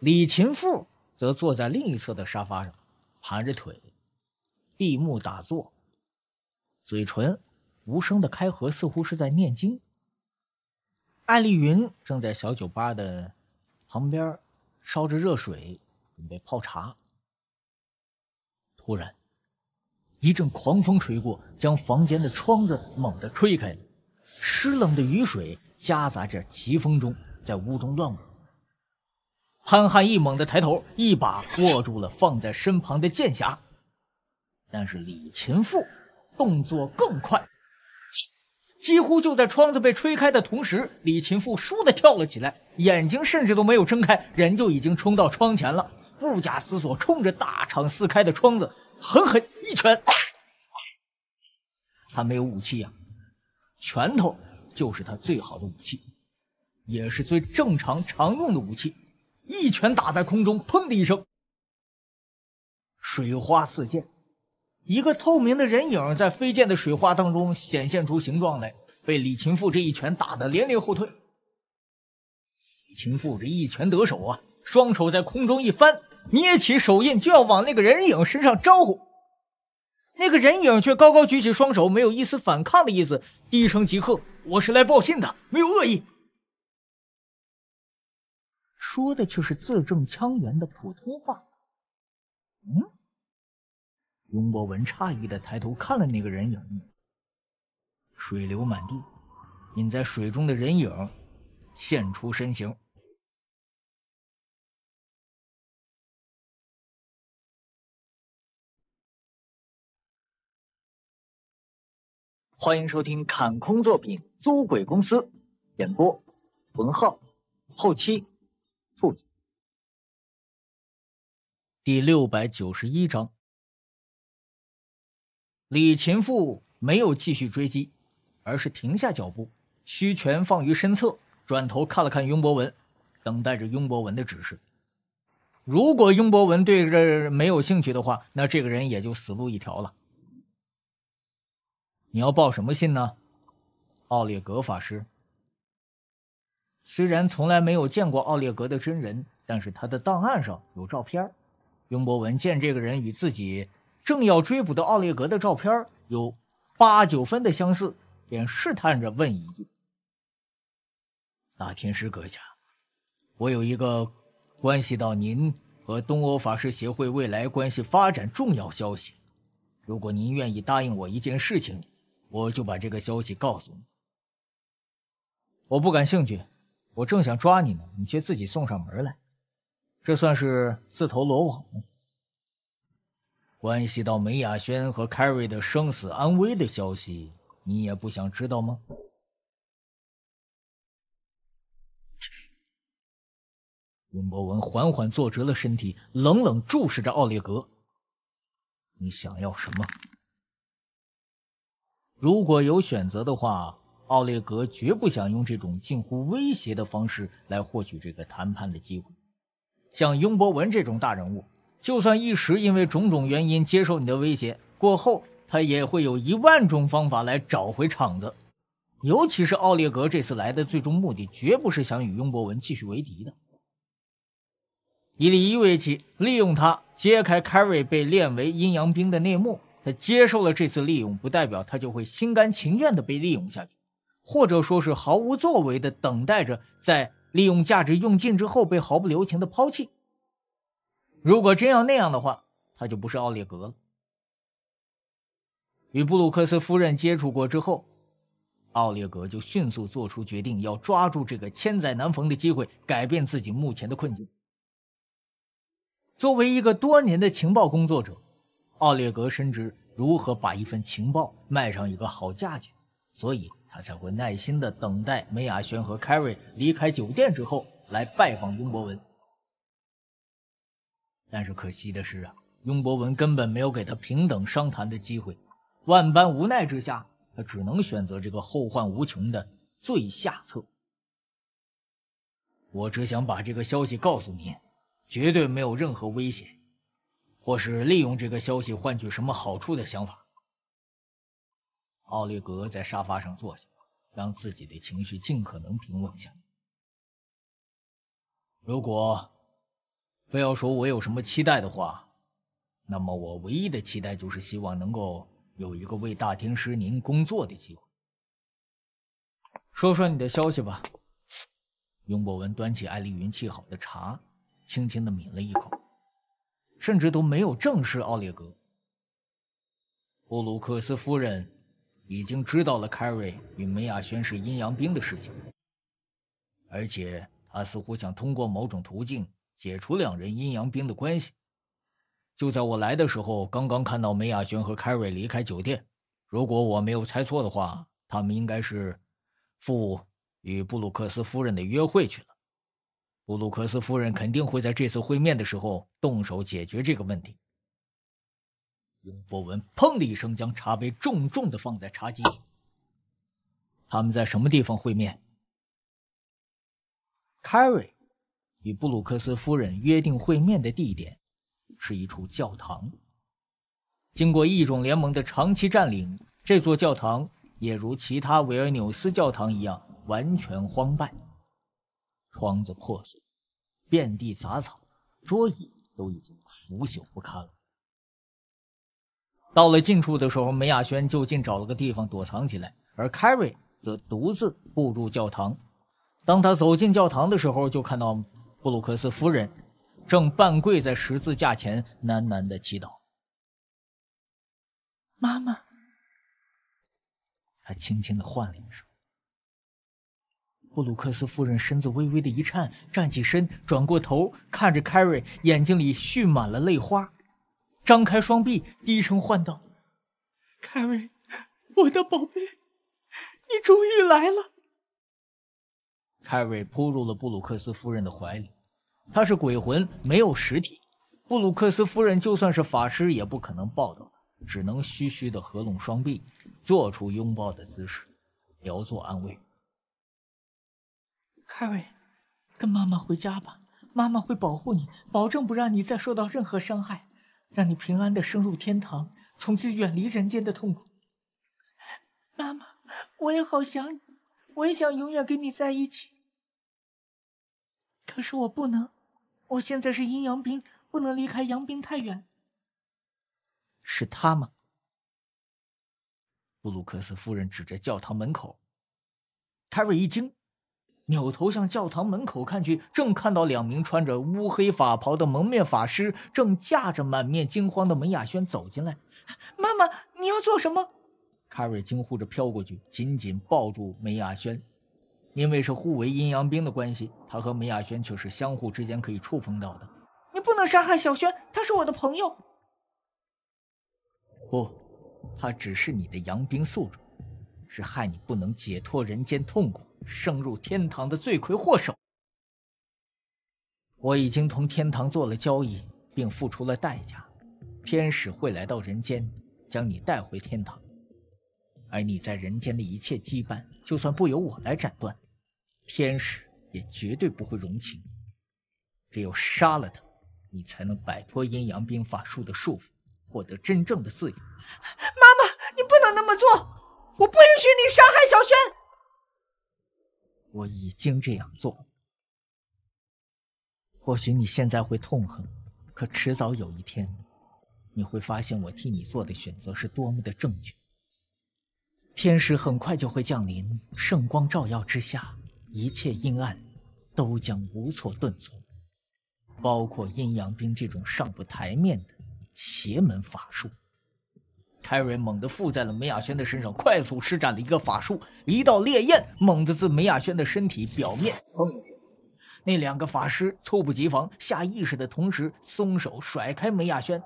李勤富则坐在另一侧的沙发上，盘着腿。闭目打坐，嘴唇无声的开合，似乎是在念经。艾丽云正在小酒吧的旁边烧着热水，准备泡茶。突然，一阵狂风吹过，将房间的窗子猛地吹开了，湿冷的雨水夹杂着疾风中在屋中乱舞。潘汉一猛地抬头，一把握住了放在身旁的剑匣。但是李勤富动作更快，几乎就在窗子被吹开的同时，李勤富倏地跳了起来，眼睛甚至都没有睁开，人就已经冲到窗前了，不假思索，冲着大敞四开的窗子狠狠一拳。他没有武器呀，拳头就是他最好的武器，也是最正常常用的武器。一拳打在空中，砰的一声，水花四溅。一个透明的人影在飞溅的水花当中显现出形状来，被李勤富这一拳打得连连后退。李勤富这一拳得手啊，双手在空中一翻，捏起手印就要往那个人影身上招呼。那个人影却高高举起双手，没有一丝反抗的意思，低声即喝：“我是来报信的，没有恶意。”说的却是字正腔圆的普通话。嗯。雍博文诧异的抬头看了那个人影，水流满地，隐在水中的人影现出身形。欢迎收听《砍空作品租鬼公司》，演播：文浩，后期：付宇，第六百九十一章。李勤富没有继续追击，而是停下脚步，虚拳放于身侧，转头看了看雍博文，等待着雍博文的指示。如果雍博文对这没有兴趣的话，那这个人也就死路一条了。你要报什么信呢，奥列格法师？虽然从来没有见过奥列格的真人，但是他的档案上有照片。雍博文见这个人与自己。正要追捕的奥列格的照片有八九分的相似，便试探着问一句：“大天师阁下，我有一个关系到您和东欧法师协会未来关系发展重要消息，如果您愿意答应我一件事情，我就把这个消息告诉你。”我不感兴趣，我正想抓你呢，你却自己送上门来，这算是自投罗网。关系到梅亚轩和凯瑞的生死安危的消息，你也不想知道吗？雍博文缓缓坐直了身体，冷冷注视着奥列格：“你想要什么？”如果有选择的话，奥列格绝不想用这种近乎威胁的方式来获取这个谈判的机会。像雍博文这种大人物。就算一时因为种种原因接受你的威胁，过后他也会有一万种方法来找回场子。尤其是奥列格这次来的最终目的，绝不是想与雍博文继续为敌的。伊利伊维奇利用他揭开凯瑞 r r y 被炼为阴阳兵的内幕，他接受了这次利用，不代表他就会心甘情愿地被利用下去，或者说是毫无作为地等待着在利用价值用尽之后被毫不留情地抛弃。如果真要那样的话，他就不是奥列格了。与布鲁克斯夫人接触过之后，奥列格就迅速做出决定，要抓住这个千载难逢的机会，改变自己目前的困境。作为一个多年的情报工作者，奥列格深知如何把一份情报卖上一个好价钱，所以他才会耐心的等待梅亚轩和凯瑞离开酒店之后来拜访雍博文。但是可惜的是啊，雍博文根本没有给他平等商谈的机会。万般无奈之下，他只能选择这个后患无穷的最下策。我只想把这个消息告诉您，绝对没有任何危险，或是利用这个消息换取什么好处的想法。奥利格在沙发上坐下，让自己的情绪尽可能平稳下来。如果。非要说我有什么期待的话，那么我唯一的期待就是希望能够有一个为大天师您工作的机会。说说你的消息吧。雍博文端起艾丽云沏好的茶，轻轻的抿了一口，甚至都没有正视奥列格。布鲁克斯夫人已经知道了凯瑞与梅亚轩是阴阳兵的事情，而且她似乎想通过某种途径。解除两人阴阳兵的关系。就在我来的时候，刚刚看到梅亚轩和凯瑞离开酒店。如果我没有猜错的话，他们应该是赴与布鲁克斯夫人的约会去了。布鲁克斯夫人肯定会在这次会面的时候动手解决这个问题。博文砰的一声将茶杯重重的放在茶几。他们在什么地方会面？凯瑞。与布鲁克斯夫人约定会面的地点是一处教堂。经过异种联盟的长期占领，这座教堂也如其他维尔纽斯教堂一样完全荒败，窗子破碎，遍地杂草，桌椅都已经腐朽不堪了。到了近处的时候，梅亚轩就近找了个地方躲藏起来，而凯瑞则独自步入教堂。当他走进教堂的时候，就看到。布鲁克斯夫人正半跪在十字架前喃喃的祈祷。“妈妈。”她轻轻的唤了一声。布鲁克斯夫人身子微微的一颤，站起身，转过头看着凯瑞，眼睛里蓄满了泪花，张开双臂，低声唤道：“凯瑞，我的宝贝，你终于来了。”凯瑞扑入了布鲁克斯夫人的怀里。她是鬼魂，没有实体。布鲁克斯夫人就算是法师，也不可能抱到，只能虚虚的合拢双臂，做出拥抱的姿势，遥作安慰。凯瑞，跟妈妈回家吧，妈妈会保护你，保证不让你再受到任何伤害，让你平安的升入天堂，从此远离人间的痛苦。妈妈，我也好想你，我也想永远跟你在一起。可是我不能，我现在是阴阳兵，不能离开阳兵太远。是他吗？布鲁克斯夫人指着教堂门口。凯瑞一惊，扭头向教堂门口看去，正看到两名穿着乌黑法袍的蒙面法师正架着满面惊慌的梅雅轩走进来。妈妈，你要做什么？凯瑞惊呼着飘过去，紧紧抱住梅雅轩。因为是互为阴阳兵的关系，他和梅亚轩却是相互之间可以触碰到的。你不能伤害小轩，他是我的朋友。不，他只是你的阳兵宿主，是害你不能解脱人间痛苦、升入天堂的罪魁祸首。我已经同天堂做了交易，并付出了代价，天使会来到人间，将你带回天堂，而你在人间的一切羁绊，就算不由我来斩断。天使也绝对不会容情。只有杀了他，你才能摆脱阴阳兵法术的束缚，获得真正的自由。妈妈，你不能那么做！我不允许你伤害小轩。我已经这样做。或许你现在会痛恨，可迟早有一天，你会发现我替你做的选择是多么的正确。天使很快就会降临，圣光照耀之下。一切阴暗都将无措顿挫，包括阴阳兵这种上不台面的邪门法术。泰瑞猛地附在了梅亚轩的身上，快速施展了一个法术，一道烈焰猛地自梅亚轩的身体表面。那两个法师猝不及防，下意识的同时松手甩开梅亚轩。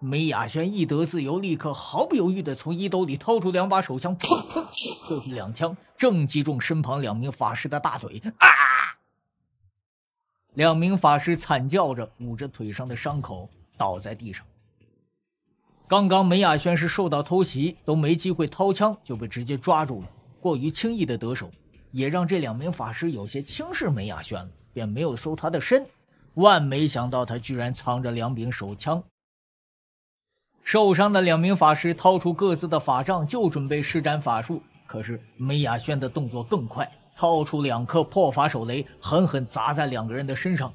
梅雅轩一得自由，立刻毫不犹豫的从衣兜里掏出两把手枪，砰砰，两枪，正击中身旁两名法师的大腿。啊！两名法师惨叫着，捂着腿上的伤口倒在地上。刚刚梅雅轩是受到偷袭，都没机会掏枪，就被直接抓住了。过于轻易的得手，也让这两名法师有些轻视梅雅轩了，便没有搜他的身。万没想到，他居然藏着两柄手枪。受伤的两名法师掏出各自的法杖，就准备施展法术。可是梅雅轩的动作更快，掏出两颗破法手雷，狠狠砸在两个人的身上，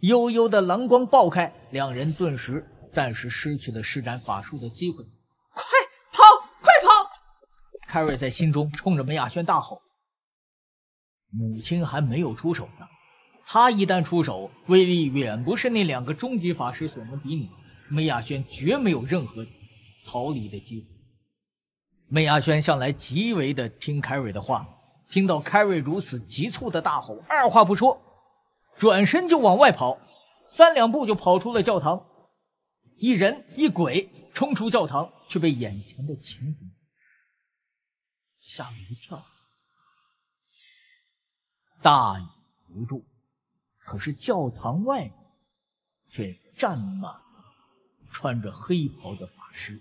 悠悠的蓝光爆开，两人顿时暂时失去了施展法术的机会。快跑！快跑！凯瑞在心中冲着梅雅轩大吼：“母亲还没有出手呢，他一旦出手，威力远不是那两个终极法师所能比拟。”梅亚轩绝没有任何逃离的机会。梅亚轩向来极为的听凯瑞的话，听到凯瑞如此急促的大吼，二话不说，转身就往外跑，三两步就跑出了教堂。一人一鬼冲出教堂，却被眼前的情景吓了一跳，大意如注，可是教堂外面却站满。穿着黑袍的法师，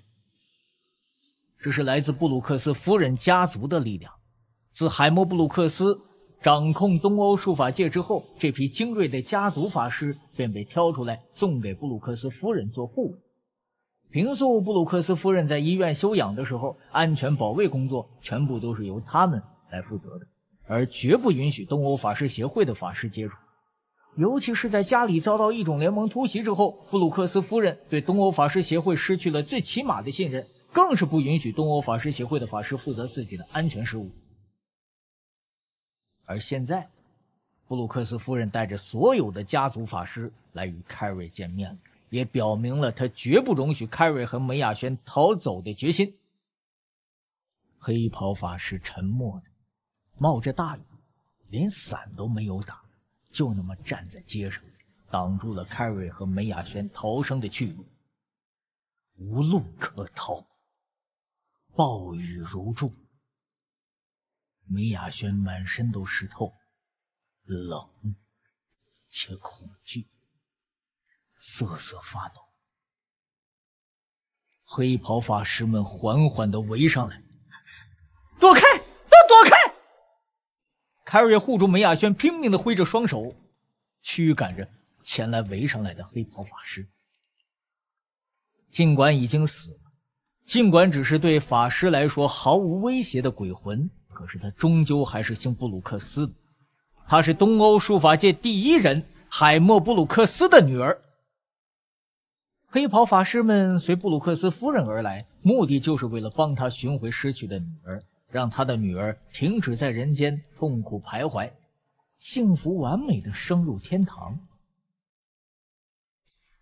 这是来自布鲁克斯夫人家族的力量。自海默布鲁克斯掌控东欧术法界之后，这批精锐的家族法师便被挑出来送给布鲁克斯夫人做护卫。平素布鲁克斯夫人在医院休养的时候，安全保卫工作全部都是由他们来负责的，而绝不允许东欧法师协会的法师介入。尤其是在家里遭到异种联盟突袭之后，布鲁克斯夫人对东欧法师协会失去了最起码的信任，更是不允许东欧法师协会的法师负责自己的安全事务。而现在，布鲁克斯夫人带着所有的家族法师来与凯瑞见面，也表明了她绝不容许凯瑞和梅亚轩逃走的决心。黑袍法师沉默着，冒着大雨，连伞都没有打。就那么站在街上，挡住了凯瑞和梅雅轩逃生的去路，无路可逃。暴雨如注，梅雅轩满身都湿透，冷且恐惧，瑟瑟发抖。黑袍法师们缓缓的围上来，躲开，都躲开。凯瑞护住梅亚轩，拼命的挥着双手，驱赶着前来围上来的黑袍法师。尽管已经死了，尽管只是对法师来说毫无威胁的鬼魂，可是他终究还是姓布鲁克斯的。他是东欧书法界第一人海默布鲁克斯的女儿。黑袍法师们随布鲁克斯夫人而来，目的就是为了帮他寻回失去的女儿。让他的女儿停止在人间痛苦徘徊，幸福完美的升入天堂。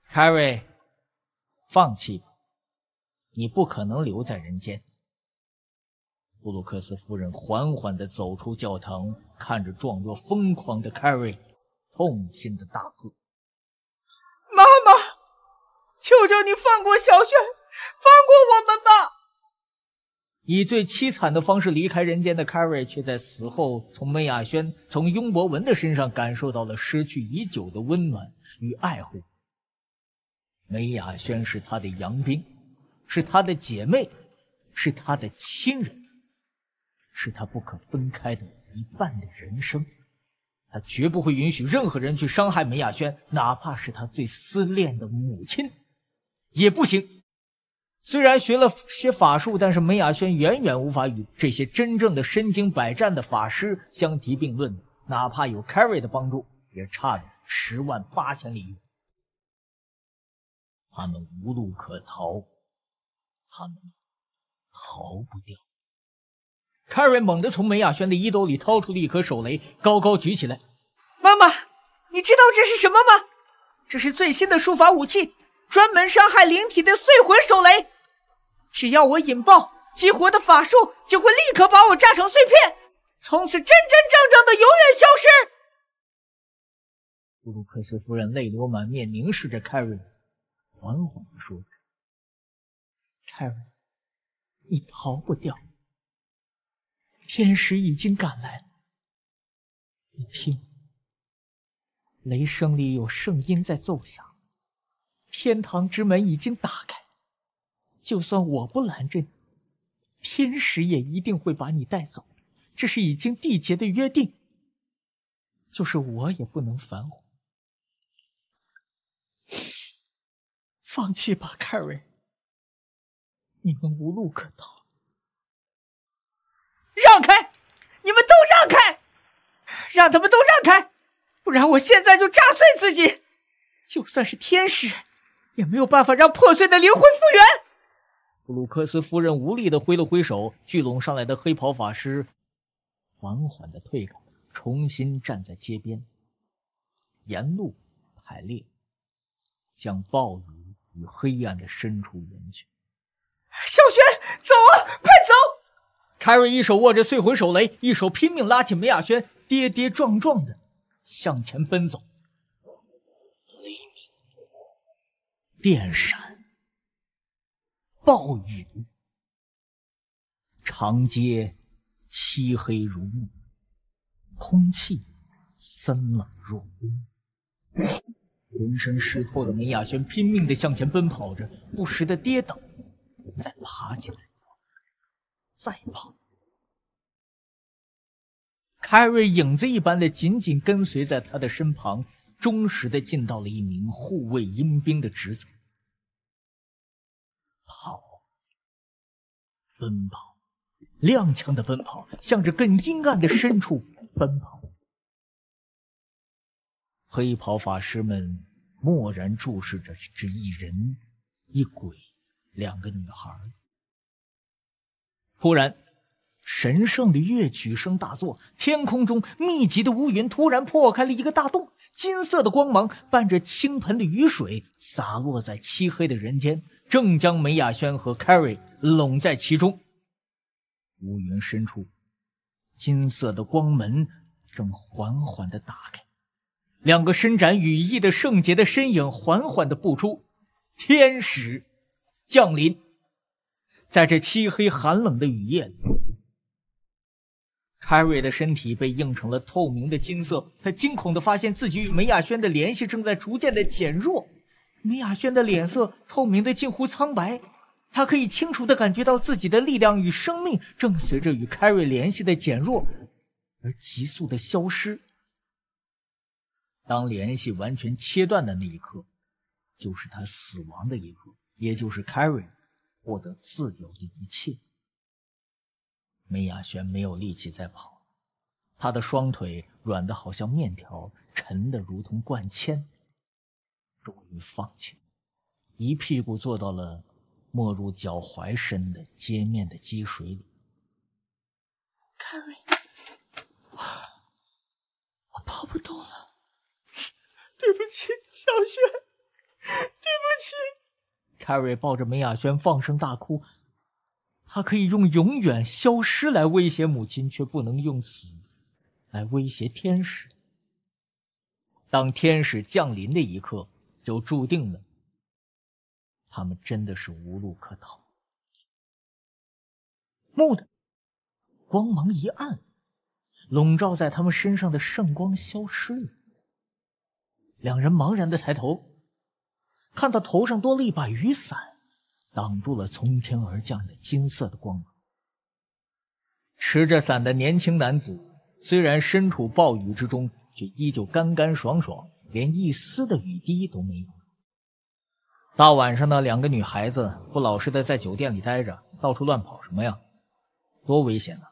Carrie，放弃吧，你不可能留在人间。布鲁克斯夫人缓缓地走出教堂，看着状若疯狂的 Carrie，痛心的大喝：“妈妈，求求你放过小轩，放过我们吧。”以最凄惨的方式离开人间的凯瑞，却在死后从梅雅轩、从雍博文的身上感受到了失去已久的温暖与爱护。梅雅轩是他的杨兵，是他的姐妹，是他的亲人，是他不可分开的一半的人生。他绝不会允许任何人去伤害梅雅轩，哪怕是他最思念的母亲，也不行。虽然学了些法术，但是梅雅轩远远无法与这些真正的身经百战的法师相提并论。哪怕有凯瑞的帮助，也差十万八千里。他们无路可逃，他们逃不掉。凯瑞猛地从梅雅轩的衣兜里掏出了一颗手雷，高高举起来：“妈妈，你知道这是什么吗？这是最新的术法武器，专门伤害灵体的碎魂手雷。”只要我引爆激活的法术，就会立刻把我炸成碎片，从此真真正正的永远消失。布鲁克斯夫人泪流满面，凝视着凯瑞，缓缓地说：“凯瑞，你逃不掉。天使已经赶来了。你听，雷声里有圣音在奏响，天堂之门已经打开。”就算我不拦着你，天使也一定会把你带走。这是已经缔结的约定，就是我也不能反悔。放弃吧，凯瑞，你们无路可逃。让开，你们都让开，让他们都让开，不然我现在就炸碎自己。就算是天使，也没有办法让破碎的灵魂复原。布鲁克斯夫人无力的挥了挥手，聚拢上来的黑袍法师缓缓的退开，重新站在街边，沿路排列，向暴雨与黑暗的深处延去。小轩，走啊，快走！凯瑞一手握着碎魂手雷，一手拼命拉起梅雅轩，跌跌撞撞的向前奔走。黎明，电闪。暴雨，长街，漆黑如墨，空气森冷若冰。浑身湿透的梅亚轩拼命的向前奔跑着，不时的跌倒，再爬起来，再跑。凯瑞影子一般的紧紧跟随在他的身旁，忠实的尽到了一名护卫阴兵的职责。奔跑，踉跄的奔跑，向着更阴暗的深处奔跑。黑袍法师们默然注视着这一人一鬼两个女孩。忽然，神圣的乐曲声大作，天空中密集的乌云突然破开了一个大洞，金色的光芒伴着倾盆的雨水洒落在漆黑的人间。正将梅雅轩和 Carrie 拢在其中。乌云深处，金色的光门正缓缓的打开，两个伸展羽翼的圣洁的身影缓缓的步出，天使降临。在这漆黑寒冷的雨夜里，Carrie 的身体被映成了透明的金色，她惊恐的发现自己与梅雅轩的联系正在逐渐的减弱。梅亚轩的脸色透明的近乎苍白，他可以清楚的感觉到自己的力量与生命正随着与凯瑞联系的减弱而急速的消失。当联系完全切断的那一刻，就是他死亡的一刻，也就是凯瑞获得自由的一切。梅亚轩没有力气再跑他的双腿软的好像面条，沉的如同灌铅。终于放弃，一屁股坐到了没入脚踝深的街面的积水里。c a r r 我跑不动了，对不起，小轩，对不起。c a r r 抱着梅雅轩放声大哭，他可以用永远消失来威胁母亲，却不能用死来威胁天使。当天使降临的一刻。就注定了，他们真的是无路可逃。木的光芒一暗，笼罩在他们身上的圣光消失了。两人茫然的抬头，看到头上多了一把雨伞，挡住了从天而降的金色的光芒。持着伞的年轻男子虽然身处暴雨之中，却依旧干干爽爽。连一丝的雨滴都没有。大晚上的，两个女孩子不老实的在酒店里待着，到处乱跑什么呀？多危险啊！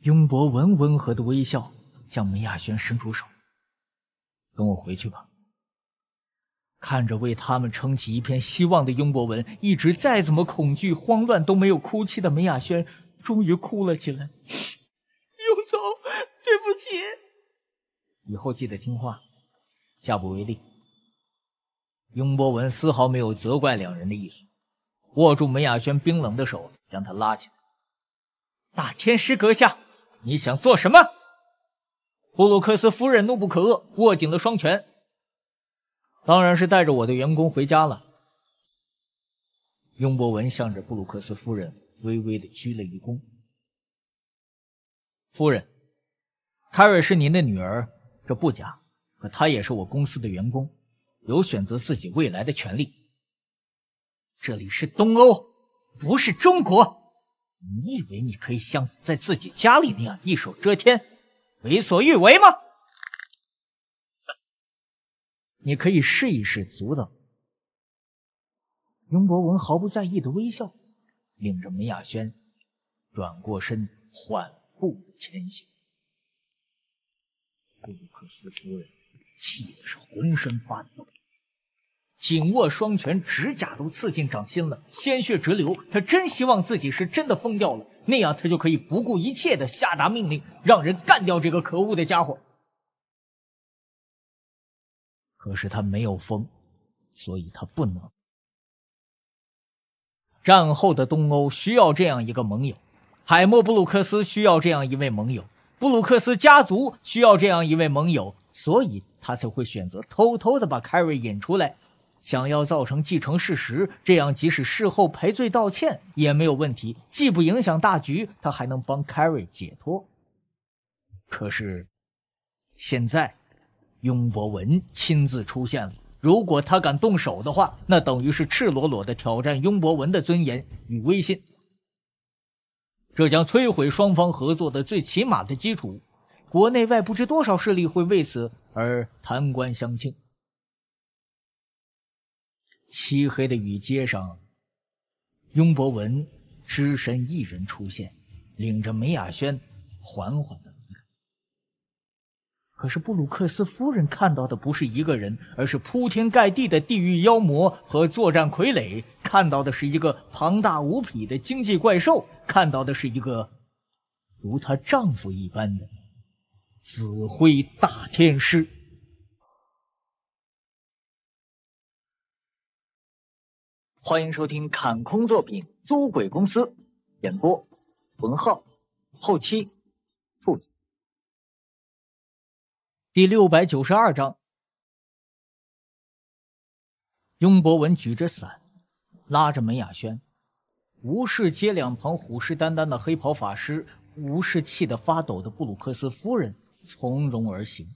雍博文温和的微笑，向梅亚轩伸出手：“跟我回去吧。”看着为他们撑起一片希望的雍博文，一直再怎么恐惧慌乱都没有哭泣的梅亚轩，终于哭了起来：“ [laughs] 雍总，对不起。”以后记得听话，下不为例。雍博文丝毫没有责怪两人的意思，握住梅雅轩冰冷的手，将他拉起来。大天师阁下，你想做什么？布鲁克斯夫人怒不可遏，握紧了双拳。当然是带着我的员工回家了。雍博文向着布鲁克斯夫人微微的鞠了一躬。夫人，凯瑞是您的女儿。这不假，可他也是我公司的员工，有选择自己未来的权利。这里是东欧，不是中国。你以为你可以像在自己家里那样一手遮天，为所欲为吗？你可以试一试阻挡。雍博文毫不在意的微笑，领着梅亚轩转过身，缓步前行。布鲁克斯夫人气的是浑身发抖，紧握双拳，指甲都刺进掌心了，鲜血直流。他真希望自己是真的疯掉了，那样他就可以不顾一切的下达命令，让人干掉这个可恶的家伙。可是他没有疯，所以他不能。战后的东欧需要这样一个盟友，海默·布鲁克斯需要这样一位盟友。布鲁克斯家族需要这样一位盟友，所以他才会选择偷偷的把凯瑞引出来，想要造成继承事实，这样即使事后赔罪道歉也没有问题，既不影响大局，他还能帮凯瑞解脱。可是现在，雍博文亲自出现了，如果他敢动手的话，那等于是赤裸裸的挑战雍博文的尊严与威信。这将摧毁双方合作的最起码的基础，国内外不知多少势力会为此而贪官相庆。漆黑的雨街上，雍博文只身一人出现，领着梅雅轩，缓缓的。可是布鲁克斯夫人看到的不是一个人，而是铺天盖地的地狱妖魔和作战傀儡；看到的是一个庞大无匹的经济怪兽；看到的是一个如她丈夫一般的紫灰大天师。欢迎收听《砍空作品租鬼公司》，演播：文浩，后期。第六百九十二章，雍博文举着伞，拉着梅雅轩，无视街两旁虎视眈眈的黑袍法师，无视气得发抖的布鲁克斯夫人，从容而行。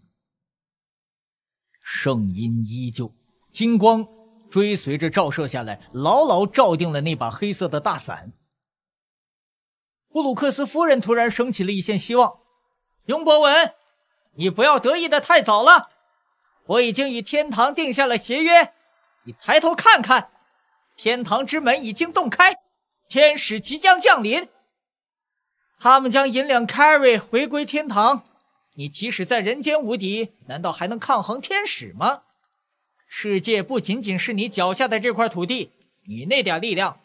圣音依旧，金光追随着照射下来，牢牢照定了那把黑色的大伞。布鲁克斯夫人突然升起了一线希望，雍博文。你不要得意的太早了，我已经与天堂定下了协约。你抬头看看，天堂之门已经洞开，天使即将降临。他们将引领 c a r r 回归天堂。你即使在人间无敌，难道还能抗衡天使吗？世界不仅仅是你脚下的这块土地，你那点力量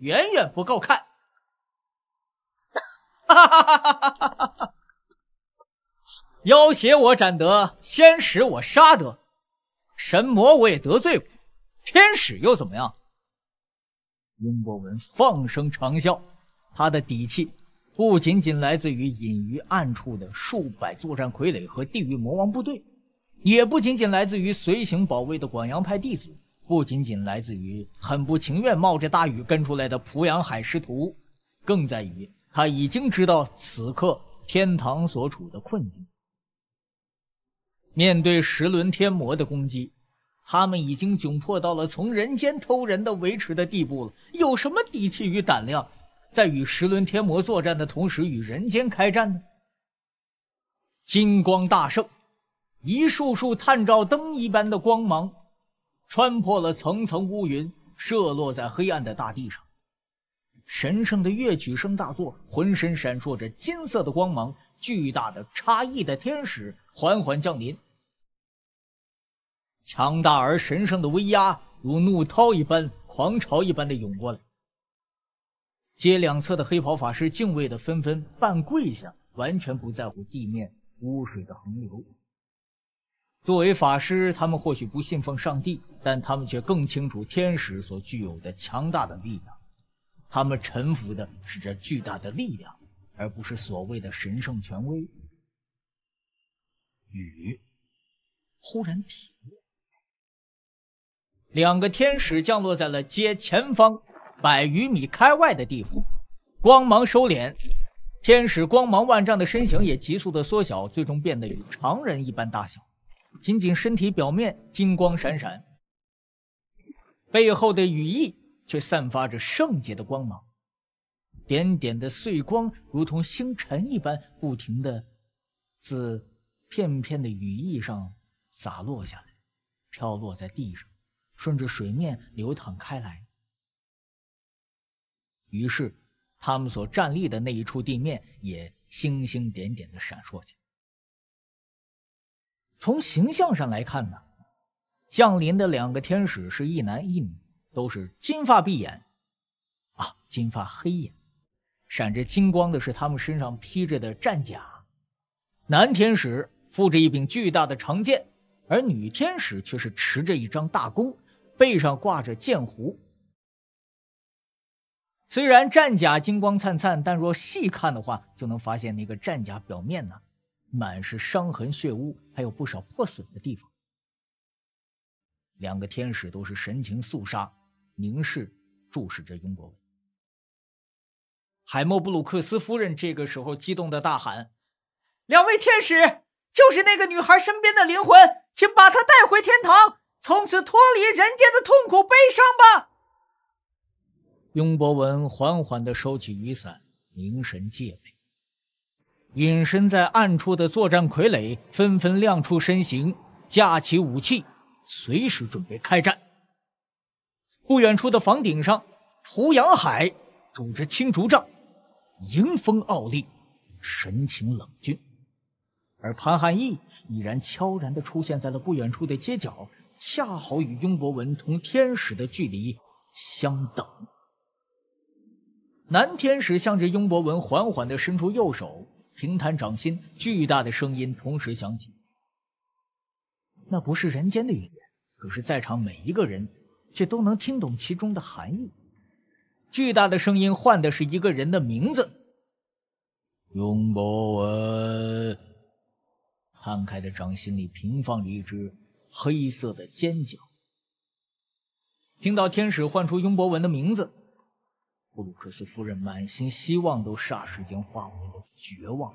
远远不够看。哈，哈哈哈哈哈！要挟我斩得，仙使我杀得，神魔我也得罪过，天使又怎么样？雍博文放声长啸，他的底气不仅仅来自于隐于暗处的数百作战傀儡和地狱魔王部队，也不仅仅来自于随行保卫的广阳派弟子，不仅仅来自于很不情愿冒着大雨跟出来的濮阳海师徒，更在于他已经知道此刻天堂所处的困境。面对十轮天魔的攻击，他们已经窘迫到了从人间偷人的维持的地步了，有什么底气与胆量，在与十轮天魔作战的同时与人间开战呢？金光大盛，一束束探照灯一般的光芒，穿破了层层乌云，射落在黑暗的大地上。神圣的乐曲声大作，浑身闪烁着金色的光芒。巨大的差异的天使缓缓降临，强大而神圣的威压如怒涛一般、狂潮一般的涌过来。街两侧的黑袍法师敬畏的纷纷半跪下，完全不在乎地面污水的横流。作为法师，他们或许不信奉上帝，但他们却更清楚天使所具有的强大的力量。他们臣服的是这巨大的力量。而不是所谓的神圣权威。雨忽然停了，两个天使降落在了街前方百余米开外的地方，光芒收敛，天使光芒万丈的身形也急速的缩小，最终变得与常人一般大小，仅仅身体表面金光闪闪，背后的羽翼却散发着圣洁的光芒。点点的碎光，如同星辰一般，不停的自片片的羽翼上洒落下来，飘落在地上，顺着水面流淌开来。于是，他们所站立的那一处地面也星星点点的闪烁起。从形象上来看呢，降临的两个天使是一男一女，都是金发碧眼，啊，金发黑眼。闪着金光的是他们身上披着的战甲，男天使负着一柄巨大的长剑，而女天使却是持着一张大弓，背上挂着剑壶。虽然战甲金光灿灿，但若细看的话，就能发现那个战甲表面呢，满是伤痕、血污，还有不少破损的地方。两个天使都是神情肃杀，凝视注视着雍国文。海默布鲁克斯夫人这个时候激动的大喊：“两位天使，就是那个女孩身边的灵魂，请把她带回天堂，从此脱离人间的痛苦悲伤吧。”雍博文缓缓的收起雨伞，凝神戒备。隐身在暗处的作战傀儡纷纷亮出身形，架起武器，随时准备开战。不远处的房顶上，胡杨海拄着青竹杖。迎风傲立，神情冷峻，而潘汉义已然悄然的出现在了不远处的街角，恰好与雍博文同天使的距离相等。男天使向着雍博文缓缓的伸出右手，平摊掌心，巨大的声音同时响起。那不是人间的语言，可是，在场每一个人却都能听懂其中的含义。巨大的声音唤的是一个人的名字，雍博文。摊开的掌心里平放着一只黑色的尖角。听到天使唤出雍博文的名字，布鲁克斯夫人满心希望都霎时间化为了绝望，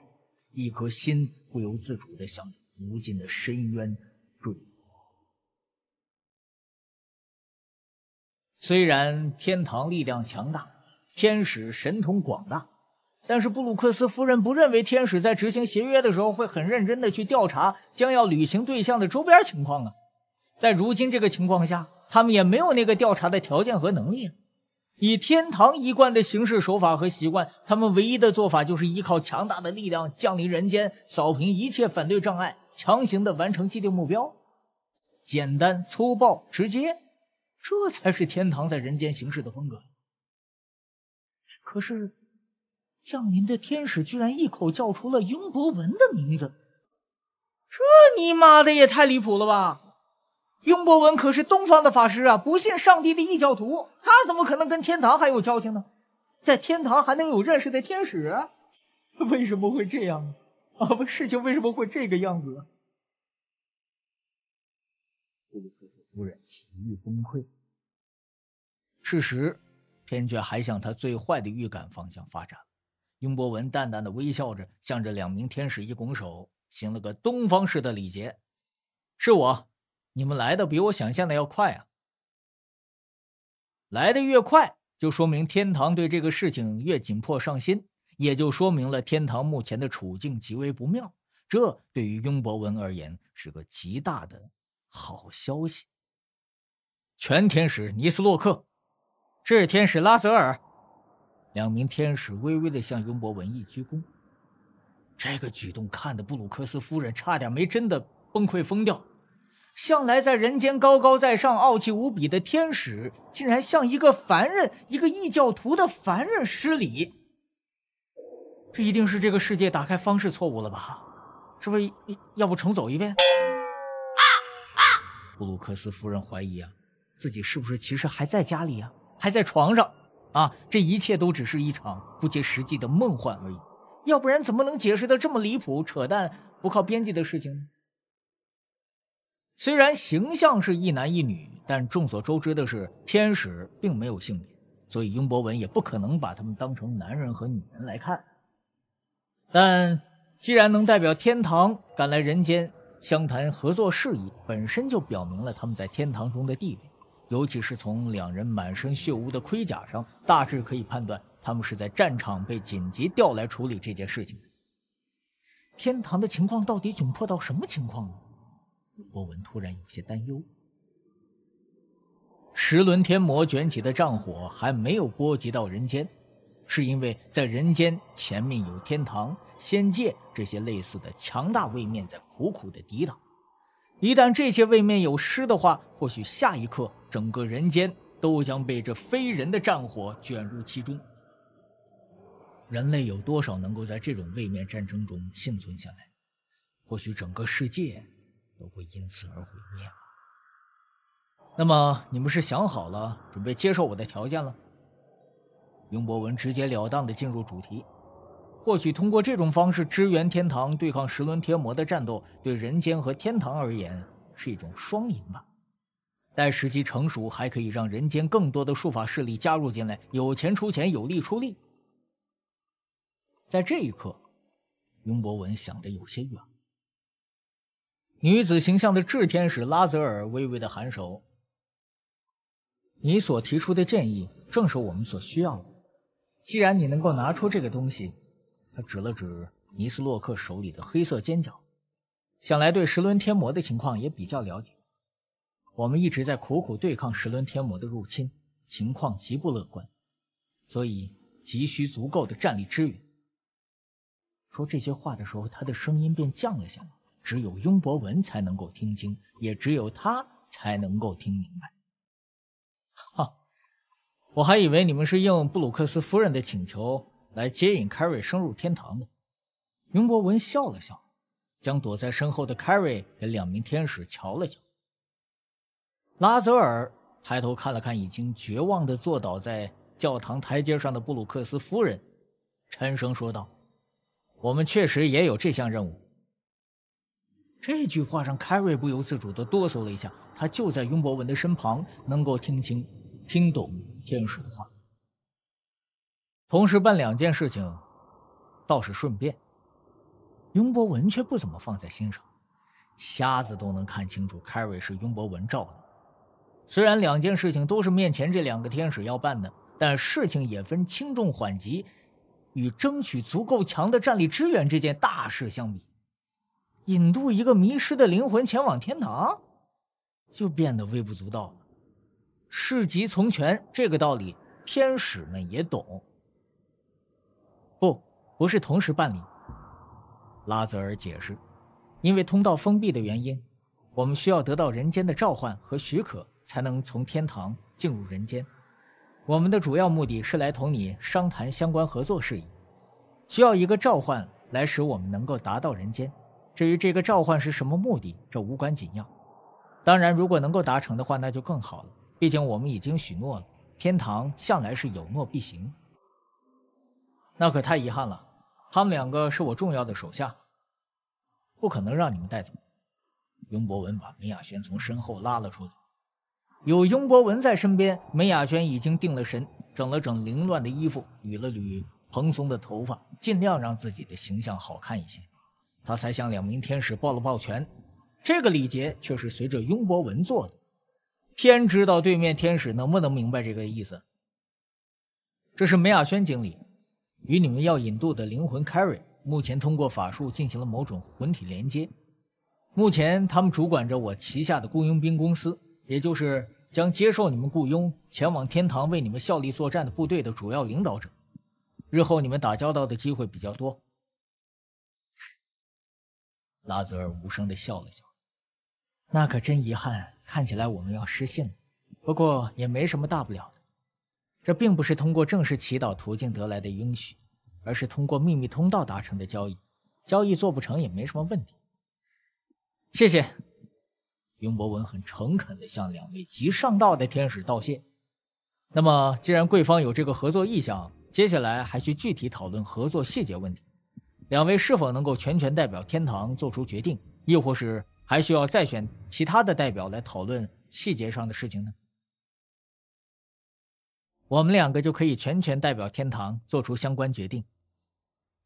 一颗心不由自主地向无尽的深渊。虽然天堂力量强大，天使神通广大，但是布鲁克斯夫人不认为天使在执行协约的时候会很认真的去调查将要履行对象的周边情况啊。在如今这个情况下，他们也没有那个调查的条件和能力。以天堂一贯的行事手法和习惯，他们唯一的做法就是依靠强大的力量降临人间，扫平一切反对障碍，强行的完成既定目标。简单、粗暴、直接。这才是天堂在人间行事的风格。可是，降临的天使居然一口叫出了雍博文的名字，这你妈的也太离谱了吧！雍博文可是东方的法师啊，不信上帝的异教徒，他怎么可能跟天堂还有交情呢？在天堂还能有认识的天使？为什么会这样啊？啊不，事情为什么会这个样子？突然，情绪崩溃。事实偏却还向他最坏的预感方向发展雍博文淡淡的微笑着，向着两名天使一拱手，行了个东方式的礼节：“是我，你们来的比我想象的要快啊！来的越快，就说明天堂对这个事情越紧迫上心，也就说明了天堂目前的处境极为不妙。这对于雍博文而言，是个极大的好消息。”全天使尼斯洛克，这天使拉泽尔，两名天使微微的向雍博文一鞠躬。这个举动看得布鲁克斯夫人差点没真的崩溃疯掉。向来在人间高高在上、傲气无比的天使，竟然向一个凡人、一个异教徒的凡人施礼。这一定是这个世界打开方式错误了吧？是不是？要不重走一遍？啊啊！布鲁克斯夫人怀疑啊。自己是不是其实还在家里呀？还在床上，啊，这一切都只是一场不切实际的梦幻而已。要不然怎么能解释的这么离谱、扯淡、不靠边际的事情呢？虽然形象是一男一女，但众所周知的是，天使并没有性别，所以雍博文也不可能把他们当成男人和女人来看。但既然能代表天堂赶来人间相谈合作事宜，本身就表明了他们在天堂中的地位。尤其是从两人满身血污的盔甲上，大致可以判断，他们是在战场被紧急调来处理这件事情天堂的情况到底窘迫到什么情况呢？博文突然有些担忧。十轮天魔卷起的战火还没有波及到人间，是因为在人间前面有天堂、仙界这些类似的强大位面在苦苦的抵挡。一旦这些位面有失的话，或许下一刻。整个人间都将被这非人的战火卷入其中。人类有多少能够在这种位面战争中幸存下来？或许整个世界都会因此而毁灭。那么，你们是想好了准备接受我的条件了？雍博文直截了当地进入主题。或许通过这种方式支援天堂对抗十轮天魔的战斗，对人间和天堂而言是一种双赢吧。待时机成熟，还可以让人间更多的术法势力加入进来，有钱出钱，有力出力。在这一刻，雍博文想的有些远。女子形象的炽天使拉泽尔微微的颔首：“你所提出的建议正是我们所需要的。既然你能够拿出这个东西，他指了指尼斯洛克手里的黑色尖角，想来对十轮天魔的情况也比较了解。”我们一直在苦苦对抗十轮天魔的入侵，情况极不乐观，所以急需足够的战力支援。说这些话的时候，他的声音便降了下来，只有雍博文才能够听清，也只有他才能够听明白。哈，我还以为你们是应布鲁克斯夫人的请求来接引凯瑞升入天堂的。雍博文笑了笑，将躲在身后的凯瑞给两名天使瞧了瞧。拉泽尔抬头看了看已经绝望地坐倒在教堂台阶上的布鲁克斯夫人，沉声说道：“我们确实也有这项任务。”这句话让凯瑞不由自主地哆嗦了一下。他就在雍博文的身旁，能够听清、听懂天使的话。同时办两件事情，倒是顺便。雍博文却不怎么放在心上。瞎子都能看清楚，凯瑞是雍博文召的。虽然两件事情都是面前这两个天使要办的，但事情也分轻重缓急。与争取足够强的战力支援这件大事相比，引渡一个迷失的灵魂前往天堂，就变得微不足道。了。事急从权这个道理，天使们也懂。不，不是同时办理。拉泽尔解释，因为通道封闭的原因，我们需要得到人间的召唤和许可。才能从天堂进入人间。我们的主要目的是来同你商谈相关合作事宜，需要一个召唤来使我们能够达到人间。至于这个召唤是什么目的，这无关紧要。当然，如果能够达成的话，那就更好了。毕竟我们已经许诺了，天堂向来是有诺必行。那可太遗憾了，他们两个是我重要的手下，不可能让你们带走。雍博文把明雅轩从身后拉了出来。有雍博文在身边，梅雅轩已经定了神，整了整凌乱的衣服，捋了捋蓬松的头发，尽量让自己的形象好看一些。他才向两名天使抱了抱拳，这个礼节却是随着雍博文做的。天知道对面天使能不能明白这个意思。这是梅雅轩经理，与你们要引渡的灵魂 Carry，目前通过法术进行了某种魂体连接。目前他们主管着我旗下的雇佣兵公司。也就是将接受你们雇佣，前往天堂为你们效力作战的部队的主要领导者，日后你们打交道的机会比较多。拉泽尔无声的笑了笑，那可真遗憾，看起来我们要失信了。不过也没什么大不了的，这并不是通过正式祈祷途径得来的允许，而是通过秘密通道达成的交易。交易做不成也没什么问题。谢谢。雍博文很诚恳地向两位极上道的天使道谢。那么，既然贵方有这个合作意向，接下来还需具体讨论合作细节问题。两位是否能够全权代表天堂做出决定，亦或是还需要再选其他的代表来讨论细节上的事情呢？我们两个就可以全权代表天堂做出相关决定。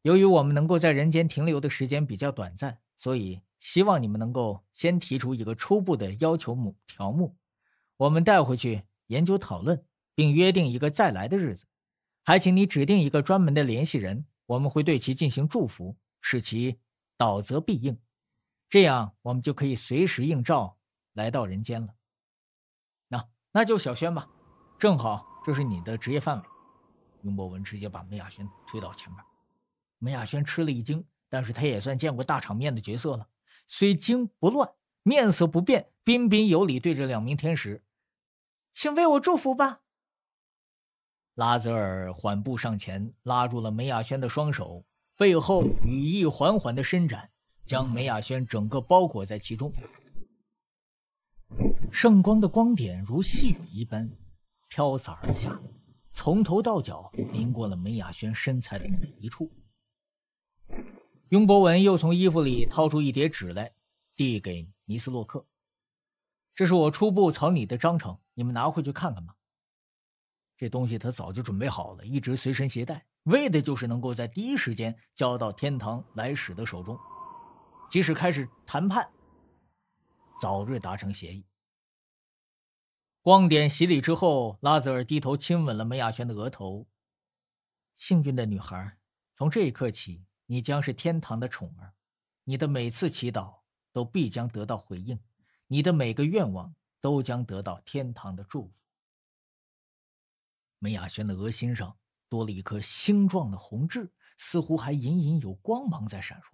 由于我们能够在人间停留的时间比较短暂，所以。希望你们能够先提出一个初步的要求条目，我们带回去研究讨论，并约定一个再来的日子。还请你指定一个专门的联系人，我们会对其进行祝福，使其倒则必应，这样我们就可以随时应召来到人间了。那那就小轩吧，正好这是你的职业范围。雍博文直接把梅亚轩推到前面，梅亚轩吃了一惊，但是他也算见过大场面的角色了。虽惊不乱，面色不变，彬彬有礼，对着两名天使：“请为我祝福吧。”拉泽尔缓步上前，拉住了梅雅轩的双手，背后羽翼缓缓的伸展，将梅雅轩整个包裹在其中。圣光的光点如细雨一般飘洒而下，从头到脚淋过了梅雅轩身材的每一处。雍博文又从衣服里掏出一叠纸来，递给尼斯洛克：“这是我初步草拟的章程，你们拿回去看看吧。”这东西他早就准备好了，一直随身携带，为的就是能够在第一时间交到天堂来使的手中，即使开始谈判，早日达成协议。光点洗礼之后，拉泽尔低头亲吻了梅亚轩的额头。幸运的女孩，从这一刻起。你将是天堂的宠儿，你的每次祈祷都必将得到回应，你的每个愿望都将得到天堂的祝福。梅雅轩的额心上多了一颗星状的红痣，似乎还隐隐有光芒在闪烁。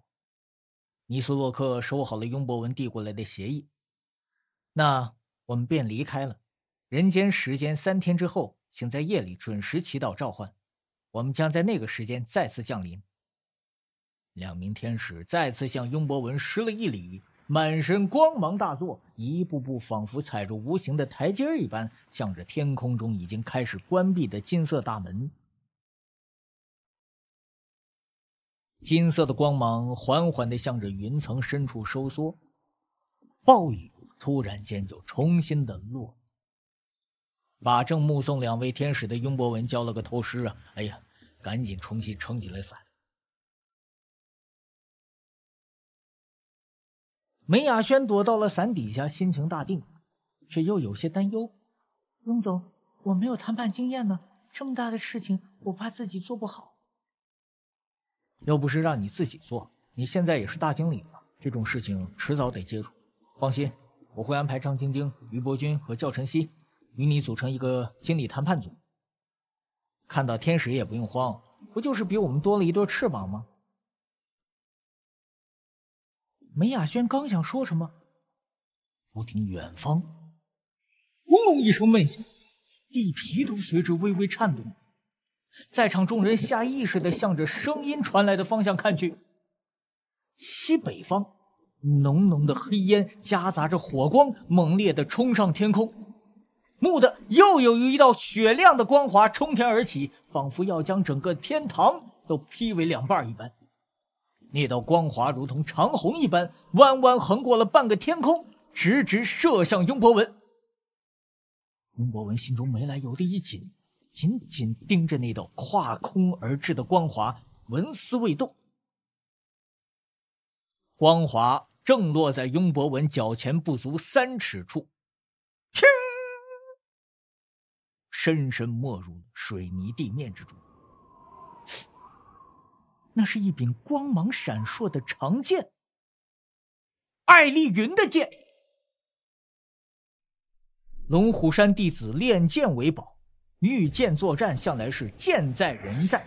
尼苏洛克收好了雍博文递过来的协议，那我们便离开了。人间时间三天之后，请在夜里准时祈祷召唤，我们将在那个时间再次降临。两名天使再次向雍博文施了一礼，满身光芒大作，一步步仿佛踩着无形的台阶一般，向着天空中已经开始关闭的金色大门。金色的光芒缓缓的向着云层深处收缩，暴雨突然间就重新的落把正目送两位天使的雍博文交了个头师啊，哎呀，赶紧重新撑起来伞。梅雅轩躲到了伞底下，心情大定，却又有些担忧。雍总，我没有谈判经验呢，这么大的事情，我怕自己做不好。要不是让你自己做，你现在也是大经理了，这种事情迟早得接触。放心，我会安排张晶晶、于伯君和赵晨曦与你组成一个经理谈判组。看到天使也不用慌，不就是比我们多了一对翅膀吗？梅雅轩刚想说什么，忽听远方轰隆一声闷响，地皮都随之微微颤动。在场众人下意识的向着声音传来的方向看去，西北方，浓浓的黑烟夹杂着火光，猛烈的冲上天空。蓦地，又有一道雪亮的光华冲天而起，仿佛要将整个天堂都劈为两半一般。那道光华如同长虹一般，弯弯横过了半个天空，直直射向雍博文。雍博文心中没来由的一紧，紧紧盯着那道跨空而至的光华，纹丝未动。光华正落在雍博文脚前不足三尺处，深深没入水泥地面之中。那是一柄光芒闪烁的长剑，艾丽云的剑。龙虎山弟子练剑为宝，御剑作战向来是剑在人在。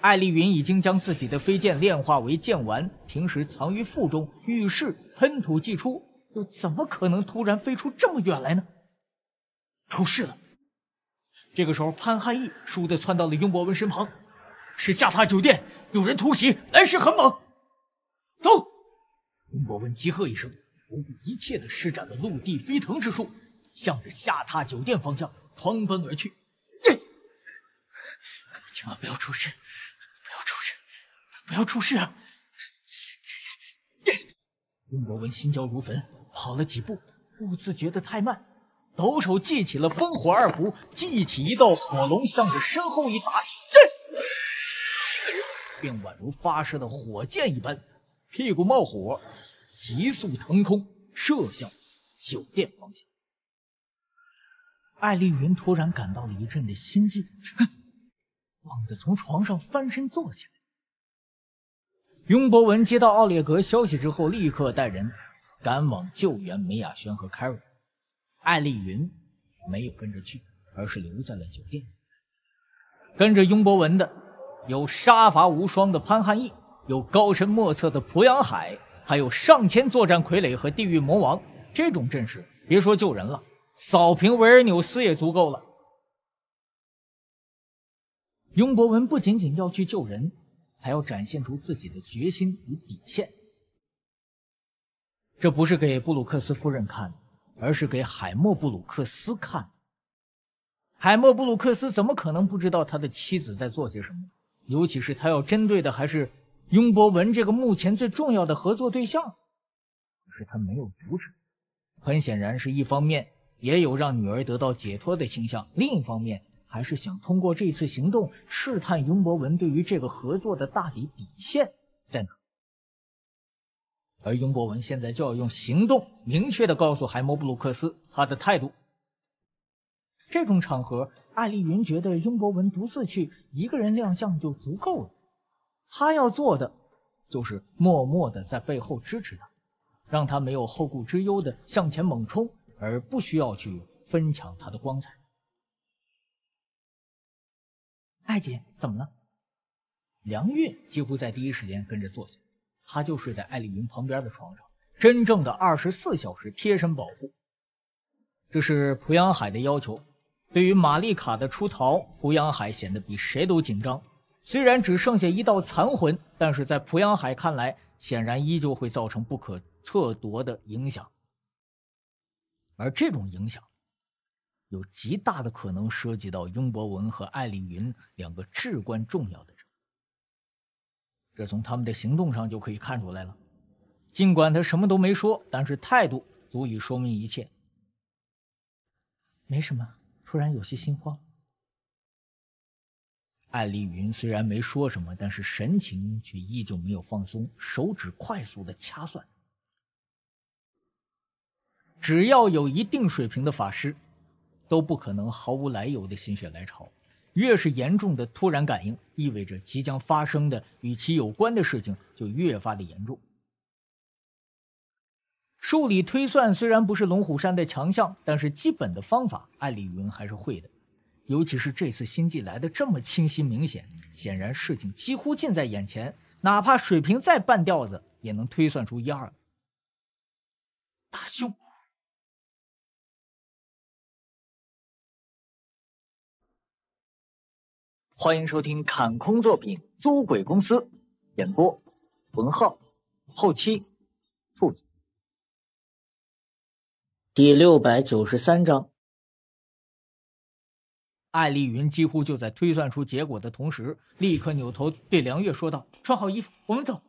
艾丽云已经将自己的飞剑炼化为剑丸，平时藏于腹中，遇事喷吐即出，又怎么可能突然飞出这么远来呢？出事了！这个时候，潘汉义倏地窜到了雍博文身旁，是下榻酒店。有人突袭，来势很猛。走！温国文急喝一声，不顾一切的施展了陆地飞腾之术，向着下榻酒店方向狂奔而去。这，千万不要出事！不要出事！不要出事啊！这，温国文心焦如焚，跑了几步，不自觉的太慢，抖手祭起了烽火二符，祭起一道火龙，向着身后一打。这。便宛如发射的火箭一般，屁股冒火，急速腾空，射向酒店方向。艾丽云突然感到了一阵的心悸，猛地从床上翻身坐起来。雍博文接到奥列格消息之后，立刻带人赶往救援梅亚轩和凯瑞。艾丽云没有跟着去，而是留在了酒店。跟着雍博文的。有杀伐无双的潘汉义，有高深莫测的濮阳海，还有上千作战傀儡和地狱魔王，这种阵势，别说救人了，扫平维尔纽斯也足够了。雍博文不仅仅要去救人，还要展现出自己的决心与底线。这不是给布鲁克斯夫人看，而是给海默布鲁克斯看。海默布鲁克斯怎么可能不知道他的妻子在做些什么？尤其是他要针对的还是雍博文这个目前最重要的合作对象，可是他没有阻止。很显然，是一方面也有让女儿得到解脱的倾向，另一方面还是想通过这次行动试探雍博文对于这个合作的大底底线在哪。而雍博文现在就要用行动明确的告诉海默布鲁克斯他的态度。这种场合。艾丽云觉得雍博文独自去，一个人亮相就足够了。他要做的就是默默的在背后支持他，让他没有后顾之忧的向前猛冲，而不需要去分抢他的光彩。艾姐，怎么了？梁月几乎在第一时间跟着坐下，他就睡在艾丽云旁边的床上，真正的二十四小时贴身保护，这是濮阳海的要求。对于玛丽卡的出逃，濮阳海显得比谁都紧张。虽然只剩下一道残魂，但是在濮阳海看来，显然依旧会造成不可测夺的影响。而这种影响，有极大的可能涉及到雍博文和艾丽云两个至关重要的人。这从他们的行动上就可以看出来了。尽管他什么都没说，但是态度足以说明一切。没什么。突然有些心慌，艾丽云虽然没说什么，但是神情却依旧没有放松，手指快速的掐算。只要有一定水平的法师，都不可能毫无来由的心血来潮。越是严重的突然感应，意味着即将发生的与其有关的事情就越发的严重。数理推算虽然不是龙虎山的强项，但是基本的方法艾丽云还是会的。尤其是这次新季来的这么清晰明显，显然事情几乎近在眼前，哪怕水平再半吊子，也能推算出一二大修，欢迎收听《砍空作品租鬼公司》，演播：文浩，后期：兔子。第六百九十三章，艾丽云几乎就在推算出结果的同时，立刻扭头对梁月说道：“穿好衣服，我们走。”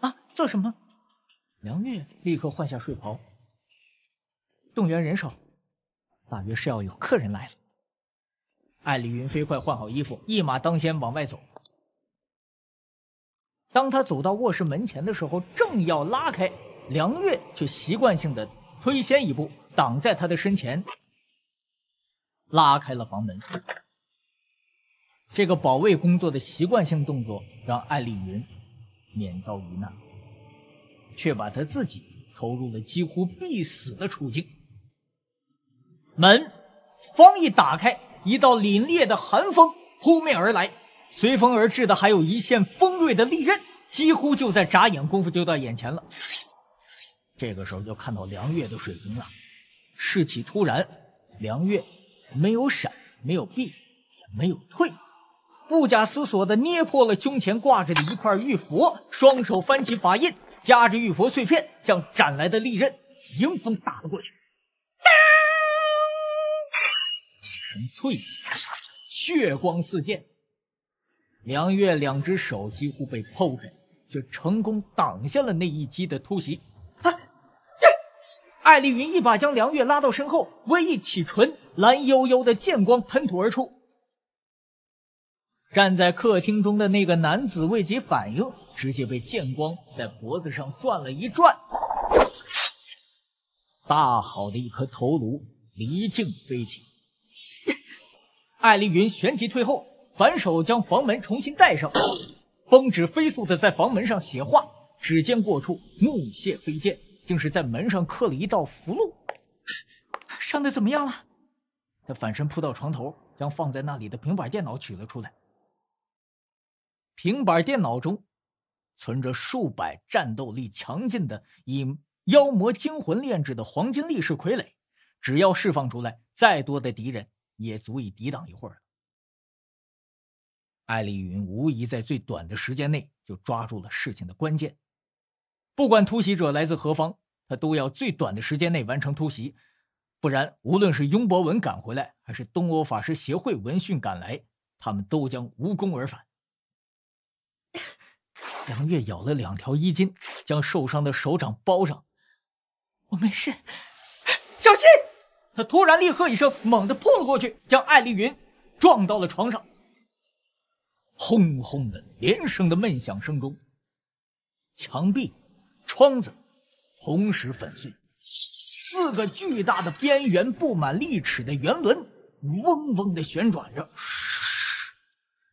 啊，做什么？梁月立刻换下睡袍，动员人手，大约是要有客人来了。艾丽云飞快换好衣服，一马当先往外走。当他走到卧室门前的时候，正要拉开，梁月却习惯性的。推先一步，挡在他的身前，拉开了房门。这个保卫工作的习惯性动作，让艾丽云免遭遇难，却把她自己投入了几乎必死的处境。门方一打开，一道凛冽的寒风扑面而来，随风而至的还有一线锋锐的利刃，几乎就在眨眼功夫就到眼前了。这个时候就看到梁月的水平了，士气突然，梁月没有闪，没有避，也没有退，不假思索的捏破了胸前挂着的一块玉佛，双手翻起法印，夹着玉佛碎片，向斩来的利刃，迎风打了过去。当一声脆响，血光四溅，梁月两只手几乎被剖开，却成功挡下了那一击的突袭。艾丽云一把将梁月拉到身后，微一启唇，蓝幽幽的剑光喷吐而出。站在客厅中的那个男子未及反应，直接被剑光在脖子上转了一转，大好的一颗头颅离镜飞起。艾丽云旋即退后，反手将房门重新带上，[coughs] 绷指飞速的在房门上写画，指尖过处木屑飞溅。竟是在门上刻了一道符箓。伤的怎么样了？他反身扑到床头，将放在那里的平板电脑取了出来。平板电脑中存着数百战斗力强劲的以妖魔精魂炼制的黄金力士傀儡，只要释放出来，再多的敌人也足以抵挡一会儿。艾丽云无疑在最短的时间内就抓住了事情的关键。不管突袭者来自何方，他都要最短的时间内完成突袭，不然无论是雍博文赶回来，还是东欧法师协会闻讯赶来，他们都将无功而返。[laughs] 杨月咬了两条衣襟，将受伤的手掌包上。我没事，小心！他突然厉喝一声，猛地扑了过去，将艾丽云撞到了床上。轰轰的连声的闷响声中，墙壁。窗子同时粉碎，四个巨大的、边缘布满利齿的圆轮嗡嗡的旋转着，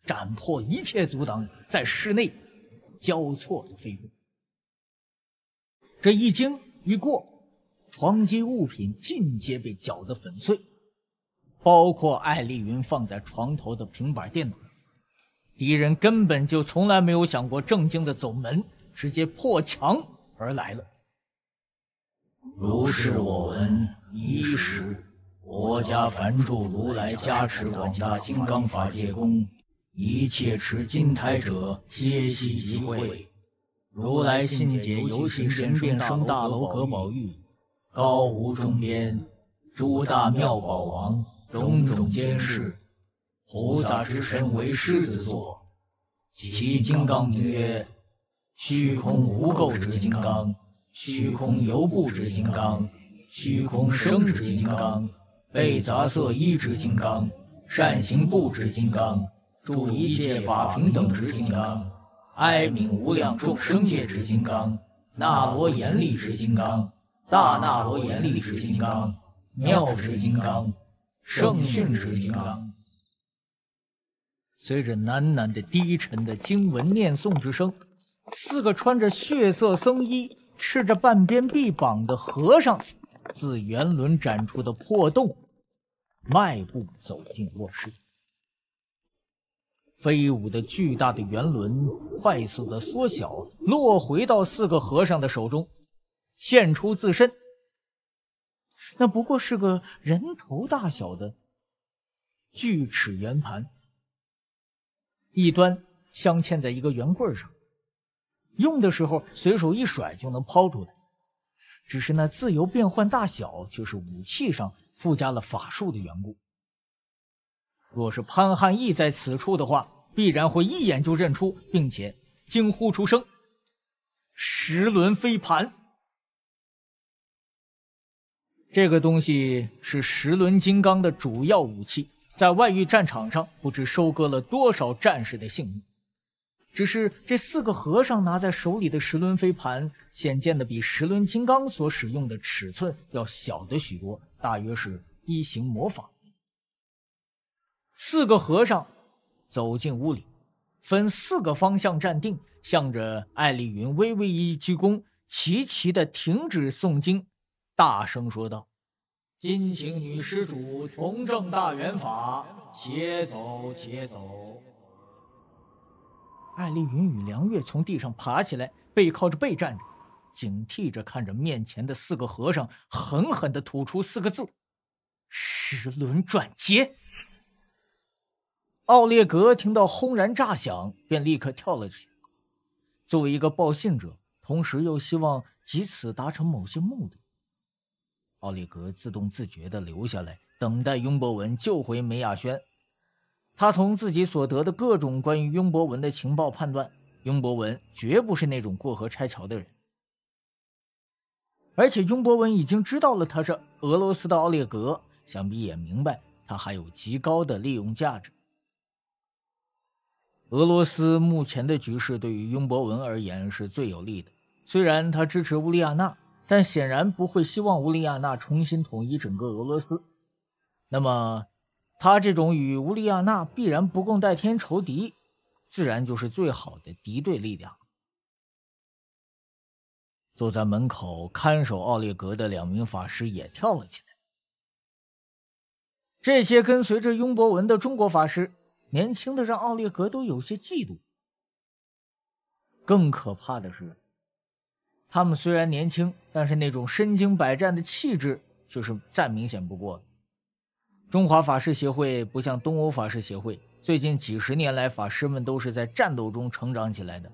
斩破一切阻挡，在室内交错的飞过。这一惊一过，床击物品尽皆被搅得粉碎，包括艾丽云放在床头的平板电脑。敌人根本就从来没有想过正经的走门，直接破墙。而来了。如是我闻一时，佛家凡住如来加持广大金刚法界功，一切持金胎者皆悉集会。如来信解游行神通，大楼宝玉，高无中边，诸大妙宝王种种监视，菩萨之身为狮子座，其金刚名曰。虚空无垢之金刚，虚空由布之金刚，虚空生之金刚，被杂色依之金刚，善行布之金刚，助一切法平等之金刚，哀悯无量众生界之金刚，那罗严力之金刚，大那罗严力之金刚，妙之金刚，圣讯之金刚。随着喃喃的低沉的经文念诵之声。四个穿着血色僧衣、赤着半边臂膀的和尚，自圆轮展出的破洞，迈步走进卧室。飞舞的巨大的圆轮快速的缩小，落回到四个和尚的手中，现出自身。那不过是个人头大小的锯齿圆盘，一端镶嵌在一个圆棍上。用的时候随手一甩就能抛出来，只是那自由变换大小却是武器上附加了法术的缘故。若是潘汉义在此处的话，必然会一眼就认出，并且惊呼出声：“十轮飞盘。”这个东西是十轮金刚的主要武器，在外域战场上不知收割了多少战士的性命。只是这四个和尚拿在手里的石轮飞盘，显见的比石轮金刚所使用的尺寸要小的许多，大约是一行模仿。四个和尚走进屋里，分四个方向站定，向着艾丽云微微一鞠躬，齐齐的停止诵经，大声说道：“今请女施主同正大圆法，且走且走。”艾丽云与梁月从地上爬起来，背靠着背站着，警惕着看着面前的四个和尚，狠狠的吐出四个字：“十轮转劫。”奥列格听到轰然炸响，便立刻跳了起来。作为一个报信者，同时又希望藉此达成某些目的，奥列格自动自觉地留下来，等待雍博文救回梅亚轩。他从自己所得的各种关于雍博文的情报判断，雍博文绝不是那种过河拆桥的人。而且，雍博文已经知道了他是俄罗斯的奥列格，想必也明白他还有极高的利用价值。俄罗斯目前的局势对于雍博文而言是最有利的。虽然他支持乌利亚娜，但显然不会希望乌利亚娜重新统一整个俄罗斯。那么？他这种与乌利亚娜必然不共戴天仇敌，自然就是最好的敌对力量。坐在门口看守奥列格的两名法师也跳了起来。这些跟随着雍博文的中国法师，年轻的让奥列格都有些嫉妒。更可怕的是，他们虽然年轻，但是那种身经百战的气质却是再明显不过了。中华法师协会不像东欧法师协会，最近几十年来，法师们都是在战斗中成长起来的。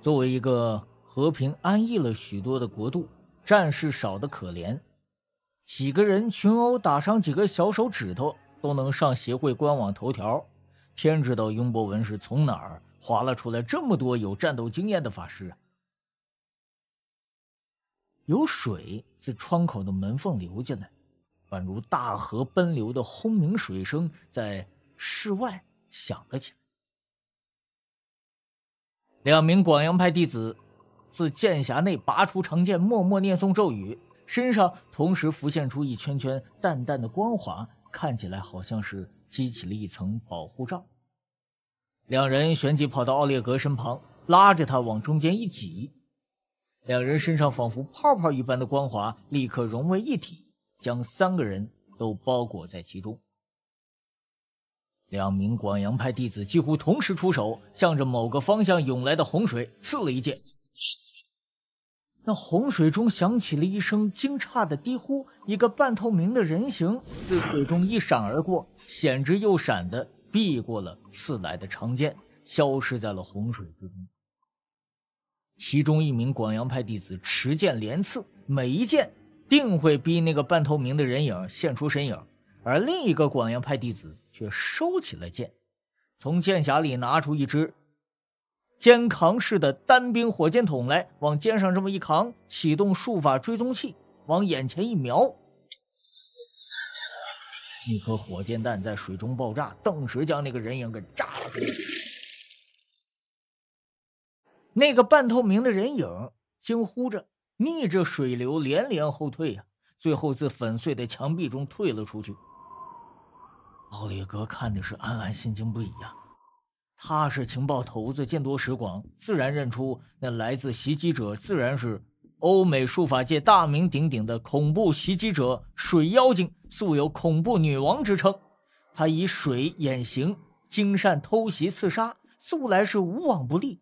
作为一个和平安逸了许多的国度，战事少得可怜，几个人群殴打伤几个小手指头都能上协会官网头条。天知道雍博文是从哪儿划拉出来这么多有战斗经验的法师啊！有水自窗口的门缝流进来。宛如大河奔流的轰鸣水声在室外响了起来。两名广阳派弟子自剑匣内拔出长剑，默默念诵咒语，身上同时浮现出一圈圈淡淡的光华，看起来好像是激起了一层保护罩。两人旋即跑到奥列格身旁，拉着他往中间一挤，两人身上仿佛泡泡一般的光华立刻融为一体。将三个人都包裹在其中，两名广阳派弟子几乎同时出手，向着某个方向涌来的洪水刺了一剑。那洪水中响起了一声惊诧的低呼，一个半透明的人形自水中一闪而过，险之又闪的避过了刺来的长剑，消失在了洪水之中。其中一名广阳派弟子持剑连刺，每一剑。定会逼那个半透明的人影现出身影，而另一个广阳派弟子却收起了剑，从剑匣里拿出一支肩扛式的单兵火箭筒来，往肩上这么一扛，启动术法追踪器，往眼前一瞄，一颗火箭弹在水中爆炸，顿时将那个人影给炸了出来。那个半透明的人影惊呼着。逆着水流连连后退呀，最后自粉碎的墙壁中退了出去。奥利格看的是暗暗心惊不已呀。他是情报头子，见多识广，自然认出那来自袭击者自然是欧美术法界大名鼎鼎的恐怖袭击者水妖精，素有“恐怖女王”之称。他以水掩形，精善偷袭刺杀，素来是无往不利。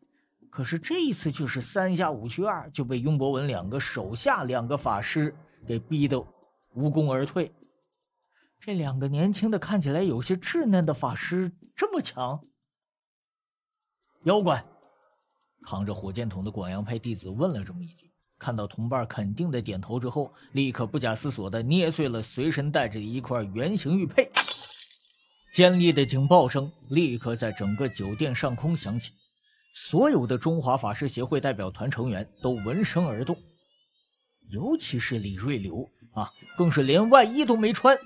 可是这一次却是三下五去二就被雍博文两个手下两个法师给逼得无功而退。这两个年轻的看起来有些稚嫩的法师这么强？妖怪！扛着火箭筒的广阳派弟子问了这么一句，看到同伴肯定的点头之后，立刻不假思索的捏碎了随身带着的一块圆形玉佩。尖利的警报声立刻在整个酒店上空响起。所有的中华法师协会代表团成员都闻声而动，尤其是李瑞流啊，更是连外衣都没穿，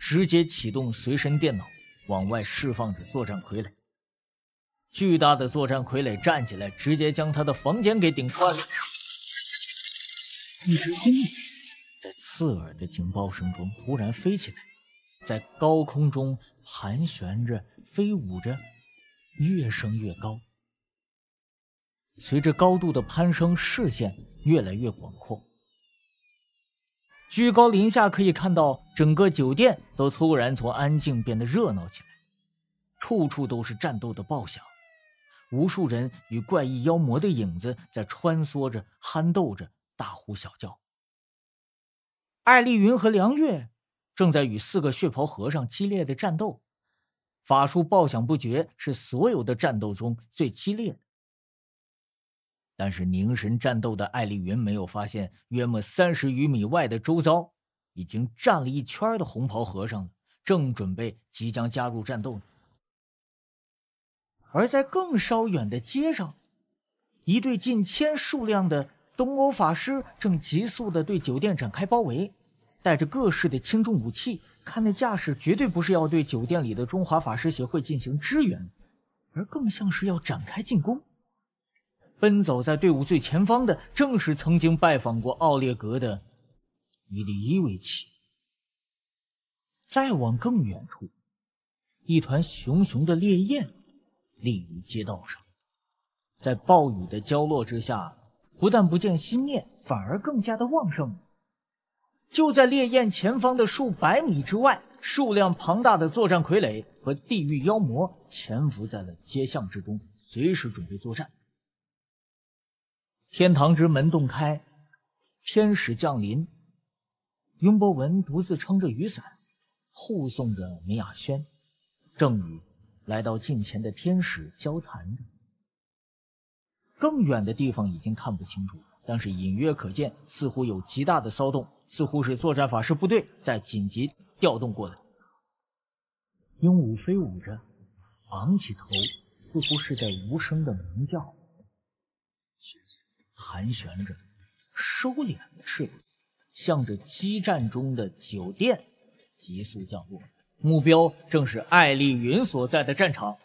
直接启动随身电脑，往外释放着作战傀儡。巨大的作战傀儡站起来，直接将他的房间给顶穿了。一只鹰在刺耳的警报声中突然飞起来，在高空中盘旋着、飞舞着，越升越高。随着高度的攀升，视线越来越广阔。居高临下，可以看到整个酒店都突然从安静变得热闹起来，处处都是战斗的爆响，无数人与怪异妖魔的影子在穿梭着、憨斗着、大呼小叫。艾丽云和梁月正在与四个血袍和尚激烈的战斗，法术爆响不绝，是所有的战斗中最激烈的。但是凝神战斗的艾丽云没有发现，约莫三十余米外的周遭已经站了一圈的红袍和尚了，正准备即将加入战斗呢。而在更稍远的街上，一队近千数量的东欧法师正急速的对酒店展开包围，带着各式的轻重武器，看那架势，绝对不是要对酒店里的中华法师协会进行支援，而更像是要展开进攻。奔走在队伍最前方的，正是曾经拜访过奥列格的伊利伊维奇。再往更远处，一团熊熊的烈焰立于街道上，在暴雨的浇落之下，不但不见熄灭，反而更加的旺盛。就在烈焰前方的数百米之外，数量庞大的作战傀儡和地狱妖魔潜伏在了街巷之中，随时准备作战。天堂之门洞开，天使降临。雍博文独自撑着雨伞，护送着米亚轩，正与来到近前的天使交谈着。更远的地方已经看不清楚，但是隐约可见，似乎有极大的骚动，似乎是作战法师部队在紧急调动过来。鹦鹉飞舞着，昂起头，似乎是在无声的鸣叫。盘旋着，收敛了翅膀，向着激战中的酒店急速降落，目标正是艾丽云所在的战场。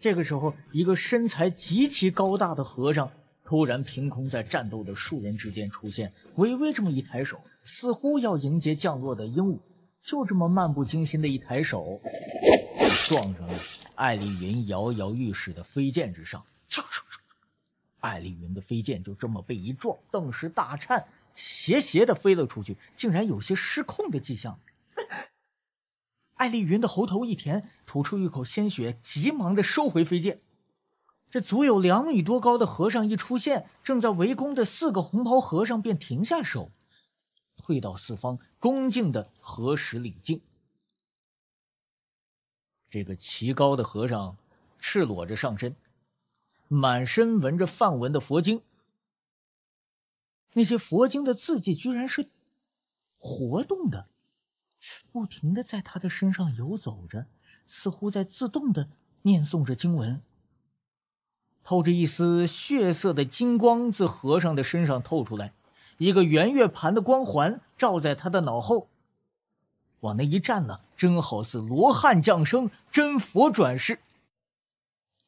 这个时候，一个身材极其高大的和尚突然凭空在战斗的数人之间出现，微微这么一抬手，似乎要迎接降落的鹦鹉，就这么漫不经心的一抬手，撞上了艾丽云摇摇欲坠的飞剑之上。艾丽云的飞剑就这么被一撞，顿时大颤，斜斜的飞了出去，竟然有些失控的迹象。艾丽云的喉头一甜，吐出一口鲜血，急忙的收回飞剑。这足有两米多高的和尚一出现，正在围攻的四个红袍和尚便停下手，退到四方，恭敬的合十礼敬。这个奇高的和尚，赤裸着上身。满身纹着梵文的佛经，那些佛经的字迹居然是活动的，不停的在他的身上游走着，似乎在自动的念诵着经文。透着一丝血色的金光自和尚的身上透出来，一个圆月盘的光环照在他的脑后，往那一站呢，真好似罗汉降生，真佛转世。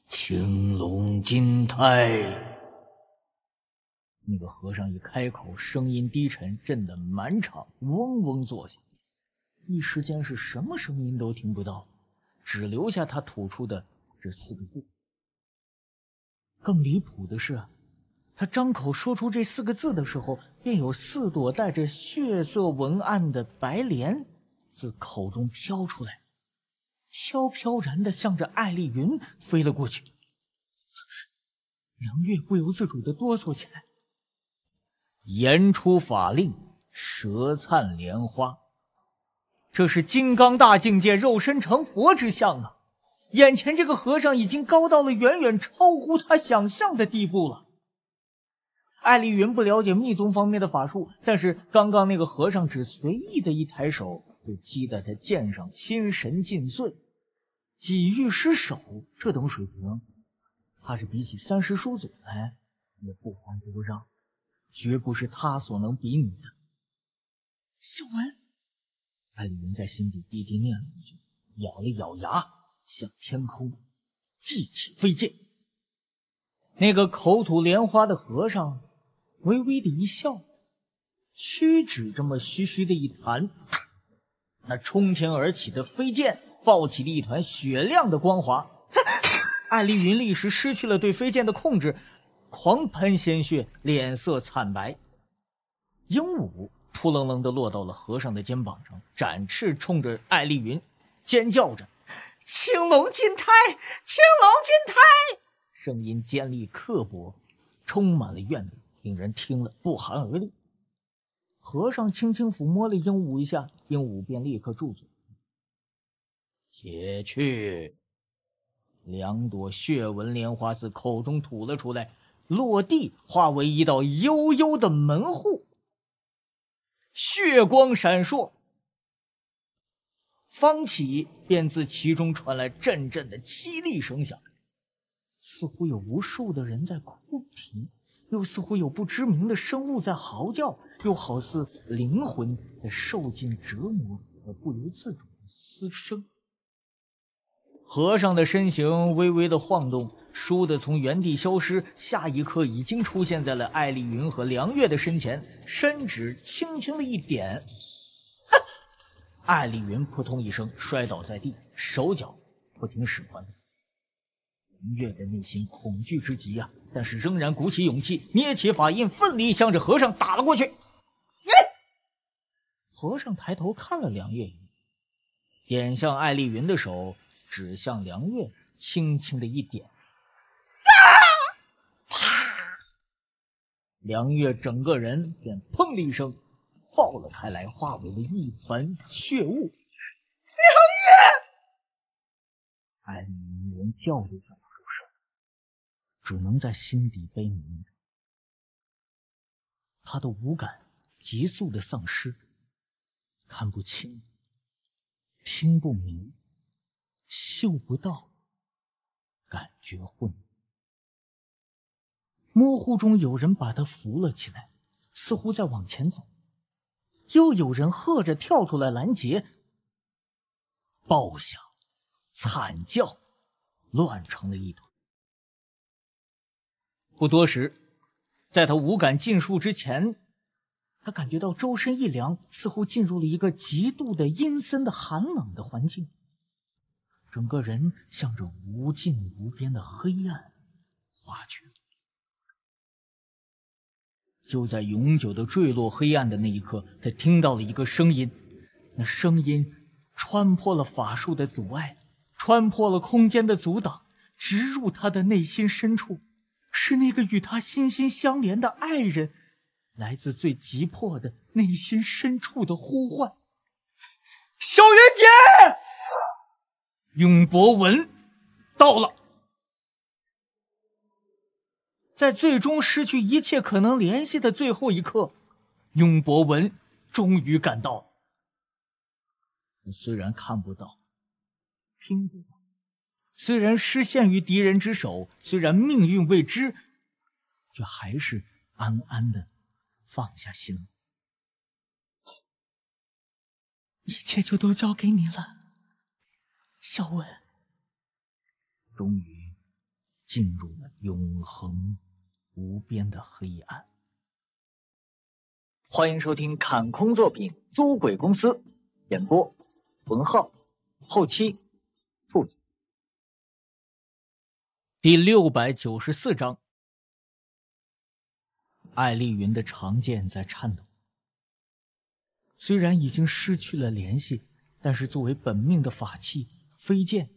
青龙金胎。那个和尚一开口，声音低沉，震得满场嗡嗡作响，一时间是什么声音都听不到，只留下他吐出的这四个字。更离谱的是，他张口说出这四个字的时候，便有四朵带着血色纹案的白莲自口中飘出来。飘飘然的向着艾丽云飞了过去，梁月不由自主的哆嗦起来。言出法令，舌灿莲花，这是金刚大境界肉身成佛之相啊！眼前这个和尚已经高到了远远超乎他想象的地步了。艾丽云不了解密宗方面的法术，但是刚刚那个和尚只随意的一抬手，就击得他剑上心神尽碎。几欲失手，这等水平，怕是比起三师叔祖来也不遑多让，绝不是他所能比拟的。小文，艾云在心底低低念了一句，咬了咬牙，向天空祭起飞剑。那个口吐莲花的和尚微微的一笑，屈指这么虚虚的一弹，那冲天而起的飞剑。爆起了一团雪亮的光华，艾丽云立时失去了对飞剑的控制，狂喷鲜血，脸色惨白。鹦鹉扑棱棱地落到了和尚的肩膀上，展翅冲着艾丽云尖叫着：“青龙金胎，青龙金胎！”声音尖利刻薄，充满了怨毒，令人听了不寒而栗。和尚轻轻抚摸了鹦鹉一下，鹦鹉便立刻住嘴。别去。两朵血纹莲花自口中吐了出来，落地化为一道幽幽的门户，血光闪烁，方起便自其中传来阵阵的凄厉声响，似乎有无数的人在哭啼，又似乎有不知名的生物在嚎叫，又好似灵魂在受尽折磨而不由自主的嘶声。和尚的身形微微的晃动，倏地从原地消失，下一刻已经出现在了艾丽云和梁月的身前，伸指轻轻的一点，艾丽云扑通一声摔倒在地，手脚不听使唤。梁月的内心恐惧之极啊，但是仍然鼓起勇气，捏起法印，奋力向着和尚打了过去。和尚抬头看了梁月一眼，点向艾丽云的手。指向梁月，轻轻的一点，啪！梁月整个人便砰的一声爆了开来，化为了一团血雾。梁月，安妮连叫都叫不出声，只能在心底悲鸣。他的五感急速的丧失，看不清，听不明。嗅不到，感觉混模糊中，有人把他扶了起来，似乎在往前走。又有人喝着跳出来拦截，爆响，惨叫，乱成了一团。不多时，在他五感尽数之前，他感觉到周身一凉，似乎进入了一个极度的阴森的寒冷的环境。整个人向着无尽无边的黑暗挖去。就在永久的坠落黑暗的那一刻，他听到了一个声音，那声音穿破了法术的阻碍，穿破了空间的阻挡，直入他的内心深处。是那个与他心心相连的爱人，来自最急迫的内心深处的呼唤：“小云姐。”永博文到了，在最终失去一切可能联系的最后一刻，永博文终于赶到。虽然看不到，听不到，虽然失陷于敌人之手，虽然命运未知，却还是安安的放下心了。一切就都交给你了。小文终于进入了永恒无边的黑暗。欢迎收听《砍空作品租鬼公司》，演播：文浩，后期：兔子。第六百九十四章，艾丽云的长剑在颤抖。虽然已经失去了联系，但是作为本命的法器。飞剑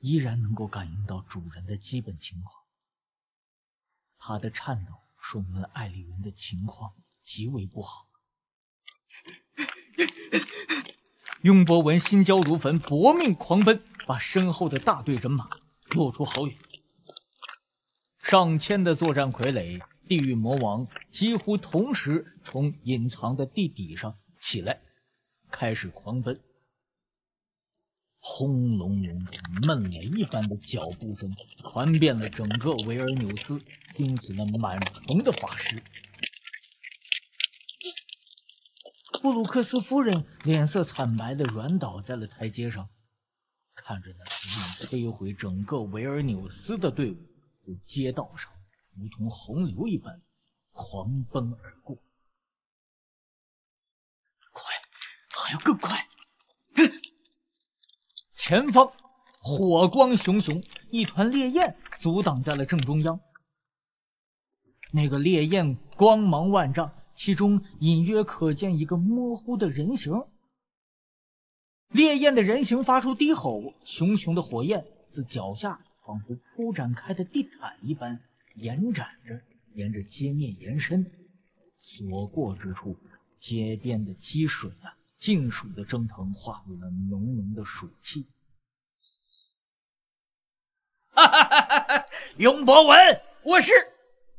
依然能够感应到主人的基本情况，他的颤抖说明了艾丽云的情况极为不好。雍博文心焦如焚，搏命狂奔，把身后的大队人马落出好远。上千的作战傀儡，地狱魔王几乎同时从隐藏的地底上起来，开始狂奔。轰隆隆，闷雷一般的脚步声传遍了整个维尔纽斯，惊醒了满城的法师。布鲁克斯夫人脸色惨白的软倒在了台阶上，看着那一路摧毁整个维尔纽斯的队伍，在街道上如同洪流一般狂奔而过，快，还要更快！哎。前方，火光熊熊，一团烈焰阻挡在了正中央。那个烈焰光芒万丈，其中隐约可见一个模糊的人形。烈焰的人形发出低吼，熊熊的火焰自脚下仿佛铺展开的地毯一般延展着，沿着街面延伸，所过之处，街边的积水啊。尽属的蒸腾化为了浓浓的水汽。哈，哈哈哈！雍博文，我是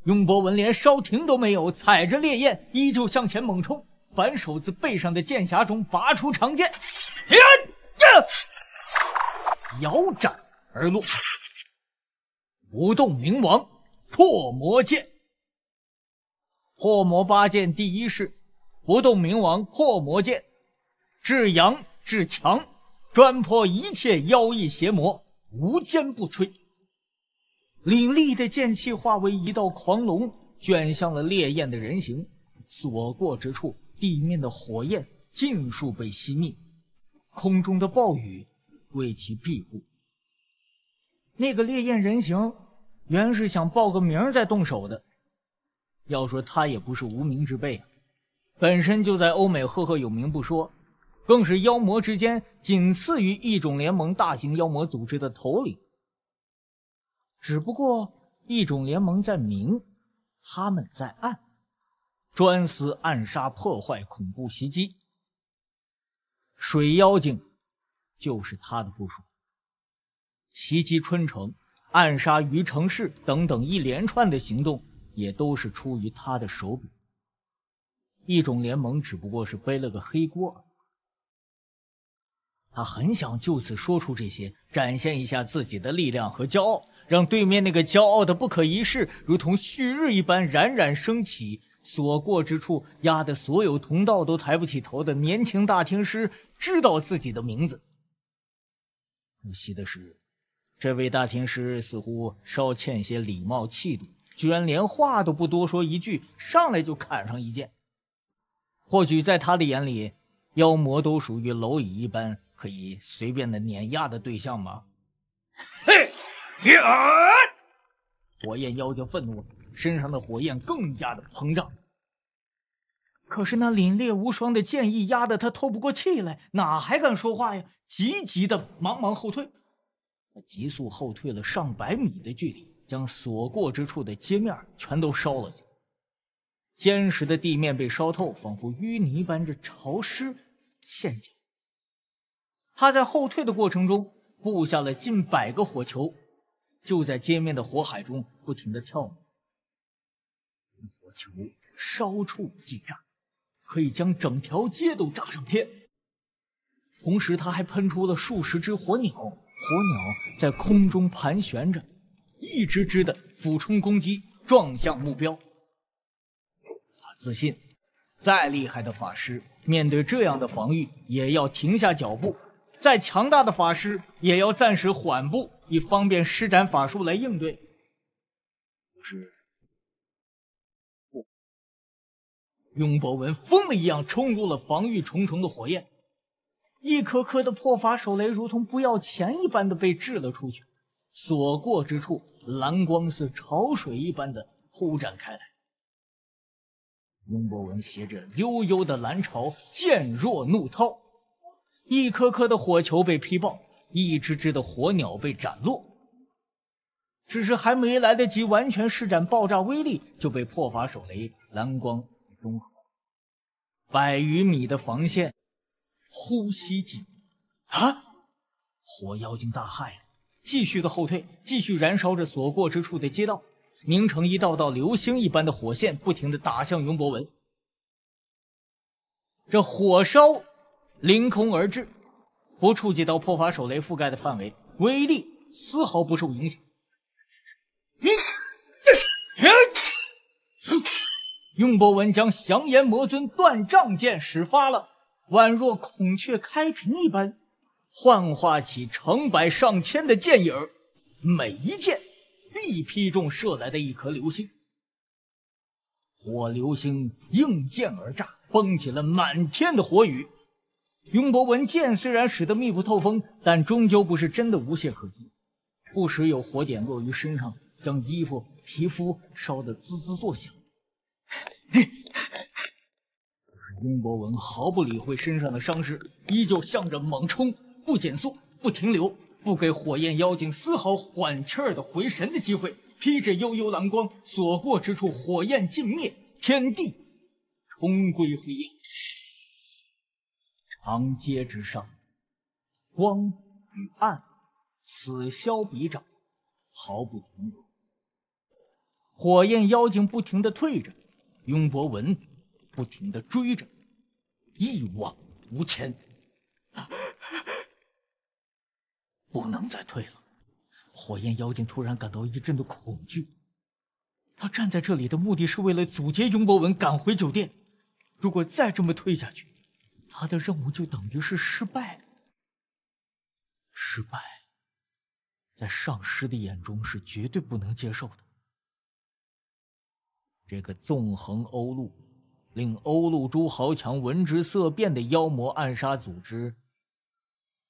雍博文，连稍停都没有，踩着烈焰依旧向前猛冲，反手自背上的剑匣中拔出长剑，呀呀，摇斩而落，不动明王破魔剑，破魔八剑第一式，不动明王破魔剑。至阳至强，专破一切妖异邪魔，无坚不摧。凛冽的剑气化为一道狂龙，卷向了烈焰的人形，所过之处，地面的火焰尽数被熄灭，空中的暴雨为其庇护。那个烈焰人形原是想报个名再动手的，要说他也不是无名之辈，本身就在欧美赫赫有名，不说。更是妖魔之间仅次于异种联盟大型妖魔组织的头领。只不过异种联盟在明，他们在暗，专司暗杀、破坏、恐怖袭击。水妖精就是他的部署，袭击春城、暗杀于城市等等一连串的行动，也都是出于他的手笔。异种联盟只不过是背了个黑锅。他很想就此说出这些，展现一下自己的力量和骄傲，让对面那个骄傲的不可一世、如同旭日一般冉冉升起、所过之处压得所有同道都抬不起头的年轻大天师知道自己的名字。可惜的是，这位大天师似乎稍欠些礼貌气度，居然连话都不多说一句，上来就砍上一剑。或许在他的眼里，妖魔都属于蝼蚁一般。可以随便的碾压的对象吗？嘿，火焰妖精愤怒了，身上的火焰更加的膨胀。可是那凛冽无双的剑意压得他透不过气来，哪还敢说话呀？急急的，忙忙后退。他急速后退了上百米的距离，将所过之处的街面全都烧了起来。坚实的地面被烧透，仿佛淤泥般这潮湿陷阱。他在后退的过程中布下了近百个火球，就在街面的火海中不停的跳。火球烧处即炸，可以将整条街都炸上天。同时，他还喷出了数十只火鸟，火鸟在空中盘旋着，一只只的俯冲攻击，撞向目标。他自信，再厉害的法师面对这样的防御也要停下脚步。再强大的法师也要暂时缓步，以方便施展法术来应对。是，不，雍博文疯了一样冲入了防御重重的火焰，一颗颗的破法手雷如同不要钱一般的被掷了出去，所过之处，蓝光似潮水一般的铺展开来。雍博文携着悠悠的蓝潮，剑若怒涛。一颗颗的火球被劈爆，一只只的火鸟被斩落，只是还没来得及完全施展爆炸威力，就被破法手雷蓝光中百余米的防线，呼吸急，啊！火妖精大骇，继续的后退，继续燃烧着所过之处的街道，凝成一道道流星一般的火线，不停的打向云博文。这火烧。凌空而至，不触及到破法手雷覆盖的范围，威力丝毫不受影响。用博文将降炎魔尊断杖剑使发了，宛若孔雀开屏一般，幻化起成百上千的剑影每一剑必劈中射来的一颗流星。火流星应剑而炸，崩起了满天的火雨。雍博文剑虽然使得密不透风，但终究不是真的无懈可击。不时有火点落于身上，将衣服、皮肤烧得滋滋作响。雍博文毫不理会身上的伤势，依旧向着猛冲，不减速，不停留，不给火焰妖精丝毫缓气儿的回神的机会。披着悠悠蓝光，所过之处火焰尽灭，天地重归黑暗。长街之上，光与暗此消彼长，毫不停顿。火焰妖精不停地退着，雍博文不停地追着，一往无前。[laughs] 不能再退了！火焰妖精突然感到一阵的恐惧。他站在这里的目的是为了阻截雍博文赶回酒店。如果再这么退下去，他的任务就等于是失败，失败，在上师的眼中是绝对不能接受的。这个纵横欧陆，令欧陆诸豪强闻之色变的妖魔暗杀组织，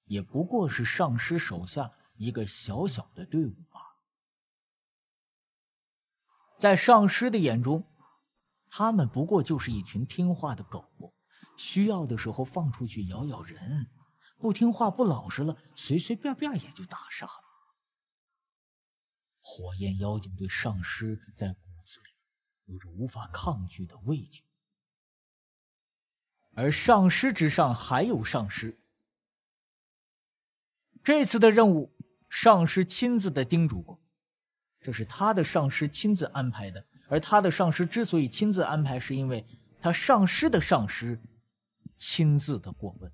也不过是上师手下一个小小的队伍罢了。在上师的眼中，他们不过就是一群听话的狗。需要的时候放出去咬咬人，不听话不老实了，随随便便也就打杀了。火焰妖精对上尸在骨子里有着无法抗拒的畏惧，而上尸之上还有上尸。这次的任务，上尸亲自的叮嘱过，这是他的上尸亲自安排的。而他的上尸之所以亲自安排，是因为他上尸的上尸。亲自的过问。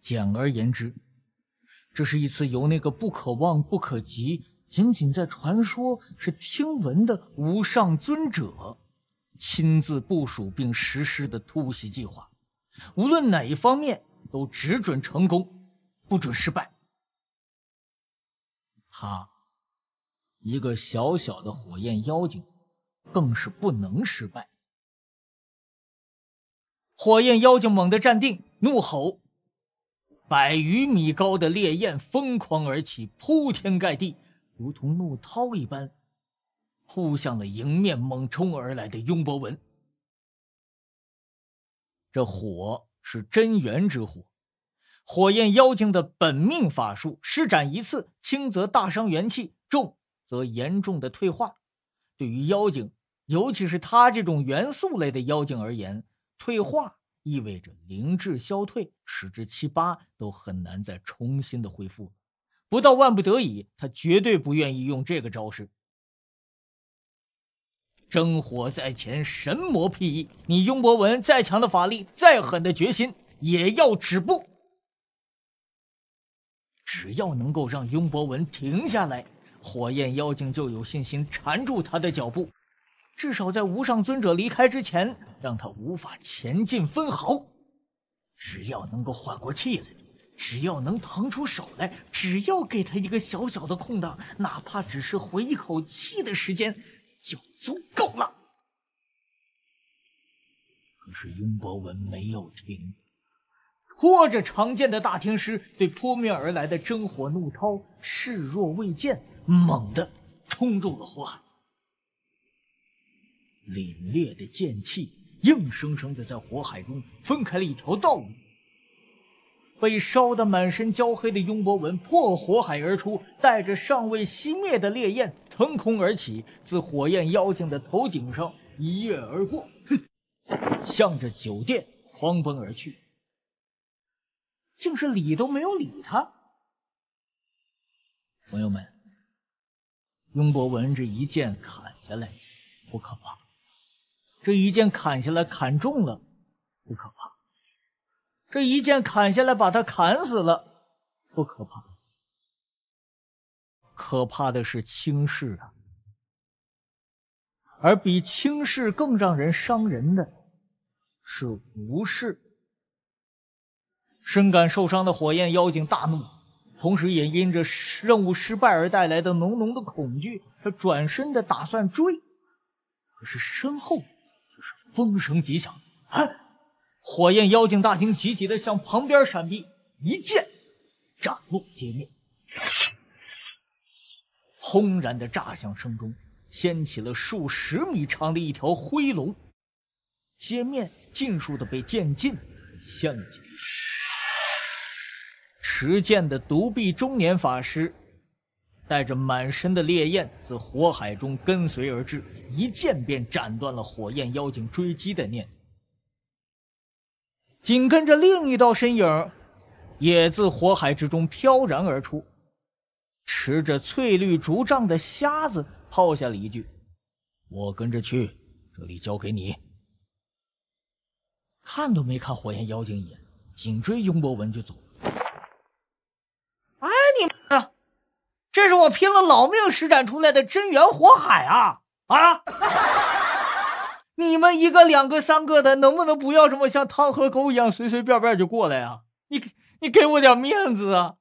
简而言之，这是一次由那个不可望、不可及、仅仅在传说是听闻的无上尊者亲自部署并实施的突袭计划，无论哪一方面都只准成功，不准失败。他，一个小小的火焰妖精，更是不能失败。火焰妖精猛地站定，怒吼。百余米高的烈焰疯狂而起，铺天盖地，如同怒涛一般，扑向了迎面猛冲而来的雍博文。这火是真元之火，火焰妖精的本命法术，施展一次，轻则大伤元气，重则严重的退化。对于妖精，尤其是他这种元素类的妖精而言。退化意味着灵智消退，十之七八都很难再重新的恢复。不到万不得已，他绝对不愿意用这个招式。真火在前，神魔辟易。你雍博文再强的法力，再狠的决心，也要止步。只要能够让雍博文停下来，火焰妖精就有信心缠住他的脚步。至少在无上尊者离开之前，让他无法前进分毫。只要能够缓过气来，只要能腾出手来，只要给他一个小小的空档，哪怕只是回一口气的时间，就足够了。可是雍博文没有停，握着长剑的大天师对扑面而来的真火怒涛视若未见，猛地冲入了火海。凛冽的剑气硬生生的在火海中分开了一条道路，被烧得满身焦黑的雍博文破火海而出，带着尚未熄灭的烈焰腾空而起，自火焰妖精的头顶上一跃而过，哼，向着酒店狂奔而去，竟是理都没有理他。朋友们，雍博文这一剑砍下来不可怕。这一剑砍下来，砍中了，不可怕；这一剑砍下来，把他砍死了，不可怕。可怕的是轻视啊！而比轻视更让人伤人的，是无视。深感受伤的火焰妖精大怒，同时也因着任务失败而带来的浓浓的恐惧，他转身的打算追，可是身后。风声急响，火焰妖精大惊，急急的向旁边闪避，一剑斩落街面。轰然的炸响声中，掀起了数十米长的一条灰龙，街面尽数的被渐进向前。持剑的独臂中年法师。带着满身的烈焰，自火海中跟随而至，一剑便斩断了火焰妖精追击的念。紧跟着另一道身影，也自火海之中飘然而出，持着翠绿竹杖的瞎子抛下了一句：“我跟着去，这里交给你。”看都没看火焰妖精一眼，紧追雍博文就走。这是我拼了老命施展出来的真元火海啊啊！你们一个、两个、三个的，能不能不要这么像汤和狗一样随随便便就过来啊？你你给我点面子啊！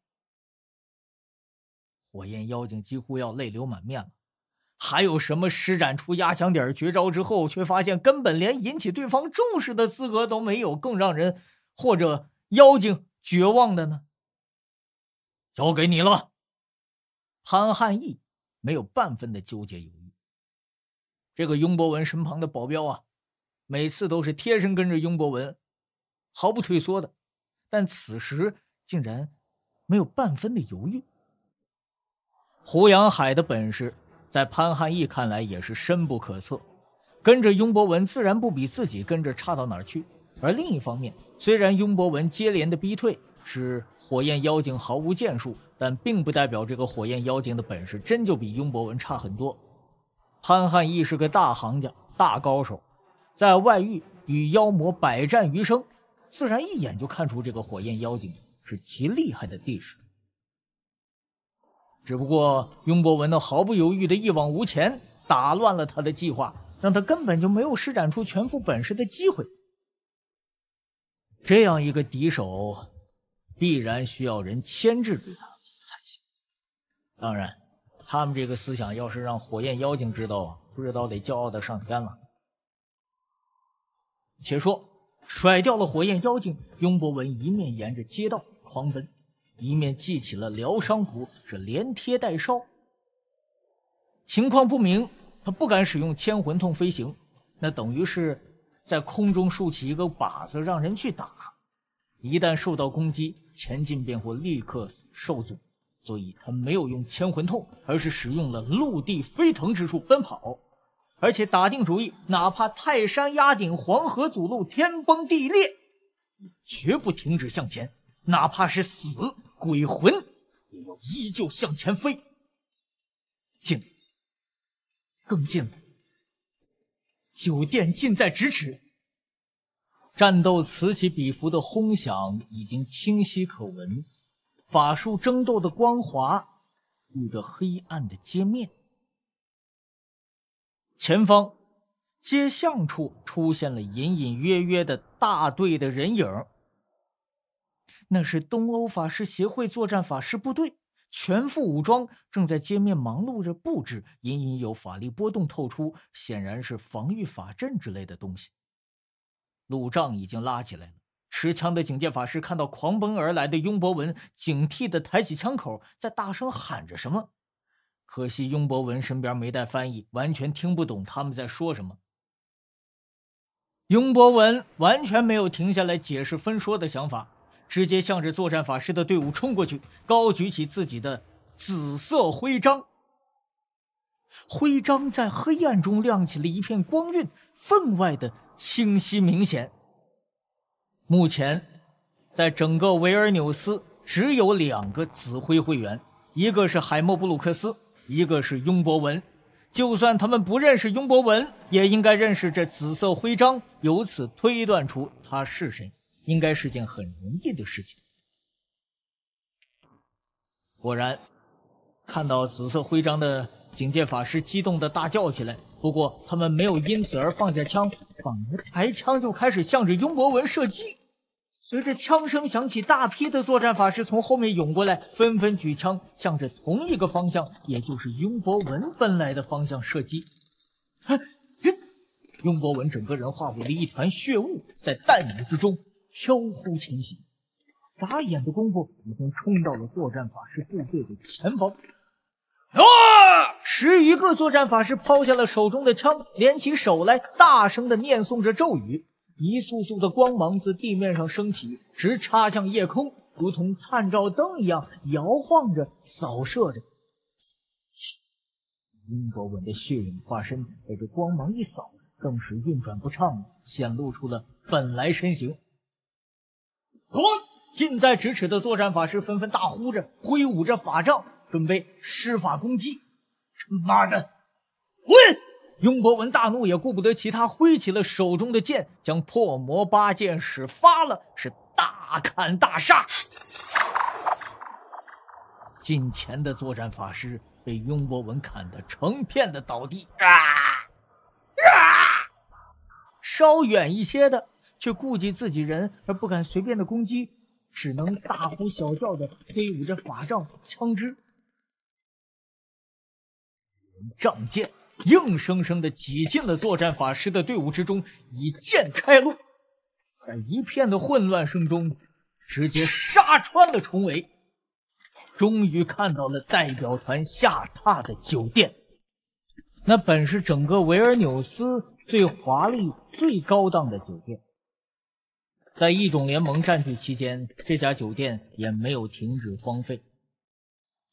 火焰妖精几乎要泪流满面了。还有什么施展出压箱底绝招之后，却发现根本连引起对方重视的资格都没有？更让人或者妖精绝望的呢？交给你了。潘汉义没有半分的纠结犹豫。这个雍博文身旁的保镖啊，每次都是贴身跟着雍博文，毫不退缩的，但此时竟然没有半分的犹豫。胡杨海的本事在潘汉义看来也是深不可测，跟着雍博文自然不比自己跟着差到哪儿去。而另一方面，虽然雍博文接连的逼退使火焰妖精毫无建树。但并不代表这个火焰妖精的本事真就比雍博文差很多。潘汉义是个大行家、大高手，在外域与妖魔百战余生，自然一眼就看出这个火焰妖精是极厉害的地势。只不过雍博文那毫不犹豫的一往无前，打乱了他的计划，让他根本就没有施展出全副本事的机会。这样一个敌手，必然需要人牵制住他。当然，他们这个思想要是让火焰妖精知道，啊，不知道得骄傲的上天了。且说，甩掉了火焰妖精，雍博文一面沿着街道狂奔，一面系起了疗伤符，是连贴带烧。情况不明，他不敢使用千魂痛飞行，那等于是在空中竖起一个靶子，让人去打。一旦受到攻击，前进便会立刻受阻。所以他没有用千魂痛，而是使用了陆地飞腾之术奔跑，而且打定主意，哪怕泰山压顶、黄河阻路、天崩地裂，绝不停止向前，哪怕是死鬼魂，也要依旧向前飞。静，更近了，酒店近在咫尺，战斗此起彼伏的轰响已经清晰可闻。法术争斗的光华与这黑暗的街面，前方街巷处出现了隐隐约约的大队的人影。那是东欧法师协会作战法师部队，全副武装，正在街面忙碌着布置，隐隐有法力波动透出，显然是防御法阵之类的东西。路障已经拉起来了。持枪的警戒法师看到狂奔而来的雍博文，警惕的抬起枪口，在大声喊着什么。可惜雍博文身边没带翻译，完全听不懂他们在说什么。雍博文完全没有停下来解释分说的想法，直接向着作战法师的队伍冲过去，高举起自己的紫色徽章。徽章在黑暗中亮起了一片光晕，分外的清晰明显。目前，在整个维尔纽斯只有两个紫灰会员，一个是海默布鲁克斯，一个是雍博文。就算他们不认识雍博文，也应该认识这紫色徽章。由此推断出他是谁，应该是件很容易的事情。果然，看到紫色徽章的警戒法师激动的大叫起来。不过，他们没有因此而放下枪，反而抬枪就开始向着雍博文射击。随着枪声响起，大批的作战法师从后面涌过来，纷纷举枪向着同一个方向，也就是雍博文奔来的方向射击。啊！雍博文整个人化为了一团血雾，在弹雨之中飘忽前行，眨眼的功夫已经冲到了作战法师部队的前方。啊！十余个作战法师抛下了手中的枪，连起手来，大声的念诵着咒语。一束束的光芒自地面上升起，直插向夜空，如同探照灯一样摇晃着扫射着。英国文的血影化身被这光芒一扫，更是运转不畅，显露出了本来身形。滚！近在咫尺的作战法师纷纷大呼着，挥舞着法杖。准备施法攻击！他妈的，滚！雍博文大怒，也顾不得其他，挥起了手中的剑，将破魔八剑使发了，是大砍大杀。近前的作战法师被雍博文砍得成片的倒地，啊！啊！稍远一些的却顾及自己人而不敢随便的攻击，只能大呼小叫的挥舞着法杖、枪支。仗剑，硬生生的挤进了作战法师的队伍之中，以剑开路，在一片的混乱声中，直接杀穿了重围，终于看到了代表团下榻的酒店。那本是整个维尔纽斯最华丽、最高档的酒店，在异种联盟占据期间，这家酒店也没有停止荒废。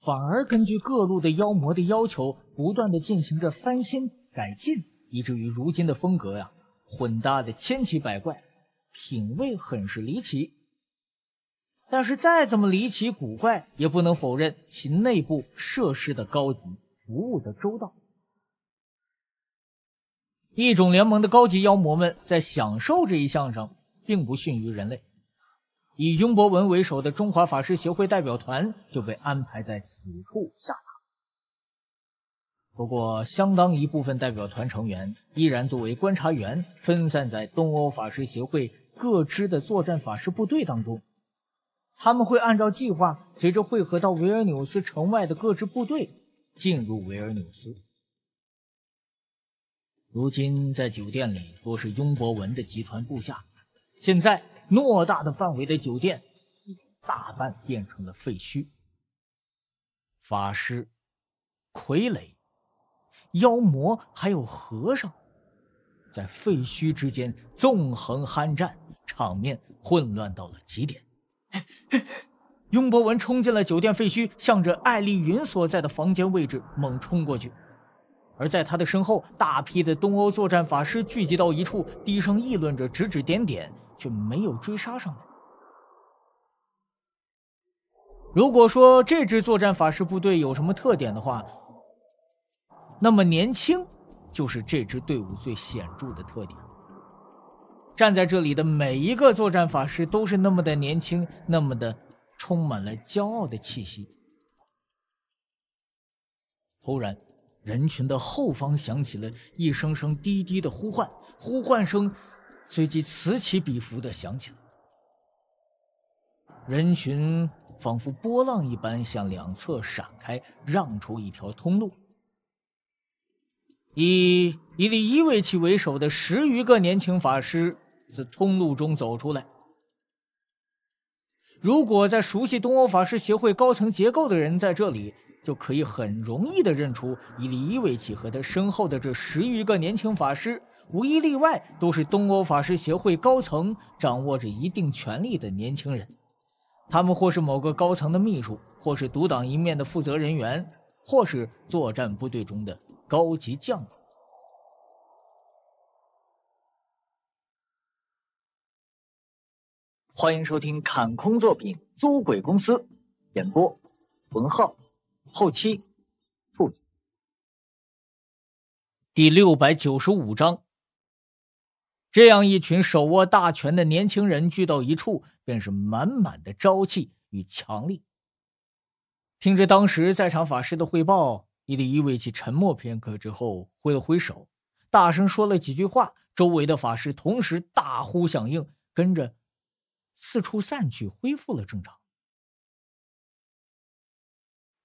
反而根据各路的妖魔的要求，不断的进行着翻新改进，以至于如今的风格呀，混搭的千奇百怪，品味很是离奇。但是再怎么离奇古怪，也不能否认其内部设施的高级，服务的周到。异种联盟的高级妖魔们在享受这一项上，并不逊于人类。以雍博文为首的中华法师协会代表团就被安排在此处下榻。不过，相当一部分代表团成员依然作为观察员，分散在东欧法师协会各支的作战法师部队当中。他们会按照计划，随着汇合到维尔纽斯城外的各支部队，进入维尔纽斯。如今，在酒店里多是雍博文的集团部下。现在。偌大的范围的酒店，大半变成了废墟。法师、傀儡、妖魔还有和尚，在废墟之间纵横酣战，场面混乱到了极点。[laughs] 雍博文冲进了酒店废墟，向着艾丽云所在的房间位置猛冲过去。而在他的身后，大批的东欧作战法师聚集到一处，低声议论着，指指点点。却没有追杀上来。如果说这支作战法师部队有什么特点的话，那么年轻就是这支队伍最显著的特点。站在这里的每一个作战法师都是那么的年轻，那么的充满了骄傲的气息。突然，人群的后方响起了一声声低低的呼唤，呼唤声。随即此起彼伏的响起来，人群仿佛波浪一般向两侧闪开，让出一条通路。以伊利伊维奇为首的十余个年轻法师自通路中走出来。如果在熟悉东欧法师协会高层结构的人在这里，就可以很容易的认出伊利伊维奇和他身后的这十余个年轻法师。无一例外，都是东欧法师协会高层掌握着一定权力的年轻人。他们或是某个高层的秘书，或是独当一面的负责人员，或是作战部队中的高级将领。欢迎收听《砍空作品租鬼公司》，演播：文浩，后期：兔子。第六百九十五章。这样一群手握大权的年轻人聚到一处，便是满满的朝气与强力。听着当时在场法师的汇报，伊利伊维奇沉默片刻之后，挥了挥手，大声说了几句话。周围的法师同时大呼响应，跟着四处散去，恢复了正常。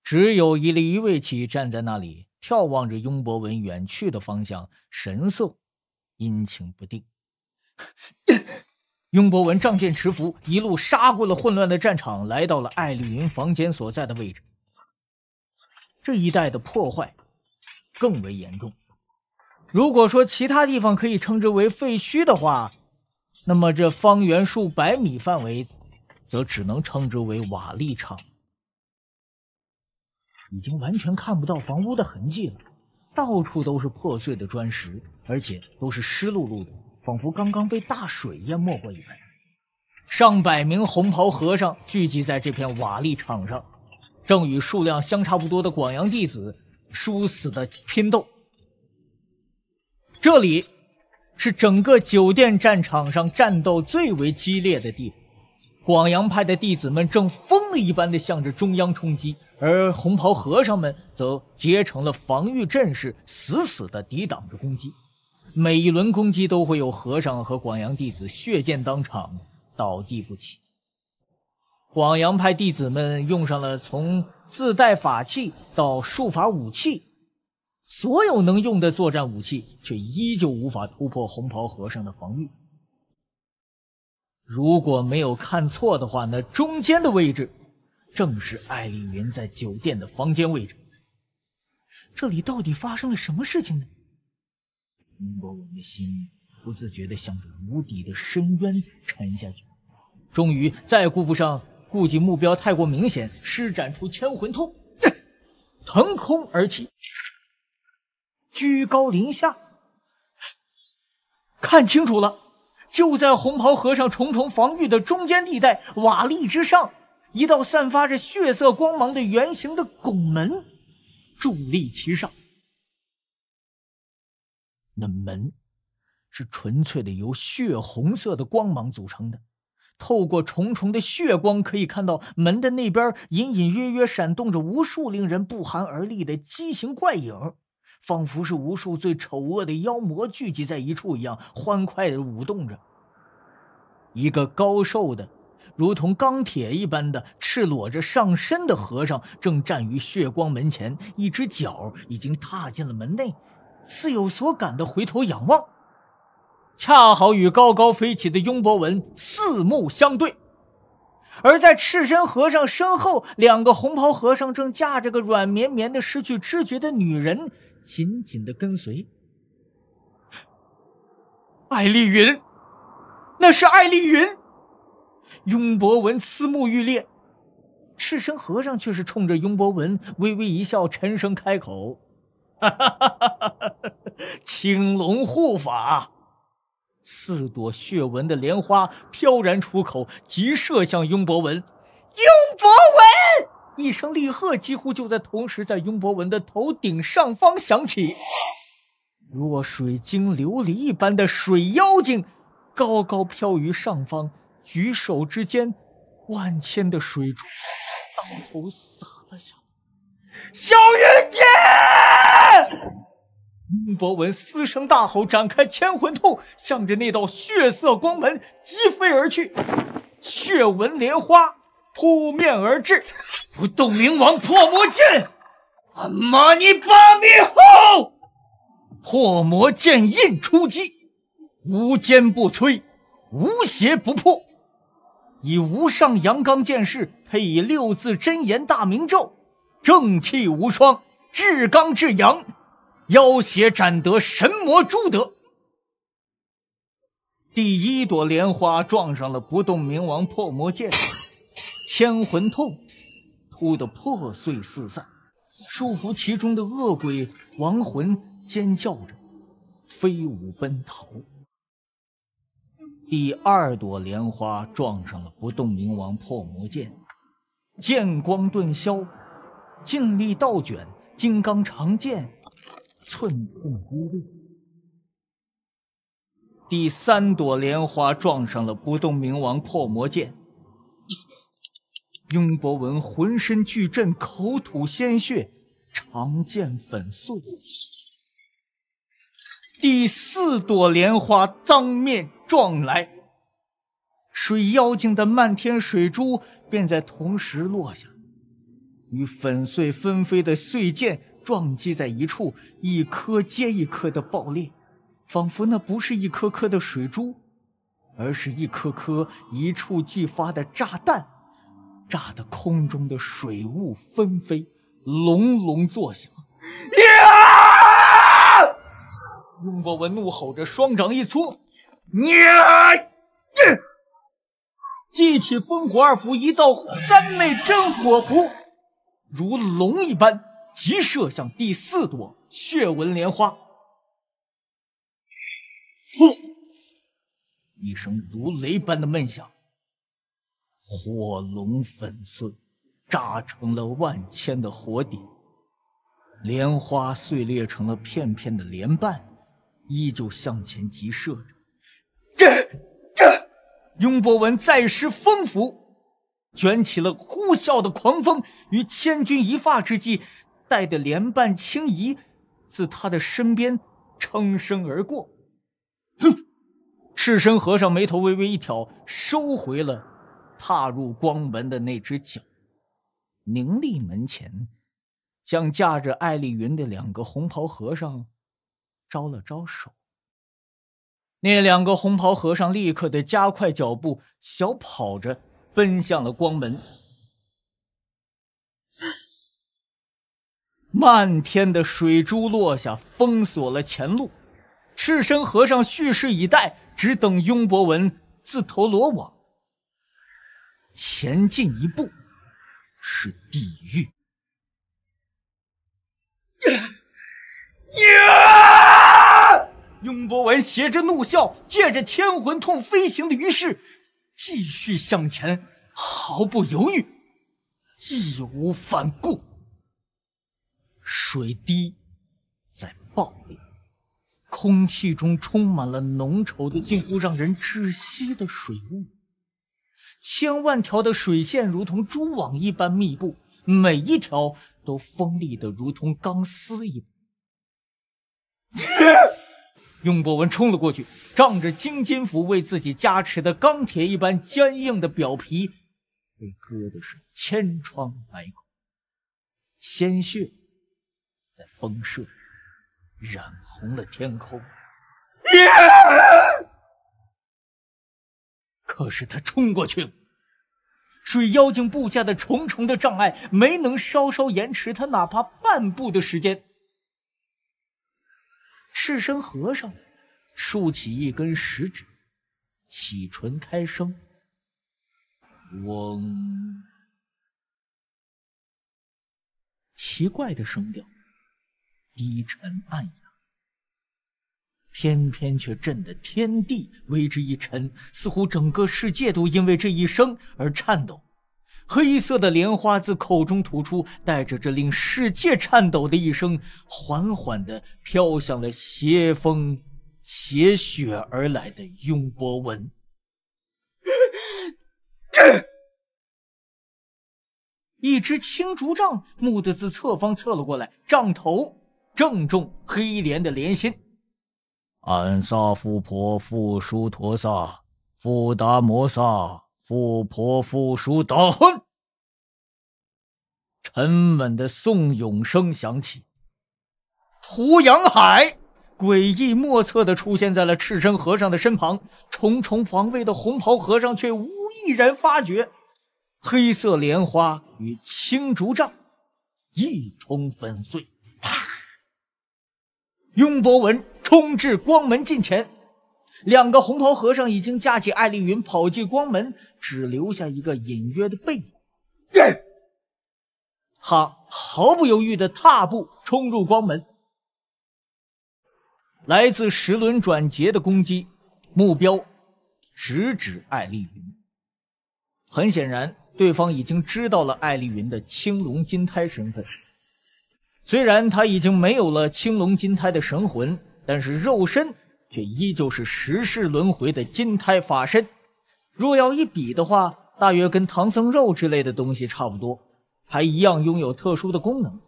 只有伊利伊维奇站在那里，眺望着雍博文远去的方向，神色阴晴不定。雍 [laughs] 博文仗剑持斧，一路杀过了混乱的战场，来到了艾丽云房间所在的位置。这一带的破坏更为严重。如果说其他地方可以称之为废墟的话，那么这方圆数百米范围，则只能称之为瓦砾场。已经完全看不到房屋的痕迹了，到处都是破碎的砖石，而且都是湿漉漉的。仿佛刚刚被大水淹没过一般，上百名红袍和尚聚集在这片瓦砾场上，正与数量相差不多的广阳弟子殊死的拼斗。这里，是整个酒店战场上战斗最为激烈的地方。广阳派的弟子们正疯了一般的向着中央冲击，而红袍和尚们则结成了防御阵势，死死的抵挡着攻击。每一轮攻击都会有和尚和广阳弟子血溅当场，倒地不起。广阳派弟子们用上了从自带法器到术法武器，所有能用的作战武器，却依旧无法突破红袍和尚的防御。如果没有看错的话，那中间的位置，正是艾丽云在酒店的房间位置。这里到底发生了什么事情呢？如果我们的心不自觉的向着无底的深渊沉下去，终于再顾不上顾及目标太过明显，施展出千魂突，腾空而起，居高临下，看清楚了，就在红袍和尚重重防御的中间地带瓦砾之上，一道散发着血色光芒的圆形的拱门，伫立其上。那门是纯粹的由血红色的光芒组成的，透过重重的血光，可以看到门的那边隐隐约约闪动着无数令人不寒而栗的畸形怪影，仿佛是无数最丑恶的妖魔聚集在一处一样，欢快的舞动着。一个高瘦的、如同钢铁一般的赤裸着上身的和尚，正站于血光门前，一只脚已经踏进了门内。似有所感的回头仰望，恰好与高高飞起的雍博文四目相对。而在赤身和尚身后，两个红袍和尚正架着个软绵绵的失去知觉的女人，紧紧的跟随。艾丽云，那是艾丽云。雍博文呲目欲裂，赤身和尚却是冲着雍博文微微一笑，沉声开口。哈，哈，哈，哈，哈，哈，青龙护法，四朵血纹的莲花飘然出口，急射向雍博文。雍博文一声厉喝，几乎就在同时，在雍博文的头顶上方响起。若水晶琉璃一般的水妖精，高高飘于上方，举手之间，万千的水珠当头洒了下来。小云姐，林博文嘶声大吼，展开千魂兔，向着那道血色光门疾飞而去。血纹莲花扑面而至，不动明王破魔剑，阿玛尼八灭后，破魔剑印出击，无坚不摧，无邪不破。以无上阳刚剑势，配以六字真言大明咒。正气无双，至刚至阳，妖邪斩得神魔诛得。第一朵莲花撞上了不动明王破魔剑，千魂痛突得破碎四散，束缚其中的恶鬼亡魂尖叫着飞舞奔逃。第二朵莲花撞上了不动明王破魔剑，剑光顿消。劲力倒卷，金刚长剑寸寸崩裂。第三朵莲花撞上了不动明王破魔剑，雍博文浑身巨震，口吐鲜血，长剑粉碎。第四朵莲花当面撞来，水妖精的漫天水珠便在同时落下。与粉碎纷飞的碎剑撞击在一处，一颗接一颗的爆裂，仿佛那不是一颗颗的水珠，而是一颗颗一触即发的炸弹，炸得空中的水雾纷飞，隆隆作响。啊！雍博文怒吼着，双掌一搓，啊！记起烽火二符，一道三昧真火符。如龙一般急射向第四朵血纹莲花，破！一声如雷般的闷响，火龙粉碎，炸成了万千的火点。莲花碎裂成了片片的莲瓣，依旧向前急射着。这这，雍博文再施风拂。卷起了呼啸的狂风，于千钧一发之际，带着莲瓣轻移，自他的身边撑身而过。哼！赤身和尚眉头微微一挑，收回了踏入光门的那只脚，凝立门前，向架着艾丽云的两个红袍和尚招了招手。那两个红袍和尚立刻的加快脚步，小跑着。奔向了光门，漫天的水珠落下，封锁了前路。赤身和尚蓄势以待，只等雍博文自投罗网。前进一步，是地狱。呀！雍博文携着怒啸，借着天魂痛飞行的余势。继续向前，毫不犹豫，义无反顾。水滴在爆裂，空气中充满了浓稠的、近乎让人窒息的水雾，千万条的水线如同蛛网一般密布，每一条都锋利的如同钢丝一般。雍博文冲了过去，仗着精金斧为自己加持的钢铁一般坚硬的表皮，被割的是千疮百孔，鲜血在风射染红了天空。可是他冲过去了，水妖精布下的重重的障碍没能稍稍延迟他哪怕半步的时间。赤身和尚竖起一根食指，启唇开声：“嗡。”奇怪的声调，低沉暗哑，偏偏却震得天地为之一沉，似乎整个世界都因为这一声而颤抖。黑色的莲花自口中吐出，带着这令世界颤抖的一声，缓缓的飘向了邪风携雪而来的雍博文。[coughs] 一只青竹杖蓦地自侧方侧了过来，杖头正中黑莲的莲心。安萨富婆富殊陀萨富达摩萨。富婆富叔打昏。沉稳的宋永声响起。胡杨海诡异莫测的出现在了赤身和尚的身旁，重重防卫的红袍和尚却无一人发觉。黑色莲花与青竹杖一冲粉碎，啪！雍博文冲至光门近前。两个红袍和尚已经架起艾丽云跑进光门，只留下一个隐约的背影。他毫不犹豫地踏步冲入光门。来自十轮转劫的攻击，目标直指艾丽云。很显然，对方已经知道了艾丽云的青龙金胎身份。虽然他已经没有了青龙金胎的神魂，但是肉身。却依旧是十世轮回的金胎法身，若要一比的话，大约跟唐僧肉之类的东西差不多，还一样拥有特殊的功能。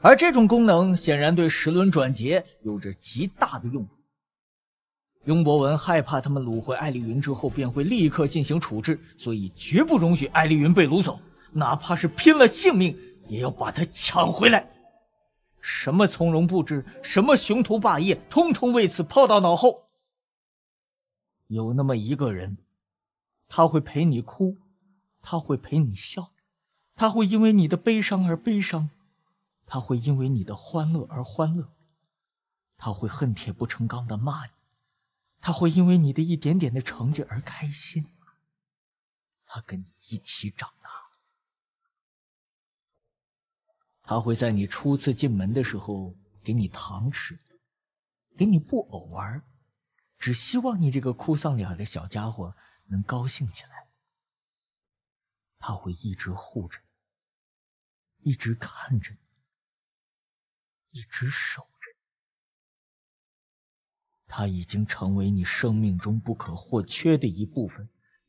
而这种功能显然对十轮转劫有着极大的用处。雍博文害怕他们掳回艾丽云之后便会立刻进行处置，所以绝不容许艾丽云被掳走，哪怕是拼了性命，也要把她抢回来。什么从容不知，什么雄图霸业，通通为此抛到脑后。有那么一个人，他会陪你哭，他会陪你笑，他会因为你的悲伤而悲伤，他会因为你的欢乐而欢乐，他会恨铁不成钢的骂你，他会因为你的一点点的成绩而开心，他跟你一起长。他会在你初次进门的时候给你糖吃，给你布偶玩，只希望你这个哭丧脸的小家伙能高兴起来。他会一直护着你，一直看着你，一直守着你。他已经成为你生命中不可或缺的一部分，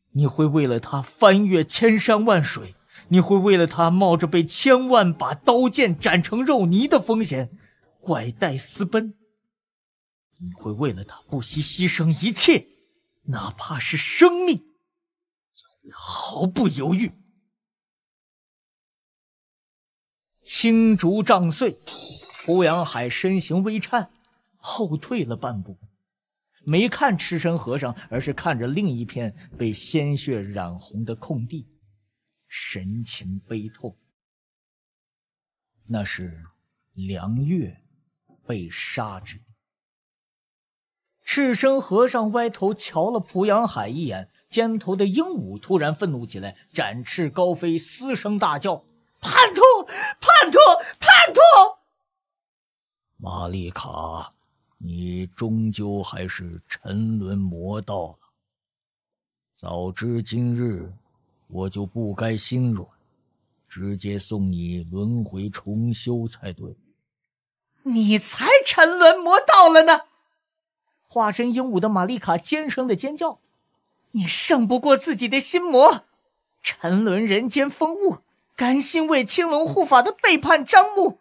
你会为了他翻越千山万水。你会为了他冒着被千万把刀剑斩成肉泥的风险，拐带私奔？你会为了他不惜牺牲一切，哪怕是生命，也会毫不犹豫。青竹杖碎，欧阳海身形微颤，后退了半步，没看赤身和尚，而是看着另一片被鲜血染红的空地。神情悲痛，那是梁月被杀之赤身和尚歪头瞧了濮阳海一眼，肩头的鹦鹉突然愤怒起来，展翅高飞，嘶声大叫：“叛徒！叛徒！叛徒！”玛丽卡，你终究还是沉沦魔道了。早知今日。我就不该心软，直接送你轮回重修才对。你才沉沦魔道了呢！化身鹦鹉的玛丽卡尖声的尖叫：“你胜不过自己的心魔，沉沦人间风物，甘心为青龙护法的背叛张目，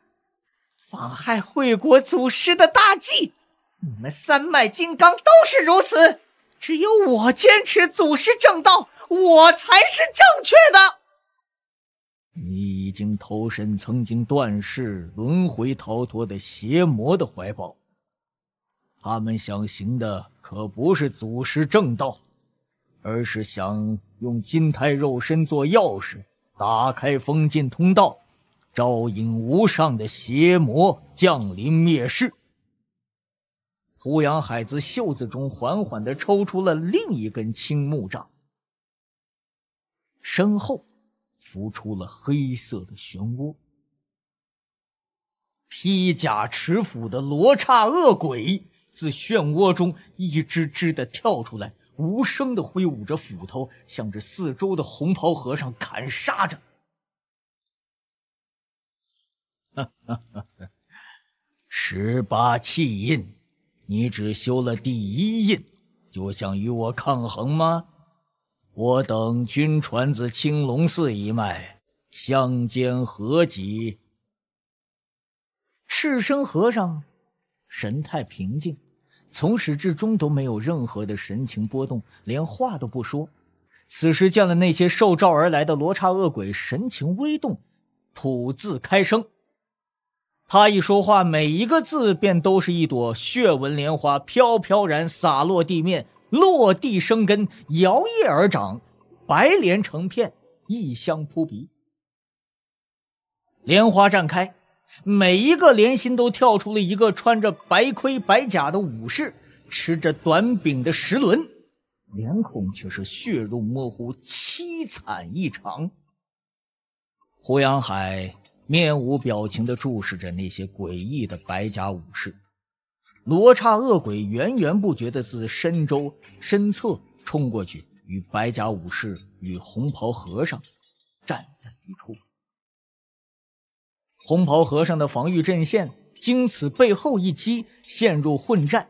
妨害惠国祖师的大计！你们三脉金刚都是如此，只有我坚持祖师正道。”我才是正确的。你已经投身曾经断世、轮回逃脱的邪魔的怀抱。他们想行的可不是祖师正道，而是想用金胎肉身做钥匙，打开封禁通道，招引无上的邪魔降临灭世。胡杨海子袖子中缓缓的抽出了另一根青木杖。身后，浮出了黑色的漩涡。披甲持斧的罗刹恶鬼自漩涡中一只只的跳出来，无声的挥舞着斧头，向着四周的红袍和尚砍杀着。哈哈哈哈十八气印，你只修了第一印，就想与我抗衡吗？我等君传子青龙寺一脉，相煎何急？赤身和尚神态平静，从始至终都没有任何的神情波动，连话都不说。此时见了那些受召而来的罗刹恶鬼，神情微动，吐字开声。他一说话，每一个字便都是一朵血纹莲花，飘飘然洒落地面。落地生根，摇曳而长，白莲成片，异香扑鼻。莲花绽开，每一个莲心都跳出了一个穿着白盔白甲的武士，持着短柄的石轮，脸孔却是血肉模糊，凄惨异常。胡杨海面无表情地注视着那些诡异的白甲武士。罗刹恶鬼源源不绝地自身周身侧冲过去，与白甲武士与红袍和尚战在一处。红袍和尚的防御阵线经此背后一击，陷入混战，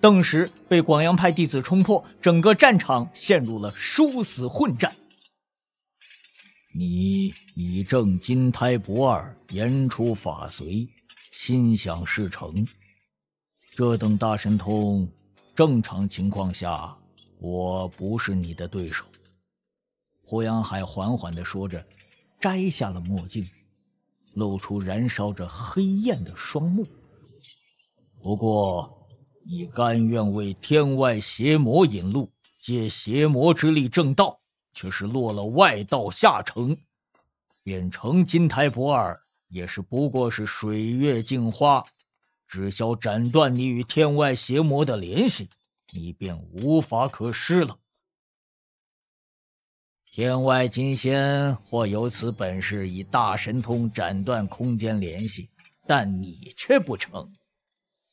顿时被广阳派弟子冲破，整个战场陷入了殊死混战。你你正金胎不二，言出法随，心想事成。这等大神通，正常情况下我不是你的对手。”胡杨海缓缓地说着，摘下了墨镜，露出燃烧着黑焰的双目。不过，你甘愿为天外邪魔引路，借邪魔之力正道，却是落了外道下乘，变成金台不二，也是不过是水月镜花。只消斩断你与天外邪魔的联系，你便无法可施了。天外金仙或有此本事，以大神通斩断空间联系，但你却不成。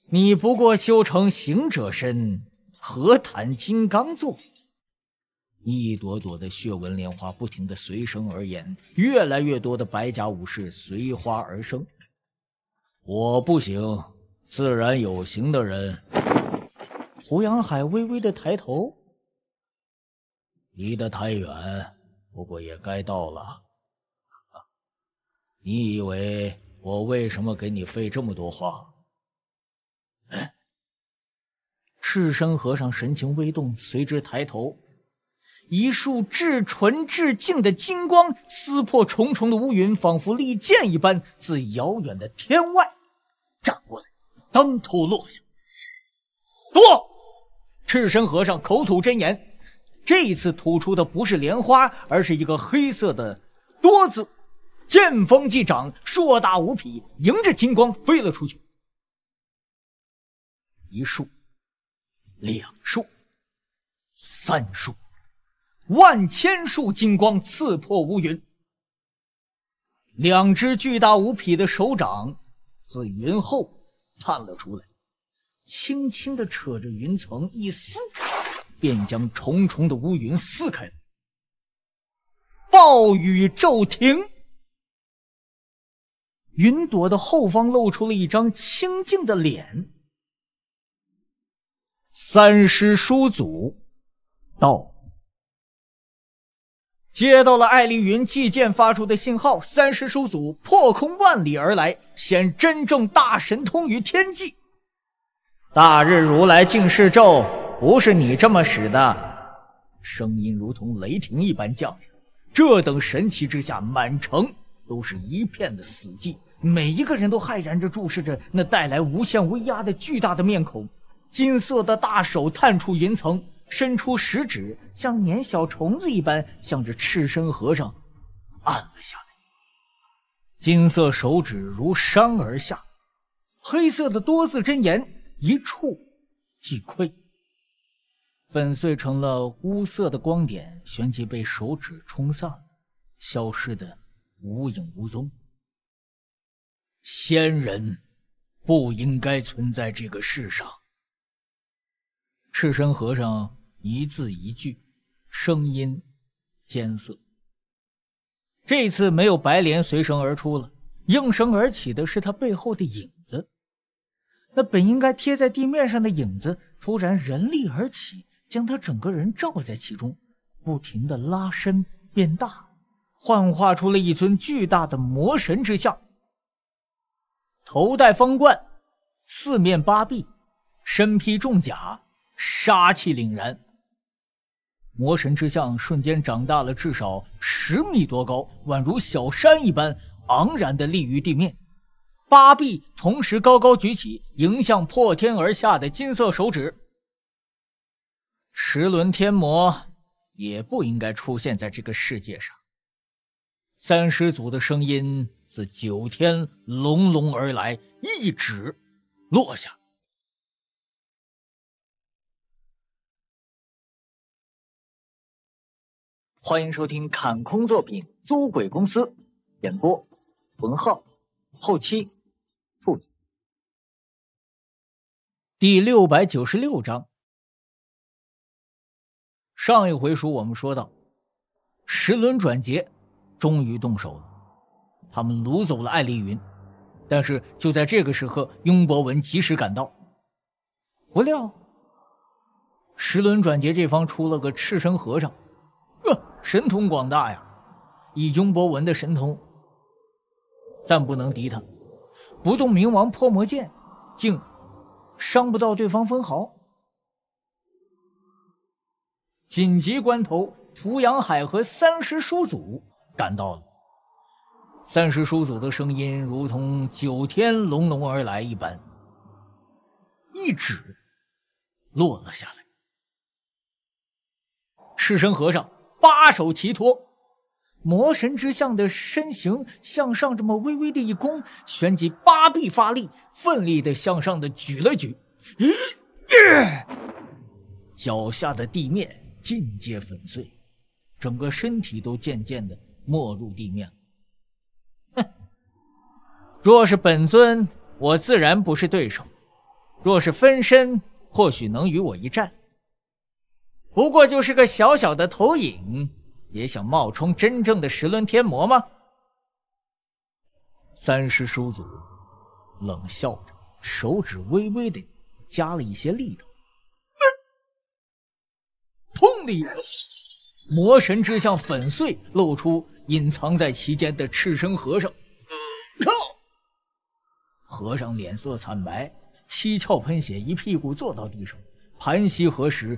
你不过修成行者身，何谈金刚座？一朵朵的血纹莲花不停的随声而言，越来越多的白甲武士随花而生。我不行。自然有形的人，胡杨海微微的抬头，离得太远，不过也该到了。你以为我为什么给你费这么多话？赤身和尚神情微动，随之抬头，一束至纯至净的金光撕破重重的乌云，仿佛利剑一般，自遥远的天外斩过来。当头落下，多赤身和尚口吐真言，这一次吐出的不是莲花，而是一个黑色的多字。剑锋即掌，硕大无匹，迎着金光飞了出去。一束，两束，三束，万千束金光刺破乌云，两只巨大无匹的手掌自云后。探了出来，轻轻地扯着云层一撕，便将重重的乌云撕开了。暴雨骤停，云朵的后方露出了一张清静的脸。三师叔祖，道。接到了艾丽云寄剑发出的信号，三师叔祖破空万里而来，显真正大神通于天际。大日如来净世咒不是你这么使的，声音如同雷霆一般降临。这等神奇之下，满城都是一片的死寂，每一个人都骇然着注视着那带来无限威压的巨大的面孔，金色的大手探出云层。伸出食指，像粘小虫子一般，向着赤身和尚按了下来。金色手指如山而下，黑色的多字真言一触即溃，粉碎成了乌色的光点，旋即被手指冲散，消失的无影无踪。仙人不应该存在这个世上。赤身和尚。一字一句，声音艰涩。这次没有白莲随声而出了，应声而起的是他背后的影子。那本应该贴在地面上的影子，突然人立而起，将他整个人罩在其中，不停的拉伸变大，幻化出了一尊巨大的魔神之像。头戴方冠，四面八臂，身披重甲，杀气凛然。魔神之像瞬间长大了至少十米多高，宛如小山一般昂然地立于地面，八臂同时高高举起，迎向破天而下的金色手指。十轮天魔也不应该出现在这个世界上。三师祖的声音自九天隆隆而来，一指落下。欢迎收听《砍空作品租鬼公司》，演播文浩，后期兔子。第六百九十六章，上一回书我们说到，时轮转劫终于动手了，他们掳走了艾丽云，但是就在这个时候，雍博文及时赶到，不料石轮转劫这方出了个赤身和尚。神通广大呀！以雍博文的神通，暂不能敌他。不动明王破魔剑，竟伤不到对方分毫。紧急关头，濮阳海和三师叔祖赶到了。三师叔祖的声音如同九天隆隆而来一般，一指落了下来。赤身和尚。八手齐托，魔神之相的身形向上这么微微的一弓，旋即八臂发力，奋力的向上的举了举。咦，脚下的地面尽皆粉碎，整个身体都渐渐的没入地面哼，若是本尊，我自然不是对手；若是分身，或许能与我一战。不过就是个小小的投影，也想冒充真正的十轮天魔吗？三师叔祖冷笑着，手指微微的加了一些力道，砰的一声，魔神之像粉碎，露出隐藏在其间的赤身和尚。靠！和尚脸色惨白，七窍喷血，一屁股坐到地上，盘膝合十。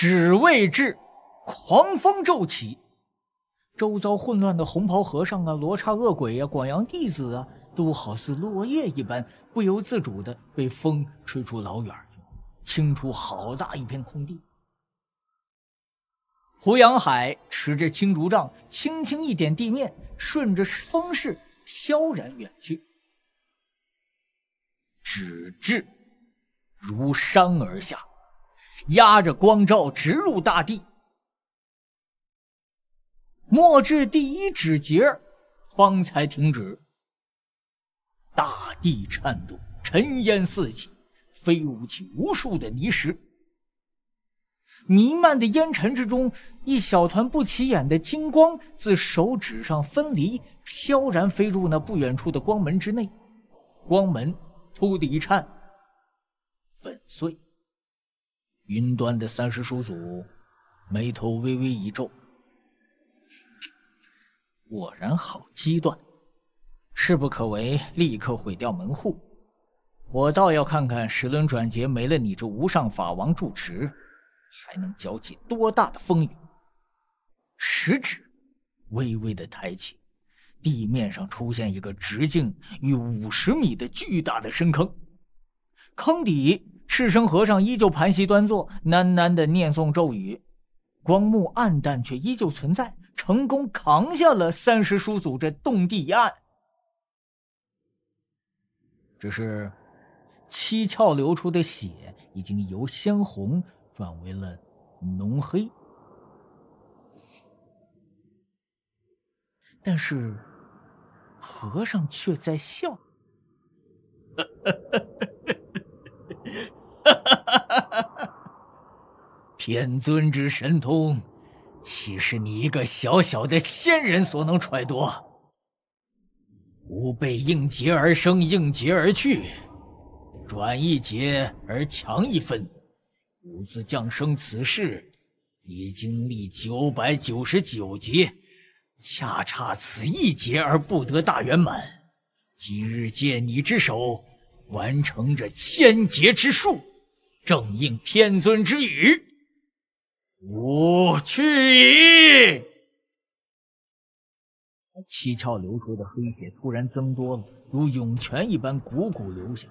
只为至，狂风骤起，周遭混乱的红袍和尚啊、罗刹恶鬼啊、广阳弟子啊，都好似落叶一般，不由自主的被风吹出老远，清出好大一片空地。胡杨海持着青竹杖，轻轻一点地面，顺着风势飘然远去。直至，如山而下。压着光照直入大地，末至第一指节，方才停止。大地颤动，尘烟四起，飞舞起无数的泥石。弥漫的烟尘之中，一小团不起眼的金光自手指上分离，飘然飞入那不远处的光门之内。光门突的一颤，粉碎。云端的三师叔祖，眉头微微一皱，果然好机断，势不可为，立刻毁掉门户。我倒要看看十轮转劫没了你这无上法王住持，还能搅起多大的风雨。食指微微的抬起，地面上出现一个直径逾五十米的巨大的深坑，坑底。赤身和尚依旧盘膝端坐，喃喃的念诵咒语，光幕暗淡却依旧存在，成功扛下了三十叔祖这动地一案。只是，七窍流出的血已经由鲜红转为了浓黑，但是，和尚却在笑。[laughs] 哈，哈，哈，哈，哈！天尊之神通，岂是你一个小小的仙人所能揣度？吾辈应劫而生，应劫而去，转一劫而强一分。吾自降生此世，已经历九百九十九劫，恰差此一劫而不得大圆满。今日借你之手，完成这千劫之术。正应天尊之语，我去矣。七窍流出的黑血突然增多了，如涌泉一般汩汩流下，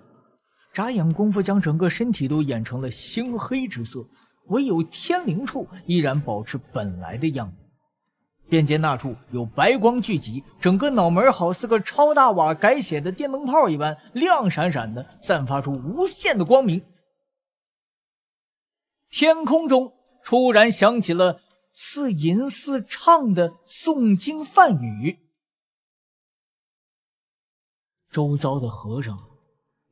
眨眼功夫将整个身体都染成了星黑之色，唯有天灵处依然保持本来的样子。便见那处有白光聚集，整个脑门好似个超大瓦改写的电灯泡一般，亮闪闪的，散发出无限的光明。天空中突然响起了似吟似唱的诵经梵语，周遭的和尚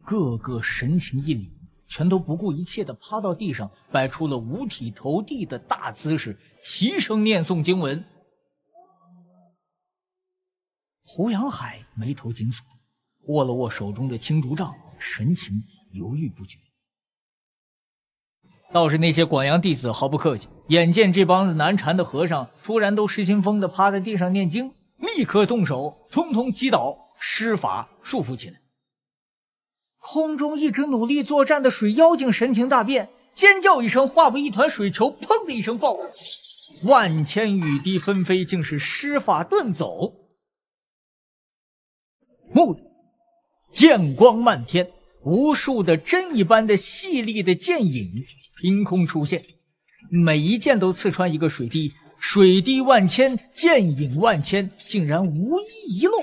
个个神情一凛，全都不顾一切的趴到地上，摆出了五体投地的大姿势，齐声念诵经文。胡杨海眉头紧锁，握了握手中的青竹杖，神情犹豫不决。倒是那些广阳弟子毫不客气，眼见这帮子难缠的和尚突然都失心疯的趴在地上念经，立刻动手，通通击倒，施法束缚起来。空中一直努力作战的水妖精神情大变，尖叫一声，化为一团水球，砰的一声爆万千雨滴纷飞，竟是施法遁走。木剑光漫天，无数的针一般的细腻的剑影。凭空出现，每一剑都刺穿一个水滴，水滴万千，剑影万千，竟然无一遗漏。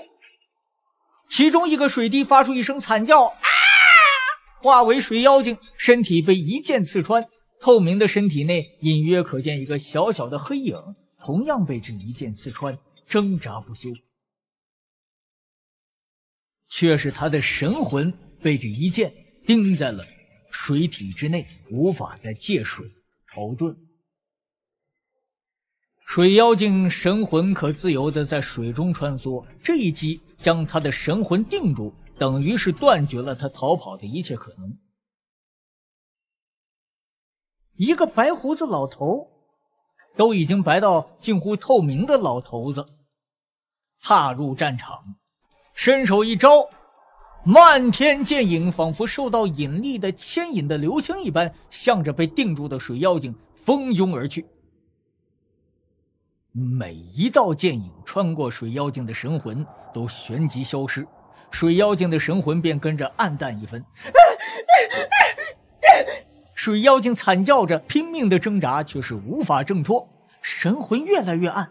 其中一个水滴发出一声惨叫，啊！化为水妖精，身体被一剑刺穿，透明的身体内隐约可见一个小小的黑影，同样被这一剑刺穿，挣扎不休，却是他的神魂被这一剑钉在了。水体之内无法再借水逃遁。水妖精神魂可自由的在水中穿梭，这一击将他的神魂定住，等于是断绝了他逃跑的一切可能。一个白胡子老头，都已经白到近乎透明的老头子，踏入战场，伸手一招。漫天剑影仿佛受到引力的牵引的流星一般，向着被定住的水妖精蜂拥而去。每一道剑影穿过水妖精的神魂，都旋即消失，水妖精的神魂便跟着暗淡一分。水妖精惨叫着，拼命的挣扎，却是无法挣脱，神魂越来越暗，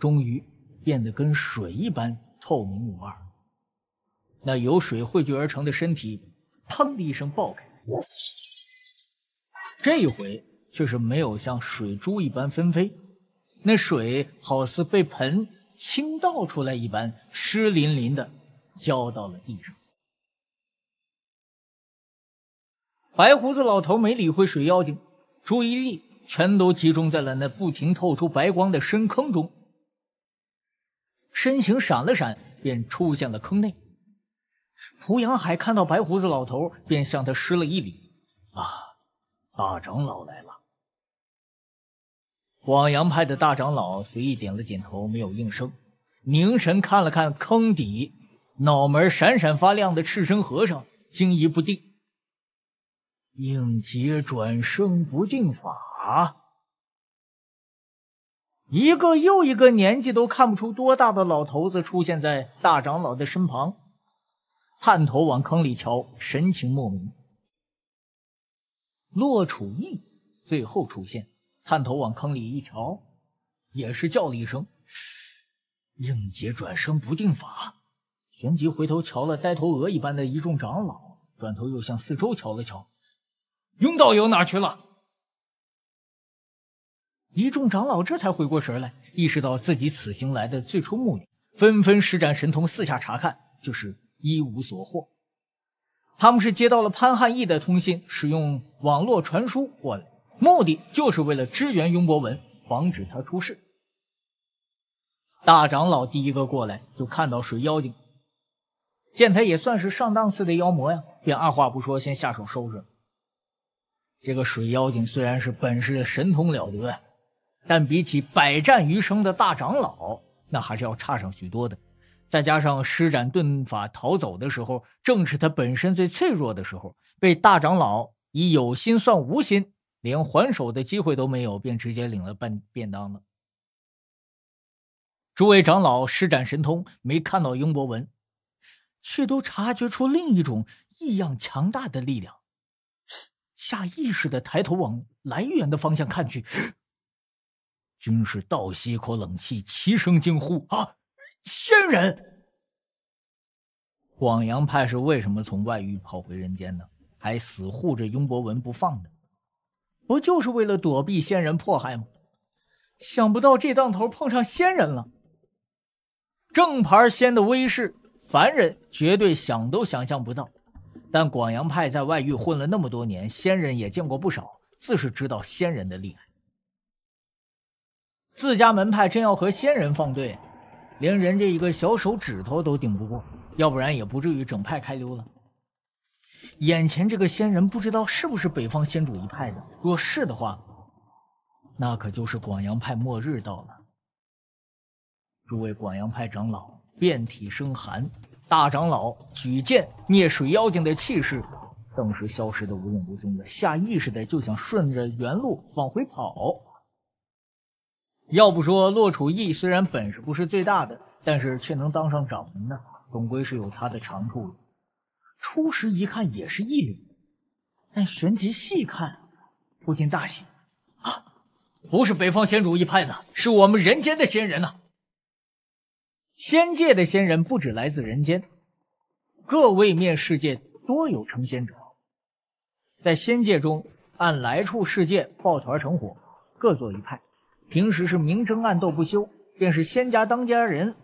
终于变得跟水一般透明无二。那由水汇聚而成的身体，砰的一声爆开。这一回却是没有像水珠一般纷飞，那水好似被盆倾倒出来一般，湿淋淋的浇到了地上。白胡子老头没理会水妖精，注意力全都集中在了那不停透出白光的深坑中，身形闪了闪，便出现了坑内。濮阳海看到白胡子老头，便向他施了一礼。啊，大长老来了！广阳派的大长老随意点了点头，没有应声，凝神看了看坑底，脑门闪闪发亮的赤身和尚，惊疑不定。应劫转生不定法，一个又一个年纪都看不出多大的老头子出现在大长老的身旁。探头往坑里瞧，神情莫名。洛楚义最后出现，探头往坑里一瞧，也是叫了一声：“应劫转生不定法。”旋即回头瞧了呆头鹅一般的一众长老，转头又向四周瞧了瞧：“雍道友哪去了？”一众长老这才回过神来，意识到自己此行来的最初目的，纷纷施展神通四下查看，就是。一无所获，他们是接到了潘汉义的通信，使用网络传输过来，目的就是为了支援雍博文，防止他出事。大长老第一个过来，就看到水妖精，见他也算是上档次的妖魔呀，便二话不说，先下手收拾。这个水妖精虽然是本事神通了得，但比起百战余生的大长老，那还是要差上许多的。再加上施展遁法逃走的时候，正是他本身最脆弱的时候，被大长老以有心算无心，连还手的机会都没有，便直接领了半便当了。诸位长老施展神通，没看到英博文，却都察觉出另一种异样强大的力量，下意识的抬头往来源的方向看去，均 [gasps] 是倒吸一口冷气，齐声惊呼：“啊！”仙人，广阳派是为什么从外域跑回人间呢？还死护着雍博文不放的，不就是为了躲避仙人迫害吗？想不到这当头碰上仙人了。正牌仙的威势，凡人绝对想都想象不到。但广阳派在外域混了那么多年，仙人也见过不少，自是知道仙人的厉害。自家门派真要和仙人放对。连人家一个小手指头都顶不过，要不然也不至于整派开溜了。眼前这个仙人不知道是不是北方仙主一派的，若是的话，那可就是广阳派末日到了。诸位广阳派长老遍体生寒，大长老举剑灭水妖精的气势，顿时消失得无影无踪了，下意识的就想顺着原路往回跑。要不说洛楚义虽然本事不是最大的，但是却能当上掌门呢，总归是有他的长处。初时一看也是异类，但旋即细看，不禁大喜啊！不是北方仙主一派的，是我们人间的仙人呐。仙界的仙人不止来自人间，各位面世界多有成仙者，在仙界中按来处世界抱团成伙，各做一派。平时是明争暗斗不休，便是仙家当家人，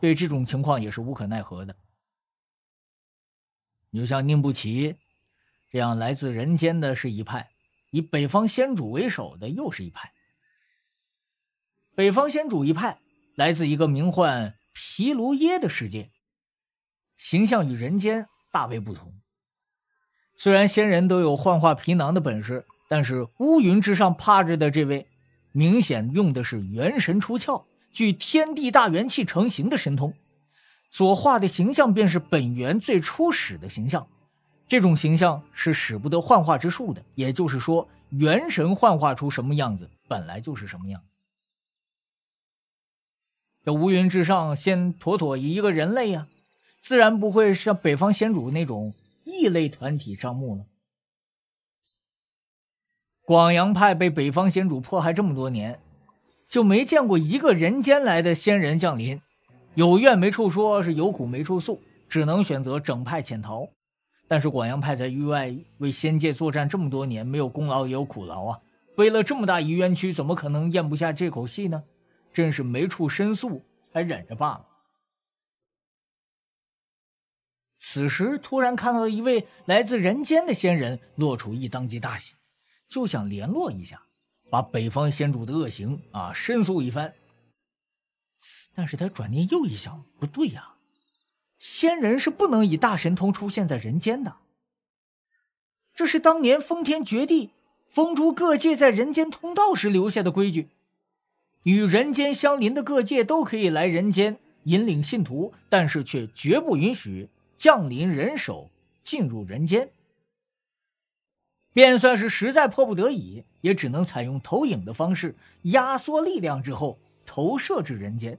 对这种情况也是无可奈何的。就像宁不齐，这样来自人间的是一派；以北方仙主为首的又是一派。北方仙主一派来自一个名唤毗卢耶的世界，形象与人间大为不同。虽然仙人都有幻化皮囊的本事，但是乌云之上趴着的这位。明显用的是元神出窍，聚天地大元气成形的神通，所画的形象便是本源最初始的形象。这种形象是使不得幻化之术的，也就是说，元神幻化出什么样子，本来就是什么样。这乌云之上，先妥妥一个人类呀，自然不会像北方先主那种异类团体上墓了。广阳派被北方仙主迫害这么多年，就没见过一个人间来的仙人降临，有怨没处说，是有苦没处诉，只能选择整派潜逃。但是广阳派在域外为仙界作战这么多年，没有功劳也有苦劳啊！为了这么大一冤屈，怎么可能咽不下这口气呢？真是没处申诉才忍着罢了。此时突然看到一位来自人间的仙人，洛楚义当即大喜。就想联络一下，把北方先主的恶行啊申诉一番。但是他转念又一想，不对呀，仙人是不能以大神通出现在人间的。这是当年封天绝地封诸各界在人间通道时留下的规矩。与人间相邻的各界都可以来人间引领信徒，但是却绝不允许降临人手进入人间。便算是实在迫不得已，也只能采用投影的方式，压缩力量之后投射至人间。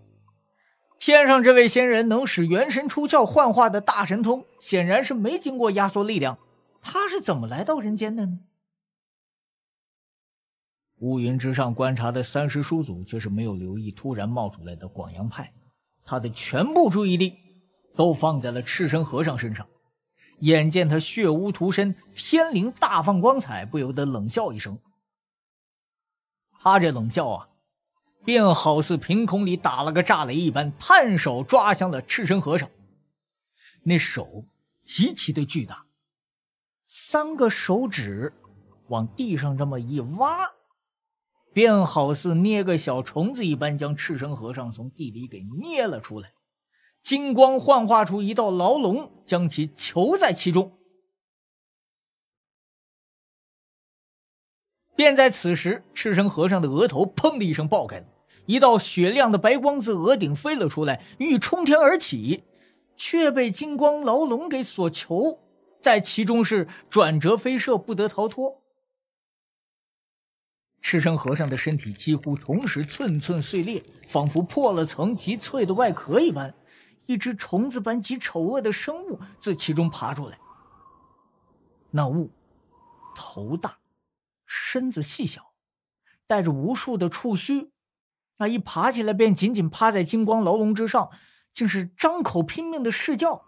天上这位仙人能使元神出窍幻化的大神通，显然是没经过压缩力量，他是怎么来到人间的呢？乌云之上观察的三师叔祖却是没有留意突然冒出来的广阳派，他的全部注意力都放在了赤身和尚身上。眼见他血污涂身，天灵大放光彩，不由得冷笑一声。他这冷笑啊，便好似凭空里打了个炸雷一般，探手抓向了赤身和尚。那手极其的巨大，三个手指往地上这么一挖，便好似捏个小虫子一般，将赤身和尚从地里给捏了出来。金光幻化出一道牢笼，将其囚在其中。便在此时，赤身和尚的额头“砰”的一声爆开了一道雪亮的白光自额顶飞了出来，欲冲天而起，却被金光牢笼给所囚在其中，是转折飞射不得逃脱。赤身和尚的身体几乎同时寸寸碎裂，仿佛破了层极脆的外壳一般。一只虫子般极丑恶的生物自其中爬出来。那物头大，身子细小，带着无数的触须。那一爬起来，便紧紧趴在金光牢笼之上，竟是张口拼命的试叫。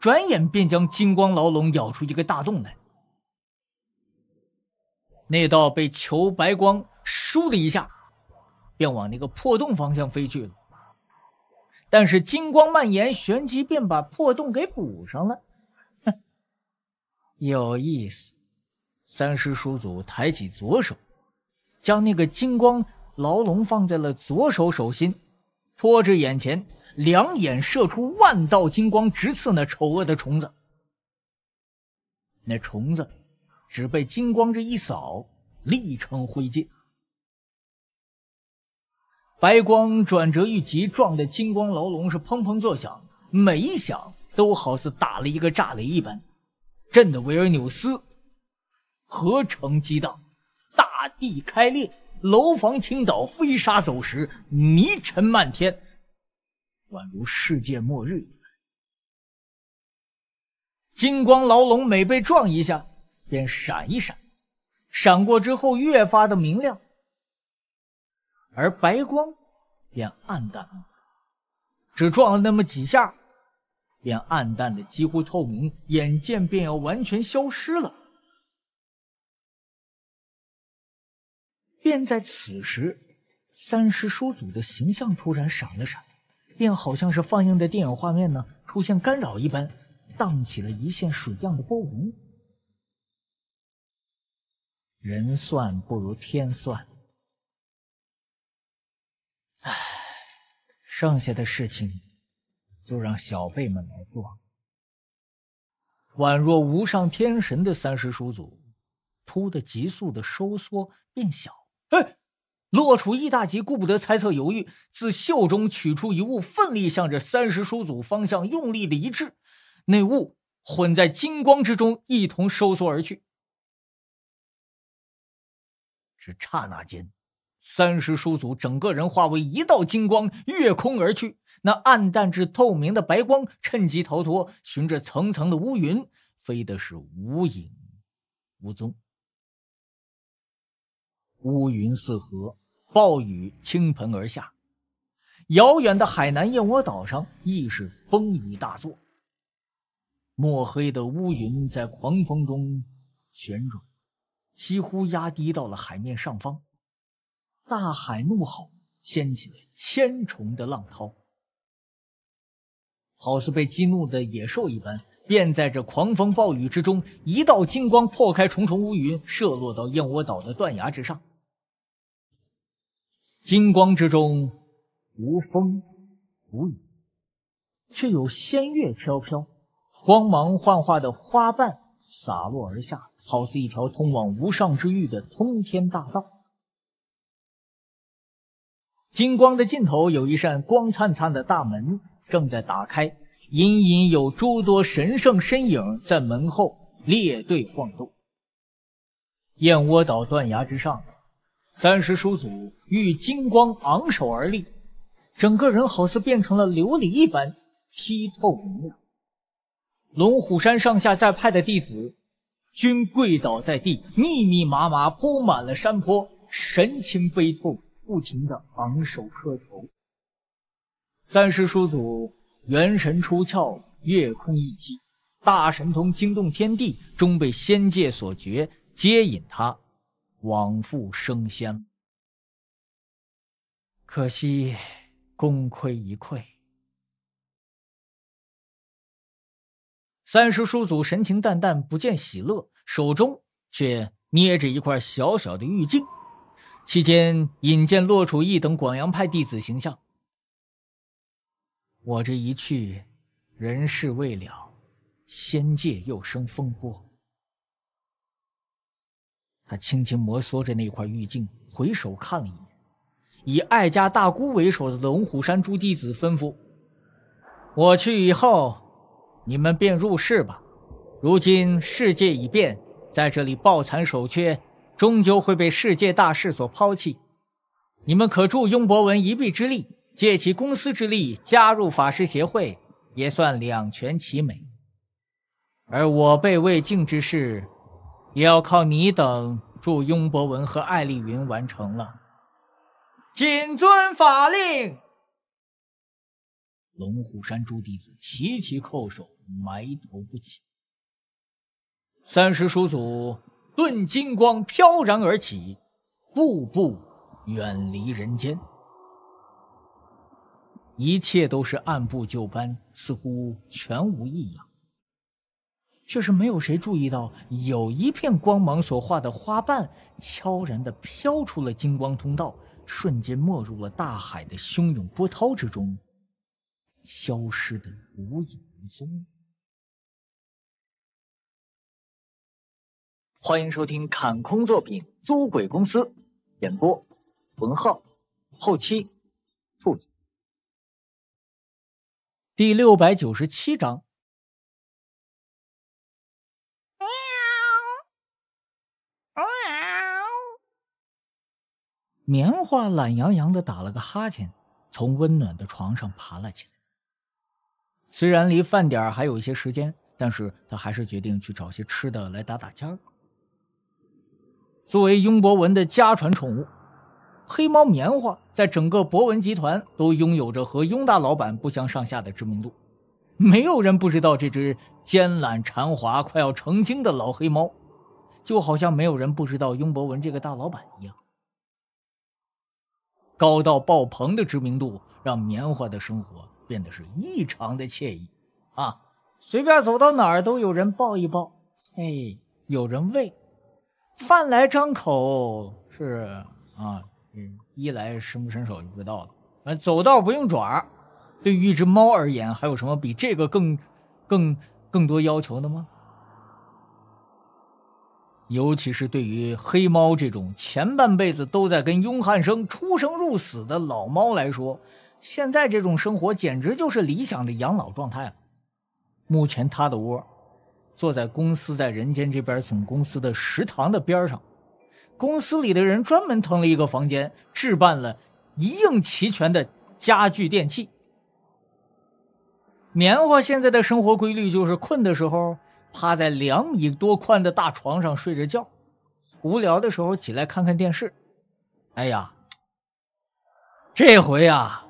转眼便将金光牢笼咬出一个大洞来。那道被裘白光“倏的一下，便往那个破洞方向飞去了。但是金光蔓延，旋即便把破洞给补上了。哼，[laughs] 有意思。三师叔祖抬起左手，将那个金光牢笼放在了左手手心，托至眼前，两眼射出万道金光，直刺那丑恶的虫子。那虫子只被金光这一扫，立成灰烬。白光转折一急，撞的金光牢笼是砰砰作响，每一响都好似打了一个炸雷一般，震得维尔纽斯河城激荡，大地开裂，楼房倾倒，飞沙走石，迷尘漫天，宛如世界末日。金光牢笼每被撞一下，便闪一闪，闪过之后越发的明亮。而白光，便暗淡了，只撞了那么几下，便暗淡的几乎透明，眼见便要完全消失了。便在此时，三师叔祖的形象突然闪了闪，便好像是放映的电影画面呢出现干扰一般，荡起了一线水样的波纹。人算不如天算。剩下的事情就让小辈们来做。宛若无上天神的三师叔祖，突的急速的收缩变小。哎，洛楚义大急，顾不得猜测犹豫，自袖中取出一物，奋力向着三师叔祖方向用力的一掷。那物混在金光之中，一同收缩而去。只刹那间。三师叔祖整个人化为一道金光越空而去，那暗淡至透明的白光趁机逃脱，循着层层的乌云飞的是无影无踪。乌云四合，暴雨倾盆而下，遥远的海南燕窝岛上亦是风雨大作。墨黑的乌云在狂风中旋转，几乎压低到了海面上方。大海怒吼，掀起了千重的浪涛，好似被激怒的野兽一般。便在这狂风暴雨之中，一道金光破开重重乌云，射落到燕窝岛的断崖之上。金光之中无风无雨，却有仙乐飘飘，光芒幻化的花瓣洒落而下，好似一条通往无上之域的通天大道。金光的尽头有一扇光灿灿的大门，正在打开，隐隐有诸多神圣身影在门后列队晃动。燕窝岛断崖之上，三师叔祖遇金光昂首而立，整个人好似变成了琉璃一般，剔透明亮。龙虎山上下在派的弟子，均跪倒在地，密密麻麻铺满了山坡，神情悲痛。不停的昂首磕头，三师叔祖元神出窍，夜空一击，大神通惊动天地，终被仙界所绝，接引他往复升仙可惜，功亏一篑。三师叔祖神情淡淡，不见喜乐，手中却捏着一块小小的玉镜。期间引荐洛楚义等广阳派弟子形象。我这一去，人事未了，仙界又生风波。他轻轻摩挲着那块玉镜，回首看了一眼，以艾家大姑为首的龙虎山诸弟子吩咐：“我去以后，你们便入世吧。如今世界已变，在这里抱残守缺。”终究会被世界大势所抛弃，你们可助雍博文一臂之力，借其公司之力加入法师协会，也算两全其美。而我辈未竟之事，也要靠你等助雍博文和艾丽云完成了。谨遵法令。龙虎山诸弟子齐齐叩首，埋头不起。三师叔祖。顿金光飘然而起，步步远离人间。一切都是按部就班，似乎全无异样，却是没有谁注意到，有一片光芒所化的花瓣悄然的飘出了金光通道，瞬间没入了大海的汹涌波涛之中，消失的无影无踪。欢迎收听《砍空作品租鬼公司》，演播：文浩，后期：兔子。第六百九十七章。喵，喵。棉花懒洋洋的打了个哈欠，从温暖的床上爬了起来。虽然离饭点儿还有一些时间，但是他还是决定去找些吃的来打打尖儿。作为雍博文的家传宠物，黑猫棉花在整个博文集团都拥有着和雍大老板不相上下的知名度，没有人不知道这只奸懒馋滑、快要成精的老黑猫，就好像没有人不知道雍博文这个大老板一样。高到爆棚的知名度让棉花的生活变得是异常的惬意，啊，随便走到哪儿都有人抱一抱，哎，有人喂。饭来张口是啊，嗯，一来伸不伸手就知道了。嗯，走道不用爪对于一只猫而言，还有什么比这个更、更、更多要求的吗？尤其是对于黑猫这种前半辈子都在跟庸汉生出生入死的老猫来说，现在这种生活简直就是理想的养老状态了。目前它的窝。坐在公司在人间这边总公司的食堂的边上，公司里的人专门腾了一个房间，置办了一应齐全的家具电器。棉花现在的生活规律就是困的时候趴在两米多宽的大床上睡着觉，无聊的时候起来看看电视。哎呀，这回呀，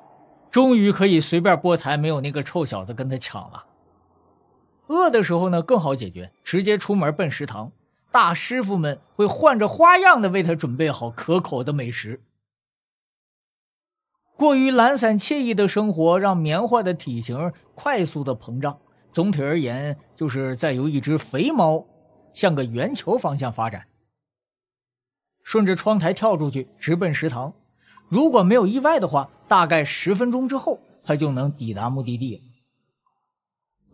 终于可以随便播台，没有那个臭小子跟他抢了。饿的时候呢，更好解决，直接出门奔食堂，大师傅们会换着花样的为他准备好可口的美食。过于懒散惬意的生活让棉花的体型快速的膨胀，总体而言就是在由一只肥猫向个圆球方向发展。顺着窗台跳出去，直奔食堂，如果没有意外的话，大概十分钟之后，他就能抵达目的地了。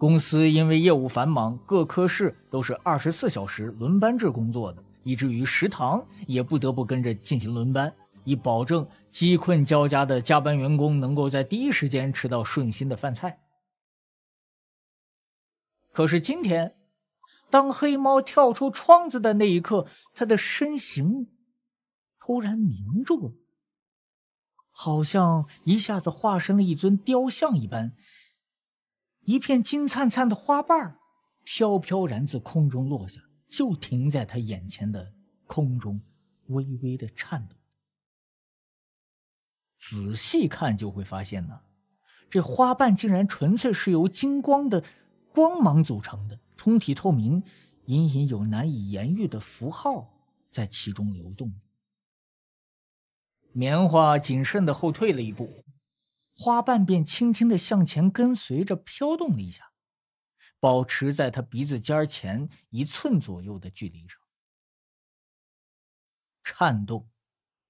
公司因为业务繁忙，各科室都是二十四小时轮班制工作的，以至于食堂也不得不跟着进行轮班，以保证饥困交加的加班员工能够在第一时间吃到顺心的饭菜。可是今天，当黑猫跳出窗子的那一刻，它的身形突然凝住了，好像一下子化身了一尊雕像一般。一片金灿灿的花瓣飘飘然自空中落下，就停在他眼前的空中，微微的颤抖。仔细看就会发现呢，这花瓣竟然纯粹是由金光的光芒组成的，通体透明，隐隐有难以言喻的符号在其中流动。棉花谨慎的后退了一步。花瓣便轻轻的向前跟随着飘动了一下，保持在他鼻子尖前一寸左右的距离上。颤动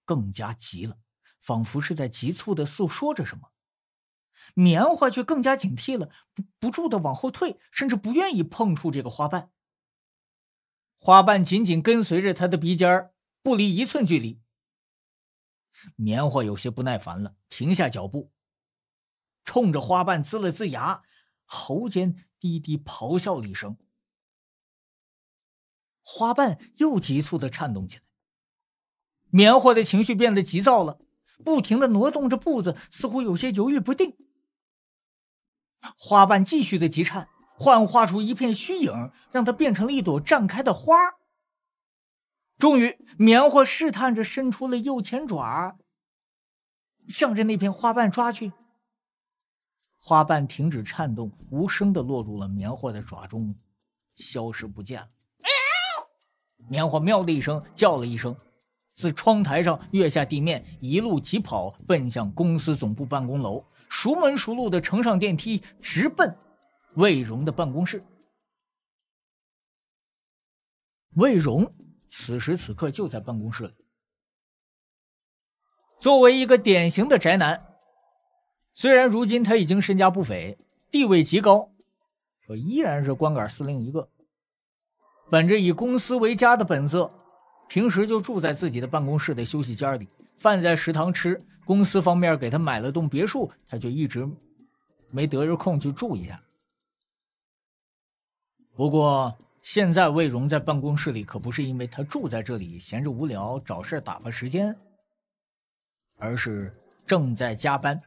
更加急了，仿佛是在急促的诉说着什么。棉花却更加警惕了，不住的往后退，甚至不愿意碰触这个花瓣。花瓣紧紧跟随着他的鼻尖不离一寸距离。棉花有些不耐烦了，停下脚步。冲着花瓣呲了呲牙，喉间低低咆哮了一声。花瓣又急促的颤动起来。棉花的情绪变得急躁了，不停的挪动着步子，似乎有些犹豫不定。花瓣继续的急颤，幻化出一片虚影，让它变成了一朵绽开的花。终于，棉花试探着伸出了右前爪，向着那片花瓣抓去。花瓣停止颤动，无声地落入了棉花的爪中，消失不见了。棉花“喵”的一声叫了一声，自窗台上跃下地面，一路疾跑，奔向公司总部办公楼，熟门熟路地乘上电梯，直奔魏荣的办公室。魏荣此时此刻就在办公室里，作为一个典型的宅男。虽然如今他已经身家不菲，地位极高，可依然是光杆司令一个。本着以公司为家的本色，平时就住在自己的办公室的休息间里，饭在食堂吃。公司方面给他买了栋别墅，他就一直没得着空去住一下。不过现在魏荣在办公室里，可不是因为他住在这里闲着无聊找事打发时间，而是正在加班。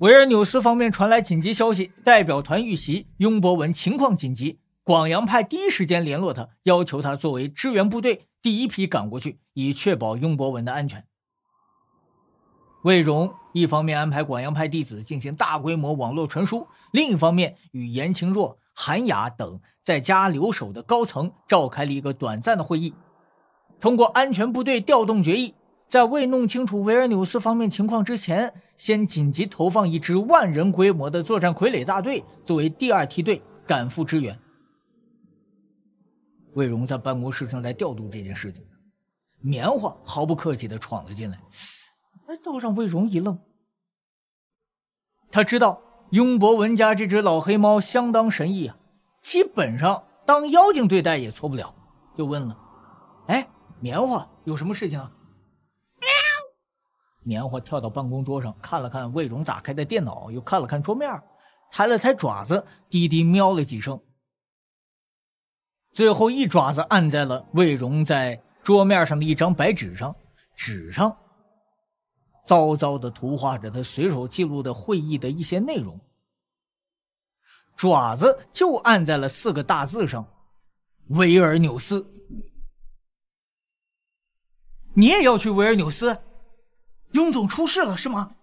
维尔纽斯方面传来紧急消息，代表团遇袭，雍博文情况紧急。广阳派第一时间联络他，要求他作为支援部队第一批赶过去，以确保雍博文的安全。魏荣一方面安排广阳派弟子进行大规模网络传输，另一方面与严清若、韩雅等在家留守的高层召开了一个短暂的会议，通过安全部队调动决议。在未弄清楚维尔纽斯方面情况之前，先紧急投放一支万人规模的作战傀儡大队作为第二梯队赶赴支援。魏荣在办公室正在调度这件事情呢，棉花毫不客气地闯了进来，哎，倒让魏荣一愣。他知道雍博文家这只老黑猫相当神异啊，基本上当妖精对待也错不了，就问了：“哎，棉花有什么事情啊？”棉花跳到办公桌上，看了看魏荣打开的电脑，又看了看桌面，抬了抬爪子，低低喵了几声，最后一爪子按在了魏荣在桌面上的一张白纸上，纸上，糟糟的图画着他随手记录的会议的一些内容，爪子就按在了四个大字上：维尔纽斯。你也要去维尔纽斯？钟总出事了，是吗？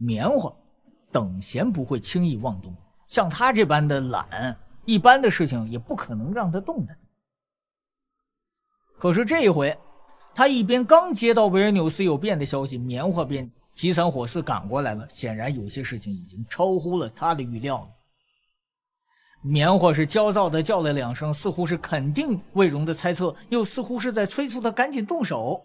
棉花，等闲不会轻易妄动。像他这般的懒，一般的事情也不可能让他动的。可是这一回，他一边刚接到维尔纽斯有变的消息，棉花便急三火四赶过来了。显然，有些事情已经超乎了他的预料了。棉花是焦躁的叫了两声，似乎是肯定魏荣的猜测，又似乎是在催促他赶紧动手。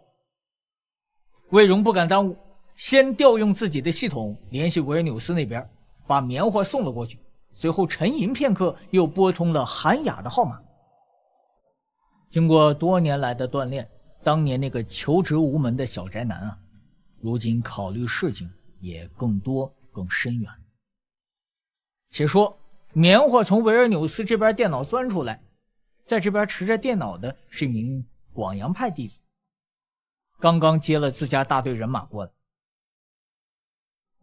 魏荣不敢耽误，先调用自己的系统联系维尔纽斯那边，把棉花送了过去。随后沉吟片刻，又拨通了韩雅的号码。经过多年来的锻炼，当年那个求职无门的小宅男啊，如今考虑事情也更多、更深远。且说棉花从维尔纽斯这边电脑钻出来，在这边持着电脑的是一名广阳派弟子。刚刚接了自家大队人马过来，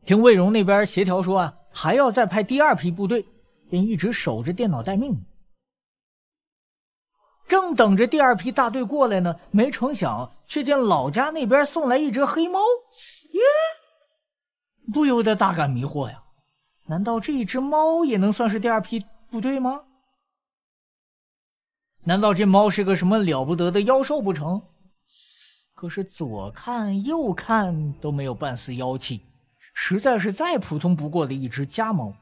听魏荣那边协调说啊，还要再派第二批部队，便一直守着电脑待命正等着第二批大队过来呢，没成想却见老家那边送来一只黑猫，耶！不由得大感迷惑呀，难道这一只猫也能算是第二批部队吗？难道这猫是个什么了不得的妖兽不成？可是左看右看都没有半丝妖气，实在是再普通不过的一只家猫。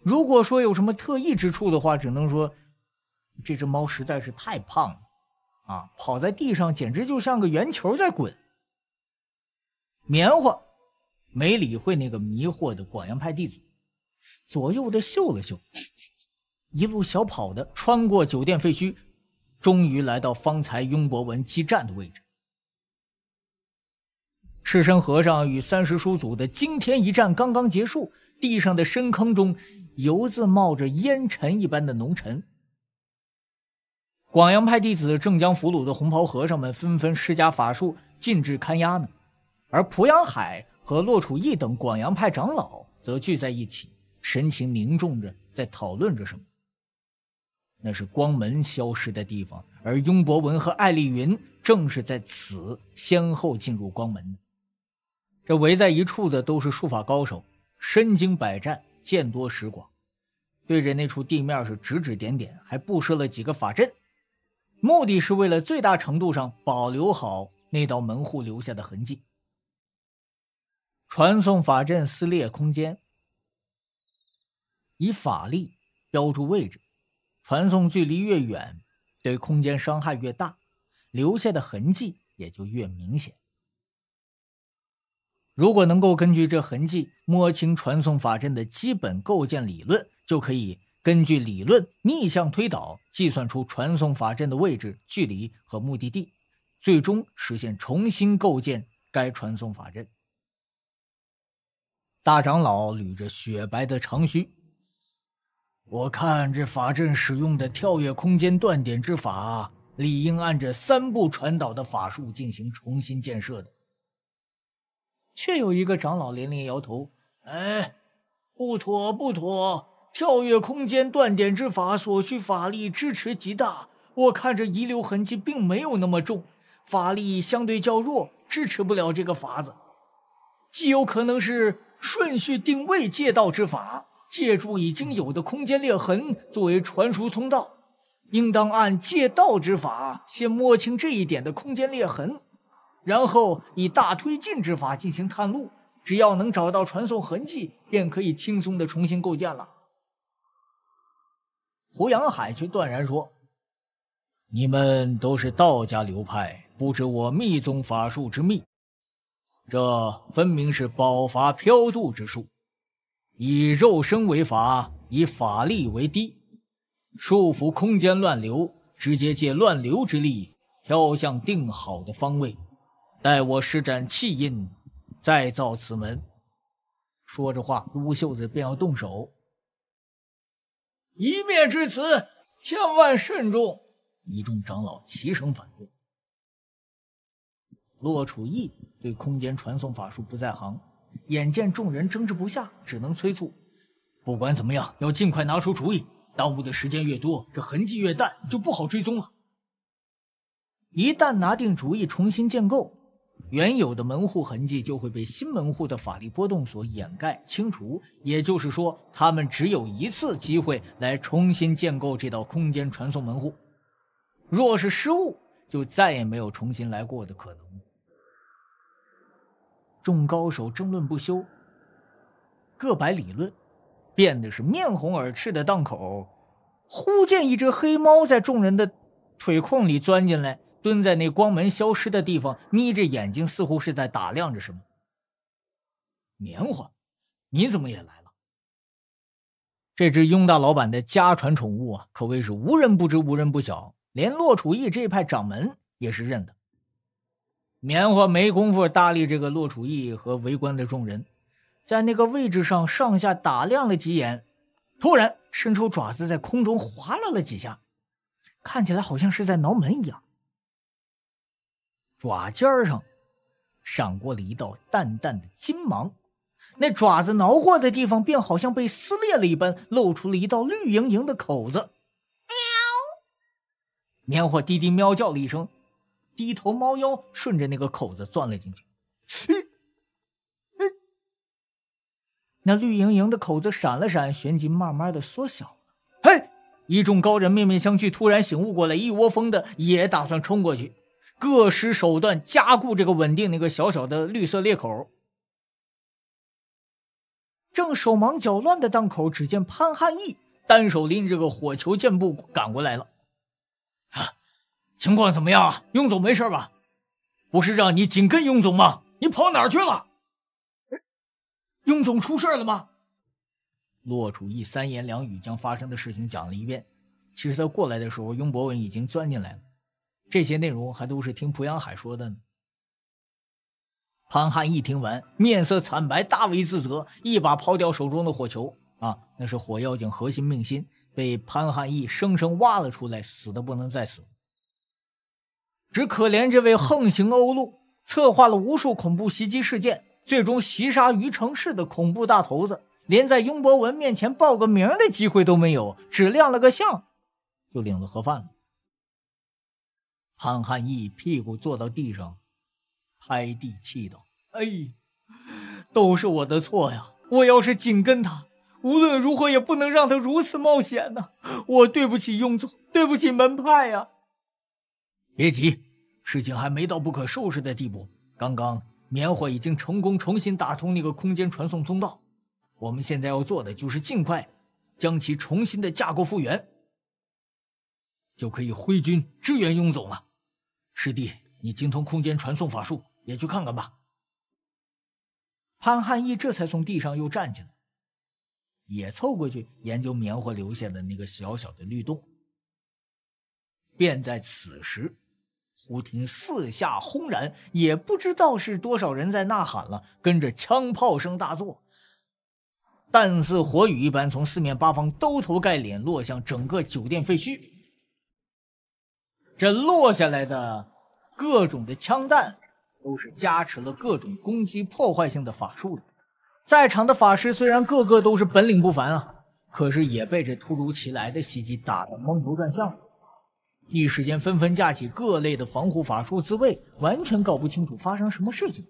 如果说有什么特异之处的话，只能说这只猫实在是太胖了啊！跑在地上简直就像个圆球在滚。棉花没理会那个迷惑的广阳派弟子，左右的嗅了嗅，一路小跑的穿过酒店废墟，终于来到方才雍博文激战的位置。赤身和尚与三师叔祖的惊天一战刚刚结束，地上的深坑中，油渍冒着烟尘一般的浓尘。广阳派弟子正将俘虏的红袍和尚们纷纷施加法术禁制看押呢，而濮阳海和骆楚义等广阳派长老则聚在一起，神情凝重着，在讨论着什么。那是光门消失的地方，而雍博文和艾丽云正是在此先后进入光门。这围在一处的都是术法高手，身经百战，见多识广，对着那处地面是指指点点，还布设了几个法阵，目的是为了最大程度上保留好那道门户留下的痕迹。传送法阵撕裂空间，以法力标注位置，传送距离越远，对空间伤害越大，留下的痕迹也就越明显。如果能够根据这痕迹摸清传送法阵的基本构建理论，就可以根据理论逆向推导，计算出传送法阵的位置、距离和目的地，最终实现重新构建该传送法阵。大长老捋着雪白的长须，我看这法阵使用的跳跃空间断点之法，理应按着三步传导的法术进行重新建设的。却有一个长老连连摇头：“哎，不妥不妥！跳跃空间断点之法所需法力支持极大，我看着遗留痕迹并没有那么重，法力相对较弱，支持不了这个法子。极有可能是顺序定位借道之法，借助已经有的空间裂痕作为传输通道，应当按借道之法先摸清这一点的空间裂痕。”然后以大推进之法进行探路，只要能找到传送痕迹，便可以轻松的重新构建了。胡杨海却断然说：“你们都是道家流派，不知我密宗法术之秘，这分明是宝筏飘渡之术，以肉身为筏，以法力为堤，束缚空间乱流，直接借乱流之力飘向定好的方位。”待我施展气印，再造此门。说着话，乌袖子便要动手。一面之词，千万慎重！一众长老齐声反对。洛楚义对空间传送法术不在行，眼见众人争执不下，只能催促：“不管怎么样，要尽快拿出主意。耽误的时间越多，这痕迹越淡，就不好追踪了。一旦拿定主意，重新建构。”原有的门户痕迹就会被新门户的法力波动所掩盖清除，也就是说，他们只有一次机会来重新建构这道空间传送门户。若是失误，就再也没有重新来过的可能。众高手争论不休，各摆理论，变得是面红耳赤的档口，忽见一只黑猫在众人的腿缝里钻进来。蹲在那光门消失的地方，眯着眼睛，似乎是在打量着什么。棉花，你怎么也来了？这只雍大老板的家传宠物啊，可谓是无人不知、无人不晓，连洛楚义这派掌门也是认的。棉花没工夫搭理这个洛楚义和围观的众人，在那个位置上上下打量了几眼，突然伸出爪子在空中划拉了几下，看起来好像是在挠门一样。爪尖上闪过了一道淡淡的金芒，那爪子挠过的地方便好像被撕裂了一般，露出了一道绿莹莹的口子。喵！棉花滴滴喵叫了一声，低头猫腰，顺着那个口子钻了进去。那绿莹莹的口子闪了闪，旋即慢慢的缩小了。嘿！一众高人面面相觑，突然醒悟过来，一窝蜂的也打算冲过去。各施手段加固这个稳定，那个小小的绿色裂口。正手忙脚乱的档口，只见潘汉义单手拎着个火球，箭步赶过来了。啊，情况怎么样？啊？雍总没事吧？不是让你紧跟雍总吗？你跑哪儿去了？雍总出事了吗？洛楚义三言两语将发生的事情讲了一遍。其实他过来的时候，雍博文已经钻进来了。这些内容还都是听濮阳海说的呢。潘汉义听完，面色惨白，大为自责，一把抛掉手中的火球。啊，那是火妖精核心命心，被潘汉义生生挖了出来，死的不能再死。只可怜这位横行欧陆，策划了无数恐怖袭击事件，最终袭杀于城市的恐怖大头子，连在雍博文面前报个名的机会都没有，只亮了个相，就领了盒饭了。潘汉一屁股坐到地上，拍地气道：“哎，都是我的错呀！我要是紧跟他，无论如何也不能让他如此冒险呐！我对不起雍总，对不起门派呀！”别急，事情还没到不可收拾的地步。刚刚棉花已经成功重新打通那个空间传送通道，我们现在要做的就是尽快将其重新的架构复原，就可以挥军支援雍总了。师弟，你精通空间传送法术，也去看看吧。潘汉义这才从地上又站起来，也凑过去研究棉花留下的那个小小的绿洞。便在此时，忽听四下轰然，也不知道是多少人在呐喊了，跟着枪炮声大作，弹似火雨一般从四面八方兜头盖脸落向整个酒店废墟。这落下来的各种的枪弹，都是加持了各种攻击破坏性的法术的。在场的法师虽然个个都是本领不凡啊，可是也被这突如其来的袭击打得蒙头转向，一时间纷纷架起各类的防护法术自卫，完全搞不清楚发生什么事情。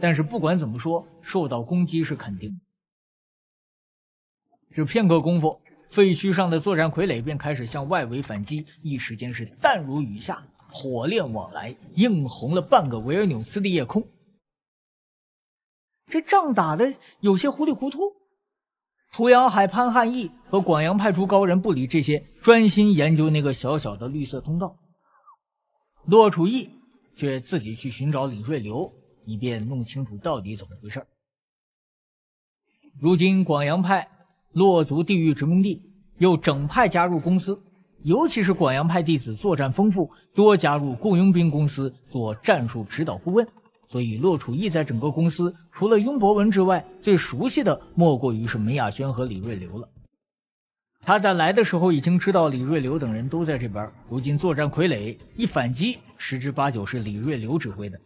但是不管怎么说，受到攻击是肯定的。只片刻功夫。废墟上的作战傀儡便开始向外围反击，一时间是弹如雨下，火链往来，映红了半个维尔纽斯的夜空。这仗打的有些糊里糊涂。濮阳海、潘汉义和广阳派出高人不理这些，专心研究那个小小的绿色通道。骆楚义却自己去寻找李瑞流，以便弄清楚到底怎么回事。如今广阳派。洛族地域殖民地又整派加入公司，尤其是广阳派弟子作战丰富，多加入雇佣兵公司做战术指导顾问。所以，洛楚义在整个公司除了雍博文之外，最熟悉的莫过于是梅亚轩和李瑞流了。他在来的时候已经知道李瑞流等人都在这边，如今作战傀儡一反击，十之八九是李瑞流指挥的。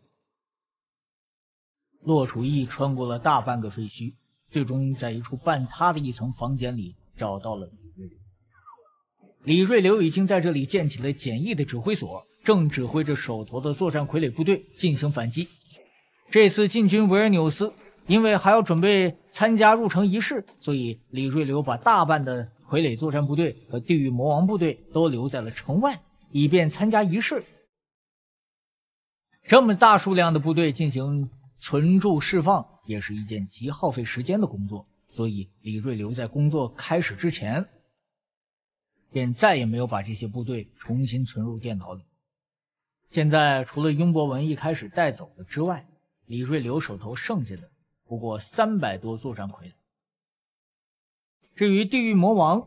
洛楚义穿过了大半个废墟。最终，在一处半塌的一层房间里找到了李瑞流。李瑞流已经在这里建起了简易的指挥所，正指挥着手头的作战傀儡部队进行反击。这次进军维尔纽斯，因为还要准备参加入城仪式，所以李瑞流把大半的傀儡作战部队和地狱魔王部队都留在了城外，以便参加仪式。这么大数量的部队进行存住释放。也是一件极耗费时间的工作，所以李瑞留在工作开始之前，便再也没有把这些部队重新存入电脑里。现在除了雍博文一开始带走的之外，李瑞留手头剩下的不过三百多作战傀儡。至于地狱魔王，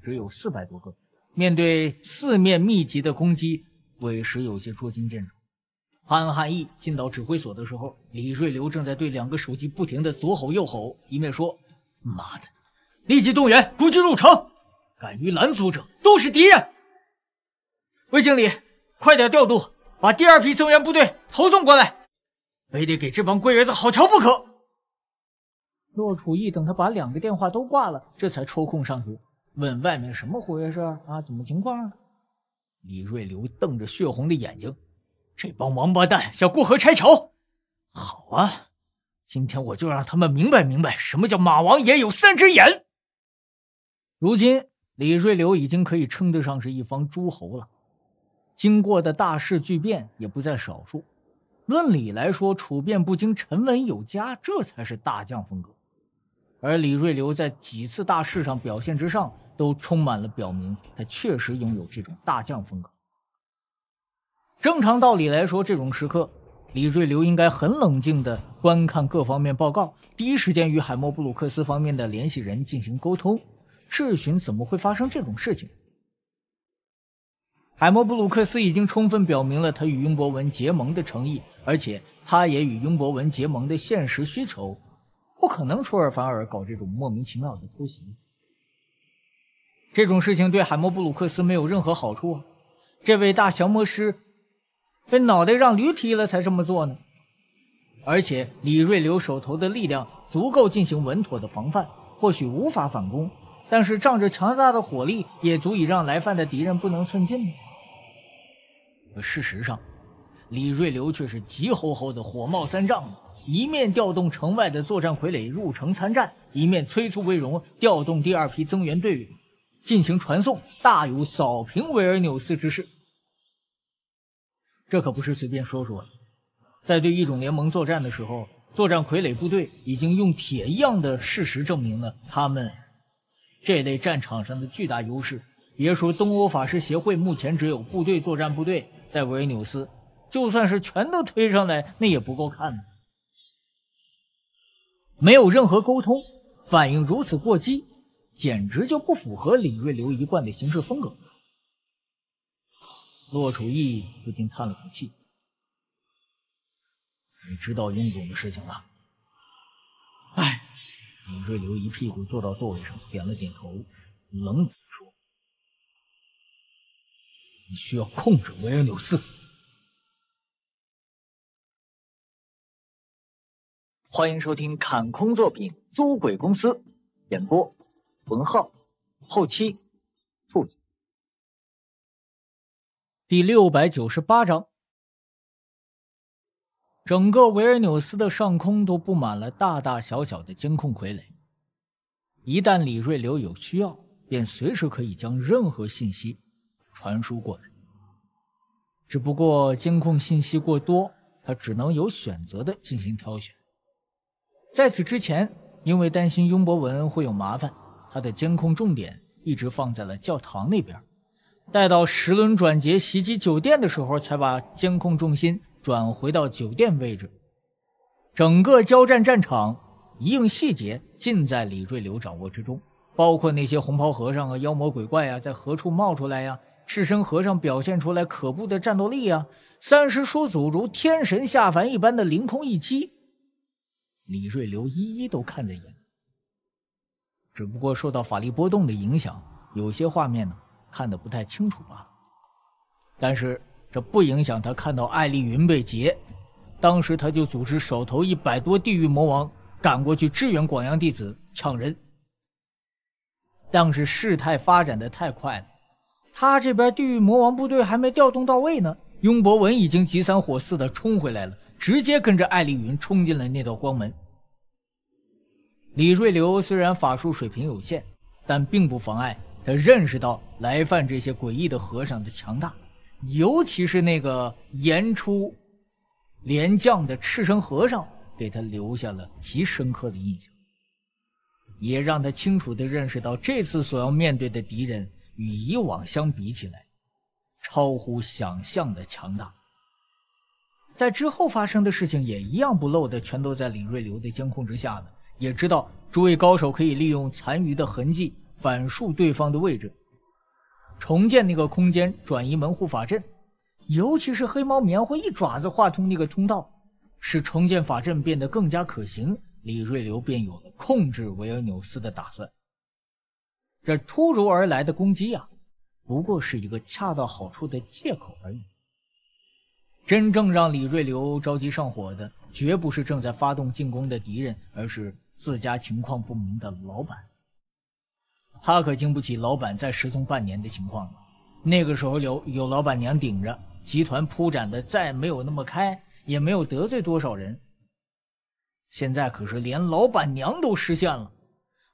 只有四百多个，面对四面密集的攻击，委实有些捉襟见肘。潘汉义进到指挥所的时候。李瑞流正在对两个手机不停的左吼右吼，一面说：“妈的，立即动员，孤军入城！敢于拦阻者，都是敌人。”魏经理，快点调度，把第二批增援部队投送过来，非得给这帮龟儿子好瞧不可。骆楚义等他把两个电话都挂了，这才抽空上去问外面什么回事啊？怎么情况？李瑞流瞪着血红的眼睛：“这帮王八蛋想过河拆桥。”好啊，今天我就让他们明白明白什么叫马王爷有三只眼。如今李瑞流已经可以称得上是一方诸侯了，经过的大事巨变也不在少数。论理来说，处变不惊、沉稳有加，这才是大将风格。而李瑞流在几次大事上表现之上，都充满了表明他确实拥有这种大将风格。正常道理来说，这种时刻。李瑞流应该很冷静地观看各方面报告，第一时间与海默布鲁克斯方面的联系人进行沟通，质询怎么会发生这种事情？海默布鲁克斯已经充分表明了他与雍博文结盟的诚意，而且他也与雍博文结盟的现实需求，不可能出尔反尔搞这种莫名其妙的偷袭。这种事情对海默布鲁克斯没有任何好处啊！这位大降魔师。这脑袋让驴踢了才这么做呢。而且李瑞流手头的力量足够进行稳妥的防范，或许无法反攻，但是仗着强大的火力，也足以让来犯的敌人不能寸进可事实上，李瑞流却是急吼吼的、火冒三丈一面调动城外的作战傀儡入城参战，一面催促魏荣调动第二批增援队伍进行传送，大有扫平维尔纽斯之势。这可不是随便说说，在对异种联盟作战的时候，作战傀儡部队已经用铁一样的事实证明了他们这类战场上的巨大优势。别说东欧法师协会目前只有部队作战部队在维纽斯，就算是全都推上来，那也不够看。没有任何沟通，反应如此过激，简直就不符合李瑞流一贯的行事风格。洛楚义不禁叹了口气：“你知道雍总的事情了？”哎，李瑞流一屁股坐到座位上，点了点头，冷冷说：“你需要控制维恩纽斯。”欢迎收听《砍空作品租鬼公司》，演播：文浩，后期：兔子。第六百九十八章，整个维尔纽斯的上空都布满了大大小小的监控傀儡，一旦李瑞流有需要，便随时可以将任何信息传输过来。只不过监控信息过多，他只能有选择的进行挑选。在此之前，因为担心雍博文会有麻烦，他的监控重点一直放在了教堂那边。待到十轮转劫袭击酒店的时候，才把监控重心转回到酒店位置。整个交战战场一应细节尽在李瑞流掌握之中，包括那些红袍和尚啊、妖魔鬼怪啊，在何处冒出来呀？赤身和尚表现出来可怖的战斗力啊！三师叔祖如天神下凡一般的凌空一击，李瑞流一一都看在眼。只不过受到法力波动的影响，有些画面呢。看得不太清楚吧，但是这不影响他看到艾丽云被劫。当时他就组织手头一百多地狱魔王赶过去支援广阳弟子抢人。但是事态发展的太快了，他这边地狱魔王部队还没调动到位呢，雍博文已经急三火四的冲回来了，直接跟着艾丽云冲进了那道光门。李瑞流虽然法术水平有限，但并不妨碍。他认识到来犯这些诡异的和尚的强大，尤其是那个言出连将的赤身和尚，给他留下了极深刻的印象，也让他清楚的认识到这次所要面对的敌人与以往相比起来，超乎想象的强大。在之后发生的事情也一样不漏的全都在李瑞流的监控之下呢，也知道诸位高手可以利用残余的痕迹。反数对方的位置，重建那个空间转移门户法阵，尤其是黑猫棉花一爪子画通那个通道，使重建法阵变得更加可行。李瑞流便有了控制维尔纽斯的打算。这突如而来的攻击啊，不过是一个恰到好处的借口而已。真正让李瑞流着急上火的，绝不是正在发动进攻的敌人，而是自家情况不明的老板。他可经不起老板再失踪半年的情况了。那个时候有有老板娘顶着，集团铺展的再没有那么开，也没有得罪多少人。现在可是连老板娘都失陷了，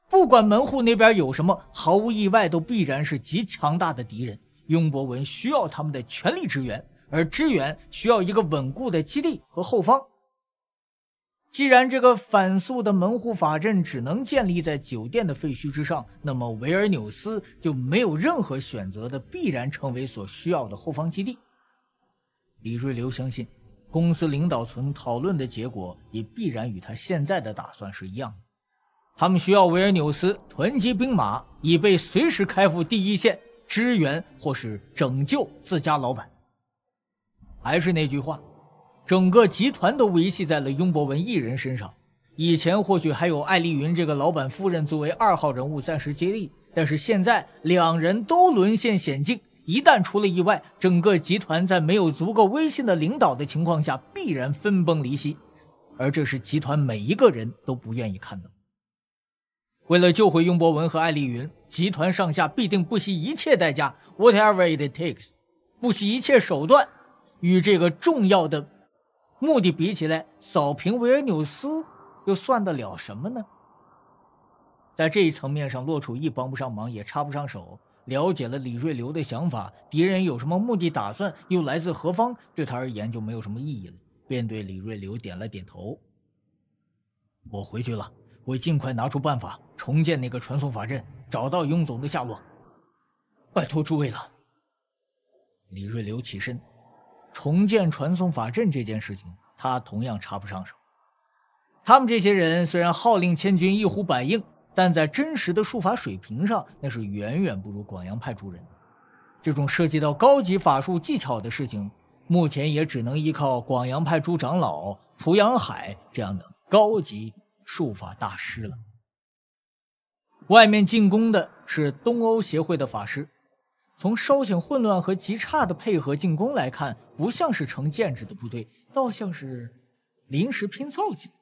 不管门户那边有什么，毫无意外都必然是极强大的敌人。雍博文需要他们的全力支援，而支援需要一个稳固的基地和后方。既然这个反速的门户法阵只能建立在酒店的废墟之上，那么维尔纽斯就没有任何选择的，必然成为所需要的后方基地。李瑞流相信，公司领导层讨论的结果也必然与他现在的打算是一样的。他们需要维尔纽斯囤积兵马，以备随时开赴第一线支援或是拯救自家老板。还是那句话。整个集团都维系在了雍博文一人身上。以前或许还有艾丽云这个老板夫人作为二号人物暂时接力，但是现在两人都沦陷险境，一旦出了意外，整个集团在没有足够威信的领导的情况下，必然分崩离析。而这是集团每一个人都不愿意看到。为了救回雍博文和艾丽云，集团上下必定不惜一切代价，whatever it takes，不惜一切手段，与这个重要的。目的比起来，扫平维尔纽斯又算得了什么呢？在这一层面上，洛楚义帮不上忙，也插不上手。了解了李瑞流的想法，敌人有什么目的打算，又来自何方，对他而言就没有什么意义了。便对李瑞流点了点头：“我回去了，会尽快拿出办法重建那个传送法阵，找到雍总的下落。拜托诸位了。”李瑞流起身。重建传送法阵这件事情，他同样插不上手。他们这些人虽然号令千军，一呼百应，但在真实的术法水平上，那是远远不如广阳派诸人这种涉及到高级法术技巧的事情，目前也只能依靠广阳派诸长老濮阳海这样的高级术法大师了。外面进攻的是东欧协会的法师。从稍显混乱和极差的配合进攻来看，不像是成建制的部队，倒像是临时拼凑起来。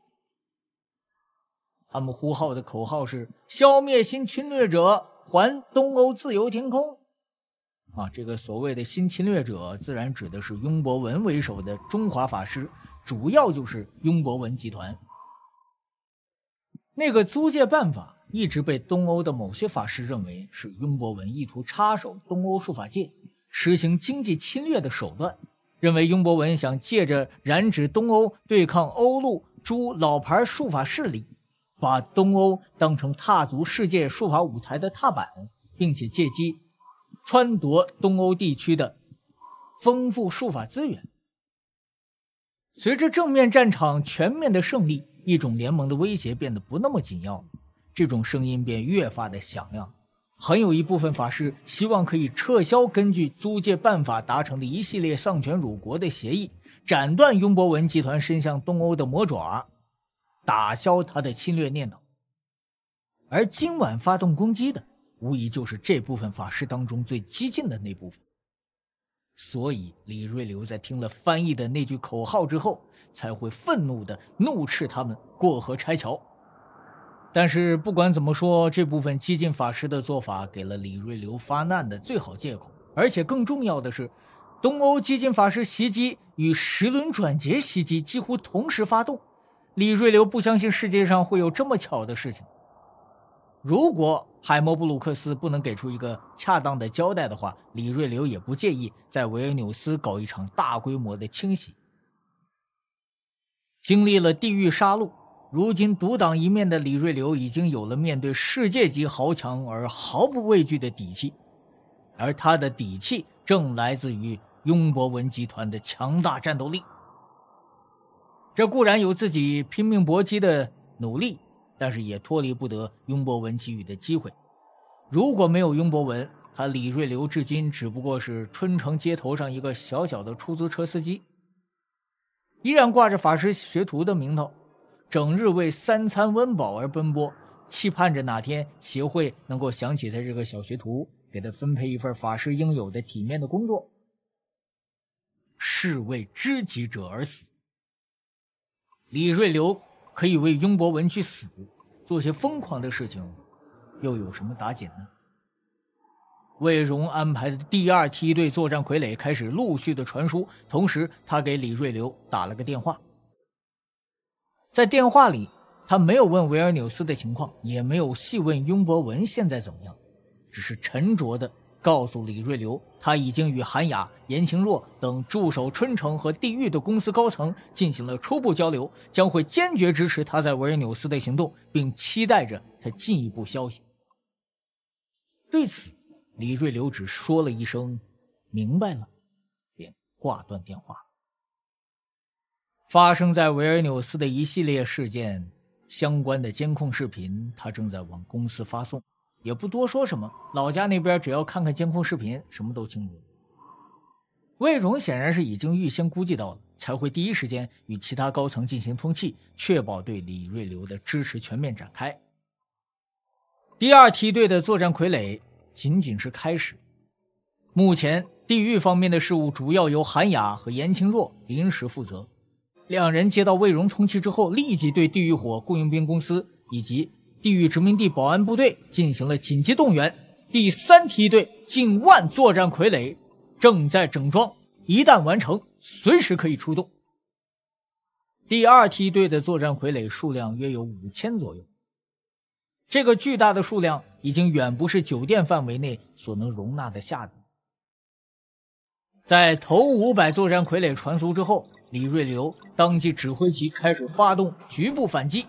他们呼号的口号是“消灭新侵略者，还东欧自由天空”。啊，这个所谓的新侵略者，自然指的是雍博文为首的中华法师，主要就是雍博文集团。那个租借办法。一直被东欧的某些法师认为是雍博文意图插手东欧书法界，实行经济侵略的手段，认为雍博文想借着染指东欧对抗欧陆诸老牌书法势力，把东欧当成踏足世界书法舞台的踏板，并且借机篡夺东欧地区的丰富书法资源。随着正面战场全面的胜利，一种联盟的威胁变得不那么紧要。这种声音便越发的响亮，很有一部分法师希望可以撤销根据租借办法达成的一系列丧权辱国的协议，斩断雍博文集团伸向东欧的魔爪，打消他的侵略念头。而今晚发动攻击的，无疑就是这部分法师当中最激进的那部分。所以李瑞流在听了翻译的那句口号之后，才会愤怒地怒斥他们过河拆桥。但是不管怎么说，这部分激进法师的做法给了李瑞流发难的最好借口。而且更重要的是，东欧激进法师袭击与十轮转劫袭击几乎同时发动，李瑞流不相信世界上会有这么巧的事情。如果海默布鲁克斯不能给出一个恰当的交代的话，李瑞流也不介意在维尔纽斯搞一场大规模的清洗。经历了地狱杀戮。如今独当一面的李瑞流已经有了面对世界级豪强而毫不畏惧的底气，而他的底气正来自于雍博文集团的强大战斗力。这固然有自己拼命搏击的努力，但是也脱离不得雍博文给予的机会。如果没有雍博文，他李瑞流至今只不过是春城街头上一个小小的出租车司机，依然挂着法师学徒的名头。整日为三餐温饱而奔波，期盼着哪天协会能够想起他这个小学徒，给他分配一份法师应有的体面的工作。士为知己者而死。李瑞流可以为雍博文去死，做些疯狂的事情，又有什么打紧呢？魏荣安排的第二梯队作战傀儡开始陆续的传输，同时他给李瑞流打了个电话。在电话里，他没有问维尔纽斯的情况，也没有细问雍博文现在怎么样，只是沉着的告诉李瑞流，他已经与韩雅、严情若等驻守春城和地狱的公司高层进行了初步交流，将会坚决支持他在维尔纽斯的行动，并期待着他进一步消息。对此，李瑞流只说了一声“明白了”，便挂断电话。发生在维尔纽斯的一系列事件相关的监控视频，他正在往公司发送，也不多说什么。老家那边只要看看监控视频，什么都清楚。魏荣显然是已经预先估计到了，才会第一时间与其他高层进行通气，确保对李瑞流的支持全面展开。第二梯队的作战傀儡仅仅是开始。目前，地狱方面的事务主要由韩雅和严清若临时负责。两人接到魏荣通气之后，立即对地狱火雇佣兵公司以及地狱殖民地保安部队进行了紧急动员。第三梯队近万作战傀儡正在整装，一旦完成，随时可以出动。第二梯队的作战傀儡数量约有五千左右，这个巨大的数量已经远不是酒店范围内所能容纳的下。在头五百作战傀儡传输之后，李瑞流当即指挥其开始发动局部反击。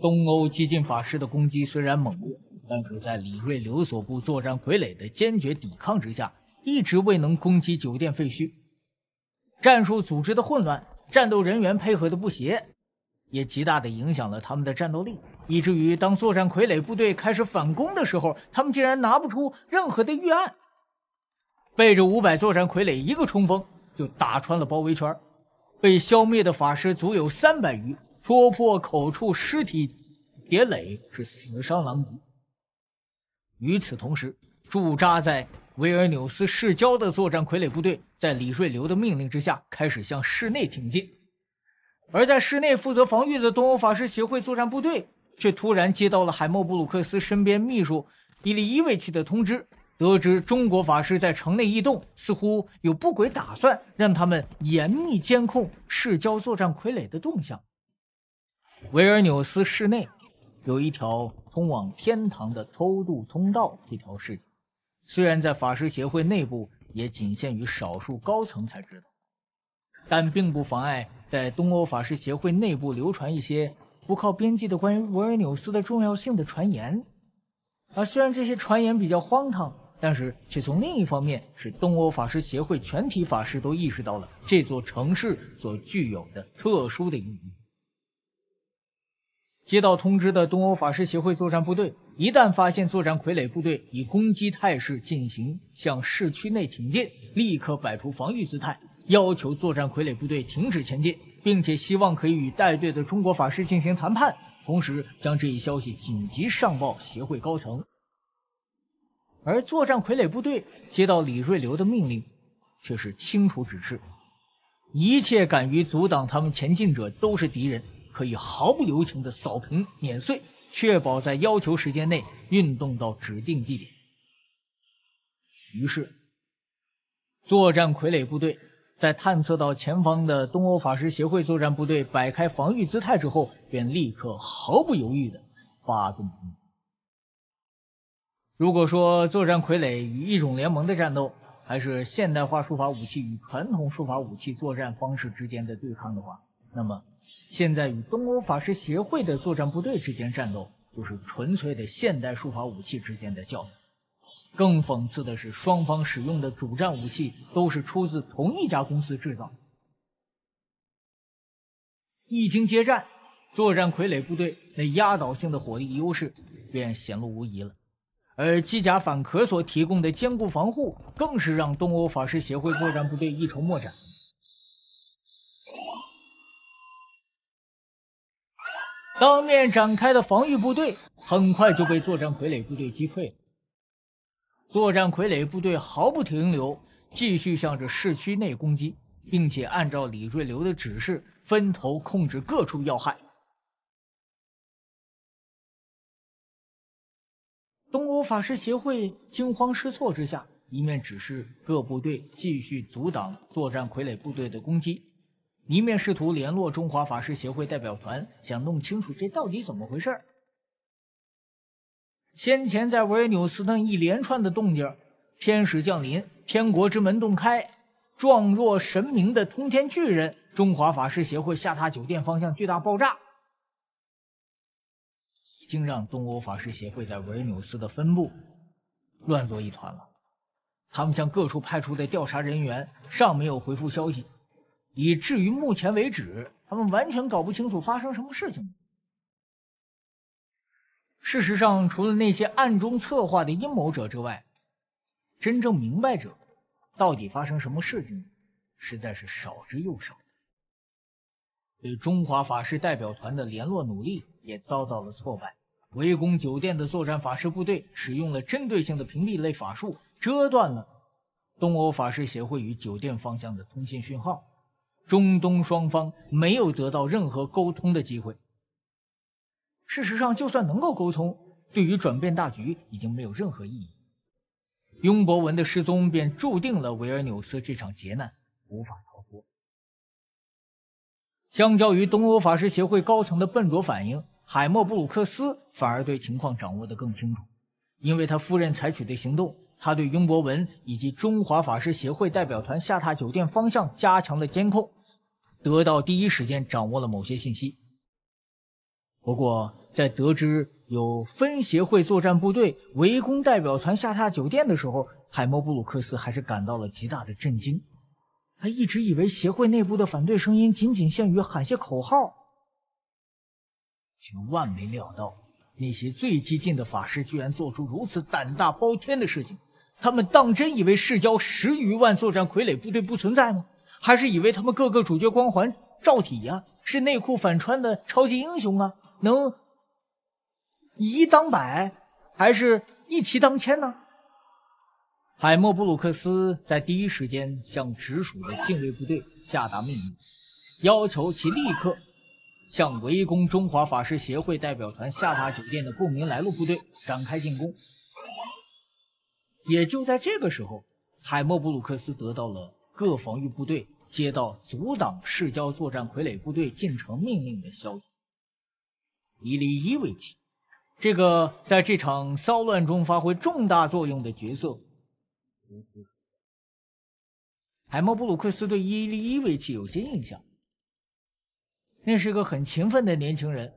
东欧激进法师的攻击虽然猛烈，但是在李瑞流所部作战傀儡的坚决抵抗之下，一直未能攻击酒店废墟。战术组织的混乱，战斗人员配合的不协，也极大的影响了他们的战斗力，以至于当作战傀儡部队开始反攻的时候，他们竟然拿不出任何的预案。背着五百作战傀儡，一个冲锋就打穿了包围圈，被消灭的法师足有三百余，戳破口处尸体叠垒是死伤狼藉。与此同时，驻扎在维尔纽斯市郊的作战傀儡部队，在李瑞流的命令之下，开始向市内挺进，而在市内负责防御的东欧法师协会作战部队，却突然接到了海默布鲁克斯身边秘书伊利伊维奇的通知。得知中国法师在城内异动，似乎有不轨打算，让他们严密监控市郊作战傀儡的动向。维尔纽斯市内有一条通往天堂的偷渡通道，这条事情虽然在法师协会内部也仅限于少数高层才知道，但并不妨碍在东欧法师协会内部流传一些不靠边际的关于维尔纽斯的重要性的传言。而虽然这些传言比较荒唐，但是却从另一方面使东欧法师协会全体法师都意识到了这座城市所具有的特殊的意义。接到通知的东欧法师协会作战部队，一旦发现作战傀儡部队以攻击态势进行向市区内挺进，立刻摆出防御姿态，要求作战傀儡部队停止前进，并且希望可以与带队的中国法师进行谈判。同时，将这一消息紧急上报协会高层。而作战傀儡部队接到李瑞流的命令，却是清楚指示：一切敢于阻挡他们前进者都是敌人，可以毫不留情地扫平碾碎，确保在要求时间内运动到指定地点。于是，作战傀儡部队在探测到前方的东欧法师协会作战部队摆开防御姿态之后。便立刻毫不犹豫地发动攻击。如果说作战傀儡与异种联盟的战斗还是现代化术法武器与传统术法武器作战方式之间的对抗的话，那么现在与东欧法师协会的作战部队之间战斗就是纯粹的现代术法武器之间的较量。更讽刺的是，双方使用的主战武器都是出自同一家公司制造。一经接战。作战傀儡部队那压倒性的火力优势便显露无遗了，而机甲反壳所提供的坚固防护更是让东欧法师协会作战部队一筹莫展。当面展开的防御部队很快就被作战傀儡部队击溃了。作战傀儡部队毫不停留，继续向着市区内攻击，并且按照李瑞流的指示分头控制各处要害。东欧法师协会惊慌失措之下，一面指示各部队继续阻挡作战傀儡部队的攻击，一面试图联络中华法师协会代表团，想弄清楚这到底怎么回事。先前在维纽斯那一连串的动静，天使降临，天国之门洞开，状若神明的通天巨人，中华法师协会下榻酒店方向巨大爆炸。竟经让东欧法师协会在维纽斯的分部乱作一团了。他们向各处派出的调查人员尚没有回复消息，以至于目前为止，他们完全搞不清楚发生什么事情。事实上，除了那些暗中策划的阴谋者之外，真正明白者到底发生什么事情，实在是少之又少。对中华法师代表团的联络努力也遭到了挫败。围攻酒店的作战法师部队使用了针对性的屏蔽类法术，遮断了东欧法师协会与酒店方向的通信讯号，中东双方没有得到任何沟通的机会。事实上，就算能够沟通，对于转变大局已经没有任何意义。雍博文的失踪便注定了维尔纽斯这场劫难无法逃脱。相较于东欧法师协会高层的笨拙反应。海默布鲁克斯反而对情况掌握得更清楚，因为他夫人采取的行动，他对雍博文以及中华法师协会代表团下榻酒店方向加强了监控，得到第一时间掌握了某些信息。不过，在得知有分协会作战部队围攻代表团下榻酒店的时候，海默布鲁克斯还是感到了极大的震惊。他一直以为协会内部的反对声音仅仅限于喊些口号。却万没料到，那些最激进的法师居然做出如此胆大包天的事情。他们当真以为市郊十余万作战傀儡部队不存在吗？还是以为他们各个主角光环照体呀，是内裤反穿的超级英雄啊，能以一当百，还是一骑当千呢？海默布鲁克斯在第一时间向直属的禁卫部队下达命令，要求其立刻。向围攻中华法师协会代表团下榻酒店的不明来路部队展开进攻。也就在这个时候，海默布鲁克斯得到了各防御部队接到阻挡市郊作战傀儡部队进城命令的消息。伊利伊维奇，这个在这场骚乱中发挥重大作用的角色，海默布鲁克斯对伊利伊维奇有些印象。那是个很勤奋的年轻人，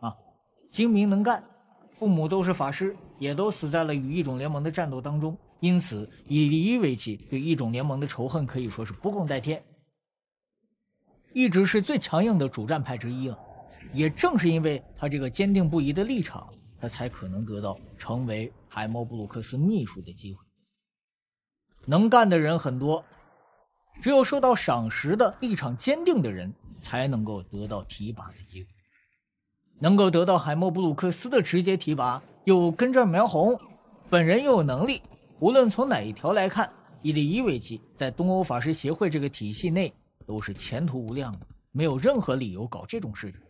啊，精明能干，父母都是法师，也都死在了与异种联盟的战斗当中，因此以离一为起，对异种联盟的仇恨可以说是不共戴天，一直是最强硬的主战派之一了。也正是因为他这个坚定不移的立场，他才可能得到成为海默布鲁克斯秘书的机会。能干的人很多，只有受到赏识的立场坚定的人。才能够得到提拔的机会，能够得到海默布鲁克斯的直接提拔，又跟着苗红，本人又有能力，无论从哪一条来看，伊利伊维奇在东欧法师协会这个体系内都是前途无量的，没有任何理由搞这种事情。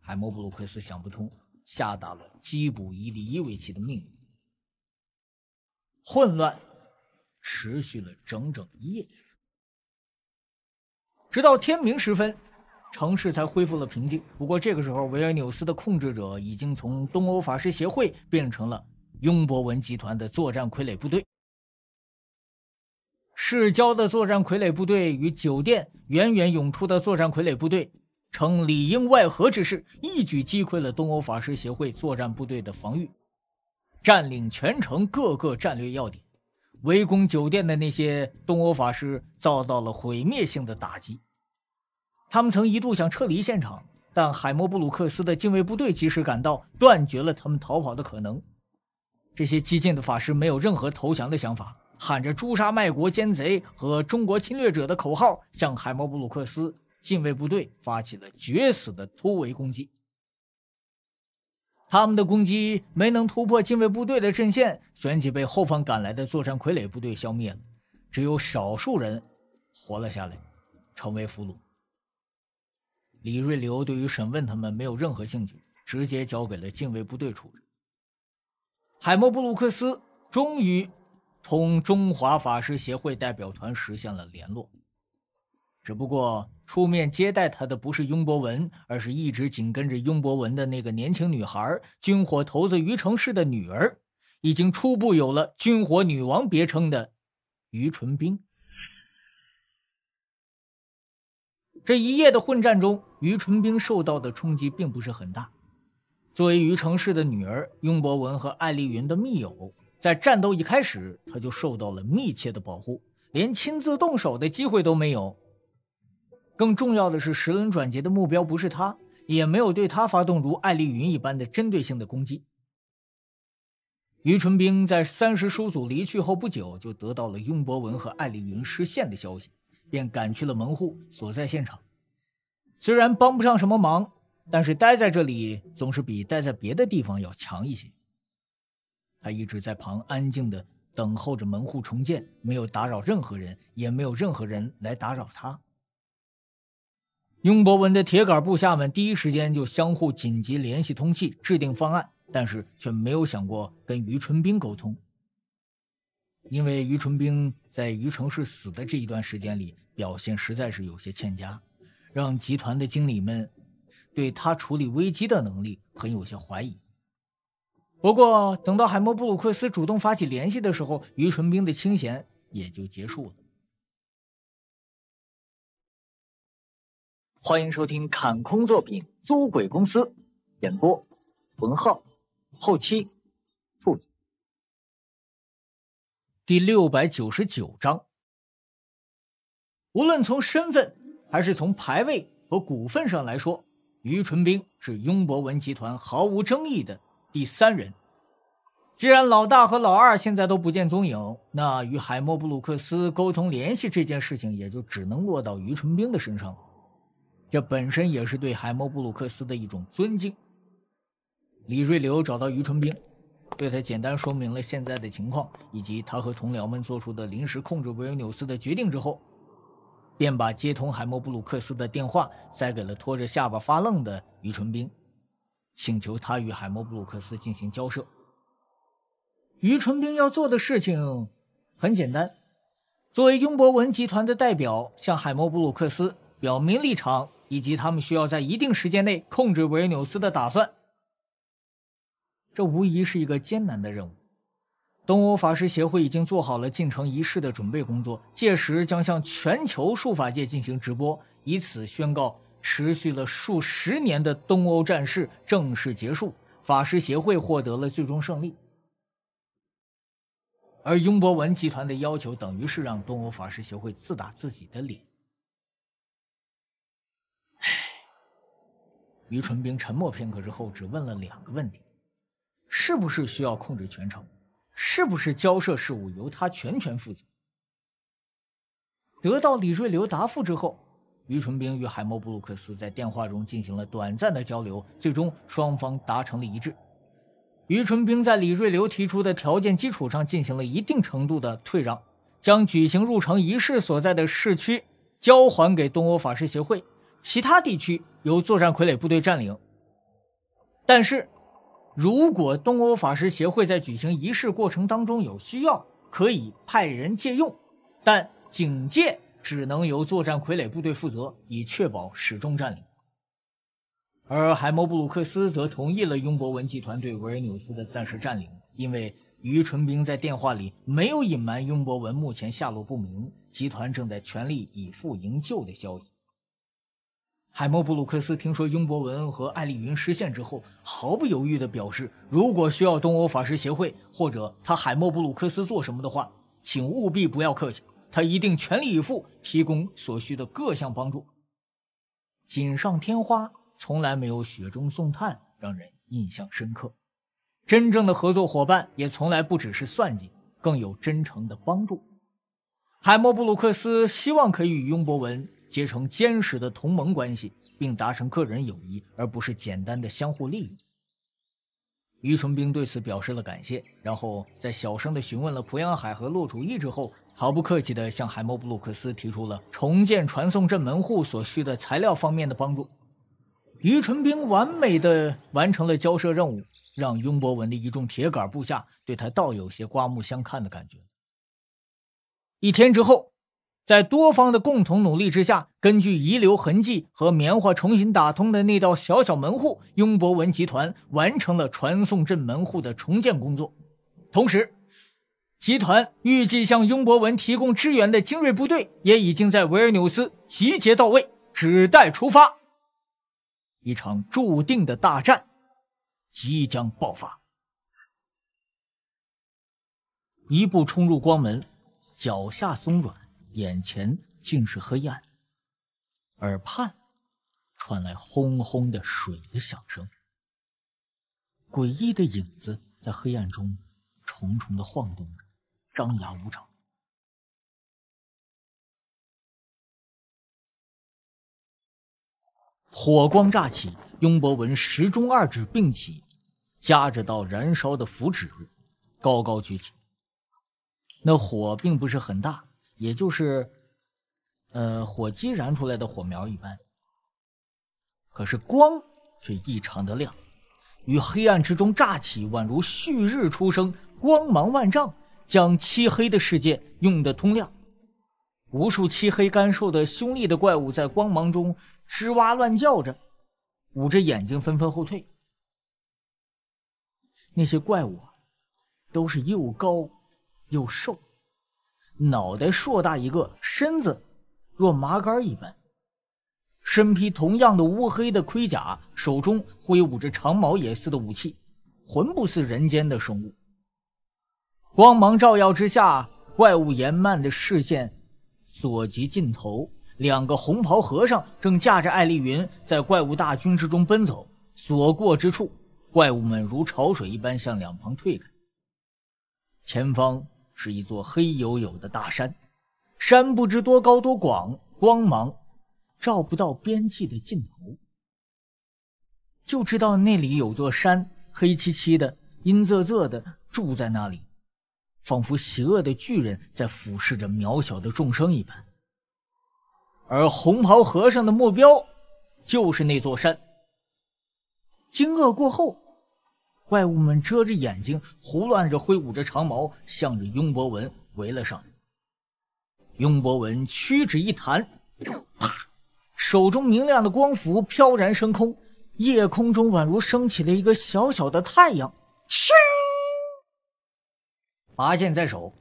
海默布鲁克斯想不通，下达了缉捕伊利伊维奇的命令。混乱持续了整整一夜。直到天明时分，城市才恢复了平静。不过这个时候，维尔纽斯的控制者已经从东欧法师协会变成了雍博文集团的作战傀儡部队。市郊的作战傀儡部队与酒店远远涌出的作战傀儡部队，呈里应外合之势，一举击溃了东欧法师协会作战部队的防御，占领全城各个战略要点。围攻酒店的那些东欧法师遭到了毁灭性的打击。他们曾一度想撤离现场，但海默布鲁克斯的禁卫部队及时赶到，断绝了他们逃跑的可能。这些激进的法师没有任何投降的想法，喊着“诛杀卖国奸贼”和“中国侵略者”的口号，向海默布鲁克斯禁卫部队发起了决死的突围攻击。他们的攻击没能突破禁卫部队的阵线，旋即被后方赶来的作战傀儡部队消灭了。只有少数人活了下来，成为俘虏。李瑞流对于审问他们没有任何兴趣，直接交给了禁卫部队处置。海默布鲁克斯终于同中华法师协会代表团实现了联络，只不过。出面接待他的不是雍博文，而是一直紧跟着雍博文的那个年轻女孩——军火头子于承式的女儿，已经初步有了“军火女王”别称的于纯冰。这一夜的混战中，于纯冰受到的冲击并不是很大。作为于承式的女儿，雍博文和艾丽云的密友，在战斗一开始，他就受到了密切的保护，连亲自动手的机会都没有。更重要的是，石轮转劫的目标不是他，也没有对他发动如艾丽云一般的针对性的攻击。于春兵在三十叔祖离去后不久，就得到了雍博文和艾丽云失陷的消息，便赶去了门户所在现场。虽然帮不上什么忙，但是待在这里总是比待在别的地方要强一些。他一直在旁安静的等候着门户重建，没有打扰任何人，也没有任何人来打扰他。雍博文的铁杆部下们第一时间就相互紧急联系、通气、制定方案，但是却没有想过跟于春兵沟通，因为于春兵在余城市死的这一段时间里表现实在是有些欠佳，让集团的经理们对他处理危机的能力很有些怀疑。不过，等到海默布鲁克斯主动发起联系的时候，于春兵的清闲也就结束了。欢迎收听《砍空作品租鬼公司》，演播：文浩，后期：兔子。第六百九十九章，无论从身份还是从排位和股份上来说，于纯兵是雍博文集团毫无争议的第三人。既然老大和老二现在都不见踪影，那与海默布鲁克斯沟通联系这件事情，也就只能落到于纯兵的身上了。这本身也是对海默布鲁克斯的一种尊敬。李瑞流找到于春兵，对他简单说明了现在的情况，以及他和同僚们做出的临时控制维尔纽斯的决定之后，便把接通海默布鲁克斯的电话塞给了拖着下巴发愣的于春兵，请求他与海默布鲁克斯进行交涉。于春兵要做的事情很简单，作为雍博文集团的代表，向海默布鲁克斯表明立场。以及他们需要在一定时间内控制维纽斯的打算，这无疑是一个艰难的任务。东欧法师协会已经做好了进城仪式的准备工作，届时将向全球术法界进行直播，以此宣告持续了数十年的东欧战事正式结束，法师协会获得了最终胜利。而雍博文集团的要求，等于是让东欧法师协会自打自己的脸。于纯兵沉默片刻之后，只问了两个问题：是不是需要控制全城？是不是交涉事务由他全权负责？得到李瑞流答复之后，于纯兵与海默布鲁克斯在电话中进行了短暂的交流，最终双方达成了一致。于纯兵在李瑞流提出的条件基础上进行了一定程度的退让，将举行入城仪式所在的市区交还给东欧法师协会，其他地区。由作战傀儡部队占领，但是如果东欧法师协会在举行仪式过程当中有需要，可以派人借用，但警戒只能由作战傀儡部队负责，以确保始终占领。而海默布鲁克斯则同意了雍伯文集团对维尔纽斯的暂时占领，因为于纯兵在电话里没有隐瞒雍伯文目前下落不明，集团正在全力以赴营救的消息。海默布鲁克斯听说雍博文和艾丽云失陷之后，毫不犹豫的表示，如果需要东欧法师协会或者他海默布鲁克斯做什么的话，请务必不要客气，他一定全力以赴提供所需的各项帮助。锦上添花从来没有雪中送炭让人印象深刻，真正的合作伙伴也从来不只是算计，更有真诚的帮助。海默布鲁克斯希望可以与雍博文。结成坚实的同盟关系，并达成个人友谊，而不是简单的相互利益。于纯兵对此表示了感谢，然后在小声的询问了濮阳海和洛楚义之后，毫不客气的向海默布鲁克斯提出了重建传送阵门户所需的材料方面的帮助。于纯兵完美的完成了交涉任务，让雍博文的一众铁杆部下对他倒有些刮目相看的感觉。一天之后。在多方的共同努力之下，根据遗留痕迹和棉花重新打通的那道小小门户，雍博文集团完成了传送阵门户的重建工作。同时，集团预计向雍博文提供支援的精锐部队也已经在维尔纽斯集结到位，只待出发。一场注定的大战即将爆发。一步冲入光门，脚下松软。眼前竟是黑暗，耳畔传来轰轰的水的响声，诡异的影子在黑暗中重重的晃动着，张牙舞爪。火光乍起，雍博文十中二指并起，夹着道燃烧的符纸，高高举起。那火并不是很大。也就是，呃，火机燃出来的火苗一般。可是光却异常的亮，于黑暗之中乍起，宛如旭日初升，光芒万丈，将漆黑的世界用得通亮。无数漆黑干瘦的凶厉的怪物在光芒中吱哇乱叫着，捂着眼睛纷纷后退。那些怪物都是又高又瘦。脑袋硕大一个，身子若麻杆一般，身披同样的乌黑的盔甲，手中挥舞着长矛也似的武器，魂不似人间的生物。光芒照耀之下，怪物延蔓的视线所及尽头，两个红袍和尚正驾着艾丽云在怪物大军之中奔走，所过之处，怪物们如潮水一般向两旁退开。前方。是一座黑黝黝的大山，山不知多高多广，光芒照不到边际的尽头。就知道那里有座山，黑漆漆的，阴仄仄的，住在那里，仿佛邪恶的巨人在俯视着渺小的众生一般。而红袍和尚的目标就是那座山。惊愕过后。怪物们遮着眼睛，胡乱着挥舞着长矛，向着雍博文围了上来。雍博文屈指一弹，啪！手中明亮的光符飘然升空，夜空中宛如升起了一个小小的太阳。切！拔剑在手，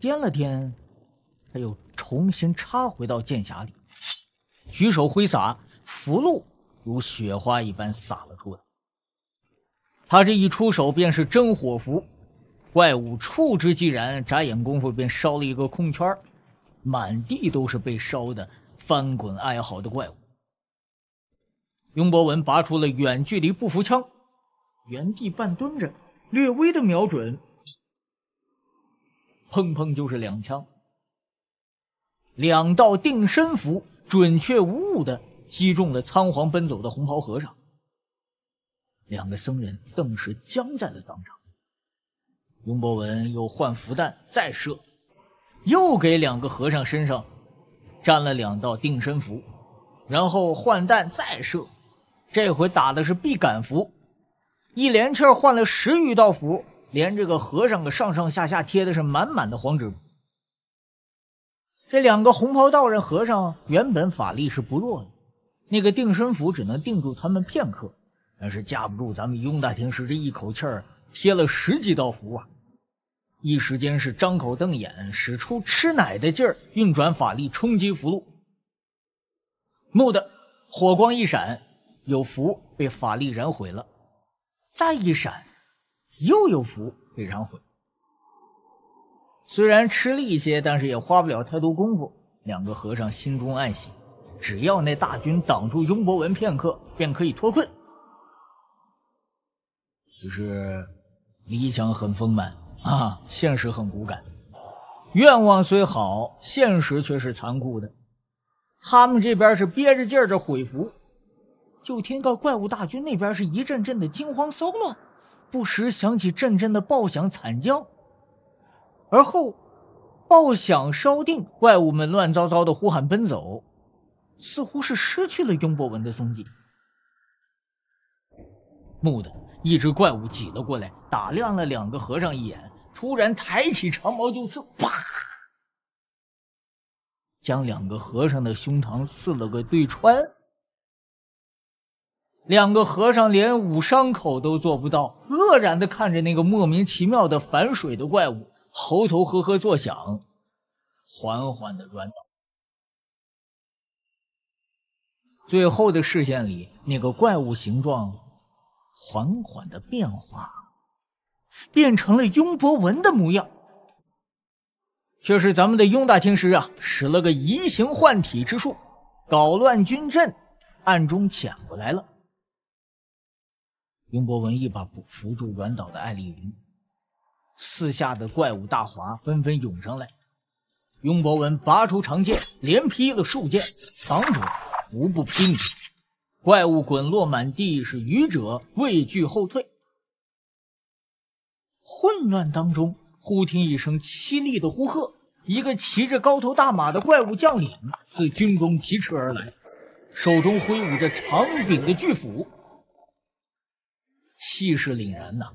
掂了掂，他又重新插回到剑匣里，举手挥洒，符箓如雪花一般洒了出来。他这一出手便是真火符，怪物触之即燃，眨眼功夫便烧了一个空圈，满地都是被烧的翻滚哀嚎的怪物。雍博文拔出了远距离步伏枪，原地半蹲着，略微的瞄准，砰砰就是两枪，两道定身符准确无误的击中了仓皇奔走的红袍和尚。两个僧人顿时僵在了当场。雍博文又换符弹再射，又给两个和尚身上粘了两道定身符，然后换弹再射，这回打的是避感符。一连气换了十余道符，连这个和尚的上上下下贴的是满满的黄纸。这两个红袍道人和尚原本法力是不弱的，那个定身符只能定住他们片刻。但是架不住咱们雍大天师这一口气儿贴了十几道符啊，一时间是张口瞪眼，使出吃奶的劲儿，运转法力冲击符箓。蓦地，火光一闪，有符被法力燃毁了；再一闪，又有符被燃毁。虽然吃力一些，但是也花不了太多功夫。两个和尚心中暗喜，只要那大军挡住雍博文片刻，便可以脱困。就是理想很丰满啊，现实很骨感。愿望虽好，现实却是残酷的。他们这边是憋着劲儿着毁符，就听到怪物大军那边是一阵阵的惊慌骚乱，不时响起阵阵的爆响惨叫。而后爆响稍定，怪物们乱糟糟的呼喊奔走，似乎是失去了雍博文的踪迹。木的。一只怪物挤了过来，打量了两个和尚一眼，突然抬起长矛就刺，啪！将两个和尚的胸膛刺了个对穿。两个和尚连捂伤口都做不到，愕然的看着那个莫名其妙的反水的怪物，喉头呵呵作响，缓缓的软倒。最后的视线里，那个怪物形状。缓缓的变化，变成了雍博文的模样，却是咱们的雍大天师啊，使了个移形换体之术，搞乱军阵，暗中潜过来了。雍博文一把扶住软倒的艾丽云，四下的怪物大华纷纷涌上来，雍博文拔出长剑，连劈了数剑，挡者无不拼命。怪物滚落满地，是愚者畏惧后退。混乱当中，忽听一声凄厉的呼喝，一个骑着高头大马的怪物将领自军中骑车而来，手中挥舞着长柄的巨斧，气势凛然呐。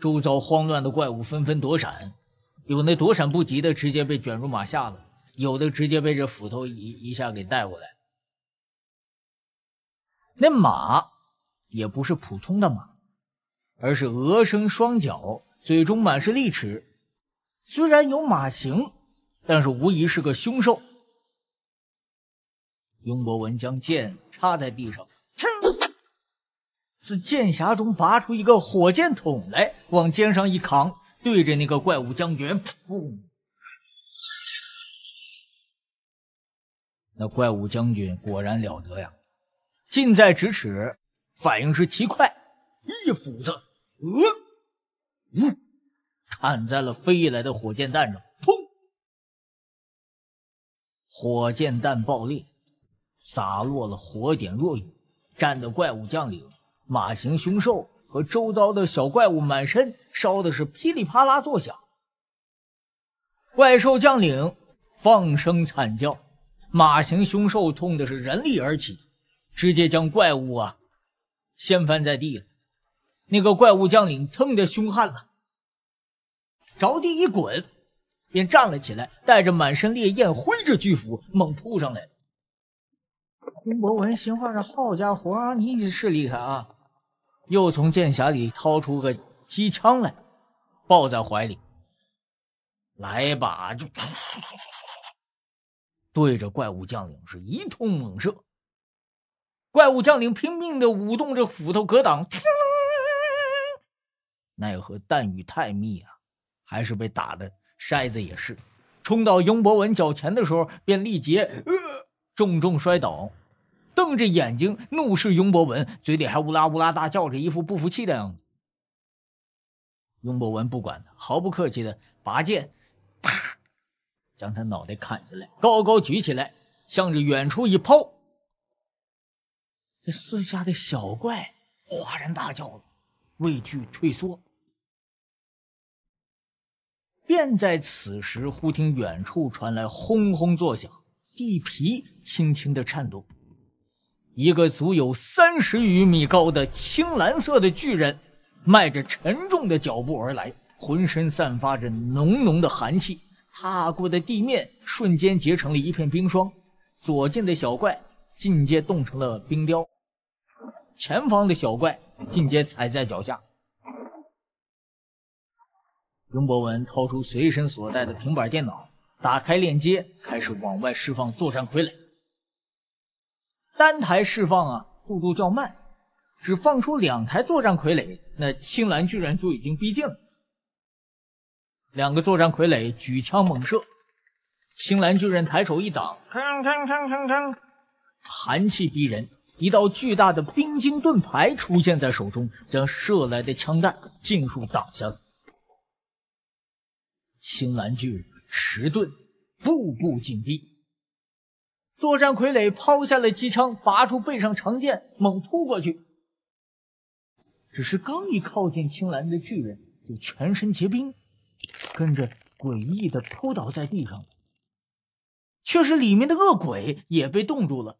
周遭慌乱的怪物纷纷躲闪，有那躲闪不及的直接被卷入马下了，有的直接被这斧头一一下给带过来。那马也不是普通的马，而是鹅生双脚，嘴中满是利齿。虽然有马形，但是无疑是个凶兽。雍博文将剑插在地上，自剑匣中拔出一个火箭筒来，往肩上一扛，对着那个怪物将军。那怪物将军果然了得呀！近在咫尺，反应是奇快，一斧子，呃，嗯，砍在了飞来的火箭弹上，砰！火箭弹爆裂，洒落了火点若雨。战的怪物将领马形凶兽和周遭的小怪物满身烧的是噼里啪啦作响。怪兽将领放声惨叫，马形凶兽痛的是人力而起。直接将怪物啊掀翻在地了。那个怪物将领腾的凶悍了，着地一滚，便站了起来，带着满身烈焰，挥着巨斧猛扑上来。金博文心话：这好家伙，你也是厉害啊！又从剑匣里掏出个机枪来，抱在怀里，来吧，就 [coughs] 对着怪物将领是一通猛射。怪物将领拼命的舞动着斧头格挡，奈何弹雨太密啊，还是被打的筛子也是。冲到雍博文脚前的时候，便力竭，呃，重重摔倒，瞪着眼睛怒视雍博文，嘴里还呜啦呜啦大叫着，一副不服气的样子。雍博文不管他，毫不客气的拔剑，啪，将他脑袋砍下来，高高举起来，向着远处一抛。这四下的小怪哗然大叫了，畏惧退缩。便在此时，忽听远处传来轰轰作响，地皮轻轻的颤动。一个足有三十余米高的青蓝色的巨人迈着沉重的脚步而来，浑身散发着浓浓的寒气，踏过的地面瞬间结成了一片冰霜，左近的小怪进阶冻成了冰雕。前方的小怪尽皆踩在脚下。雍博文掏出随身所带的平板电脑，打开链接，开始往外释放作战傀儡。单台释放啊，速度较慢，只放出两台作战傀儡，那青蓝巨人就已经逼近了。两个作战傀儡举枪猛射，青蓝巨人抬手一挡，寒气逼人。一道巨大的冰晶盾牌出现在手中，将射来的枪弹尽数挡下了。青蓝巨人迟钝，步步紧逼，作战傀儡抛下了机枪，拔出背上长剑猛扑过去。只是刚一靠近青蓝的巨人，就全身结冰，跟着诡异的扑倒在地上了。却是里面的恶鬼也被冻住了。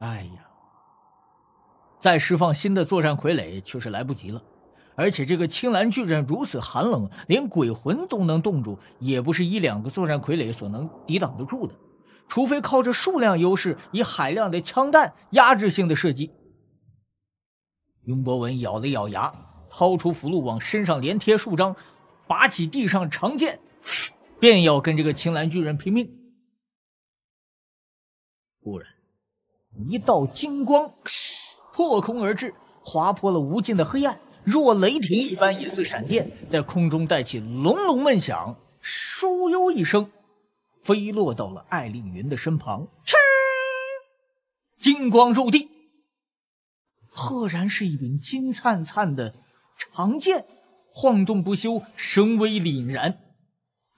哎呀！再释放新的作战傀儡却是来不及了，而且这个青蓝巨人如此寒冷，连鬼魂都能冻住，也不是一两个作战傀儡所能抵挡得住的。除非靠着数量优势，以海量的枪弹压制性的射击。雍博文咬了咬牙，掏出符箓往身上连贴数张，拔起地上长剑，便要跟这个青蓝巨人拼命。忽然。一道金光破空而至，划破了无尽的黑暗，若雷霆一般，也似闪电在空中带起隆隆闷响，咻悠一声，飞落到了艾丽云的身旁。嗤，金光入地，赫然是一柄金灿灿的长剑，晃动不休，神威凛然。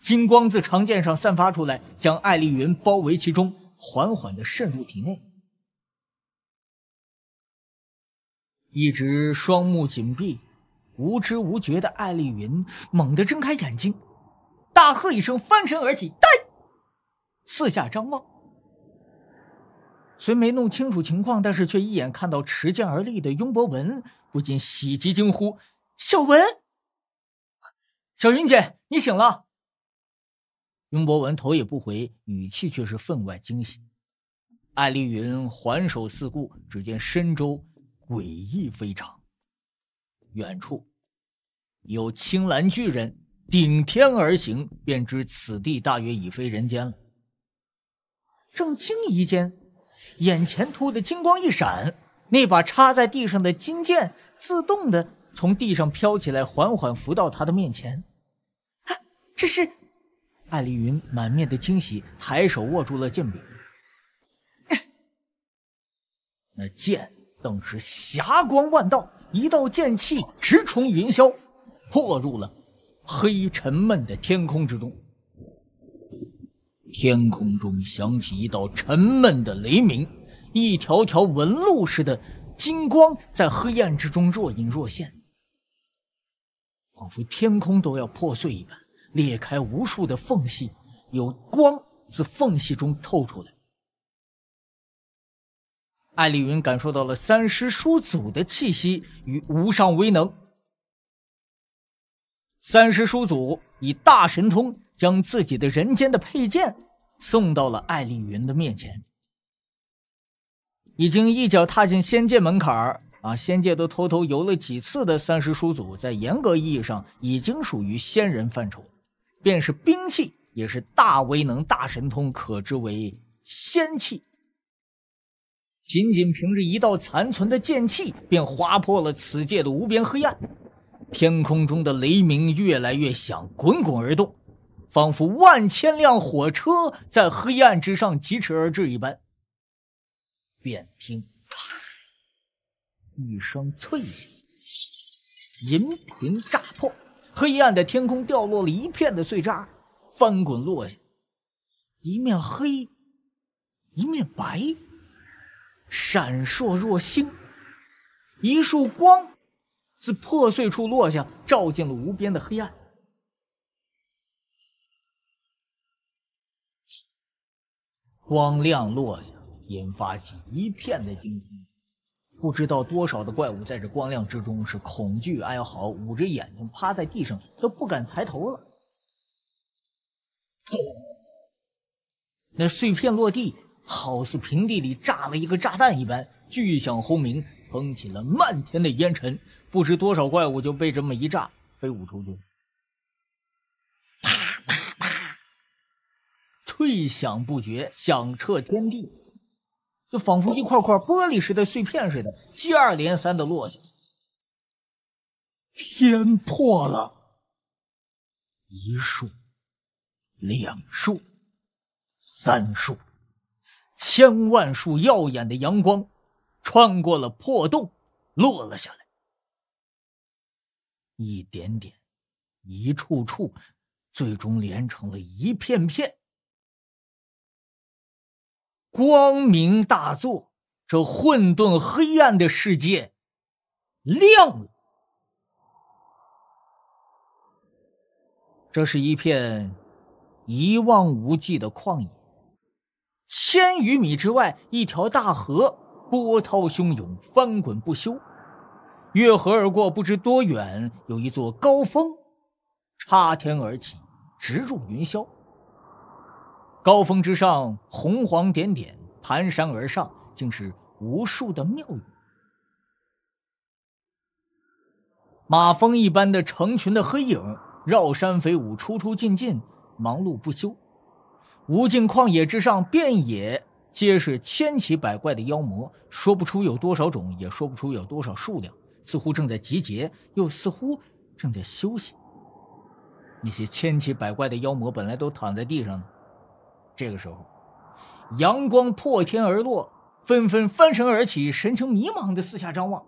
金光自长剑上散发出来，将艾丽云包围其中，缓缓的渗入体内。一直双目紧闭、无知无觉的艾丽云猛地睁开眼睛，大喝一声，翻身而起，呆，四下张望。虽没弄清楚情况，但是却一眼看到持剑而立的雍博文，不禁喜极惊呼：“小文，小云姐，你醒了！”雍博文头也不回，语气却是分外惊喜。艾丽云环手四顾，只见深州。诡异非常，远处有青蓝巨人顶天而行，便知此地大约已非人间了。正惊疑间，眼前突的金光一闪，那把插在地上的金剑自动的从地上飘起来，缓缓浮到他的面前。这是？艾丽云满面的惊喜，抬手握住了剑柄。[coughs] 那剑。顿时霞光万道，一道剑气直冲云霄，破入了黑沉闷的天空之中。天空中响起一道沉闷的雷鸣，一条条纹路似的金光在黑暗之中若隐若现，仿佛天空都要破碎一般，裂开无数的缝隙，有光自缝隙中透出来。艾丽云感受到了三师叔祖的气息与无上威能。三师叔祖以大神通将自己的人间的佩剑送到了艾丽云的面前。已经一脚踏进仙界门槛儿啊！仙界都偷偷游了几次的三师叔祖，在严格意义上已经属于仙人范畴，便是兵器也是大威能、大神通，可知为仙器。仅仅凭着一道残存的剑气，便划破了此界的无边黑暗。天空中的雷鸣越来越响，滚滚而动，仿佛万千辆火车在黑暗之上疾驰而至一般。便听一声脆响，银屏炸破，黑暗的天空掉落了一片的碎渣，翻滚落下，一面黑，一面白。闪烁若星，一束光自破碎处落下，照进了无边的黑暗。光亮落下，引发起一片的惊呼。不知道多少的怪物在这光亮之中是恐惧哀嚎，捂着眼睛趴在地上，都不敢抬头了。那碎片落地。好似平地里炸了一个炸弹一般，巨响轰鸣，腾起了漫天的烟尘。不知多少怪物就被这么一炸，飞舞出去。啪啪啪，脆响不绝，响彻天地，就仿佛一块块玻璃似的碎片似的，接二连三的落下。天破了，一树，两树，三树。千万束耀眼的阳光，穿过了破洞，落了下来。一点点，一处处，最终连成了一片片。光明大作，这混沌黑暗的世界亮了。这是一片一望无际的旷野。千余米之外，一条大河，波涛汹涌，翻滚不休。越河而过，不知多远，有一座高峰，插天而起，直入云霄。高峰之上，红黄点点，盘山而上，竟是无数的庙宇。马蜂一般的成群的黑影，绕山飞舞，出出进进，忙碌不休。无尽旷野之上，遍野皆是千奇百怪的妖魔，说不出有多少种，也说不出有多少数量，似乎正在集结，又似乎正在休息。那些千奇百怪的妖魔本来都躺在地上呢，这个时候，阳光破天而落，纷纷翻身而起，神情迷茫的四下张望。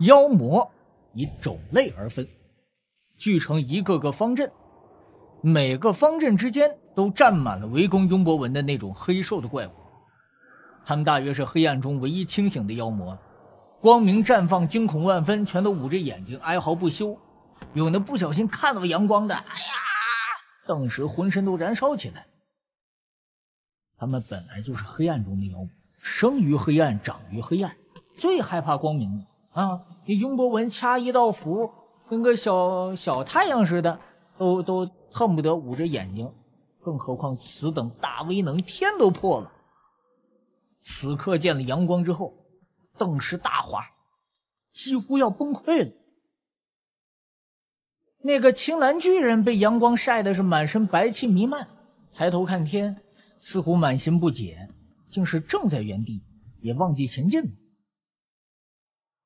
妖魔以种类而分。聚成一个个方阵，每个方阵之间都站满了围攻雍博文的那种黑瘦的怪物，他们大约是黑暗中唯一清醒的妖魔，光明绽放，惊恐万分，全都捂着眼睛哀嚎不休。有那不小心看到阳光的，哎呀，顿时浑身都燃烧起来。他们本来就是黑暗中的妖魔，生于黑暗，长于黑暗，最害怕光明了啊！给雍博文掐一道符。跟个小小太阳似的，都都恨不得捂着眼睛，更何况此等大威能，天都破了。此刻见了阳光之后，顿时大哗，几乎要崩溃了。那个青蓝巨人被阳光晒的是满身白气弥漫，抬头看天，似乎满心不解，竟是正在原地，也忘记前进了。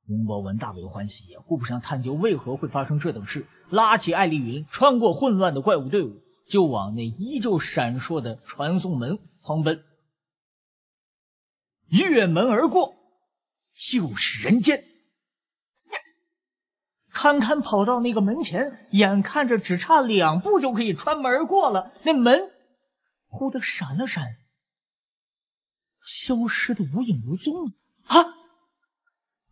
洪博文大为欢喜，也顾不上探究为何会发生这等事，拉起艾丽云，穿过混乱的怪物队伍，就往那依旧闪烁的传送门狂奔。越门而过，就是人间。堪堪跑到那个门前，眼看着只差两步就可以穿门而过了，那门忽地闪了闪，消失的无影无踪了啊！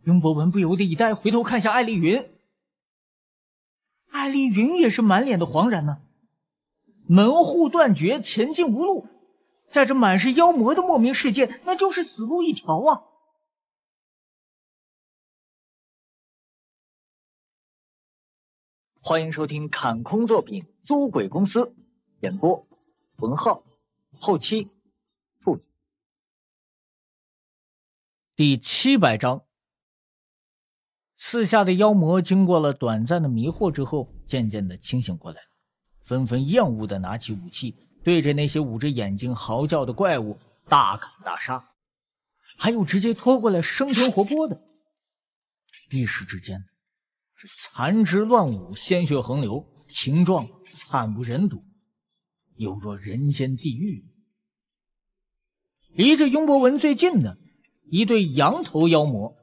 雍博文不由得一呆，回头看向艾丽云。艾丽云也是满脸的惶然呢。门户断绝，前进无路，在这满是妖魔的莫名世界，那就是死路一条啊！欢迎收听《砍空作品租鬼公司》，演播：文浩，后期：兔子，第七百章。四下的妖魔经过了短暂的迷惑之后，渐渐的清醒过来，纷纷厌恶的拿起武器，对着那些捂着眼睛嚎叫的怪物大砍大杀，还有直接拖过来生吞活剥的。一时之间，这残肢乱舞，鲜血横流，情状惨不忍睹，犹若人间地狱。离这雍博文最近的一对羊头妖魔。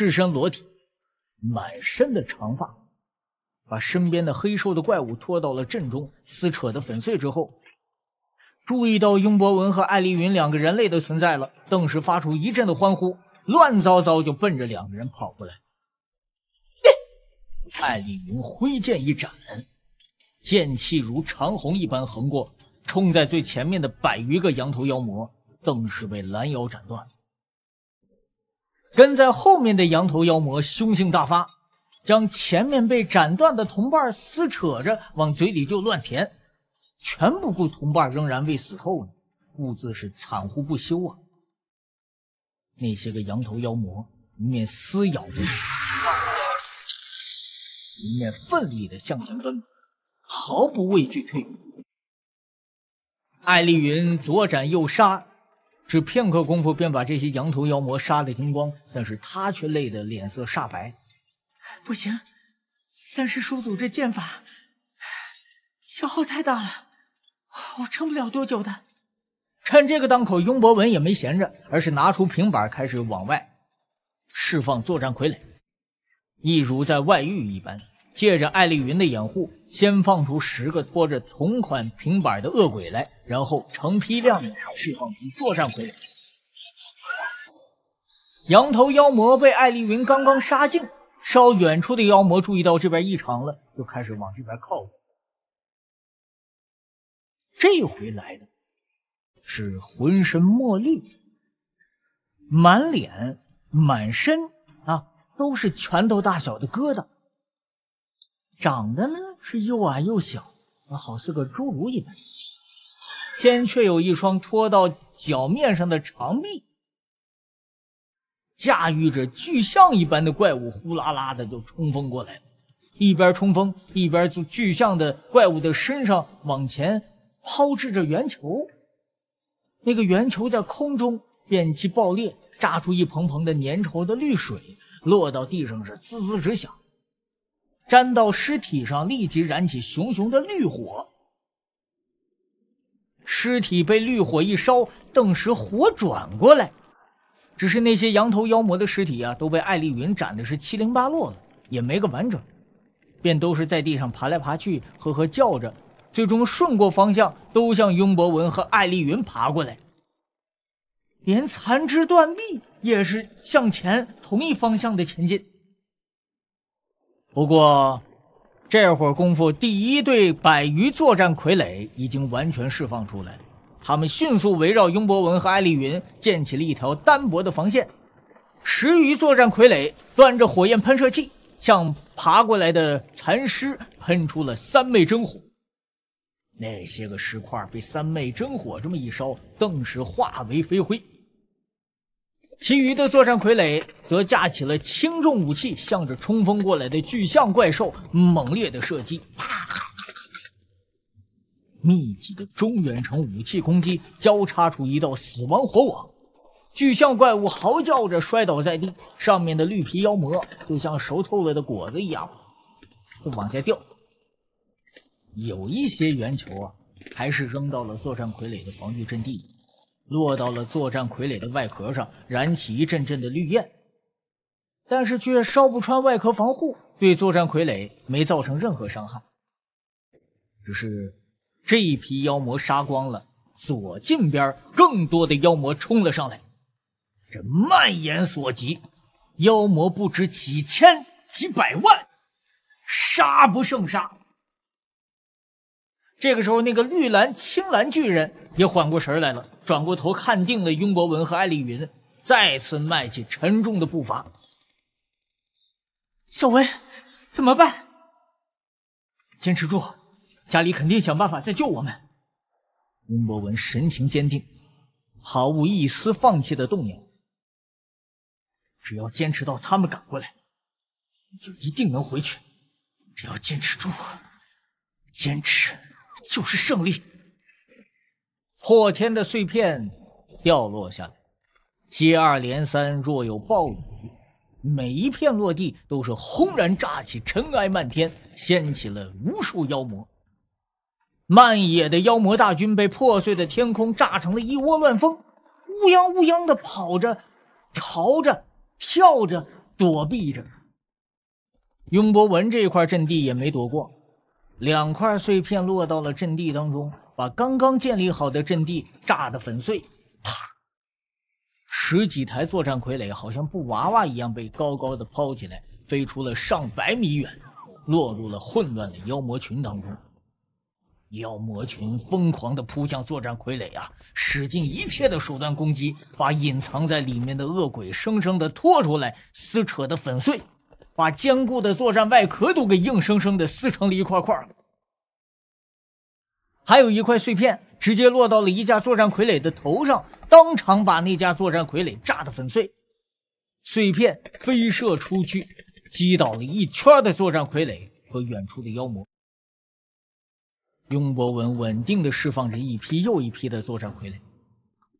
赤身裸体，满身的长发，把身边的黑瘦的怪物拖到了阵中，撕扯的粉碎之后，注意到雍博文和艾丽云两个人类的存在了，顿时发出一阵的欢呼，乱糟糟就奔着两个人跑过来。艾丽云挥剑一斩，剑气如长虹一般横过，冲在最前面的百余个羊头妖魔，更是被拦腰斩断。跟在后面的羊头妖魔凶性大发，将前面被斩断的同伴撕扯着往嘴里就乱填，全不顾同伴仍然未死透呢，兀自是惨呼不休啊！那些个羊头妖魔一面撕咬着，一面奋力的向前奔，毫不畏惧退艾丽云左斩右杀。只片刻功夫，便把这些羊头妖魔杀得精光，但是他却累得脸色煞白。不行，三师叔祖这剑法消耗太大了，我撑不了多久的。趁这个当口，雍博文也没闲着，而是拿出平板开始往外释放作战傀儡，一如在外域一般。借着艾丽云的掩护，先放出十个拖着同款平板的恶鬼来，然后成批量的释放出作战傀儡。羊头妖魔被艾丽云刚刚杀尽，稍远处的妖魔注意到这边异常了，就开始往这边靠。这回来的是浑身墨绿，满脸、满身啊都是拳头大小的疙瘩。长得呢是又矮又小，好似个侏儒一般。天却有一双拖到脚面上的长臂，驾驭着巨象一般的怪物，呼啦啦的就冲锋过来了。一边冲锋，一边从巨象的怪物的身上往前抛掷着圆球。那个圆球在空中便即爆裂，炸出一蓬蓬的粘稠的绿水，落到地上是滋滋直响。沾到尸体上，立即燃起熊熊的绿火。尸体被绿火一烧，顿时火转过来。只是那些羊头妖魔的尸体啊，都被艾丽云斩的是七零八落了，也没个完整，便都是在地上爬来爬去，呵呵叫着，最终顺过方向，都向雍博文和艾丽云爬过来，连残肢断臂也是向前同一方向的前进。不过，这会儿功夫，第一队百余作战傀儡已经完全释放出来，他们迅速围绕雍博文和艾丽云建起了一条单薄的防线。十余作战傀儡端着火焰喷射器，向爬过来的残尸喷出了三昧真火。那些个石块被三昧真火这么一烧，顿时化为飞灰。其余的作战傀儡则架起了轻重武器，向着冲锋过来的巨象怪兽猛烈的射击。密集的中远程武器攻击交叉出一道死亡火网，巨象怪物嚎叫着摔倒在地，上面的绿皮妖魔就像熟透了的果子一样，就往下掉。有一些圆球啊，还是扔到了作战傀儡的防御阵地。落到了作战傀儡的外壳上，燃起一阵阵的绿焰，但是却烧不穿外壳防护，对作战傀儡没造成任何伤害。只是这一批妖魔杀光了，左近边更多的妖魔冲了上来，这蔓延所及，妖魔不止几千、几百万，杀不胜杀。这个时候，那个绿蓝、青蓝巨人。也缓过神来了，转过头看定了雍博文和艾丽云，再次迈起沉重的步伐。小文，怎么办？坚持住，家里肯定想办法再救我们。雍博文神情坚定，毫无一丝放弃的动摇。只要坚持到他们赶过来，就一定能回去。只要坚持住，坚持就是胜利。破天的碎片掉落下来，接二连三，若有暴雨，每一片落地都是轰然炸起，尘埃漫天，掀起了无数妖魔。漫野的妖魔大军被破碎的天空炸成了一窝乱蜂，乌央乌央的跑着，朝着、跳着躲避着。雍博文这块阵地也没躲过，两块碎片落到了阵地当中。把刚刚建立好的阵地炸得粉碎，啪！十几台作战傀儡好像布娃娃一样被高高的抛起来，飞出了上百米远，落入了混乱的妖魔群当中。妖魔群疯狂地扑向作战傀儡啊，使尽一切的手段攻击，把隐藏在里面的恶鬼生生地拖出来，撕扯的粉碎，把坚固的作战外壳都给硬生生地撕成了一块块。还有一块碎片直接落到了一架作战傀儡的头上，当场把那架作战傀儡炸得粉碎。碎片飞射出去，击倒了一圈的作战傀儡和远处的妖魔。雍博文稳定的释放着一批又一批的作战傀儡，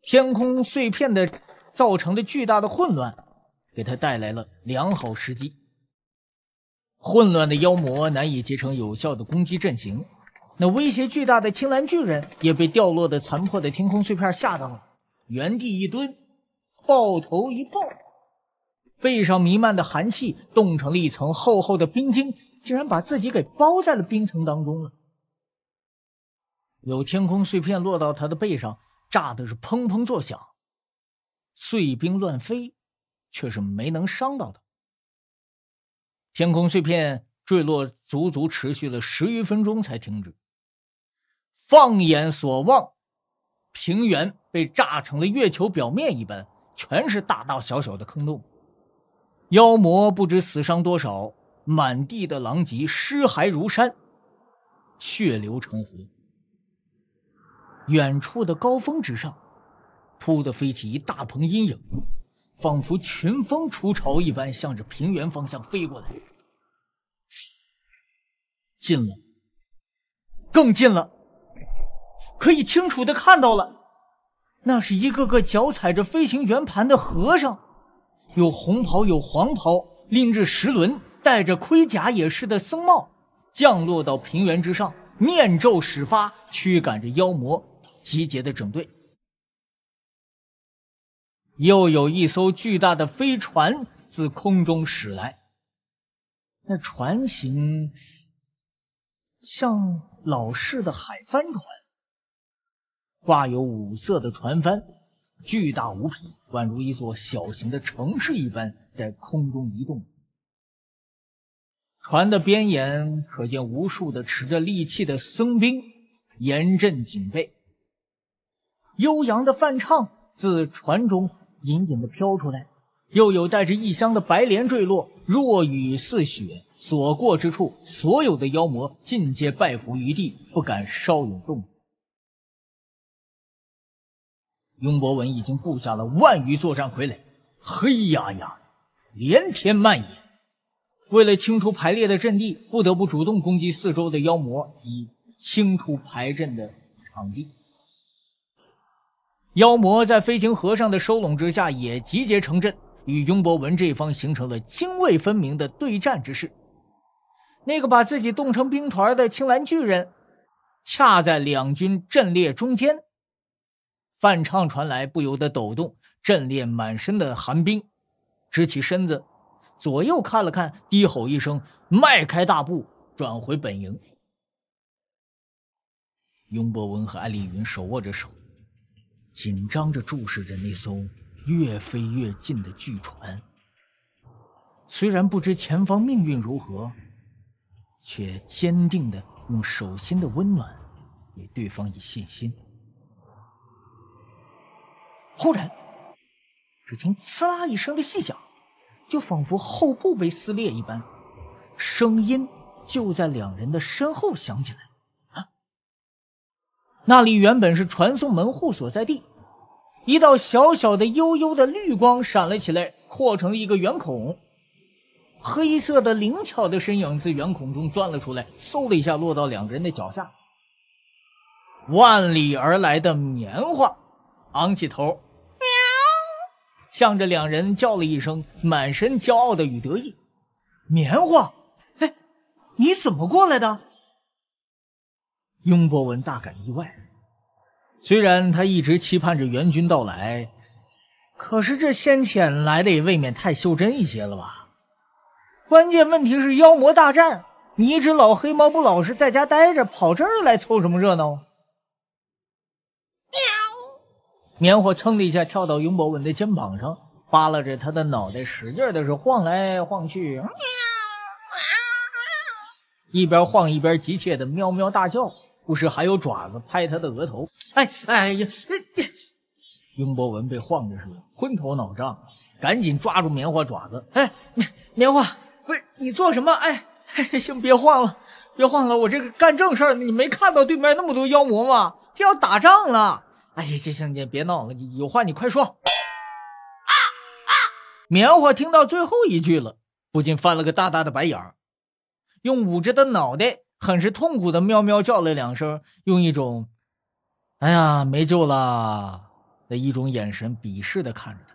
天空碎片的造成的巨大的混乱，给他带来了良好时机。混乱的妖魔难以结成有效的攻击阵型。那威胁巨大的青蓝巨人也被掉落的残破的天空碎片吓到了，原地一蹲，抱头一抱，背上弥漫的寒气冻成了一层厚厚的冰晶，竟然把自己给包在了冰层当中了。有天空碎片落到他的背上，炸的是砰砰作响，碎冰乱飞，却是没能伤到他。天空碎片坠落足足持续了十余分钟才停止。放眼所望，平原被炸成了月球表面一般，全是大大小小的坑洞。妖魔不知死伤多少，满地的狼藉，尸骸如山，血流成河。远处的高峰之上，突的飞起一大蓬阴影，仿佛群蜂出巢一般，向着平原方向飞过来。近了，更近了。可以清楚的看到了，那是一个个脚踩着飞行圆盘的和尚，有红袍，有黄袍，拎着石轮，戴着盔甲也是的僧帽，降落到平原之上，念咒始发驱赶着妖魔，集结的整队。又有一艘巨大的飞船自空中驶来，那船型像老式的海帆船。挂有五色的船帆，巨大无比，宛如一座小型的城市一般在空中移动。船的边沿可见无数的持着利器的僧兵严阵警备。悠扬的梵唱自船中隐隐的飘出来，又有带着异香的白莲坠落，若雨似雪，所过之处，所有的妖魔尽皆拜伏于地，不敢稍有动。雍博文已经布下了万余作战傀儡，黑压压，连天漫野。为了清除排列的阵地，不得不主动攻击四周的妖魔，以清除排阵的场地。妖魔在飞行和尚的收拢之下，也集结成阵，与雍博文这一方形成了泾渭分明的对战之势。那个把自己冻成冰团的青蓝巨人，恰在两军阵列中间。范唱传来，不由得抖动，震裂满身的寒冰，直起身子，左右看了看，低吼一声，迈开大步，转回本营。雍博文和艾丽云手握着手，紧张着注视着那艘越飞越近的巨船。虽然不知前方命运如何，却坚定的用手心的温暖，给对方以信心。忽然，只听“刺啦”一声的细响，就仿佛后部被撕裂一般，声音就在两人的身后响起来。啊！那里原本是传送门户所在地，一道小小的、悠悠的绿光闪了起来，扩成了一个圆孔。黑色的灵巧的身影自圆孔中钻了出来，嗖的一下落到两个人的脚下。万里而来的棉花，昂起头。向着两人叫了一声，满身骄傲的与得意。棉花，哎，你怎么过来的？雍博文大感意外，虽然他一直期盼着援军到来，可是这先遣来的也未免太袖珍一些了吧？关键问题是妖魔大战，你一只老黑猫不老实在家待着，跑这儿来凑什么热闹？棉花蹭的一下跳到雍博文的肩膀上，扒拉着他的脑袋，使劲的是晃来晃去，一边晃一边急切的喵喵大叫，不时还有爪子拍他的额头。哎哎呀，你！雍博文被晃着是昏头脑胀，赶紧抓住棉花爪子。哎，棉棉花，不是你做什么？哎，行，别晃了，别晃了，我这个干正事儿。你没看到对面那么多妖魔吗？这要打仗了。哎呀，这行，你别闹了，有话你快说。啊啊！棉花听到最后一句了，不禁翻了个大大的白眼儿，用捂着的脑袋，很是痛苦的喵喵叫了两声，用一种“哎呀，没救了”的一种眼神鄙视的看着他。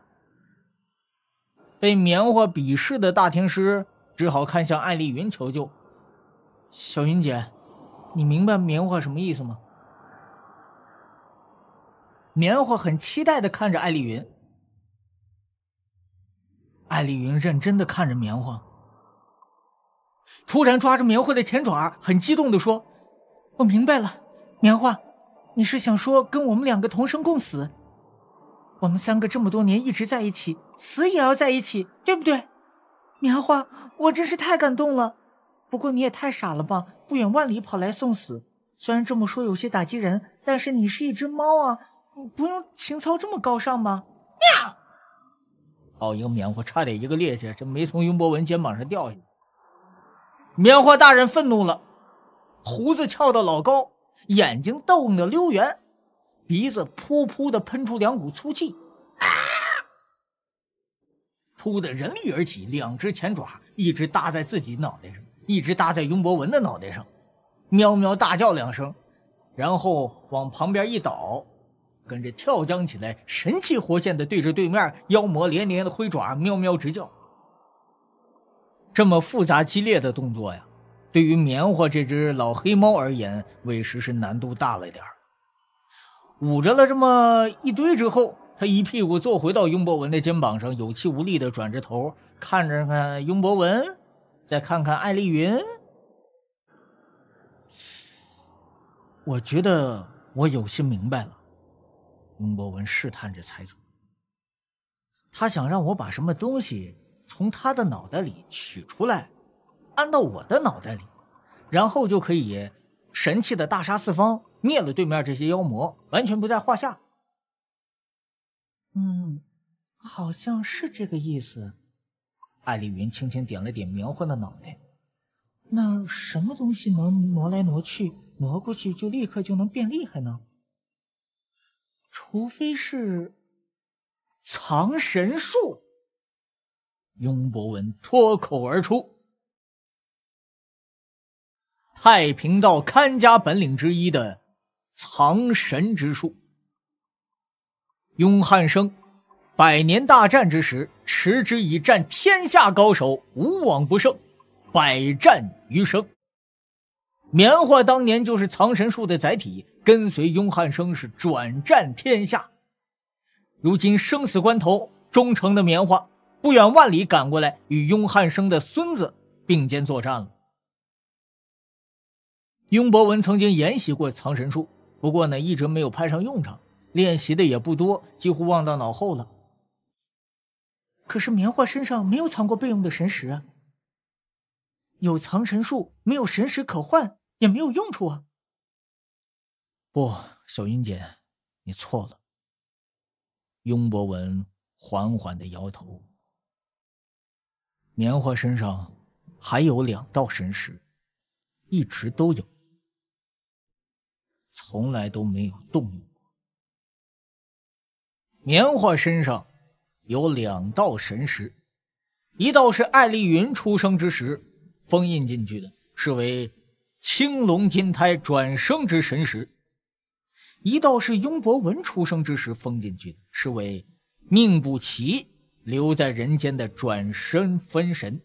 被棉花鄙视的大天师只好看向艾丽云求救：“小云姐，你明白棉花什么意思吗？”棉花很期待的看着艾丽云，艾丽云认真的看着棉花，突然抓着棉花的前爪，很激动的说：“我明白了，棉花，你是想说跟我们两个同生共死？我们三个这么多年一直在一起，死也要在一起，对不对？棉花，我真是太感动了。不过你也太傻了吧，不远万里跑来送死。虽然这么说有些打击人，但是你是一只猫啊。”不用情操这么高尚吗？喵！好一个棉花，差点一个趔趄，这没从雍博文肩膀上掉下来。棉花大人愤怒了，胡子翘到老高，眼睛瞪得溜圆，鼻子噗噗的喷出两股粗气，啊！突的，人力而起，两只前爪，一只搭在自己脑袋上，一只搭在雍博文的脑袋上，喵喵大叫两声，然后往旁边一倒。跟着跳江起来，神气活现的对着对面妖魔连连的挥爪，喵喵直叫。这么复杂激烈的动作呀，对于棉花这只老黑猫而言，委实是难度大了点捂着了这么一堆之后，他一屁股坐回到雍博文的肩膀上，有气无力的转着头，看着看雍博文，再看看艾丽云。我觉得我有些明白了。钟博文试探着猜测，他想让我把什么东西从他的脑袋里取出来，安到我的脑袋里，然后就可以神气的大杀四方，灭了对面这些妖魔，完全不在话下。嗯，好像是这个意思。艾丽云轻轻点了点苗欢的脑袋。那什么东西能挪来挪去，挪过去就立刻就能变厉害呢？除非是藏神术，雍博文脱口而出。太平道看家本领之一的藏神之术，雍汉生百年大战之时，持之以战，天下高手无往不胜，百战余生。棉花当年就是藏神术的载体，跟随雍汉生是转战天下。如今生死关头，忠诚的棉花不远万里赶过来，与雍汉生的孙子并肩作战了。雍博文曾经研习过藏神术，不过呢，一直没有派上用场，练习的也不多，几乎忘到脑后了。可是棉花身上没有藏过备用的神石啊，有藏神术，没有神石可换。也没有用处啊！不，小云姐，你错了。雍博文缓缓的摇头。棉花身上还有两道神石，一直都有，从来都没有动过。棉花身上有两道神石，一道是艾丽云出生之时封印进去的，是为。青龙金胎转生之神时，一道是雍博文出生之时封进去的，是为宁不齐留在人间的转生分神。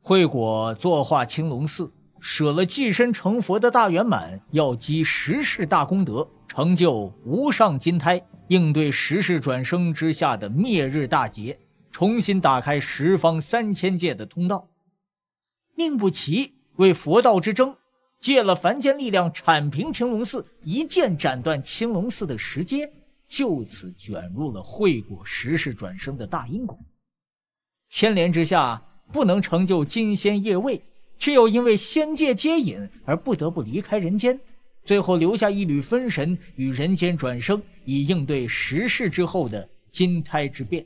慧果作化青龙寺，舍了寄身成佛的大圆满，要积十世大功德，成就无上金胎，应对十世转生之下的灭日大劫，重新打开十方三千界的通道。宁不齐为佛道之争，借了凡间力量铲平青龙寺，一剑斩断青龙寺的石阶，就此卷入了慧果十世转生的大因果。牵连之下，不能成就金仙业位，却又因为仙界接引而不得不离开人间，最后留下一缕分神与人间转生，以应对十世之后的金胎之变。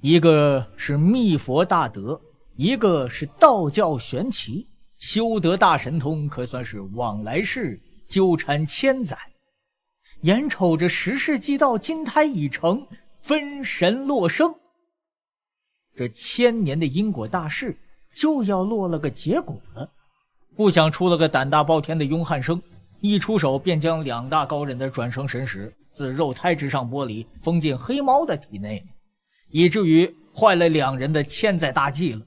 一个是密佛大德。一个是道教玄奇，修得大神通，可算是往来世纠缠千载。眼瞅着十世纪到，金胎已成，分神落生，这千年的因果大事就要落了个结果了。不想出了个胆大包天的雍汉生，一出手便将两大高人的转生神识自肉胎之上剥离，封进黑猫的体内，以至于坏了两人的千载大计了。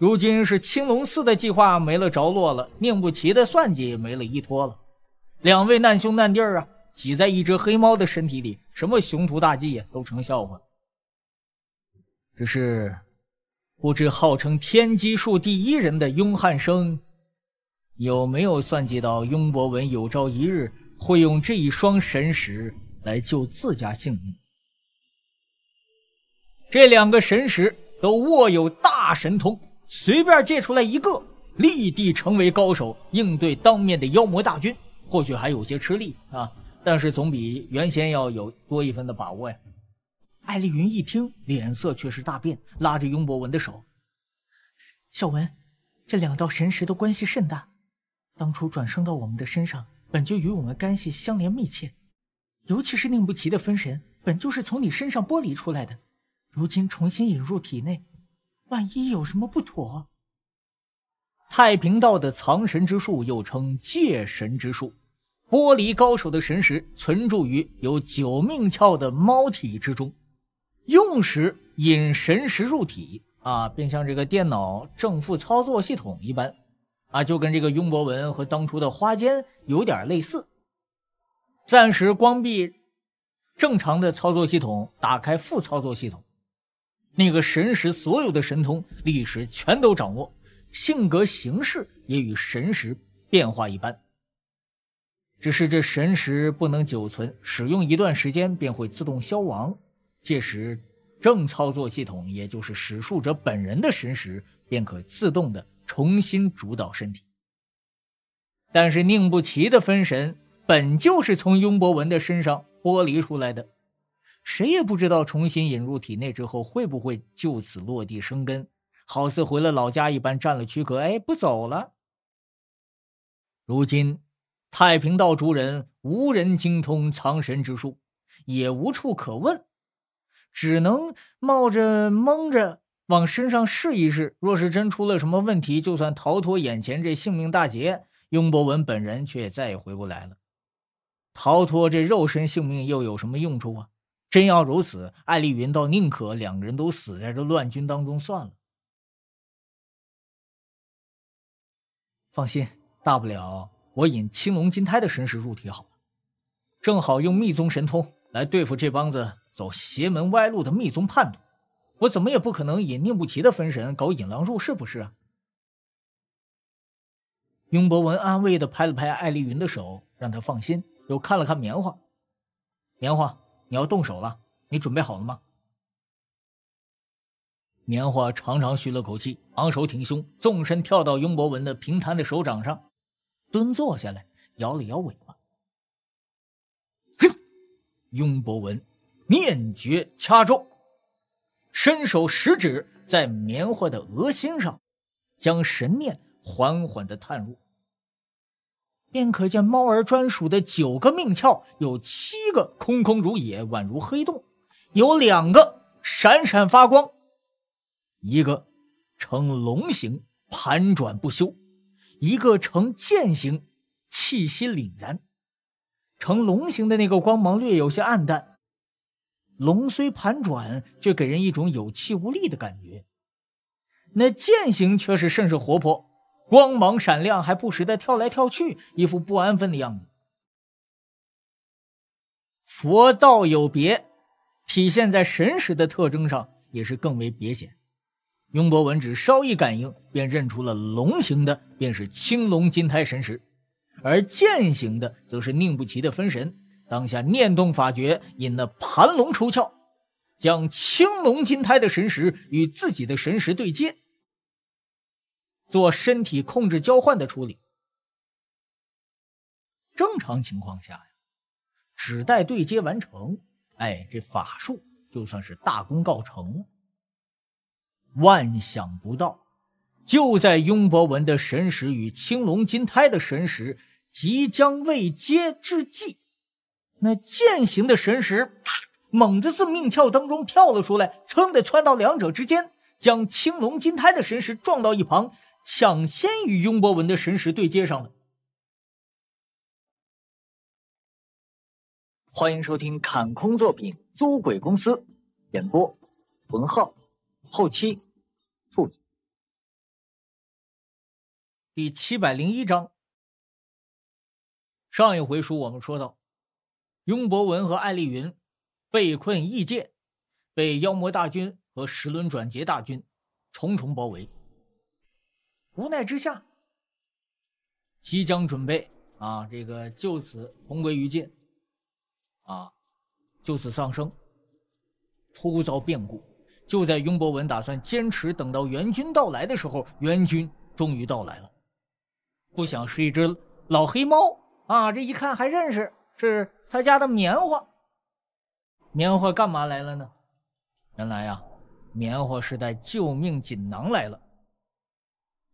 如今是青龙寺的计划没了着落了，宁不齐的算计也没了依托了。两位难兄难弟啊，挤在一只黑猫的身体里，什么雄图大计都成笑话只是不知号称天机术第一人的雍汉生，有没有算计到雍博文有朝一日会用这一双神石来救自家性命？这两个神石都握有大神通。随便借出来一个，立地成为高手，应对当面的妖魔大军，或许还有些吃力啊。但是总比原先要有多一分的把握呀。艾丽云一听，脸色却是大变，拉着雍博文的手：“小文，这两道神识的关系甚大。当初转生到我们的身上，本就与我们干系相连密切。尤其是宁不奇的分神，本就是从你身上剥离出来的，如今重新引入体内。”万一有什么不妥？太平道的藏神之术，又称借神之术，剥离高手的神识，存贮于有九命窍的猫体之中。用时引神识入体，啊，便像这个电脑正负操作系统一般，啊，就跟这个雍博文和当初的花间有点类似。暂时关闭正常的操作系统，打开副操作系统。那个神识所有的神通，历史全都掌握，性格形式也与神识变化一般。只是这神识不能久存，使用一段时间便会自动消亡。届时，正操作系统，也就是使术者本人的神识便可自动的重新主导身体。但是宁不齐的分神本就是从雍博文的身上剥离出来的。谁也不知道重新引入体内之后会不会就此落地生根，好似回了老家一般，占了躯壳，哎，不走了。如今，太平道主人无人精通藏神之术，也无处可问，只能冒着蒙着往身上试一试。若是真出了什么问题，就算逃脱眼前这性命大劫，雍博文本人却也再也回不来了。逃脱这肉身性命又有什么用处啊？真要如此，艾丽云倒宁可两个人都死在这乱军当中算了。放心，大不了我引青龙金胎的神识入体好了，正好用密宗神通来对付这帮子走邪门歪路的密宗叛徒。我怎么也不可能引宁不齐的分神搞引狼入室，不是啊？雍博文安慰的拍了拍艾丽云的手，让她放心，又看了看棉花，棉花。你要动手了，你准备好了吗？棉花长长吁了口气，昂首挺胸，纵身跳到雍博文的平坦的手掌上，蹲坐下来，摇了摇尾巴。嘿，雍博文念诀掐中，伸手食指在棉花的额心上，将神念缓缓的探入。便可见猫儿专属的九个命窍，有七个空空如也，宛如黑洞；有两个闪闪发光，一个呈龙形盘转不休，一个呈剑形，气息凛然。呈龙形的那个光芒略有些暗淡，龙虽盘转，却给人一种有气无力的感觉。那剑形却是甚是活泼。光芒闪亮，还不时的跳来跳去，一副不安分的样子。佛道有别，体现在神识的特征上也是更为别显。雍博文只稍一感应，便认出了龙形的便是青龙金胎神识，而剑形的则是宁不齐的分神。当下念动法诀，引那盘龙出窍，将青龙金胎的神识与自己的神识对接。做身体控制交换的处理。正常情况下呀，只待对接完成，哎，这法术就算是大功告成。了。万想不到，就在雍博文的神识与青龙金胎的神识即将未接之际，那剑形的神识猛地自命窍当中跳了出来，噌的窜到两者之间，将青龙金胎的神识撞到一旁。抢先与雍博文的神识对接上了。欢迎收听《砍空作品租鬼公司》演播，文浩，后期兔子。第七百零一章。上一回书我们说到，雍博文和艾丽云被困异界，被妖魔大军和石轮转劫大军重重包围。无奈之下，即将准备啊，这个就此同归于尽，啊，就此丧生，突遭变故。就在雍博文打算坚持等到援军到来的时候，援军终于到来了，不想是一只老黑猫啊！这一看还认识，是他家的棉花。棉花干嘛来了呢？原来呀，棉花是带救命锦囊来了。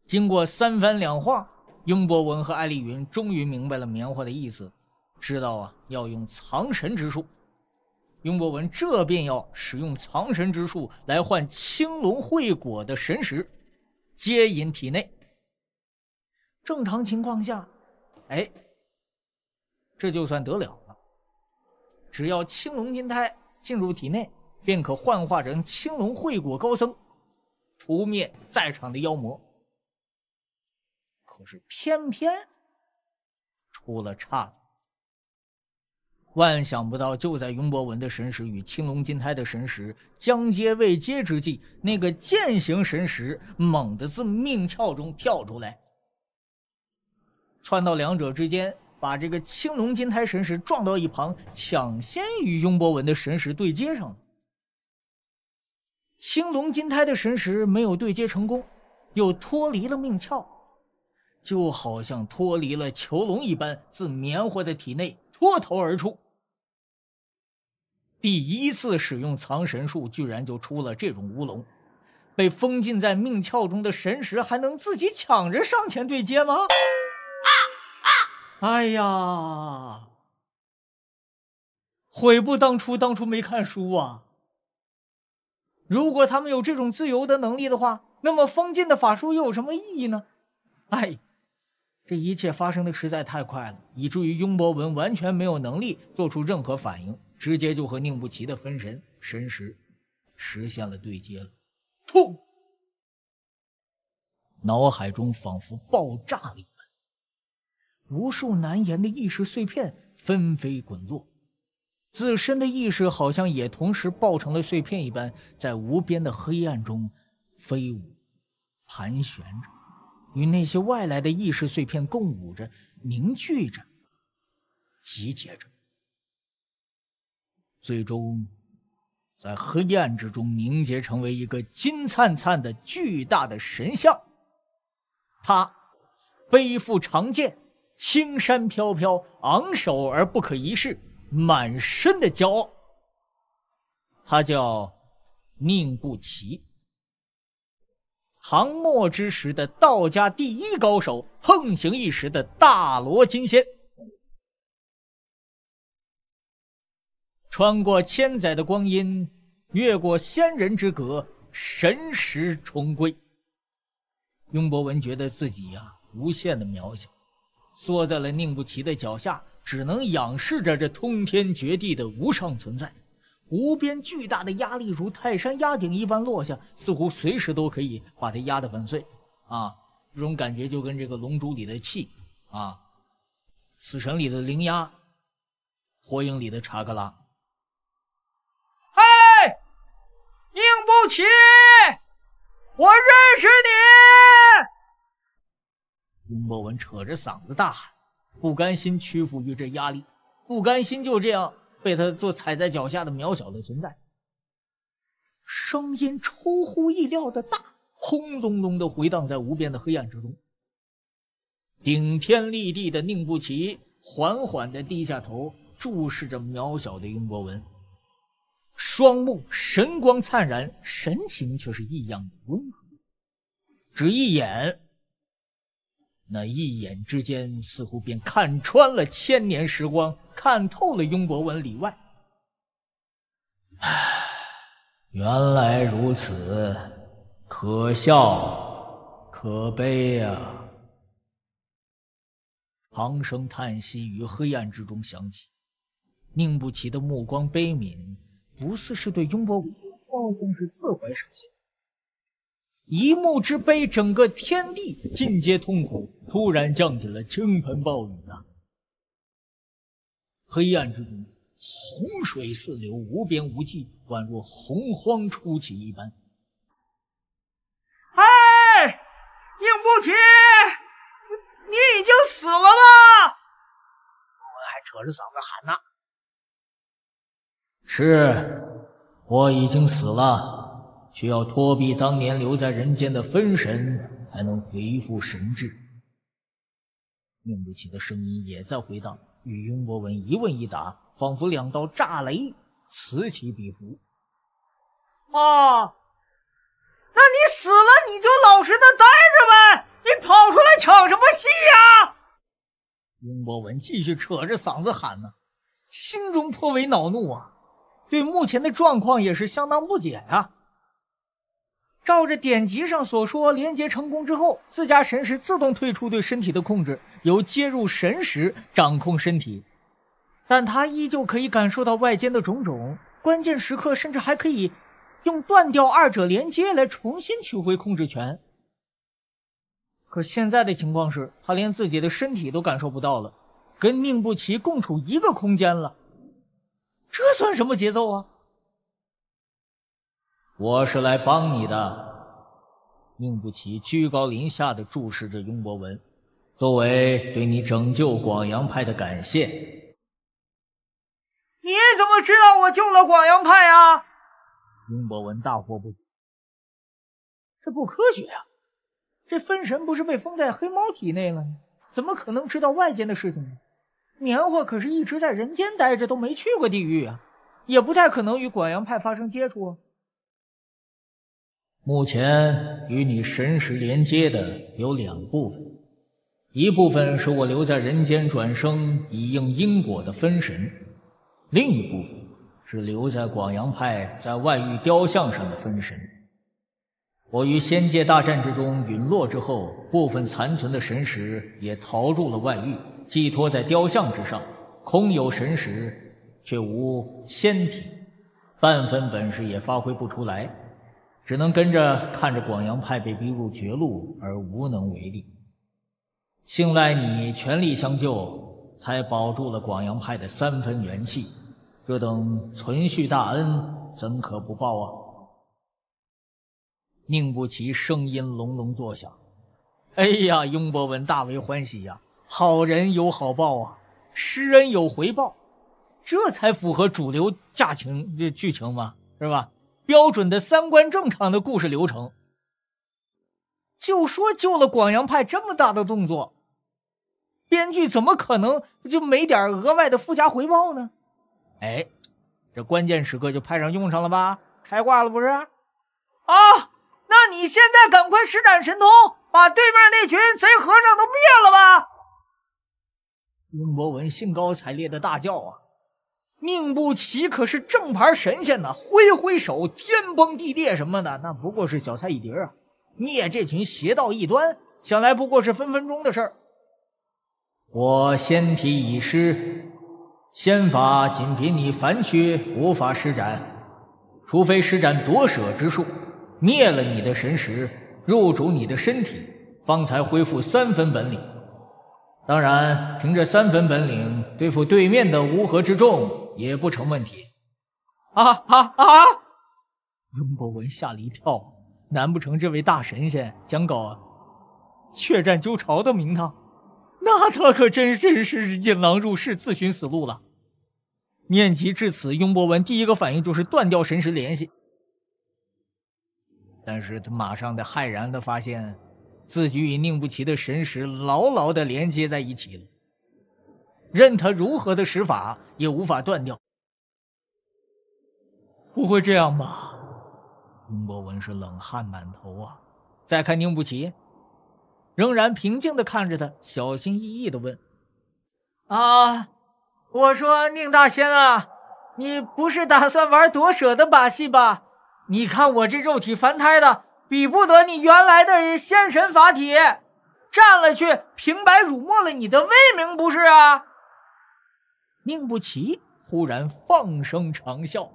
经过三番两话，雍博文和艾丽云终于明白了棉花的意思，知道啊要用藏神之术。雍博文这便要使用藏神之术来换青龙会果的神石，接引体内。正常情况下，哎，这就算得了了。只要青龙金胎进入体内，便可幻化成青龙会果高僧，屠灭在场的妖魔。可是偏偏出了岔子，万想不到，就在雍博文的神识与青龙金胎的神识将接未接之际，那个剑形神识猛地自命窍中跳出来，窜到两者之间，把这个青龙金胎神识撞到一旁，抢先与雍博文的神识对接上了。青龙金胎的神识没有对接成功，又脱离了命窍。就好像脱离了囚笼一般，自棉花的体内脱头而出。第一次使用藏神术，居然就出了这种乌龙，被封禁在命窍中的神识还能自己抢着上前对接吗？啊啊！哎呀，悔不当初，当初没看书啊！如果他们有这种自由的能力的话，那么封禁的法术又有什么意义呢？哎。这一切发生的实在太快了，以至于雍博文完全没有能力做出任何反应，直接就和宁不齐的分神神识实现了对接了。砰！脑海中仿佛爆炸了一般，无数难言的意识碎片纷飞滚落，自身的意识好像也同时爆成了碎片一般，在无边的黑暗中飞舞、盘旋着。与那些外来的意识碎片共舞着，凝聚着，集结着，最终在黑暗之中凝结成为一个金灿灿的巨大的神像。他背负长剑，青山飘飘，昂首而不可一世，满身的骄傲。他叫宁不齐。唐末之时的道家第一高手，横行一时的大罗金仙，穿过千载的光阴，越过仙人之隔，神识重归。雍博文觉得自己呀，无限的渺小，缩在了宁不齐的脚下，只能仰视着这通天绝地的无上存在。无边巨大的压力如泰山压顶一般落下，似乎随时都可以把它压得粉碎。啊，这种感觉就跟这个《龙珠》里的气，啊，《死神》里的灵压，《火影》里的查克拉。嘿，宁不起，我认识你！金博文扯着嗓子大喊，不甘心屈服于这压力，不甘心就这样。被他做踩在脚下的渺小的存在，声音出乎意料的大，轰隆隆的回荡在无边的黑暗之中。顶天立地的宁不齐缓缓的低下头，注视着渺小的英博文，双目神光灿然，神情却是异样的温和，只一眼。那一眼之间，似乎便看穿了千年时光，看透了雍博文里外。唉，原来如此，可笑，可悲呀！长声叹息于黑暗之中响起，宁不齐的目光悲悯，不似是对雍博文，倒像是自怀伤心。一幕之悲，整个天地尽皆痛苦。突然降起了倾盆暴雨啊！黑暗之中，洪水似流，无边无际，宛若洪荒初起一般。哎，应不起，你已经死了吗？我还扯着嗓子喊呢。是，我已经死了。需要托庇当年留在人间的分神才能恢复神智。孟不齐的声音也在回荡，与雍博文一问一答，仿佛两道炸雷此起彼伏。啊！那你死了你就老实的待着呗，你跑出来抢什么戏呀？雍博文继续扯着嗓子喊呢，心中颇为恼怒啊，对目前的状况也是相当不解啊。照着典籍上所说，连接成功之后，自家神识自动退出对身体的控制，由接入神识掌控身体。但他依旧可以感受到外间的种种，关键时刻甚至还可以用断掉二者连接来重新取回控制权。可现在的情况是，他连自己的身体都感受不到了，跟宁不齐共处一个空间了，这算什么节奏啊？我是来帮你的，宁不齐居高临下的注视着雍博文。作为对你拯救广阳派的感谢，你怎么知道我救了广阳派啊？雍博文大惑不解，这不科学呀！这分神不是被封在黑猫体内了吗？怎么可能知道外间的事情呢？年货可是一直在人间待着，都没去过地狱啊，也不太可能与广阳派发生接触啊。目前与你神识连接的有两部分，一部分是我留在人间转生以应因果的分神，另一部分是留在广阳派在外域雕像上的分神。我于仙界大战之中陨落之后，部分残存的神识也逃入了外域，寄托在雕像之上，空有神识，却无仙体，半分本事也发挥不出来。只能跟着看着广阳派被逼入绝路而无能为力，幸赖你全力相救，才保住了广阳派的三分元气。这等存续大恩，怎可不报啊？宁不齐声音隆隆作响。哎呀，雍博文大为欢喜呀！好人有好报啊，施恩有回报，这才符合主流家庭的剧情嘛，是吧？标准的三观正常的故事流程，就说救了广阳派这么大的动作，编剧怎么可能就没点额外的附加回报呢？哎，这关键时刻就派上用场了吧，开挂了不是？啊，那你现在赶快施展神通，把对面那群贼和尚都灭了吧！金博文兴高采烈的大叫啊！命不齐，可是正牌神仙呢！挥挥手，天崩地裂什么的，那不过是小菜一碟啊！灭这群邪道异端，想来不过是分分钟的事儿。我仙体已失，仙法仅凭你凡躯无法施展，除非施展夺舍之术，灭了你的神识，入主你的身体，方才恢复三分本领。当然，凭着三分本领对付对面的乌合之众。也不成问题，啊啊啊！雍博文吓了一跳，难不成这位大神仙想搞血战鸠巢的名堂？那他可真是是进狼入室，自寻死路了。念及至此，雍博文第一个反应就是断掉神识联系，但是他马上的骇然的发现自己与宁不齐的神识牢牢的连接在一起了。任他如何的使法，也无法断掉。不会这样吧？宁博文是冷汗满头啊！再看宁不齐，仍然平静的看着他，小心翼翼的问：“啊，我说宁大仙啊，你不是打算玩夺舍的把戏吧？你看我这肉体凡胎的，比不得你原来的仙神法体，占了去，平白辱没了你的威名，不是啊？”宁不齐忽然放声长笑，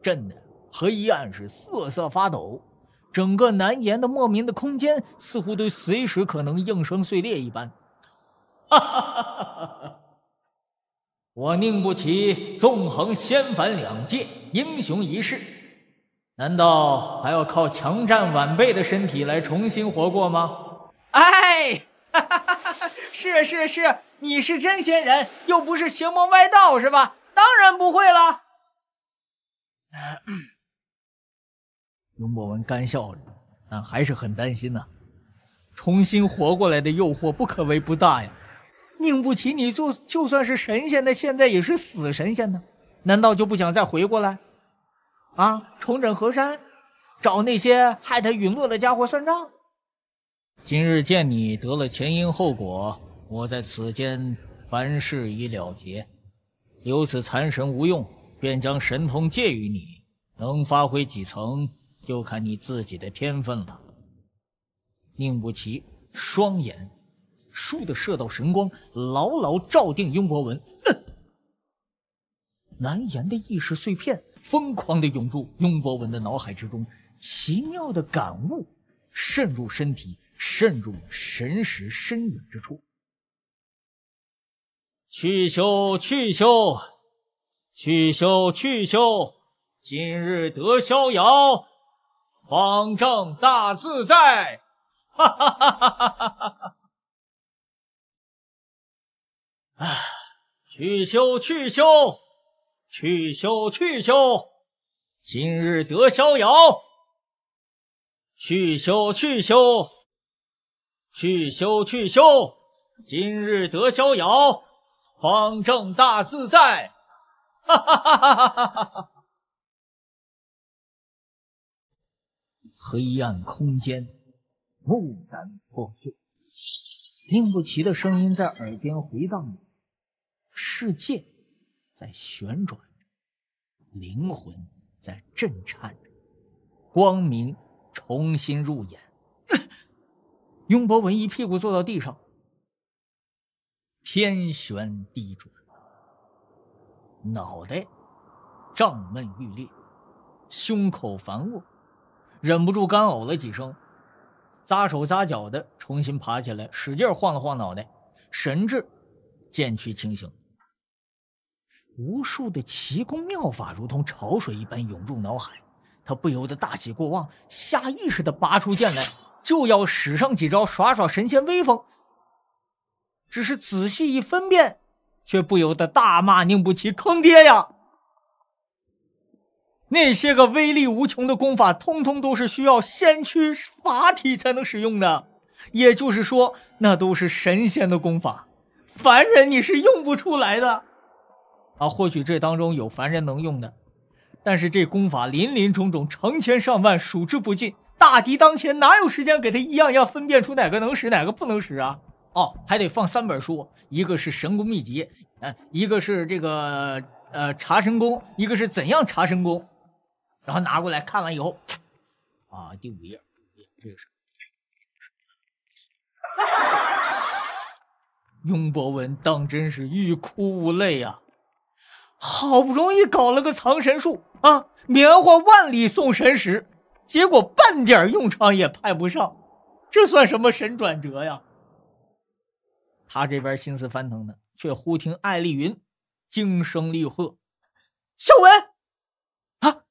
震的黑暗是瑟瑟发抖，整个难言的莫名的空间似乎都随时可能应声碎裂一般。[laughs] 我宁不齐纵横仙凡两界，英雄一世，难道还要靠强占晚辈的身体来重新活过吗？哎，是 [laughs] 是是。你是真仙人，又不是邪魔歪道，是吧？当然不会了。刘伯文干笑着，但还是很担心呢。重新活过来的诱惑不可谓不大呀。宁不齐，你就就算是神仙，那现在也是死神仙呢。难道就不想再回过来？啊，重整河山，找那些害他陨落的家伙算账。今日见你得了前因后果。我在此间凡事已了结，留此残神无用，便将神通借于你，能发挥几层就看你自己的天分了。宁不齐双眼倏地射道神光，牢牢照定雍博文。难言的意识碎片疯狂的涌入雍博文的脑海之中，奇妙的感悟渗入身体，渗入神识深远之处。去修去修，去修去修，今日得逍遥，方丈大自在，哈哈哈哈哈哈！哎，去修去修，去修去修，今日得逍遥，去修去修，去修去修，今日得逍遥。方正大自在，哈哈哈哈哈哈！黑暗空间蓦然破碎，宁不齐的声音在耳边回荡着，世界在旋转着，灵魂在震颤着，光明重新入眼。雍 [laughs] 博文一屁股坐到地上。天旋地转，脑袋胀闷欲裂，胸口烦恶，忍不住干呕了几声，扎手扎脚的重新爬起来，使劲晃了晃脑袋，神智渐趋清醒。无数的奇功妙法如同潮水一般涌入脑海，他不由得大喜过望，下意识的拔出剑来，就要使上几招，耍耍神仙威风。只是仔细一分辨，却不由得大骂宁不齐坑爹呀！那些个威力无穷的功法，通通都是需要先驱法体才能使用的，也就是说，那都是神仙的功法，凡人你是用不出来的。啊，或许这当中有凡人能用的，但是这功法林林种种，成千上万，数之不尽。大敌当前，哪有时间给他一样样分辨出哪个能使，哪个不能使啊？哦，还得放三本书，一个是神功秘籍，嗯，一个是这个呃查神功，一个是怎样查神功，然后拿过来看完以后，啊，第五页，这个是，雍博文当真是欲哭无泪啊！好不容易搞了个藏神术啊，棉花万里送神石，结果半点用场也派不上，这算什么神转折呀？他这边心思翻腾呢，却忽听艾丽云惊声厉喝：“肖文！”啊！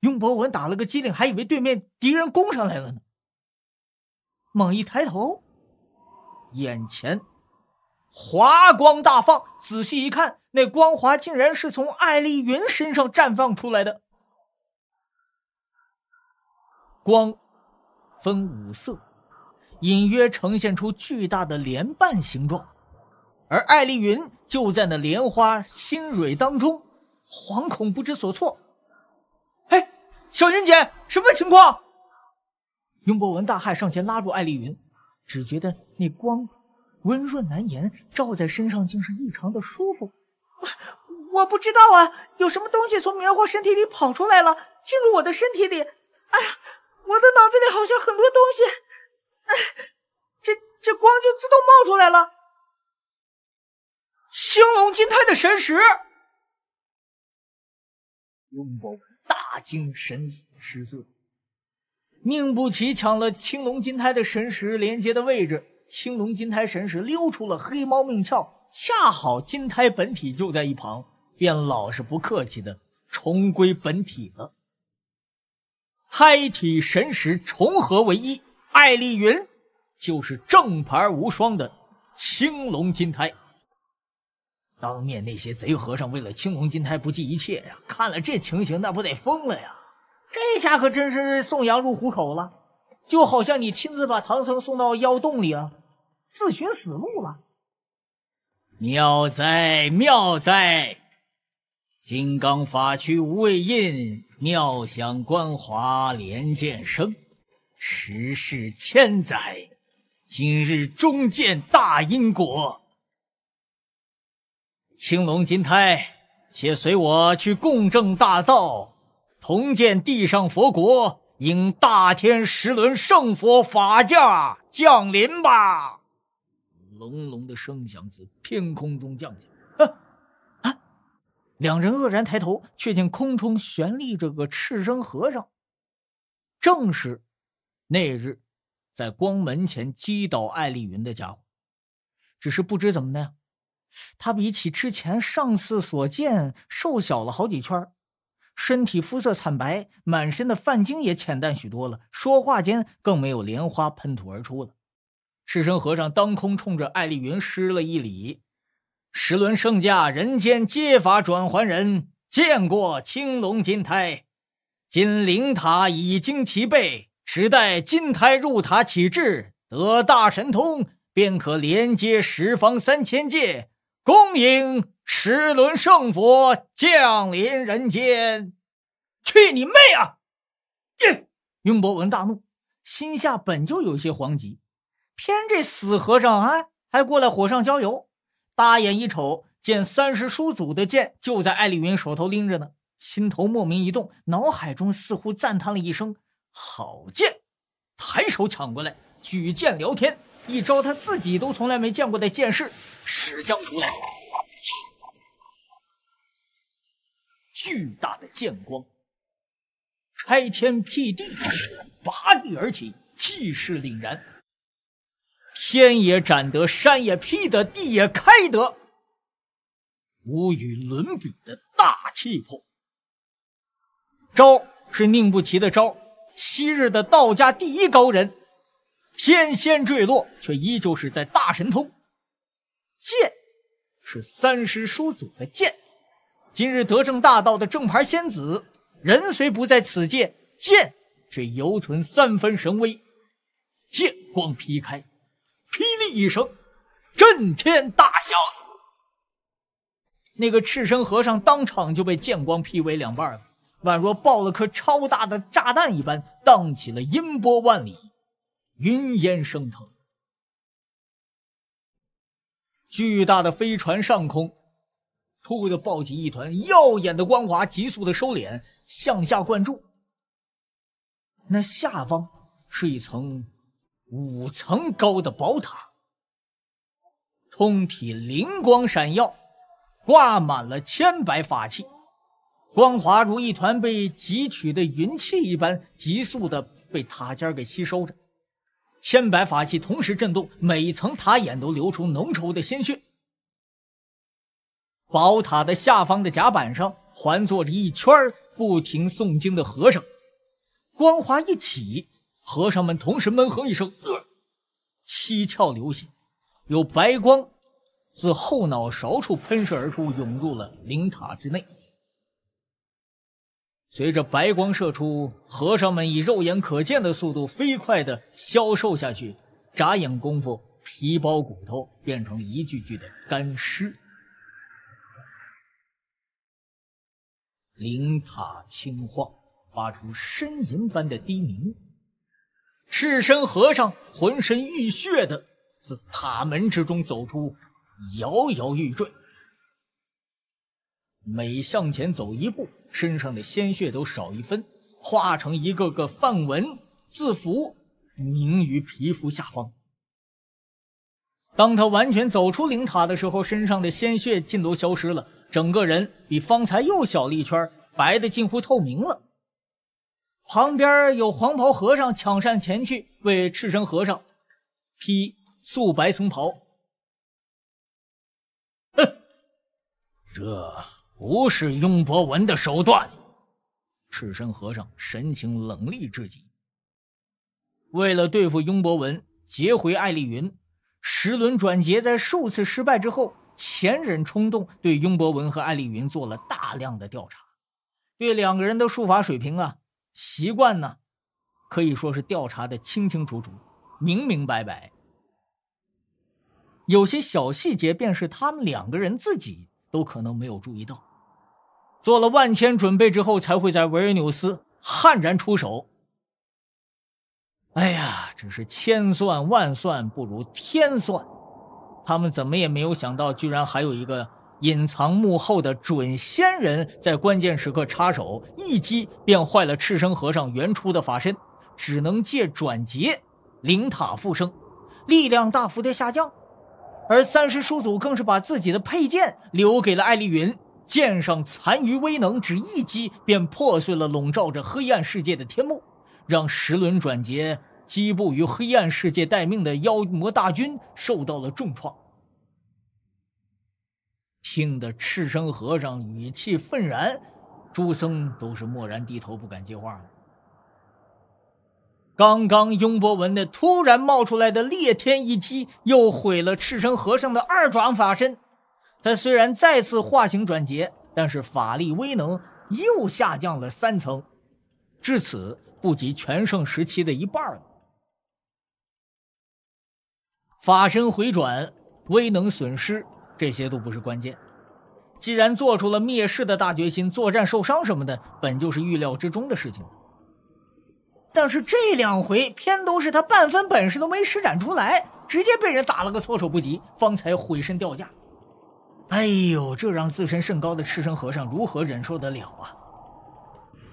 雍博文打了个激灵，还以为对面敌人攻上来了呢。猛一抬头，眼前华光大放，仔细一看，那光华竟然是从艾丽云身上绽放出来的。光分五色。隐约呈现出巨大的莲瓣形状，而艾丽云就在那莲花心蕊当中，惶恐不知所措。哎，小云姐，什么情况？雍博文大骇上前拉住艾丽云，只觉得那光温润难言，照在身上竟是异常的舒服。我我不知道啊，有什么东西从棉花身体里跑出来了，进入我的身体里。哎呀，我的脑子里好像很多东西。[laughs] 这这光就自动冒出来了。青龙金胎的神石。龙伯大惊，神失色。宁不奇抢了青龙金胎的神石连接的位置，青龙金胎神石溜出了黑猫命窍，恰好金胎本体就在一旁，便老是不客气的重归本体了。胎体神石重合为一。艾丽云就是正牌无双的青龙金胎。当面那些贼和尚为了青龙金胎不计一切呀，看了这情形，那不得疯了呀！这下可真是送羊入虎口了，就好像你亲自把唐僧送到妖洞里了，自寻死路了。妙哉妙哉！金刚法区无畏印，妙想观华莲剑生。时世千载，今日终见大因果。青龙金胎，且随我去共证大道，同见地上佛国，应大天十轮圣佛法驾降临吧！隆隆的声响自天空中降下，啊啊！两人愕然抬头，却见空中悬立着个赤身和尚，正是。那日，在光门前击倒艾丽云的家伙，只是不知怎么的，他比起之前上次所见，瘦小了好几圈身体肤色惨白，满身的泛晶也浅淡许多了。说话间，更没有莲花喷吐而出了。赤身和尚当空冲着艾丽云施了一礼：“十轮圣驾，人间皆法转还人，见过青龙金胎，金灵塔已经齐备。”时待金胎入塔启智，得大神通，便可连接十方三千界，恭迎十轮圣佛降临人间。去你妹啊！耶！雍博文大怒，心下本就有些惶急，偏这死和尚啊，还过来火上浇油。大眼一瞅，见三师叔祖的剑就在艾丽云手头拎着呢，心头莫名一动，脑海中似乎赞叹了一声。好剑，抬手抢过来，举剑聊天，一招他自己都从来没见过的剑势，使将出来，巨大的剑光，开天辟地，拔地而起，气势凛然，天也斩得，山也劈得，地也开得，无与伦比的大气魄。招是宁不齐的招。昔日的道家第一高人，天仙坠落，却依旧是在大神通。剑，是三师叔祖的剑。今日得政大道的正牌仙子，人虽不在此界，剑却犹存三分神威。剑光劈开，霹雳一声，震天大响。那个赤身和尚当场就被剑光劈为两半了。宛若爆了颗超大的炸弹一般，荡起了音波万里，云烟升腾。巨大的飞船上空，突的抱起一团耀眼的光华，急速的收敛，向下灌注。那下方是一层五层高的宝塔，通体灵光闪耀，挂满了千百法器。光华如一团被汲取的云气一般，急速的被塔尖给吸收着。千百法器同时震动，每层塔眼都流出浓稠的鲜血。宝塔的下方的甲板上，环坐着一圈儿不停诵经的和尚。光华一起，和尚们同时闷哼一声，呃，七窍流血，有白光自后脑勺处喷射而出，涌入了灵塔之内。随着白光射出，和尚们以肉眼可见的速度飞快地消瘦下去，眨眼功夫，皮包骨头，变成了一具具的干尸。灵塔轻晃，发出呻吟般的低鸣，赤身和尚浑身浴血的自塔门之中走出，摇摇欲坠。每向前走一步，身上的鲜血都少一分，化成一个个梵文字符，凝于皮肤下方。当他完全走出灵塔的时候，身上的鲜血尽都消失了，整个人比方才又小了一圈，白的近乎透明了。旁边有黄袍和尚抢上前去，为赤身和尚披素白僧袍。哼，这。不是雍博文的手段，赤身和尚神情冷厉至极。为了对付雍博文，劫回艾丽云，石轮转劫在数次失败之后，前忍冲动对雍博文和艾丽云做了大量的调查，对两个人的书法水平啊、习惯呢，可以说是调查的清清楚楚、明明白白。有些小细节，便是他们两个人自己都可能没有注意到。做了万千准备之后，才会在维尔纽斯悍然出手。哎呀，真是千算万算不如天算，他们怎么也没有想到，居然还有一个隐藏幕后的准仙人在关键时刻插手，一击便坏了赤生和尚原初的法身，只能借转劫灵塔复生，力量大幅的下降。而三师叔祖更是把自己的佩剑留给了艾丽云。剑上残余威能，只一击便破碎了笼罩着黑暗世界的天幕，让十轮转劫击布于黑暗世界待命的妖魔大军受到了重创。听得赤身和尚语气愤然，诸僧都是默然低头，不敢接话。刚刚雍博文那突然冒出来的裂天一击，又毁了赤身和尚的二爪法身。他虽然再次化形转劫，但是法力威能又下降了三层，至此不及全盛时期的一半了。法身回转，威能损失，这些都不是关键。既然做出了灭世的大决心，作战受伤什么的本就是预料之中的事情。但是这两回偏都是他半分本事都没施展出来，直接被人打了个措手不及，方才毁身掉价。哎呦，这让自身甚高的赤身和尚如何忍受得了啊？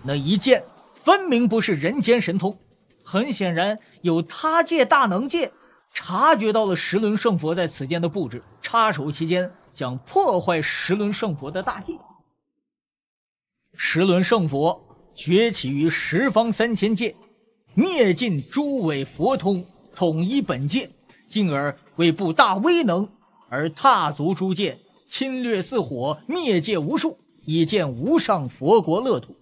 那一剑分明不是人间神通，很显然有他界大能界察觉到了十轮圣佛在此间的布置，插手其间将破坏十轮圣佛的大计。十轮圣佛崛起于十方三千界，灭尽诸位佛通，统一本界，进而为布大威能而踏足诸界。侵略似火，灭界无数，已见无上佛国乐土，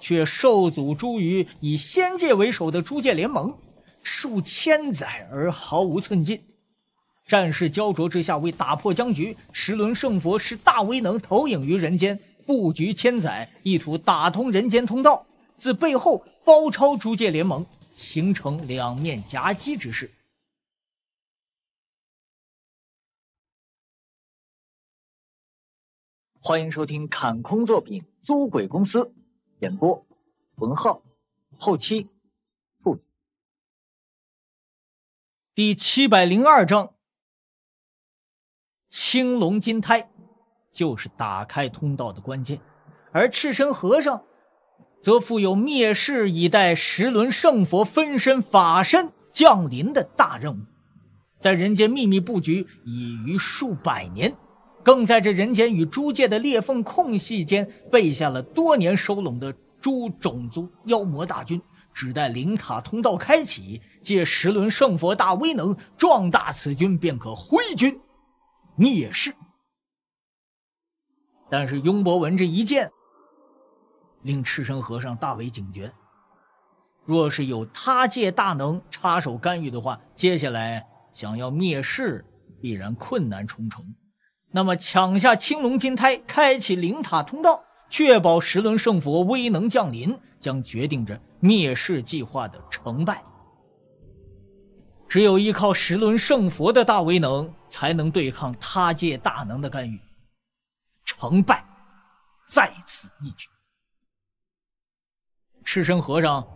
却受阻诸于以仙界为首的诸界联盟，数千载而毫无寸进。战事焦灼之下，为打破僵局，十轮圣佛是大威能，投影于人间，布局千载，意图打通人间通道，自背后包抄诸界联盟，形成两面夹击之势。欢迎收听《砍空作品租鬼公司》演播，文浩，后期，兔子。第七百零二章，青龙金胎就是打开通道的关键，而赤身和尚则负有灭世以待十轮圣佛分身法身降临的大任务，在人间秘密布局已逾数百年。更在这人间与诸界的裂缝空隙间，备下了多年收拢的诸种族妖魔大军，只待灵塔通道开启，借十轮圣佛大威能壮大此军，便可挥军灭世。但是雍博文这一剑，令赤身和尚大为警觉。若是有他界大能插手干预的话，接下来想要灭世，必然困难重重。那么，抢下青龙金胎，开启灵塔通道，确保十轮圣佛威能降临，将决定着灭世计划的成败。只有依靠十轮圣佛的大威能，才能对抗他界大能的干预。成败，在此一举。赤身和尚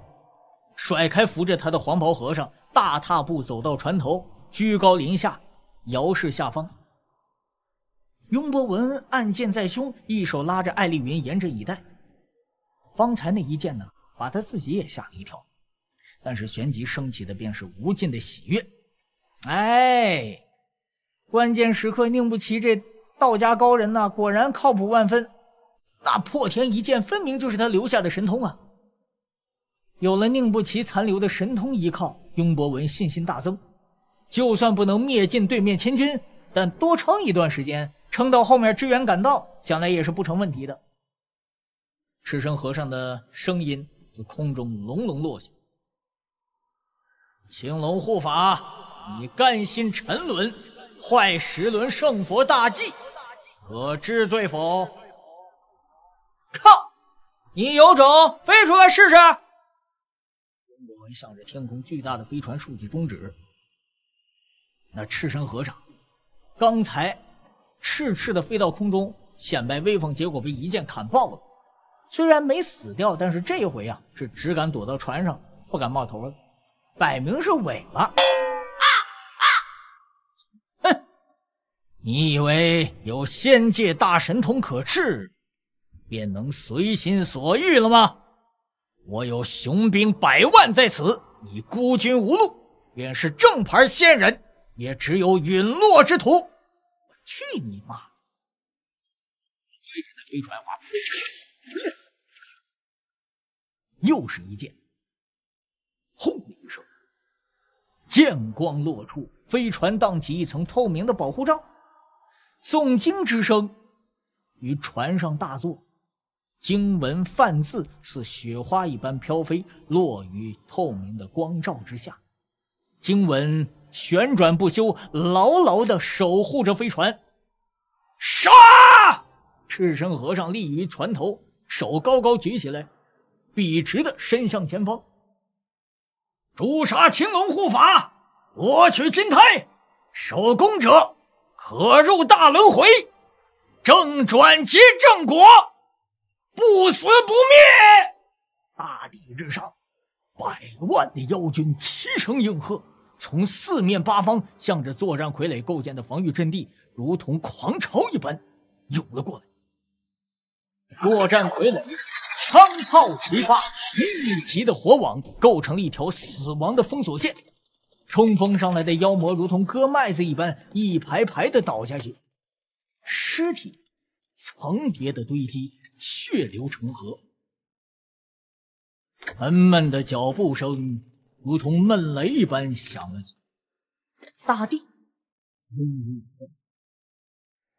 甩开扶着他的黄袍和尚，大踏步走到船头，居高临下，遥视下方。雍博文暗箭在胸，一手拉着艾丽云严阵以待。方才那一剑呢，把他自己也吓了一跳，但是旋即升起的便是无尽的喜悦。哎，关键时刻，宁不齐这道家高人呢，果然靠谱万分。那破天一剑，分明就是他留下的神通啊！有了宁不齐残留的神通依靠，雍博文信心大增。就算不能灭尽对面千军，但多撑一段时间。撑到后面支援赶到，将来也是不成问题的。赤身和尚的声音自空中隆隆落下：“青龙护法，你甘心沉沦，坏十轮圣佛大计，可知罪否？”靠！你有种飞出来试试！向着天空巨大的飞船竖起中指。那赤身和尚，刚才。赤赤的飞到空中显摆威风，结果被一剑砍爆了。虽然没死掉，但是这回啊是只敢躲到船上，不敢冒头了。摆明是尾巴。啊啊！哼，你以为有仙界大神通可恃，便能随心所欲了吗？我有雄兵百万在此，你孤军无路，便是正牌仙人，也只有陨落之徒。去你妈！对着那飞船划，又是一剑，轰的一声，剑光落处，飞船荡起一层透明的保护罩。诵经之声于船上大作，经文梵字似雪花一般飘飞，落于透明的光罩之下，经文。旋转不休，牢牢地守护着飞船。杀！赤身和尚立于船头，手高高举起来，笔直地伸向前方。诛杀青龙护法，夺取金胎，守宫者可入大轮回，正转结正果，不死不灭。大地之上，百万的妖君齐声应和。从四面八方向着作战傀儡构建的防御阵地，如同狂潮一般涌了过来。作战傀儡，枪炮齐发，密集的火网构成了一条死亡的封锁线。冲锋上来的妖魔如同割麦子一般，一排排的倒下去，尸体层叠的堆积，血流成河。沉闷的脚步声。如同闷雷一般响了起大地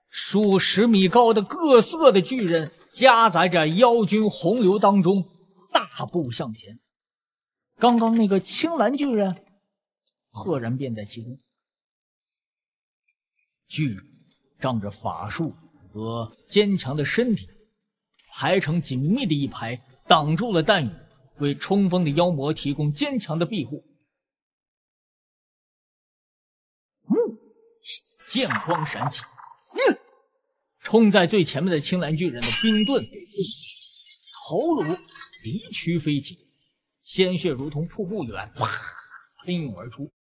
数十米高的各色的巨人夹杂着妖军洪流当中，大步向前。刚刚那个青蓝巨人，赫然便在其中。巨人仗着法术和坚强的身体，排成紧密的一排，挡住了弹雨。为冲锋的妖魔提供坚强的庇护。嗯，剑光闪起。嗯，冲在最前面的青蓝巨人的冰盾，头颅离躯飞起，鲜血如同瀑布一般，啪喷涌而出。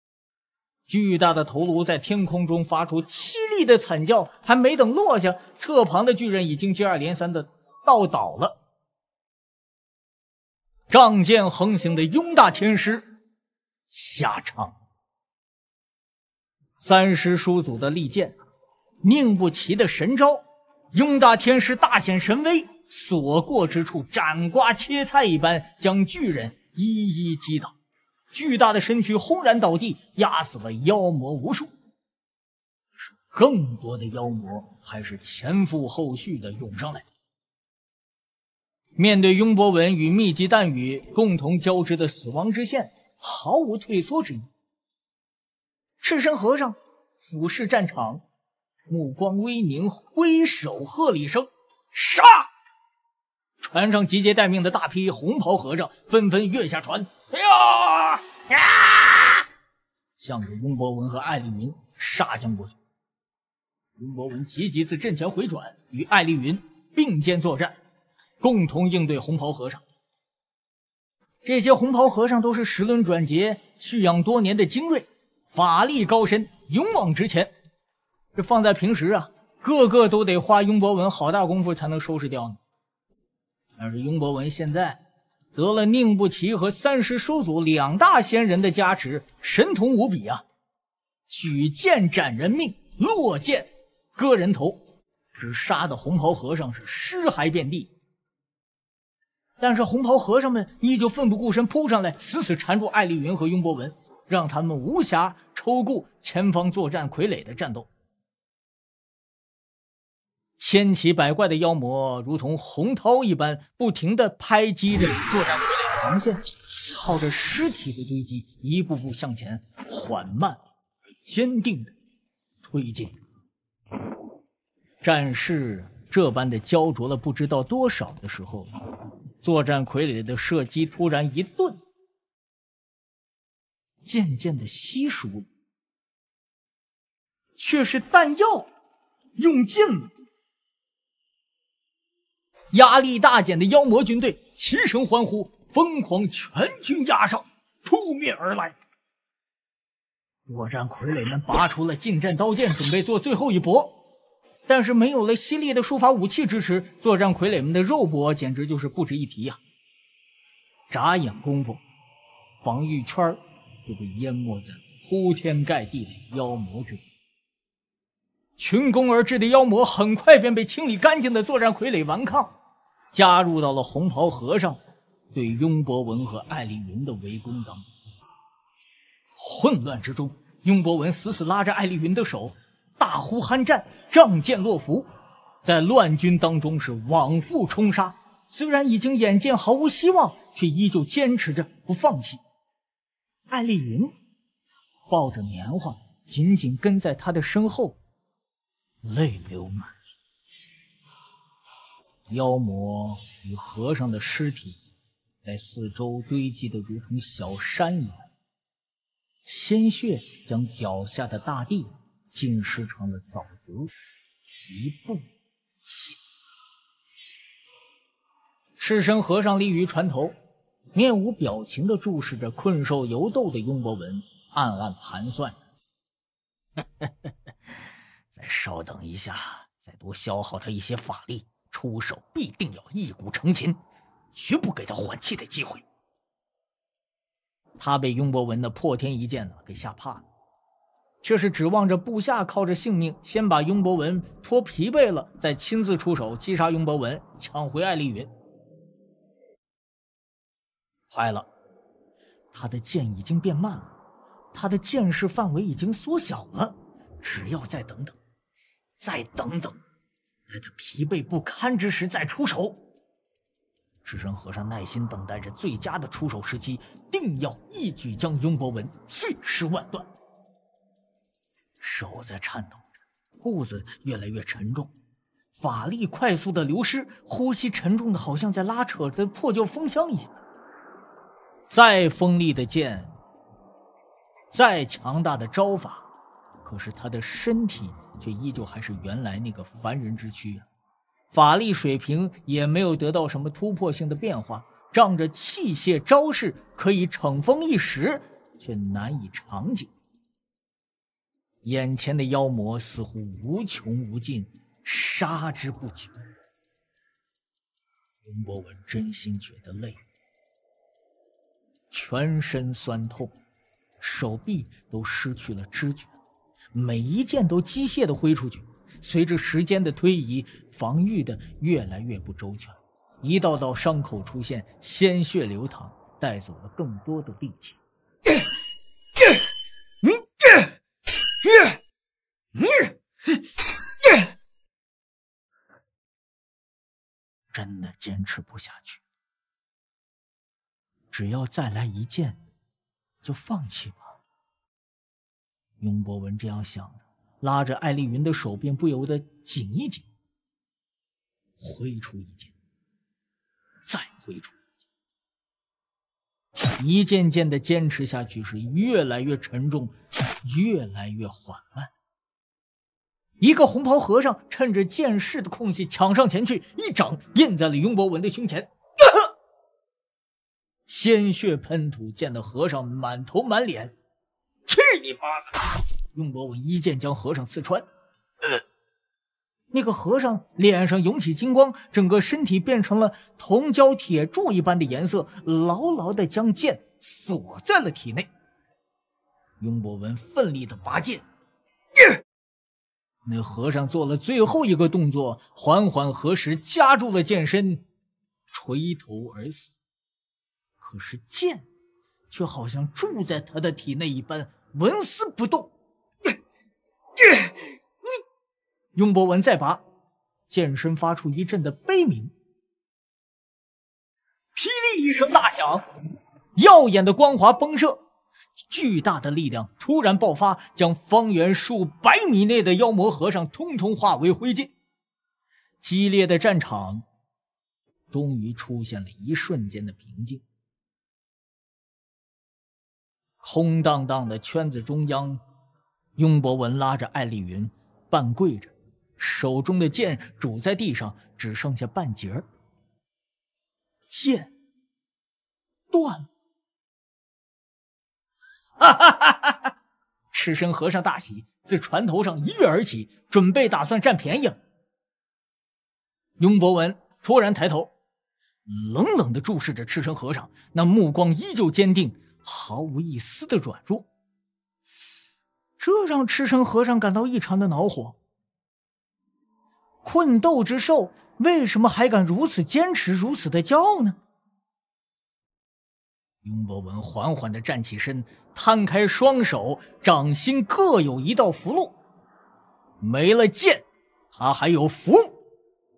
巨大的头颅在天空中发出凄厉的惨叫，还没等落下，侧旁的巨人已经接二连三的倒倒了。仗剑横行的雍大天师下场。三师叔祖的利剑，宁不齐的神招，雍大天师大显神威，所过之处，斩瓜切菜一般，将巨人一一击倒。巨大的身躯轰然倒地，压死了妖魔无数。更多的妖魔还是前赴后继的涌上来。面对雍博文与密集弹雨共同交织的死亡之线，毫无退缩之意。赤身和尚俯视战场，目光微凝，挥手喝了一声：“杀！”船上集结待命的大批红袍和尚纷纷跃下船，哎呦，向着雍博文和艾丽云杀将过去。雍博文急急自阵前回转，与艾丽云并肩作战。共同应对红袍和尚。这些红袍和尚都是十轮转劫蓄养多年的精锐，法力高深，勇往直前。这放在平时啊，个个都得花雍博文好大功夫才能收拾掉呢。但是雍博文现在得了宁不齐和三师叔祖两大仙人的加持，神童无比啊！举剑斩人命，落剑割人头，只杀的红袍和尚是尸骸遍地。但是红袍和尚们依旧奋不顾身扑上来，死死缠住艾丽云和雍博文，让他们无暇抽顾前方作战傀儡的战斗。千奇百怪的妖魔如同洪涛一般，不停地拍击着作战傀儡的防线，靠着尸体的堆积，一步步向前，缓慢而坚定地推进。战事这般的焦灼了不知道多少的时候。作战傀儡的射击突然一顿，渐渐的稀疏了，却是弹药用尽了。压力大减的妖魔军队齐声欢呼，疯狂全军压上，扑面而来。作战傀儡们拔出了近战刀剑，准备做最后一搏。但是没有了犀利的术法武器支持，作战傀儡们的肉搏简直就是不值一提呀！眨眼功夫，防御圈就被淹没在铺天盖地的妖魔中。群攻而至的妖魔很快便被清理干净的作战傀儡顽抗，加入到了红袍和尚对雍博文和艾丽云的围攻当中。混乱之中，雍博文死死拉着艾丽云的手。大呼酣战，仗剑落斧，在乱军当中是往复冲杀。虽然已经眼见毫无希望，却依旧坚持着不放弃。艾丽云抱着棉花，紧紧跟在他的身后，泪流满面。妖魔与和尚的尸体在四周堆积的如同小山一样，鲜血将脚下的大地。进市场的沼泽，一步一赤身和尚立于船头，面无表情地注视着困兽犹斗的雍博文，暗暗盘算着：[laughs] “再稍等一下，再多消耗他一些法力，出手必定要一鼓成琴，绝不给他缓气的机会。”他被雍博文的破天一剑呢，给吓怕了。却是指望着部下靠着性命先把雍博文拖疲惫了，再亲自出手击杀雍博文，抢回艾丽云。坏了，他的剑已经变慢了，他的剑势范围已经缩小了。只要再等等，再等等，在他疲惫不堪之时再出手。智深和尚耐心等待着最佳的出手时机，定要一举将雍博文碎尸万段。手在颤抖步子越来越沉重，法力快速的流失，呼吸沉重的，好像在拉扯着破旧风箱一样。再锋利的剑，再强大的招法，可是他的身体却依旧还是原来那个凡人之躯啊，法力水平也没有得到什么突破性的变化，仗着器械招式可以逞风一时，却难以长久。眼前的妖魔似乎无穷无尽，杀之不绝。钟博文真心觉得累，全身酸痛，手臂都失去了知觉，每一剑都机械的挥出去。随着时间的推移，防御的越来越不周全，一道道伤口出现，鲜血流淌，带走了更多的力气。真的坚持不下去，只要再来一剑，就放弃吧。雍博文这样想着，拉着艾丽云的手便不由得紧一紧，挥出一剑，再挥出一剑，一件件的坚持下去，是越来越沉重，越来越缓慢。一个红袍和尚趁着剑势的空隙抢上前去，一掌印在了雍博文的胸前，[coughs] 鲜血喷吐，溅得和尚满头满脸。去你妈的！雍博文一剑将和尚刺穿。呃，那个和尚脸上涌起金光，整个身体变成了铜浇铁铸一般的颜色，牢牢地将剑锁在了体内。雍博文奋力地拔剑。那和尚做了最后一个动作，缓缓合十，夹住了剑身，垂头而死。可是剑却好像住在他的体内一般，纹丝不动。你，你，雍博文再拔，剑身发出一阵的悲鸣，霹雳一声大响，耀眼的光华迸射。巨大的力量突然爆发，将方圆数百米内的妖魔和尚通通化为灰烬。激烈的战场终于出现了一瞬间的平静。空荡荡的圈子中央，雍博文拉着艾丽云，半跪着，手中的剑拄在地上，只剩下半截儿，剑断了。哈哈哈哈哈！赤身和尚大喜，自船头上一跃而起，准备打算占便宜。雍博文突然抬头，冷冷地注视着赤身和尚，那目光依旧坚定，毫无一丝的软弱。这让赤身和尚感到异常的恼火。困斗之兽为什么还敢如此坚持，如此的骄傲呢？雍博文缓缓地站起身，摊开双手，掌心各有一道符箓。没了剑，他还有符。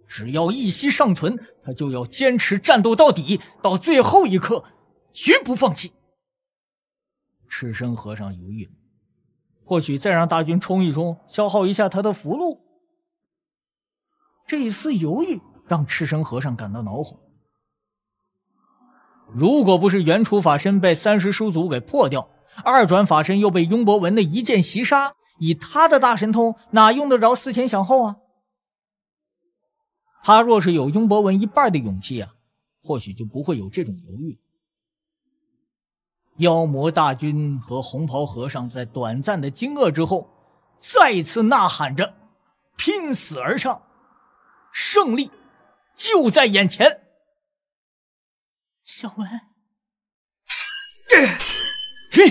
只要一息尚存，他就要坚持战斗到底，到最后一刻，绝不放弃。赤身和尚犹豫，或许再让大军冲一冲，消耗一下他的符箓。这一丝犹豫让赤身和尚感到恼火。如果不是元初法身被三师叔祖给破掉，二转法身又被雍博文的一剑袭杀，以他的大神通，哪用得着思前想后啊？他若是有雍博文一半的勇气啊，或许就不会有这种犹豫。妖魔大军和红袍和尚在短暂的惊愕之后，再次呐喊着，拼死而上，胜利就在眼前。小文，你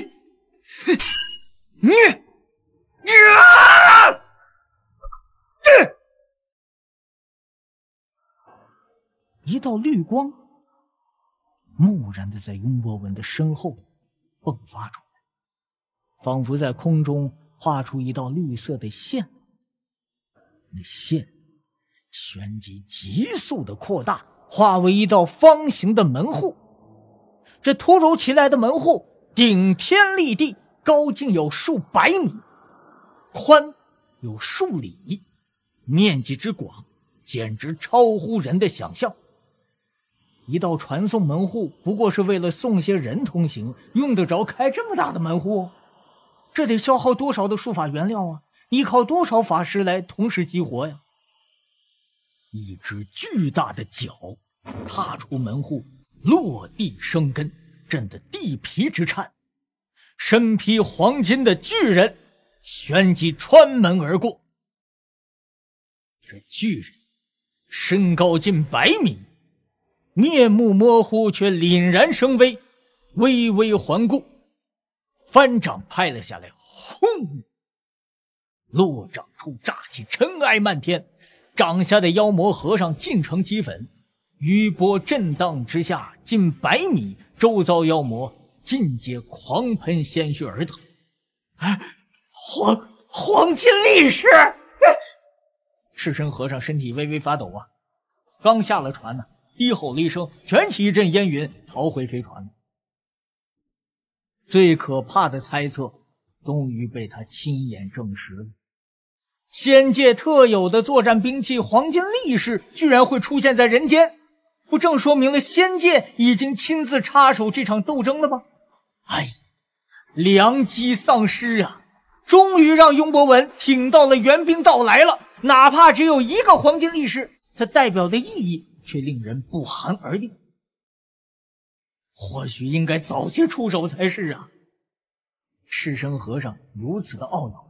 你你啊！一道绿光蓦然的在雍博文的身后迸发出来，仿佛在空中画出一道绿色的线。那线旋即急速的扩大。化为一道方形的门户，这突如其来的门户顶天立地，高竟有数百米，宽有数里，面积之广简直超乎人的想象。一道传送门户不过是为了送些人通行，用得着开这么大的门户？这得消耗多少的术法原料啊？依靠多少法师来同时激活呀？一只巨大的脚踏出门户，落地生根，震得地皮直颤。身披黄金的巨人旋即穿门而过。这巨人身高近百米，面目模糊却凛然生威，微微环顾，翻掌拍了下来，轰！落掌处炸起尘埃漫天。掌下的妖魔和尚进城击粉，余波震荡之下，近百米周遭妖魔尽皆狂喷鲜血而逃。黄黄金力士，赤身和尚身体微微发抖啊！刚下了船呢，低吼了一声，卷起一阵烟云逃回飞船。最可怕的猜测，终于被他亲眼证实了。仙界特有的作战兵器黄金力士，居然会出现在人间，不正说明了仙界已经亲自插手这场斗争了吗？哎，良机丧失啊！终于让雍博文挺到了援兵到来了，哪怕只有一个黄金力士，它代表的意义却令人不寒而栗。或许应该早些出手才是啊！赤身和尚如此的懊恼。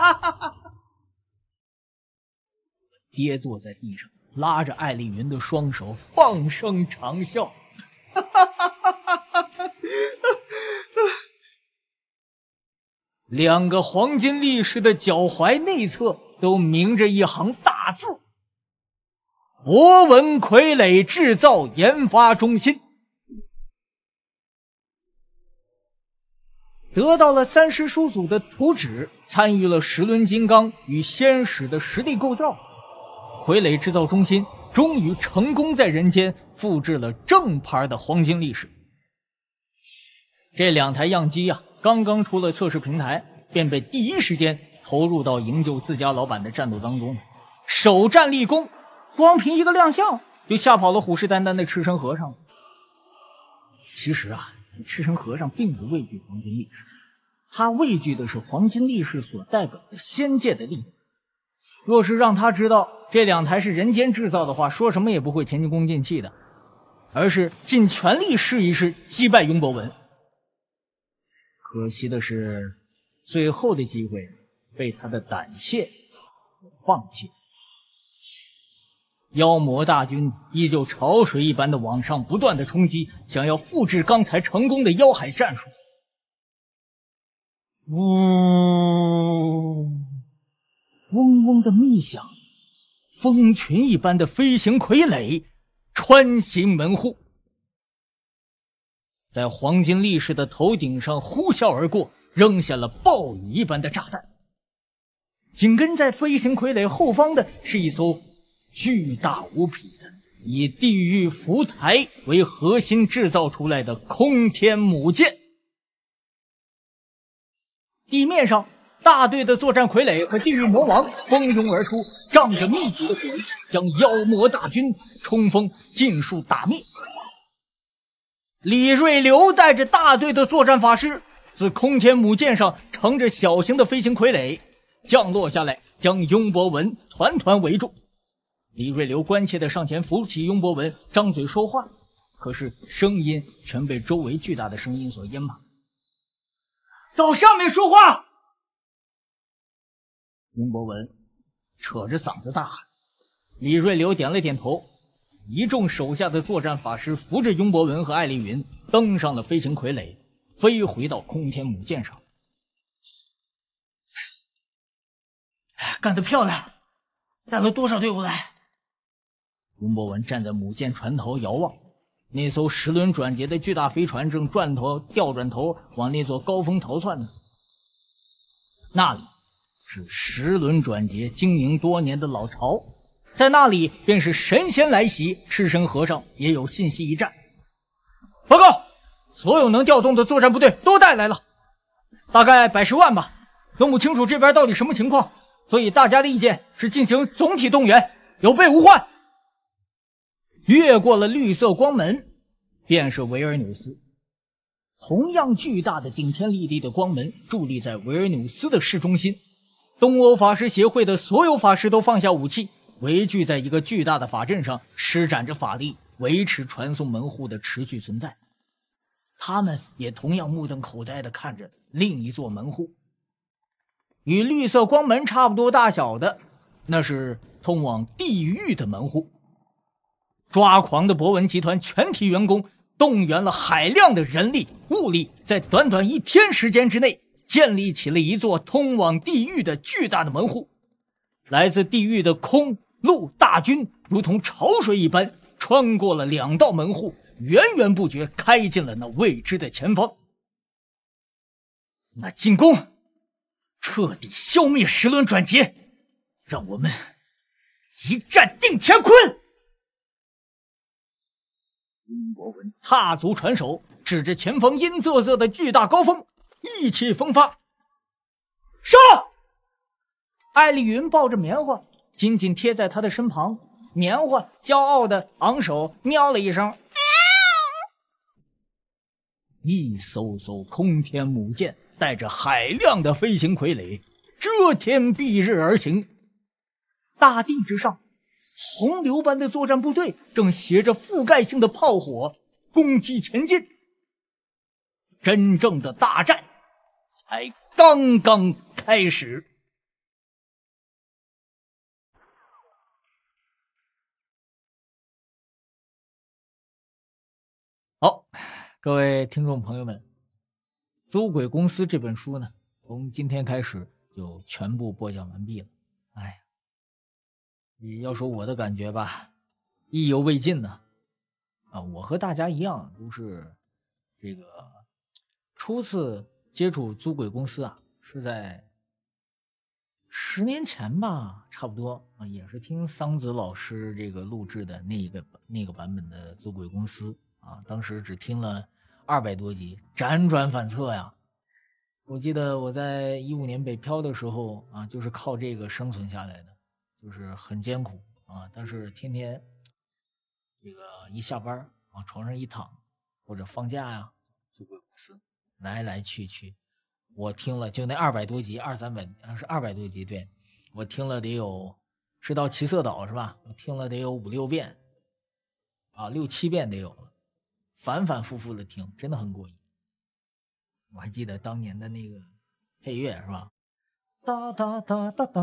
哈，[laughs] 跌坐在地上，拉着艾丽云的双手，放声长笑。两个黄金力士的脚踝内侧都明着一行大字：“博文傀儡制造研发中心”。得到了三师叔祖的图纸，参与了十轮金刚与仙使的实地构造，傀儡制造中心终于成功在人间复制了正牌的黄金历史。这两台样机呀，刚刚出了测试平台，便被第一时间投入到营救自家老板的战斗当中，首战立功，光凭一个亮相就吓跑了虎视眈眈的赤身和尚。其实啊。赤城和尚并不畏惧黄金力士，他畏惧的是黄金力士所代表的仙界的力量。若是让他知道这两台是人间制造的话，说什么也不会前功尽弃的，而是尽全力试一试击败雍博文。可惜的是，最后的机会被他的胆怯放弃了。妖魔大军依旧潮水一般的往上不断的冲击，想要复制刚才成功的妖海战术。嗡，嗡嗡的密响，蜂群一般的飞行傀儡穿行门户，在黄金力士的头顶上呼啸而过，扔下了暴雨一般的炸弹。紧跟在飞行傀儡后方的是一艘。巨大无比的，以地狱浮台为核心制造出来的空天母舰。地面上，大队的作战傀儡和地狱魔王蜂拥而出，仗着密集的火力，将妖魔大军冲锋尽数打灭。李瑞流带着大队的作战法师，自空天母舰上乘着小型的飞行傀儡降落下来，将雍博文团团围住。李瑞流关切的上前扶起雍博文，张嘴说话，可是声音全被周围巨大的声音所淹没。走，上面说话！雍博文扯着嗓子大喊。李瑞流点了点头，一众手下的作战法师扶着雍博文和艾丽云登上了飞行傀儡，飞回到空天母舰上。干得漂亮！带了多少队伍来？吴博文站在母舰船头遥望，那艘十轮转结的巨大飞船正转头调转头往那座高峰逃窜呢。那里是十轮转节经营多年的老巢，在那里便是神仙来袭，赤身和尚也有信息一战。报告，所有能调动的作战部队都带来了，大概百十万吧。弄不清楚这边到底什么情况，所以大家的意见是进行总体动员，有备无患。越过了绿色光门，便是维尔纽斯。同样巨大的顶天立地的光门，伫立在维尔纽斯的市中心。东欧法师协会的所有法师都放下武器，围聚在一个巨大的法阵上，施展着法力，维持传送门户的持续存在。他们也同样目瞪口呆的看着另一座门户，与绿色光门差不多大小的，那是通往地狱的门户。抓狂的博文集团全体员工动员了海量的人力物力，在短短一天时间之内，建立起了一座通往地狱的巨大的门户。来自地狱的空路大军如同潮水一般，穿过了两道门户，源源不绝开进了那未知的前方。那进攻，彻底消灭十轮转劫，让我们一战定乾坤。金博文踏足船首，指着前方阴仄仄的巨大高峰，意气风发。上，艾丽云抱着棉花，紧紧贴在他的身旁。棉花骄傲的昂首，喵了一声。一艘艘空天母舰带着海量的飞行傀儡，遮天蔽日而行。大地之上。洪流般的作战部队正携着覆盖性的炮火攻击前进，真正的大战才刚刚开始。好，各位听众朋友们，《租鬼公司》这本书呢，从今天开始就全部播讲完毕了。你要说我的感觉吧，意犹未尽呢。啊，我和大家一样，都是这个初次接触租鬼公司啊，是在十年前吧，差不多啊，也是听桑子老师这个录制的那一个那个版本的租鬼公司啊，当时只听了二百多集，辗转反侧呀。我记得我在一五年北漂的时候啊，就是靠这个生存下来的。就是很艰苦啊，但是天天，这个一下班往床上一躺，或者放假呀，这来来去去。我听了就那二百多集，二三百啊是二百多集，对我听了得有，是到七色岛是吧？我听了得有五六遍，啊六七遍得有了，反反复复的听，真的很过瘾。我还记得当年的那个配乐是吧？哒哒哒哒哒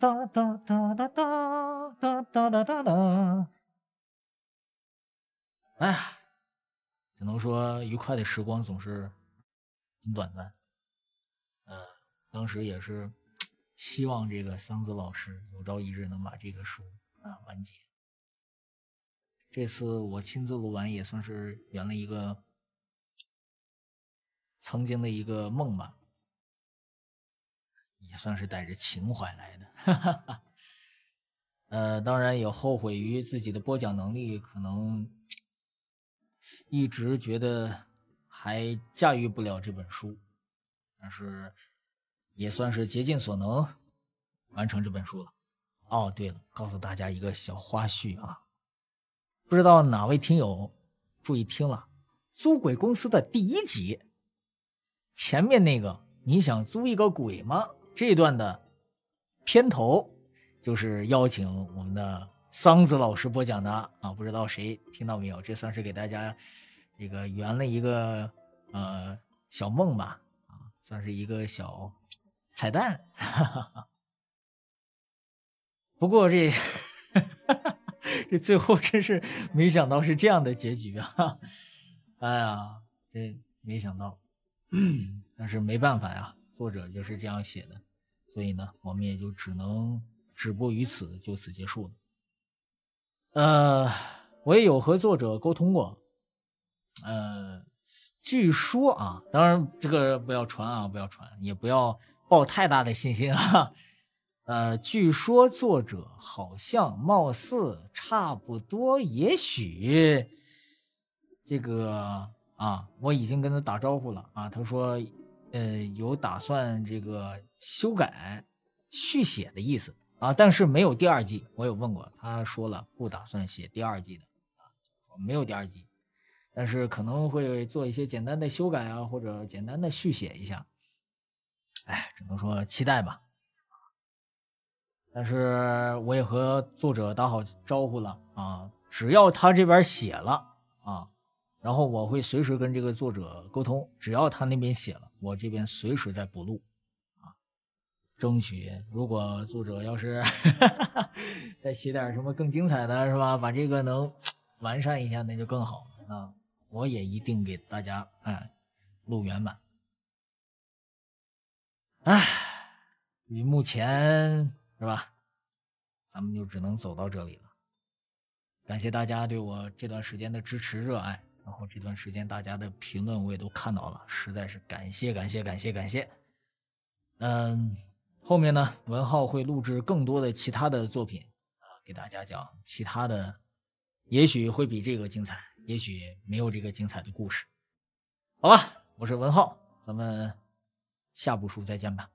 哒哒哒哒哒哒哒哒哒哒！哎呀，只能说愉快的时光总是很短暂。嗯，当时也是希望这个桑子老师有朝一日能把这个书啊完结。这次我亲自录完，也算是圆了一个曾经的一个梦吧。也算是带着情怀来的，呃，当然也后悔于自己的播讲能力，可能一直觉得还驾驭不了这本书，但是也算是竭尽所能完成这本书了。哦，对了，告诉大家一个小花絮啊，不知道哪位听友注意听了《租鬼公司的第一集》，前面那个，你想租一个鬼吗？这段的片头就是邀请我们的桑子老师播讲的啊，不知道谁听到没有？这算是给大家这个圆了一个呃小梦吧，啊，算是一个小彩蛋。哈哈哈。不过这 [laughs] 这最后真是没想到是这样的结局啊！哎呀，真没想到，[clears throat] 但是没办法呀，作者就是这样写的。所以呢，我们也就只能止步于此，就此结束了。呃，我也有和作者沟通过，呃，据说啊，当然这个不要传啊，不要传，也不要抱太大的信心啊。呃，据说作者好像，貌似差不多，也许这个啊，我已经跟他打招呼了啊，他说。呃，有打算这个修改、续写的意思啊，但是没有第二季。我有问过他，说了不打算写第二季的啊，没有第二季，但是可能会做一些简单的修改啊，或者简单的续写一下。哎，只能说期待吧。但是我也和作者打好招呼了啊，只要他这边写了。然后我会随时跟这个作者沟通，只要他那边写了，我这边随时在补录，啊，争取如果作者要是 [laughs] 再写点什么更精彩的，是吧？把这个能 [tsk] 完善一下，那就更好了啊！我也一定给大家哎录圆满。哎，目前是吧？咱们就只能走到这里了。感谢大家对我这段时间的支持、热爱。然后这段时间大家的评论我也都看到了，实在是感谢感谢感谢感谢。嗯，后面呢，文浩会录制更多的其他的作品啊，给大家讲其他的，也许会比这个精彩，也许没有这个精彩的故事。好吧，我是文浩，咱们下部书再见吧。